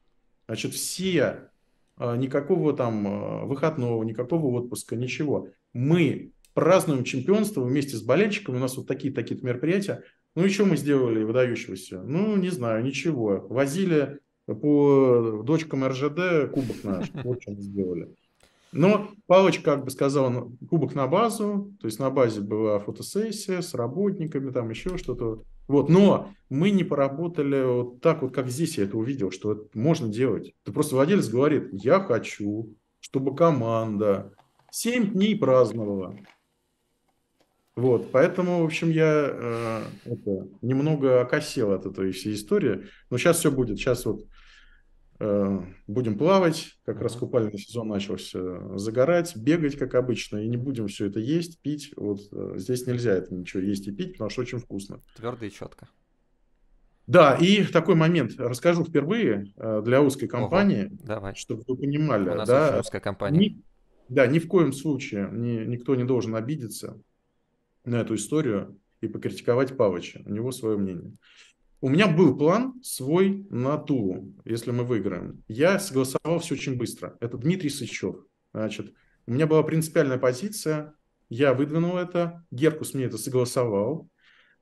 значит, все, а, никакого там а, выходного, никакого отпуска, ничего. Мы празднуем чемпионство вместе с болельщиками, у нас вот такие-такие мероприятия. Ну и что мы сделали выдающегося? Ну, не знаю, ничего. Возили по дочкам РЖД кубок наш, вот что мы сделали. Но Палыч, как бы сказал, кубок на базу, то есть на базе была фотосессия с работниками, там еще что-то. Вот, но мы не поработали вот так вот, как здесь я это увидел, что это можно делать. Это просто владелец говорит, я хочу, чтобы команда 7 дней праздновала. Вот, поэтому, в общем, я э, это, немного окосел от этой всей истории. Но сейчас все будет. Сейчас вот Э, будем плавать, как раз купальный сезон начался, загорать, бегать, как обычно, и не будем все это есть, пить. Вот э, здесь нельзя это ничего есть и пить, потому что очень вкусно. Твердо и четко. Да, и такой момент расскажу впервые э, для узкой компании, Ого, давай. чтобы вы понимали. У нас да, очень узкая компания. Ни, да, ни в коем случае ни, никто не должен обидеться на эту историю и покритиковать Павыча. У него свое мнение. Uh, у меня был план свой на ту, если мы выиграем. Я согласовал все очень быстро. Это Дмитрий Сычев. Значит, у меня была принципиальная позиция. Я выдвинул это. Геркус мне это согласовал.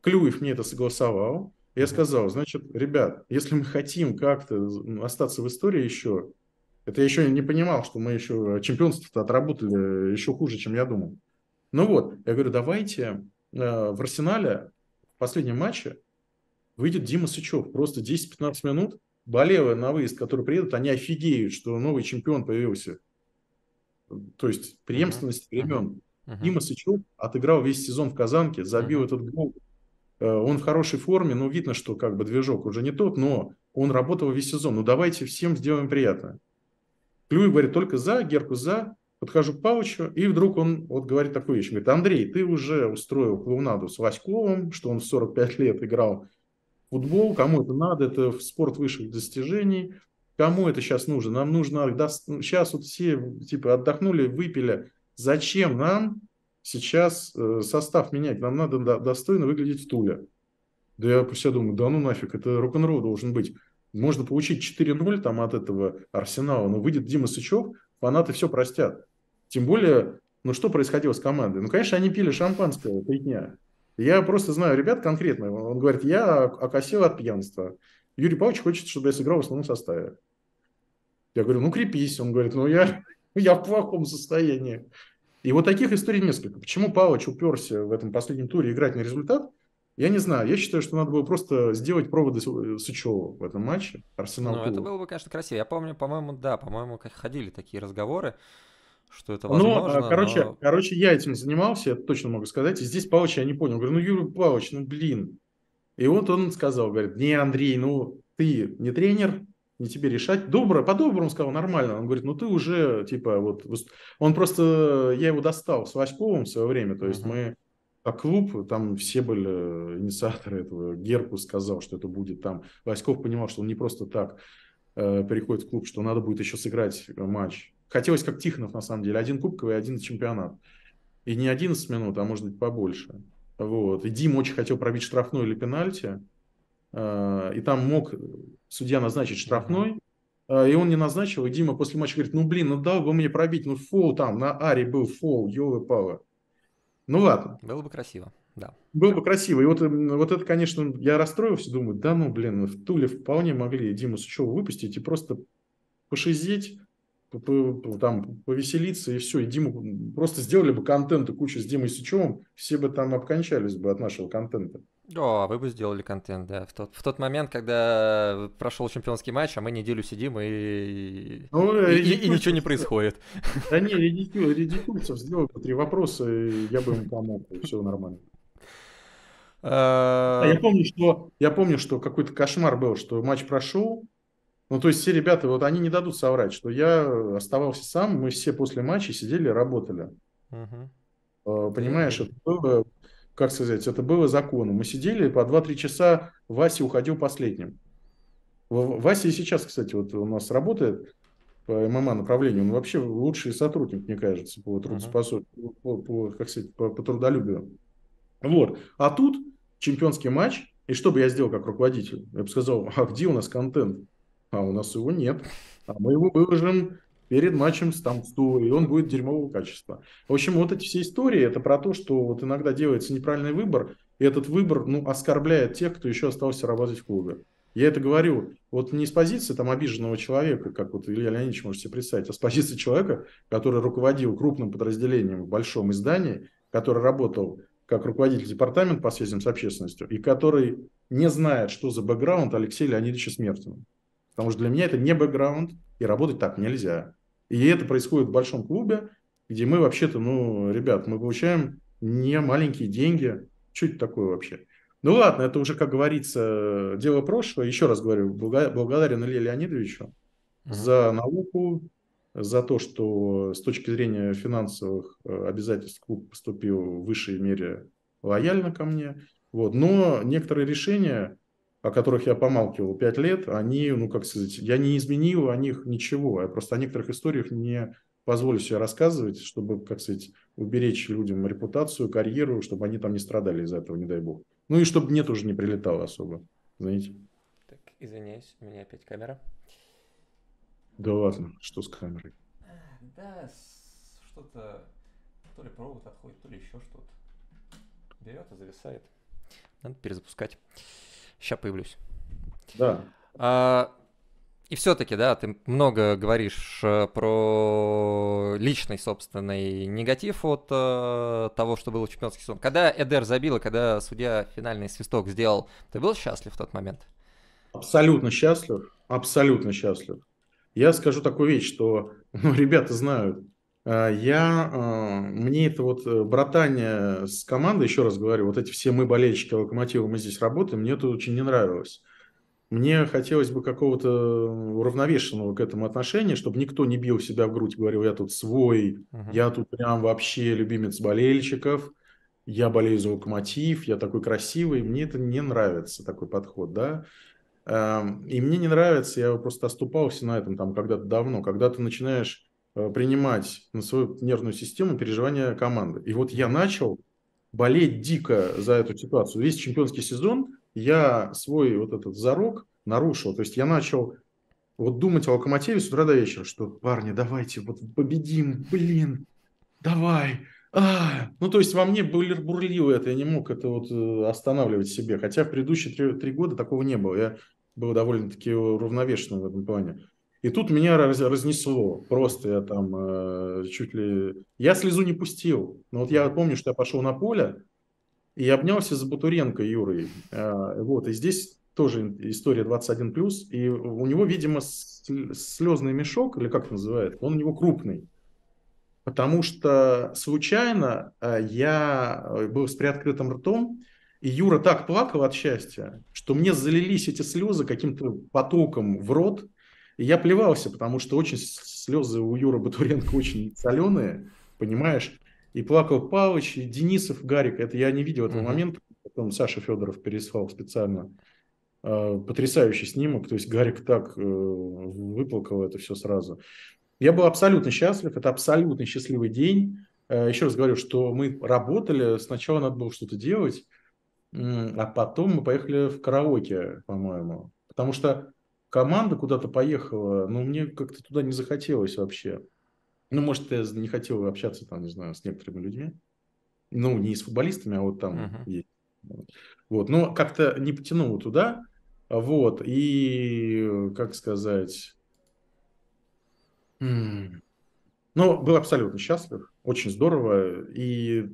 Клюев мне это согласовал. Я сказал, значит, ребят, если мы хотим как-то остаться в истории еще, это я еще не понимал, что мы еще э, чемпионство то отработали э, еще хуже, чем я думал. Ну вот, я говорю, давайте э, в Арсенале в последнем матче выйдет Дима Сычев. Просто 10-15 минут Балева на выезд, которые приедут, они офигеют, что новый чемпион появился. То есть преемственность времен. Дима Сычев отыграл весь сезон в Казанке, забил этот гол. Э, он в хорошей форме, но видно, что как бы движок уже не тот, но он работал весь сезон. Ну давайте всем сделаем приятное. Клюй говорит только за, Герку за, подхожу к Павловичу, и вдруг он вот говорит такую вещь. Говорит, Андрей, ты уже устроил клоунаду с Васьковым, что он в 45 лет играл футбол, кому это надо, это спорт высших достижений, кому это сейчас нужно, нам нужно, сейчас ну, вот все типа отдохнули, выпили, зачем нам сейчас э, состав менять, нам надо достойно выглядеть в Туле. Да я по себе думаю, да ну нафиг, это рок-н-ролл должен быть. Можно получить 4-0 там от этого Арсенала, но выйдет Дима Сычев, фанаты все простят. Тем более, ну что происходило с командой? Ну, конечно, они пили шампанское три дня. Я просто знаю ребят конкретно. Он говорит, я окосил от пьянства. Юрий Павлович хочет, чтобы я сыграл в основном составе. Я говорю, ну крепись. Он говорит, ну я, я в плохом состоянии. И вот таких историй несколько. Почему Павлович уперся в этом последнем туре играть на результат, я не знаю. Я считаю, что надо было просто сделать проводы Сычева в этом матче. Арсенал. Ну, это было бы, конечно, красиво. Я помню, по-моему, да, по-моему, ходили такие разговоры что это ну, а, возможно. Ну, короче, но... короче, я этим занимался, я точно могу сказать. И здесь Павлович я не понял. Говорю, ну, Юрий Павлович, ну, блин. И вот он сказал, говорит, не, Андрей, ну, ты не тренер, не тебе решать. Добро, по-доброму сказал, нормально. Он говорит, ну, ты уже, типа, вот... Он просто... Я его достал с Васьковым в свое время. То есть uh-huh. мы... А клуб, там все были инициаторы этого. Герку сказал, что это будет там. Васьков понимал, что он не просто так э, приходит в клуб, что надо будет еще сыграть э, матч хотелось как Тихонов, на самом деле, один кубковый, один чемпионат. И не 11 минут, а может быть побольше. Вот. И Дим очень хотел пробить штрафной или пенальти. А, и там мог судья назначить штрафной. А, и он не назначил. И Дима после матча говорит, ну блин, ну дал бы мне пробить. Ну фол там, на аре был фол, елы палы. Ну ладно. Было бы красиво, да. Было бы красиво. И вот, вот это, конечно, я расстроился, думаю, да ну блин, ну, в Туле вполне могли Диму Сычева выпустить и просто пошизеть там повеселиться и все. И Диму просто сделали бы контента кучу с Димой Сычевым, все бы там обкончались бы от нашего контента. О, вы бы сделали контент, да. В тот, в тот момент, когда прошел чемпионский матч, а мы неделю сидим и, ну, и, и, и ничего не происходит. Да не, редикуль, Редикульцев сделал три вопроса, и я бы ему помог, и все нормально. А, а я помню, что я помню, что какой-то кошмар был, что матч прошел, ну, то есть все ребята, вот они не дадут соврать, что я э, оставался сам, мы все после матча сидели, работали. Угу. Понимаешь, это было, как сказать, это было законом. Мы сидели по 2-3 часа, Вася уходил последним. Вася сейчас, кстати, вот у нас работает по ММА направлению, он вообще лучший сотрудник, мне кажется, по трудоспособности, угу. по, по, как сказать, по, по трудолюбию. Вот. А тут чемпионский матч, и что бы я сделал как руководитель? Я бы сказал, а где у нас контент? а у нас его нет. А мы его выложим перед матчем с Тамсту, и он будет дерьмового качества. В общем, вот эти все истории, это про то, что вот иногда делается неправильный выбор, и этот выбор, ну, оскорбляет тех, кто еще остался работать в клубе. Я это говорю вот не с позиции там обиженного человека, как вот Илья Леонидович может себе представить, а с позиции человека, который руководил крупным подразделением в большом издании, который работал как руководитель департамента по связям с общественностью, и который не знает, что за бэкграунд Алексея Леонидовича Смертина. Потому что для меня это не бэкграунд, и работать так нельзя. И это происходит в большом клубе, где мы вообще-то, ну, ребят, мы получаем не маленькие деньги. Что это такое вообще? Ну ладно, это уже, как говорится, дело прошлого. Еще раз говорю, благодарен Илье Леонидовичу uh-huh. за науку, за то, что с точки зрения финансовых э, обязательств клуб поступил в высшей мере лояльно ко мне. Вот. Но некоторые решения, о которых я помалкивал пять лет, они, ну, как сказать, я не изменил о них ничего. Я просто о некоторых историях не позволю себе рассказывать, чтобы, как сказать, уберечь людям репутацию, карьеру, чтобы они там не страдали из-за этого, не дай бог. Ну и чтобы мне тоже не прилетало особо, знаете. Так, извиняюсь, у меня опять камера. Да ладно, что с камерой? Да, что-то, то ли провод отходит, то ли еще что-то. Берет и зависает. Надо перезапускать. Сейчас появлюсь. Да. А, и все-таки, да, ты много говоришь э, про личный, собственный негатив от э, того, что было чемпионский сезон. Когда Эдер забил, и когда судья финальный свисток сделал, ты был счастлив в тот момент? Абсолютно счастлив, абсолютно счастлив. Я скажу такую вещь, что ну, ребята знают, а, я, а, мне это вот э, братание с командой, еще раз говорю, вот эти все мы болельщики Локомотива, мы здесь работаем, мне это очень не нравилось. Мне хотелось бы какого-то уравновешенного к этому отношения, чтобы никто не бил себя в грудь, говорил, я тут свой, uh-huh. я тут прям вообще любимец болельщиков, я болею за локомотив, я такой красивый. Мне это не нравится, такой подход, да. Эм, и мне не нравится, я просто оступался на этом там когда-то давно, когда ты начинаешь Э, принимать на свою нервную систему переживания команды. И вот я начал болеть дико за эту ситуацию. Весь чемпионский сезон я свой вот этот зарок нарушил. То есть я начал вот думать о локомотиве с утра до вечера, что, парни, давайте вот победим, блин, давай. А, ну, то есть во мне были бурливы это, я не мог это вот э, останавливать себе. Хотя в предыдущие три, три года такого не было. Я был довольно-таки э, уравновешенным в этом плане. И тут меня раз, разнесло. Просто я там э, чуть ли... Я слезу не пустил. Но вот я помню, что я пошел на поле и обнялся с Бутуренко Юрой. Э, вот, и здесь тоже история 21+. И у него, видимо, слезный мешок, или как это называют, он у него крупный. Потому что случайно э, я э, был с приоткрытым ртом, и Юра так плакал от счастья, что мне залились эти слезы каким-то потоком в рот, я плевался, потому что очень слезы у Юры Батуренко очень соленые, понимаешь? И плакал Павлович, и Денисов, Гарик. Это я не видел этого момента. Потом Саша Федоров переслал специально э, потрясающий снимок. То есть Гарик так э, выплакал это все сразу. Я был абсолютно счастлив. Это абсолютно счастливый день. Э, еще раз говорю, что мы работали. Сначала надо было что-то делать. А потом мы поехали в караоке, по-моему. Потому что команда куда-то поехала, но мне как-то туда не захотелось вообще. Ну, может, я не хотел общаться там, не знаю, с некоторыми людьми. Ну, не с футболистами, а вот там uh-huh. есть. Вот, но как-то не потянуло туда. Вот, и, как сказать... Но был абсолютно счастлив, очень здорово, и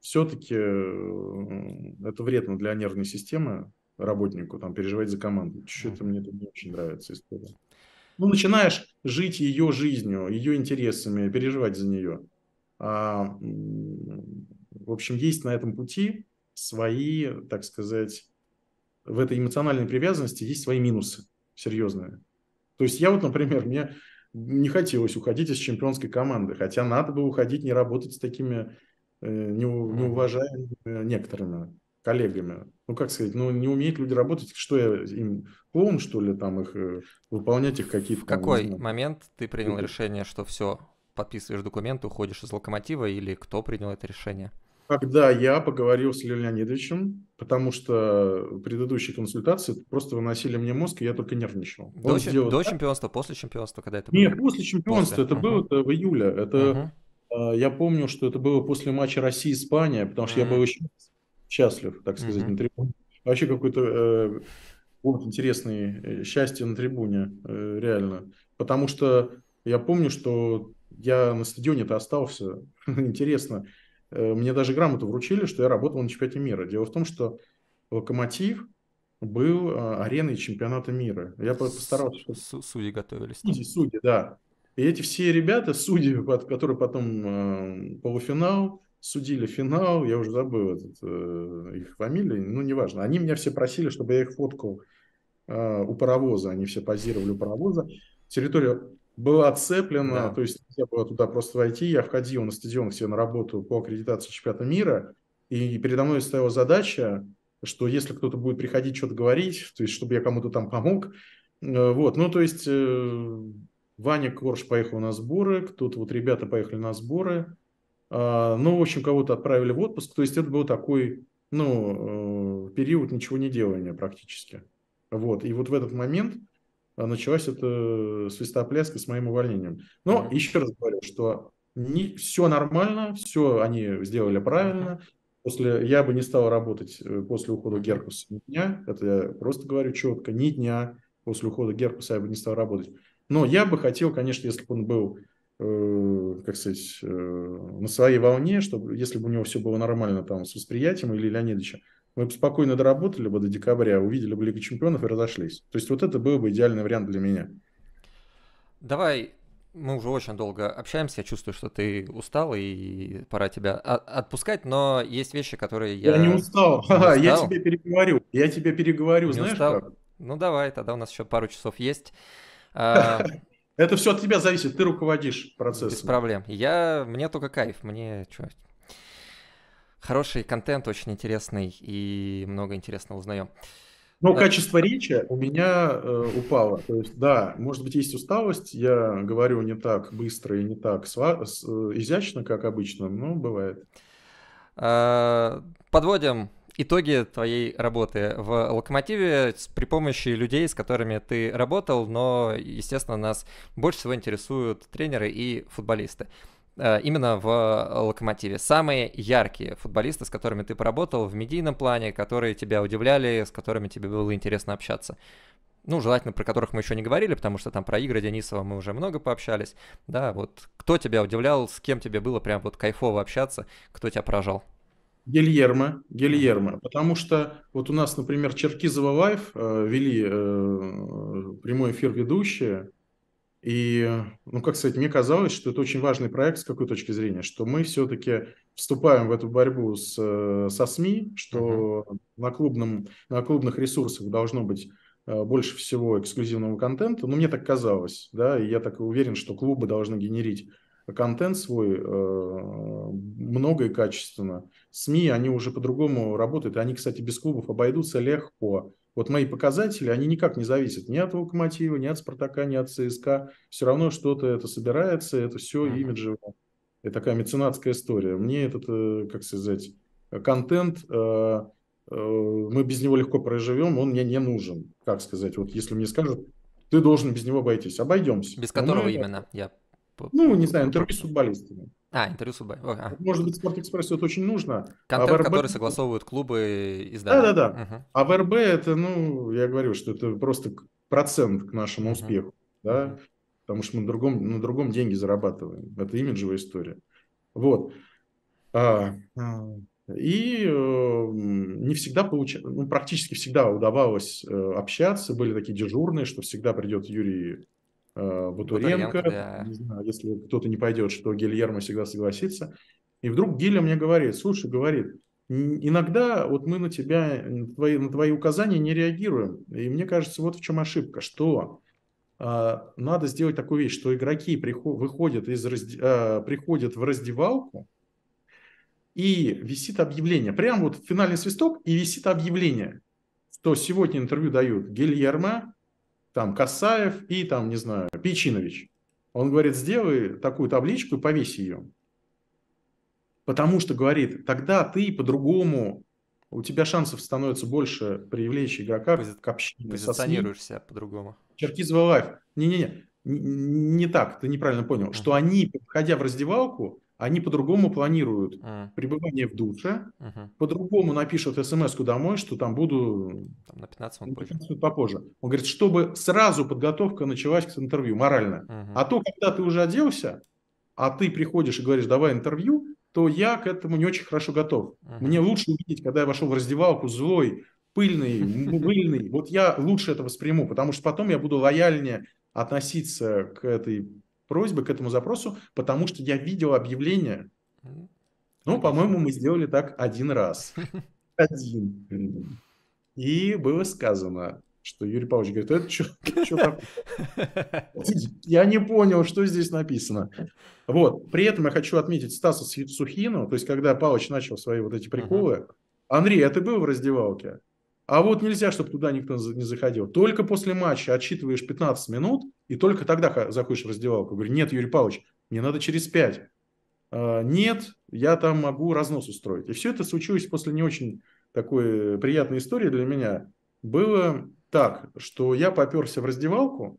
все-таки э, это вредно для нервной системы, работнику, там, переживать за команду. Что-то мне это не очень нравится история. Ну, начинаешь жить ее жизнью, ее интересами, переживать за нее. А, в общем, есть на этом пути свои, так сказать, в этой эмоциональной привязанности есть свои минусы серьезные. То есть я вот, например, мне не хотелось уходить из чемпионской команды, хотя надо было уходить, не работать с такими э, неуважаемыми некоторыми коллегами. Ну, как сказать, ну, не умеют люди работать, что я им, клоун, что ли, там их, э, выполнять их какие-то... В какой знаю, момент ты принял и... решение, что все, подписываешь документы, уходишь из локомотива, или кто принял это решение? Когда я поговорил с Леонидом Леонидовичем, потому что предыдущие консультации просто выносили мне мозг, и я только нервничал. До, чем, сделал... до чемпионства, после чемпионства, когда это Нет, было? Нет, после чемпионства, после. это угу. было в июле. Это угу. Я помню, что это было после матча России-Испания, потому что mm я был еще счастлив, так сказать, mm-hmm. на трибуне. Вообще какой-то э, вот интересный э, счастье на трибуне, э, реально. Потому что я помню, что я на стадионе-то остался. Интересно, э, мне даже грамоту вручили, что я работал на чемпионате мира. Дело в том, что Локомотив был э, ареной чемпионата мира. Я постарался... судьи готовились. Судьи, судьи, да. И эти все ребята, судьи, которые потом э, полуфинал, судили финал, я уже забыл этот, э, их фамилии, ну, неважно. Они меня все просили, чтобы я их фоткал э, у паровоза, они все позировали у паровоза. Территория была отцеплена, да. то есть я было туда просто войти. Я входил на стадион все на работу по аккредитации чемпионата мира, и передо мной стояла задача, что если кто-то будет приходить что-то говорить, то есть чтобы я кому-то там помог, э, вот, ну, то есть... Э, Ваня Корж поехал на сборы, тут вот ребята поехали на сборы, а, ну, в общем, кого-то отправили в отпуск. То есть это был такой, ну, э, период ничего не делания практически. Вот. И вот в этот момент э, началась эта свистопляска с моим увольнением. Но mm-hmm. еще раз говорю, что не, все нормально, все они сделали правильно. После, я бы не стал работать э, после ухода Геркуса ни дня. Это я просто говорю четко, ни дня после ухода Геркуса я бы не стал работать. Но я бы хотел, конечно, если бы он был Э, как сказать, э, на своей волне, чтобы, если бы у него все было нормально там с восприятием или Леонидовича, мы бы спокойно доработали бы до декабря, увидели бы Лигу Чемпионов и разошлись. То есть вот это был бы идеальный вариант для меня. Давай, мы уже очень долго общаемся, я чувствую, что ты устал и пора тебя отпускать, но есть вещи, которые я... Я не устал, не устал. я тебе переговорю, я тебе переговорю, не знаешь устал? как? Ну давай, тогда у нас еще пару часов есть. А, это все от тебя зависит, ты руководишь процессом. Без проблем. Я, мне только кайф, мне что, хороший контент, очень интересный и много интересного узнаем. Но э, да. качество речи у меня э, упало. То есть, да, может быть, есть усталость. Я говорю не так быстро и не так сва- с, э, изящно, как обычно, но бывает. Э, подводим итоги твоей работы в «Локомотиве» при помощи людей, с которыми ты работал, но, естественно, нас больше всего интересуют тренеры и футболисты э, именно в «Локомотиве». Самые яркие футболисты, с которыми ты поработал в медийном плане, которые тебя удивляли, с которыми тебе было интересно общаться. Ну, желательно, про которых мы еще не говорили, потому что там про Игоря Денисова мы уже много пообщались. Да, вот кто тебя удивлял, с кем тебе было прям вот кайфово общаться, кто тебя поражал? Гильермо, Гильермо, потому что вот у нас, например, Черкизова Лайф э, вели э, прямой эфир ведущие, и, ну, как сказать, мне казалось, что это очень важный проект с какой точки зрения, что мы все-таки вступаем в эту борьбу с, э, со СМИ, что uh-huh. на, клубном, на клубных ресурсах должно быть э, больше всего эксклюзивного контента. Ну, мне так казалось, да, и я так уверен, что клубы должны генерить контент свой э, много и качественно. СМИ, они уже по-другому работают. Они, кстати, без клубов обойдутся легко. Вот мои показатели, они никак не зависят ни от «Локомотива», ни от «Спартака», ни от «ЦСКА». Все равно что-то это собирается, это все mm-hmm. имиджево. Это такая меценатская история. Мне этот, э, как сказать, контент, э, мы без него легко проживем, он мне не нужен. Как сказать, вот если мне скажут, ты должен без него обойтись, обойдемся. Без которого мы... именно, я ну, не знаю, интервью с футболистами. А, интервью с футболистами. Может быть, Спортэкспрессу это очень нужно. А Контент, а ВРБ... который согласовывают клубы и издания. Да-да-да. Угу. А ВРБ это, ну, я говорю, что это просто процент к нашему успеху, угу. да, потому что мы на другом, на другом деньги зарабатываем. Это имиджевая история. Вот. А, а и э, не всегда получалось, ну, практически всегда удавалось э, общаться. Были такие дежурные, что всегда придет Юрий Э, Бутуренко, да. не знаю, если кто-то не пойдет, что Гильермо всегда согласится. И вдруг Гиля мне говорит, слушай, говорит, иногда вот мы на тебя, на твои, на твои указания не реагируем. И мне кажется, вот в чем ошибка, что э, надо сделать такую вещь, что игроки приход, выходят из, разде, э, приходят в раздевалку, и висит объявление. Прям вот финальный свисток, и висит объявление, что сегодня интервью дают Гильермо, там Касаев и там, не знаю, Печинович. Он говорит, сделай такую табличку и повесь ее. Потому что, говорит, тогда ты по-другому, у тебя шансов становится больше привлечь игрока Пози... к общению. Позиционируешь себя по-другому. Черкизова лайф. Не-не-не, не так, ты неправильно понял. Uh-huh. Что они, ходя в раздевалку, они по-другому планируют mm. пребывание в душе, mm по-другому напишут смс домой, что там буду там, на 15 минут, 15 минут попозже. Он говорит, чтобы сразу подготовка началась к интервью морально. mm А то, когда ты уже оделся, а ты приходишь и говоришь, давай интервью, то я к этому не очень хорошо готов. mm Мне лучше увидеть, когда я вошел в раздевалку злой, пыльный, мыльный. Вот я лучше это восприму, потому что потом я буду лояльнее относиться к этой просьбы к этому запросу, потому что я видел объявление. Ну, по-моему, мы сделали так один раз. Один. И было сказано, что Юрий Павлович говорит, это что Я не понял, что здесь написано. Вот. При этом я хочу отметить Стаса Сухину, то есть когда Павлович начал свои вот эти приколы, Андрей, а ты был в раздевалке? А вот нельзя, чтобы туда никто не заходил. Только после матча отсчитываешь 15 минут, и только тогда заходишь в раздевалку. Говорю, нет, Юрий Павлович, мне надо через 5. А, нет, я там могу разнос устроить. И все это случилось после не очень такой э, приятной истории для меня. Было так, что я поперся в раздевалку,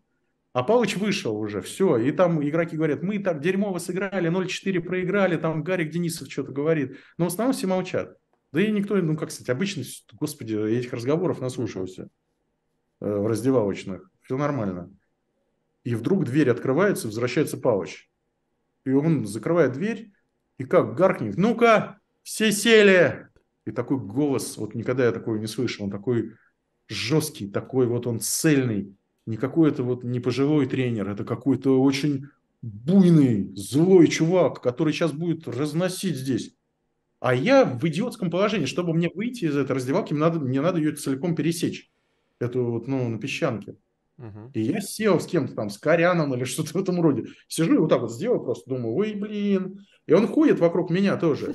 а Павлович вышел уже, все. И там игроки говорят, мы так дерьмово сыграли, 0-4 проиграли, там Гарик Денисов что-то говорит. Но в основном все молчат. Да и никто, ну как сказать, обычно, господи, этих разговоров наслушался э, в раздевалочных. Все нормально. И вдруг дверь открывается, возвращается Павлович. И он закрывает дверь, и как гаркнет, ну-ка, все сели! И такой голос, вот никогда я такого не слышал, он такой жесткий, такой вот он цельный, не какой-то вот не пожилой тренер, это какой-то очень буйный, злой чувак, который сейчас будет разносить здесь. А я в идиотском положении, чтобы мне выйти из этой раздевалки, мне надо, мне надо ее целиком пересечь, эту вот, ну, на песчанке. Uh-huh. И я сел с кем-то там, с Коряном или что-то в этом роде. Сижу и вот так вот сделал просто, думаю, ой, блин. И он ходит вокруг меня тоже.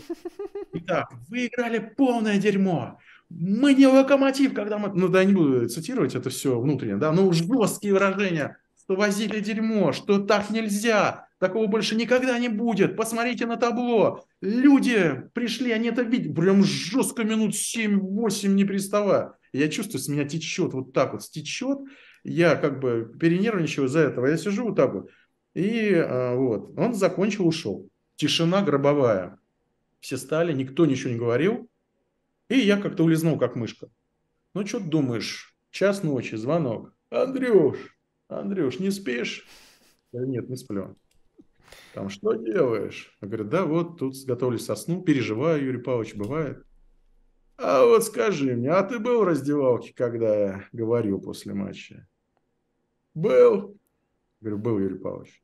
Итак, вы играли полное дерьмо. Мы не локомотив, когда мы... Ну да, я не буду цитировать это все внутренне, да, ну жесткие выражения, что возили дерьмо, что так нельзя, Такого больше никогда не будет. Посмотрите на табло. Люди пришли, они это видят. Прям жестко минут 7-8 не приставая. Я чувствую, с меня течет вот так вот, стечет. Я как бы перенервничаю за этого. Я сижу вот так вот. И а, вот, он закончил, ушел. Тишина гробовая. Все стали, никто ничего не говорил. И я как-то улизнул, как мышка. Ну, что ты думаешь? Час ночи, звонок. Андрюш, Андрюш, не спишь? Да нет, не сплю. Там что делаешь? Я говорю, да вот тут готовлюсь сну, переживаю, Юрий Павлович, бывает. А вот скажи мне, а ты был в раздевалке, когда я говорил после матча? Был. Я говорю, был, Юрий Павлович.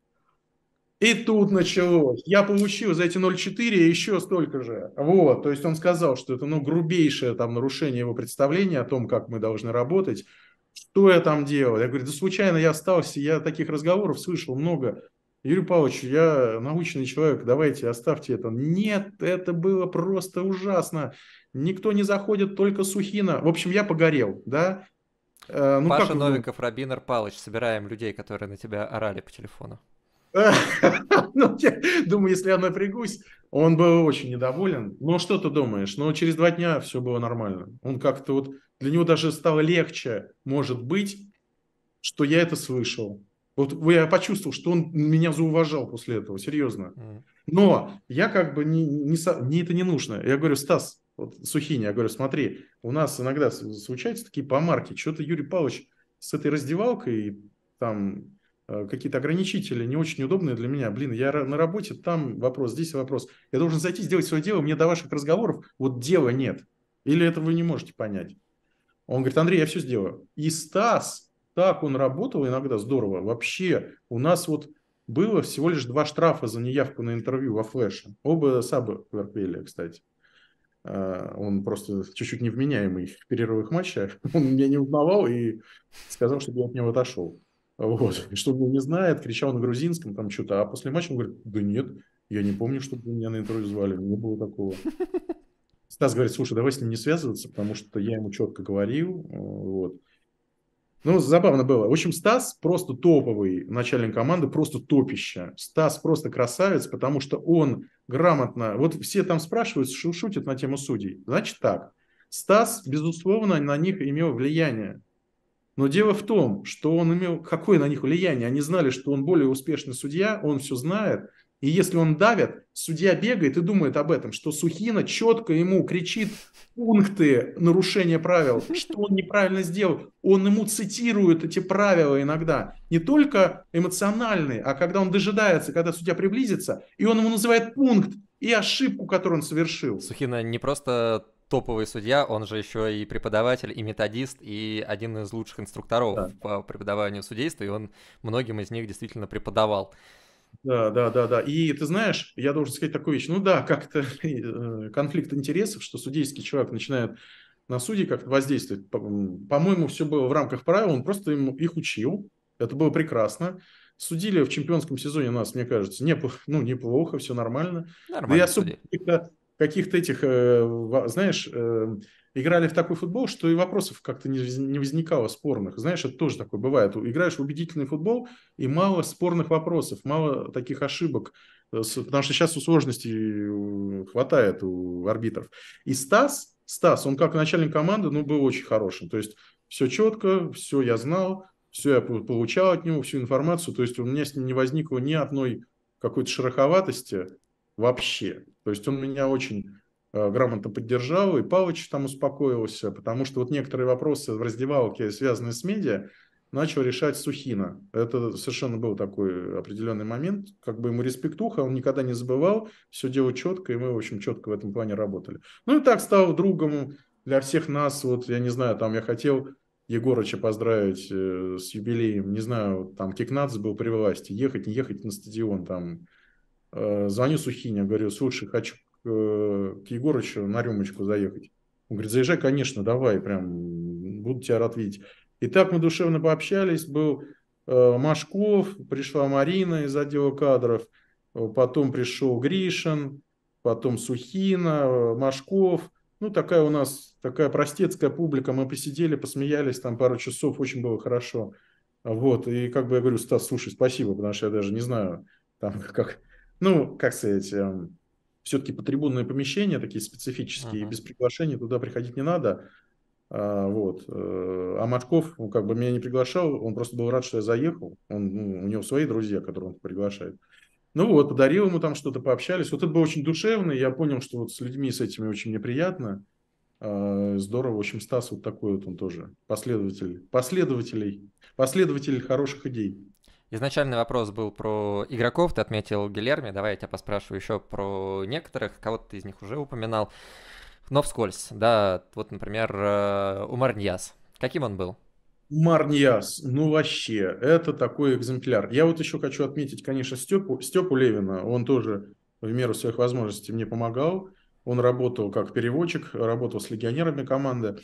И тут началось. Я получил за эти 0,4 еще столько же. Вот, то есть он сказал, что это ну, грубейшее там нарушение его представления о том, как мы должны работать. Что я там делал? Я говорю, да случайно я остался, я таких разговоров слышал много. Юрий Павлович, я научный человек, давайте оставьте это. Нет, это было просто ужасно. Никто не заходит, только Сухина. В общем, я погорел, да? Э, ну, Паша как... Новиков, Рабинер Павлович, собираем людей, которые на тебя орали по телефону. Ну, я думаю, если я напрягусь, он был очень недоволен. Но ну, что ты думаешь? Но ну, через два дня все было нормально. Он как-то вот... Для него даже стало легче, может быть, что я это слышал. Вот я почувствовал, что он меня зауважал после этого, серьезно. Но я как бы не, не мне это не нужно. Я говорю, Стас, вот Сухини, я говорю, смотри, у нас иногда случаются такие помарки. Что-то Юрий Павлович с этой раздевалкой там э, какие-то ограничители не очень удобные для меня. Блин, я на работе, там вопрос, здесь вопрос. Я должен зайти, сделать свое дело, мне до ваших разговоров вот дела нет. Или это вы не можете понять. Он говорит, Андрей, я все сделаю. И Стас так он работал иногда здорово. Вообще у нас вот было всего лишь два штрафа за неявку на интервью во флеше. Оба Саба Кверквеля, кстати. А, он просто чуть-чуть невменяемый в перерывах матча. Он меня не узнавал и сказал, чтобы я от него отошел. Вот. И чтобы он не знает, кричал на грузинском там что-то. А после матча он говорит, да нет, я не помню, чтобы меня на интервью звали. Не было такого. Стас говорит, слушай, давай с ним не связываться, потому что я ему четко говорил. А, вот. Ну, забавно было. В общем, Стас просто топовый начальник команды, просто топище. Стас просто красавец, потому что он грамотно... Вот все там спрашивают, шутят на тему судей. Значит так, Стас, безусловно, на них имел влияние. Но дело в том, что он имел... Какое на них влияние? Они знали, что он более успешный судья, он все знает – и если он давит, судья бегает и думает об этом, что Сухина четко ему кричит пункты нарушения правил, что он неправильно сделал. Он ему цитирует эти правила иногда. Не только эмоциональные, а когда он дожидается, когда судья приблизится, и он ему называет пункт и ошибку, которую он совершил. Сухина не просто топовый судья, он же еще и преподаватель, и методист, и один из лучших инструкторов да. по преподаванию судейства, и он многим из них действительно преподавал. Да, да, да, да. И ты знаешь, я должен сказать такую вещь. Ну да, как-то э, конфликт интересов, что судейский человек начинает на судей как-то воздействовать. По-моему, все было в рамках правил, он просто им, их учил. Это было прекрасно. Судили в чемпионском сезоне нас, мне кажется, не, ну, неплохо, все нормально. Нормально. Да и особо каких-то, каких-то этих, э, знаешь, эм, играли в такой футбол, что и вопросов как-то не, возникало спорных. Знаешь, это тоже такое бывает. Играешь в убедительный футбол, и мало спорных вопросов, мало таких ошибок, э, потому что сейчас у сложностей э, хватает у арбитров. И Стас, Стас, он как начальник команды, ну, был очень хорошим. То есть все четко, все я знал, все я получал от него, всю информацию. То есть у меня с ним не возникло ни одной какой-то шероховатости вообще. То есть он меня очень Э, грамотно поддержал, и Павлович там успокоился, потому что вот некоторые вопросы в раздевалке, связанные с медиа, начал решать Сухина. Это совершенно был такой определенный момент, как бы ему респектуха, он никогда не забывал, все делал четко, и мы, в общем, четко в этом плане работали. Ну и так стал другом для всех нас, вот, я не знаю, там я хотел Егорыча поздравить э, с юбилеем, не знаю, там Кикнадзе был при власти, ехать, не ехать на стадион, там, э, звоню Сухине, говорю, слушай, хочу Э, к Егорычу на рюмочку заехать? Он говорит, заезжай, конечно, давай, прям буду тебя рад видеть. И так мы душевно пообщались, был э, Машков, пришла Марина из отдела кадров, потом пришел Гришин, потом Сухина, Машков. Ну, такая у нас, такая простецкая публика. Мы посидели, посмеялись там пару часов, очень было хорошо. Вот, и как бы я говорю, Стас, слушай, спасибо, потому что я даже не знаю, там как, ну, как сказать, эм, все-таки по трибунные помещения такие специфические, uh-huh. без приглашения туда приходить не надо. А, вот. Э, а Матков, ну, как бы меня не приглашал, он просто был рад, что я заехал. Он, ну, у него свои друзья, которые он приглашает. Ну вот, подарил ему там что-то, пообщались. Вот это было очень душевно, я понял, что вот с людьми с этими очень мне приятно. А, здорово, в общем, Стас вот такой вот он тоже, последователь, последователей, последователь хороших идей. Изначальный вопрос был про игроков, ты отметил Гилерми, давай я тебя поспрашиваю еще про некоторых, кого-то ты из них уже упоминал, но вскользь, да, вот, например, э, Умар Ньяс, каким он был? Марньяс, ну вообще, это такой экземпляр. Я вот еще хочу отметить, конечно, Степу, Степу Левина, он тоже в меру своих возможностей мне помогал. Он работал как переводчик, работал с легионерами команды.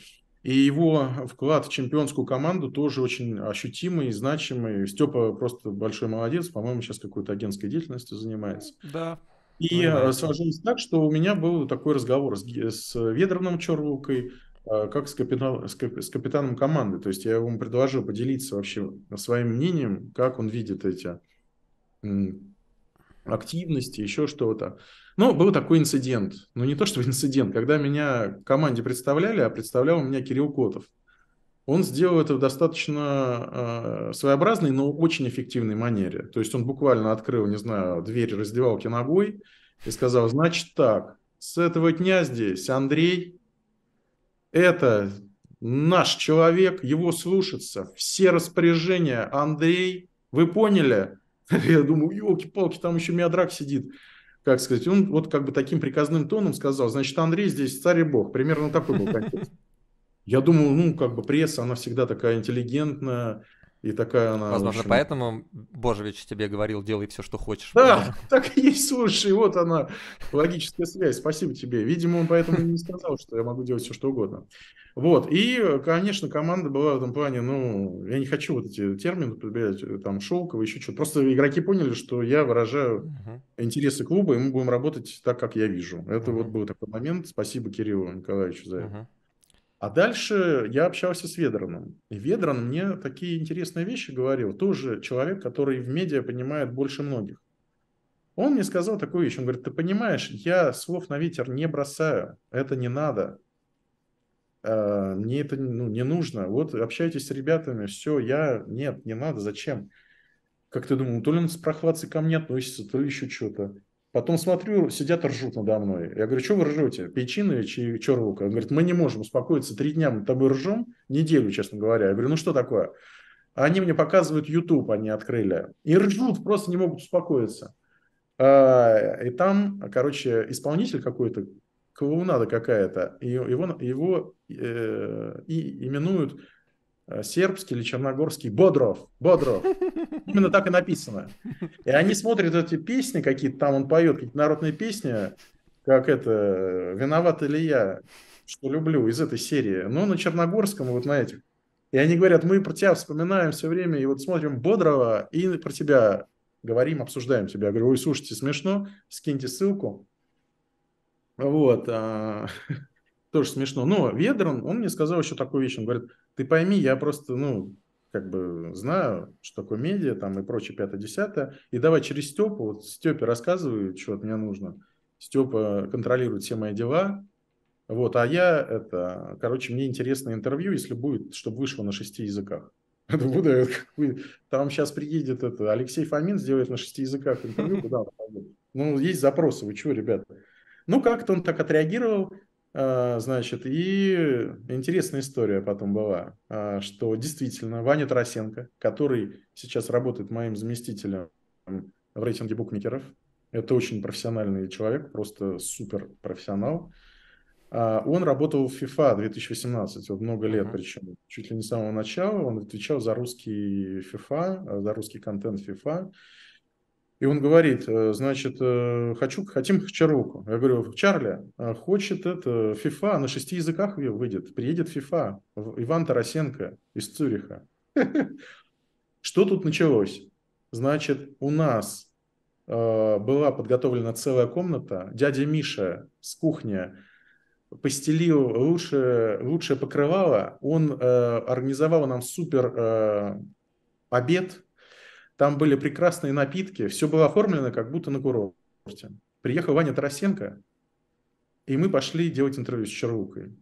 И его вклад в чемпионскую команду тоже очень ощутимый и значимый. Степа просто большой молодец, по-моему, сейчас какой-то агентской деятельностью занимается. Да. И да. сложилось так, что у меня был такой разговор с, с Ведровым Чорлукой, а, как с, капитан, с, с капитаном команды. То есть я ему предложил поделиться вообще своим мнением, как он видит эти активности, еще что-то. Ну, был такой инцидент. Ну, не то что инцидент. Когда меня команде представляли, а представлял меня Кирилл Котов. Он сделал это в достаточно э, своеобразной, но очень эффективной манере. То есть он буквально открыл, не знаю, дверь раздевалки ногой и сказал, значит так, с этого дня здесь Андрей, это наш человек, его слушаться, все распоряжения, Андрей, вы поняли? Я думаю, елки-палки, там еще Миадрак сидит как сказать, он вот как бы таким приказным тоном сказал, значит, Андрей здесь царь и бог. Примерно такой был контекст. Я думал, ну, как бы пресса, она всегда такая интеллигентная, и такая она... Возможно, очень... поэтому Божевич тебе говорил, делай все, что хочешь. Да, так и есть, слушай, вот она, логическая связь, спасибо тебе. Видимо, он поэтому не сказал, что я могу делать все, что угодно. Вот, и, конечно, команда была в этом плане, ну, я не хочу вот эти термины подбирать. Э, там, шелковый, еще что-то. Просто игроки поняли, что я выражаю интересы клуба, и мы будем работать так, как я вижу. Это вот был такой момент. Спасибо Кириллу Николаевичу за это. А дальше я общался с Ведраном. И Ведран мне такие интересные вещи говорил. Тоже человек, который в медиа понимает больше многих. Он мне сказал такую вещь. Он говорит, ты понимаешь, я слов на ветер не бросаю. Это не надо. А, мне это ну, не нужно. Вот общайтесь с ребятами. Все, я... Нет, не надо. Зачем? Как ты думал, то ли он с прохладцей ко мне относится, то ли еще что-то. Потом смотрю, сидят ржут надо мной. Я говорю, что вы ржете, Печинович и Червука? Он говорит, мы не можем успокоиться, три дня мы тобой ржем, неделю, честно говоря. Я говорю, ну что такое? Они мне показывают YouTube, они открыли. И ржут, просто не могут успокоиться. А, и там, короче, исполнитель какой-то, клоунада какая-то, и его, его э, и именуют Э, сербский или черногорский Бодров, Бодров. Именно так и написано. И они смотрят эти песни какие-то, там он поет какие-то народные песни, как это «Виноват или я», что люблю из этой серии, но ну, на черногорском вот на этих. И они говорят, мы про тебя вспоминаем все время, и вот смотрим Бодрова, и про тебя говорим, обсуждаем тебя. Я говорю, ой, слушайте, смешно, скиньте ссылку. Вот. А, тоже смешно. Но Ведрон, он мне сказал еще такую вещь, он говорит, ты пойми, я просто, ну, как бы знаю, что такое медиа там и прочее, пятое-десятое, и давай через Степу, вот Степе рассказываю, что от меня нужно. Степа контролирует все мои дела, вот, а я это, короче, мне интересно интервью, если будет, чтобы вышло на шести языках. буду, там сейчас приедет это, Алексей Фомин сделает на шести языках интервью, куда он пойдет. Ну, есть запросы, вы чего, ребята? Ну, как-то он так отреагировал, а, значит, и интересная история потом была, а, что действительно Ваня Тарасенко, который сейчас работает моим заместителем в рейтинге букмекеров, это очень профессиональный человек, просто супер профессионал. А, он работал в FIFA 2018, вот много лет, причем чуть ли не с самого начала. Он отвечал за русский FIFA, за русский контент FIFA. И он говорит, э, значит, э, хочу, хотим Хачаруку. Я говорю, Чарли, а хочет это ФИФА на шести языках выйдет, приедет ФИФА. Иван Тарасенко из Цюриха. Что тут началось? Значит, у нас э, была подготовлена целая комната. Дядя Миша с кухни постелил лучшее, лучшее покрывало. Он э, организовал нам супер э, обед там были прекрасные напитки, все было оформлено как будто на курорте. Приехал Ваня Тарасенко, и мы пошли делать интервью с Червукой.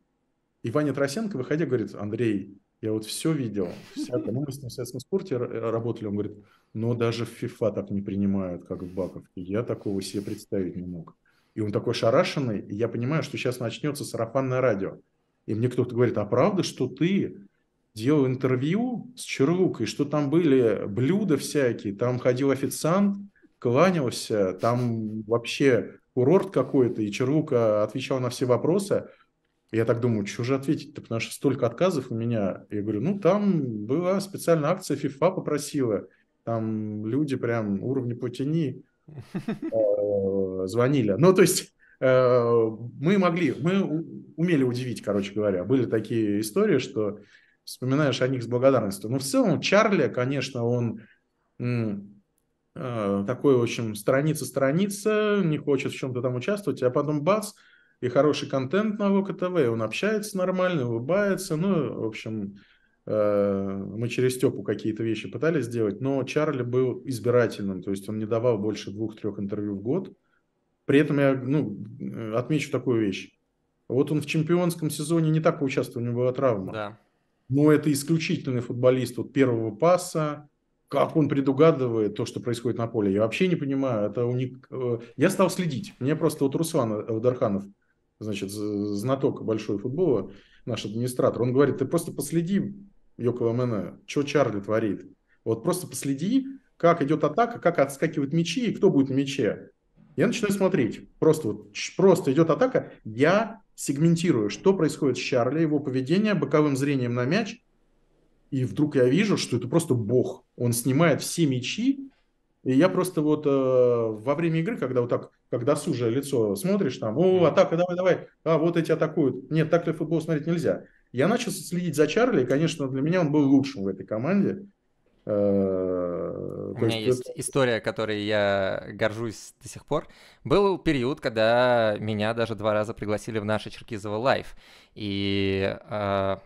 И Ваня Тарасенко, выходя, говорит, Андрей, я вот все видел, всякое. Ну, мы с ним в Советском спорте э, работали, он говорит, но даже в FIFA так не принимают, как в Баковке. Я такого себе представить не мог. И он такой шарашенный, и я понимаю, что сейчас начнется сарафанное радио. И мне кто-то говорит, а правда, что ты делал интервью с Черлукой, что там были блюда всякие, там ходил официант, кланялся, там вообще курорт какой-то, и Черлука отвечал на все вопросы. Я так думаю, что же ответить-то, потому что столько отказов у меня. Я говорю, ну, там была специальная акция, FIFA попросила. Там люди прям уровня платини э, звонили. Ну, то есть э, мы могли, мы умели удивить, короче говоря. Были такие истории, что вспоминаешь о них с благодарностью. Но ну, в целом Чарли, конечно, он э, такой, в общем, страница-страница, не хочет в чем-то там участвовать, а потом бац, и хороший контент на Вока ТВ, он общается нормально, улыбается, ну, в общем, э, мы через Степу какие-то вещи пытались сделать, но Чарли был избирательным, то есть он не давал больше двух-трех интервью в год. При этом я ну, э, отмечу такую вещь. Вот он в чемпионском сезоне не так поучаствовал, у него была травма. Да. Но ну, это исключительный футболист вот первого паса, как он предугадывает то, что происходит на поле, я вообще не понимаю. Это у них. Э, я стал следить. Мне просто вот Руслан Вдарханов, значит, знаток большой футбола, наш администратор, он говорит, ты просто последи, Йокова Мэна, что Чарли творит. Вот просто последи, как идет атака, как отскакивают мячи и кто будет на мяче. Я начинаю смотреть. Просто, вот, просто идет атака. Я сегментирую, что происходит с Чарли, его поведение, боковым зрением на мяч, и вдруг я вижу, что это просто бог. Он снимает все мячи, и я просто вот э, во время игры, когда вот так, когда сужее лицо смотришь, там, о, атака, давай, давай, а, вот эти атакуют. Нет, так ли футбол смотреть нельзя. Я начал следить за Чарли, и, конечно, для меня он был лучшим в этой команде. Э, У меня есть, история, которой я горжусь до сих пор. Был период, когда меня даже два раза пригласили в наше Черкизово лайв. И э,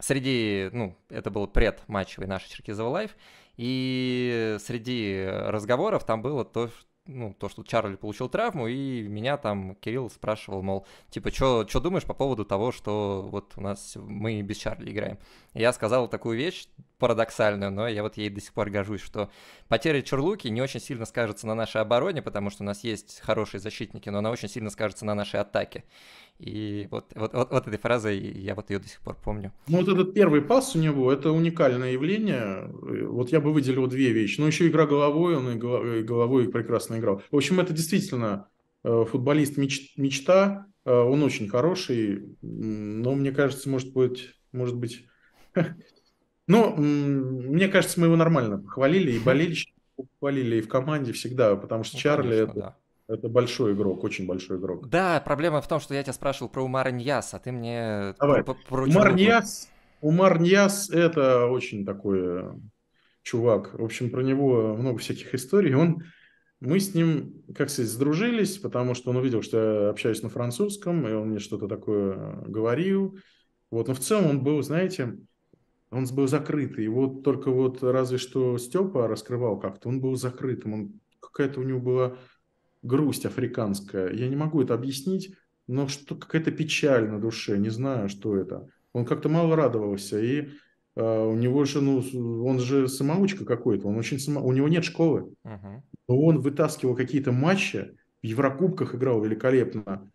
среди, ну, это был предматчевый наш Черкизово лайв. И среди разговоров там было то, ну, то, что Чарли получил травму, и меня там Кирилл спрашивал, мол, типа, что думаешь по поводу того, что вот у нас мы без Чарли играем? я сказал такую вещь парадоксальную, но я вот ей до сих пор горжусь, что потеря Черлуки не очень сильно скажется на нашей обороне, потому что у нас есть хорошие защитники, но она очень сильно скажется на нашей атаке. И вот, вот, вот, вот этой фразой я вот ее до сих пор помню. Ну вот этот первый пас у него, это уникальное явление. Вот я бы выделил две вещи. Ну еще игра головой, он и головой прекрасно играл. В общем, это действительно э, футболист меч, мечта. Э, он очень хороший, но мне кажется, может быть, может быть... Но ну, мне кажется, мы его нормально похвалили, и болельщики похвалили, и в команде всегда, потому что ну, Чарли конечно, это... Да это большой игрок, очень большой игрок. Да, проблема в том, что я тебя спрашивал про Умар Ньяс, а ты мне Давай. поручил... Умар Ньяс, Умар Ньяс – это очень такой э, чувак. В общем, про него много всяких историй. Он, мы с ним, как сказать, сдружились, потому что он увидел, что я общаюсь на французском, и он мне что-то такое говорил. Вот, но в целом он был, знаете, он был закрытый. Его только вот разве что Степа раскрывал как-то, он был закрытым. Он, какая-то у него была грусть африканская. Я не могу это объяснить, но что какая-то печаль на душе, не знаю, что это. Он как-то мало радовался, и э, у него же, ну, он же самоучка какой-то, он очень само... у него нет школы. Uh-huh. Но он вытаскивал какие-то матчи, в Еврокубках играл великолепно,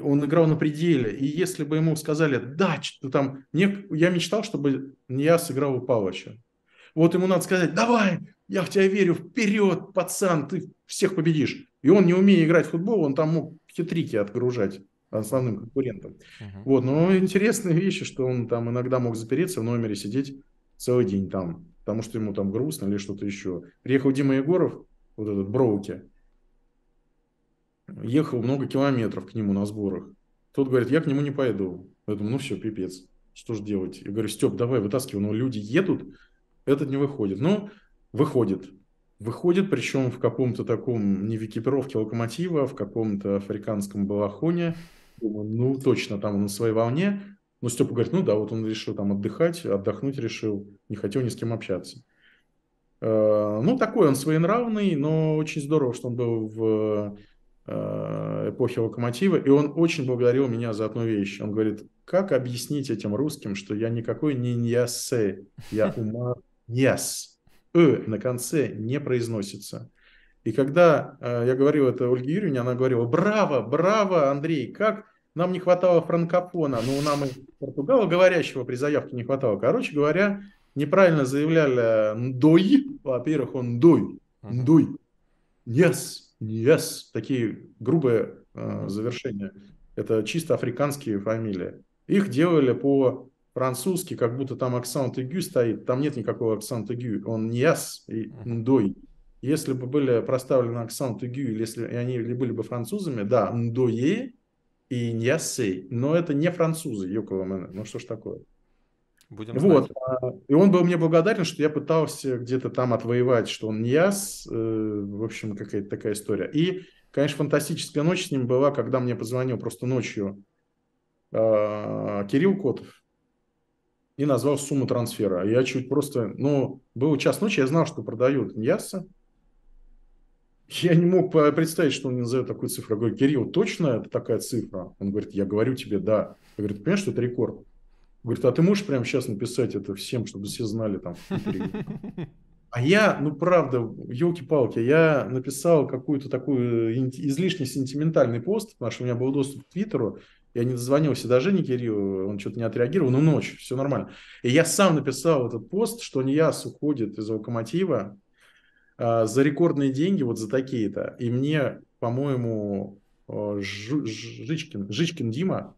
он играл на пределе, и если бы ему сказали, да, что там, не... я мечтал, чтобы я сыграл у Павловича. Вот ему надо сказать, давай, я в тебя верю, вперед, пацан, ты всех победишь. И он, не умея играть в футбол, он там мог хитрики отгружать основным конкурентам. Uh-huh. Вот, но интересные вещи, что он там иногда мог запереться в номере, сидеть целый день там, потому что ему там грустно или что-то еще. Приехал Дима Егоров, вот этот Броуки, ехал много километров к нему на сборах. Тот говорит, я к нему не пойду. Я думаю, ну все, пипец, что же делать? Я говорю, Степ, давай вытаскивай, но люди едут, этот не выходит. Но ну, выходит выходит, причем в каком-то таком, не в экипировке локомотива, а в каком-то африканском балахоне. Думаю, ну, точно, там на своей волне. Но Степа говорит, ну да, вот он решил там отдыхать, отдохнуть решил, не хотел ни с кем общаться. Э, ну, такой он своенравный, но очень здорово, что он был в э, эпохе локомотива, и он очень благодарил меня за одну вещь. Он говорит, как объяснить этим русским, что я никакой не яссе, я ума yes. «э» на конце не произносится. И когда э, я говорил это Ольге Юрьевне, она говорила, браво, браво, Андрей, как нам не хватало франкофона, ну, нам и португала говорящего при заявке не хватало. Короче говоря, неправильно заявляли «дой», во-первых, он «дой», «дой», «yes», «yes», такие грубые э, завершения. Это чисто африканские фамилии. Их делали по французский, как будто там акцент игю стоит, там нет никакого акцента игю, он не яс и ндой. Если бы были проставлены акцент игю, или если и они были бы французами, да, ндое и ньясей, но это не французы, Юкова ну что ж такое. Будем вот. Знать. А, и он был мне благодарен, что я пытался где-то там отвоевать, что он не яс. Э, в общем, какая-то такая история. И, конечно, фантастическая ночь с ним была, когда мне позвонил просто ночью а, Кирилл Котов, и назвал сумму трансфера. Я чуть просто, ну, был час ночи, я знал, что продают Ньяса. Я не мог представить, что он мне назовет такую цифру. Я говорю, Кирилл, точно это такая цифра? Он говорит, я говорю тебе, да. Я говорю, ты понимаешь, что это рекорд? говорит, а ты можешь прямо сейчас написать это всем, чтобы все знали там? А я, ну правда, елки-палки, я написал какую-то такую излишне сентиментальный пост, потому что у меня был доступ к Твиттеру, я не дозвонился даже не кирилл, он что-то не отреагировал, но ну, ночь, все нормально. И я сам написал этот пост, что Нияс а уходит из локомотива э, за рекордные деньги, вот за такие-то. И мне, по-моему, э, Жичкин, Жичкин Дима,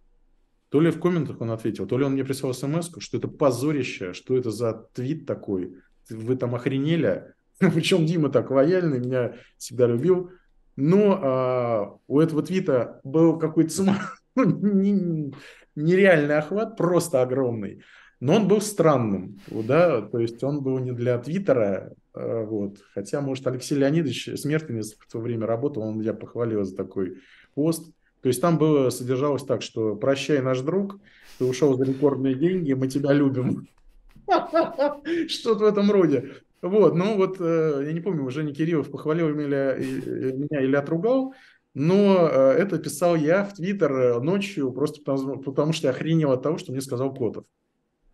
то ли в комментах он ответил, то ли он мне прислал смс что это позорище, что это за твит такой, вы там охренели. Причем Дима так лояльный, меня всегда любил. Но э, у этого твита был какой-то Ну нереальный охват, просто огромный. Но он был странным, да, то есть он был не для Твиттера, а, вот. Хотя, может, Алексей Леонидович Смертенец в то время работал, он я похвалил за такой пост. То есть там было, содержалось так, что «Прощай, наш друг, ты ушел за рекордные деньги, мы тебя любим». Что-то в этом роде. Вот, ну вот, э, я не помню, Женя не Кириллов похвалил меня или отругал, но э, это писал я в Твиттер э, ночью просто потому, потому что я охренел от того, что мне сказал Котов.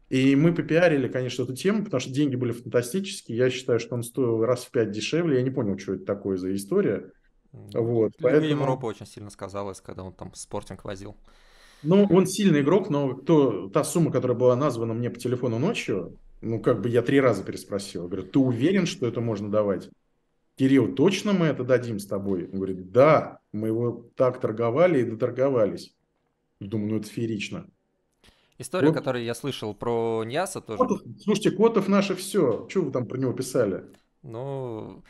И мы попиарили, конечно, эту тему, потому что деньги были фантастические. Я считаю, что он стоил раз в пять дешевле. Я не понял, что это такое за история. Вот, Или поэтому... Европа очень сильно сказалась, когда он там спортинг возил. Ну, он сильный игрок, но кто, та сумма, которая была названа мне по телефону ночью, ну, как бы я три раза переспросил. говорю, ты уверен, что это можно давать? Кирилл, точно мы это дадим с тобой? Он говорит, да, мы его так торговали и доторговались. Думаю, ну это феерично. История, вот. которую я слышал про Ньяса тоже. Котов, слушайте, Котов наше все. Чего вы там про него писали? Ну,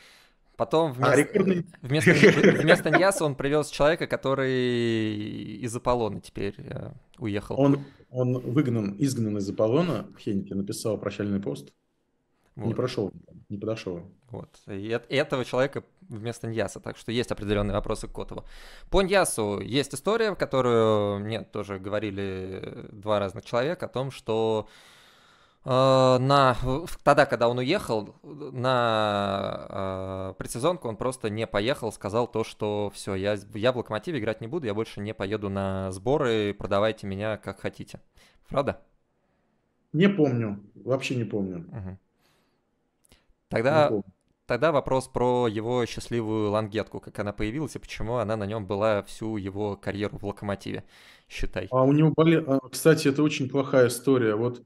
потом а, вместо, а, рекордный... вместо, вместо Ньяса он привез человека, который из Аполлона теперь э, уехал. Он, он выгнан, изгнан из Аполлона. Хенике написал прощальный пост. Вот. Не прошел, не подошел. Вот. И от этого человека вместо Ньяса. Так что есть определенные вопросы к Котову. По Ньясу есть история, в которую мне тоже говорили э, два разных человека о том, что э, на, тогда, когда он уехал, на э, предсезонку он просто не поехал, сказал то, что все, я, я в локомотиве играть не буду, я больше не поеду на сборы, продавайте меня как хотите. Правда? Не помню, вообще не помню. Угу. Тогда, тогда вопрос про его счастливую лангетку, как она появилась и почему она на нем была всю его карьеру в локомотиве, считай. А у него были... А, кстати, это очень плохая история. Вот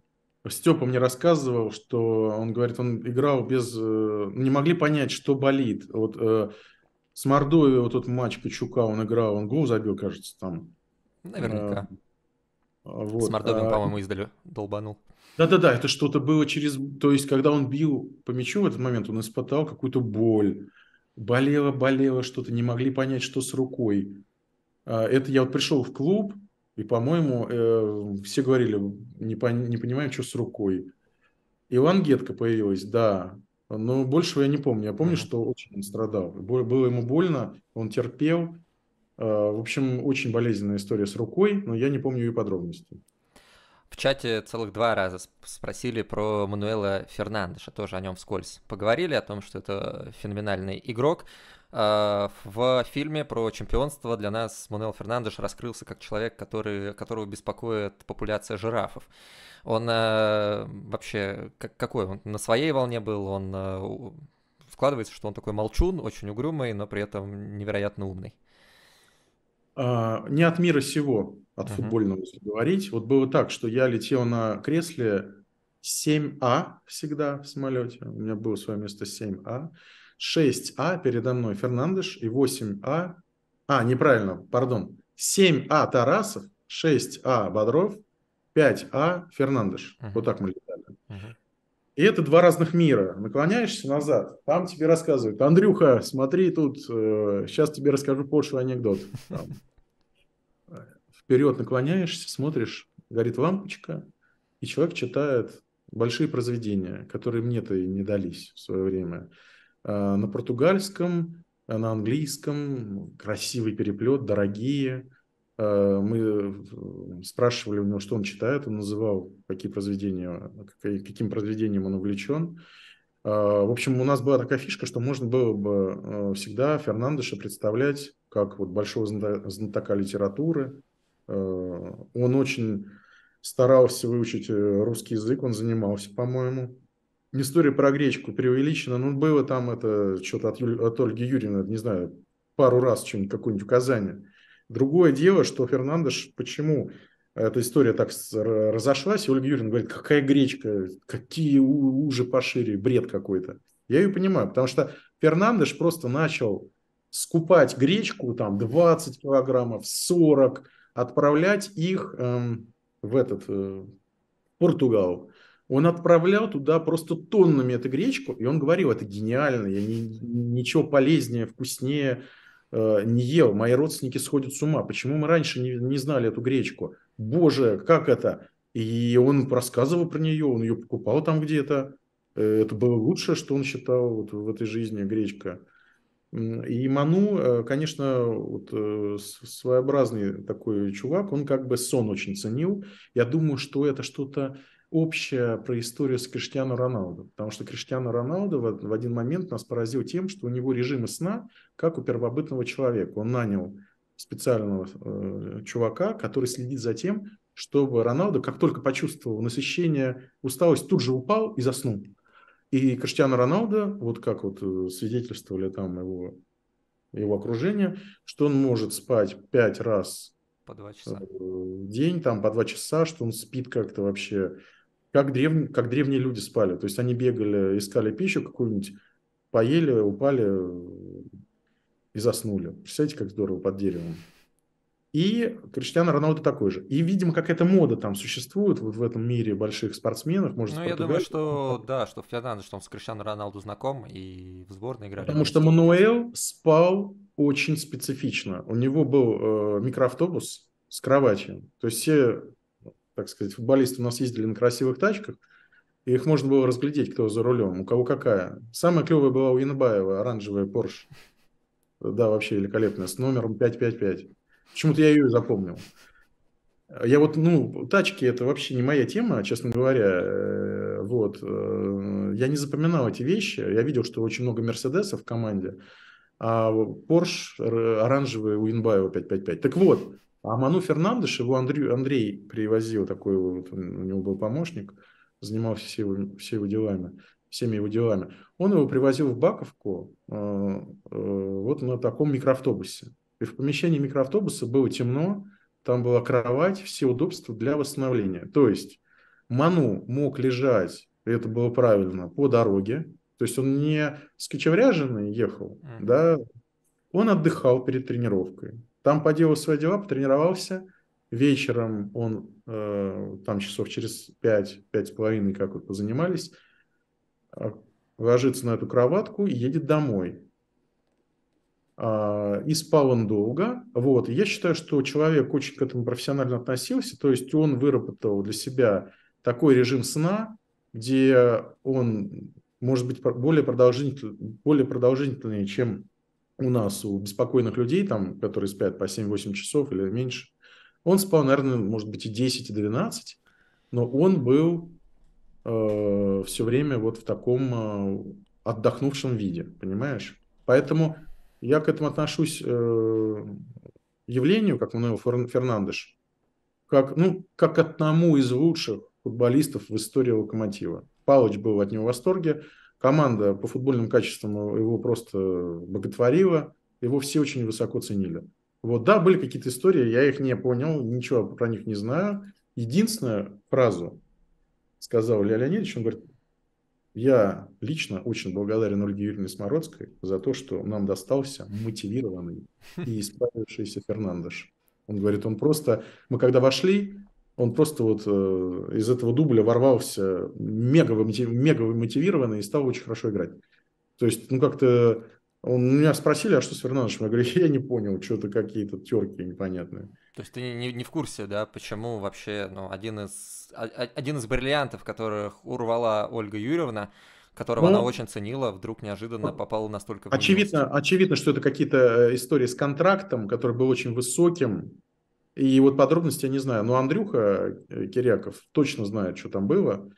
Степа мне рассказывал, что он говорит, он играл без... Э, ну, не могли понять, что болит. Вот э, с Мордовией вот тот матч Качука он играл, он гол забил, кажется, там. Наверняка. Эм, а, вот. С Мордовием, а, по-моему, издали долбанул. Да-да-да, это что-то было через... То есть, когда он бил по мячу в этот момент, он испытал какую-то боль. Болело, болело что-то, не могли понять, что с рукой. А, это я вот пришел в клуб, и, по-моему, э, все говорили, не, пон- не понимаем, что с рукой. И лангетка появилась, да. Но большего я не помню. Я помню, что очень он страдал. Было ему больно, он терпел. А, в общем, очень болезненная история с рукой, но я не помню ее подробностей. В чате целых два раза спросили про Мануэла Фернандеша, тоже о нем вскользь поговорили, о том, что это феноменальный игрок. А, в фильме про чемпионство для нас Мануэл Фернандеш раскрылся как человек, который, которого беспокоит популяция жирафов. Он э, вообще какой? Он на своей волне был, он э, складывается, что он такой молчун, очень угрюмый, но при этом невероятно умный. А, не от мира сего от uh-huh. футбольного, если говорить. Вот было так, что я летел на кресле 7А всегда в самолете. У меня было свое место 7А. 6А передо мной Фернандеш и 8А... А, неправильно, пардон. 7А Тарасов, 6А Бодров, 5А Фернандеш. Uh-huh. Вот так мы летали. Uh-huh. И это два разных мира. Наклоняешься назад, там тебе рассказывают, Андрюха, смотри тут, э, сейчас тебе расскажу пошлый анекдот. Там вперед наклоняешься, смотришь, горит лампочка, и человек читает большие произведения, которые мне-то и не дались в свое время. А, на португальском, на английском, красивый переплет, дорогие. А, мы э, спрашивали у него, что он читает, он называл, какие произведения, каким произведением он увлечен. А, в общем, у нас была такая фишка, что можно было бы э, всегда Фернандеша представлять как вот большого знатока литературы, Э, он очень старался выучить э, русский язык, он занимался, по-моему. История про гречку преувеличена, но было там это что-то от, Юль, от Ольги Юрьевны, не знаю, пару раз что-нибудь, какое-нибудь указание. Другое дело, что Фернандеш, почему эта история так разошлась, и Ольга Юрьевна говорит, какая гречка, какие уже пошире, бред какой-то. Я ее понимаю, потому что Фернандеш просто начал скупать гречку там 20 килограммов, 40, отправлять их эм, в этот э, Португал. Он отправлял туда просто тоннами эту гречку, и он говорил, это гениально, я ни, ничего полезнее, вкуснее э, не ел, мои родственники сходят с ума, почему мы раньше не, не знали эту гречку? Боже, как это? И он рассказывал про нее, он ее покупал там где-то, э, это было лучшее, что он считал вот в этой жизни гречка. И Ману, э, конечно, вот э, своеобразный такой чувак, он как бы сон очень ценил. Я думаю, что это что-то общее про историю с Криштиану Роналду. Потому что Криштиану Роналду в один момент нас поразил тем, что у него режимы сна, как у первобытного человека. Он нанял специального э, чувака, который следит за тем, чтобы Роналду, как только почувствовал насыщение, усталость, тут же упал и заснул. И Криштиану Роналдо, вот как вот э, свидетельствовали там его, его окружение, что он может спать пять раз по два э, часа. в день, там по два часа, что он спит как-то вообще, как, древние, как древние люди спали. То есть они бегали, искали пищу какую-нибудь, поели, упали и заснули. Представляете, как здорово под деревом. И Криштиану Роналду такой же. И, видимо, как эта мода там существует вот в этом мире больших спортсменов. Может, ну, я думаю, что да, что Фернандо, что он с Криштиану Роналду знаком и в сборной играли. Потому что Мануэл спал очень специфично. У него был э, микроавтобус с кроватью. То есть все, так сказать, футболисты у нас ездили на красивых тачках, и их можно было разглядеть, кто за рулем, у кого какая. Самая клевая была у Янбаева, оранжевая Порш. Да, вообще великолепная, с номером 555. Почему-то я ее запомнил. Я вот, ну, тачки это вообще не моя тема, честно говоря. Э, вот. Э, я не запоминал эти вещи. Я видел, что очень много Мерседесов в команде, а Порш оранжевый у Инбаева 555. Так вот, а Ману Фернандеш, его Андрей, Андрей привозил, такой вот, у него был помощник, занимался все его, все его делами, всеми его делами. Он его привозил в Баковку э, э, вот на таком микроавтобусе. И в помещении микроавтобуса было темно, там была кровать, все удобства для восстановления. То есть Ману мог лежать, и это было правильно, по дороге, то есть он не скочевряженный ехал, mm. -hmm. да, он отдыхал перед тренировкой. Там поделал свои дела, потренировался. Вечером он, э, там часов через пять, пять с половиной, как вот позанимались, а, ложится на эту кроватку и едет домой. А, и спал он долго. Вот. Я считаю, что человек очень к этому профессионально относился, то есть он выработал для себя такой режим сна, где он может быть более продолжительный, более продолжительный чем у нас, у беспокойных людей, там, которые спят по 7-8 часов или меньше. Он спал, наверное, может быть и 10, и 12, но он был э, все время вот в таком э, отдохнувшем виде, понимаешь? Поэтому я к этому отношусь э, явлению, как Мануэл Фернандеш, как, ну, как к одному из лучших футболистов в истории «Локомотива». Палыч был от него в восторге, команда по футбольным качествам его просто боготворила, его все очень высоко ценили. Вот, да, были какие-то истории, я их не понял, ничего про них не знаю. Единственную фразу сказал Илья Леонидович, он говорит, я лично очень благодарен Ольге Юрьевне Смородской за то, что нам достался мотивированный и исправившийся Фернандеш. Он говорит, он просто... Мы когда вошли, он просто вот э, из этого дубля ворвался мега мотивированный и стал очень хорошо играть. То есть, ну как-то он меня спросили, а что с Фернандешем? Я говорю, я не понял, что-то какие-то терки непонятные. То есть ты не, не в курсе, да, почему вообще ну, один, из, а, а, один из бриллиантов, которых урвала Ольга Юрьевна, которого ну, она очень ценила, вдруг неожиданно ну, попала настолько... Очевидно, очевидно, что это какие-то э, истории с контрактом, который был очень высоким. И вот подробности я не знаю. Но Андрюха э, Киряков точно знает, что там было.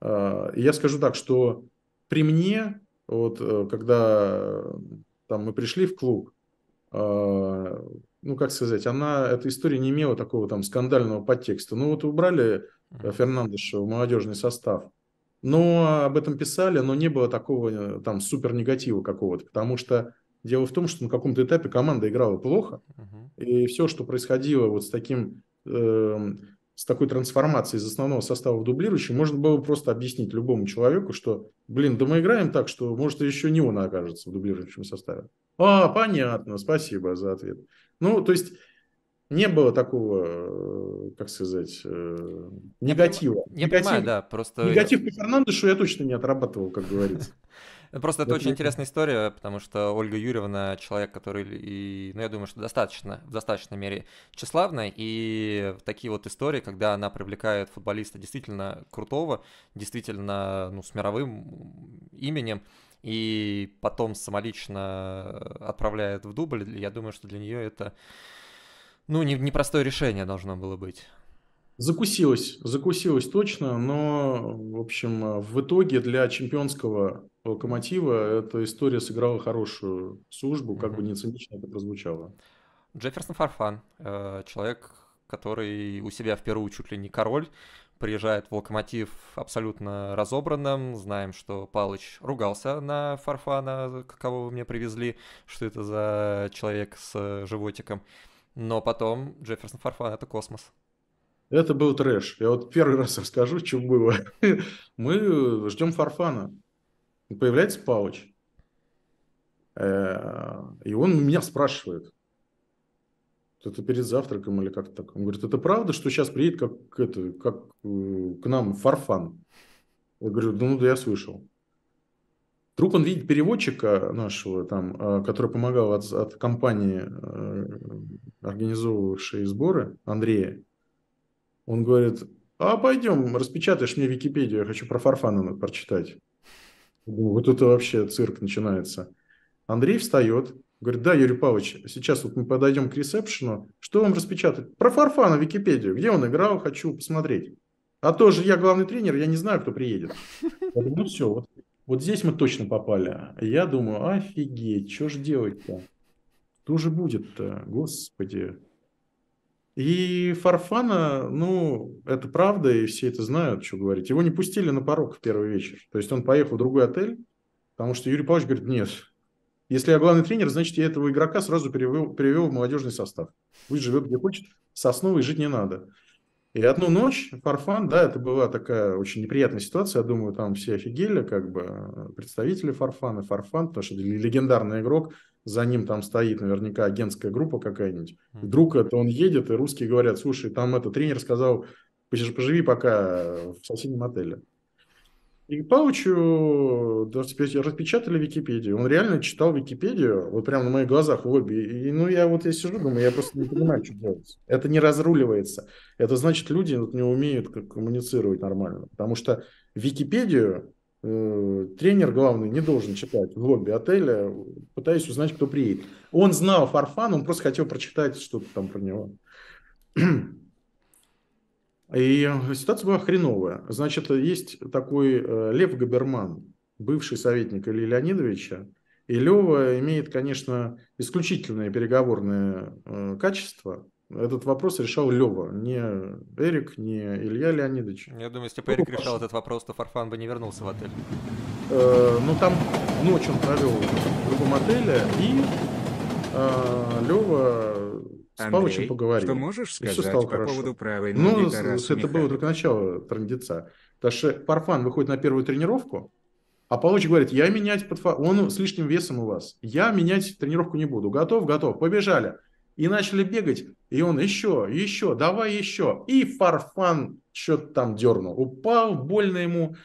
А, и я скажу так, что при мне вот э, когда э, там мы пришли в клуб, а, ну, как сказать, она, эта история не имела такого там скандального подтекста. Ну, вот убрали э, Фернандеша в молодежный состав, но об этом писали, но не было такого там супер негатива какого-то, потому что дело в том, что на каком-то этапе команда играла плохо, uh-huh. и все, что происходило вот с таким эм, с такой трансформацией из основного состава в дублирующий, можно было просто объяснить любому человеку, что, блин, да мы играем так, что, может, еще не он окажется в дублирующем составе. А, понятно, спасибо за ответ. Ну, то есть не было такого, э, как сказать, э, негатива. Я, негатив, понимаю, да, просто... Негатив по Фернандешу я точно не отрабатывал, как говорится. Ну, просто это, очень интересная история, потому что Ольга Юрьевна человек, который, и, ну, я думаю, что достаточно, в достаточной мере тщеславная, и такие вот истории, когда она привлекает футболиста действительно крутого, действительно, ну, с мировым именем, и потом самолично отправляет в дубль, я думаю, что для нее это, ну, непростое не решение должно было быть. Закусилась, закусилась точно, но, в общем, в итоге для чемпионского Локомотива эта история сыграла хорошую службу, как mm-hmm. бы не это прозвучало. Джефферсон Фарфан, э, человек, который у себя в Перу чуть ли не король, приезжает в Локомотив абсолютно разобранным. Знаем, что Палыч ругался на Фарфана, какого вы мне привезли, что это за человек с э, животиком. Но потом Джефферсон Фарфан — это космос. Это был трэш. Я вот первый раз расскажу, чем было. Мы ждем Фарфана появляется Пауч. Э, и он меня спрашивает, это перед завтраком или как-то так. Он говорит, это правда, что сейчас приедет как, это, как э, к нам Фарфан? Я говорю, ну да, я слышал. Вдруг он видит переводчика нашего, там, э, который помогал от, от компании, организовывавшей сборы, Андрея. Он говорит, а пойдем, распечатаешь мне Википедию, я хочу про Фарфана прочитать. Вот это вообще цирк начинается. Андрей встает, говорит, да, Юрий Павлович, сейчас вот мы подойдем к ресепшену, что вам распечатать? Про Фарфана Википедию, где он играл, хочу посмотреть. А то же я главный тренер, я не знаю, кто приедет. ну все, вот, вот здесь мы точно попали. Я думаю, офигеть, что же делать-то? Кто же будет-то, господи. И Фарфана, ну, это правда, и все это знают, что говорить. Его не пустили на порог в первый вечер. То есть он поехал в другой отель, потому что Юрий Павлович говорит, нет, если я главный тренер, значит, я этого игрока сразу перевел, перевел в молодежный состав. Пусть живет где хочет, сосновый жить не надо. И одну ночь, Фарфан, да, это была такая очень неприятная ситуация, я думаю, там все офигели, как бы, э, представители Фарфана, Фарфан, потому что легендарный игрок, за ним там стоит наверняка агентская группа какая-нибудь. Вдруг это он едет, и русские говорят, слушай, там этот тренер сказал, поживи пока в соседнем отеле. И Паучу распечатали Википедию. Он реально читал Википедию, вот прямо на моих глазах в лобби. И, ну, я вот я сижу, думаю, я просто не понимаю, что делать. Это не разруливается. Это значит, люди вот не умеют коммуницировать нормально. Потому что Википедию э, тренер главный не должен читать в лобби отеля, пытаясь узнать, кто приедет. Он знал Фарфан, он просто хотел прочитать что-то там про него. И ситуация была хреновая. Значит, есть такой э, Лев Габерман, бывший советник Ильи Леонидовича. И Лева имеет, конечно, исключительное переговорное э, качество. Этот вопрос решал Лева, не Эрик, не Илья Леонидович. Я думаю, если бы ну, Эрик решал этот вопрос, то Фарфан бы не вернулся в отель. Э, ну, там ночь он провел в другом отеле, и Лева с Павычем поговорили. Что можешь сказать и все стало по хорошо. поводу правой Ну, Тараса это было только начало трендеца. Потому что Парфан выходит на первую тренировку, а Павлович говорит, я менять под... Он с лишним весом у вас. Я менять тренировку не буду. Готов? Готов. Побежали. И начали бегать. И он еще, еще, давай еще. И Фарфан что-то там дернул. Упал, больно ему.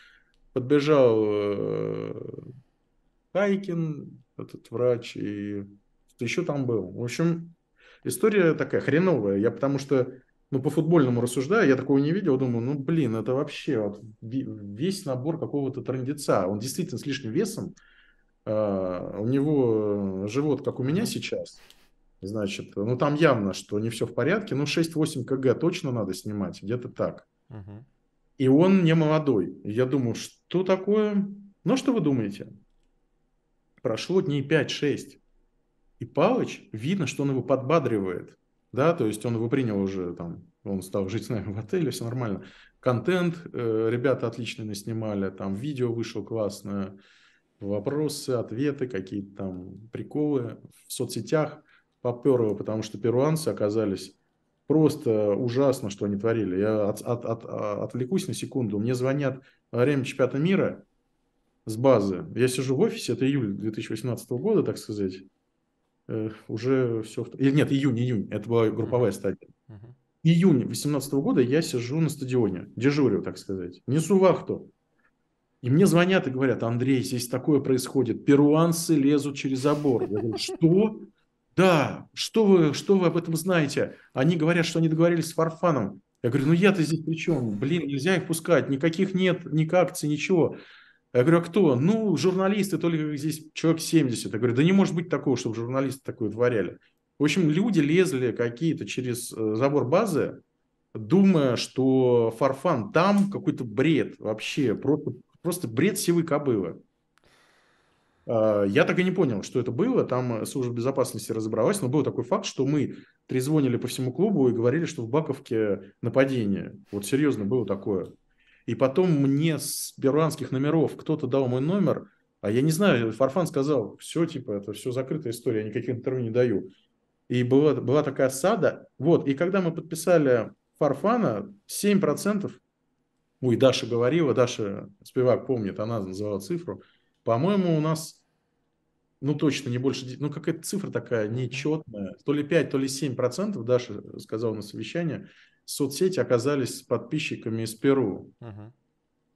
Подбежал э, Хайкин, этот врач, и еще там был. В общем, История такая хреновая. Я потому что, ну, по футбольному рассуждаю, я такого не видел, думаю, ну, блин, это вообще вот весь набор какого-то трендеца. Он действительно с лишним весом. Uh, у него э, живот, как у меня сейчас, значит, ну там явно, что не все в порядке, ну 6-8 кг точно надо снимать, где-то так. И он не молодой. я думаю, что такое? Ну, а что вы думаете? Прошло дней 5-6. И Палыч, видно, что он его подбадривает, да, то есть он его принял уже там, он стал жить с нами в отеле, все нормально. Контент э, ребята отлично наснимали, там видео вышло классное, вопросы, ответы, какие-то там приколы в соцсетях поперло, потому что перуанцы оказались просто ужасно, что они творили. Я от, от, от, отвлекусь на секунду. Мне звонят во время чемпионата мира с базы. Я сижу в офисе, это июль 2018 года, так сказать. Э, уже все... Или э, нет, июнь, июнь. Это была групповая стадия. Июнь 2018 года я сижу на стадионе, дежурю, так сказать, несу вахту. И мне звонят и говорят, Андрей, здесь такое происходит, перуанцы лезут через забор. Я говорю, что? Да, что вы, что вы об этом знаете? Они говорят, что они договорились с Фарфаном. Я говорю, ну я-то здесь при чем? Блин, нельзя их пускать, никаких нет, никак акций, ничего. Я говорю, а кто? Ну, журналисты, только здесь человек 70. Я говорю, да не может быть такого, чтобы журналисты такое творяли. В общем, люди лезли какие-то через э, забор базы, думая, что Фарфан там какой-то бред вообще, просто, просто бред сивой кобылы. А, я так и не понял, что это было. Там служба безопасности разобралась, но был такой факт, что мы трезвонили по всему клубу и говорили, что в Баковке нападение. Вот серьезно было такое. И потом мне с перуанских номеров кто-то дал мой номер, а я не знаю, Фарфан сказал, все, типа, это все закрытая история, я никаких интервью не даю. И была, была такая осада. Вот, и когда мы подписали Фарфана, 7%, ой, Даша говорила, Даша Спивак помнит, она называла цифру, по-моему, у нас, ну, точно не больше, ну, какая-то цифра такая нечетная, то ли 5, то ли 7%, Даша сказала на совещании, соцсети оказались подписчиками из Перу. Uh-huh.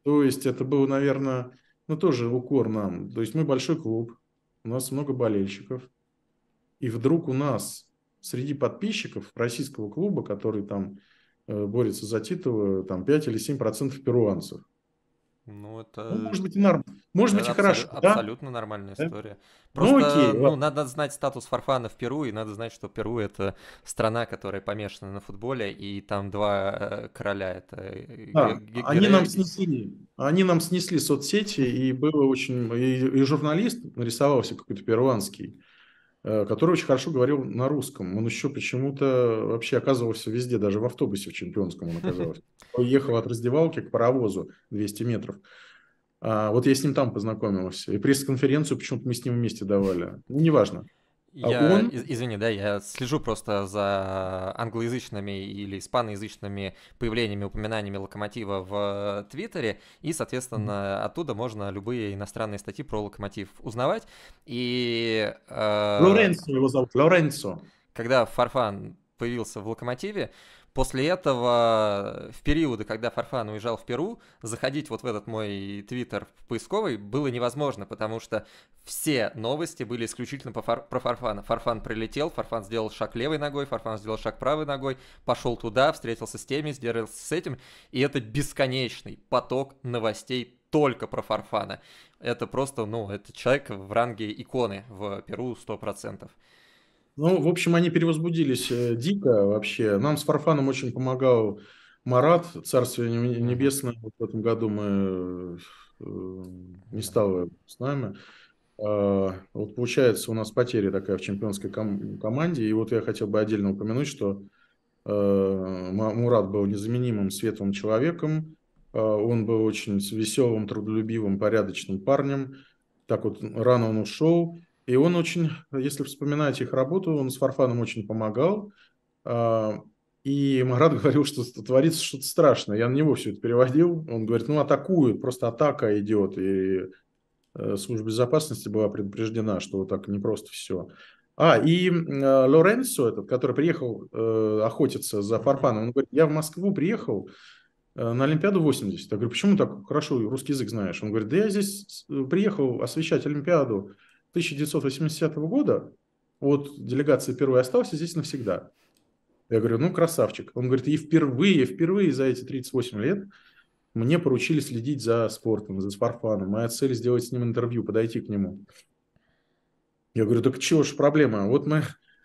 То есть это было, наверное, ну тоже укор нам. То есть мы большой клуб, у нас много болельщиков. И вдруг у нас среди подписчиков российского клуба, который там э, борется за титул, там 5 или 7 процентов перуанцев. Ну, это... Ну, может быть, и норм... может это быть и абсолют... хорошо. Абсолютно да? Абсолютно нормальная да? история. Просто, ну, окей, ну, надо знать статус Фарфана в Перу, и надо знать, что Перу — это страна, которая помешана на футболе, и там два э, короля — это... Да, э, они нам снесли, они нам снесли соцсети, и было очень... И, и журналист нарисовался какой-то перуанский, Э, который очень хорошо говорил на русском. Он еще почему-то вообще оказывался везде, даже в автобусе в чемпионском он оказался. Ехал от раздевалки к паровозу 200 метров. А вот я с ним там познакомился. И пресс-конференцию почему-то мы с ним вместе давали. Неважно. А я, он... извини, да, я слежу просто за англоязычными или испаноязычными появлениями, упоминаниями локомотива в э, Твиттере, и, соответственно, mm. оттуда можно любые иностранные статьи про локомотив узнавать. И... Э... Лоренцо его зовут, Лоренцо. Когда Фарфан появился в локомотиве, После этого, в периоды, когда Фарфан уезжал в Перу, заходить вот в этот мой твиттер поисковый было невозможно, потому что все новости были исключительно по фар... про Фарфана. Фарфан прилетел, Фарфан сделал шаг левой ногой, Фарфан сделал шаг правой ногой, пошел туда, встретился с теми, сдержался с этим, и это бесконечный поток новостей только про Фарфана. Это просто, ну, это человек в ранге иконы в Перу 100%. Ну, в общем, они перевозбудились э, дико вообще. Нам с Фарфаном очень помогал Марат, царствие небесное. Вот в этом году мы э, не стало с нами. А, вот получается у нас потеря такая в чемпионской ком- команде. И вот я хотел бы отдельно упомянуть, что э, Мурат был незаменимым светлым человеком. Он был очень веселым, трудолюбивым, порядочным парнем. Так вот рано он ушел. И он очень, если вспоминать их работу, он с Фарфаном очень помогал. А, и Марат говорил, что творится что-то страшное. Я на него все это переводил. Он говорит, ну, атакуют, просто атака идет. И э, служба безопасности была предупреждена, что вот так не просто все. А, и э, Лоренцо этот, который приехал э, охотиться за Фарфаном, он говорит, я в Москву приехал э, на Олимпиаду 80. Я говорю, почему так хорошо русский язык знаешь? Он говорит, да я здесь э, приехал освещать Олимпиаду 1980 года от делегации первой остался здесь навсегда. Я говорю, ну, красавчик. Он говорит, и впервые, впервые за эти 38 лет мне поручили следить за спортом, за спортфаном. Моя цель сделать с ним интервью, подойти к нему. Я говорю, так чего ж проблема? Вот мы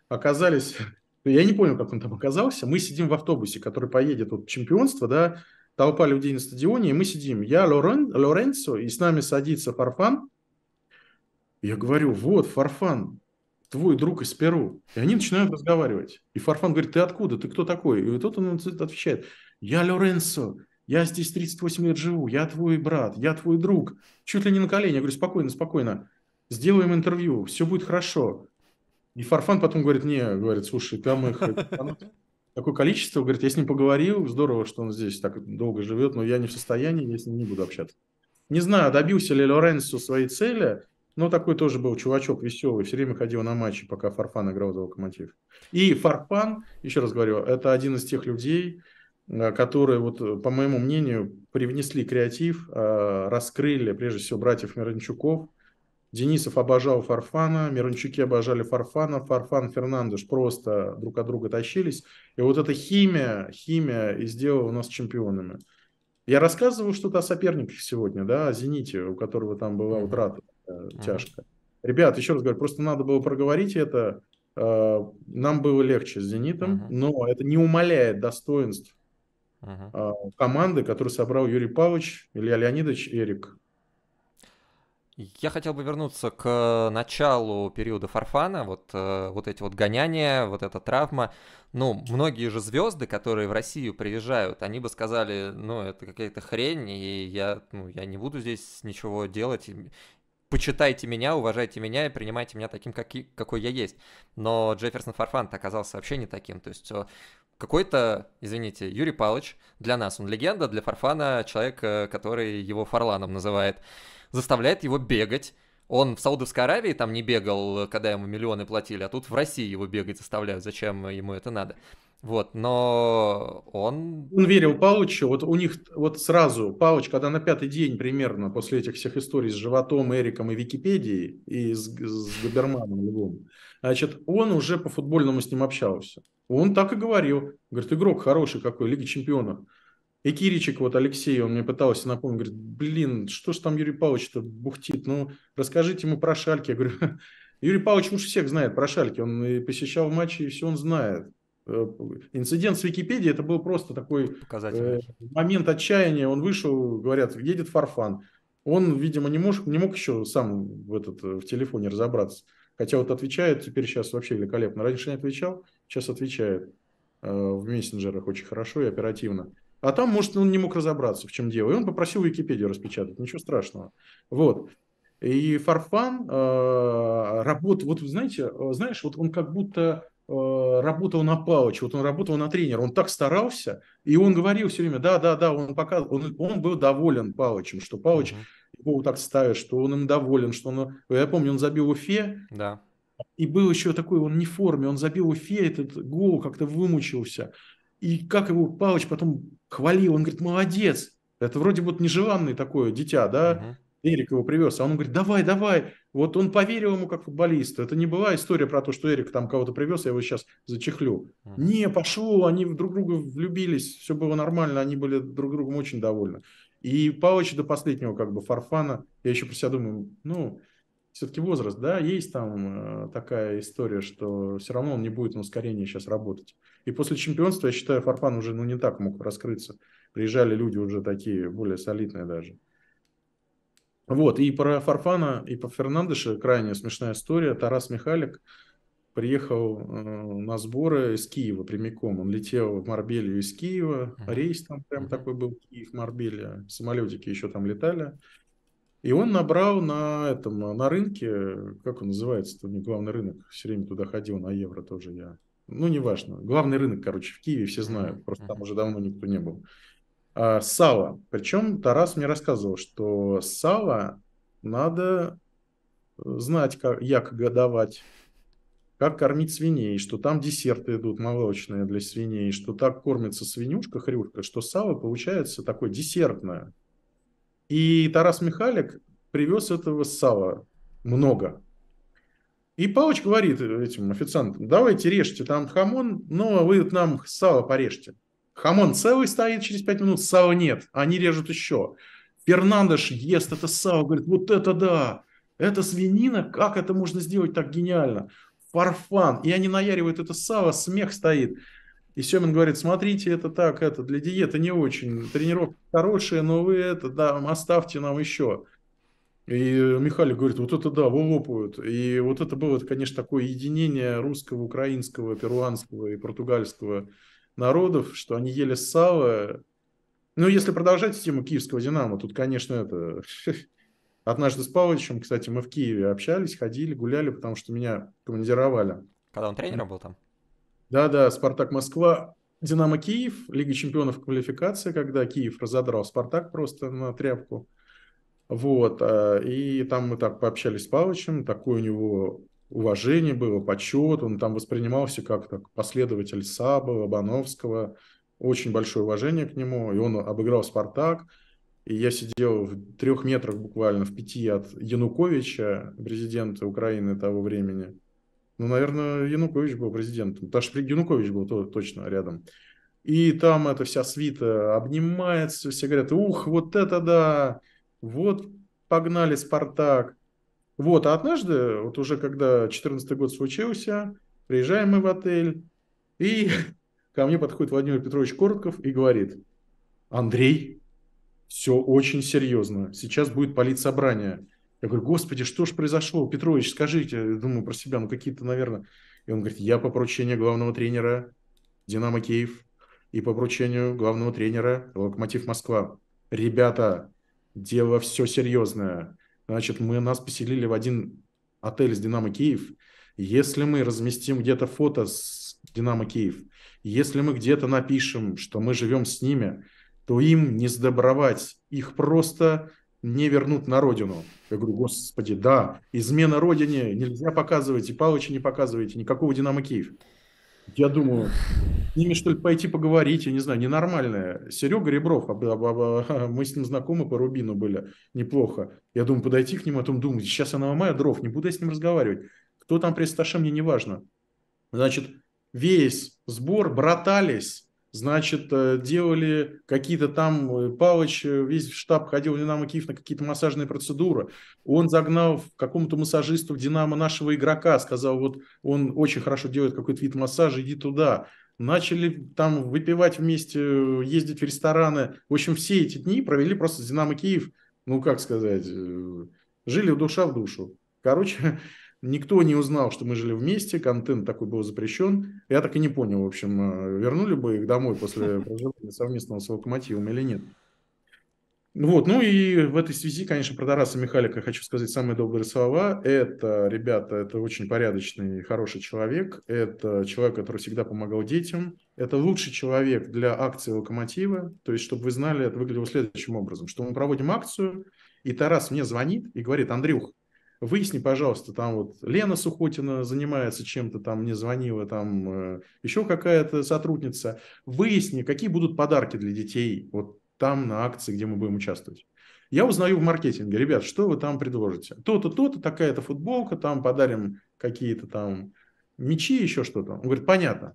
оказались... Я не понял, как он там оказался. Мы сидим в автобусе, который поедет от чемпионства, да, толпа людей на стадионе, и мы сидим. Я Лорен, Лоренцо, и с нами садится Фарфан, я говорю, вот, Фарфан, твой друг из Перу. И они начинают разговаривать. И Фарфан говорит, ты откуда, ты кто такой? И тот он отвечает, я Лоренцо, я здесь 38 лет живу, я твой брат, я твой друг. Чуть ли не на колени. Я говорю, спокойно, спокойно, сделаем интервью, все будет хорошо. И Фарфан потом говорит, не, говорит, слушай, там их такое количество, говорит, я с ним поговорил, здорово, что он здесь так долго живет, но я не в состоянии, я с ним не буду общаться. Не знаю, добился ли Лоренцо своей цели, ну, такой тоже был чувачок веселый, все время ходил на матчи, пока Фарфан играл за Локомотив. И Фарфан, еще раз говорю, это один из тех людей, э, которые, вот, э, по моему мнению, привнесли креатив, э, раскрыли, прежде всего, братьев Мирончуков. Денисов обожал Фарфана, Миранчуки обожали Фарфана, Фарфан, Фернандеш просто друг от друга тащились. И вот эта химия, химия и сделала нас чемпионами. Я рассказывал что-то о соперниках сегодня, да, о «Зените», у которого там была утрата. mm Э, тяжко. Ребят, еще раз говорю, просто надо было проговорить это. Э, нам было легче с «Зенитом», но это не умаляет достоинств э, команды, которую собрал Юрий Павлович, Илья Леонидович, Эрик. Я хотел бы вернуться к началу периода Фарфана, вот, вот эти вот гоняния, вот эта травма. Ну, многие же звезды, которые в Россию приезжают, они бы сказали, ну, это какая-то хрень, и я, ну, я не буду здесь ничего делать, почитайте меня, уважайте меня и принимайте меня таким, какой, какой я есть. Но Джефферсон Фарфант оказался вообще не таким. То есть э, какой-то, извините, Юрий Палыч, для нас он легенда, для Фарфана человек, э, который его Фарланом называет, заставляет его бегать. Он в Саудовской Аравии там не бегал, э, когда ему миллионы платили, а тут в России его бегать заставляют. Зачем ему это надо? Вот, но он... Он верил Паучу, вот у них вот сразу Пауч, когда на пятый день примерно после этих всех историй с животом, Эриком и Википедией, и с, с Габерманом Львом, значит, он уже по футбольному с ним общался. Он так и говорил, говорит, игрок хороший какой, Лига чемпионов. И Киричек, вот Алексей, он мне пытался напомнить, говорит, блин, что ж там Юрий Павлович-то бухтит, ну, расскажите ему про шальки. Я говорю, Юрий Павлович уж всех знает про шальки, он и посещал матчи, и все он знает. Э, инцидент с Википедией, это был просто такой э, момент отчаяния. Он вышел, говорят, едет Фарфан. Он, видимо, не, мож, не мог еще сам в, этот, э, в телефоне разобраться. Хотя вот отвечает теперь сейчас вообще великолепно. Раньше не отвечал, сейчас отвечает э, в мессенджерах очень хорошо и оперативно. А там, может, он не мог разобраться, в чем дело. И он попросил Википедию распечатать, ничего страшного. Вот. И Фарфан э, работает, вот знаете, э, знаешь, вот он как будто Э, работал на Палыча, вот он работал на тренера, он так старался, и он говорил все время, да, да, да, он показывал он, он был доволен Палычем, что Палыч uh-huh. его так ставит, что он им доволен, что он, я помню, он забил Уфе, да. и был еще такой, он не в форме, он забил Уфе, этот гол как-то вымучился, и как его Палыч потом хвалил, он говорит, молодец, это вроде бы нежеланный такое дитя, да, uh-huh Эрик его привез, а он говорит, давай, давай. Вот он поверил ему как футболисту. Это не была история про то, что Эрик там кого-то привез, я его сейчас зачехлю. Uh-huh. Не, пошло, они друг друга влюбились, все было нормально, они были друг другом очень довольны. И Павлович до последнего как бы Фарфана, я еще про себя думаю, ну, все-таки возраст, да, есть там э, такая история, что все равно он не будет на ускорение сейчас работать. И после чемпионства, я считаю, Фарфан уже ну, не так мог раскрыться. Приезжали люди уже такие, более солидные даже. Вот, и про Фарфана, и про Фернандеша крайне смешная история. Тарас Михалик приехал э, на сборы из Киева прямиком. Он летел в Марбелью из Киева. Рейс там прям такой был, Киев-Марбелья. Самолетики еще там летали. И он набрал на этом, на рынке, как он называется, тут не главный рынок, все время туда ходил, на евро тоже я. Ну, неважно. Главный рынок, короче, в Киеве все знают, просто там уже давно никто не был. А, сало. Причем Тарас мне рассказывал, что сало надо э, знать, как, як годовать, как кормить свиней, что там десерты идут молочные для свиней, что так кормится свинюшка, хрюшка, что сало получается такое десертное. И Тарас Михалик привез этого сала много. И Палыч говорит этим официантам, давайте режьте там хамон, но вы нам сало порежьте. Хамон целый стоит, через 5 минут сала нет, они режут еще. Фернандеш ест это сало, говорит, вот это да, это свинина, как это можно сделать так гениально? Фарфан. И они наяривают это сало, смех стоит. И Семин говорит, смотрите, это так, это для диеты не очень, тренировки хорошие, но вы это, да, оставьте нам еще. И Михаил говорит, вот это да, вылопают. И вот это было, конечно, такое единение русского, украинского, перуанского и португальского народов, что они ели сало. Ну, если продолжать тему киевского «Динамо», тут, конечно, это... Однажды с Павловичем, кстати, мы в Киеве общались, ходили, гуляли, потому что меня командировали. Когда он тренером был там? Да-да, «Спартак Москва», «Динамо Киев», Лига чемпионов квалификация, когда Киев разодрал «Спартак» просто на тряпку. Вот, а, и там мы так пообщались с Павловичем, такой у него уважение было, почет. Он там воспринимался как так, последователь Сабова, Лобановского, Очень большое уважение к нему. И он обыграл «Спартак». И я сидел в трех метрах буквально, в пяти от Януковича, президента Украины того времени. Ну, наверное, Янукович был президентом. Даже Янукович был точно рядом. И там эта вся свита обнимается, все говорят, ух, вот это да, вот погнали «Спартак». Вот, а однажды, вот уже когда 14 год случился, приезжаем мы в отель, и ко мне подходит Владимир Петрович Коротков и говорит, Андрей, все очень серьезно, сейчас будет политсобрание. Я говорю, господи, что ж произошло? Петрович, скажите, я думаю про себя, ну какие-то, наверное. И он говорит, я по поручению главного тренера Динамо Киев и по поручению главного тренера Локомотив Москва. Ребята, дело все серьезное. Значит, мы нас поселили в один отель с «Динамо Киев». Если мы разместим где-то фото с «Динамо Киев», если мы где-то напишем, что мы живем с ними, то им не сдобровать, их просто не вернут на родину. Я говорю, господи, да, измена родине нельзя показывать, и Палыча не показываете, никакого «Динамо Киев». Я думаю, с ними что ли пойти поговорить, я не знаю, ненормальное. Серега Ребров, об, об, об, мы с ним знакомы по Рубину были, неплохо. Я думаю, подойти к нему, а потом думаю, сейчас она ломает дров, не буду я с ним разговаривать. Кто там пресс мне не важно. Значит, весь сбор братались значит, э, делали какие-то там, э, Палыч э, весь в штаб ходил в «Динамо Киев» на какие-то массажные процедуры. Он загнал в какому-то массажисту в «Динамо» нашего игрока, сказал, вот он очень хорошо делает какой-то вид массажа, иди туда. Начали там выпивать вместе, ездить в рестораны. В общем, все эти дни провели просто с «Динамо Киев», ну, как сказать, жили душа в душу. Короче, Никто не узнал, что мы жили вместе, контент такой был запрещен. Я так и не понял, в общем, э, вернули бы их домой после проживания совместного с локомотивом или нет. Вот, ну и в этой связи, конечно, про Тараса Михалика хочу сказать самые добрые слова. Это, ребята, это очень порядочный, хороший человек. Это человек, который всегда помогал детям. Это лучший человек для акции «Локомотива». То есть, чтобы вы знали, это выглядело следующим образом, что мы проводим акцию, и Тарас мне звонит и говорит, Андрюх, выясни, пожалуйста, там вот Лена Сухотина занимается чем-то, там мне звонила, там э, еще какая-то сотрудница, выясни, какие будут подарки для детей вот там на акции, где мы будем участвовать. Я узнаю в маркетинге, ребят, что вы там предложите? То-то, то-то, такая-то футболка, там подарим какие-то там мечи, еще что-то. Он говорит, понятно.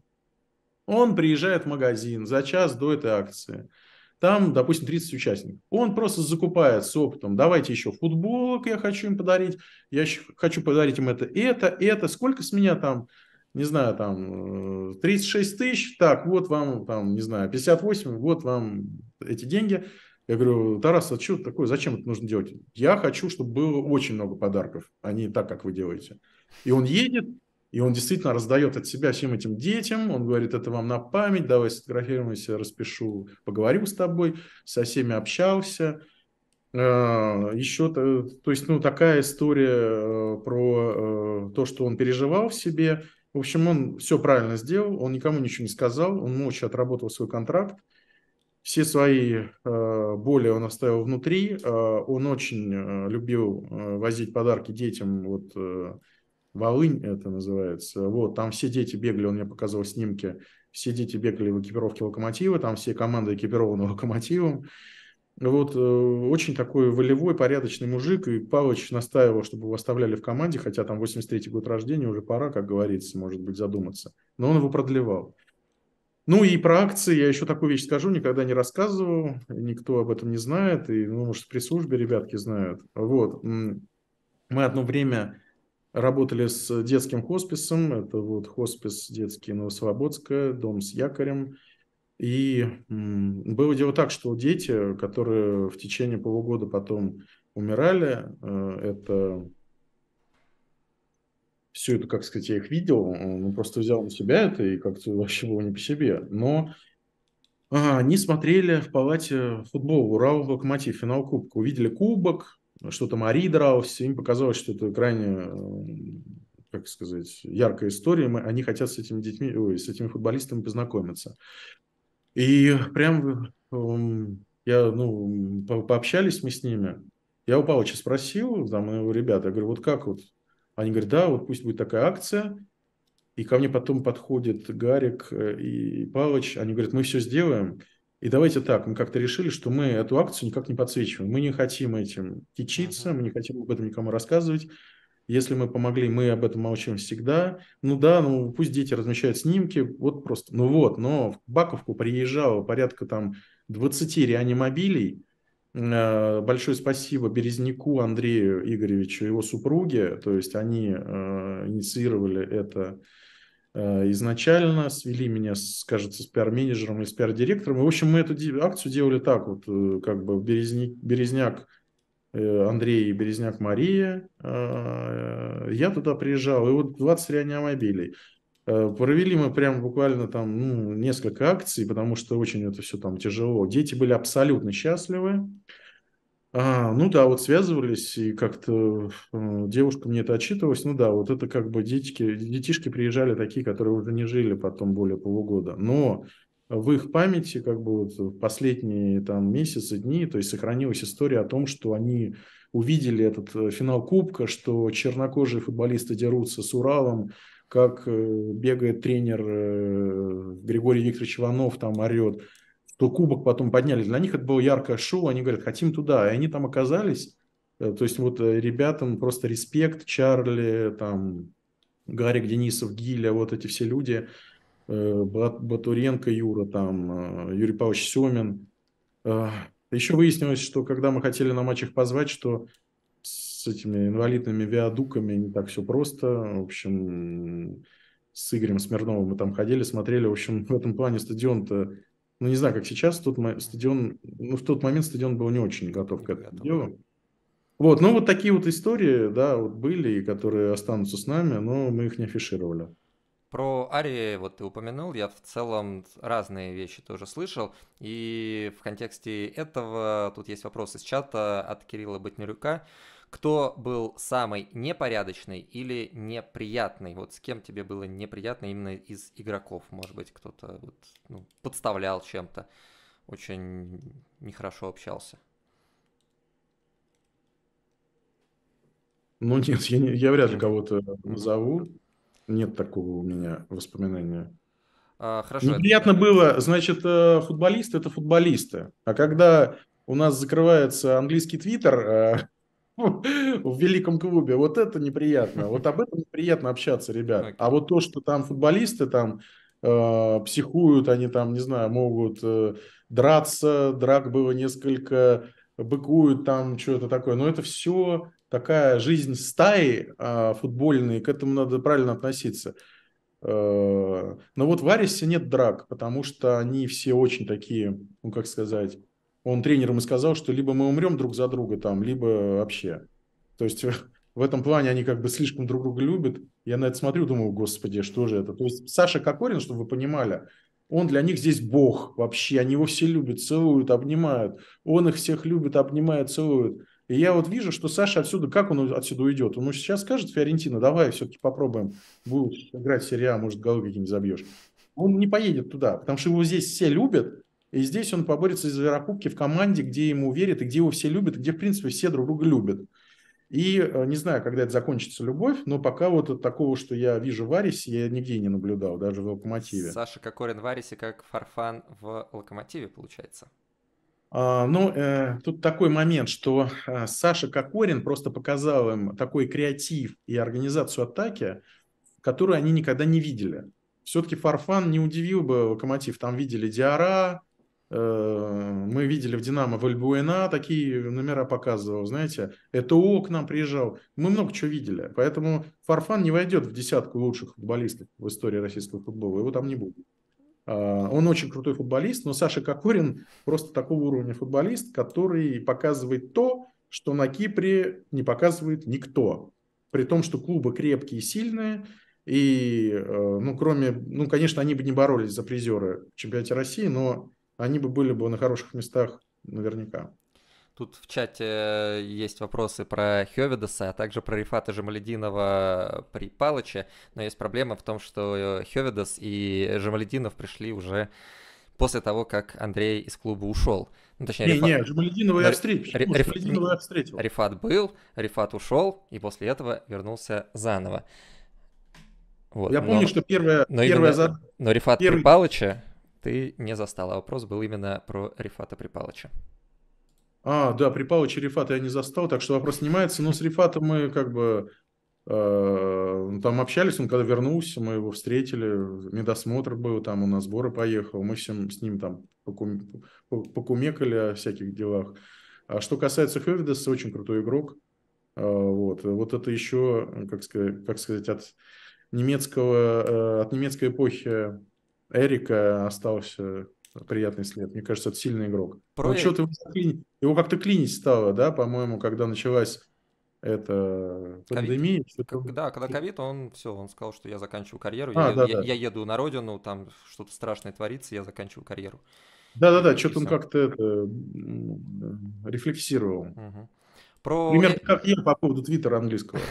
Он приезжает в магазин за час до этой акции – там, допустим, 30 участников. Он просто закупает с опытом, давайте еще футболок я хочу им подарить, я хочу подарить им это, это, это, сколько с меня там, не знаю, там 36 э, тысяч, так, вот вам, там, не знаю, 58, вот вам эти деньги. Я говорю, Тарас, а что такое, зачем это нужно делать? Я хочу, чтобы было очень много подарков, а не так, как вы делаете. И он едет, и он действительно раздает от себя всем этим детям. Он говорит, это вам на память, давай сфотографируемся, распишу, поговорю с тобой. Со всеми общался. Э, Еще, то есть, ну, такая история э, про э, то, что он переживал в себе. В общем, он все правильно сделал, он никому ничего не сказал, он молча отработал свой контракт. Все свои боли он оставил внутри. Он очень любил возить подарки детям, вот Волынь это называется. Вот, там все дети бегали, он мне показывал снимки, все дети бегали в экипировке локомотива, там все команды экипированы локомотивом. Вот, э, очень такой волевой, порядочный мужик, и Павлович настаивал, чтобы его оставляли в команде, хотя там 83-й год рождения, уже пора, как говорится, может быть, задуматься. Но он его продлевал. Ну и про акции я еще такую вещь скажу, никогда не рассказывал, никто об этом не знает, и, ну, может, при службе ребятки знают. Вот, мы одно время Работали с детским хосписом, это вот хоспис детский Новосвободская, дом с якорем. И было дело так, что дети, которые в течение полугода потом умирали, э, это все это, как сказать, я их видел, ну, просто взял на себя это и как-то вообще было не по себе. Но они смотрели в палате футбол, Урал, Локомотив, финал Кубка. Увидели кубок, что то Ари Драус, им показалось, что это крайне, э, как сказать, яркая история. Мы, они хотят с этими детьми, ой, с этими футболистами познакомиться. И прям эм, я, ну, по пообщались мы с ними. Я у Павловича спросил, там, у ребят, я говорю, вот как вот? Они говорят, да, вот пусть будет такая акция. И ко мне потом подходит Гарик э, и Павлович, они говорят, мы все сделаем. И давайте так, мы как-то решили, что мы эту акцию никак не подсвечиваем. Мы не хотим этим течиться, мы не хотим об этом никому рассказывать. Если мы помогли, мы об этом молчим всегда. Ну да, ну пусть дети размещают снимки, вот просто, ну вот, но в Баковку приезжало порядка там 20 реанимобилей. Э, большое спасибо Березняку Андрею Игоревичу и его супруге, то есть они э, инициировали это Э, изначально, свели меня, с, кажется, с пиар-менеджером или с пиар-директором. И, в общем, мы эту акцию делали так вот, э, как бы Березник, Березняк э, Андрей и Березняк Мария. Я туда приезжал, и вот 20 реанимобилей. Провели мы прям буквально там ну, несколько акций, потому что очень это все там тяжело. Дети были абсолютно счастливы. А, ну да, вот связывались, и как-то э, девушка мне это отчитывалась. Ну да, вот это как бы детики, детишки приезжали такие, которые уже не жили потом более полугода. Но в их памяти как бы вот в последние там месяцы, дни, то есть сохранилась история о том, что они увидели этот э, финал Кубка, что чернокожие футболисты дерутся с Уралом, как э, бегает тренер э, Григорий Викторович Иванов, там орет – то кубок потом подняли. Для них это было яркое шоу, они говорят, хотим туда. И они там оказались. Э, то есть вот э, ребятам просто респект, Чарли, там, Гарик Денисов, Гиля, вот эти все люди, э, Батуренко Юра, там, Юрий Павлович Семин. Еще выяснилось, что когда мы хотели на матчах позвать, что с этими инвалидными виадуками не так все просто. В общем, с Игорем Смирновым мы там ходили, смотрели. В общем, в этом плане стадион-то ну, не знаю, как сейчас, тут стадион, ну, в тот момент стадион был не очень готов к этому делу. Вот, ну, вот такие вот истории, да, вот были, которые останутся с нами, но мы их не афишировали. Про Ари вот ты упомянул, я в целом разные вещи тоже слышал, и в контексте этого тут есть вопрос из чата от Кирилла Ботнерюка кто был самый непорядочный или неприятный? Вот с кем тебе было неприятно именно из игроков? Может быть, кто-то вот, ну, подставлял чем-то, очень нехорошо общался? Ну нет, я, не, я вряд ли кого-то назову. Нет такого у меня воспоминания. А, хорошо. Неприятно было, значит, э, футболисты – это футболисты. А когда у нас закрывается английский твиттер, э, в великом клубе. Вот это неприятно. Вот об этом неприятно общаться, ребят. А вот то, что там футболисты там э, психуют, они там, не знаю, могут э, драться, драк было несколько, быкуют там, что-то такое. Но это все такая жизнь стаи э, а, футбольной, к этому надо правильно относиться. Э, но вот в Арисе нет драк, потому что они все очень такие, ну как сказать он тренерам и сказал, что либо мы умрем друг за друга там, либо вообще. То есть в этом плане они как бы слишком друг друга любят. Я на это смотрю, думаю, господи, а что же это? То есть Саша Кокорин, чтобы вы понимали, он для них здесь бог вообще. Они его все любят, целуют, обнимают. Он их всех любит, обнимает, целует. И я вот вижу, что Саша отсюда, как он отсюда уйдет? Он сейчас скажет Фиорентино, давай все-таки попробуем. Будешь играть в сериал, может, голы какие-нибудь забьешь. Он не поедет туда, потому что его здесь все любят, и здесь он поборется за Еврокубки в команде, где ему верят, и где его все любят, где, в принципе, все друг друга любят. И э, не знаю, когда это закончится любовь, но пока вот от такого, что я вижу в Арисе, я нигде не наблюдал, даже в Локомотиве. Саша Кокорин в Арисе как Фарфан в Локомотиве, получается. А, ну, э, тут такой момент, что э, Саша Кокорин просто показал им такой креатив и организацию атаки, которую они никогда не видели. Все-таки Фарфан не удивил бы Локомотив. Там видели Диара, Э, мы видели в «Динамо» Вальбуэна такие номера показывал, знаете, ЭТО к нам приезжал. Мы много чего видели, поэтому Фарфан не войдет в десятку лучших футболистов в истории российского футбола, его там не будет. А, он очень крутой футболист, но Саша Кокорин просто такого уровня футболист, который показывает то, что на Кипре не показывает никто. При том, что клубы крепкие и сильные, и, э, ну, кроме, ну, конечно, они бы не боролись за призеры в чемпионате России, но они бы были бы на хороших местах наверняка. Тут в чате э, есть вопросы про Хёведеса, а также про Рифата Жамалединова при Палыче, но есть проблема в том, что э, Хёведес и Жамалединов пришли уже после того, как Андрей из клуба ушел. Ну, точнее, не, Рифат... не, Жамалединова я встретил. Ри... Риф... встретил. Рифат был, Рифат ушел, и после этого вернулся заново. Вот, я но... помню, что первая, но первая именно... за... Но Рифат Первый... Припалыча ты не застал, вопрос был именно про Рифата Припалыча. А, да, Припалыча Рифата я не застал, так что вопрос снимается. Но ну, с Рифатом мы как бы э, ну, там общались, он когда вернулся, мы его встретили, медосмотр был, там он на сборы поехал, мы всем с ним там покум, покумекали о всяких делах. А что касается Хевидеса, очень крутой игрок. А, вот, вот это еще, как сказать, как сказать от немецкого, э, от немецкой эпохи Эрика остался приятный след. Мне кажется, это сильный игрок. Ну, про... Ну, что ты его, как-то клинить стало, да, по-моему, когда началась это пандемия. да, когда ковид, он все, он сказал, что я заканчиваю карьеру, а, я, да, я, да. я еду на родину, там что-то страшное творится, я заканчиваю карьеру. Да-да-да, что-то он как-то это, рефлексировал. Угу. Про... Примерно э как я по поводу твиттера английского.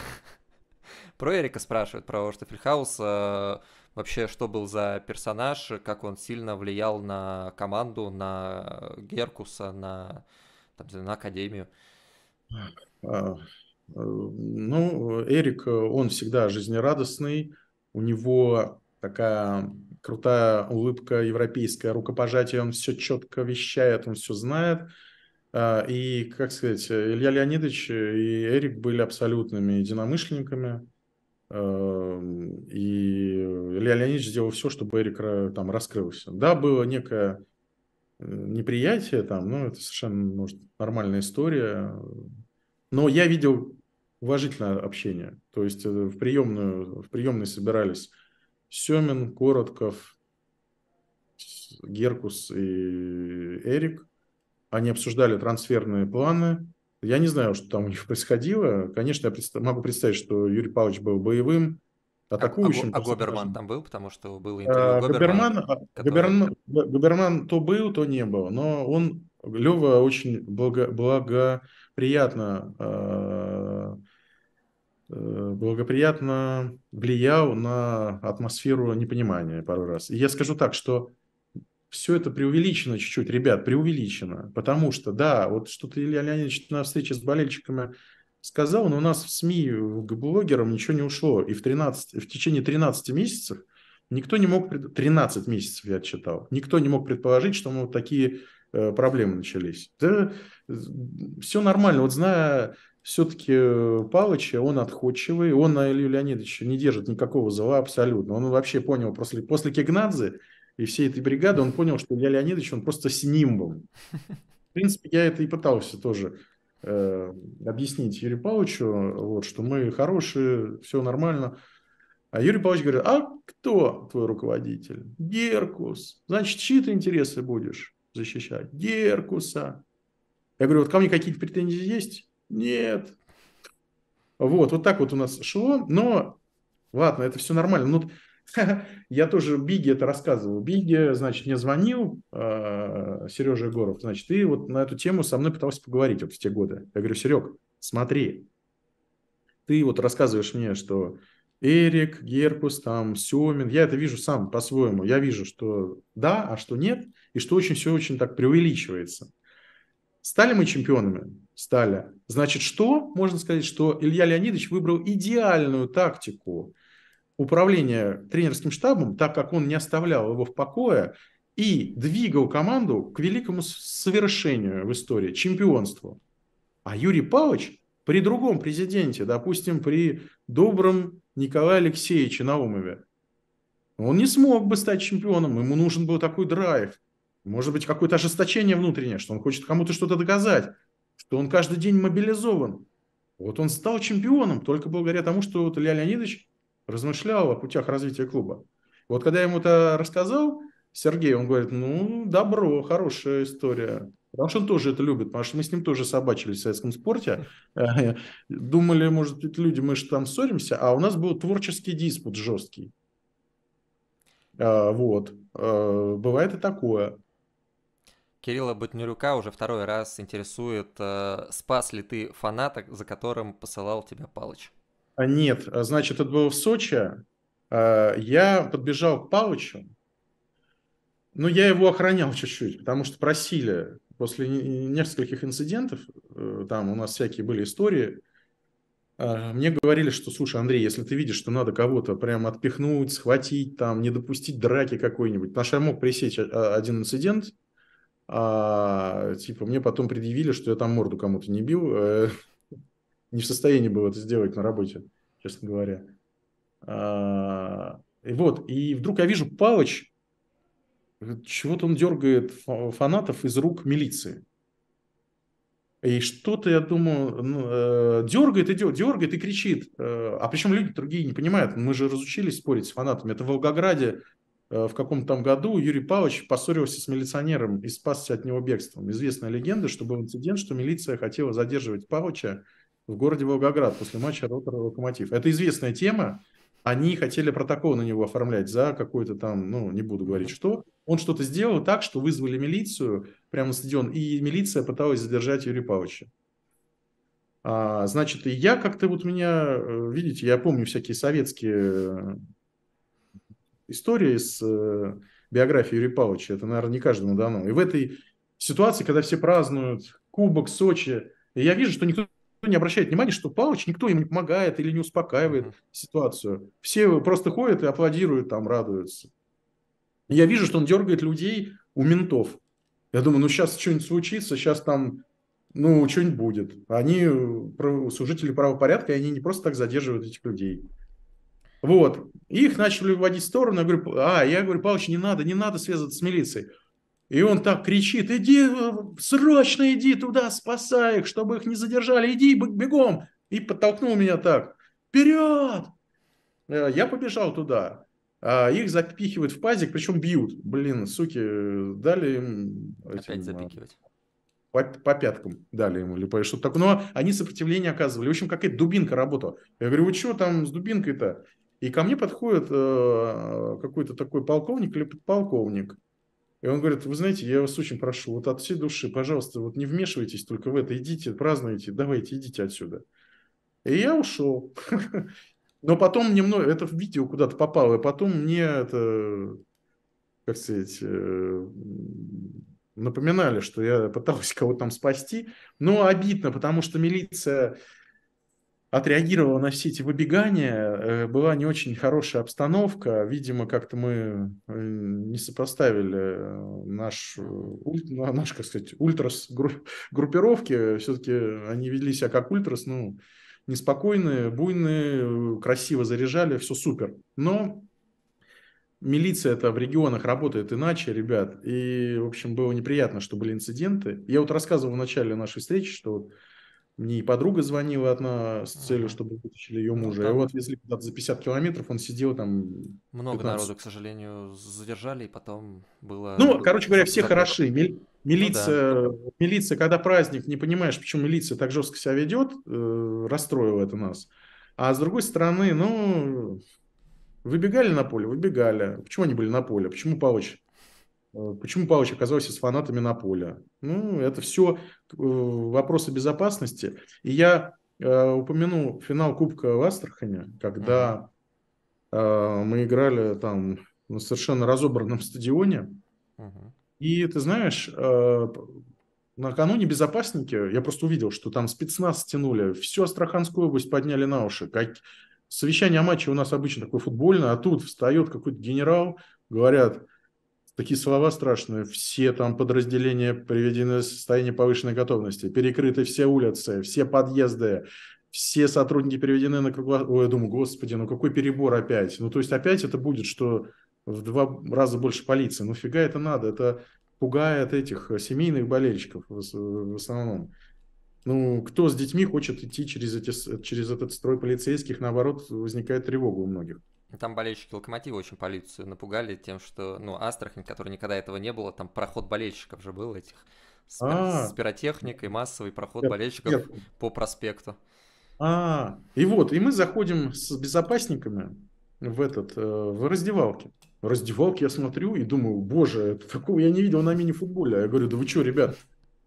Про Эрика спрашивают, про Штефельхаус вообще, что был за персонаж, э, как он сильно влиял на команду, на э, Геркуса, на, там, на Академию. А, э, ну, Эрик, он всегда жизнерадостный, у него такая крутая улыбка европейская, рукопожатие, он все четко вещает, он все знает. А, и, как сказать, Илья Леонидович и Эрик были абсолютными единомышленниками. Эм, и Илья Леонидович сделал все, чтобы Эрик там раскрылся. Да, было некое э, неприятие там, но это совершенно может, нормальная история. Но я видел уважительное общение. То есть э, в приемную, в приемной собирались Семин, Коротков, Геркус и Эрик. Они обсуждали трансферные планы, я не знаю, что там у них происходило. Конечно, я могу представить, что Юрий Павлович был боевым, а а атакующим. А, а, Гоберман там был, потому что был а, интервью а, Гоберман, Гоберман, который... то был, то не был, но он, Лева очень благо, благоприятно э, благоприятно влиял на атмосферу непонимания пару раз. И я скажу так, что все это преувеличено чуть-чуть, ребят, преувеличено. Потому что, да, вот что-то Илья Леонидович на встрече с болельщиками сказал, но у нас в СМИ к блогерам ничего не ушло. И в, 13, в течение 13 месяцев никто не мог... 13 месяцев я читал. Никто не мог предположить, что мы вот такие э, проблемы начались. Да, все нормально. Вот зная все-таки э, Палыча, он отходчивый, он на Илью Леонидовича не держит никакого зла абсолютно. Он вообще понял после, после Кигнадзе, и всей этой бригады, он понял, что Илья Леонидович, он просто с ним был. В принципе, я это и пытался тоже э, объяснить Юрию Павловичу, вот, что мы хорошие, все нормально. А Юрий Павлович говорит, а кто твой руководитель? Геркус. Значит, чьи ты интересы будешь защищать? Геркуса. Я говорю, вот ко мне какие-то претензии есть? Нет. Вот, вот так вот у нас шло, но ладно, это все нормально. Но ну, Я тоже Биги это рассказывал. Биги, значит, мне звонил э, а, Сережа Егоров, значит, и вот на эту тему со мной пытался поговорить вот в те годы. Я говорю, Серег, смотри, ты вот рассказываешь мне, что Эрик, Геркус, там, Семин, я это вижу сам по-своему. Я вижу, что да, а что нет, и что очень все очень так преувеличивается. Стали мы чемпионами? Стали. Значит, что? Можно сказать, что Илья Леонидович выбрал идеальную тактику – управление тренерским штабом, так как он не оставлял его в покое и двигал команду к великому совершению в истории, чемпионству. А Юрий Павлович при другом президенте, допустим, при добром Николае Алексеевиче Наумове, он не смог бы стать чемпионом, ему нужен был такой драйв, может быть, какое-то ожесточение внутреннее, что он хочет кому-то что-то доказать, что он каждый день мобилизован. Вот он стал чемпионом только благодаря тому, что вот Илья Леонидович размышлял о путях развития клуба. Вот когда я ему это рассказал, Сергей, он говорит, ну, добро, хорошая история. Потому что он тоже это любит, потому что мы с ним тоже собачились в советском спорте. Э, думали, может быть, люди, мы же там ссоримся, а у нас был творческий диспут жесткий. Э, вот. Э, бывает и такое. Кирилла Бутнюрюка уже второй раз интересует, спас ли ты фаната, за которым посылал тебя Палыч? А, нет, а, значит, это было в Сочи. А, я подбежал к Паучу, но ну, я его охранял чуть-чуть, потому что просили после нескольких инцидентов, э, там у нас всякие были истории, мне говорили, что, слушай, Андрей, если ты видишь, что надо кого-то прям отпихнуть, схватить, там, не допустить драки какой-нибудь, потому что я мог пресечь один инцидент, а, типа, мне потом предъявили, что я там морду кому-то не бил, э, не в состоянии был это сделать на работе, честно говоря. А, и вот, и вдруг я вижу Палыч, чего-то он дергает фанатов из рук милиции. И что-то, я думаю, ну, э, дергает и дергает и кричит. Э, а причем люди другие не понимают. Мы же разучились спорить с фанатами. Это в Волгограде э, в каком-то там году Юрий Павлович поссорился с милиционером и спасся от него бегством. Известная легенда, что был инцидент, что милиция хотела задерживать Павловича в городе Волгоград после матча Ротор Локомотив. Это известная тема. Они хотели протокол на него оформлять за какой-то там, ну, не буду говорить что. Он что-то сделал так, что вызвали милицию прямо на стадион, и милиция пыталась задержать Юрия Павловича. А, значит, я как-то вот меня, э, видите, я помню всякие советские э, истории с э, биографией Юрия Павловича. Это, наверное, не каждому дано. И в этой ситуации, когда все празднуют Кубок, Сочи, я вижу, что никто не обращает внимания, что Павлович никто ему не помогает или не успокаивает mm-hmm. ситуацию. Все просто ходят и аплодируют, там радуются. Я вижу, что он дергает людей у ментов. Я думаю, ну сейчас что-нибудь случится, сейчас там, ну, что-нибудь будет. Они э, служители правопорядка, и они не просто так задерживают этих людей. Вот. их начали вводить в сторону. Я говорю, а, я говорю, Павлович, не надо, не надо связываться с милицией. И он так кричит, иди, э, срочно иди туда, спасай их, чтобы их не задержали, иди бегом. И подтолкнул меня так, вперед! Э, я побежал туда. А их запихивают в пазик, причем бьют. Блин, суки, дали им... Опять а, запихивать. По, по пяткам дали ему или по что-то такое. Но они сопротивление оказывали. В общем, какая-то дубинка работала. Я говорю, вы что там с дубинкой-то? И ко мне подходит э, какой-то такой полковник или подполковник. И он говорит, вы знаете, я вас очень прошу, вот от всей души, пожалуйста, вот не вмешивайтесь только в это, идите, празднуйте, давайте, идите отсюда. И я ушел. Но потом немного, это в видео куда-то попало, и потом мне это, как сказать, э, напоминали, что я пытался кого-то там спасти. Но обидно, потому что милиция отреагировала на все эти выбегания. Э, была не очень хорошая обстановка. Видимо, как-то мы э, не сопоставили э, наш, ну, наш как сказать, ультрас группировки. Все-таки они вели себя как ультрас, ну, неспокойные, буйные, красиво заряжали, все супер. но милиция это в регионах работает иначе, ребят. И, в общем, было неприятно, что были инциденты. Я вот рассказывал в начале нашей встречи, что вот мне и подруга звонила одна с целью, чтобы вытащили ее ну, мужа. Ну, там... Его отвезли куда-то за 50 километров, он сидел там... 15. Много народу, к сожалению, задержали, и потом было... Ну, короче говоря, все Запрет. хороши. Милиция, ну, да. милиция, когда праздник, не понимаешь, почему милиция так жестко себя ведет, э, расстроило это нас. А с другой стороны, ну, выбегали на поле, выбегали. Почему они были на поле? Почему Павлович Э, почему Павлович оказался с фанатами на поле? Ну, это все э, вопросы безопасности. И я э, упомяну финал Кубка в Астрахане, когда uh-huh. мы играли там на совершенно разобранном стадионе. Uh-huh. И ты знаешь, накануне безопасники, я просто увидел, что там спецназ стянули, всю Астраханскую область подняли на уши. Как... Совещание о матче у нас обычно такое футбольное, а тут встает какой-то генерал, говорят, такие слова страшные. Все там подразделения приведены в состояние повышенной готовности. Перекрыты все улицы, все подъезды, все сотрудники переведены на кругло... Ой, я думаю, господи, ну какой перебор опять? Ну, то есть опять это будет, что в два раза больше полиции. Ну, фига это надо? Это пугает этих семейных болельщиков в основном. Ну, кто с детьми хочет идти через, эти, через этот строй полицейских? Наоборот, возникает тревога у многих. Там болельщики Локомотива очень полицию напугали тем, что, ну, Астрахань, который никогда этого не было, там проход болельщиков же был этих с, а с пиротехникой, массовый проход болельщиков Нет. по проспекту. А, и вот, и мы заходим с безопасниками в этот, э, в раздевалке. В раздевалке я смотрю и думаю, боже, такого я не видел на мини-футболе. Я говорю, да вы что, ребят,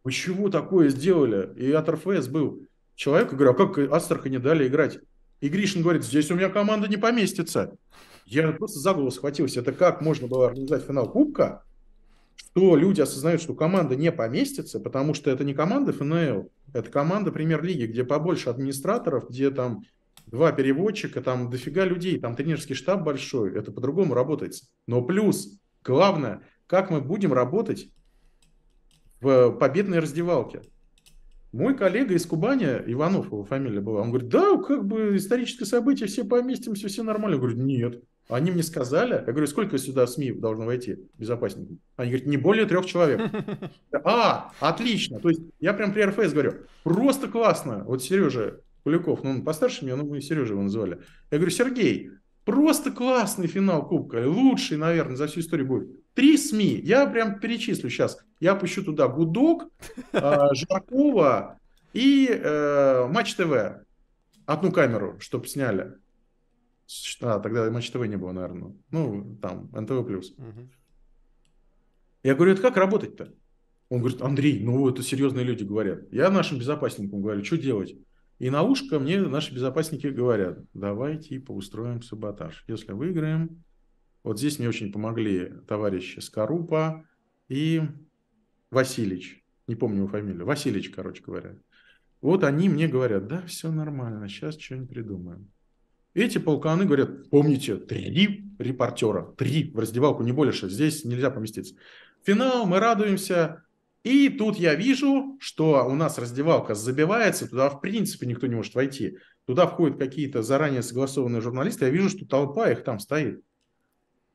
вы чего такое сделали? И от РФС был человек, говорю, а как Астрахани дали играть? И Гришин говорит, здесь у меня команда не поместится. Я просто за голову схватился. Это как можно было организовать финал Кубка, что люди осознают, что команда не поместится, потому что это не команда ФНЛ, это команда премьер-лиги, где побольше администраторов, где там два переводчика, там дофига людей, там тренерский штаб большой, это по-другому работает. Но плюс, главное, как мы будем работать в победной раздевалке. Мой коллега из Кубани, Иванов его фамилия была, он говорит, да, как бы историческое событие, все поместимся, все нормально. Я говорю, нет. Они мне сказали, я говорю, сколько сюда СМИ должно войти, безопасников? Они говорят, не более трех человек. А, отлично. То есть я прям при РФС говорю, просто классно. Вот Сережа Куликов, ну он постарше меня, но мы Сережа его называли. Я говорю, Сергей, просто классный финал Кубка, лучший, наверное, за всю историю будет. Три СМИ, я прям перечислю сейчас. Я пущу туда Гудок, а, Жаркова и э, Матч ТВ. Одну камеру, чтобы сняли. А, тогда Матч ТВ не было, наверное. Ну, там, НТВ+. плюс. Я говорю, это как работать-то? Он говорит, Андрей, ну это серьезные люди говорят. Я нашим безопасникам говорю, что делать? И на ушко мне наши безопасники говорят, давайте поустроим саботаж. Если выиграем, вот здесь мне очень помогли товарищи Скорупа и Васильевич. Не помню его фамилию. Васильевич, короче говоря. Вот они мне говорят, да, все нормально, сейчас что-нибудь придумаем. Эти полканы говорят, помните, три репортера, три в раздевалку, не больше, здесь нельзя поместиться. Финал, мы радуемся. И тут я вижу, что у нас раздевалка забивается, туда в принципе никто не может войти. Туда входят какие-то заранее согласованные журналисты, я вижу, что толпа их там стоит.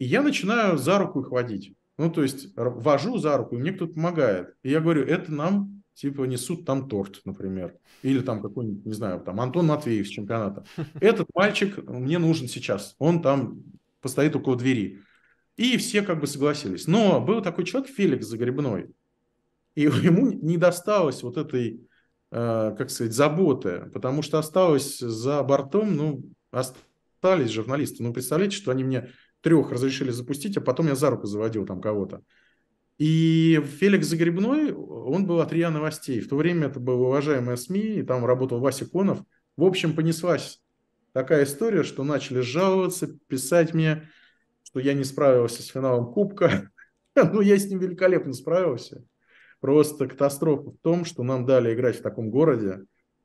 И я начинаю за руку их водить. Ну, то есть вожу за руку, и мне кто-то помогает. И я говорю, это нам типа несут там торт, например, или там какой-нибудь, не знаю, там Антон Матвеев с чемпионата. Этот мальчик мне нужен сейчас, он там постоит около двери. И все как бы согласились. Но был такой человек, Феликс Загребной, и ему не досталось вот этой, э, как сказать, заботы, потому что осталось за бортом, ну, остались журналисты. Ну, представляете, что они мне трех разрешили запустить, а потом я за руку заводил там кого-то. И Феликс Загребной, он был от РИА Новостей. В то время это был уважаемое СМИ, и там работал Вася Конов. В общем, понеслась такая история, что начали жаловаться, писать мне, что я не справился с финалом Кубка. ну, я с ним великолепно справился. Просто катастрофа в том, что нам дали играть в таком городе,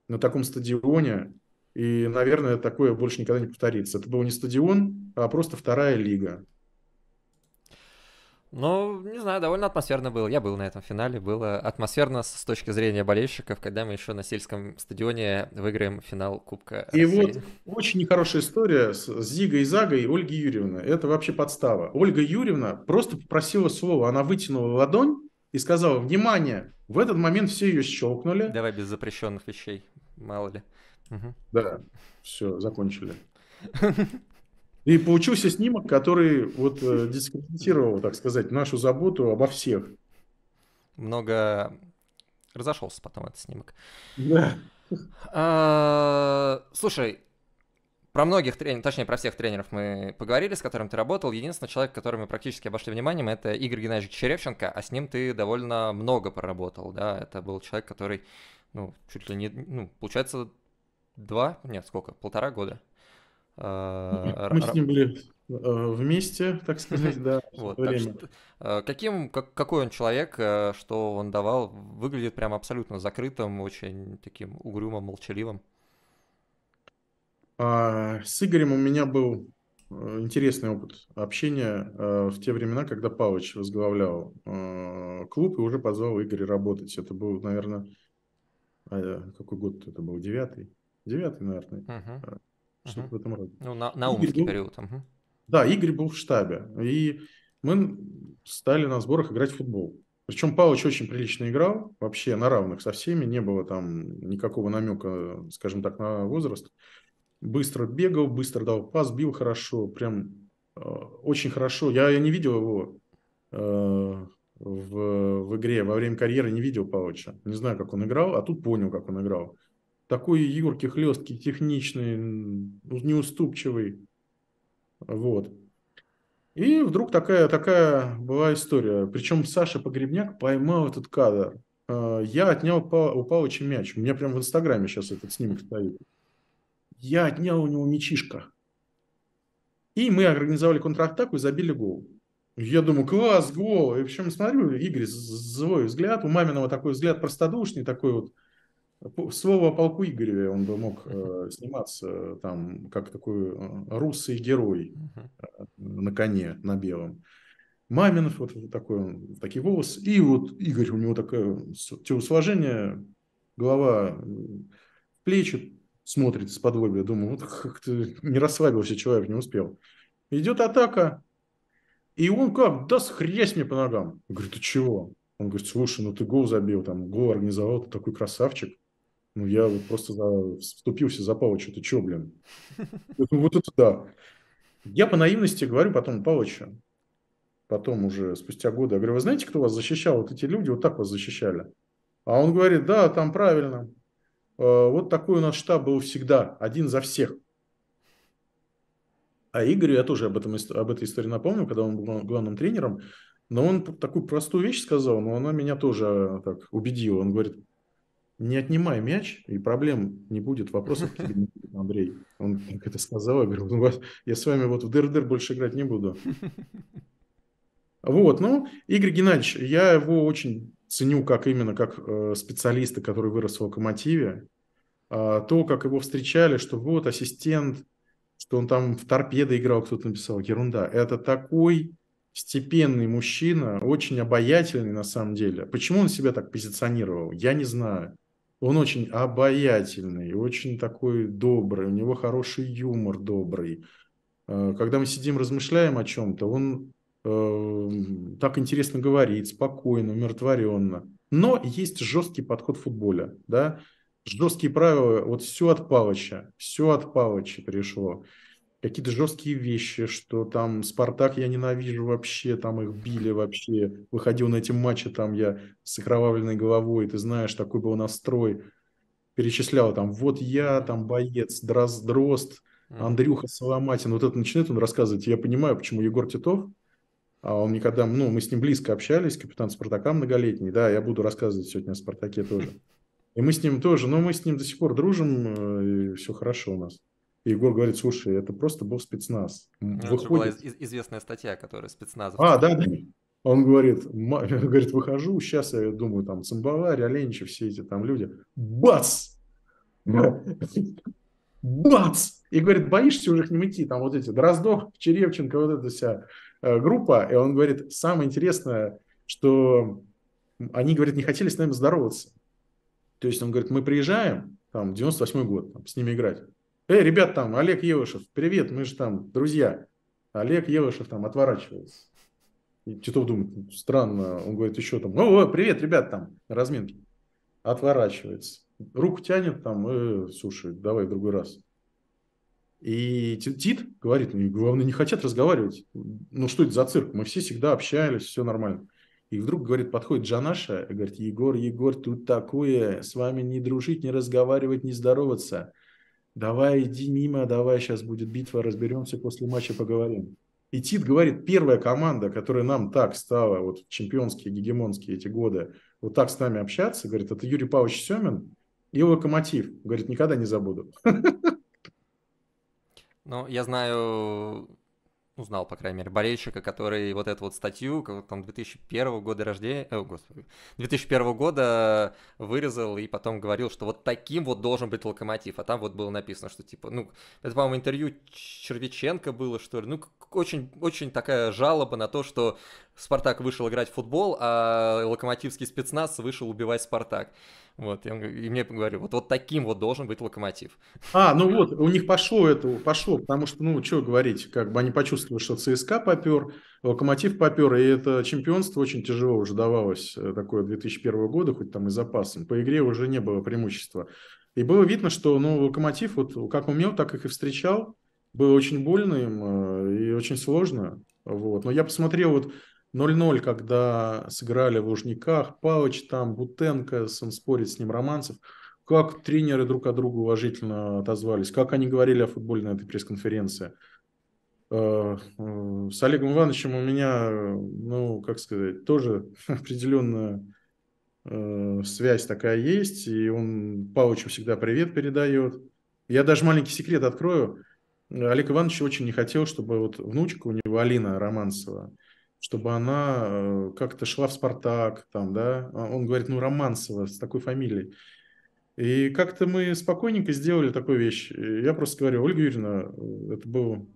на таком стадионе, и, наверное, такое больше никогда не повторится. Это был не стадион, а просто вторая лига. Ну, не знаю, довольно атмосферно было. Я был на этом финале. Было атмосферно с точки зрения болельщиков, когда мы еще на сельском стадионе выиграем финал Кубка России. И вот очень нехорошая история с Зигой и Загой и Ольгой Юрьевной. Это вообще подстава. Ольга Юрьевна просто попросила слова. Она вытянула ладонь и сказала, внимание, в этот момент все ее щелкнули. Давай без запрещенных вещей, мало ли. Угу. Да, все, закончили. И получился снимок, который вот э, дискредитировал, так сказать, нашу заботу обо всех. Много разошелся потом этот снимок. Да. А, слушай, про многих тренеров, точнее, про всех тренеров мы поговорили, с которым ты работал. Единственный человек, который мы практически обошли вниманием, это Игорь Геннадьевич Черевченко, а с ним ты довольно много поработал, да, это был человек, который, ну, чуть ли не, ну, получается, два, нет, сколько, полтора года. Э, Мы с ним были э, вместе, так сказать, да. Вот, время. Что, э, каким, как, какой он человек, что он давал, выглядит прям абсолютно закрытым, очень таким угрюмым, молчаливым. А, с Игорем у меня был интересный опыт общения в те времена, когда Павлович возглавлял клуб и уже позвал Игоря работать. Это был, наверное, какой год это был? Девятый? девятый, наверное, угу. что-то угу. в этом роде. Ну, на, наумский был... период. Угу. Да, Игорь был в штабе, и мы стали на сборах играть в футбол. Причем Пауч очень прилично играл, вообще на равных со всеми, не было там никакого намека, скажем так, на возраст. Быстро бегал, быстро дал пас, бил хорошо, прям э, очень хорошо. Я, я не видел его э, в, в игре во время карьеры, не видел Пауча. Не знаю, как он играл, а тут понял, как он играл такой юркий, хлесткий, техничный, неуступчивый. Вот. И вдруг такая, такая была история. Причем Саша Погребняк поймал этот кадр. Э, я отнял у Павловича мяч. У меня прямо в Инстаграме сейчас этот снимок стоит. Я отнял у него мячишка. И мы организовали контратаку и забили гол. Я думаю, класс, гол. И причем смотрю, Игорь, злой взгляд. У Маминого такой взгляд простодушный, такой вот – Слово о полку Игореве он бы мог э, сниматься там как такой э, русский герой э, на коне, на белом. Маминов, вот такой он, такие волосы. И вот Игорь, у него такое телосложение, голова э, плечи смотрит с подвобия. Думаю, вот как-то не расслабился человек, не успел. Идет атака, и он как, да хрест мне по ногам. Я говорю, ты чего? Он говорит, слушай, ну ты гол забил, там, гол организовал, ты такой красавчик. Ну, я вот просто за... вступился за Павла что Ты чё, блин? Ну, вот это да. Я по наивности говорю потом Павловичу, потом уже спустя годы, я говорю, вы знаете, кто вас защищал? Вот эти люди вот так вас защищали. А он говорит, да, там правильно. Э, вот такой у нас штаб был всегда, один за всех. А Игорю я тоже об, этом, об этой истории напомню, когда он был главным тренером, но он такую простую вещь сказал, но она меня тоже так убедила. Он говорит, не отнимай мяч, и проблем не будет, вопросов не будет, Андрей. Он как это сказал, я говорю, я с вами вот в дыр-дыр больше играть не буду. Вот, ну, Игорь Геннадьевич, я его очень ценю как именно как э, специалиста, который вырос в «Локомотиве». А, то, как его встречали, что вот ассистент, что он там в торпедо играл, кто-то написал, ерунда. Это такой степенный мужчина, очень обаятельный на самом деле. Почему он себя так позиционировал, я не знаю. Он очень обаятельный, очень такой добрый, у него хороший юмор добрый. Э, когда мы сидим, размышляем о чем-то, он э, так интересно говорит, спокойно, умиротворенно. Но есть жесткий подход футболя, да, жесткие правила, вот все от Палыча, все от Палыча пришло какие-то жесткие вещи, что там «Спартак» я ненавижу вообще, там их били вообще, выходил на эти матчи, там я с окровавленной головой, ты знаешь, такой был настрой, перечислял там «Вот я, там боец, Дроздрост», Андрюха Соломатин, вот это начинает он рассказывать, я понимаю, почему Егор Титов, а он никогда, ну, мы с ним близко общались, капитан «Спартака» многолетний, да, я буду рассказывать сегодня о «Спартаке» тоже. И мы с ним тоже, но мы с ним до сих пор дружим, э, и все хорошо у нас. И Егор говорит, слушай, это просто был спецназ. Ну, Выходит... Это была из- известная статья, которая спецназ. А, да, да. Он говорит, говорит, выхожу, сейчас я думаю, там, Цимбаларь, Оленичев, все эти там люди. Бац! Ну. Бац! И говорит, боишься уже к ним идти, там вот эти Дроздов, Черевченко, вот эта вся э, группа. И он говорит, самое интересное, что они, говорит, не хотели с нами здороваться. То есть он говорит, мы приезжаем, там, 98 год, там, с ними играть. Эй, ребят, там, Олег Евышев, привет, мы же там друзья. Олег Евышев там отворачивается. И Титов думает, ну, странно, он говорит еще там, «Ну о, о привет, ребят, там, разминки. Отворачивается. Руку тянет там, э, слушай, давай в другой раз. И Тит говорит, ну, главное, не хотят разговаривать. Ну, что это за цирк? Мы все всегда общались, все нормально. И вдруг, говорит, подходит Джанаша и говорит, Егор, Егор, тут такое, с вами не дружить, не разговаривать, не здороваться – давай иди мимо, давай сейчас будет битва, разберемся после матча, поговорим. И Тит говорит, первая команда, которая нам так стала, вот чемпионские, гегемонские эти годы, вот так с нами общаться, говорит, это Юрий Павлович Семин и Локомотив. Говорит, никогда не забуду. Ну, я знаю узнал по крайней мере, болельщика, который вот эту вот статью, там, 2001 года рождения, э, о, господи, 2001 года вырезал и потом говорил, что вот таким вот должен быть локомотив, а там вот было написано, что типа, ну, это, по-моему, интервью Червяченко было, что ли, ну, очень, очень такая жалоба на то, что Спартак вышел играть в футбол, а локомотивский спецназ вышел убивать Спартак. Вот, и, он, и мне говорю, вот, вот таким вот должен быть локомотив. А, ну вот, у них пошло это, пошло, потому что, ну, что говорить, как бы они почувствовали, что ЦСКА попер, локомотив попер, и это чемпионство очень тяжело уже давалось, э, такое 2001 года, хоть там и запасом. По игре уже не было преимущества. И было видно, что, ну, локомотив, вот как умел, так их и встречал было очень больно им э, и очень сложно. Вот. Но я посмотрел вот 0-0, когда сыграли в Лужниках, Палыч там, Бутенко, он спорит с ним, Романцев. Как тренеры друг от друга уважительно отозвались, как они говорили о футболе на этой пресс-конференции. Э, э, с Олегом Ивановичем у меня, ну, как сказать, тоже определенная связь такая есть, и он Палычу всегда привет передает. Я даже маленький секрет открою – Олег Иванович очень не хотел, чтобы вот внучка у него, Алина Романцева, чтобы она э, как-то шла в «Спартак», там, да, а он говорит, ну, Романцева с такой фамилией. И как-то мы спокойненько сделали такую вещь. Я просто говорю, Ольга Юрьевна, э, это был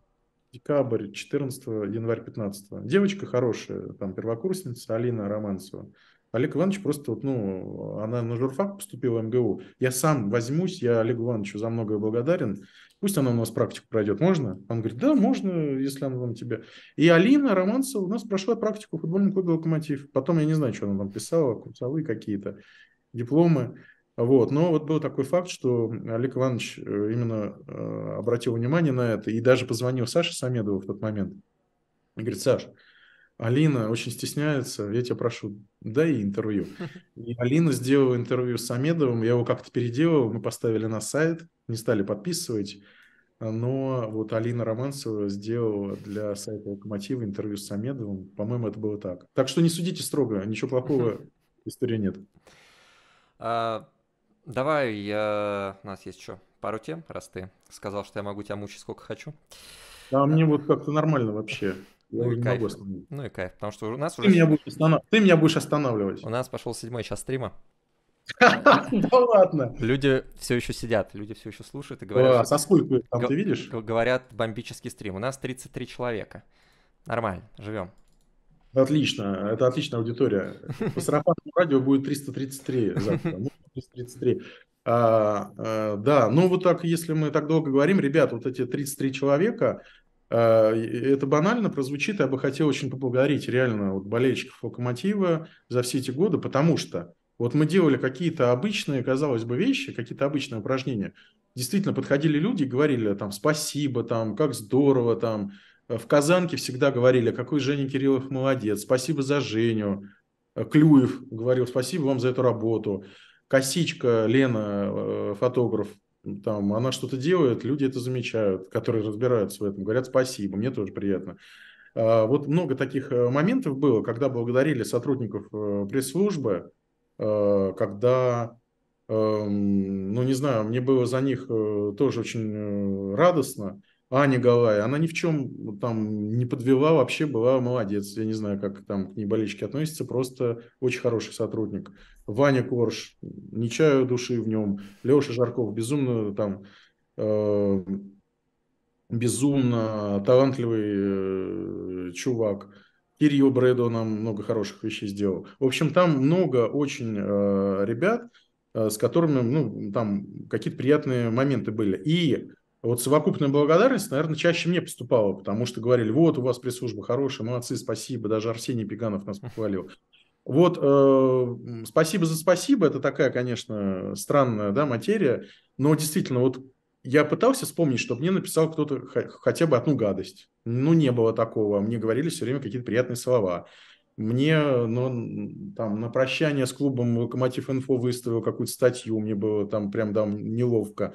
декабрь, 14 январь 15 Девочка хорошая, там, первокурсница, Алина Романцева. Олег Иванович просто, вот, ну, она на журфак поступила в МГУ. Я сам возьмусь, я Олегу Ивановичу за многое благодарен пусть она у нас практику пройдет, можно? Он говорит, да, можно, если она там тебе. И Алина Романцева у нас прошла практику в футбольном клубе «Локомотив». Потом я не знаю, что она там писала, курсовые какие-то, дипломы. Вот. Но вот был такой факт, что Олег Иванович э, именно э, обратил внимание на это и даже позвонил Саше Самедову в тот момент. И говорит, Саш, Алина очень стесняется, я тебя прошу, дай интервью. И Алина сделала интервью с Амедовым, я его как-то переделал, мы поставили на сайт, не стали подписывать, но вот Алина Романцева сделала для сайта «Локомотива» интервью с Амедовым, по-моему, это было так. Так что не судите строго, ничего плохого в истории нет. А, давай, я... у нас есть еще пару тем, раз ты сказал, что я могу тебя мучить сколько хочу. Да, а... мне вот как-то нормально вообще. Я ну, и кайф. Могу ну и кайф, потому что у нас ты уже... Меня будешь останов... Ты меня будешь останавливать. У нас пошел седьмой час стрима. Да ладно. Люди все еще сидят, люди все еще слушают и говорят... Со сколько там, ты видишь? Говорят, бомбический стрим. У нас 33 человека. Нормально, живем. Отлично, это отличная аудитория. По сарафанному радио будет 333 завтра. 333. Ну, а, а, да, ну вот так, если мы так долго говорим, ребят, вот эти 33 человека, а, это банально прозвучит, я бы хотел очень поблагодарить реально вот болельщиков «Локомотива» за все эти годы, потому что вот мы делали какие-то обычные, казалось бы, вещи, какие-то обычные упражнения. Действительно, подходили люди и говорили там «спасибо», там «как здорово», там э, в Казанке всегда говорили «какой Женя Кириллов молодец», «спасибо за Женю», э, Клюев говорил «спасибо вам за эту работу», Косичка Лена, э, фотограф, там, она что-то делает, люди это замечают, которые разбираются в этом, говорят спасибо, мне тоже приятно. А, вот много таких э, моментов было, когда благодарили сотрудников э, пресс-службы, э, когда, эм, ну не знаю, мне было за них тоже очень радостно, Аня Галай, она ни в чем там не подвела, вообще была молодец. Я не знаю, как там к ней болельщики относятся, просто очень хороший сотрудник. Ваня Корж, не чаю души в нем. Леша Жарков, безумно там, э, безумно талантливый э, чувак. Кирилл Брэдо нам много хороших вещей сделал. В общем, там много очень э, ребят, э, с которыми, ну, там какие-то приятные моменты были. И вот совокупная благодарность, наверное, чаще мне поступала, потому что говорили, вот, у вас пресс-служба хорошая, молодцы, спасибо, даже Арсений Пеганов нас похвалил. Вот, э, спасибо за спасибо, это такая, конечно, странная да, материя, но действительно, вот я пытался вспомнить, чтобы мне написал кто-то хотя бы одну гадость. Ну, не было такого, а мне говорили все время какие-то приятные слова. Мне ну, там, на прощание с клубом «Локомотив Инфо» выставил какую-то статью, мне было там прям там неловко.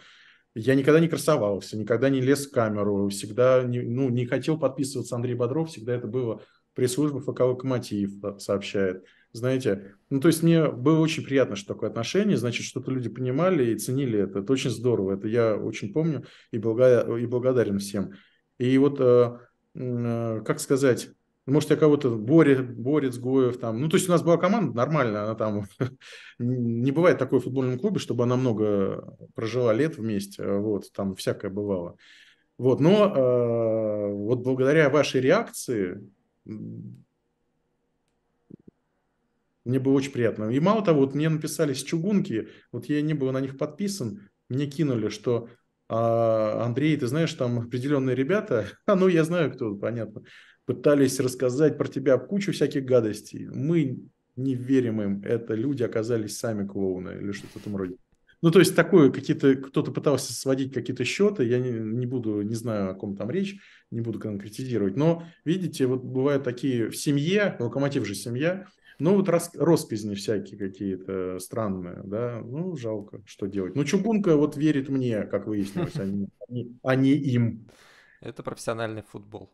Я никогда не красовался, никогда не лез в камеру, всегда не, ну, не хотел подписываться Андрей Бодров, всегда это было пресс-служба ФК «Локомотив» э, сообщает. Знаете, ну то есть мне было очень приятно, что такое отношение, значит, что-то люди понимали и ценили это. Это очень здорово, это я очень помню и, благо, и благодарен всем. И вот, э, э, как сказать, может, я кого-то Боря, Борец, Гоев там. Ну, то есть у нас была команда нормальная, она там... не бывает такой в футбольном клубе, чтобы она много прожила лет вместе. Вот, там всякое бывало. Вот, но э, вот благодаря вашей реакции мне было очень приятно. И мало того, вот мне написались Чугунки, вот я не был на них подписан, мне кинули, что а, Андрей, ты знаешь, там определенные ребята, а ну я знаю, кто, понятно, пытались рассказать про тебя кучу всяких гадостей. Мы не верим им, это люди оказались сами клоуны или что-то в этом роде. Ну, то есть такое, какие-то, кто-то пытался сводить какие-то счеты, я не, не буду, не знаю, о ком там речь, не буду конкретизировать, но, видите, вот бывают такие в семье, локомотив же семья, ну, вот рас, росказни всякие какие-то странные, да, ну, жалко, что делать. Ну, Чугунка вот верит мне, как выяснилось, а не, а а им. Это профессиональный футбол.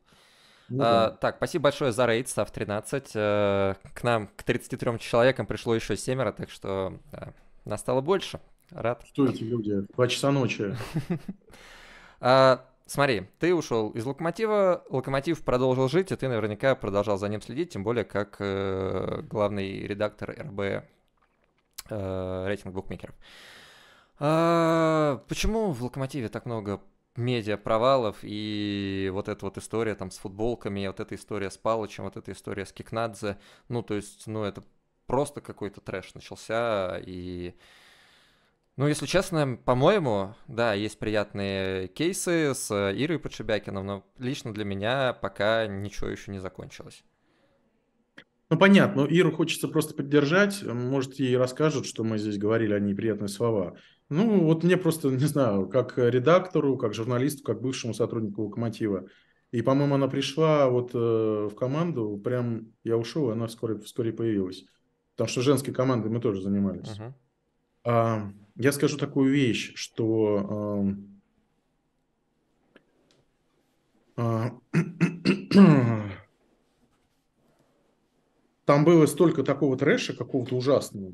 Ну а, так, спасибо большое за рейд, став 13. Э, к нам, к 33 человекам пришло еще семеро, так что да, нас стало больше. Рад. Что эти люди? Два часа ночи. А, смотри, ты ушел из локомотива, локомотив продолжил жить, и ты наверняка продолжал за ним следить, тем более как э, главный редактор РБ э, рейтинг букмекеров. А, почему в локомотиве так много медиа провалов и вот эта вот история там с футболками, вот эта история с Палычем, вот эта история с Кикнадзе, ну, то есть, ну, это просто какой-то трэш начался, и... Ну, если честно, по-моему, да, есть приятные кейсы с Ирой Подшибякиным, но лично для меня пока ничего еще не закончилось. Ну, понятно. Ну, Иру хочется просто поддержать. Может, ей расскажут, что мы здесь говорили, о а неприятных словах ну, вот мне просто, не знаю, как редактору, как журналисту, как бывшему сотруднику «Локомотива». И, по-моему, она пришла вот э, в команду, прям я ушел, и она вскоре, вскоре появилась. Потому что женской командой мы тоже занимались. Uh-huh. А, я скажу такую вещь, что... Э, там было столько такого трэша, какого-то ужасного,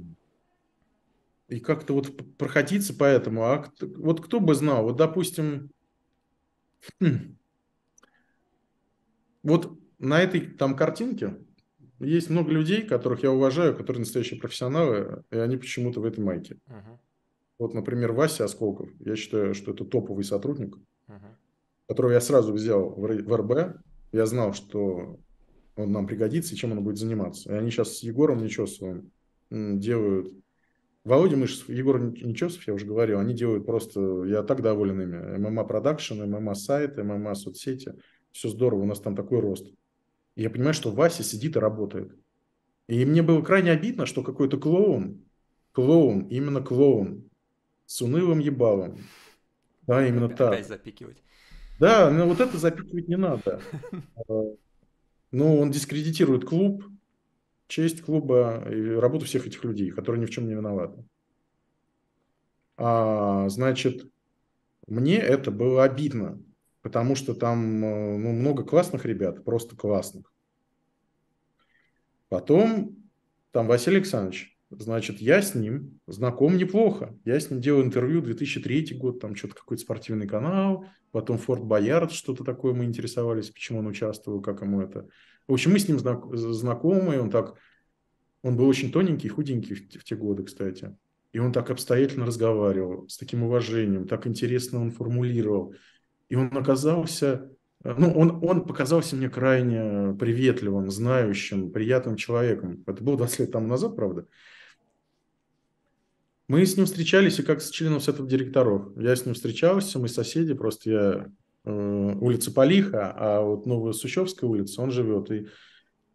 и как-то вот проходиться по этому. А кто, вот кто бы знал, вот допустим, хм, вот на этой там картинке есть много людей, которых я уважаю, которые настоящие профессионалы, и они почему-то в этой майке. Uh-huh. Вот, например, Вася Осколков, я считаю, что это топовый сотрудник, uh-huh. которого я сразу взял в, в РБ, я знал, что он нам пригодится и чем он будет заниматься. И они сейчас с Егором Нечесовым делают Володя Мышев, Егор Ничесов, я уже говорил, они делают просто, я так доволен ими, ММА продакшн, ММА сайт, ММА соцсети, все здорово, у нас там такой рост. И я понимаю, что Вася сидит и работает. И мне было крайне обидно, что какой-то клоун, клоун, именно клоун, с унылым ебалом, да, именно опять, так. Опять запикивать. Да, но ну вот это запикивать не надо. Э, но ну, он дискредитирует клуб, честь клуба и работу всех этих людей, которые ни в чем не виноваты. А, значит, мне это было обидно, потому что там э, ну, много классных ребят, просто классных. Потом там Василий Александрович, значит, я с ним знаком неплохо. Я с ним делал интервью 2003 год, там что-то какой-то спортивный канал, потом Форт Боярд, что-то такое мы интересовались, почему он участвовал, как ему это в общем, мы с ним знак, знакомы, он так... Он был очень тоненький, худенький в, в те годы, кстати. И он так обстоятельно разговаривал, с таким уважением, так интересно он формулировал. И он оказался... Э, ну, он, он показался мне крайне приветливым, знающим, приятным человеком. Это было 20 лет тому назад, правда. Мы с ним встречались и как с членом сетов директоров. Я с ним встречался, мы соседи, просто я улица Полиха, а вот Новая Сущевская улица, он живет. И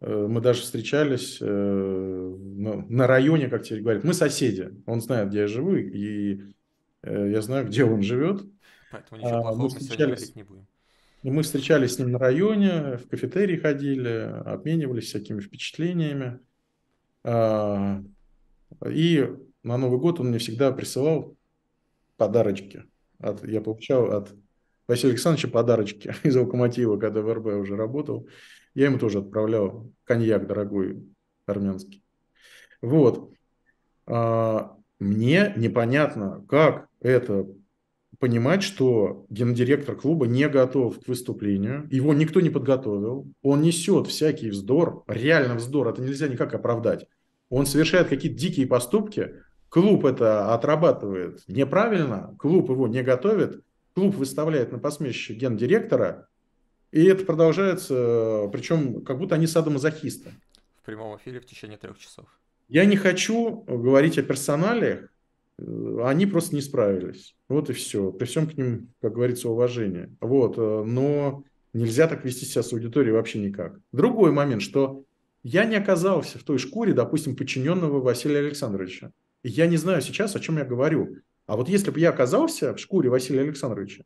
э, мы даже встречались э, на районе, как теперь говорят. Мы соседи. Он знает, где я живу, и э, я знаю, где он живет. Поэтому ничего а, плохого мы, встречались... не будем. Мы встречались с ним на районе, в кафетерии ходили, обменивались всякими впечатлениями. А, и на Новый год он мне всегда присылал подарочки. От, я получал от Василия Александровича подарочки из локомотива, когда в РБ уже работал. Я ему тоже отправлял коньяк дорогой армянский. Вот. А, мне непонятно, как это понимать, что гендиректор клуба не готов к выступлению, его никто не подготовил, он несет всякий вздор, реально вздор, это нельзя никак оправдать. Он совершает какие-то дикие поступки, клуб это отрабатывает неправильно, клуб его не готовит, клуб выставляет на посмешище гендиректора, и это продолжается, причем как будто они садомазохисты. В прямом эфире в течение трех часов. Я не хочу говорить о персонале, э, они просто не справились. Вот и все. При всем к ним, как говорится, уважение. Вот. Э, но нельзя так вести себя с аудиторией вообще никак. Другой момент, что я не оказался в той шкуре, допустим, подчиненного Василия Александровича. я не знаю сейчас, о чем я говорю. А вот если бы я оказался в шкуре Василия Александровича,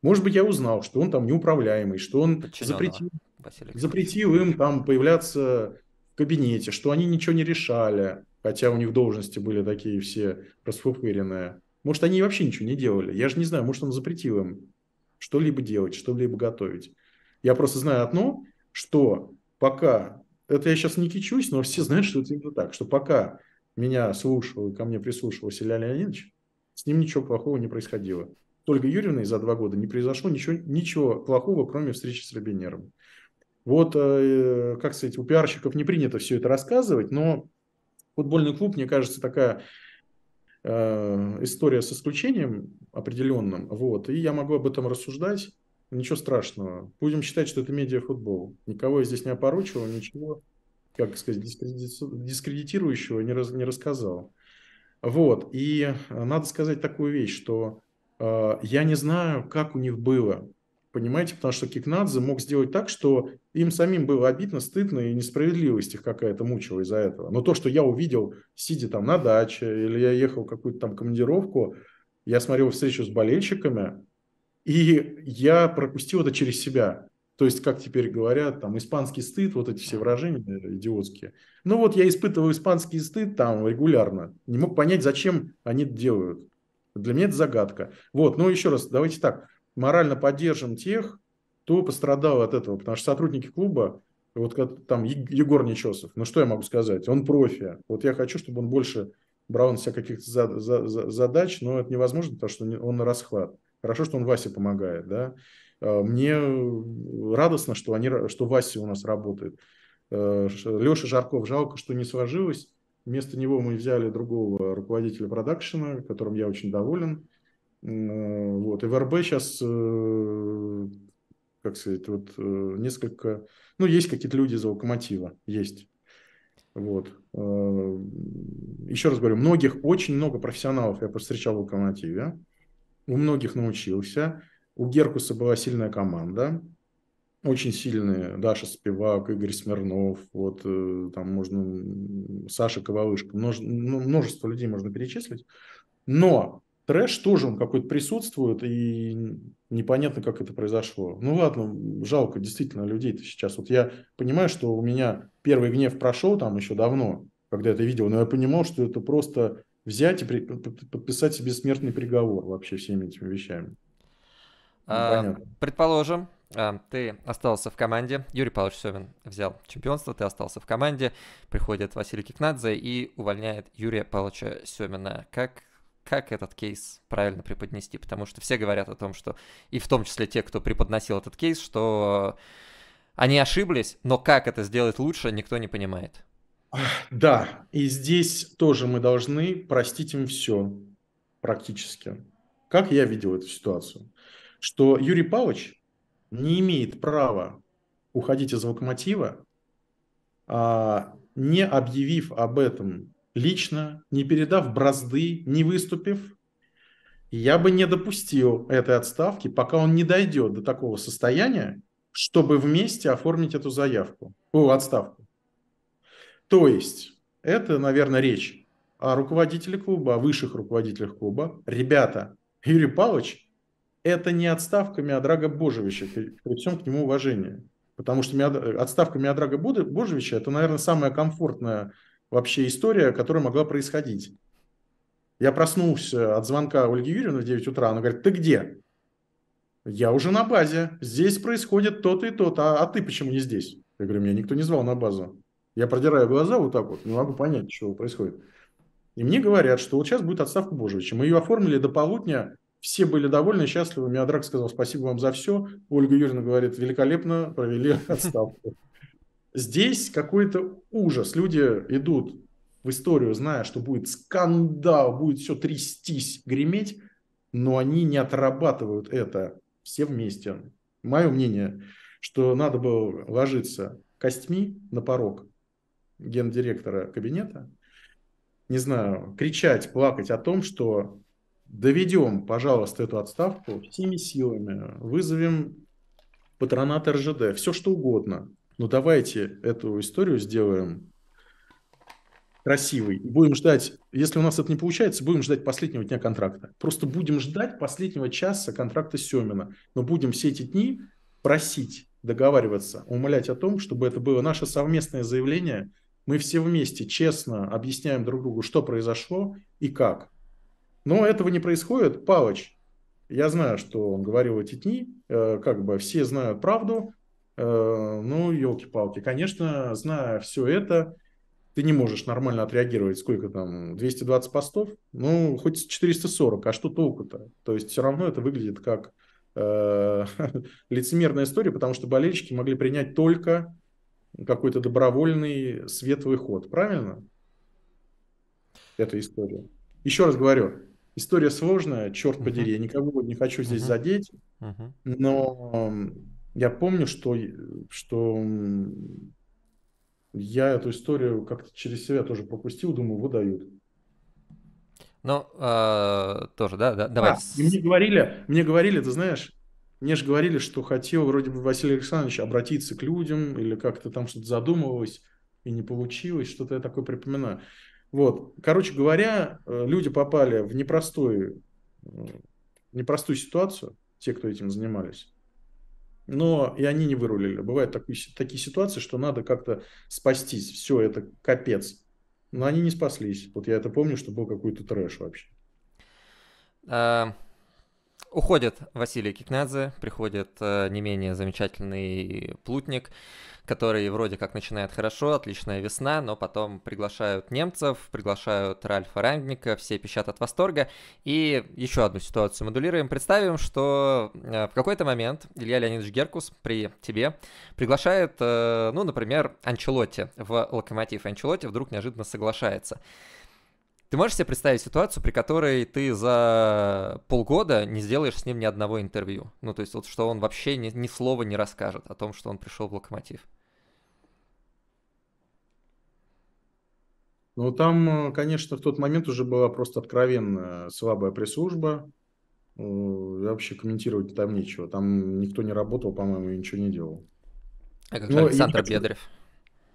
может быть, я узнал, что он там неуправляемый, что он запретил, запретил им там появляться в кабинете, что они ничего не решали, хотя у них должности были такие все расфуфыренные. Может, они вообще ничего не делали. Я же не знаю, может, он запретил им что-либо делать, что-либо готовить. Я просто знаю одно, что пока, это я сейчас не кичусь, но все знают, что это именно так, что пока меня слушал и ко мне прислушивался Илья Леонидович, с ним ничего плохого не происходило. Только Юрьевной за два года не произошло ничего, ничего плохого, кроме встречи с Робинером. Вот, э, как сказать, у пиарщиков не принято все это рассказывать, но футбольный клуб, мне кажется, такая э, история с исключением определенным. Вот, и я могу об этом рассуждать. Ничего страшного. Будем считать, что это медиафутбол. Никого я здесь не опоручивал, ничего, как сказать, дискредитирующего не, раз, не рассказал. Вот, и э, надо сказать такую вещь, что э, я не знаю, как у них было, понимаете, потому что Кикнадзе мог сделать так, что им самим было обидно, стыдно и несправедливость их какая-то мучила из-за этого. Но то, что я увидел, сидя там на даче, или я ехал в какую-то там командировку, я смотрел встречу с болельщиками, и я пропустил это через себя. То есть, как теперь говорят, там, испанский стыд, вот эти все выражения э, идиотские. Ну вот я испытываю испанский стыд там регулярно. Не мог понять, зачем они это делают. Для меня это загадка. Вот, ну еще раз, давайте так, морально поддержим тех, кто пострадал от этого, потому что сотрудники клуба, вот как там Егор Нечесов, ну что я могу сказать, он профи. Вот я хочу, чтобы он больше брал на себя каких-то за, за, за, задач, но это невозможно, потому что он на расхват. Хорошо, что он Васе помогает, да. Э, мне э, радостно, что, они, что Вася у нас работает. Э, Леша Жарков жалко, что не сложилось. Вместо него мы взяли другого руководителя продакшена, которым я очень доволен. Вот. И в РБ сейчас, как сказать, вот несколько... Ну, есть какие-то люди из локомотива, есть. Вот. Еще раз говорю, многих, очень много профессионалов я повстречал в локомотиве. У многих научился. У Геркуса была сильная команда, очень сильные Даша Спивак, Игорь Смирнов, вот э, там можно Саша Ковалышко, множ, ну, множество людей можно перечислить. Но трэш тоже он какой-то присутствует, и непонятно, как это произошло. Ну ладно, жалко действительно людей-то сейчас. Вот я понимаю, что у меня первый гнев прошел там еще давно, когда это видел, но я понимал, что это просто взять и при... подписать себе смертный приговор вообще всеми этими вещами. Ну, а, понятно. Предположим, а, ты остался в команде, Юрий Павлович Семин взял чемпионство, ты остался в команде, приходит Василий Кикнадзе и увольняет Юрия Павловича Семина. Как как этот кейс правильно преподнести, потому что все говорят о том, что, и в том числе те, кто преподносил этот кейс, что они ошиблись, но как это сделать лучше, никто не понимает. Да, и здесь тоже мы должны простить им все практически. Как я видел эту ситуацию? что Юрий Павлович не имеет права уходить из локомотива, а, не объявив об этом лично, не передав бразды, не выступив. Я бы не допустил этой отставки, пока он не дойдет до такого состояния, чтобы вместе оформить эту заявку, о, отставку. То есть, это, наверное, речь о руководителе клуба, о высших руководителях клуба. Ребята, Юрий Павлович это не отставка Миодрага Божевича, при всем к нему уважении. Потому что отставка Миодрага Божевича – это, наверное, самая комфортная вообще история, которая могла происходить. Я проснулся от звонка Ольги Юрьевны в 9 утра, она говорит, ты где? Я уже на базе, здесь происходит то-то и то-то, а, а ты почему не здесь? Я говорю, меня никто не звал на базу. Я продираю глаза вот так вот, не могу понять, что происходит. И мне говорят, что вот сейчас будет отставка Божевича. Мы ее оформили до полудня, все были довольны, счастливы. Миадрак сказал спасибо вам за все. Ольга Юрьевна говорит, великолепно провели отставку. Здесь какой-то ужас. Люди идут в историю, зная, что будет скандал, будет все трястись, греметь, но они не отрабатывают это все вместе. Мое мнение, что надо было ложиться костьми на порог гендиректора кабинета, не знаю, кричать, плакать о том, что доведем, пожалуйста, эту отставку всеми силами, вызовем патронат РЖД, все что угодно. Но давайте эту историю сделаем красивый. И будем ждать, если у нас это не получается, будем ждать последнего дня контракта. Просто будем ждать последнего часа контракта Семина. Но будем все эти дни просить, договариваться, умолять о том, чтобы это было наше совместное заявление. Мы все вместе честно объясняем друг другу, что произошло и как. Но этого не происходит. Палыч, я знаю, что он говорил эти дни, э, как бы все знают правду, э, ну, елки-палки, конечно, зная все это, ты не можешь нормально отреагировать, сколько там, 220 постов, ну, хоть 440, а что толку-то? То есть все равно это выглядит как э, лицемерная история, потому что болельщики могли принять только какой-то добровольный светлый ход, правильно? Эта история. Еще раз говорю, История сложная, черт подери, я никого не хочу здесь задеть, но я помню, что, э, что я эту историю как-то через себя тоже пропустил, думаю, выдают. Ну, а, тоже, да, да, давай. А, и мне говорили, мне говорили, ты знаешь, мне же говорили, что хотел вроде бы Василий Александрович обратиться к людям или как-то там что-то задумывалось и не получилось, что-то я такое припоминаю. Вот. Короче говоря, э, люди попали в непростую, э, непростую ситуацию, те, кто этим занимались. Но и они не вырулили. Бывают такие, такие ситуации, что надо как-то спастись. Все, это капец. Но они не спаслись. Вот я это помню, что был какой-то трэш вообще. Эм, Уходит Василий Кикнадзе, приходит э, не менее замечательный плутник, который вроде как начинает хорошо, отличная весна, но потом приглашают немцев, приглашают Ральфа Рангника, все пищат от восторга. И еще одну ситуацию модулируем. Представим, что э, в какой-то момент Илья Леонидович Геркус при тебе приглашает, э, ну, например, Анчелотти в Локомотив. Анчелотти вдруг неожиданно соглашается. Ты можешь себе представить ситуацию, при которой ты за полгода не сделаешь с ним ни одного интервью? Ну, то есть, вот что он вообще ни, ни слова не расскажет о том, что он пришел в локомотив. Ну, там, э, конечно, в тот момент уже была просто откровенная слабая пресс-служба. Э, вообще комментировать там нечего. Там никто не работал, по-моему, и ничего не делал. А как же ну, Александр я... Бедрев?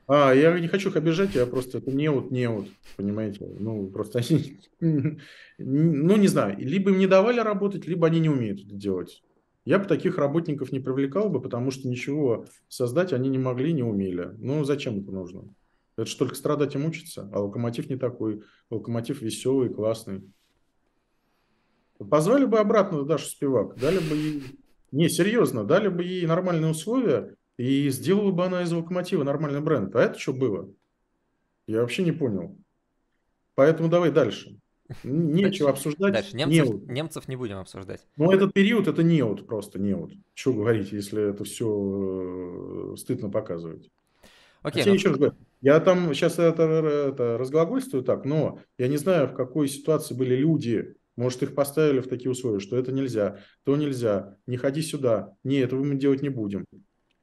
А, я не хочу их обижать, я просто это не вот, не вот, понимаете? Ну, просто они, ну, не знаю, либо им не давали работать, либо они не умеют это делать. Я бы таких работников не привлекал бы, потому что ничего создать они не могли, не умели. Ну, зачем это нужно? Это же только страдать и мучиться, а локомотив не такой. Локомотив веселый, классный. Позвали бы обратно Дашу Спивак, дали бы ей... Не, серьезно, дали бы ей нормальные условия, и сделала бы она из локомотива нормальный бренд. А это что было? Я вообще не понял. Поэтому давай дальше. Нечего обсуждать. Дальше. Немцев, неуд. немцев не будем обсуждать. Ну, этот период это неуд, просто неуд. Что говорить, если это все э, стыдно показывать. Окей, Хотя, ну... еще раз говорю, я там сейчас это, это разглагольствую так, но я не знаю, в какой ситуации были люди, может, их поставили в такие условия, что это нельзя, то нельзя, не ходи сюда, нет, этого мы делать не будем.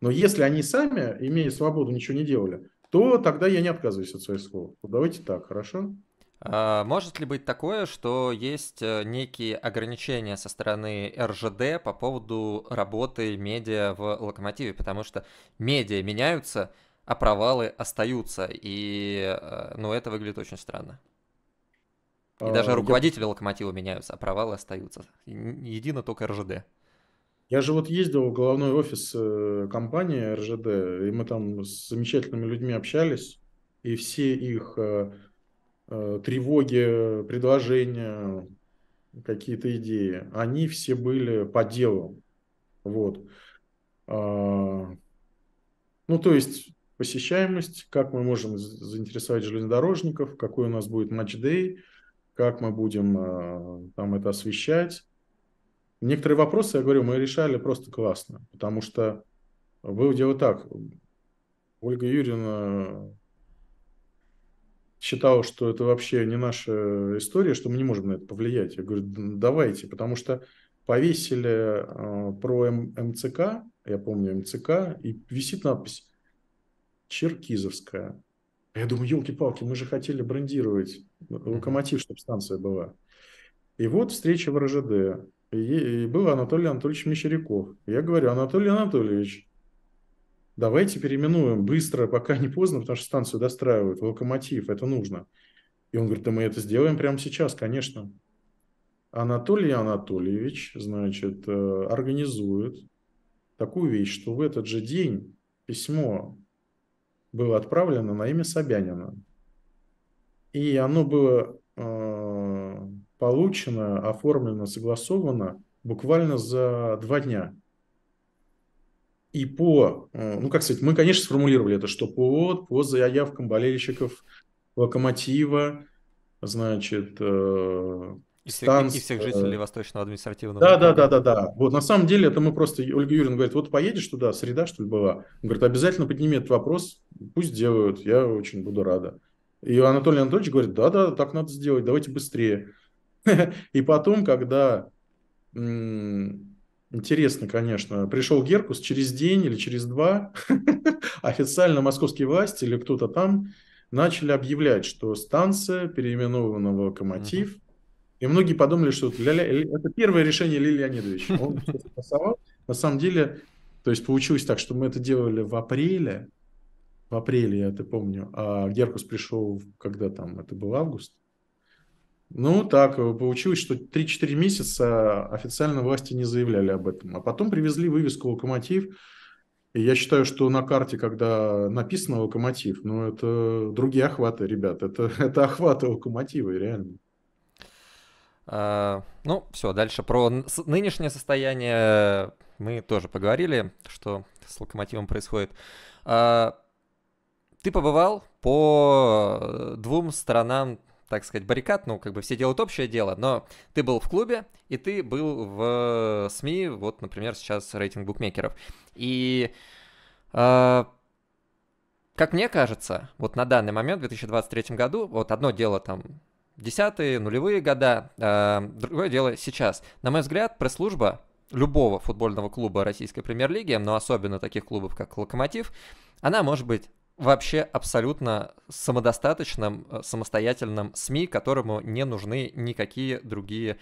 Но если они сами, имея свободу, ничего не делали, то тогда я не отказываюсь от своих слов. Давайте так, хорошо? А, может ли быть такое, что есть э, некие ограничения со стороны РЖД по поводу работы медиа в локомотиве? Потому что медиа меняются, а провалы остаются. И э, ну, это выглядит очень странно. И а, даже руководители я... локомотива меняются, а провалы остаются. Едино только РЖД. Я же вот ездил в головной офис э, компании РЖД, и мы там с замечательными людьми общались, и все их э, э, тревоги, предложения, какие-то идеи, они все были по делу. Вот. А, ну, то есть посещаемость, как мы можем заинтересовать железнодорожников, какой у нас будет матчдей, как мы будем там это освещать, некоторые вопросы, я говорю, мы решали просто классно, потому что было дело так. Ольга Юрьевна считала, что это вообще не наша история, что мы не можем на это повлиять. Я говорю, давайте, потому что повесили а, про МЦК, я помню МЦК, и висит надпись «Черкизовская». Я думаю, елки-палки, мы же хотели брендировать э, локомотив, чтобы станция была. И вот встреча в РЖД и, был Анатолий Анатольевич Мещеряков. Я говорю, Анатолий Анатольевич, давайте переименуем быстро, пока не поздно, потому что станцию достраивают, локомотив, это нужно. И он говорит, да мы это сделаем прямо сейчас, конечно. Анатолий Анатольевич, значит, э, организует такую вещь, что в этот же день письмо было отправлено на имя Собянина. И оно было э, получено, оформлено, согласовано буквально за два дня. И по, э, ну как сказать, мы, конечно, сформулировали это, что по, по заявкам болельщиков Локомотива, значит, э, и, танц, и всех э, жителей э, Восточного административного. Да, да, да, да, да. Вот на самом деле это мы просто, Ольга Юрьевна говорит, вот поедешь туда, среда что ли была? Он говорит, обязательно подними этот вопрос, пусть делают, я очень буду рада. И Анатолий Анатольевич говорит, да, да, так надо сделать, давайте быстрее. И потом, когда, интересно, конечно, пришел Геркус, через день или через два официально московские власти или кто-то там начали объявлять, что станция переименована в локомотив И многие подумали, что это, это первое решение Ли Леонидовича. Он все На самом деле, то есть получилось так, что мы это делали в апреле. В апреле, я это помню. А Геркус пришел, когда там, это был август. Ну, так э, получилось, что 3-4 месяца официально власти не заявляли об этом. А потом привезли вывеску «Локомотив». И я считаю, что на карте, когда написано «Локомотив», ну, это другие охваты, ребят. Это, это охваты «Локомотива», реально. А, ну, все, дальше про нынешнее состояние мы тоже поговорили, что с «Локомотивом» происходит. А, ты побывал по э, двум сторонам так сказать, баррикад, ну, как бы все делают общее дело, но ты был в клубе, и ты был в э, СМИ, вот, например, сейчас рейтинг букмекеров. И, э, как мне кажется, вот на данный момент, в 2023 году, вот одно дело там десятые, нулевые года, э, другое дело сейчас. На мой взгляд, пресс-служба любого футбольного клуба российской премьер-лиги, но особенно таких клубов, как «Локомотив», она может быть вообще абсолютно самодостаточным, э, самостоятельным СМИ, которому не нужны никакие другие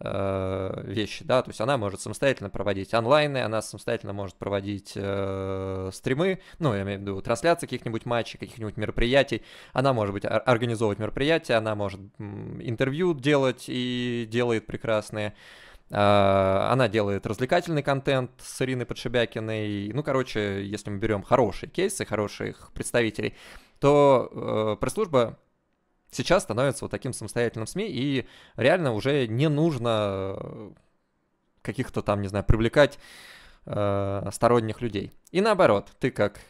э, вещи, да, то есть она может самостоятельно проводить онлайны, она самостоятельно может проводить э, стримы, ну, я имею в виду трансляции каких-нибудь матчей, каких-нибудь мероприятий, она может быть а, организовывать мероприятия, она может интервью делать и делает прекрасные, э, а, она делает развлекательный контент с Ириной Подшибякиной. Ну, короче, если мы берем хорошие кейсы, хороших представителей, то э, пресс-служба сейчас становится вот таким самостоятельным СМИ, и реально уже не нужно э, каких-то там, не знаю, привлекать э, сторонних людей. И наоборот, ты как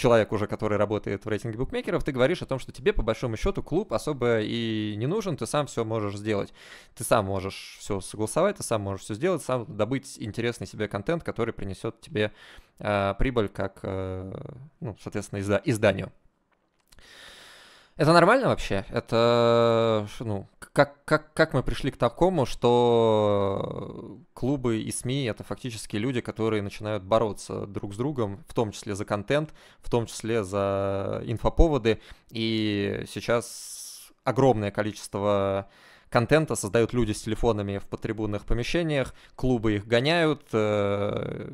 человек уже, который работает в рейтинге букмекеров, ты говоришь о том, что тебе по большому счету клуб особо и не нужен, ты сам все можешь сделать. Ты сам можешь все согласовать, ты сам можешь все сделать, сам добыть интересный себе контент, который принесет тебе э, прибыль как, э, ну, соответственно, изда изданию. Это нормально вообще? Это, ну, как, как, как мы пришли к такому, что клубы и СМИ — это фактически люди, которые начинают бороться друг с другом, в том числе за контент, в том числе за инфоповоды, и сейчас огромное количество контента создают люди с телефонами в потрибунных помещениях, клубы их гоняют, э,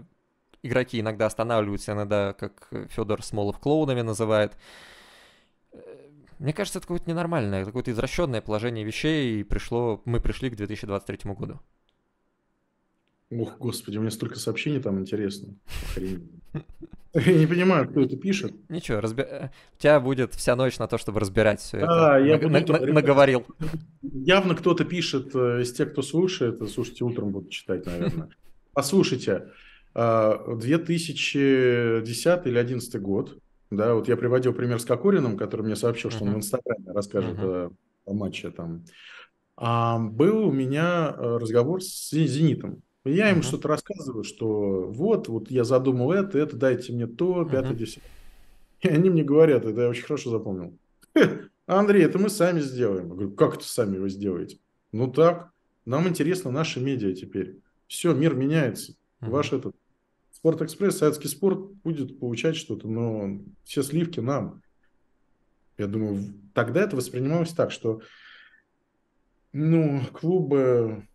игроки иногда останавливаются, иногда, как Федор Смолов, клоунами называет — мне кажется, это какое-то ненормальное, какое-то извращенное положение вещей, и пришло, мы пришли к 2023 году. Ох, господи, у меня столько сообщений там интересно. Охренеть. Я не понимаю, кто это пишет. Ничего, разби... Э, у тебя будет вся ночь на то, чтобы разбирать все а, это. Я на- буду... на- наговорил. Явно кто-то пишет э, из тех, кто слушает. Э, слушайте, утром буду читать, наверное. Послушайте, 2010 или 2011 год да, вот я приводил пример с Кокориным, который мне сообщил, что uh-huh. он в Инстаграме расскажет uh-huh. о, о матче там. А, был у меня э, разговор с «Зенитом». Я uh-huh. им что-то рассказываю, что вот, вот я задумал это, это, дайте мне то, пятое, uh-huh. И они мне говорят, это я очень хорошо запомнил. Андрей, это мы сами сделаем. Я говорю, как это сами вы сделаете? Ну так, нам интересно наши медиа теперь. Все, мир меняется. Uh-huh. Ваш этот Спортэкспресс, советский спорт будет получать что-то, но все сливки нам. Я думаю, тогда это воспринималось так, что ну, клубы,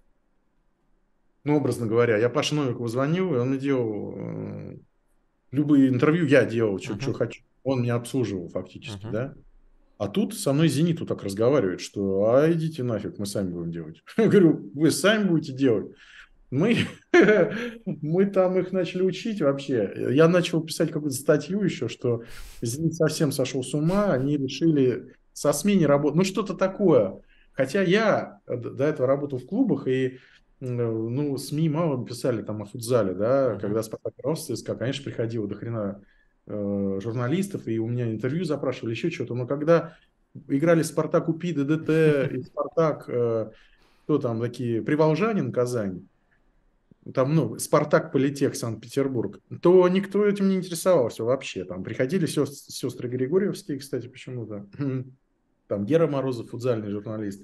ну, образно говоря, я Паше Новикову звонил, и он делал э, любые интервью, я делал, что uh-huh. хочу. Он меня обслуживал фактически, uh-huh. да. А тут со мной Зениту так разговаривает, что а идите нафиг, мы сами будем делать. Я говорю, вы сами будете делать мы, мы там их начали учить вообще. Я начал писать какую-то статью еще, что Зенит совсем сошел с ума, они решили со СМИ не работать. Ну, что-то такое. Хотя я э, до этого работал в клубах, и э, ну, СМИ мало писали там о футзале, да, когда Спартак Рос, ЦСКА, конечно, приходило до хрена э, журналистов, и у меня интервью запрашивали, еще что-то, но когда играли Спартак УПИ, ДДТ и Спартак, э, кто там такие, Приволжанин, Казань, там, ну, Спартак, Политех, Санкт-Петербург, то никто этим не интересовался вообще. Там приходили сестры, Григорьевские, кстати, почему-то. Там Гера Морозов, футзальный журналист.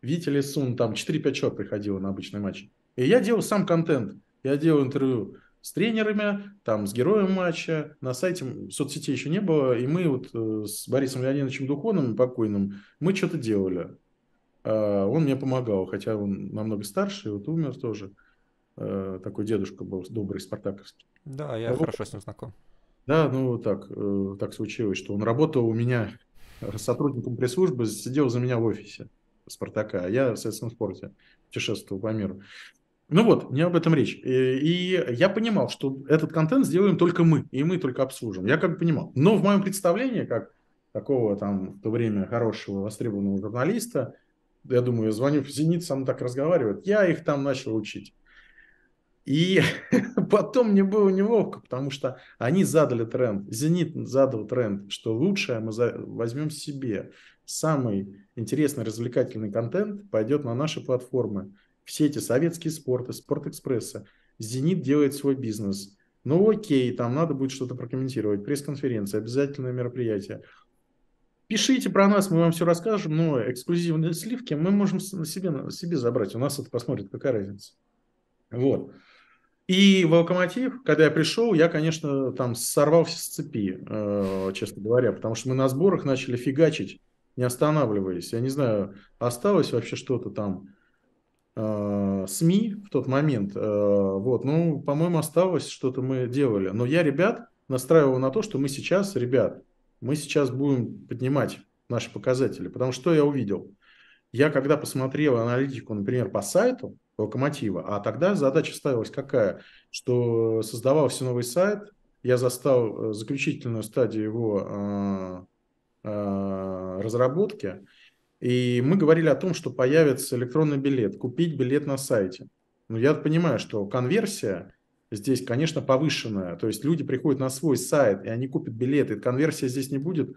Витя Лисун, там 4-5 человек приходило на обычный матч. И я делал сам контент. Я делал интервью с тренерами, там, с героем матча. На сайте соцсети еще не было. И мы вот э, с Борисом Леонидовичем Духоном, покойным, мы что-то делали. А, он мне помогал, хотя он намного старше, и вот умер тоже. Э, такой дедушка был добрый спартаковский. Да, я а хорошо с ним знаком. Да, ну так, э, так случилось, что он работал у меня сотрудником пресс-службы, сидел за меня в офисе Спартака, а я, соответственно, в спорте путешествовал по миру. Ну вот, не об этом речь. Э, и я понимал, что этот контент сделаем только мы, и мы только обслужим. Я как бы понимал. Но в моем представлении, как такого там в то время хорошего, востребованного журналиста, я думаю, я звоню в «Зенит», сам так разговаривает, я их там начал учить. И потом не было неловко, потому что они задали тренд, «Зенит» задал тренд, что лучшее мы возьмем себе. Самый интересный развлекательный контент пойдет на наши платформы. Все эти советские спорты, спорт-экспрессы. «Зенит» делает свой бизнес. Ну окей, там надо будет что-то прокомментировать. Пресс-конференция, обязательное мероприятие. Пишите про нас, мы вам все расскажем, но эксклюзивные сливки мы можем себе, себе забрать. У нас это посмотрит, какая разница. Вот. И в «Локомотив», когда я пришел, я, конечно, там сорвался с цепи, э, честно говоря, потому что мы на сборах начали фигачить, не останавливаясь. Я не знаю, осталось вообще что-то там э, СМИ в тот момент. Э, вот, ну, по-моему, осталось что-то мы делали. Но я ребят настраивал на то, что мы сейчас, ребят, мы сейчас будем поднимать наши показатели. Потому что я увидел? Я когда посмотрел аналитику, например, по сайту, Локомотива. А тогда задача ставилась какая? Что создавался новый сайт, я застал э, заключительную стадию его а, а, разработки, и мы говорили о том, что появится электронный билет, купить билет на сайте. Но ну, я понимаю, что конверсия здесь, конечно, повышенная. То есть люди приходят на свой сайт, и они купят билеты. Конверсия здесь не будет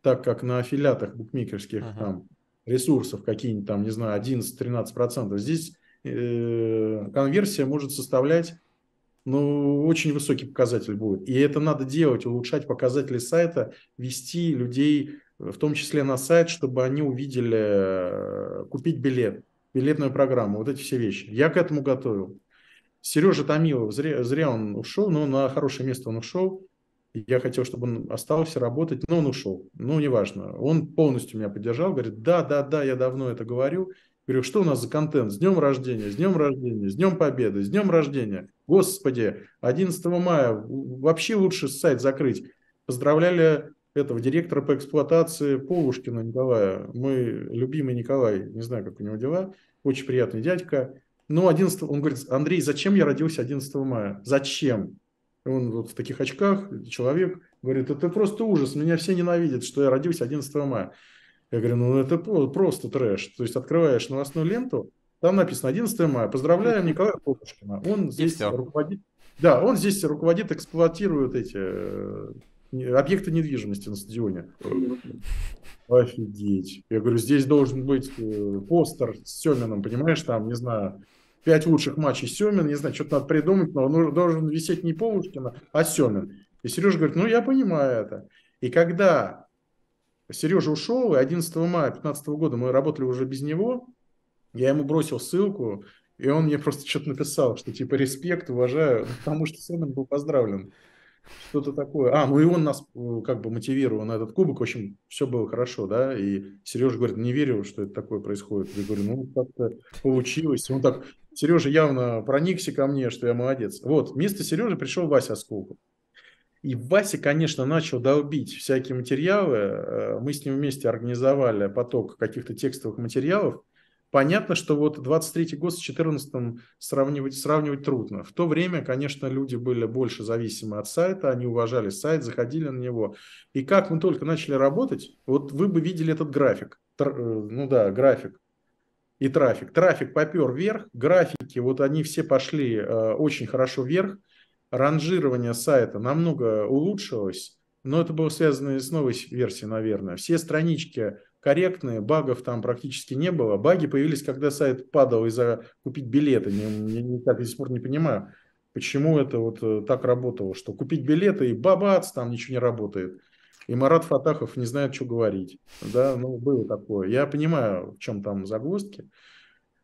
так, как на аффилиатах букмекерских ага. там, ресурсов, какие-нибудь там, не знаю, 11-13%. Здесь Э, конверсия может составлять ну, очень высокий показатель будет. И это надо делать, улучшать показатели сайта, вести людей, э, в том числе на сайт, чтобы они увидели, э, купить билет, билетную программу, вот эти все вещи. Я к этому готовил. Сережа Томилов, зря, зря он ушел, но на хорошее место он ушел. Я хотел, чтобы он остался работать, но он ушел. Ну, неважно. Он полностью меня поддержал, говорит, да, да, да, я давно это говорю. Говорю, что у нас за контент? С днем рождения, с днем рождения, с днем победы, с днем рождения. Господи, 11 мая вообще лучше сайт закрыть. Поздравляли этого директора по эксплуатации Полушкина Николая. Мы любимый Николай, не знаю, как у него дела, очень приятный дядька. Но 11, он говорит, Андрей, зачем я родился 11 мая? Зачем? Он вот в таких очках, человек, говорит, это просто ужас, меня все ненавидят, что я родился 11 мая. Я говорю, ну это просто трэш. То есть открываешь новостную ленту, там написано 11 мая. Поздравляем Николая Копушкина. Он здесь руководит... Да, он здесь руководит, эксплуатирует эти э, объекты недвижимости на стадионе. Офигеть. Я говорю, здесь должен быть э, постер с Семином, понимаешь, там, не знаю, пять лучших матчей Семин, не знаю, что-то надо придумать, но он должен висеть не Полушкина, а Семен. И Сережа говорит, ну я понимаю это. И когда Сережа ушел, и 11 мая 2015 года мы работали уже без него. Я ему бросил ссылку, и он мне просто что-то написал, что типа респект, уважаю, потому что Семен был поздравлен. Что-то такое. А, ну и он нас э, как бы мотивировал на этот кубок. В общем, все было хорошо, да. И Сережа говорит, не верил, что это такое происходит. Я говорю, ну как-то получилось. Он так, Сережа явно проникся ко мне, что я молодец. Вот, вместо Сережи пришел Вася Осколков. И Вася, конечно, начал долбить всякие материалы. Э, мы с ним вместе организовали поток каких-то текстовых материалов. Понятно, что вот 23-й год с 14-м сравнивать, сравнивать трудно. В то время, конечно, люди были больше зависимы от сайта, они уважали сайт, заходили на него. И как мы только начали работать, вот вы бы видели этот график. Тр, э, ну да, график и трафик. Трафик попер вверх, графики, вот они все пошли э, очень хорошо вверх ранжирование сайта намного улучшилось, но это было связано с новой версией, наверное. Все странички корректные, багов там практически не было. Баги появились, когда сайт падал из-за купить билеты. Я никак до сих пор не понимаю, почему это вот э, так работало, что купить билеты и бабац, там ничего не работает. И Марат Фатахов не знает, что говорить. Да, ну, было такое. Я понимаю, в чем там загвоздки.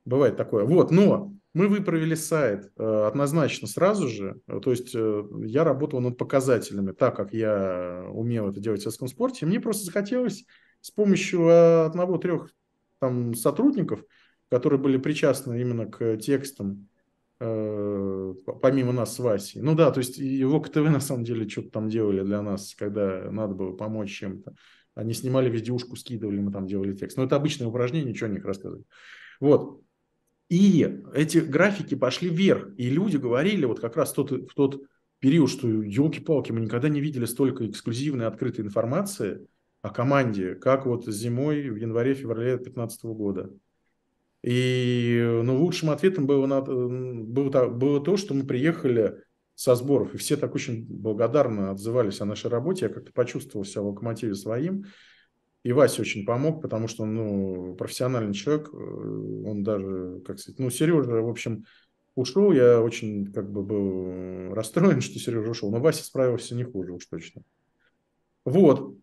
Бывает такое. Вот, но мы выправили сайт э, однозначно сразу же. То есть э, я работал над показателями, так как я умел это делать в советском спорте. Мне просто захотелось с помощью э, одного-трех там сотрудников, которые были причастны именно к текстам, помимо нас с Васей. Ну да, то есть его КТВ на самом деле что-то там делали для нас, когда надо было помочь чем-то. Они снимали везде скидывали, мы там делали текст. Но это обычное упражнение, ничего о них рассказывать. Вот. И эти графики пошли вверх. И люди говорили, вот как раз тот, в тот период, что елки-палки, мы никогда не видели столько эксклюзивной открытой информации о команде, как вот зимой в январе-феврале 2015 года. И ну, лучшим ответом было, на, было, было то, что мы приехали со сборов, и все так очень благодарно отзывались о нашей работе. Я как-то почувствовал себя в локомотиве своим. И Вася очень помог, потому что он ну, профессиональный человек. Э, он даже, как сказать, ну, Сережа, в общем, ушел. Я очень как бы был э, расстроен, что Сережа ушел. Но Вася справился не хуже уж точно. Вот.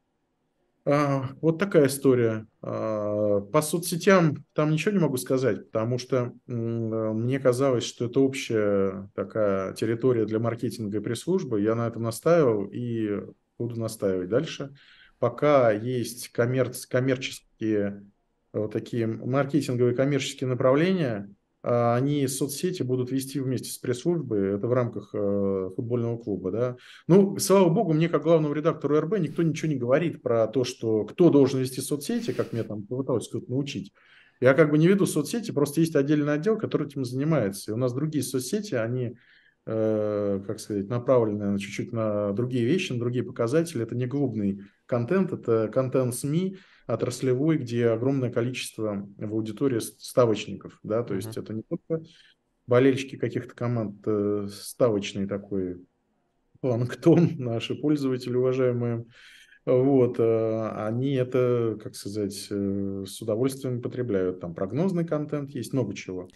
А, вот такая история. А, по соцсетям там ничего не могу сказать, потому что э, мне казалось, что это общая такая территория для маркетинга и пресс-службы. Я на этом настаивал и буду настаивать дальше пока есть коммерц, коммерческие э, вот такие маркетинговые коммерческие направления, а они соцсети будут вести вместе с пресс-службой, это в рамках э, футбольного клуба, да. Ну, слава богу, мне как главному редактору РБ никто ничего не говорит про то, что кто должен вести соцсети, как мне там попыталось кто-то научить. Я как бы не веду соцсети, просто есть отдельный отдел, который этим занимается. И у нас другие соцсети, они Э, как сказать, на чуть-чуть на другие вещи, на другие показатели. Это не клубный контент, это контент СМИ отраслевой, где огромное количество в аудитории ставочников, да, то uh-huh. есть это не только болельщики каких-то команд, э, ставочный такой планктон, наши пользователи уважаемые, вот, э, они это, как сказать, с удовольствием потребляют. Там прогнозный контент есть, много чего.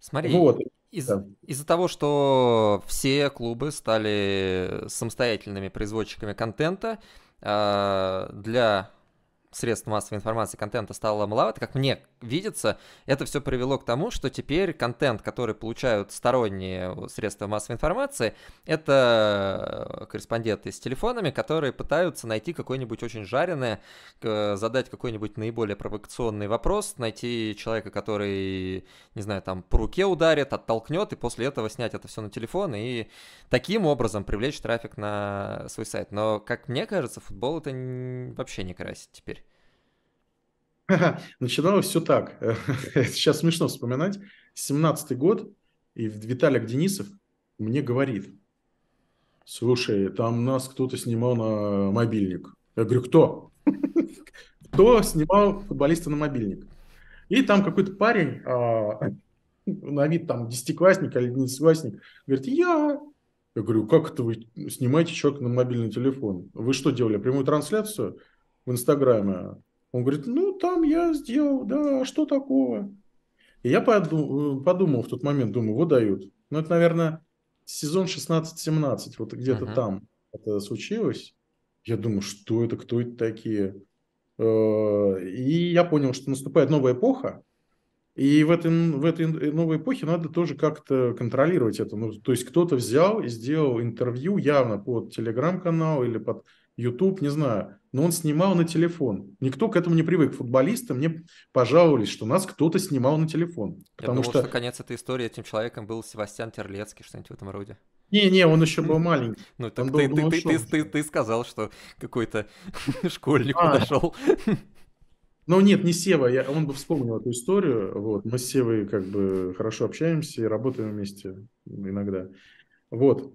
Смотри, вот. Из- да. Из-за того, что все клубы стали самостоятельными производчиками контента, а, для средств массовой информации контента стало маловато, как мне видится, это все привело к тому, что теперь контент, который получают сторонние средства массовой информации, это корреспонденты с телефонами, которые пытаются найти какое-нибудь очень жареное, задать какой-нибудь наиболее провокационный вопрос, найти человека, который, не знаю, там по руке ударит, оттолкнет, и после этого снять это все на телефон и таким образом привлечь трафик на свой сайт. Но, как мне кажется, футбол это вообще не красит теперь. Начиналось все так. Сейчас смешно вспоминать. 17-й год, и Виталик Денисов мне говорит, слушай, там нас кто-то снимал на мобильник. Я говорю, кто? Кто снимал футболиста на мобильник? И там какой-то парень, а, на вид там десятиклассник или одиннадцатиклассник, говорит, я. Я говорю, как это вы снимаете человека на мобильный телефон? Вы что делали, прямую трансляцию в Инстаграме? Он говорит, ну, там я сделал, да, а что такого? И я подумал, э, подумал в тот момент, думаю, вот дают, Ну, это, наверное, сезон 16-17, вот где-то uh-huh. там это случилось. Я думаю, что это, кто это такие? Э, и я понял, что наступает новая эпоха, и в, этой, в этой новой эпохе надо тоже как-то контролировать это. Ну, то есть кто-то взял и сделал интервью явно под телеграм-канал или под YouTube, не знаю. Но он снимал на телефон. Никто к этому не привык. Футболисты мне пожаловались, что нас кто-то снимал на телефон. Потому Я думал, что... что конец этой истории этим человеком был Севастьян Терлецкий, что-нибудь в этом роде. Не-не, он еще был маленький. Ну, так ты, был ты, ты, ты, ты сказал, что какой-то школьник а. подошел. Ну нет, не Сева, я, он бы вспомнил эту историю. Вот, мы с Севой как бы хорошо общаемся и работаем вместе иногда. Вот.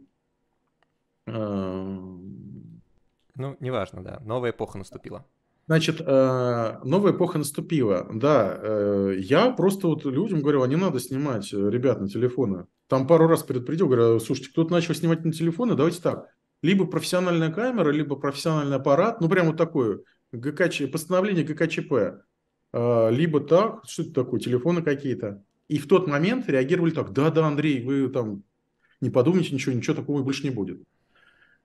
Ну, неважно, да. Новая эпоха наступила. Значит, э, новая эпоха наступила. Да, э, я просто вот людям говорил, а не надо снимать э, ребят на телефоны. Там пару раз предупредил, говорю, «А, слушайте, кто-то начал снимать на телефоны, давайте так. Либо профессиональная камера, либо профессиональный аппарат, ну, прям вот такое, ГКЧ, постановление ГКЧП. Либо так, что это такое, телефоны какие-то. И в тот момент реагировали так, да-да, Андрей, вы там не подумайте ничего, ничего такого больше не будет.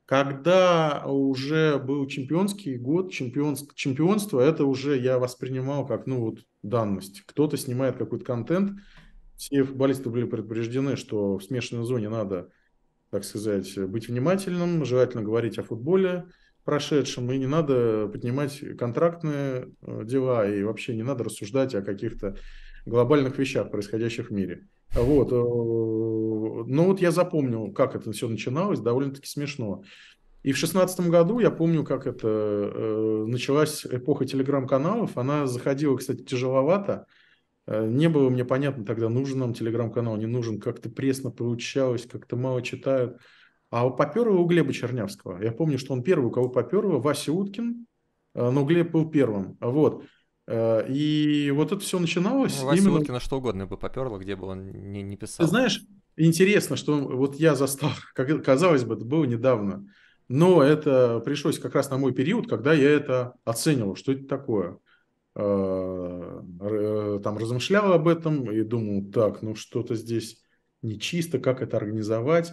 Когда уже был чемпионский год, чемпионск, чемпионство, это уже я воспринимал как, ну вот, данность. Кто-то снимает какой-то контент, все футболисты были предупреждены, что в смешанной зоне надо, так сказать, быть внимательным, желательно говорить о футболе прошедшем, и не надо поднимать контрактные э, дела, и вообще не надо рассуждать о каких-то глобальных вещах, происходящих в мире. Вот, э, ну вот я запомнил, как это все начиналось, довольно-таки смешно. И в шестнадцатом году, я помню, как это э, началась эпоха телеграм-каналов. Она заходила, кстати, тяжеловато. Э, не было мне понятно тогда, нужен нам телеграм-канал, не нужен. Как-то пресно получалось, как-то мало читают. А поперло у Глеба Чернявского. Я помню, что он первый, у кого поперло, Вася Уткин, э, но Глеб был первым. Вот. Э, и вот это все начиналось. Ну, Вася именно... Уткина что угодно бы поперло, где бы он не, не писал. Ты знаешь, интересно, что вот я застал, как казалось бы, это было недавно, но это пришлось как раз на мой период, когда я это оценивал, что это такое. А, э, там размышлял об этом и думал, так, ну что-то здесь нечисто, как это организовать.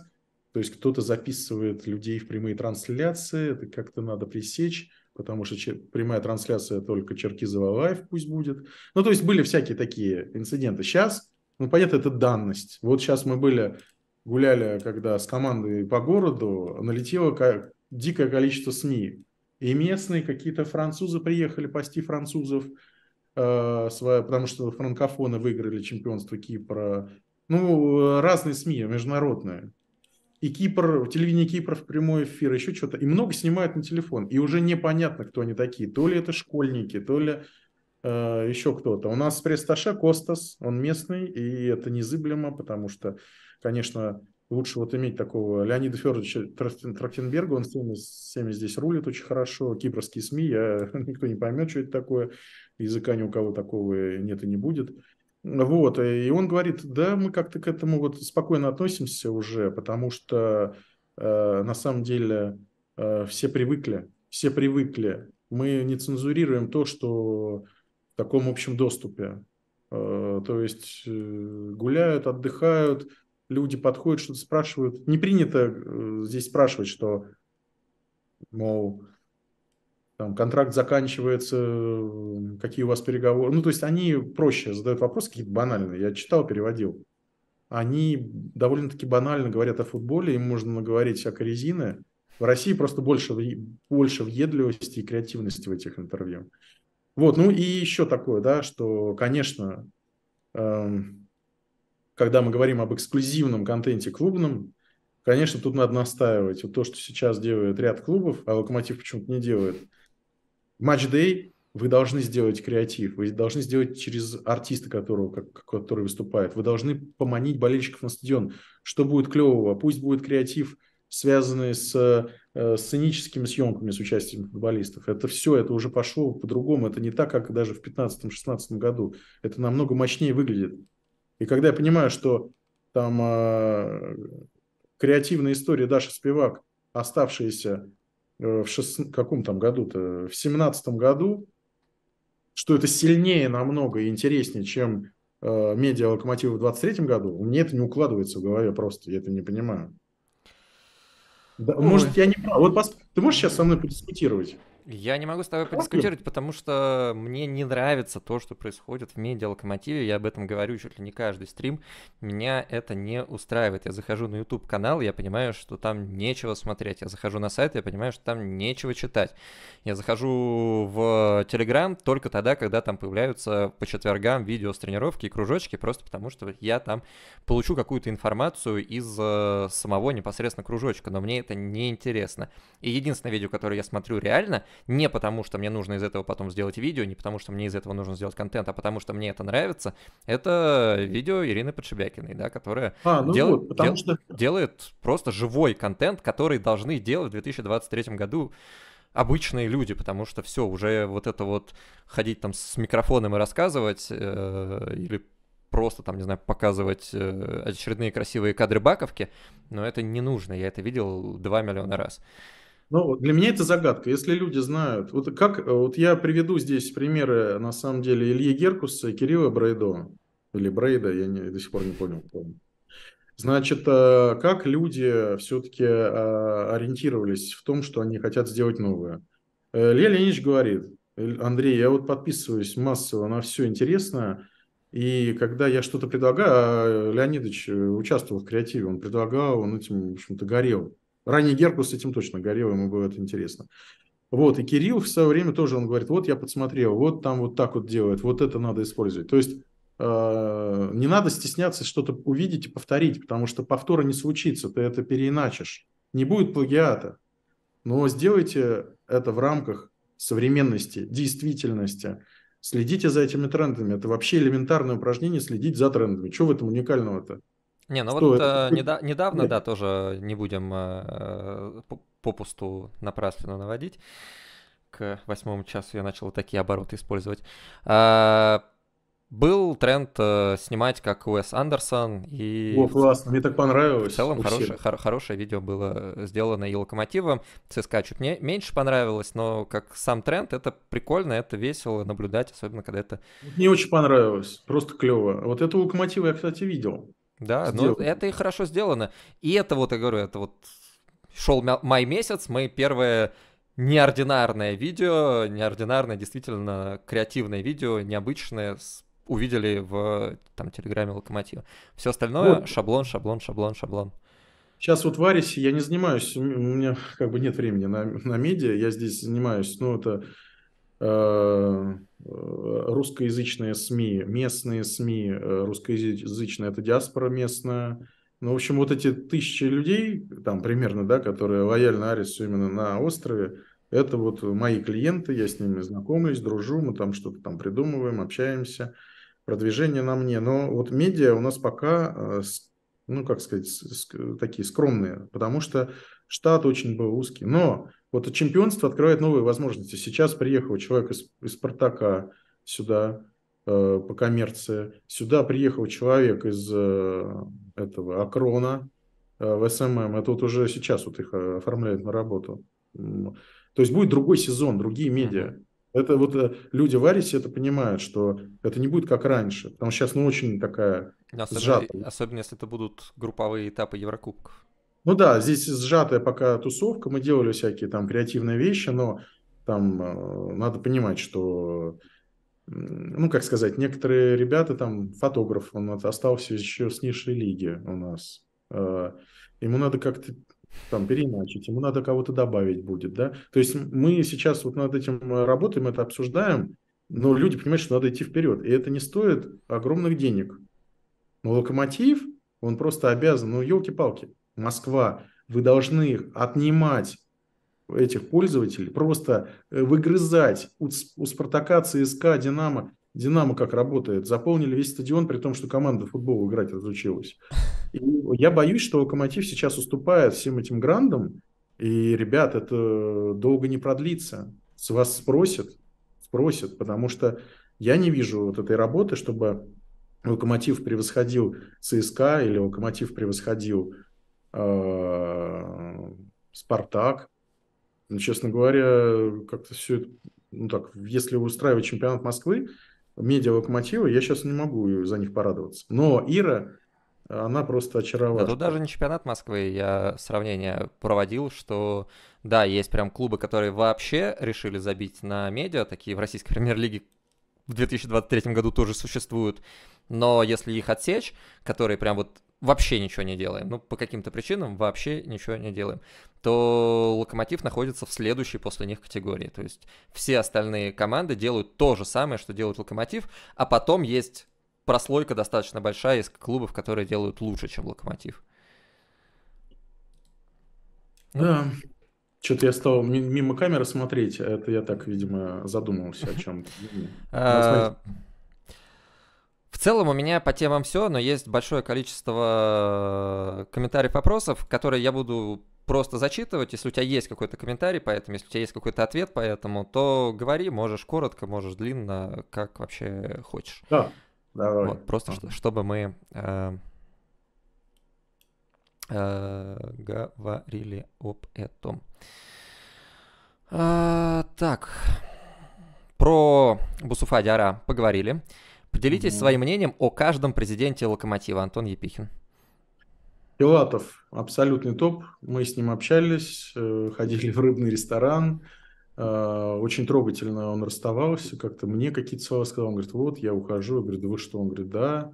То есть кто-то записывает людей в прямые трансляции, это как-то надо пресечь, потому что чер- прямая трансляция только Черкизова Лайф пусть будет. Ну, то есть были всякие такие инциденты. Сейчас ну, понятно, это данность. Вот сейчас мы были, гуляли, когда с командой по городу, налетело дикое количество СМИ. И местные какие-то французы приехали пасти французов, э, потому что франкофоны выиграли чемпионство Кипра. Ну, разные СМИ, международные. И Кипр, телевидение Кипра в прямой эфир, еще что-то. И много снимают на телефон. И уже непонятно, кто они такие. То ли это школьники, то ли Э, еще кто-то. У нас пресс-таше Костас, он местный, и это незыблемо, потому что, конечно, лучше вот иметь такого Леонида Федоровича Трахтенберга, он всеми, всеми здесь рулит очень хорошо, кипрские СМИ, я, никто не поймет, что это такое, языка ни у кого такого нет и не будет. Вот, и он говорит, да, мы как-то к этому вот спокойно относимся уже, потому что э, на самом деле э, все привыкли, все привыкли. Мы не цензурируем то, что таком общем доступе. Э, то есть э, гуляют, отдыхают, люди подходят, что-то спрашивают. Не принято э, здесь спрашивать, что, мол, там, контракт заканчивается, какие у вас переговоры. Ну, то есть они проще задают вопросы какие-то банальные. Я читал, переводил. Они довольно-таки банально говорят о футболе, им можно говорить всякой резины. В России просто больше, больше въедливости и креативности в этих интервью. Вот, ну и еще такое, да, что, конечно, эм, когда мы говорим об эксклюзивном контенте клубном, конечно, тут надо настаивать. Вот то, что сейчас делает ряд клубов, а Локомотив почему-то не делает. Матч-дей вы должны сделать креатив, вы должны сделать через артиста, которого, как, который выступает. Вы должны поманить болельщиков на стадион. Что будет клевого? Пусть будет креатив, связанный с Э, сценическими съемками с участием футболистов. Это все, это уже пошло по-другому. Это не так, как даже в 2015-2016 году. Это намного мощнее выглядит. И когда я понимаю, что там э, креативная история Даши Спивак, оставшаяся э, в шест... каком там году-то, в 17 году, что это сильнее намного и интереснее, чем э, медиа «Локомотива» в 23 году, мне это не укладывается в голове просто, я это не понимаю может, я не прав. Вот пос... ты можешь сейчас со мной подискутировать? Я не могу с тобой подискутировать, потому что мне не нравится то, что происходит в медиа-локомотиве. Я об этом говорю чуть ли не каждый стрим. Меня это не устраивает. Я захожу на YouTube-канал, я понимаю, что там нечего смотреть. Я захожу на сайт, я понимаю, что там нечего читать. Я захожу в Telegram только тогда, когда там появляются по четвергам видео с тренировки и кружочки, просто потому что я там получу какую-то информацию из э, самого непосредственно кружочка, но мне это не интересно. И единственное видео, которое я смотрю реально, не потому, что мне нужно из этого потом сделать видео, не потому, что мне из этого нужно сделать контент, а потому, что мне это нравится, это видео Ирины Подшибякиной, да, которая а, ну дел... вот, дел... что... делает просто живой контент, который должны делать в 2023 году обычные люди, потому что все, уже вот это вот ходить там с микрофоном и рассказывать э, или просто там, не знаю, показывать э, очередные красивые кадры баковки, но это не нужно, я это видел 2 миллиона раз. Ну, для меня это загадка. Если люди знают... Вот как... Э, вот я приведу здесь примеры, на самом деле, Ильи Геркуса и Кирилла Брейдо. Или Брейда, я не, до сих пор не понял. Кто. Значит, э, как люди все-таки э, ориентировались в том, что они хотят сделать новое? Илья Леонидович говорит, Андрей, я вот подписываюсь массово на все интересное, и когда я что-то предлагаю, а Леонидович участвовал в креативе, он предлагал, он этим, в общем-то, горел. Ранее Геркус с этим точно горел, ему было это интересно. Вот, и Кирилл в свое время тоже, он говорит, вот я подсмотрел, вот там вот так вот делают, вот это надо использовать. То есть э, не надо стесняться что-то увидеть и повторить, потому что повтора не случится, ты это переиначишь. Не будет плагиата, но сделайте это в рамках современности, действительности. Следите за этими трендами. Это вообще элементарное упражнение следить за трендами. Чего в этом уникального-то? Не, ну Что вот это? Э, неда- недавно, да, тоже не будем э, попусту напрасно наводить. К восьмому часу я начал такие обороты использовать. А, был тренд э, снимать как Уэс Андерсон. И О, классно, мне так понравилось. В целом хорошее, хор- хорошее видео было сделано и Локомотивом. ЦСКА чуть не, меньше понравилось, но как сам тренд, это прикольно, это весело наблюдать, особенно когда это... Мне очень понравилось, просто клево. Вот это Локомотива я, кстати, видел. Да, ну это и хорошо сделано. И это вот, я говорю, это вот шел май месяц, мы первое неординарное видео, неординарное, действительно креативное видео, необычное, увидели в там телеграме Локомотива. Все остальное вот. шаблон, шаблон, шаблон, шаблон. Сейчас вот в я не занимаюсь, у меня как бы нет времени на, на медиа, я здесь занимаюсь, ну, это Э, э, русскоязычные СМИ, местные СМИ, э, русскоязычная это диаспора местная. Ну, в общем, вот эти тысячи людей, там примерно, да, которые лояльны Арису именно на острове, это вот мои клиенты, я с ними знакомлюсь, дружу, мы там что-то там придумываем, общаемся, продвижение на мне. Но вот медиа у нас пока, ну, как сказать, такие скромные, потому что штат очень был узкий. Но вот чемпионство открывает новые возможности. Сейчас приехал человек из, из «Спартака» сюда э, по коммерции. Сюда приехал человек из э, этого «Акрона» э, в СММ. Это вот уже сейчас вот их э, оформляют на работу. То есть будет другой сезон, другие медиа. Это вот э, люди в Арисе это понимают, что это не будет как раньше, потому что сейчас ну очень такая особенно, сжатая. Особенно если это будут групповые этапы Еврокубков. Ну да, здесь сжатая пока тусовка, мы делали всякие там креативные вещи, но там э, надо понимать, что, ну как сказать, некоторые ребята, там фотограф, он остался еще с низшей лиги у нас. Э, ему надо как-то там переначить, ему надо кого-то добавить будет, да. То есть мы сейчас вот над этим э, работаем, это обсуждаем, но люди понимают, что надо идти вперед, и это не стоит огромных денег. Но локомотив, он просто обязан, ну елки-палки, Москва, вы должны отнимать этих пользователей, просто э, выгрызать у, у Спартака, ЦСКА, Динамо. Динамо как работает? Заполнили весь стадион, при том, что команда футбол играть разучилась. И я боюсь, что Локомотив сейчас уступает всем этим грандам, и, ребят, это долго не продлится. С вас спросят, спросят, потому что я не вижу вот этой работы, чтобы Локомотив превосходил ЦСКА или Локомотив превосходил Э, Спартак. Ну, честно говоря, как-то все это, ну так, если устраивать чемпионат Москвы, медиа Локомотивы, я сейчас не могу за них порадоваться. Но Ира, она просто очаровала. Да тут даже не чемпионат Москвы, я сравнение проводил, что да, есть прям клубы, которые вообще решили забить на медиа, такие в российской премьер-лиге в 2023 году тоже существуют. Но если их отсечь, которые прям вот вообще ничего не делаем, ну, по каким-то причинам вообще ничего не делаем, то Локомотив находится в следующей после них категории. То есть все остальные команды делают то же самое, что делает Локомотив, а потом есть прослойка достаточно большая из клубов, которые делают лучше, чем Локомотив. Да. Ну, что-то я стал мимо камеры смотреть, а это я так, видимо, задумался о чем-то. Ну, ну, а, в целом у меня по темам все, но есть большое количество э, комментариев, вопросов, которые я буду просто зачитывать. Если у тебя есть какой-то комментарий по этому, если у тебя есть какой-то ответ по этому, то говори, можешь коротко, можешь длинно, как вообще хочешь. Да, давай. Вот, просто что, чтобы мы э, Э, говорили об этом. А, так, про Бусуфа Диара поговорили. Поделитесь mm-hmm. своим мнением о каждом президенте локомотива, Антон Епихин. Пилатов абсолютный топ. Мы с ним общались, э, ходили в рыбный ресторан. Э, очень трогательно он расставался. Как-то мне какие-то слова сказал. Он говорит, вот, я ухожу. Я говорю, да вы что? Он говорит, да.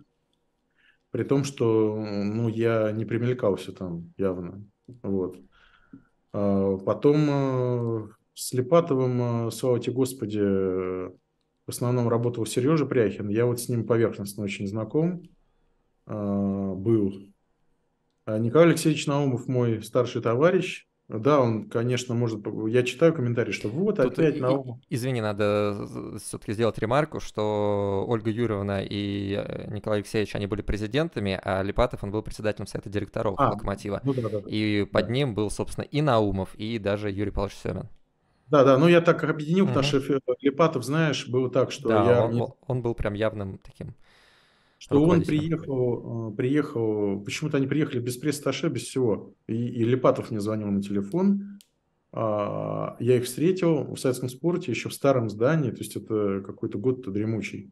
При том, что ну, я не примелькался там явно. Вот. А потом э, с Липатовым, э, слава тебе Господи, э, в основном работал Сережа Пряхин. Я вот с ним поверхностно очень знаком был. А Николай Алексеевич Наумов мой старший товарищ. Да, он, конечно, может... Я читаю комментарии, что вот Тут опять и, Наумов. Извини, надо все-таки сделать ремарку, что Ольга Юрьевна и э, Николай Алексеевич, они были президентами, а Липатов, он был председателем Совета директоров а, «Локомотива». Ну, да, да, и да. под ним был, собственно, и Наумов, и даже Юрий Павлович Семин. Да, да, ну я так объединил, угу. потому что Липатов, знаешь, был так, что да, я... Он, он был прям явным таким что он приехал, э, приехал, почему-то они приехали без пресс-таше, без всего. И, и Липатов мне звонил на телефон, а, я их встретил в советском спорте еще в старом здании, то есть это какой-то год дремучий,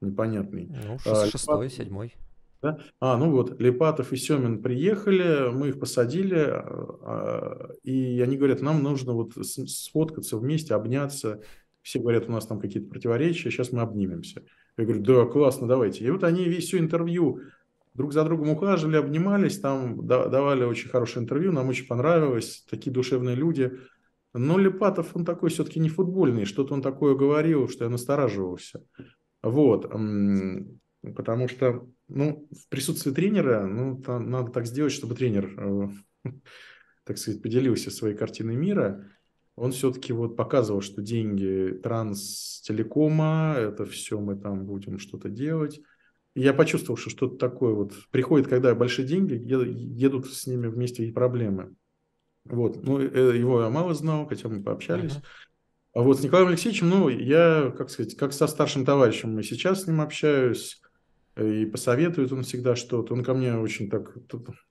непонятный. Ну, а, шестой, Липат... седьмой. Да? А, ну вот, Липатов и Семин приехали, мы их посадили, а, и они говорят, нам нужно вот сфоткаться вместе, обняться. Все говорят, у нас там какие-то противоречия, сейчас мы обнимемся. Я говорю, да, классно, давайте. И вот они весь все интервью друг за другом ухаживали, обнимались, там давали очень хорошее интервью, нам очень понравилось, такие душевные люди. Но Лепатов, он такой все-таки не футбольный, что-то он такое говорил, что я настораживался. Вот, потому что, ну, в присутствии тренера, ну, там надо так сделать, чтобы тренер, э, так сказать, поделился своей картиной мира он все-таки вот показывал, что деньги транстелекома, это все мы там будем что-то делать. я почувствовал, что что-то такое вот приходит, когда большие деньги, едут с ними вместе и проблемы. Вот, ну, э, его я мало знал, хотя мы пообщались. Uh-huh. А вот с Николаем Алексеевичем, ну, я, как сказать, как со старшим товарищем, и сейчас с ним общаюсь, э, и посоветует он всегда что-то. Он ко мне очень так,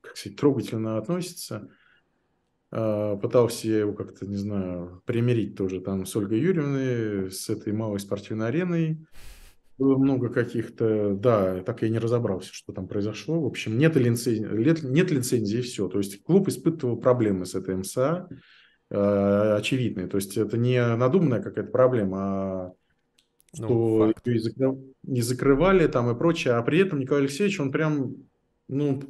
как сказать, трогательно относится. А, пытался я его как-то, не знаю, примирить тоже там с Ольгой Юрьевной, с этой малой спортивной ареной. Было много каких-то, да, так я и не разобрался, что там произошло. В общем, нет лицензии, нет лицензии, все. То есть клуб испытывал проблемы с этой МСА, а, очевидные. То есть это не надуманная какая-то проблема, а ну, что ну, не закрывали там и прочее. А при этом Николай Алексеевич, он прям, ну,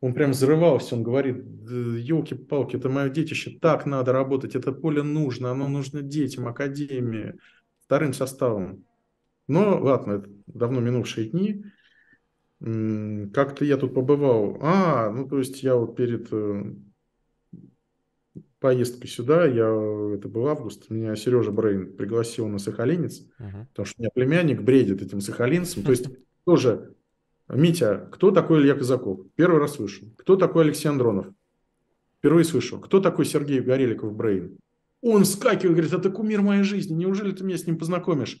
он прям взрывался, он говорит, елки-палки, это мое детище, так надо работать, это поле нужно, оно нужно детям, академии, вторым составом. Но ладно, это давно минувшие дни. Как-то я тут побывал. А, ну то есть я вот перед э, поездкой сюда, я, это был август, меня Сережа Брейн пригласил на Сахалинец, uh-huh. потому что у меня племянник бредит этим сахалинцем. То есть тоже Митя, кто такой Илья Казаков? Первый раз слышу. Кто такой Алексей Андронов? Впервые слышу. Кто такой Сергей Гореликов Брейн? Он вскакивает, говорит, это кумир моей жизни, неужели ты меня с ним познакомишь?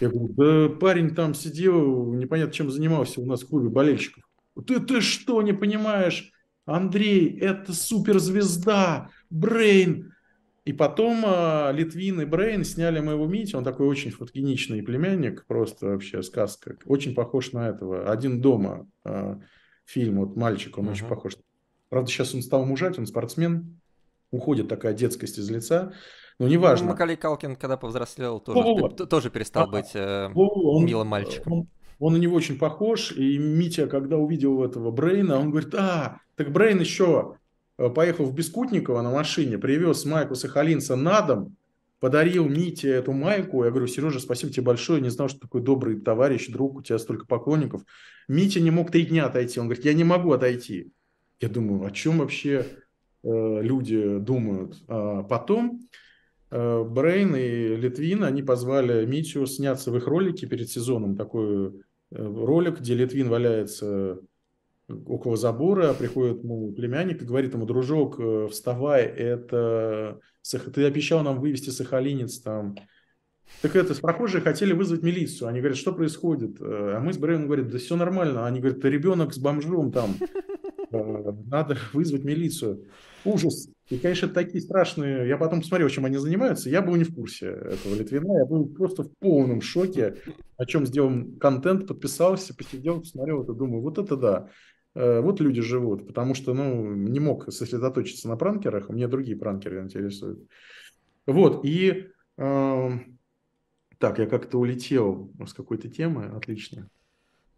Я говорю, да парень там сидел, непонятно чем занимался у нас в клубе болельщиков. Ты, ты что, не понимаешь? Андрей, это суперзвезда, Брейн, и потом э, Литвин и Брейн сняли моего Мити, он такой очень фотогеничный племянник, просто вообще сказка, очень похож на этого. «Один дома» э, фильм, вот мальчик, он uh-huh. очень похож. Правда, сейчас он стал мужать, он спортсмен, уходит такая детскость из лица, но неважно. Ну, Макалей Калкин, когда повзрослел, тоже, тоже перестал а, быть э, он, милым э, мальчиком. Он, он на него очень похож, и Митя, когда увидел этого Брейна, он говорит, а, так Брейн еще Э, поехал в Бескутниково на машине, привез майку сахалинца на дом, подарил Мите эту майку. Я говорю, Сережа, спасибо тебе большое, не знал, что такой добрый товарищ, друг, у тебя столько поклонников. Митя не мог три дня отойти. Он говорит, я не могу отойти. Я думаю, о чем вообще э, люди думают? А потом э, Брейн и Литвин, они позвали Митю сняться в их ролике перед сезоном. Такой э, ролик, где Литвин валяется около забора, приходит мол, племянник и говорит ему, дружок, э, вставай, это... Ты обещал нам вывести сахалинец там. Так это, с прохожие хотели вызвать милицию. Они говорят, что происходит? Э, а мы с Брэйвом говорим, да все нормально. Они говорят, ты ребенок с бомжом там. Э, Надо вызвать милицию. Ужас. И, конечно, такие страшные. Я потом посмотрел, чем они занимаются. Я был не в курсе этого Литвина. Я был просто в полном шоке, о чем сделал контент, подписался, посидел, посмотрел это, думаю, вот это да. Э, вот люди живут, потому что, ну, не мог сосредоточиться на пранкерах, мне другие пранкеры интересуют. Вот, и... Э, так, я как-то улетел с какой-то темы, отлично.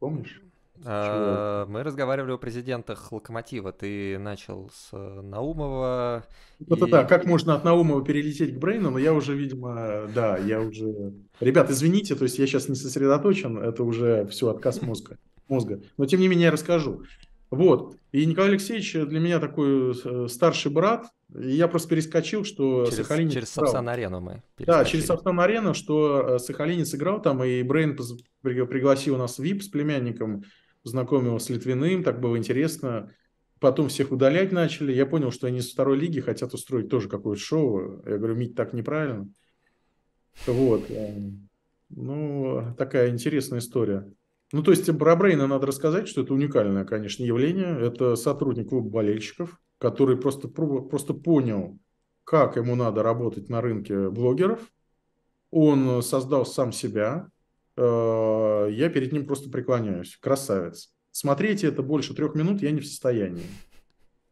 Помнишь? А, мы разговаривали о президентах Локомотива. Ты начал с э, Наумова. Вот и... да, как можно от Наумова перелететь к Брейну, но я уже, видимо, да, я уже... Ребят, извините, то есть я сейчас не сосредоточен, это уже все отказ мозга мозга. Но тем не менее я расскажу. Вот. И Николай Алексеевич для меня такой э, старший брат. Я просто перескочил, что через, Сахалин... Через Сапсан-арену мы Да, через Сапсан-арену, что э, Сахалинец сыграл там, и Брейн пригласил нас в ВИП с племянником, познакомил с Литвиным, так было интересно. Потом всех удалять начали. Я понял, что они с второй лиги хотят устроить тоже какое-то шоу. Я говорю, Мить, так неправильно. Вот. Э, ну, такая интересная история. Ну, то есть про Брейна надо рассказать, что это уникальное, конечно, явление. Это сотрудник клуба болельщиков, который просто, просто понял, как ему надо работать на рынке блогеров. Он создал сам себя. Э, я перед ним просто преклоняюсь. Красавец. Смотрите это больше трех минут я не в состоянии.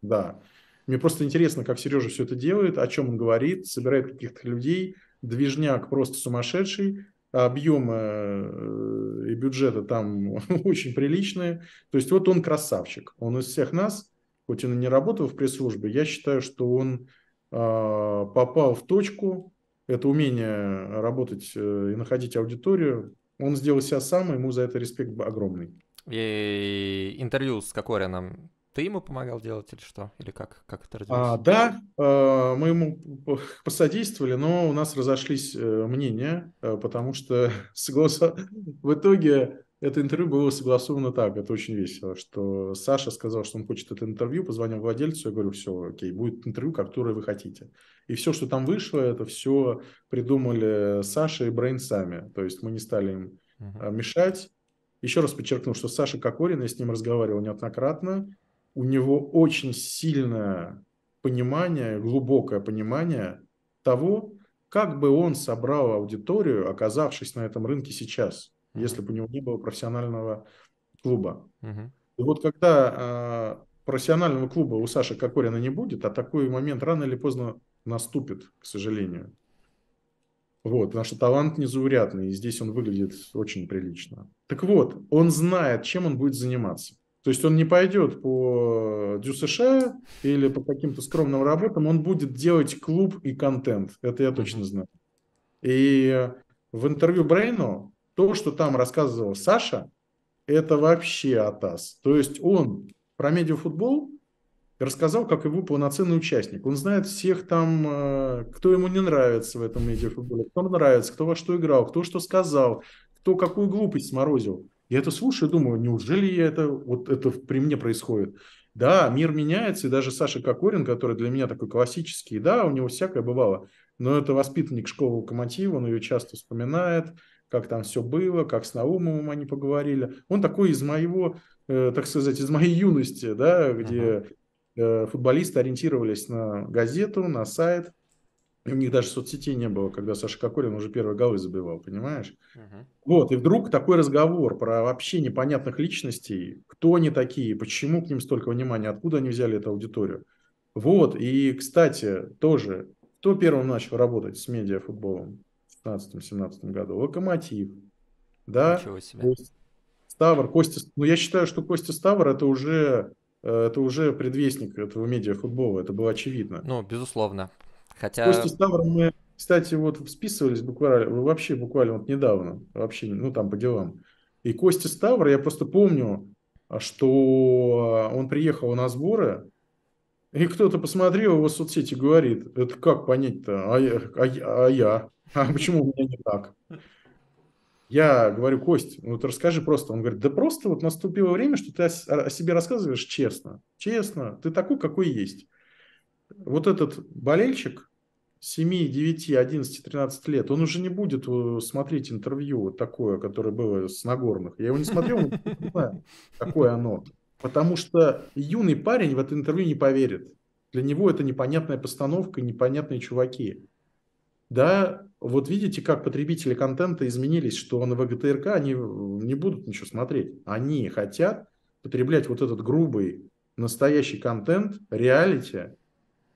Да. Мне просто интересно, как Сережа все это делает, о чем он говорит, собирает каких-то людей. Движняк просто сумасшедший объемы э, и бюджеты там очень приличные. То есть вот он красавчик. Он из всех нас, хоть он и не работал в пресс-службе, я считаю, что он а, попал в точку. Это умение работать э, и находить аудиторию. Он сделал себя сам, ему за это респект огромный. И интервью с Кокорином ты ему помогал делать или что? Или как, как это а, родилось? А, да, э, мы ему посодействовали, но у нас разошлись э, мнения, э, потому что соглас... в итоге это интервью было согласовано так, это очень весело, что Саша сказал, что он хочет это интервью, позвонил владельцу, я говорю, все, окей, будет интервью, которое вы хотите. И все, что там вышло, это все придумали Саша и Брейн сами, то есть мы не стали им uh-huh. мешать. Еще раз подчеркну, что Саша Кокорин, я с ним разговаривал неоднократно, у него очень сильное понимание, глубокое понимание того, как бы он собрал аудиторию, оказавшись на этом рынке сейчас, mm-hmm. если бы у него не было профессионального клуба. Mm-hmm. И вот когда э, профессионального клуба у Саши Кокорина не будет, а такой момент рано или поздно наступит, к сожалению. Вот, потому что талант незаурядный, и здесь он выглядит очень прилично. Так вот, он знает, чем он будет заниматься. То есть он не пойдет по Дю США или по каким-то скромным работам, он будет делать клуб и контент. Это я точно знаю. И в интервью Брейну то, что там рассказывал Саша, это вообще атас. То есть он про медиафутбол рассказал, как его полноценный участник. Он знает всех там, э, кто ему не нравится в этом медиафутболе, кто нравится, кто во что играл, кто что сказал, кто какую глупость сморозил. Я это слушаю, думаю, неужели я это, вот это при мне происходит? Да, мир меняется, и даже Саша Кокорин, который для меня такой классический, да, у него всякое бывало, но это воспитанник школы локомотива, он ее часто вспоминает, как там все было, как с наумом они поговорили. Он такой из моего, э, так сказать, из моей юности, да, где uh-huh. э, футболисты ориентировались на газету, на сайт, у них даже соцсетей не было, когда Саша Кокорин уже первые голы забивал, понимаешь? Uh-huh. Вот, и вдруг такой разговор про вообще непонятных личностей, кто они такие, почему к ним столько внимания, откуда они взяли эту аудиторию. Вот, и, кстати, тоже, кто первым начал работать с медиафутболом в 16-17 году? Локомотив, да? Ничего себе. Ставр, Костя, ну я считаю, что Костя Ставр это уже, э, это уже предвестник этого медиафутбола, это было очевидно. Ну, безусловно, Хотя... Костя Ставр мы, кстати, вот списывались буквально, ну, вообще буквально вот недавно, вообще, ну там по делам. И Костя Ставр, я просто помню, что он приехал на сборы, и кто-то посмотрел его в соцсети говорит, это как понять-то, а я, а, я, а я, а почему у меня не так? Я говорю, Кость, ну, вот расскажи просто. Он говорит, да просто вот наступило время, что ты о, о себе рассказываешь честно. Честно, ты такой, какой есть. Вот этот болельщик, 7, 9, 11, 13 лет, он уже не будет э, смотреть интервью такое, которое было с Нагорных. Я его не смотрел, но понимаю, какое оно. Потому что юный парень в это интервью не поверит. Для него это непонятная постановка, непонятные чуваки. Да, вот видите, как потребители контента изменились, что на ВГТРК они не будут ничего смотреть. Они хотят потреблять вот этот грубый, настоящий контент, реалити,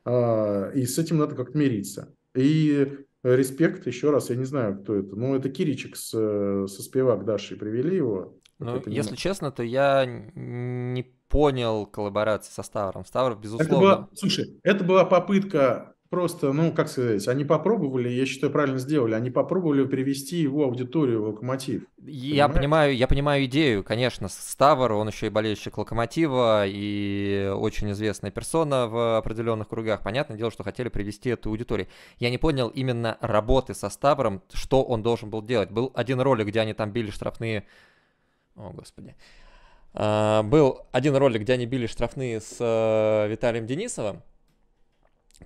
а, и с этим надо как-то мириться. И респект, еще раз, я не знаю, кто это. но это Киричек с, э, со спивак Дашей привели его. Ну, если честно, то я не понял коллаборации со Ставром. Ставр, безусловно... Это была, слушай, это была попытка просто, ну, как сказать, они попробовали, я считаю, правильно сделали, они попробовали привести его аудиторию в локомотив. Я понимаю, я понимаю идею, конечно, Ставр, он еще и болельщик локомотива, и очень известная персона в определенных кругах. Понятное дело, что хотели привести эту аудиторию. Я не понял именно работы со Ставром, что он должен был делать. Был один ролик, где они там били штрафные... О, господи. А, был один ролик, где они били штрафные с э, Виталием Денисовым,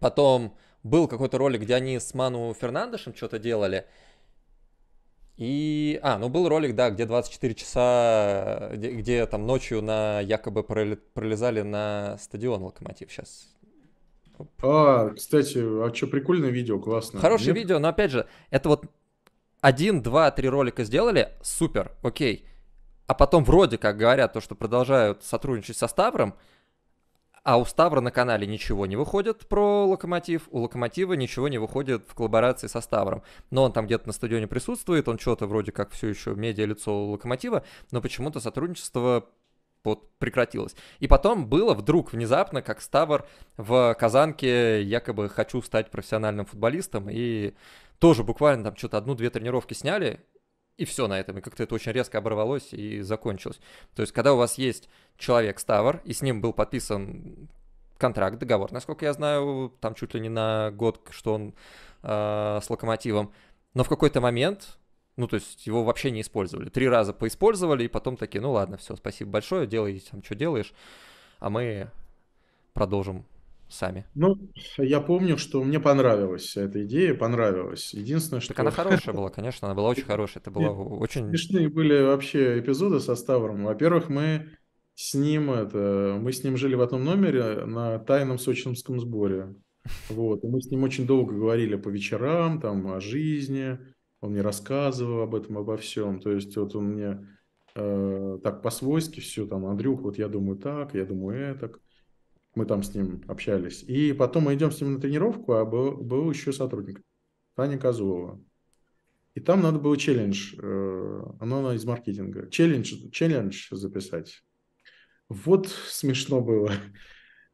Потом был какой-то ролик, где они с Ману Фернандешем что-то делали. И, а, ну был ролик, да, где 24 часа, где, где там ночью на якобы пролезали на стадион Локомотив сейчас. А, кстати, а что, прикольное видео, классно. Хорошее Нет? видео, но опять же, это вот один, два, три ролика сделали, супер, окей. А потом вроде как говорят то, что продолжают сотрудничать со Ставром, а у Ставра на канале ничего не выходит про Локомотив, у Локомотива ничего не выходит в коллаборации со Ставром. Но он там где-то на стадионе присутствует, он что-то вроде как все еще медиа-лицо Локомотива, но почему-то сотрудничество вот прекратилось. И потом было вдруг внезапно, как Ставр в Казанке якобы «хочу стать профессиональным футболистом» и тоже буквально там что-то одну-две тренировки сняли, и все на этом. И как-то это очень резко оборвалось и закончилось. То есть, когда у вас есть человек Ставр, и с ним был подписан контракт, договор, насколько я знаю, там чуть ли не на год, что он э, с локомотивом, но в какой-то момент, ну, то есть его вообще не использовали. Три раза поиспользовали, и потом такие, ну ладно, все, спасибо большое, делай там, что делаешь, а мы продолжим сами? Ну, я помню, что мне понравилась эта идея, понравилась. Единственное, что... Так она хорошая была, конечно, она была очень хорошая. Это было очень... Смешные были вообще эпизоды со Ставром. Во-первых, мы с ним это... Мы с ним жили в одном номере на тайном сочинском сборе. Вот. И мы с ним очень долго говорили по вечерам, там, о жизни. Он мне рассказывал об этом, обо всем. То есть вот он мне э, так по-свойски все там, Андрюх, вот я думаю так, я думаю этак мы там с ним общались. И потом мы идем с ним на тренировку, а был, был еще сотрудник, Таня Козлова. И там надо было челлендж, э, оно из маркетинга, челлендж, челлендж записать. Вот смешно было.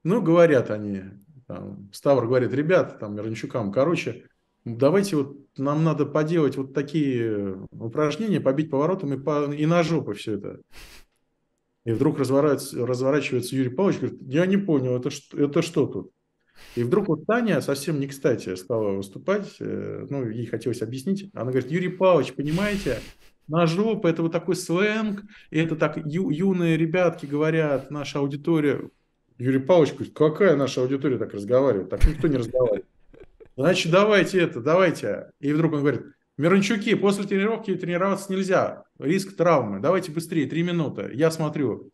Ну, говорят они, там, Ставр говорит, ребят, там, Мирончукам, короче, давайте вот нам надо поделать вот такие э, упражнения, побить поворотом и, по, и на жопу все это. И вдруг разворачивается, Юрий Павлович, говорит, я не понял, это что, это что тут? И вдруг вот Таня совсем не кстати стала выступать, э, ну, ей хотелось объяснить. Она говорит, Юрий Павлович, понимаете, на жопу, это вот такой сленг, и это так ю, юные ребятки говорят, наша аудитория. Юрий Павлович говорит, какая наша аудитория так разговаривает? Так никто не разговаривает. Значит, давайте это, давайте. И вдруг он говорит, Мирончуки, после тренировки тренироваться нельзя, риск травмы, давайте быстрее, три минуты, я смотрю.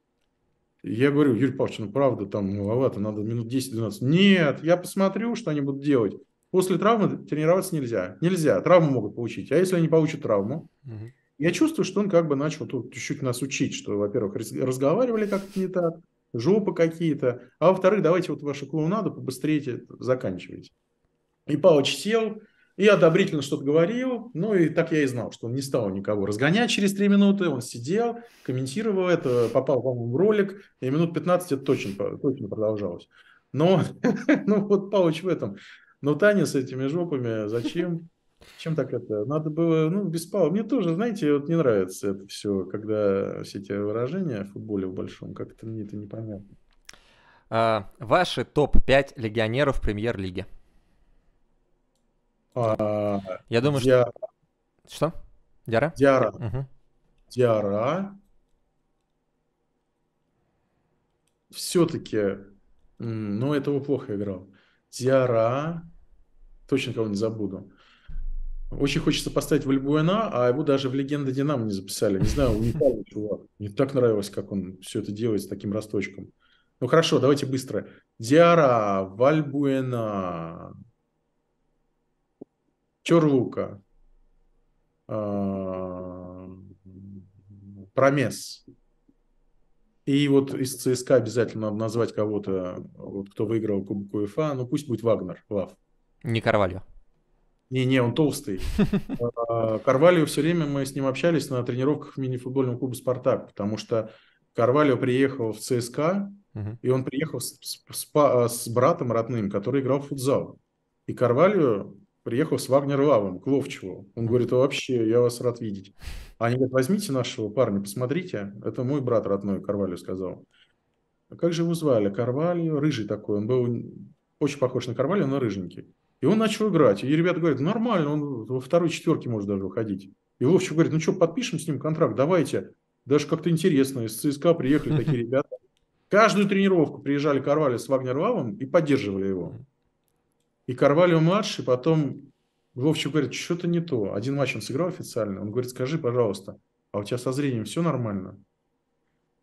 Я говорю, Юрий Павлович, ну правда, там маловато, надо минут 10-12. Нет, я посмотрю, что они будут делать. После травмы тренироваться нельзя. Нельзя, травму могут получить. А если они получат травму? Угу. Я чувствую, что он как бы начал тут чуть-чуть нас учить, что, во-первых, разговаривали как-то не так, жопы какие-то, а во-вторых, давайте вот вашу клоунаду побыстрее заканчивать. И Павлович сел, и одобрительно что-то говорил. Ну и так я и знал, что он не стал никого разгонять через три минуты. Он сидел, комментировал это, попал, по-моему, в ролик. И минут 15 это точно, точно продолжалось. Но ну, вот Павлович в этом. Но Таня с этими жопами, зачем? Чем так это? Надо было, ну, без Павла. Мне тоже, знаете, вот не нравится это все, когда все эти выражения в футболе в большом, как-то мне это непонятно. А, ваши топ-5 легионеров премьер-лиги. А, Я думаю, Диара. что... Что? Диара? Диара. Угу. Диара. Все-таки... Ну, этого плохо играл. Диара. Точно кого не забуду. Очень хочется поставить Вальбуэна, а его даже в Легенда Динамо» не записали. Не знаю, уникальный чувак. Мне так нравилось, как он все это делает с таким росточком. Ну хорошо, давайте быстро. Диара, Вальбуэна, Терлука, Промес. И вот из ЦСКА обязательно надо назвать кого-то, вот, кто выиграл Кубок УЕФА. Ну, пусть будет Вагнер, Лав. Не Карвалью. Не-не, он толстый. А, Карвалью все время мы с ним общались на тренировках мини-футбольного клуба «Спартак», потому что Карвалью приехал в ЦСКА, и он приехал с, с, с, с братом родным, который играл в футзал. И Карвалью приехал с Вагнер Лавом, к Ловчеву. Он говорит, «А вообще, я вас рад видеть. А они говорят, возьмите нашего парня, посмотрите. Это мой брат родной, Карвалью сказал. А как же его звали? Карвалью, рыжий такой. Он был очень похож на Карвалью, но рыженький. И он начал играть. И ребята говорят, нормально, он во второй четверке может даже выходить. И Ловчев говорит, ну что, подпишем с ним контракт, давайте. Даже как-то интересно, из ЦСКА приехали такие ребята. Каждую тренировку приезжали Карвали с Вагнер Лавом и поддерживали его. И Карвалио-младший потом Вовчик говорит, что-то не то. Один матч он сыграл официально. Он говорит, скажи, пожалуйста, а у тебя со зрением все нормально?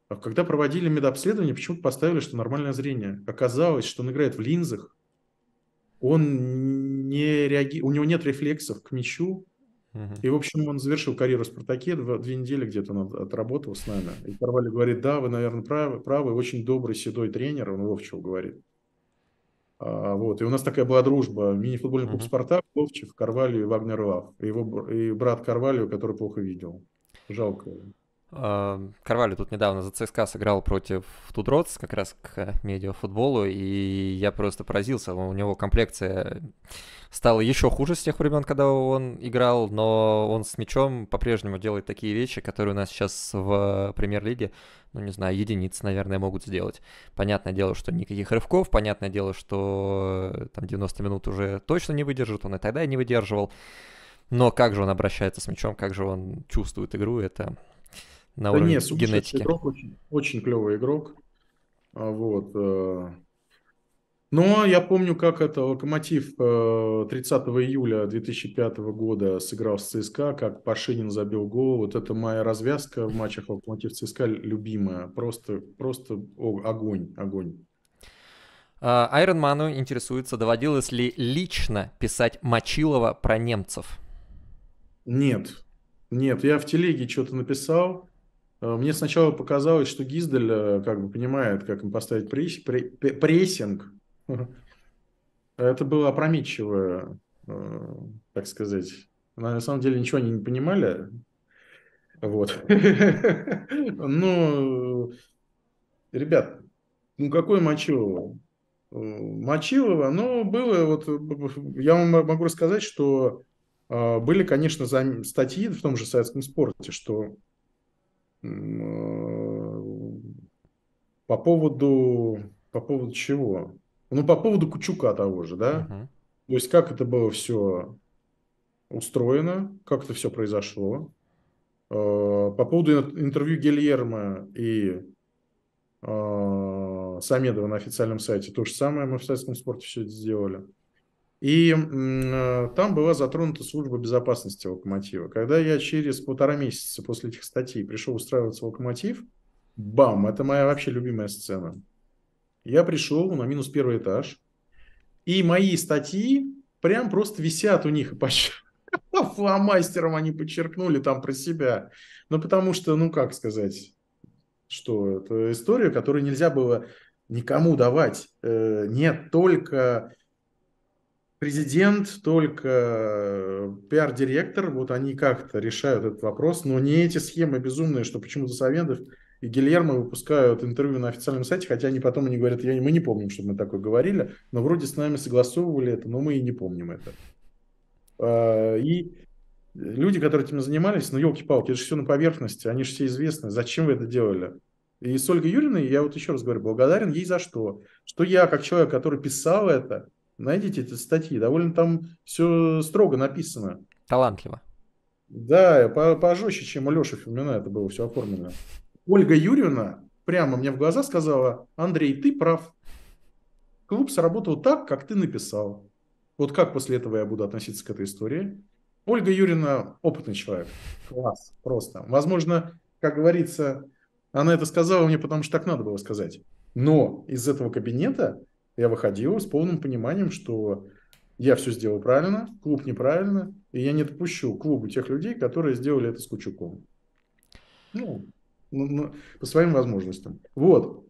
А когда проводили медобследование, почему-то поставили, что нормальное зрение. Оказалось, что он играет в линзах, он не реаги... у него нет рефлексов к мячу. Угу. И, в общем, он завершил карьеру в «Спартаке», два, две недели где-то он отработал с нами. И Карвали говорит, да, вы, наверное, правы, правы, очень добрый седой тренер, он Вовчев говорит. А, вот. И у нас такая была дружба. Мини-футбольный клуб «Спартак», Ловчев, Карвалью и Вагнер Лав. И, его, и брат Карвалью, который плохо видел. Жалко. Карвалю тут недавно за ЦСКА сыграл против Тудроц, как раз к медиафутболу, и я просто поразился. У него комплекция стала еще хуже с тех времен, когда он играл, но он с мячом по-прежнему делает такие вещи, которые у нас сейчас в премьер-лиге ну, не знаю, единицы, наверное, могут сделать. Понятное дело, что никаких рывков, понятное дело, что э, там 90 минут уже точно не выдержит, он и тогда и не выдерживал. Но как же он обращается с мячом, как же он чувствует игру, это на да уровне нет, генетики. Игрок очень, очень клевый игрок. А вот. Э, но я помню, как это «Локомотив» 30 э, июля 2005 года сыграл с ЦСКА, как Пашинин забил гол. Вот это моя развязка в матчах «Локомотив-ЦСКА» любимая. Просто, просто о, огонь, огонь. А, Айронману интересуется, доводилось ли лично писать Мочилова про немцев? Нет, нет, я в телеге что-то написал. Э, мне сначала показалось, что Гиздель э, как бы понимает, как им поставить прессинг, это было опрометчивое, э, так сказать. На самом деле ничего они не понимали. Вот. Но, ну, ребят, ну какой Мочилово? Э, Мочилово, ну, было, вот, я вам могу рассказать, что э, были, конечно, статьи в том же советском спорте, что по поводу, по поводу чего? Ну, по поводу Кучука того же, да? Угу. То есть, как это было все устроено, как это все произошло. Э, по поводу интервью Гильермо и э, Самедова на официальном сайте, то же самое мы в советском спорте все это сделали. И э, там была затронута служба безопасности локомотива. Когда я через полтора месяца после этих статей пришел устраиваться в локомотив, бам, это моя вообще любимая сцена я пришел на минус первый этаж, и мои статьи прям просто висят у них. Фломастером они подчеркнули там про себя. Ну, потому что, ну, как сказать, что это история, которую нельзя было никому давать. Э, нет, только президент, только э, пиар-директор, вот они как-то решают этот вопрос, но не эти схемы безумные, что почему-то Савендов и Гильермо выпускают интервью на официальном сайте, хотя они потом они говорят, я, мы не помним, что мы такое говорили, но вроде с нами согласовывали это, но мы и не помним это. А, и люди, которые этим занимались, ну, елки-палки, это же все на поверхности, они же все известны, зачем вы это делали? И с Ольгой Юриной, я вот еще раз говорю, благодарен ей за что? Что я, как человек, который писал это, найдите эти статьи, довольно там все строго написано. Талантливо. Да, пожестче, чем у Леши Фомина это было все оформлено. Ольга Юрьевна прямо мне в глаза сказала, Андрей, ты прав. Клуб сработал так, как ты написал. Вот как после этого я буду относиться к этой истории? Ольга Юрьевна опытный человек. Класс, просто. Возможно, как говорится, она это сказала мне, потому что так надо было сказать. Но из этого кабинета я выходил с полным пониманием, что я все сделал правильно, клуб неправильно, и я не допущу клубу тех людей, которые сделали это с Кучуком. Ну, ну, ну, по своим возможностям. Вот.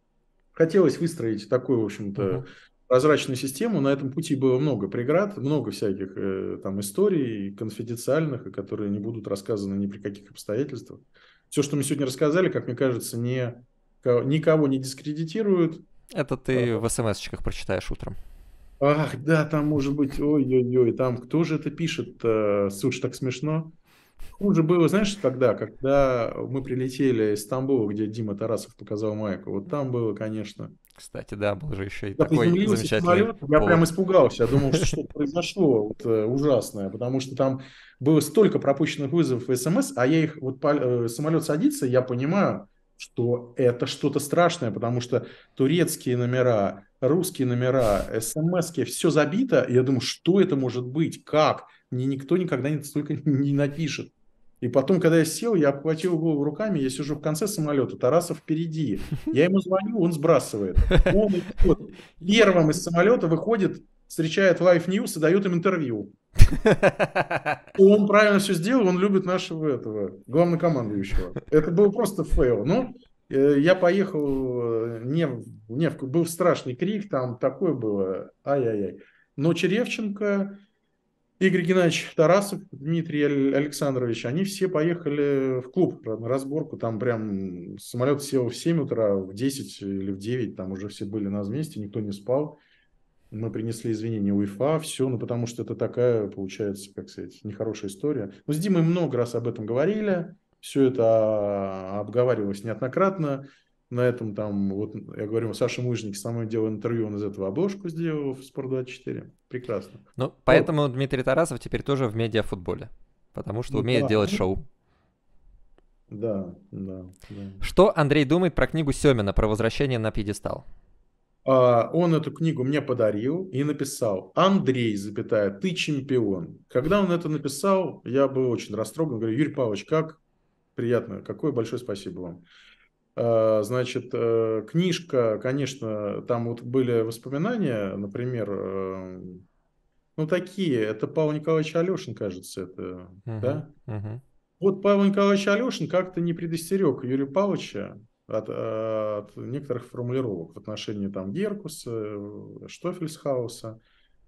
Хотелось выстроить такую, в общем-то, uh прозрачную систему. На этом пути было много преград, много всяких э, там историй конфиденциальных, которые не будут рассказаны ни при каких обстоятельствах. Все, что мы сегодня рассказали, как мне кажется, не, никого не дискредитирует. Это ты а, в смс-очках прочитаешь утром. Ах, да, там может быть, ой-ой-ой, там кто же это пишет? Слушай, так смешно. Хуже было, знаешь, когда, когда мы прилетели из Стамбула, где Дима Тарасов показал майку, вот там было, конечно... Кстати, да, был же еще и я такой замечательный... Самолет, я прям испугался, я думал, что что-то произошло вот, э, ужасное, потому что там было столько пропущенных вызовов в СМС, а я их... Вот э, самолет садится, я понимаю, что это что-то страшное, потому что турецкие номера, русские номера, смс все забито. Я думаю, что это может быть, как? Мне никто никогда не столько не напишет. И потом, когда я сел, я обхватил голову руками, я сижу в конце самолета, Тарасов впереди. Я ему звоню, он сбрасывает. Он вот, первым из самолета выходит, встречает Life News и дает им интервью. Он правильно все сделал, он любит нашего этого, главнокомандующего. Это был просто фейл. Ну, э, я поехал, э, не, не, был страшный крик, там такое было, ай-яй-яй. Но Черевченко, Игорь Геннадьевич Тарасов, Дмитрий Александрович, они все поехали в клуб на разборку. Там прям самолет сел в 7 утра, в 10 или в 9, там уже все были на месте, никто не спал. Мы принесли извинения УЕФА, все, ну потому что это такая, получается, как сказать, нехорошая история. Но ну, с Димой много раз об этом говорили, все это а, обговаривалось неоднократно на этом там, вот я говорю, Саша Мужник, со мной делал интервью, он из этого обложку сделал в Спорт24. Прекрасно. Ну, ну, поэтому Дмитрий Тарасов теперь тоже в медиафутболе, потому что ну умеет да. делать шоу. Да, да, да. Что Андрей думает про книгу Семина про возвращение на пьедестал? А, он эту книгу мне подарил и написал «Андрей, запятая, ты чемпион». Когда он это написал, я был очень растроган. Говорю, Юрий Павлович, как приятно, какое большое спасибо вам. А, значит, э, книжка, конечно, там вот были воспоминания, например, эм, ну такие, это Павел Николаевич Алешин, кажется, это, uh-huh, да? Uh-huh. Вот Павел Николаевич Алешин как-то не предостерег Юрия Павловича от, э, от некоторых формулировок в отношении там Геркуса, э, Штофельсхауса.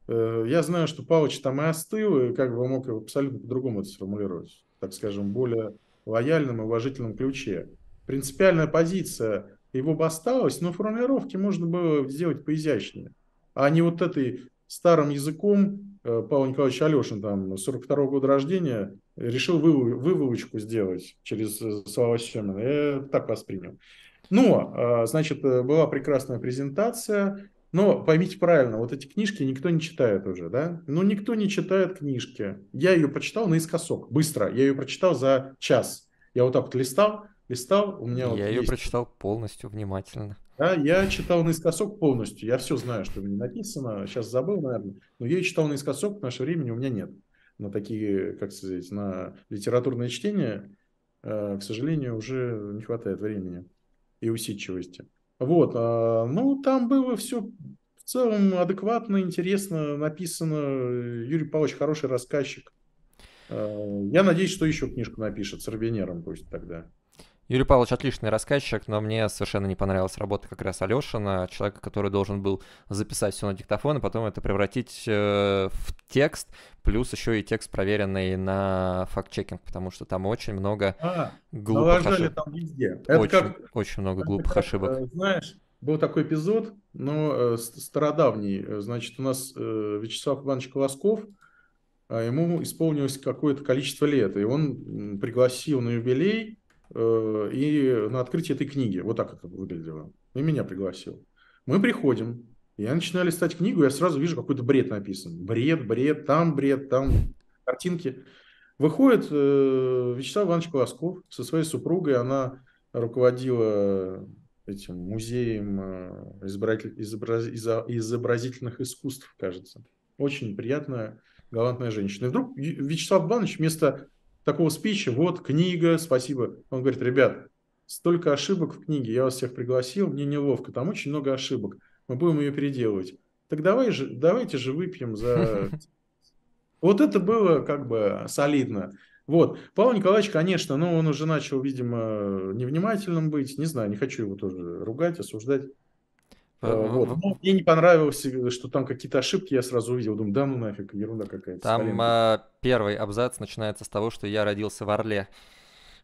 Я знаю, что Павлович там и остыл, и как бы мог абсолютно по-другому это сформулировать, так скажем, более лояльном и уважительном ключе принципиальная позиция его бы осталась, но формулировки можно было сделать поизящнее. А не вот этой старым языком э, Павел Николаевич Алешин, там, 42 -го года рождения, решил выволочку сделать через э, слова Семина. Я так воспринял. Но, ну, а, значит, э, была прекрасная презентация, но поймите правильно, вот эти книжки никто не читает уже, да? Ну, никто не читает книжки. Я ее прочитал наискосок, быстро. Я ее прочитал за час. Я вот так вот листал, листал, у меня Я вот ее есть... прочитал полностью внимательно. Да, я читал наискосок полностью, я все знаю, что мне написано, сейчас забыл, наверное, но я читал наискосок, в наше время у меня нет. На такие, как сказать, на литературное чтение, э, к сожалению, уже не хватает времени и усидчивости. Вот, а, ну там было все в целом адекватно, интересно написано. Юрий Павлович хороший рассказчик. Э, я надеюсь, что еще книжку напишет с Робинером пусть тогда. Юрий Павлович отличный рассказчик, но мне совершенно не понравилась работа как раз Алешина, человека, который должен был записать все на диктофон и потом это превратить э, в текст, плюс еще и текст, проверенный на факт-чекинг, потому что там очень много а, глупых ошибок. там везде. Это очень, как, очень много глупых как, ошибок. Э, знаешь, был такой эпизод, но э, стародавний. Значит, у нас э, Вячеслав Иванович Колосков, а ему исполнилось какое-то количество лет, и он пригласил на юбилей Э, и на открытие этой книги. Вот так это выглядело. И меня пригласил. Мы приходим. Я начинаю листать книгу, я сразу вижу какой-то бред написан. Бред, бред, там бред, там картинки. Выходит э, Вячеслав Иванович Колосков со своей супругой. Она руководила этим музеем э, изобразительных искусств, кажется. Очень приятная, галантная женщина. И вдруг Вячеслав Иванович вместо такого спича, вот книга, спасибо. Он говорит, ребят, столько ошибок в книге, я вас всех пригласил, мне неловко, там очень много ошибок, мы будем ее переделывать. Так давай же, давайте же выпьем за... Вот это было как бы солидно. Вот. Павел Николаевич, конечно, но ну, он уже начал, видимо, невнимательным быть. Не знаю, не хочу его тоже ругать, осуждать. Э, вот. Ну. Ну, мне не понравилось, э, что там какие-то ошибки я сразу увидел. Думаю, да ну нафиг, ерунда какая-то. Там э, первый абзац начинается с того, что я родился в Орле,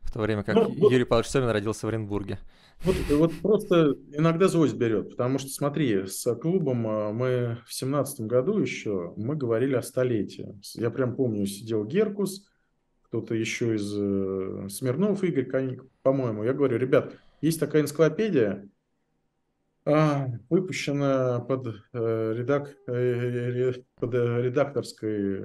в то время как ну, вот, Юрий Павлович Семин родился в Оренбурге. Вот, э, вот просто иногда злость берет, потому что, смотри, с клубом а, мы в семнадцатом году еще, мы говорили о столетии. Я прям помню, сидел Геркус, кто-то еще из э, Смирнов, Игорь Конник, по-моему. Я говорю, ребят, есть такая энциклопедия, а, выпущена под, э, редак... Э, э, под редакторской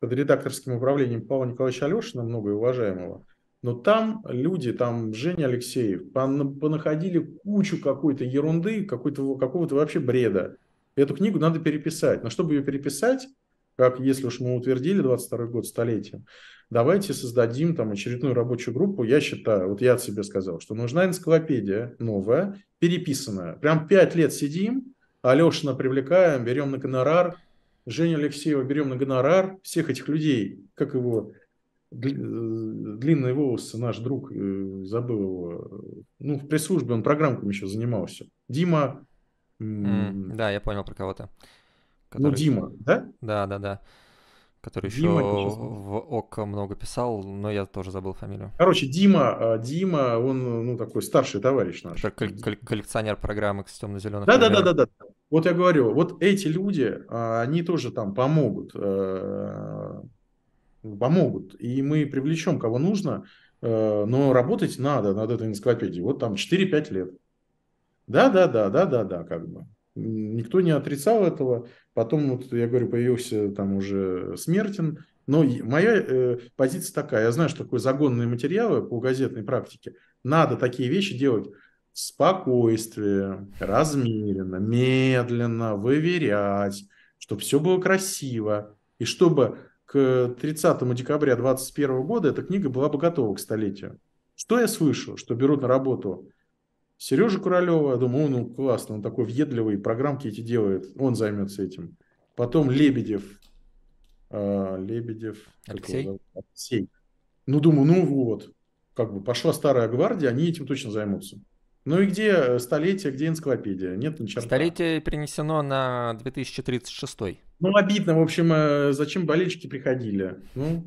под редакторским управлением Павла Николаевича Алешина, многоуважаемого. Но там люди, там Женя Алексеев, понаходили кучу какой-то ерунды, какой-то, какого-то вообще бреда. Эту книгу надо переписать. Но чтобы ее переписать, как если уж мы утвердили 22 год столетием, давайте создадим там очередную рабочую группу. Я считаю, вот я от себя сказал, что нужна энциклопедия новая, переписанная. Прям пять лет сидим, Алешина привлекаем, берем на гонорар, Женя Алексеева берем на гонорар, всех этих людей, как его, э, длинные волосы, наш друг, э, забыл его, ну, в пресс-службе он программками еще занимался. Дима... Mm, да, я понял про кого-то. Ну, который... Ну, Дима, да? Да, да, да. Который Дима, еще в ОК много писал, но я тоже забыл фамилию. Короче, Дима, э, Дима, он ну, такой старший товарищ наш. Кол кол коллекционер программы с темно-зеленых. Да, да, да, да, да. Вот я говорю, вот эти люди, а, они тоже там помогут. Э, помогут. И мы привлечем кого нужно, э, но работать надо над этой энциклопедией. Вот там 4-5 лет. Да, да, да, да, да, да, как бы. Никто не отрицал этого. Потом, вот, я говорю, появился там уже Смертин. Но моя э, позиция такая. Я знаю, что такое загонные материалы по газетной практике. Надо такие вещи делать спокойствие, размеренно, медленно, выверять, чтобы все было красиво. И чтобы к 30 декабря 2021 года эта книга была бы готова к столетию. Что я слышу? Что берут на работу Сережа Куралева, я думаю, ну классно, он такой въедливый, программки эти делает, он займется этим. Потом Лебедев, а, Лебедев, Алексей. Алексей. Ну думаю, ну вот, как бы пошла старая гвардия, они этим точно займутся. Ну и где э, столетие, где энциклопедия? Нет ни черта. Столетие перенесено на 2036. Ну, обидно, в общем, э, зачем болельщики приходили? Ну,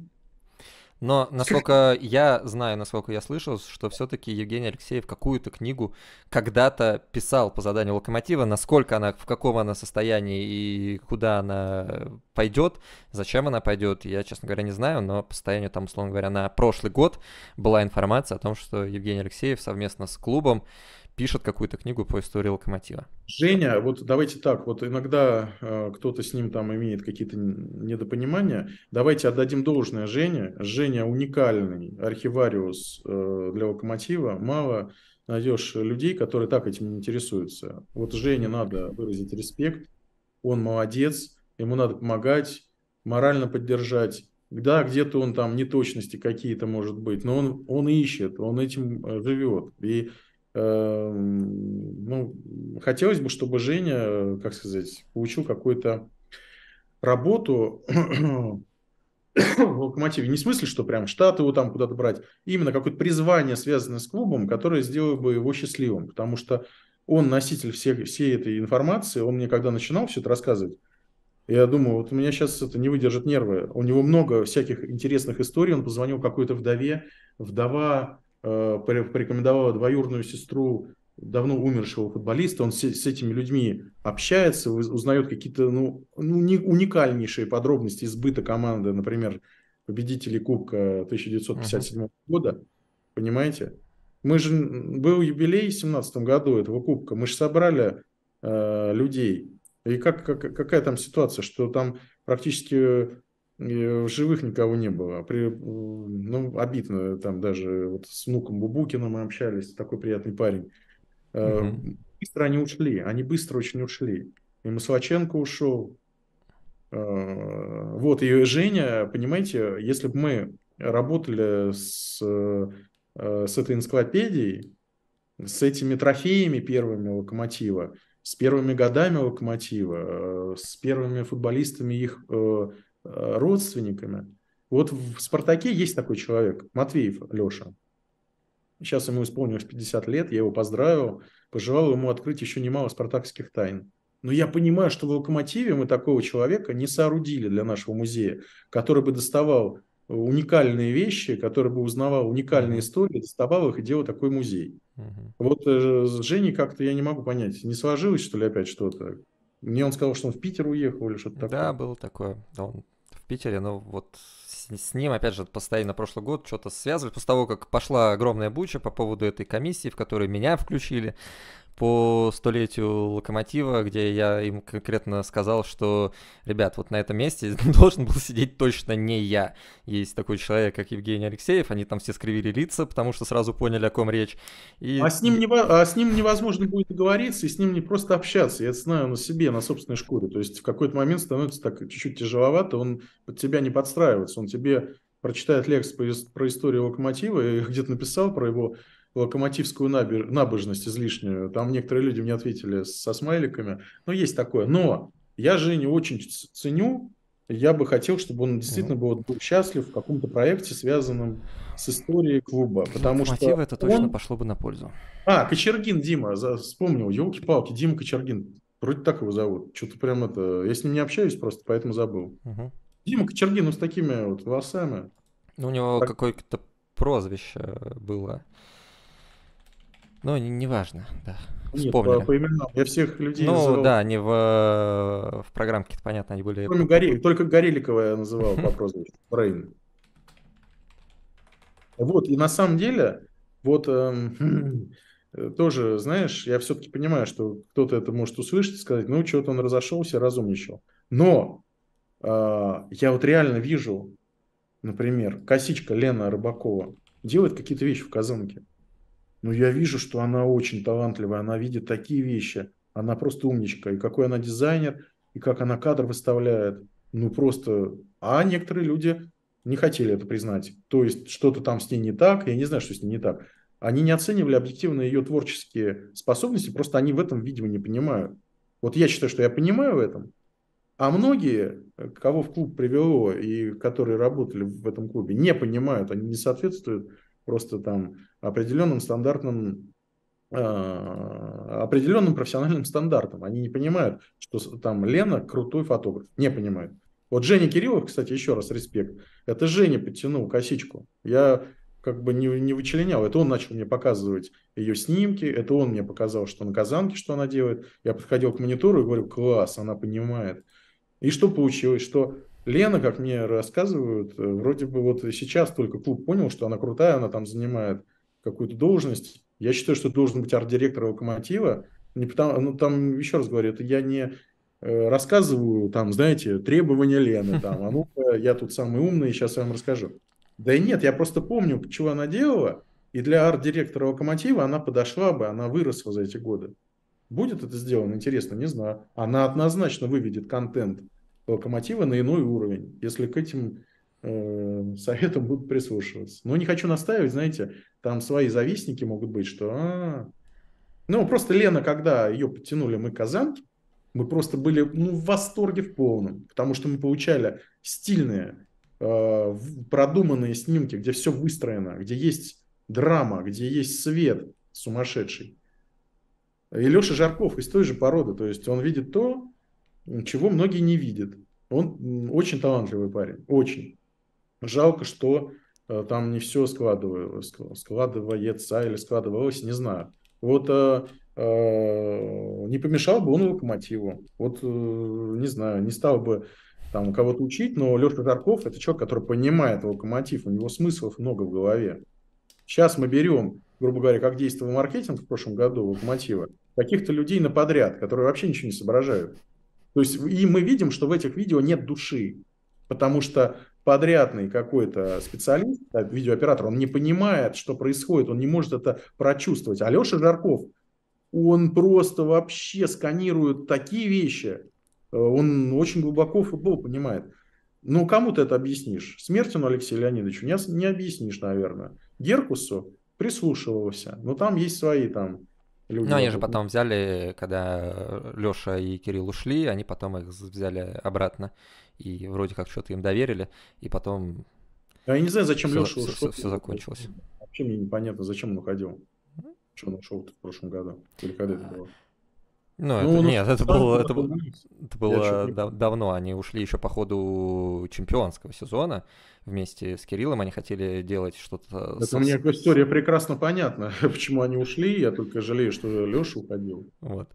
но насколько я знаю, насколько я слышал, что все-таки Евгений Алексеев какую-то книгу когда-то писал по заданию локомотива, насколько она, в каком она состоянии и куда она пойдет, зачем она пойдет, я, честно говоря, не знаю, но по состоянию там, условно говоря, на прошлый год была информация о том, что Евгений Алексеев совместно с клубом пишет какую-то книгу по истории локомотива. Женя, вот давайте так, вот иногда э, кто-то с ним там имеет какие-то недопонимания. Давайте отдадим должное Жене. Женя уникальный архивариус э, для локомотива. Мало найдешь людей, которые так этим не интересуются. Вот Жене надо выразить респект. Он молодец, ему надо помогать, морально поддержать. Да, где-то он там неточности какие-то, может быть, но он, он ищет, он этим э, живет. И Эм, ну, хотелось бы, чтобы Женя, как сказать, получил какую-то работу в локомотиве. Не в смысле, что прям штат его там куда-то брать, именно какое-то призвание, связанное с клубом, которое сделало бы его счастливым, потому что он носитель всех, всей этой информации, он мне когда начинал все это рассказывать, я думаю, вот у меня сейчас это не выдержит нервы. У него много всяких интересных историй. Он позвонил какой-то вдове. Вдова Э, порекомендовала двоюродную сестру давно умершего футболиста, он с, с этими людьми общается, узнает какие-то ну, ну, не, уникальнейшие подробности избыта команды, например, победителей Кубка 1957 uh-huh. года, понимаете? Мы же, был юбилей в 17 году этого Кубка, мы же собрали э, людей. И как, как, какая там ситуация, что там практически и э, в живых никого не было. А при, ну, обидно, там даже вот с внуком Бубукина мы общались, такой приятный парень. Угу. Быстро они ушли, они быстро очень ушли. И Маслаченко ушел. Э, вот, и Женя, понимаете, если бы мы работали с, с этой энциклопедией, с этими трофеями первыми локомотива, с первыми годами локомотива, с первыми футболистами их Э, родственниками. Вот в «Спартаке» есть такой человек, Матвеев Леша. Сейчас ему исполнилось 50 лет, я его поздравил, пожелал ему открыть еще немало спартакских тайн. Но я понимаю, что в «Локомотиве» мы такого человека не соорудили для нашего музея, который бы доставал уникальные вещи, который бы узнавал уникальные истории, доставал их и делал такой музей. Угу. Вот э, с Женей как-то я не могу понять, не сложилось, что ли, опять что-то? Мне он сказал, что он в Питер уехал или что-то такое. Да, было такое. он Питере, ну вот с, ним, опять же, постоянно прошлый год что-то связывали. После того, как пошла огромная буча по поводу этой комиссии, в которую меня включили, по столетию локомотива, где я им конкретно сказал, что, ребят, вот на этом месте должен был сидеть точно не я. Есть такой человек, как Евгений Алексеев, они там все скривили лица, потому что сразу поняли, о ком речь. И... А, с ним не... а с ним невозможно будет договориться, и с ним не просто общаться. Я это знаю на себе, на собственной шкуре. То есть в какой-то момент становится так чуть-чуть тяжеловато, он под тебя не подстраивается, он тебе прочитает лекцию про историю локомотива, я где-то написал про его локомотивскую набер... набожность излишнюю. Там некоторые люди мне ответили со смайликами. Ну, есть такое. Но я Женю очень ценю. Я бы хотел, чтобы он действительно был, был счастлив в каком-то проекте, связанном с историей клуба. Ну, Потому что это точно пошло бы на пользу. А, Кочергин Дима, за вспомнил, елки-палки, Дима Кочергин. Вроде так его зовут. Что-то прям это... Я с ним не общаюсь просто, поэтому забыл. Угу. Дима Кочергин, он ну, с такими вот волосами. Ну, у него так... какое-то прозвище было. Ну, неважно, не, не важно, да. Нет, По, по именам. Я всех людей Ну, называл. да, не в, в программке, понятно, они были... Кроме Горель, только Гореликова я называл по прозвищу, Рейн. Вот, и на самом деле, вот эм, тоже, знаешь, я все-таки понимаю, что кто-то это может услышать и сказать, ну, что-то он разошелся, разумничал. Но а, я вот реально вижу, например, косичка Лена Рыбакова делает какие-то вещи в Казанке но я вижу, что она очень талантливая, она видит такие вещи, она просто умничка, и какой она дизайнер, и как она кадр выставляет, ну просто... А некоторые люди не хотели это признать, то есть что-то там с ней не так, я не знаю, что с ней не так. Они не оценивали объективно ее творческие способности, просто они в этом, видимо, не понимают. Вот я считаю, что я понимаю в этом, а многие, кого в клуб привело и которые работали в этом клубе, не понимают, они не соответствуют просто там определенным стандартным э, определенным профессиональным стандартам. Они не понимают, что там Лена крутой фотограф. Не понимают. Вот Женя Кириллов, кстати, еще раз респект. Это Женя подтянул косичку. Я как бы не, не вычленял. Это он начал мне показывать ее снимки, это он мне показал, что на Казанке, что она делает. Я подходил к монитору и говорю, класс, она понимает. И что получилось, что Лена, как мне рассказывают, э, вроде бы вот сейчас только клуб понял, что она крутая, она там занимает какую-то должность. Я считаю, что должен быть арт-директор локомотива. Не потому, ну, там, еще раз говорю, это я не э, рассказываю, там, знаете, требования Лены, там, а ну я тут самый умный, сейчас вам расскажу. Да и нет, я просто помню, чего она делала, и для арт-директора «Локомотива» она подошла бы, она выросла за эти годы. Будет это сделано, интересно, не знаю. Она однозначно выведет контент «Локомотива» на иной уровень, если к этим э, советам будут прислушиваться. Но не хочу настаивать, знаете, там свои завистники могут быть, что... А -а -а. Ну, просто Лена, когда ее подтянули мы казанки, мы просто были ну, в восторге в полном, потому что мы получали стильные, э, продуманные снимки, где все выстроено, где есть драма, где есть свет сумасшедший. И Леша Жарков из той же породы, то есть он видит то, чего многие не видят. Он очень талантливый парень, очень. Жалко, что Э, там не все складывалось, складывается или складывалось, не знаю. Вот э, э, не помешал бы он локомотиву. Вот, э, не знаю, не стал бы там кого-то учить, но Леша Тарков — это человек, который понимает локомотив, у него смыслов много в голове. Сейчас мы берем, грубо говоря, как действовал маркетинг в прошлом году локомотива, каких-то людей на подряд, которые вообще ничего не соображают. То есть и мы видим, что в этих видео нет души, потому что подрядный какой-то специалист, видеооператор, он не понимает, что происходит, он не может это прочувствовать. Алеша Жарков, он просто вообще сканирует такие вещи, э, он очень глубоко футбол понимает. Но ну, кому ты это объяснишь? Смертину Алексею Леонидовичу не, не объяснишь, наверное. Геркусу прислушивался, но ну, там есть свои там люди. Ну, они же потом взяли, когда Леша и Кирилл ушли, они потом их взяли обратно и вроде как что-то им доверили, и потом... Я не знаю, зачем все, Леша ушел. Все, все закончилось. Вообще мне непонятно, зачем он уходил. Что он ушел в прошлом году? Или когда это а, было? Ну, ну, это, ну, нет, это было, это, было, это было да, давно. Они ушли еще по ходу чемпионского сезона вместе с Кириллом. Они хотели делать что-то... Это со... мне история прекрасно понятна, почему они ушли. Я только жалею, что Леша уходил. Вот.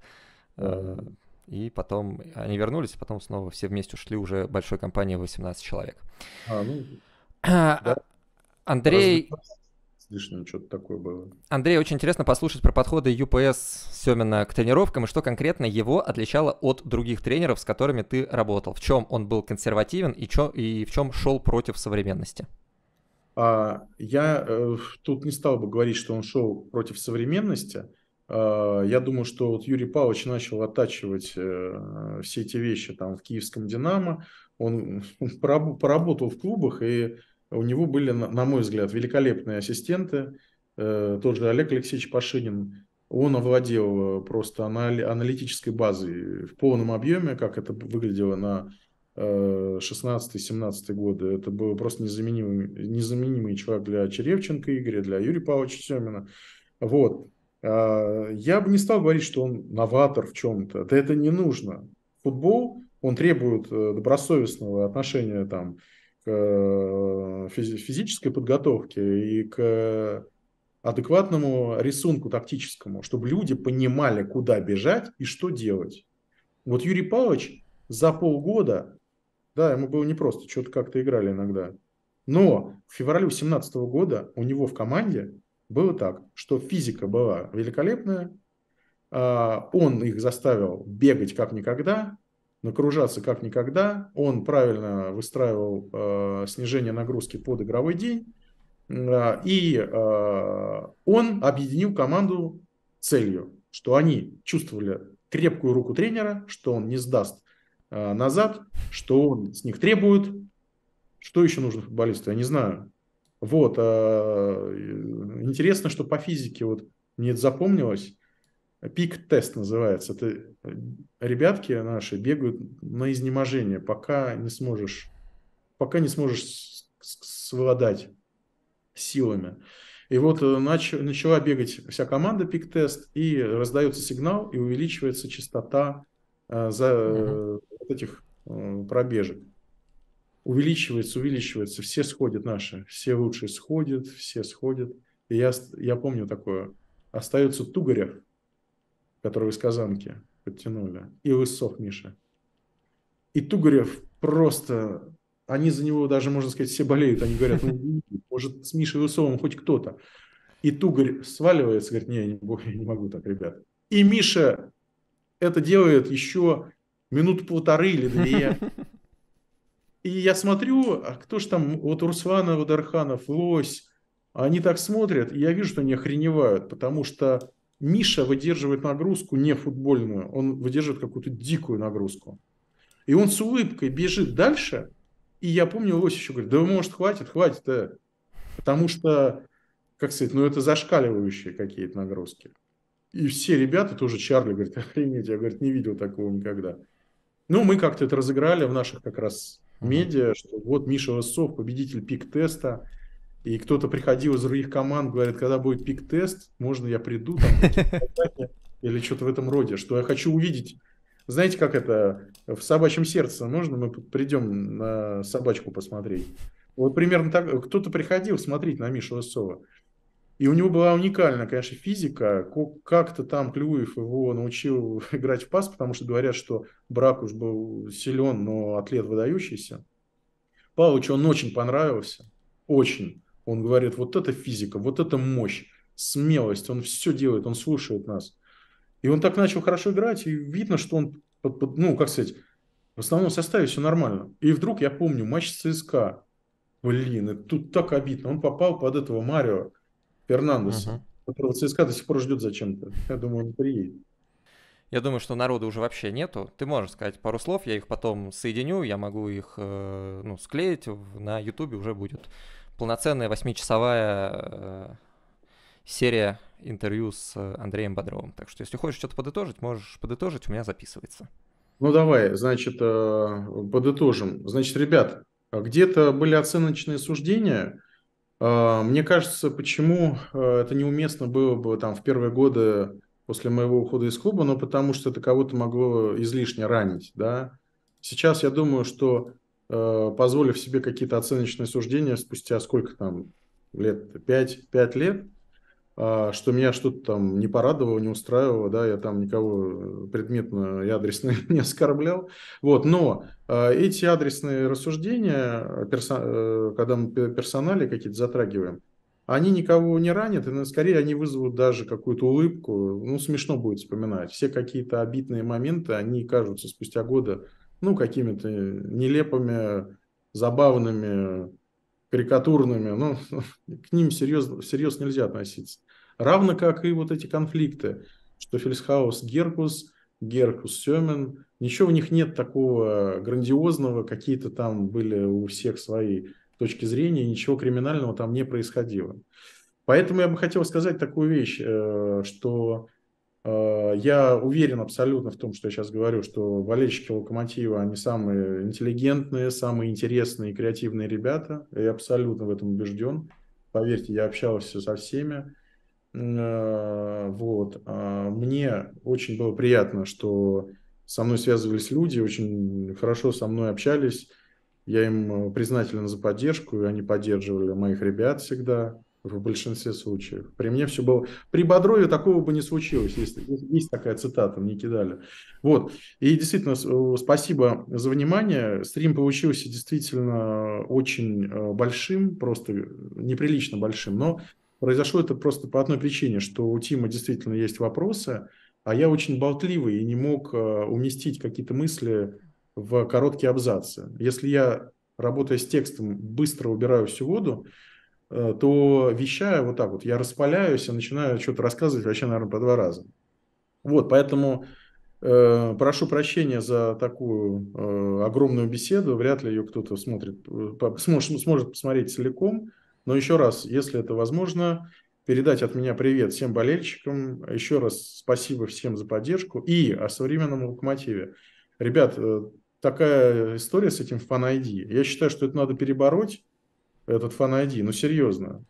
И потом они вернулись, и потом снова все вместе ушли уже большой компанией 18 человек. А, ну, а, да. Андрей... Слышно, что-то такое было. Андрей, очень интересно послушать про подходы ЮПС Семена к тренировкам и что конкретно его отличало от других тренеров, с которыми ты работал. В чем он был консервативен и, чё, и в чем шел против современности? А, я э, тут не стал бы говорить, что он шел против современности. А, я думаю, что вот Юрий Павлович начал оттачивать э, все эти вещи там в киевском «Динамо». Он поработал в клубах, и у него были, на мой взгляд, великолепные ассистенты. Э, тот же Олег Алексеевич Пашинин, он овладел э, просто аналитической базой в полном объеме, как это выглядело на 16-17 годы. Это был просто незаменимый, незаменимый человек для Черевченко Игоря, для Юрия Павловича Семина. Вот. А, я бы не стал говорить, что он новатор в чем-то. Да это не нужно. Футбол, он требует э, добросовестного отношения там, к э, физической подготовке и к адекватному рисунку тактическому, чтобы люди понимали, куда бежать и что делать. Вот Юрий Павлович за полгода, да, ему было непросто, что-то как-то играли иногда, но в феврале 2017 года у него в команде было так, что физика была великолепная, а, он их заставил бегать как никогда, накружаться как никогда, он правильно выстраивал а, снижение нагрузки под игровой день, а, и он объединил команду целью, что они чувствовали крепкую руку тренера, что он не сдаст назад, что он с них требует. Что еще нужно футболисту, я не знаю. Вот. А, интересно, что по физике вот мне это запомнилось. Пик-тест называется. Это э, ребятки наши бегают на изнеможение, пока не сможешь, пока не сможешь совладать силами. И вот э, нач, начала бегать вся команда пик-тест, и раздается сигнал, и увеличивается частота э, за э, этих э, пробежек увеличивается, увеличивается, все сходят наши, все лучшие сходят, все сходят. И я, я помню такое. Остается Тугарев, которого из Казанки подтянули, и Лысов Миша. И Тугарев просто... Они за него даже, можно сказать, все болеют. Они говорят, ну, может, с Мишей Лысовым хоть кто-то. И Тугарь сваливается, говорит, не, я не, могу, я не могу так, ребят. И Миша это делает еще минут полторы или две. И я смотрю, а кто ж там, вот Урсванов, Дарханов, Лось, они так смотрят, и я вижу, что они охреневают, потому что Миша выдерживает нагрузку не футбольную, он выдерживает какую-то дикую нагрузку. И он с улыбкой бежит дальше, и я помню, Лось еще говорит, да может хватит, хватит, э. потому что, как сказать, ну это зашкаливающие какие-то нагрузки. И все ребята, тоже Чарли, говорит, охренеть, я, говорит, не видел такого никогда. Ну, мы как-то это разыграли в наших как раз медиа, что вот Миша Лысцов, победитель пик-теста, и кто-то приходил из других команд, говорит, когда будет пик-тест, можно я приду, там, или что-то в этом роде, что я хочу увидеть. Знаете, как это, в собачьем сердце, можно мы придем на собачку посмотреть? Вот примерно так, кто-то приходил смотреть на Мишу Лысцова. И у него была уникальная, конечно, физика. Как-то там Клюев его научил играть в пас, потому что говорят, что Брак уж был силен, но атлет выдающийся. Павлович, он очень понравился. Очень. Он говорит, вот это физика, вот это мощь, смелость. Он все делает, он слушает нас. И он так начал хорошо играть, и видно, что он, ну, как сказать, в основном составе все нормально. И вдруг я помню матч с ЦСКА. Блин, это тут так обидно. Он попал под этого Марио. Фернандеса, угу. которого ЦСКА до сих пор ждет зачем-то. Я думаю, он приедет. Я думаю, что народа уже вообще нету. Ты можешь сказать пару слов, я их потом соединю, я могу их э, ну, склеить. На Ютубе уже будет полноценная восьмичасовая э, серия интервью с э, Андреем Бодровым. Так что, если хочешь что-то подытожить, можешь подытожить, у меня записывается. Ну давай, значит, подытожим. Значит, ребят, а где-то были оценочные суждения, а, мне кажется, почему а, это неуместно было бы там в первые годы после моего ухода из клуба, но потому что это кого-то могло излишне ранить, да. Сейчас я думаю, что а, позволив себе какие-то оценочные суждения спустя сколько там лет, 5, 5 лет, а, что меня что-то там не порадовало, не устраивало, да, я там никого э, предметно и адресно не оскорблял, вот, но а, эти адресные рассуждения, э, э, когда мы персонали какие-то затрагиваем, они никого не ранят, и скорее они вызовут даже какую-то улыбку, ну, смешно будет вспоминать, все какие-то обидные моменты, они кажутся спустя года, ну, какими-то нелепыми, забавными, карикатурными, ну, к ним серьезно, всерьез нельзя относиться. Равно как и вот эти конфликты, что Фельсхаус, Геркус, Геркус, Семен, ничего в них нет такого грандиозного, какие-то там были у всех свои точки зрения, ничего криминального там не происходило. Поэтому я бы хотел сказать такую вещь, э, что э, я уверен абсолютно в том, что я сейчас говорю, что болельщики «Локомотива», они самые интеллигентные, самые интересные и креативные ребята. Я абсолютно в этом убежден. Поверьте, я общался со всеми. Э, вот. А мне очень было приятно, что со мной связывались люди, очень хорошо со мной общались. Я им признателен за поддержку, и они поддерживали моих ребят всегда в большинстве случаев. При мне все было... При Бодрове такого бы не случилось, есть, есть такая цитата, мне кидали. Вот. И действительно, э, спасибо за внимание. Стрим получился действительно э, очень большим, просто неприлично большим, но Произошло это просто по одной причине, что у Тима действительно есть вопросы, а я очень болтливый и не мог э, уместить какие-то мысли в короткие абзацы. Если я, работая с текстом, быстро убираю всю воду, э, то вещаю вот так вот, я распаляюсь и начинаю что-то рассказывать вообще, наверное, по два раза. Вот, поэтому э, прошу прощения за такую э, огромную беседу. Вряд ли ее кто-то смотрит, э, по, сможет, сможет посмотреть целиком. Но еще раз, если это возможно, передать от меня привет всем болельщикам. Еще раз спасибо всем за поддержку. И о современном локомотиве. Ребят, э, такая история с этим фан -айди. Я считаю, что это надо перебороть, этот фан -айди. Ну, серьезно.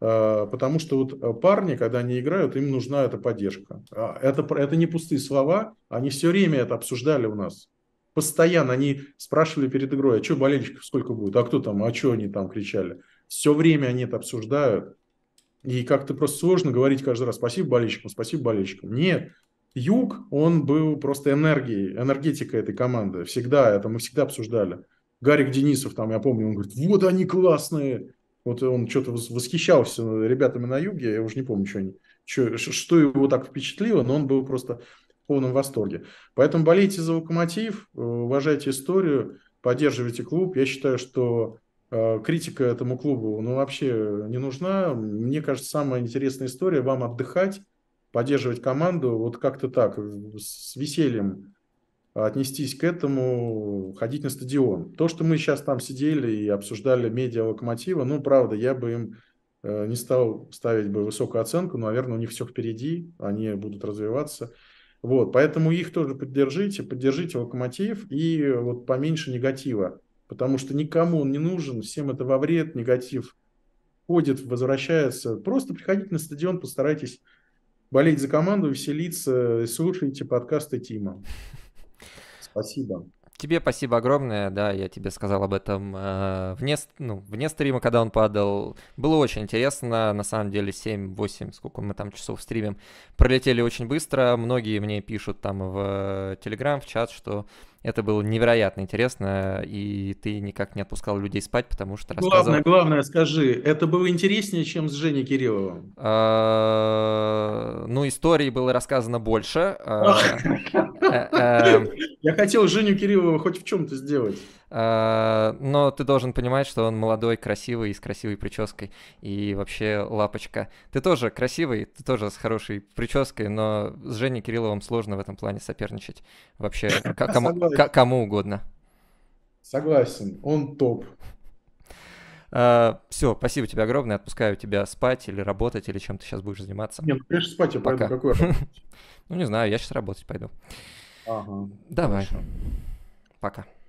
А, потому что вот э, парни, когда они играют, им нужна эта поддержка. А, это, это не пустые слова, они все время это обсуждали у нас. Постоянно они спрашивали перед игрой, а что болельщиков сколько будет, а кто там, а что они там кричали. Все время они это обсуждают. И как-то просто сложно говорить каждый раз спасибо болельщикам, спасибо болельщикам. Нет, Юг, он был просто энергией, энергетикой этой команды. Всегда, это мы всегда обсуждали. Гарик Денисов, там, я помню, он говорит, вот они классные. Вот он что-то восхищался ну, ребятами на юге, я уже не помню, что, они, что, что его так впечатлило, но он был просто в полном восторге. Поэтому болейте за локомотив, э, уважайте историю, поддерживайте клуб. Я считаю, что Э, критика этому клубу ну, вообще не нужна. Мне кажется, самая интересная история – вам отдыхать, поддерживать команду, вот как-то так, с весельем отнестись к этому, ходить на стадион. То, что мы сейчас там сидели и обсуждали медиа локомотива, ну, правда, я бы им э, не стал ставить бы высокую оценку, но, наверное, у них все впереди, они будут развиваться. Вот, поэтому их тоже поддержите, поддержите локомотив и вот поменьше негатива потому что никому он не нужен, всем это во вред, негатив ходит, возвращается. Просто приходите на стадион, постарайтесь болеть за команду, веселиться, слушайте подкасты Тима. Спасибо. Тебе спасибо огромное, да, я тебе сказал об этом э, вне, ну, вне стрима, когда он падал. Было очень интересно, на самом деле 7-8, сколько мы там часов стримим, пролетели очень быстро. Многие мне пишут там в Телеграм, э, в чат, что это было невероятно интересно, и ты никак не отпускал людей спать, потому что рассказывал... Главное, главное, скажи, это было интереснее, чем с Женей Кирилловым? А, ну, истории было рассказано больше. А, э, эм. Я хотел Женю Кириллова хоть в чем-то сделать. Э, но ты должен понимать, что он молодой, красивый и с красивой прической, и вообще лапочка. Ты тоже красивый, ты тоже с хорошей прической, но с Женей Кирилловым сложно в этом плане соперничать вообще кому, угодно. Согласен, он топ. Э, все, спасибо тебе огромное. Отпускаю тебя спать или работать, или чем ты сейчас будешь заниматься. Нет, ну, конечно, спать я Пока. пойду. Какой Ну, не знаю, я сейчас работать пойду. Ага. Давай. Хорошо. Пока.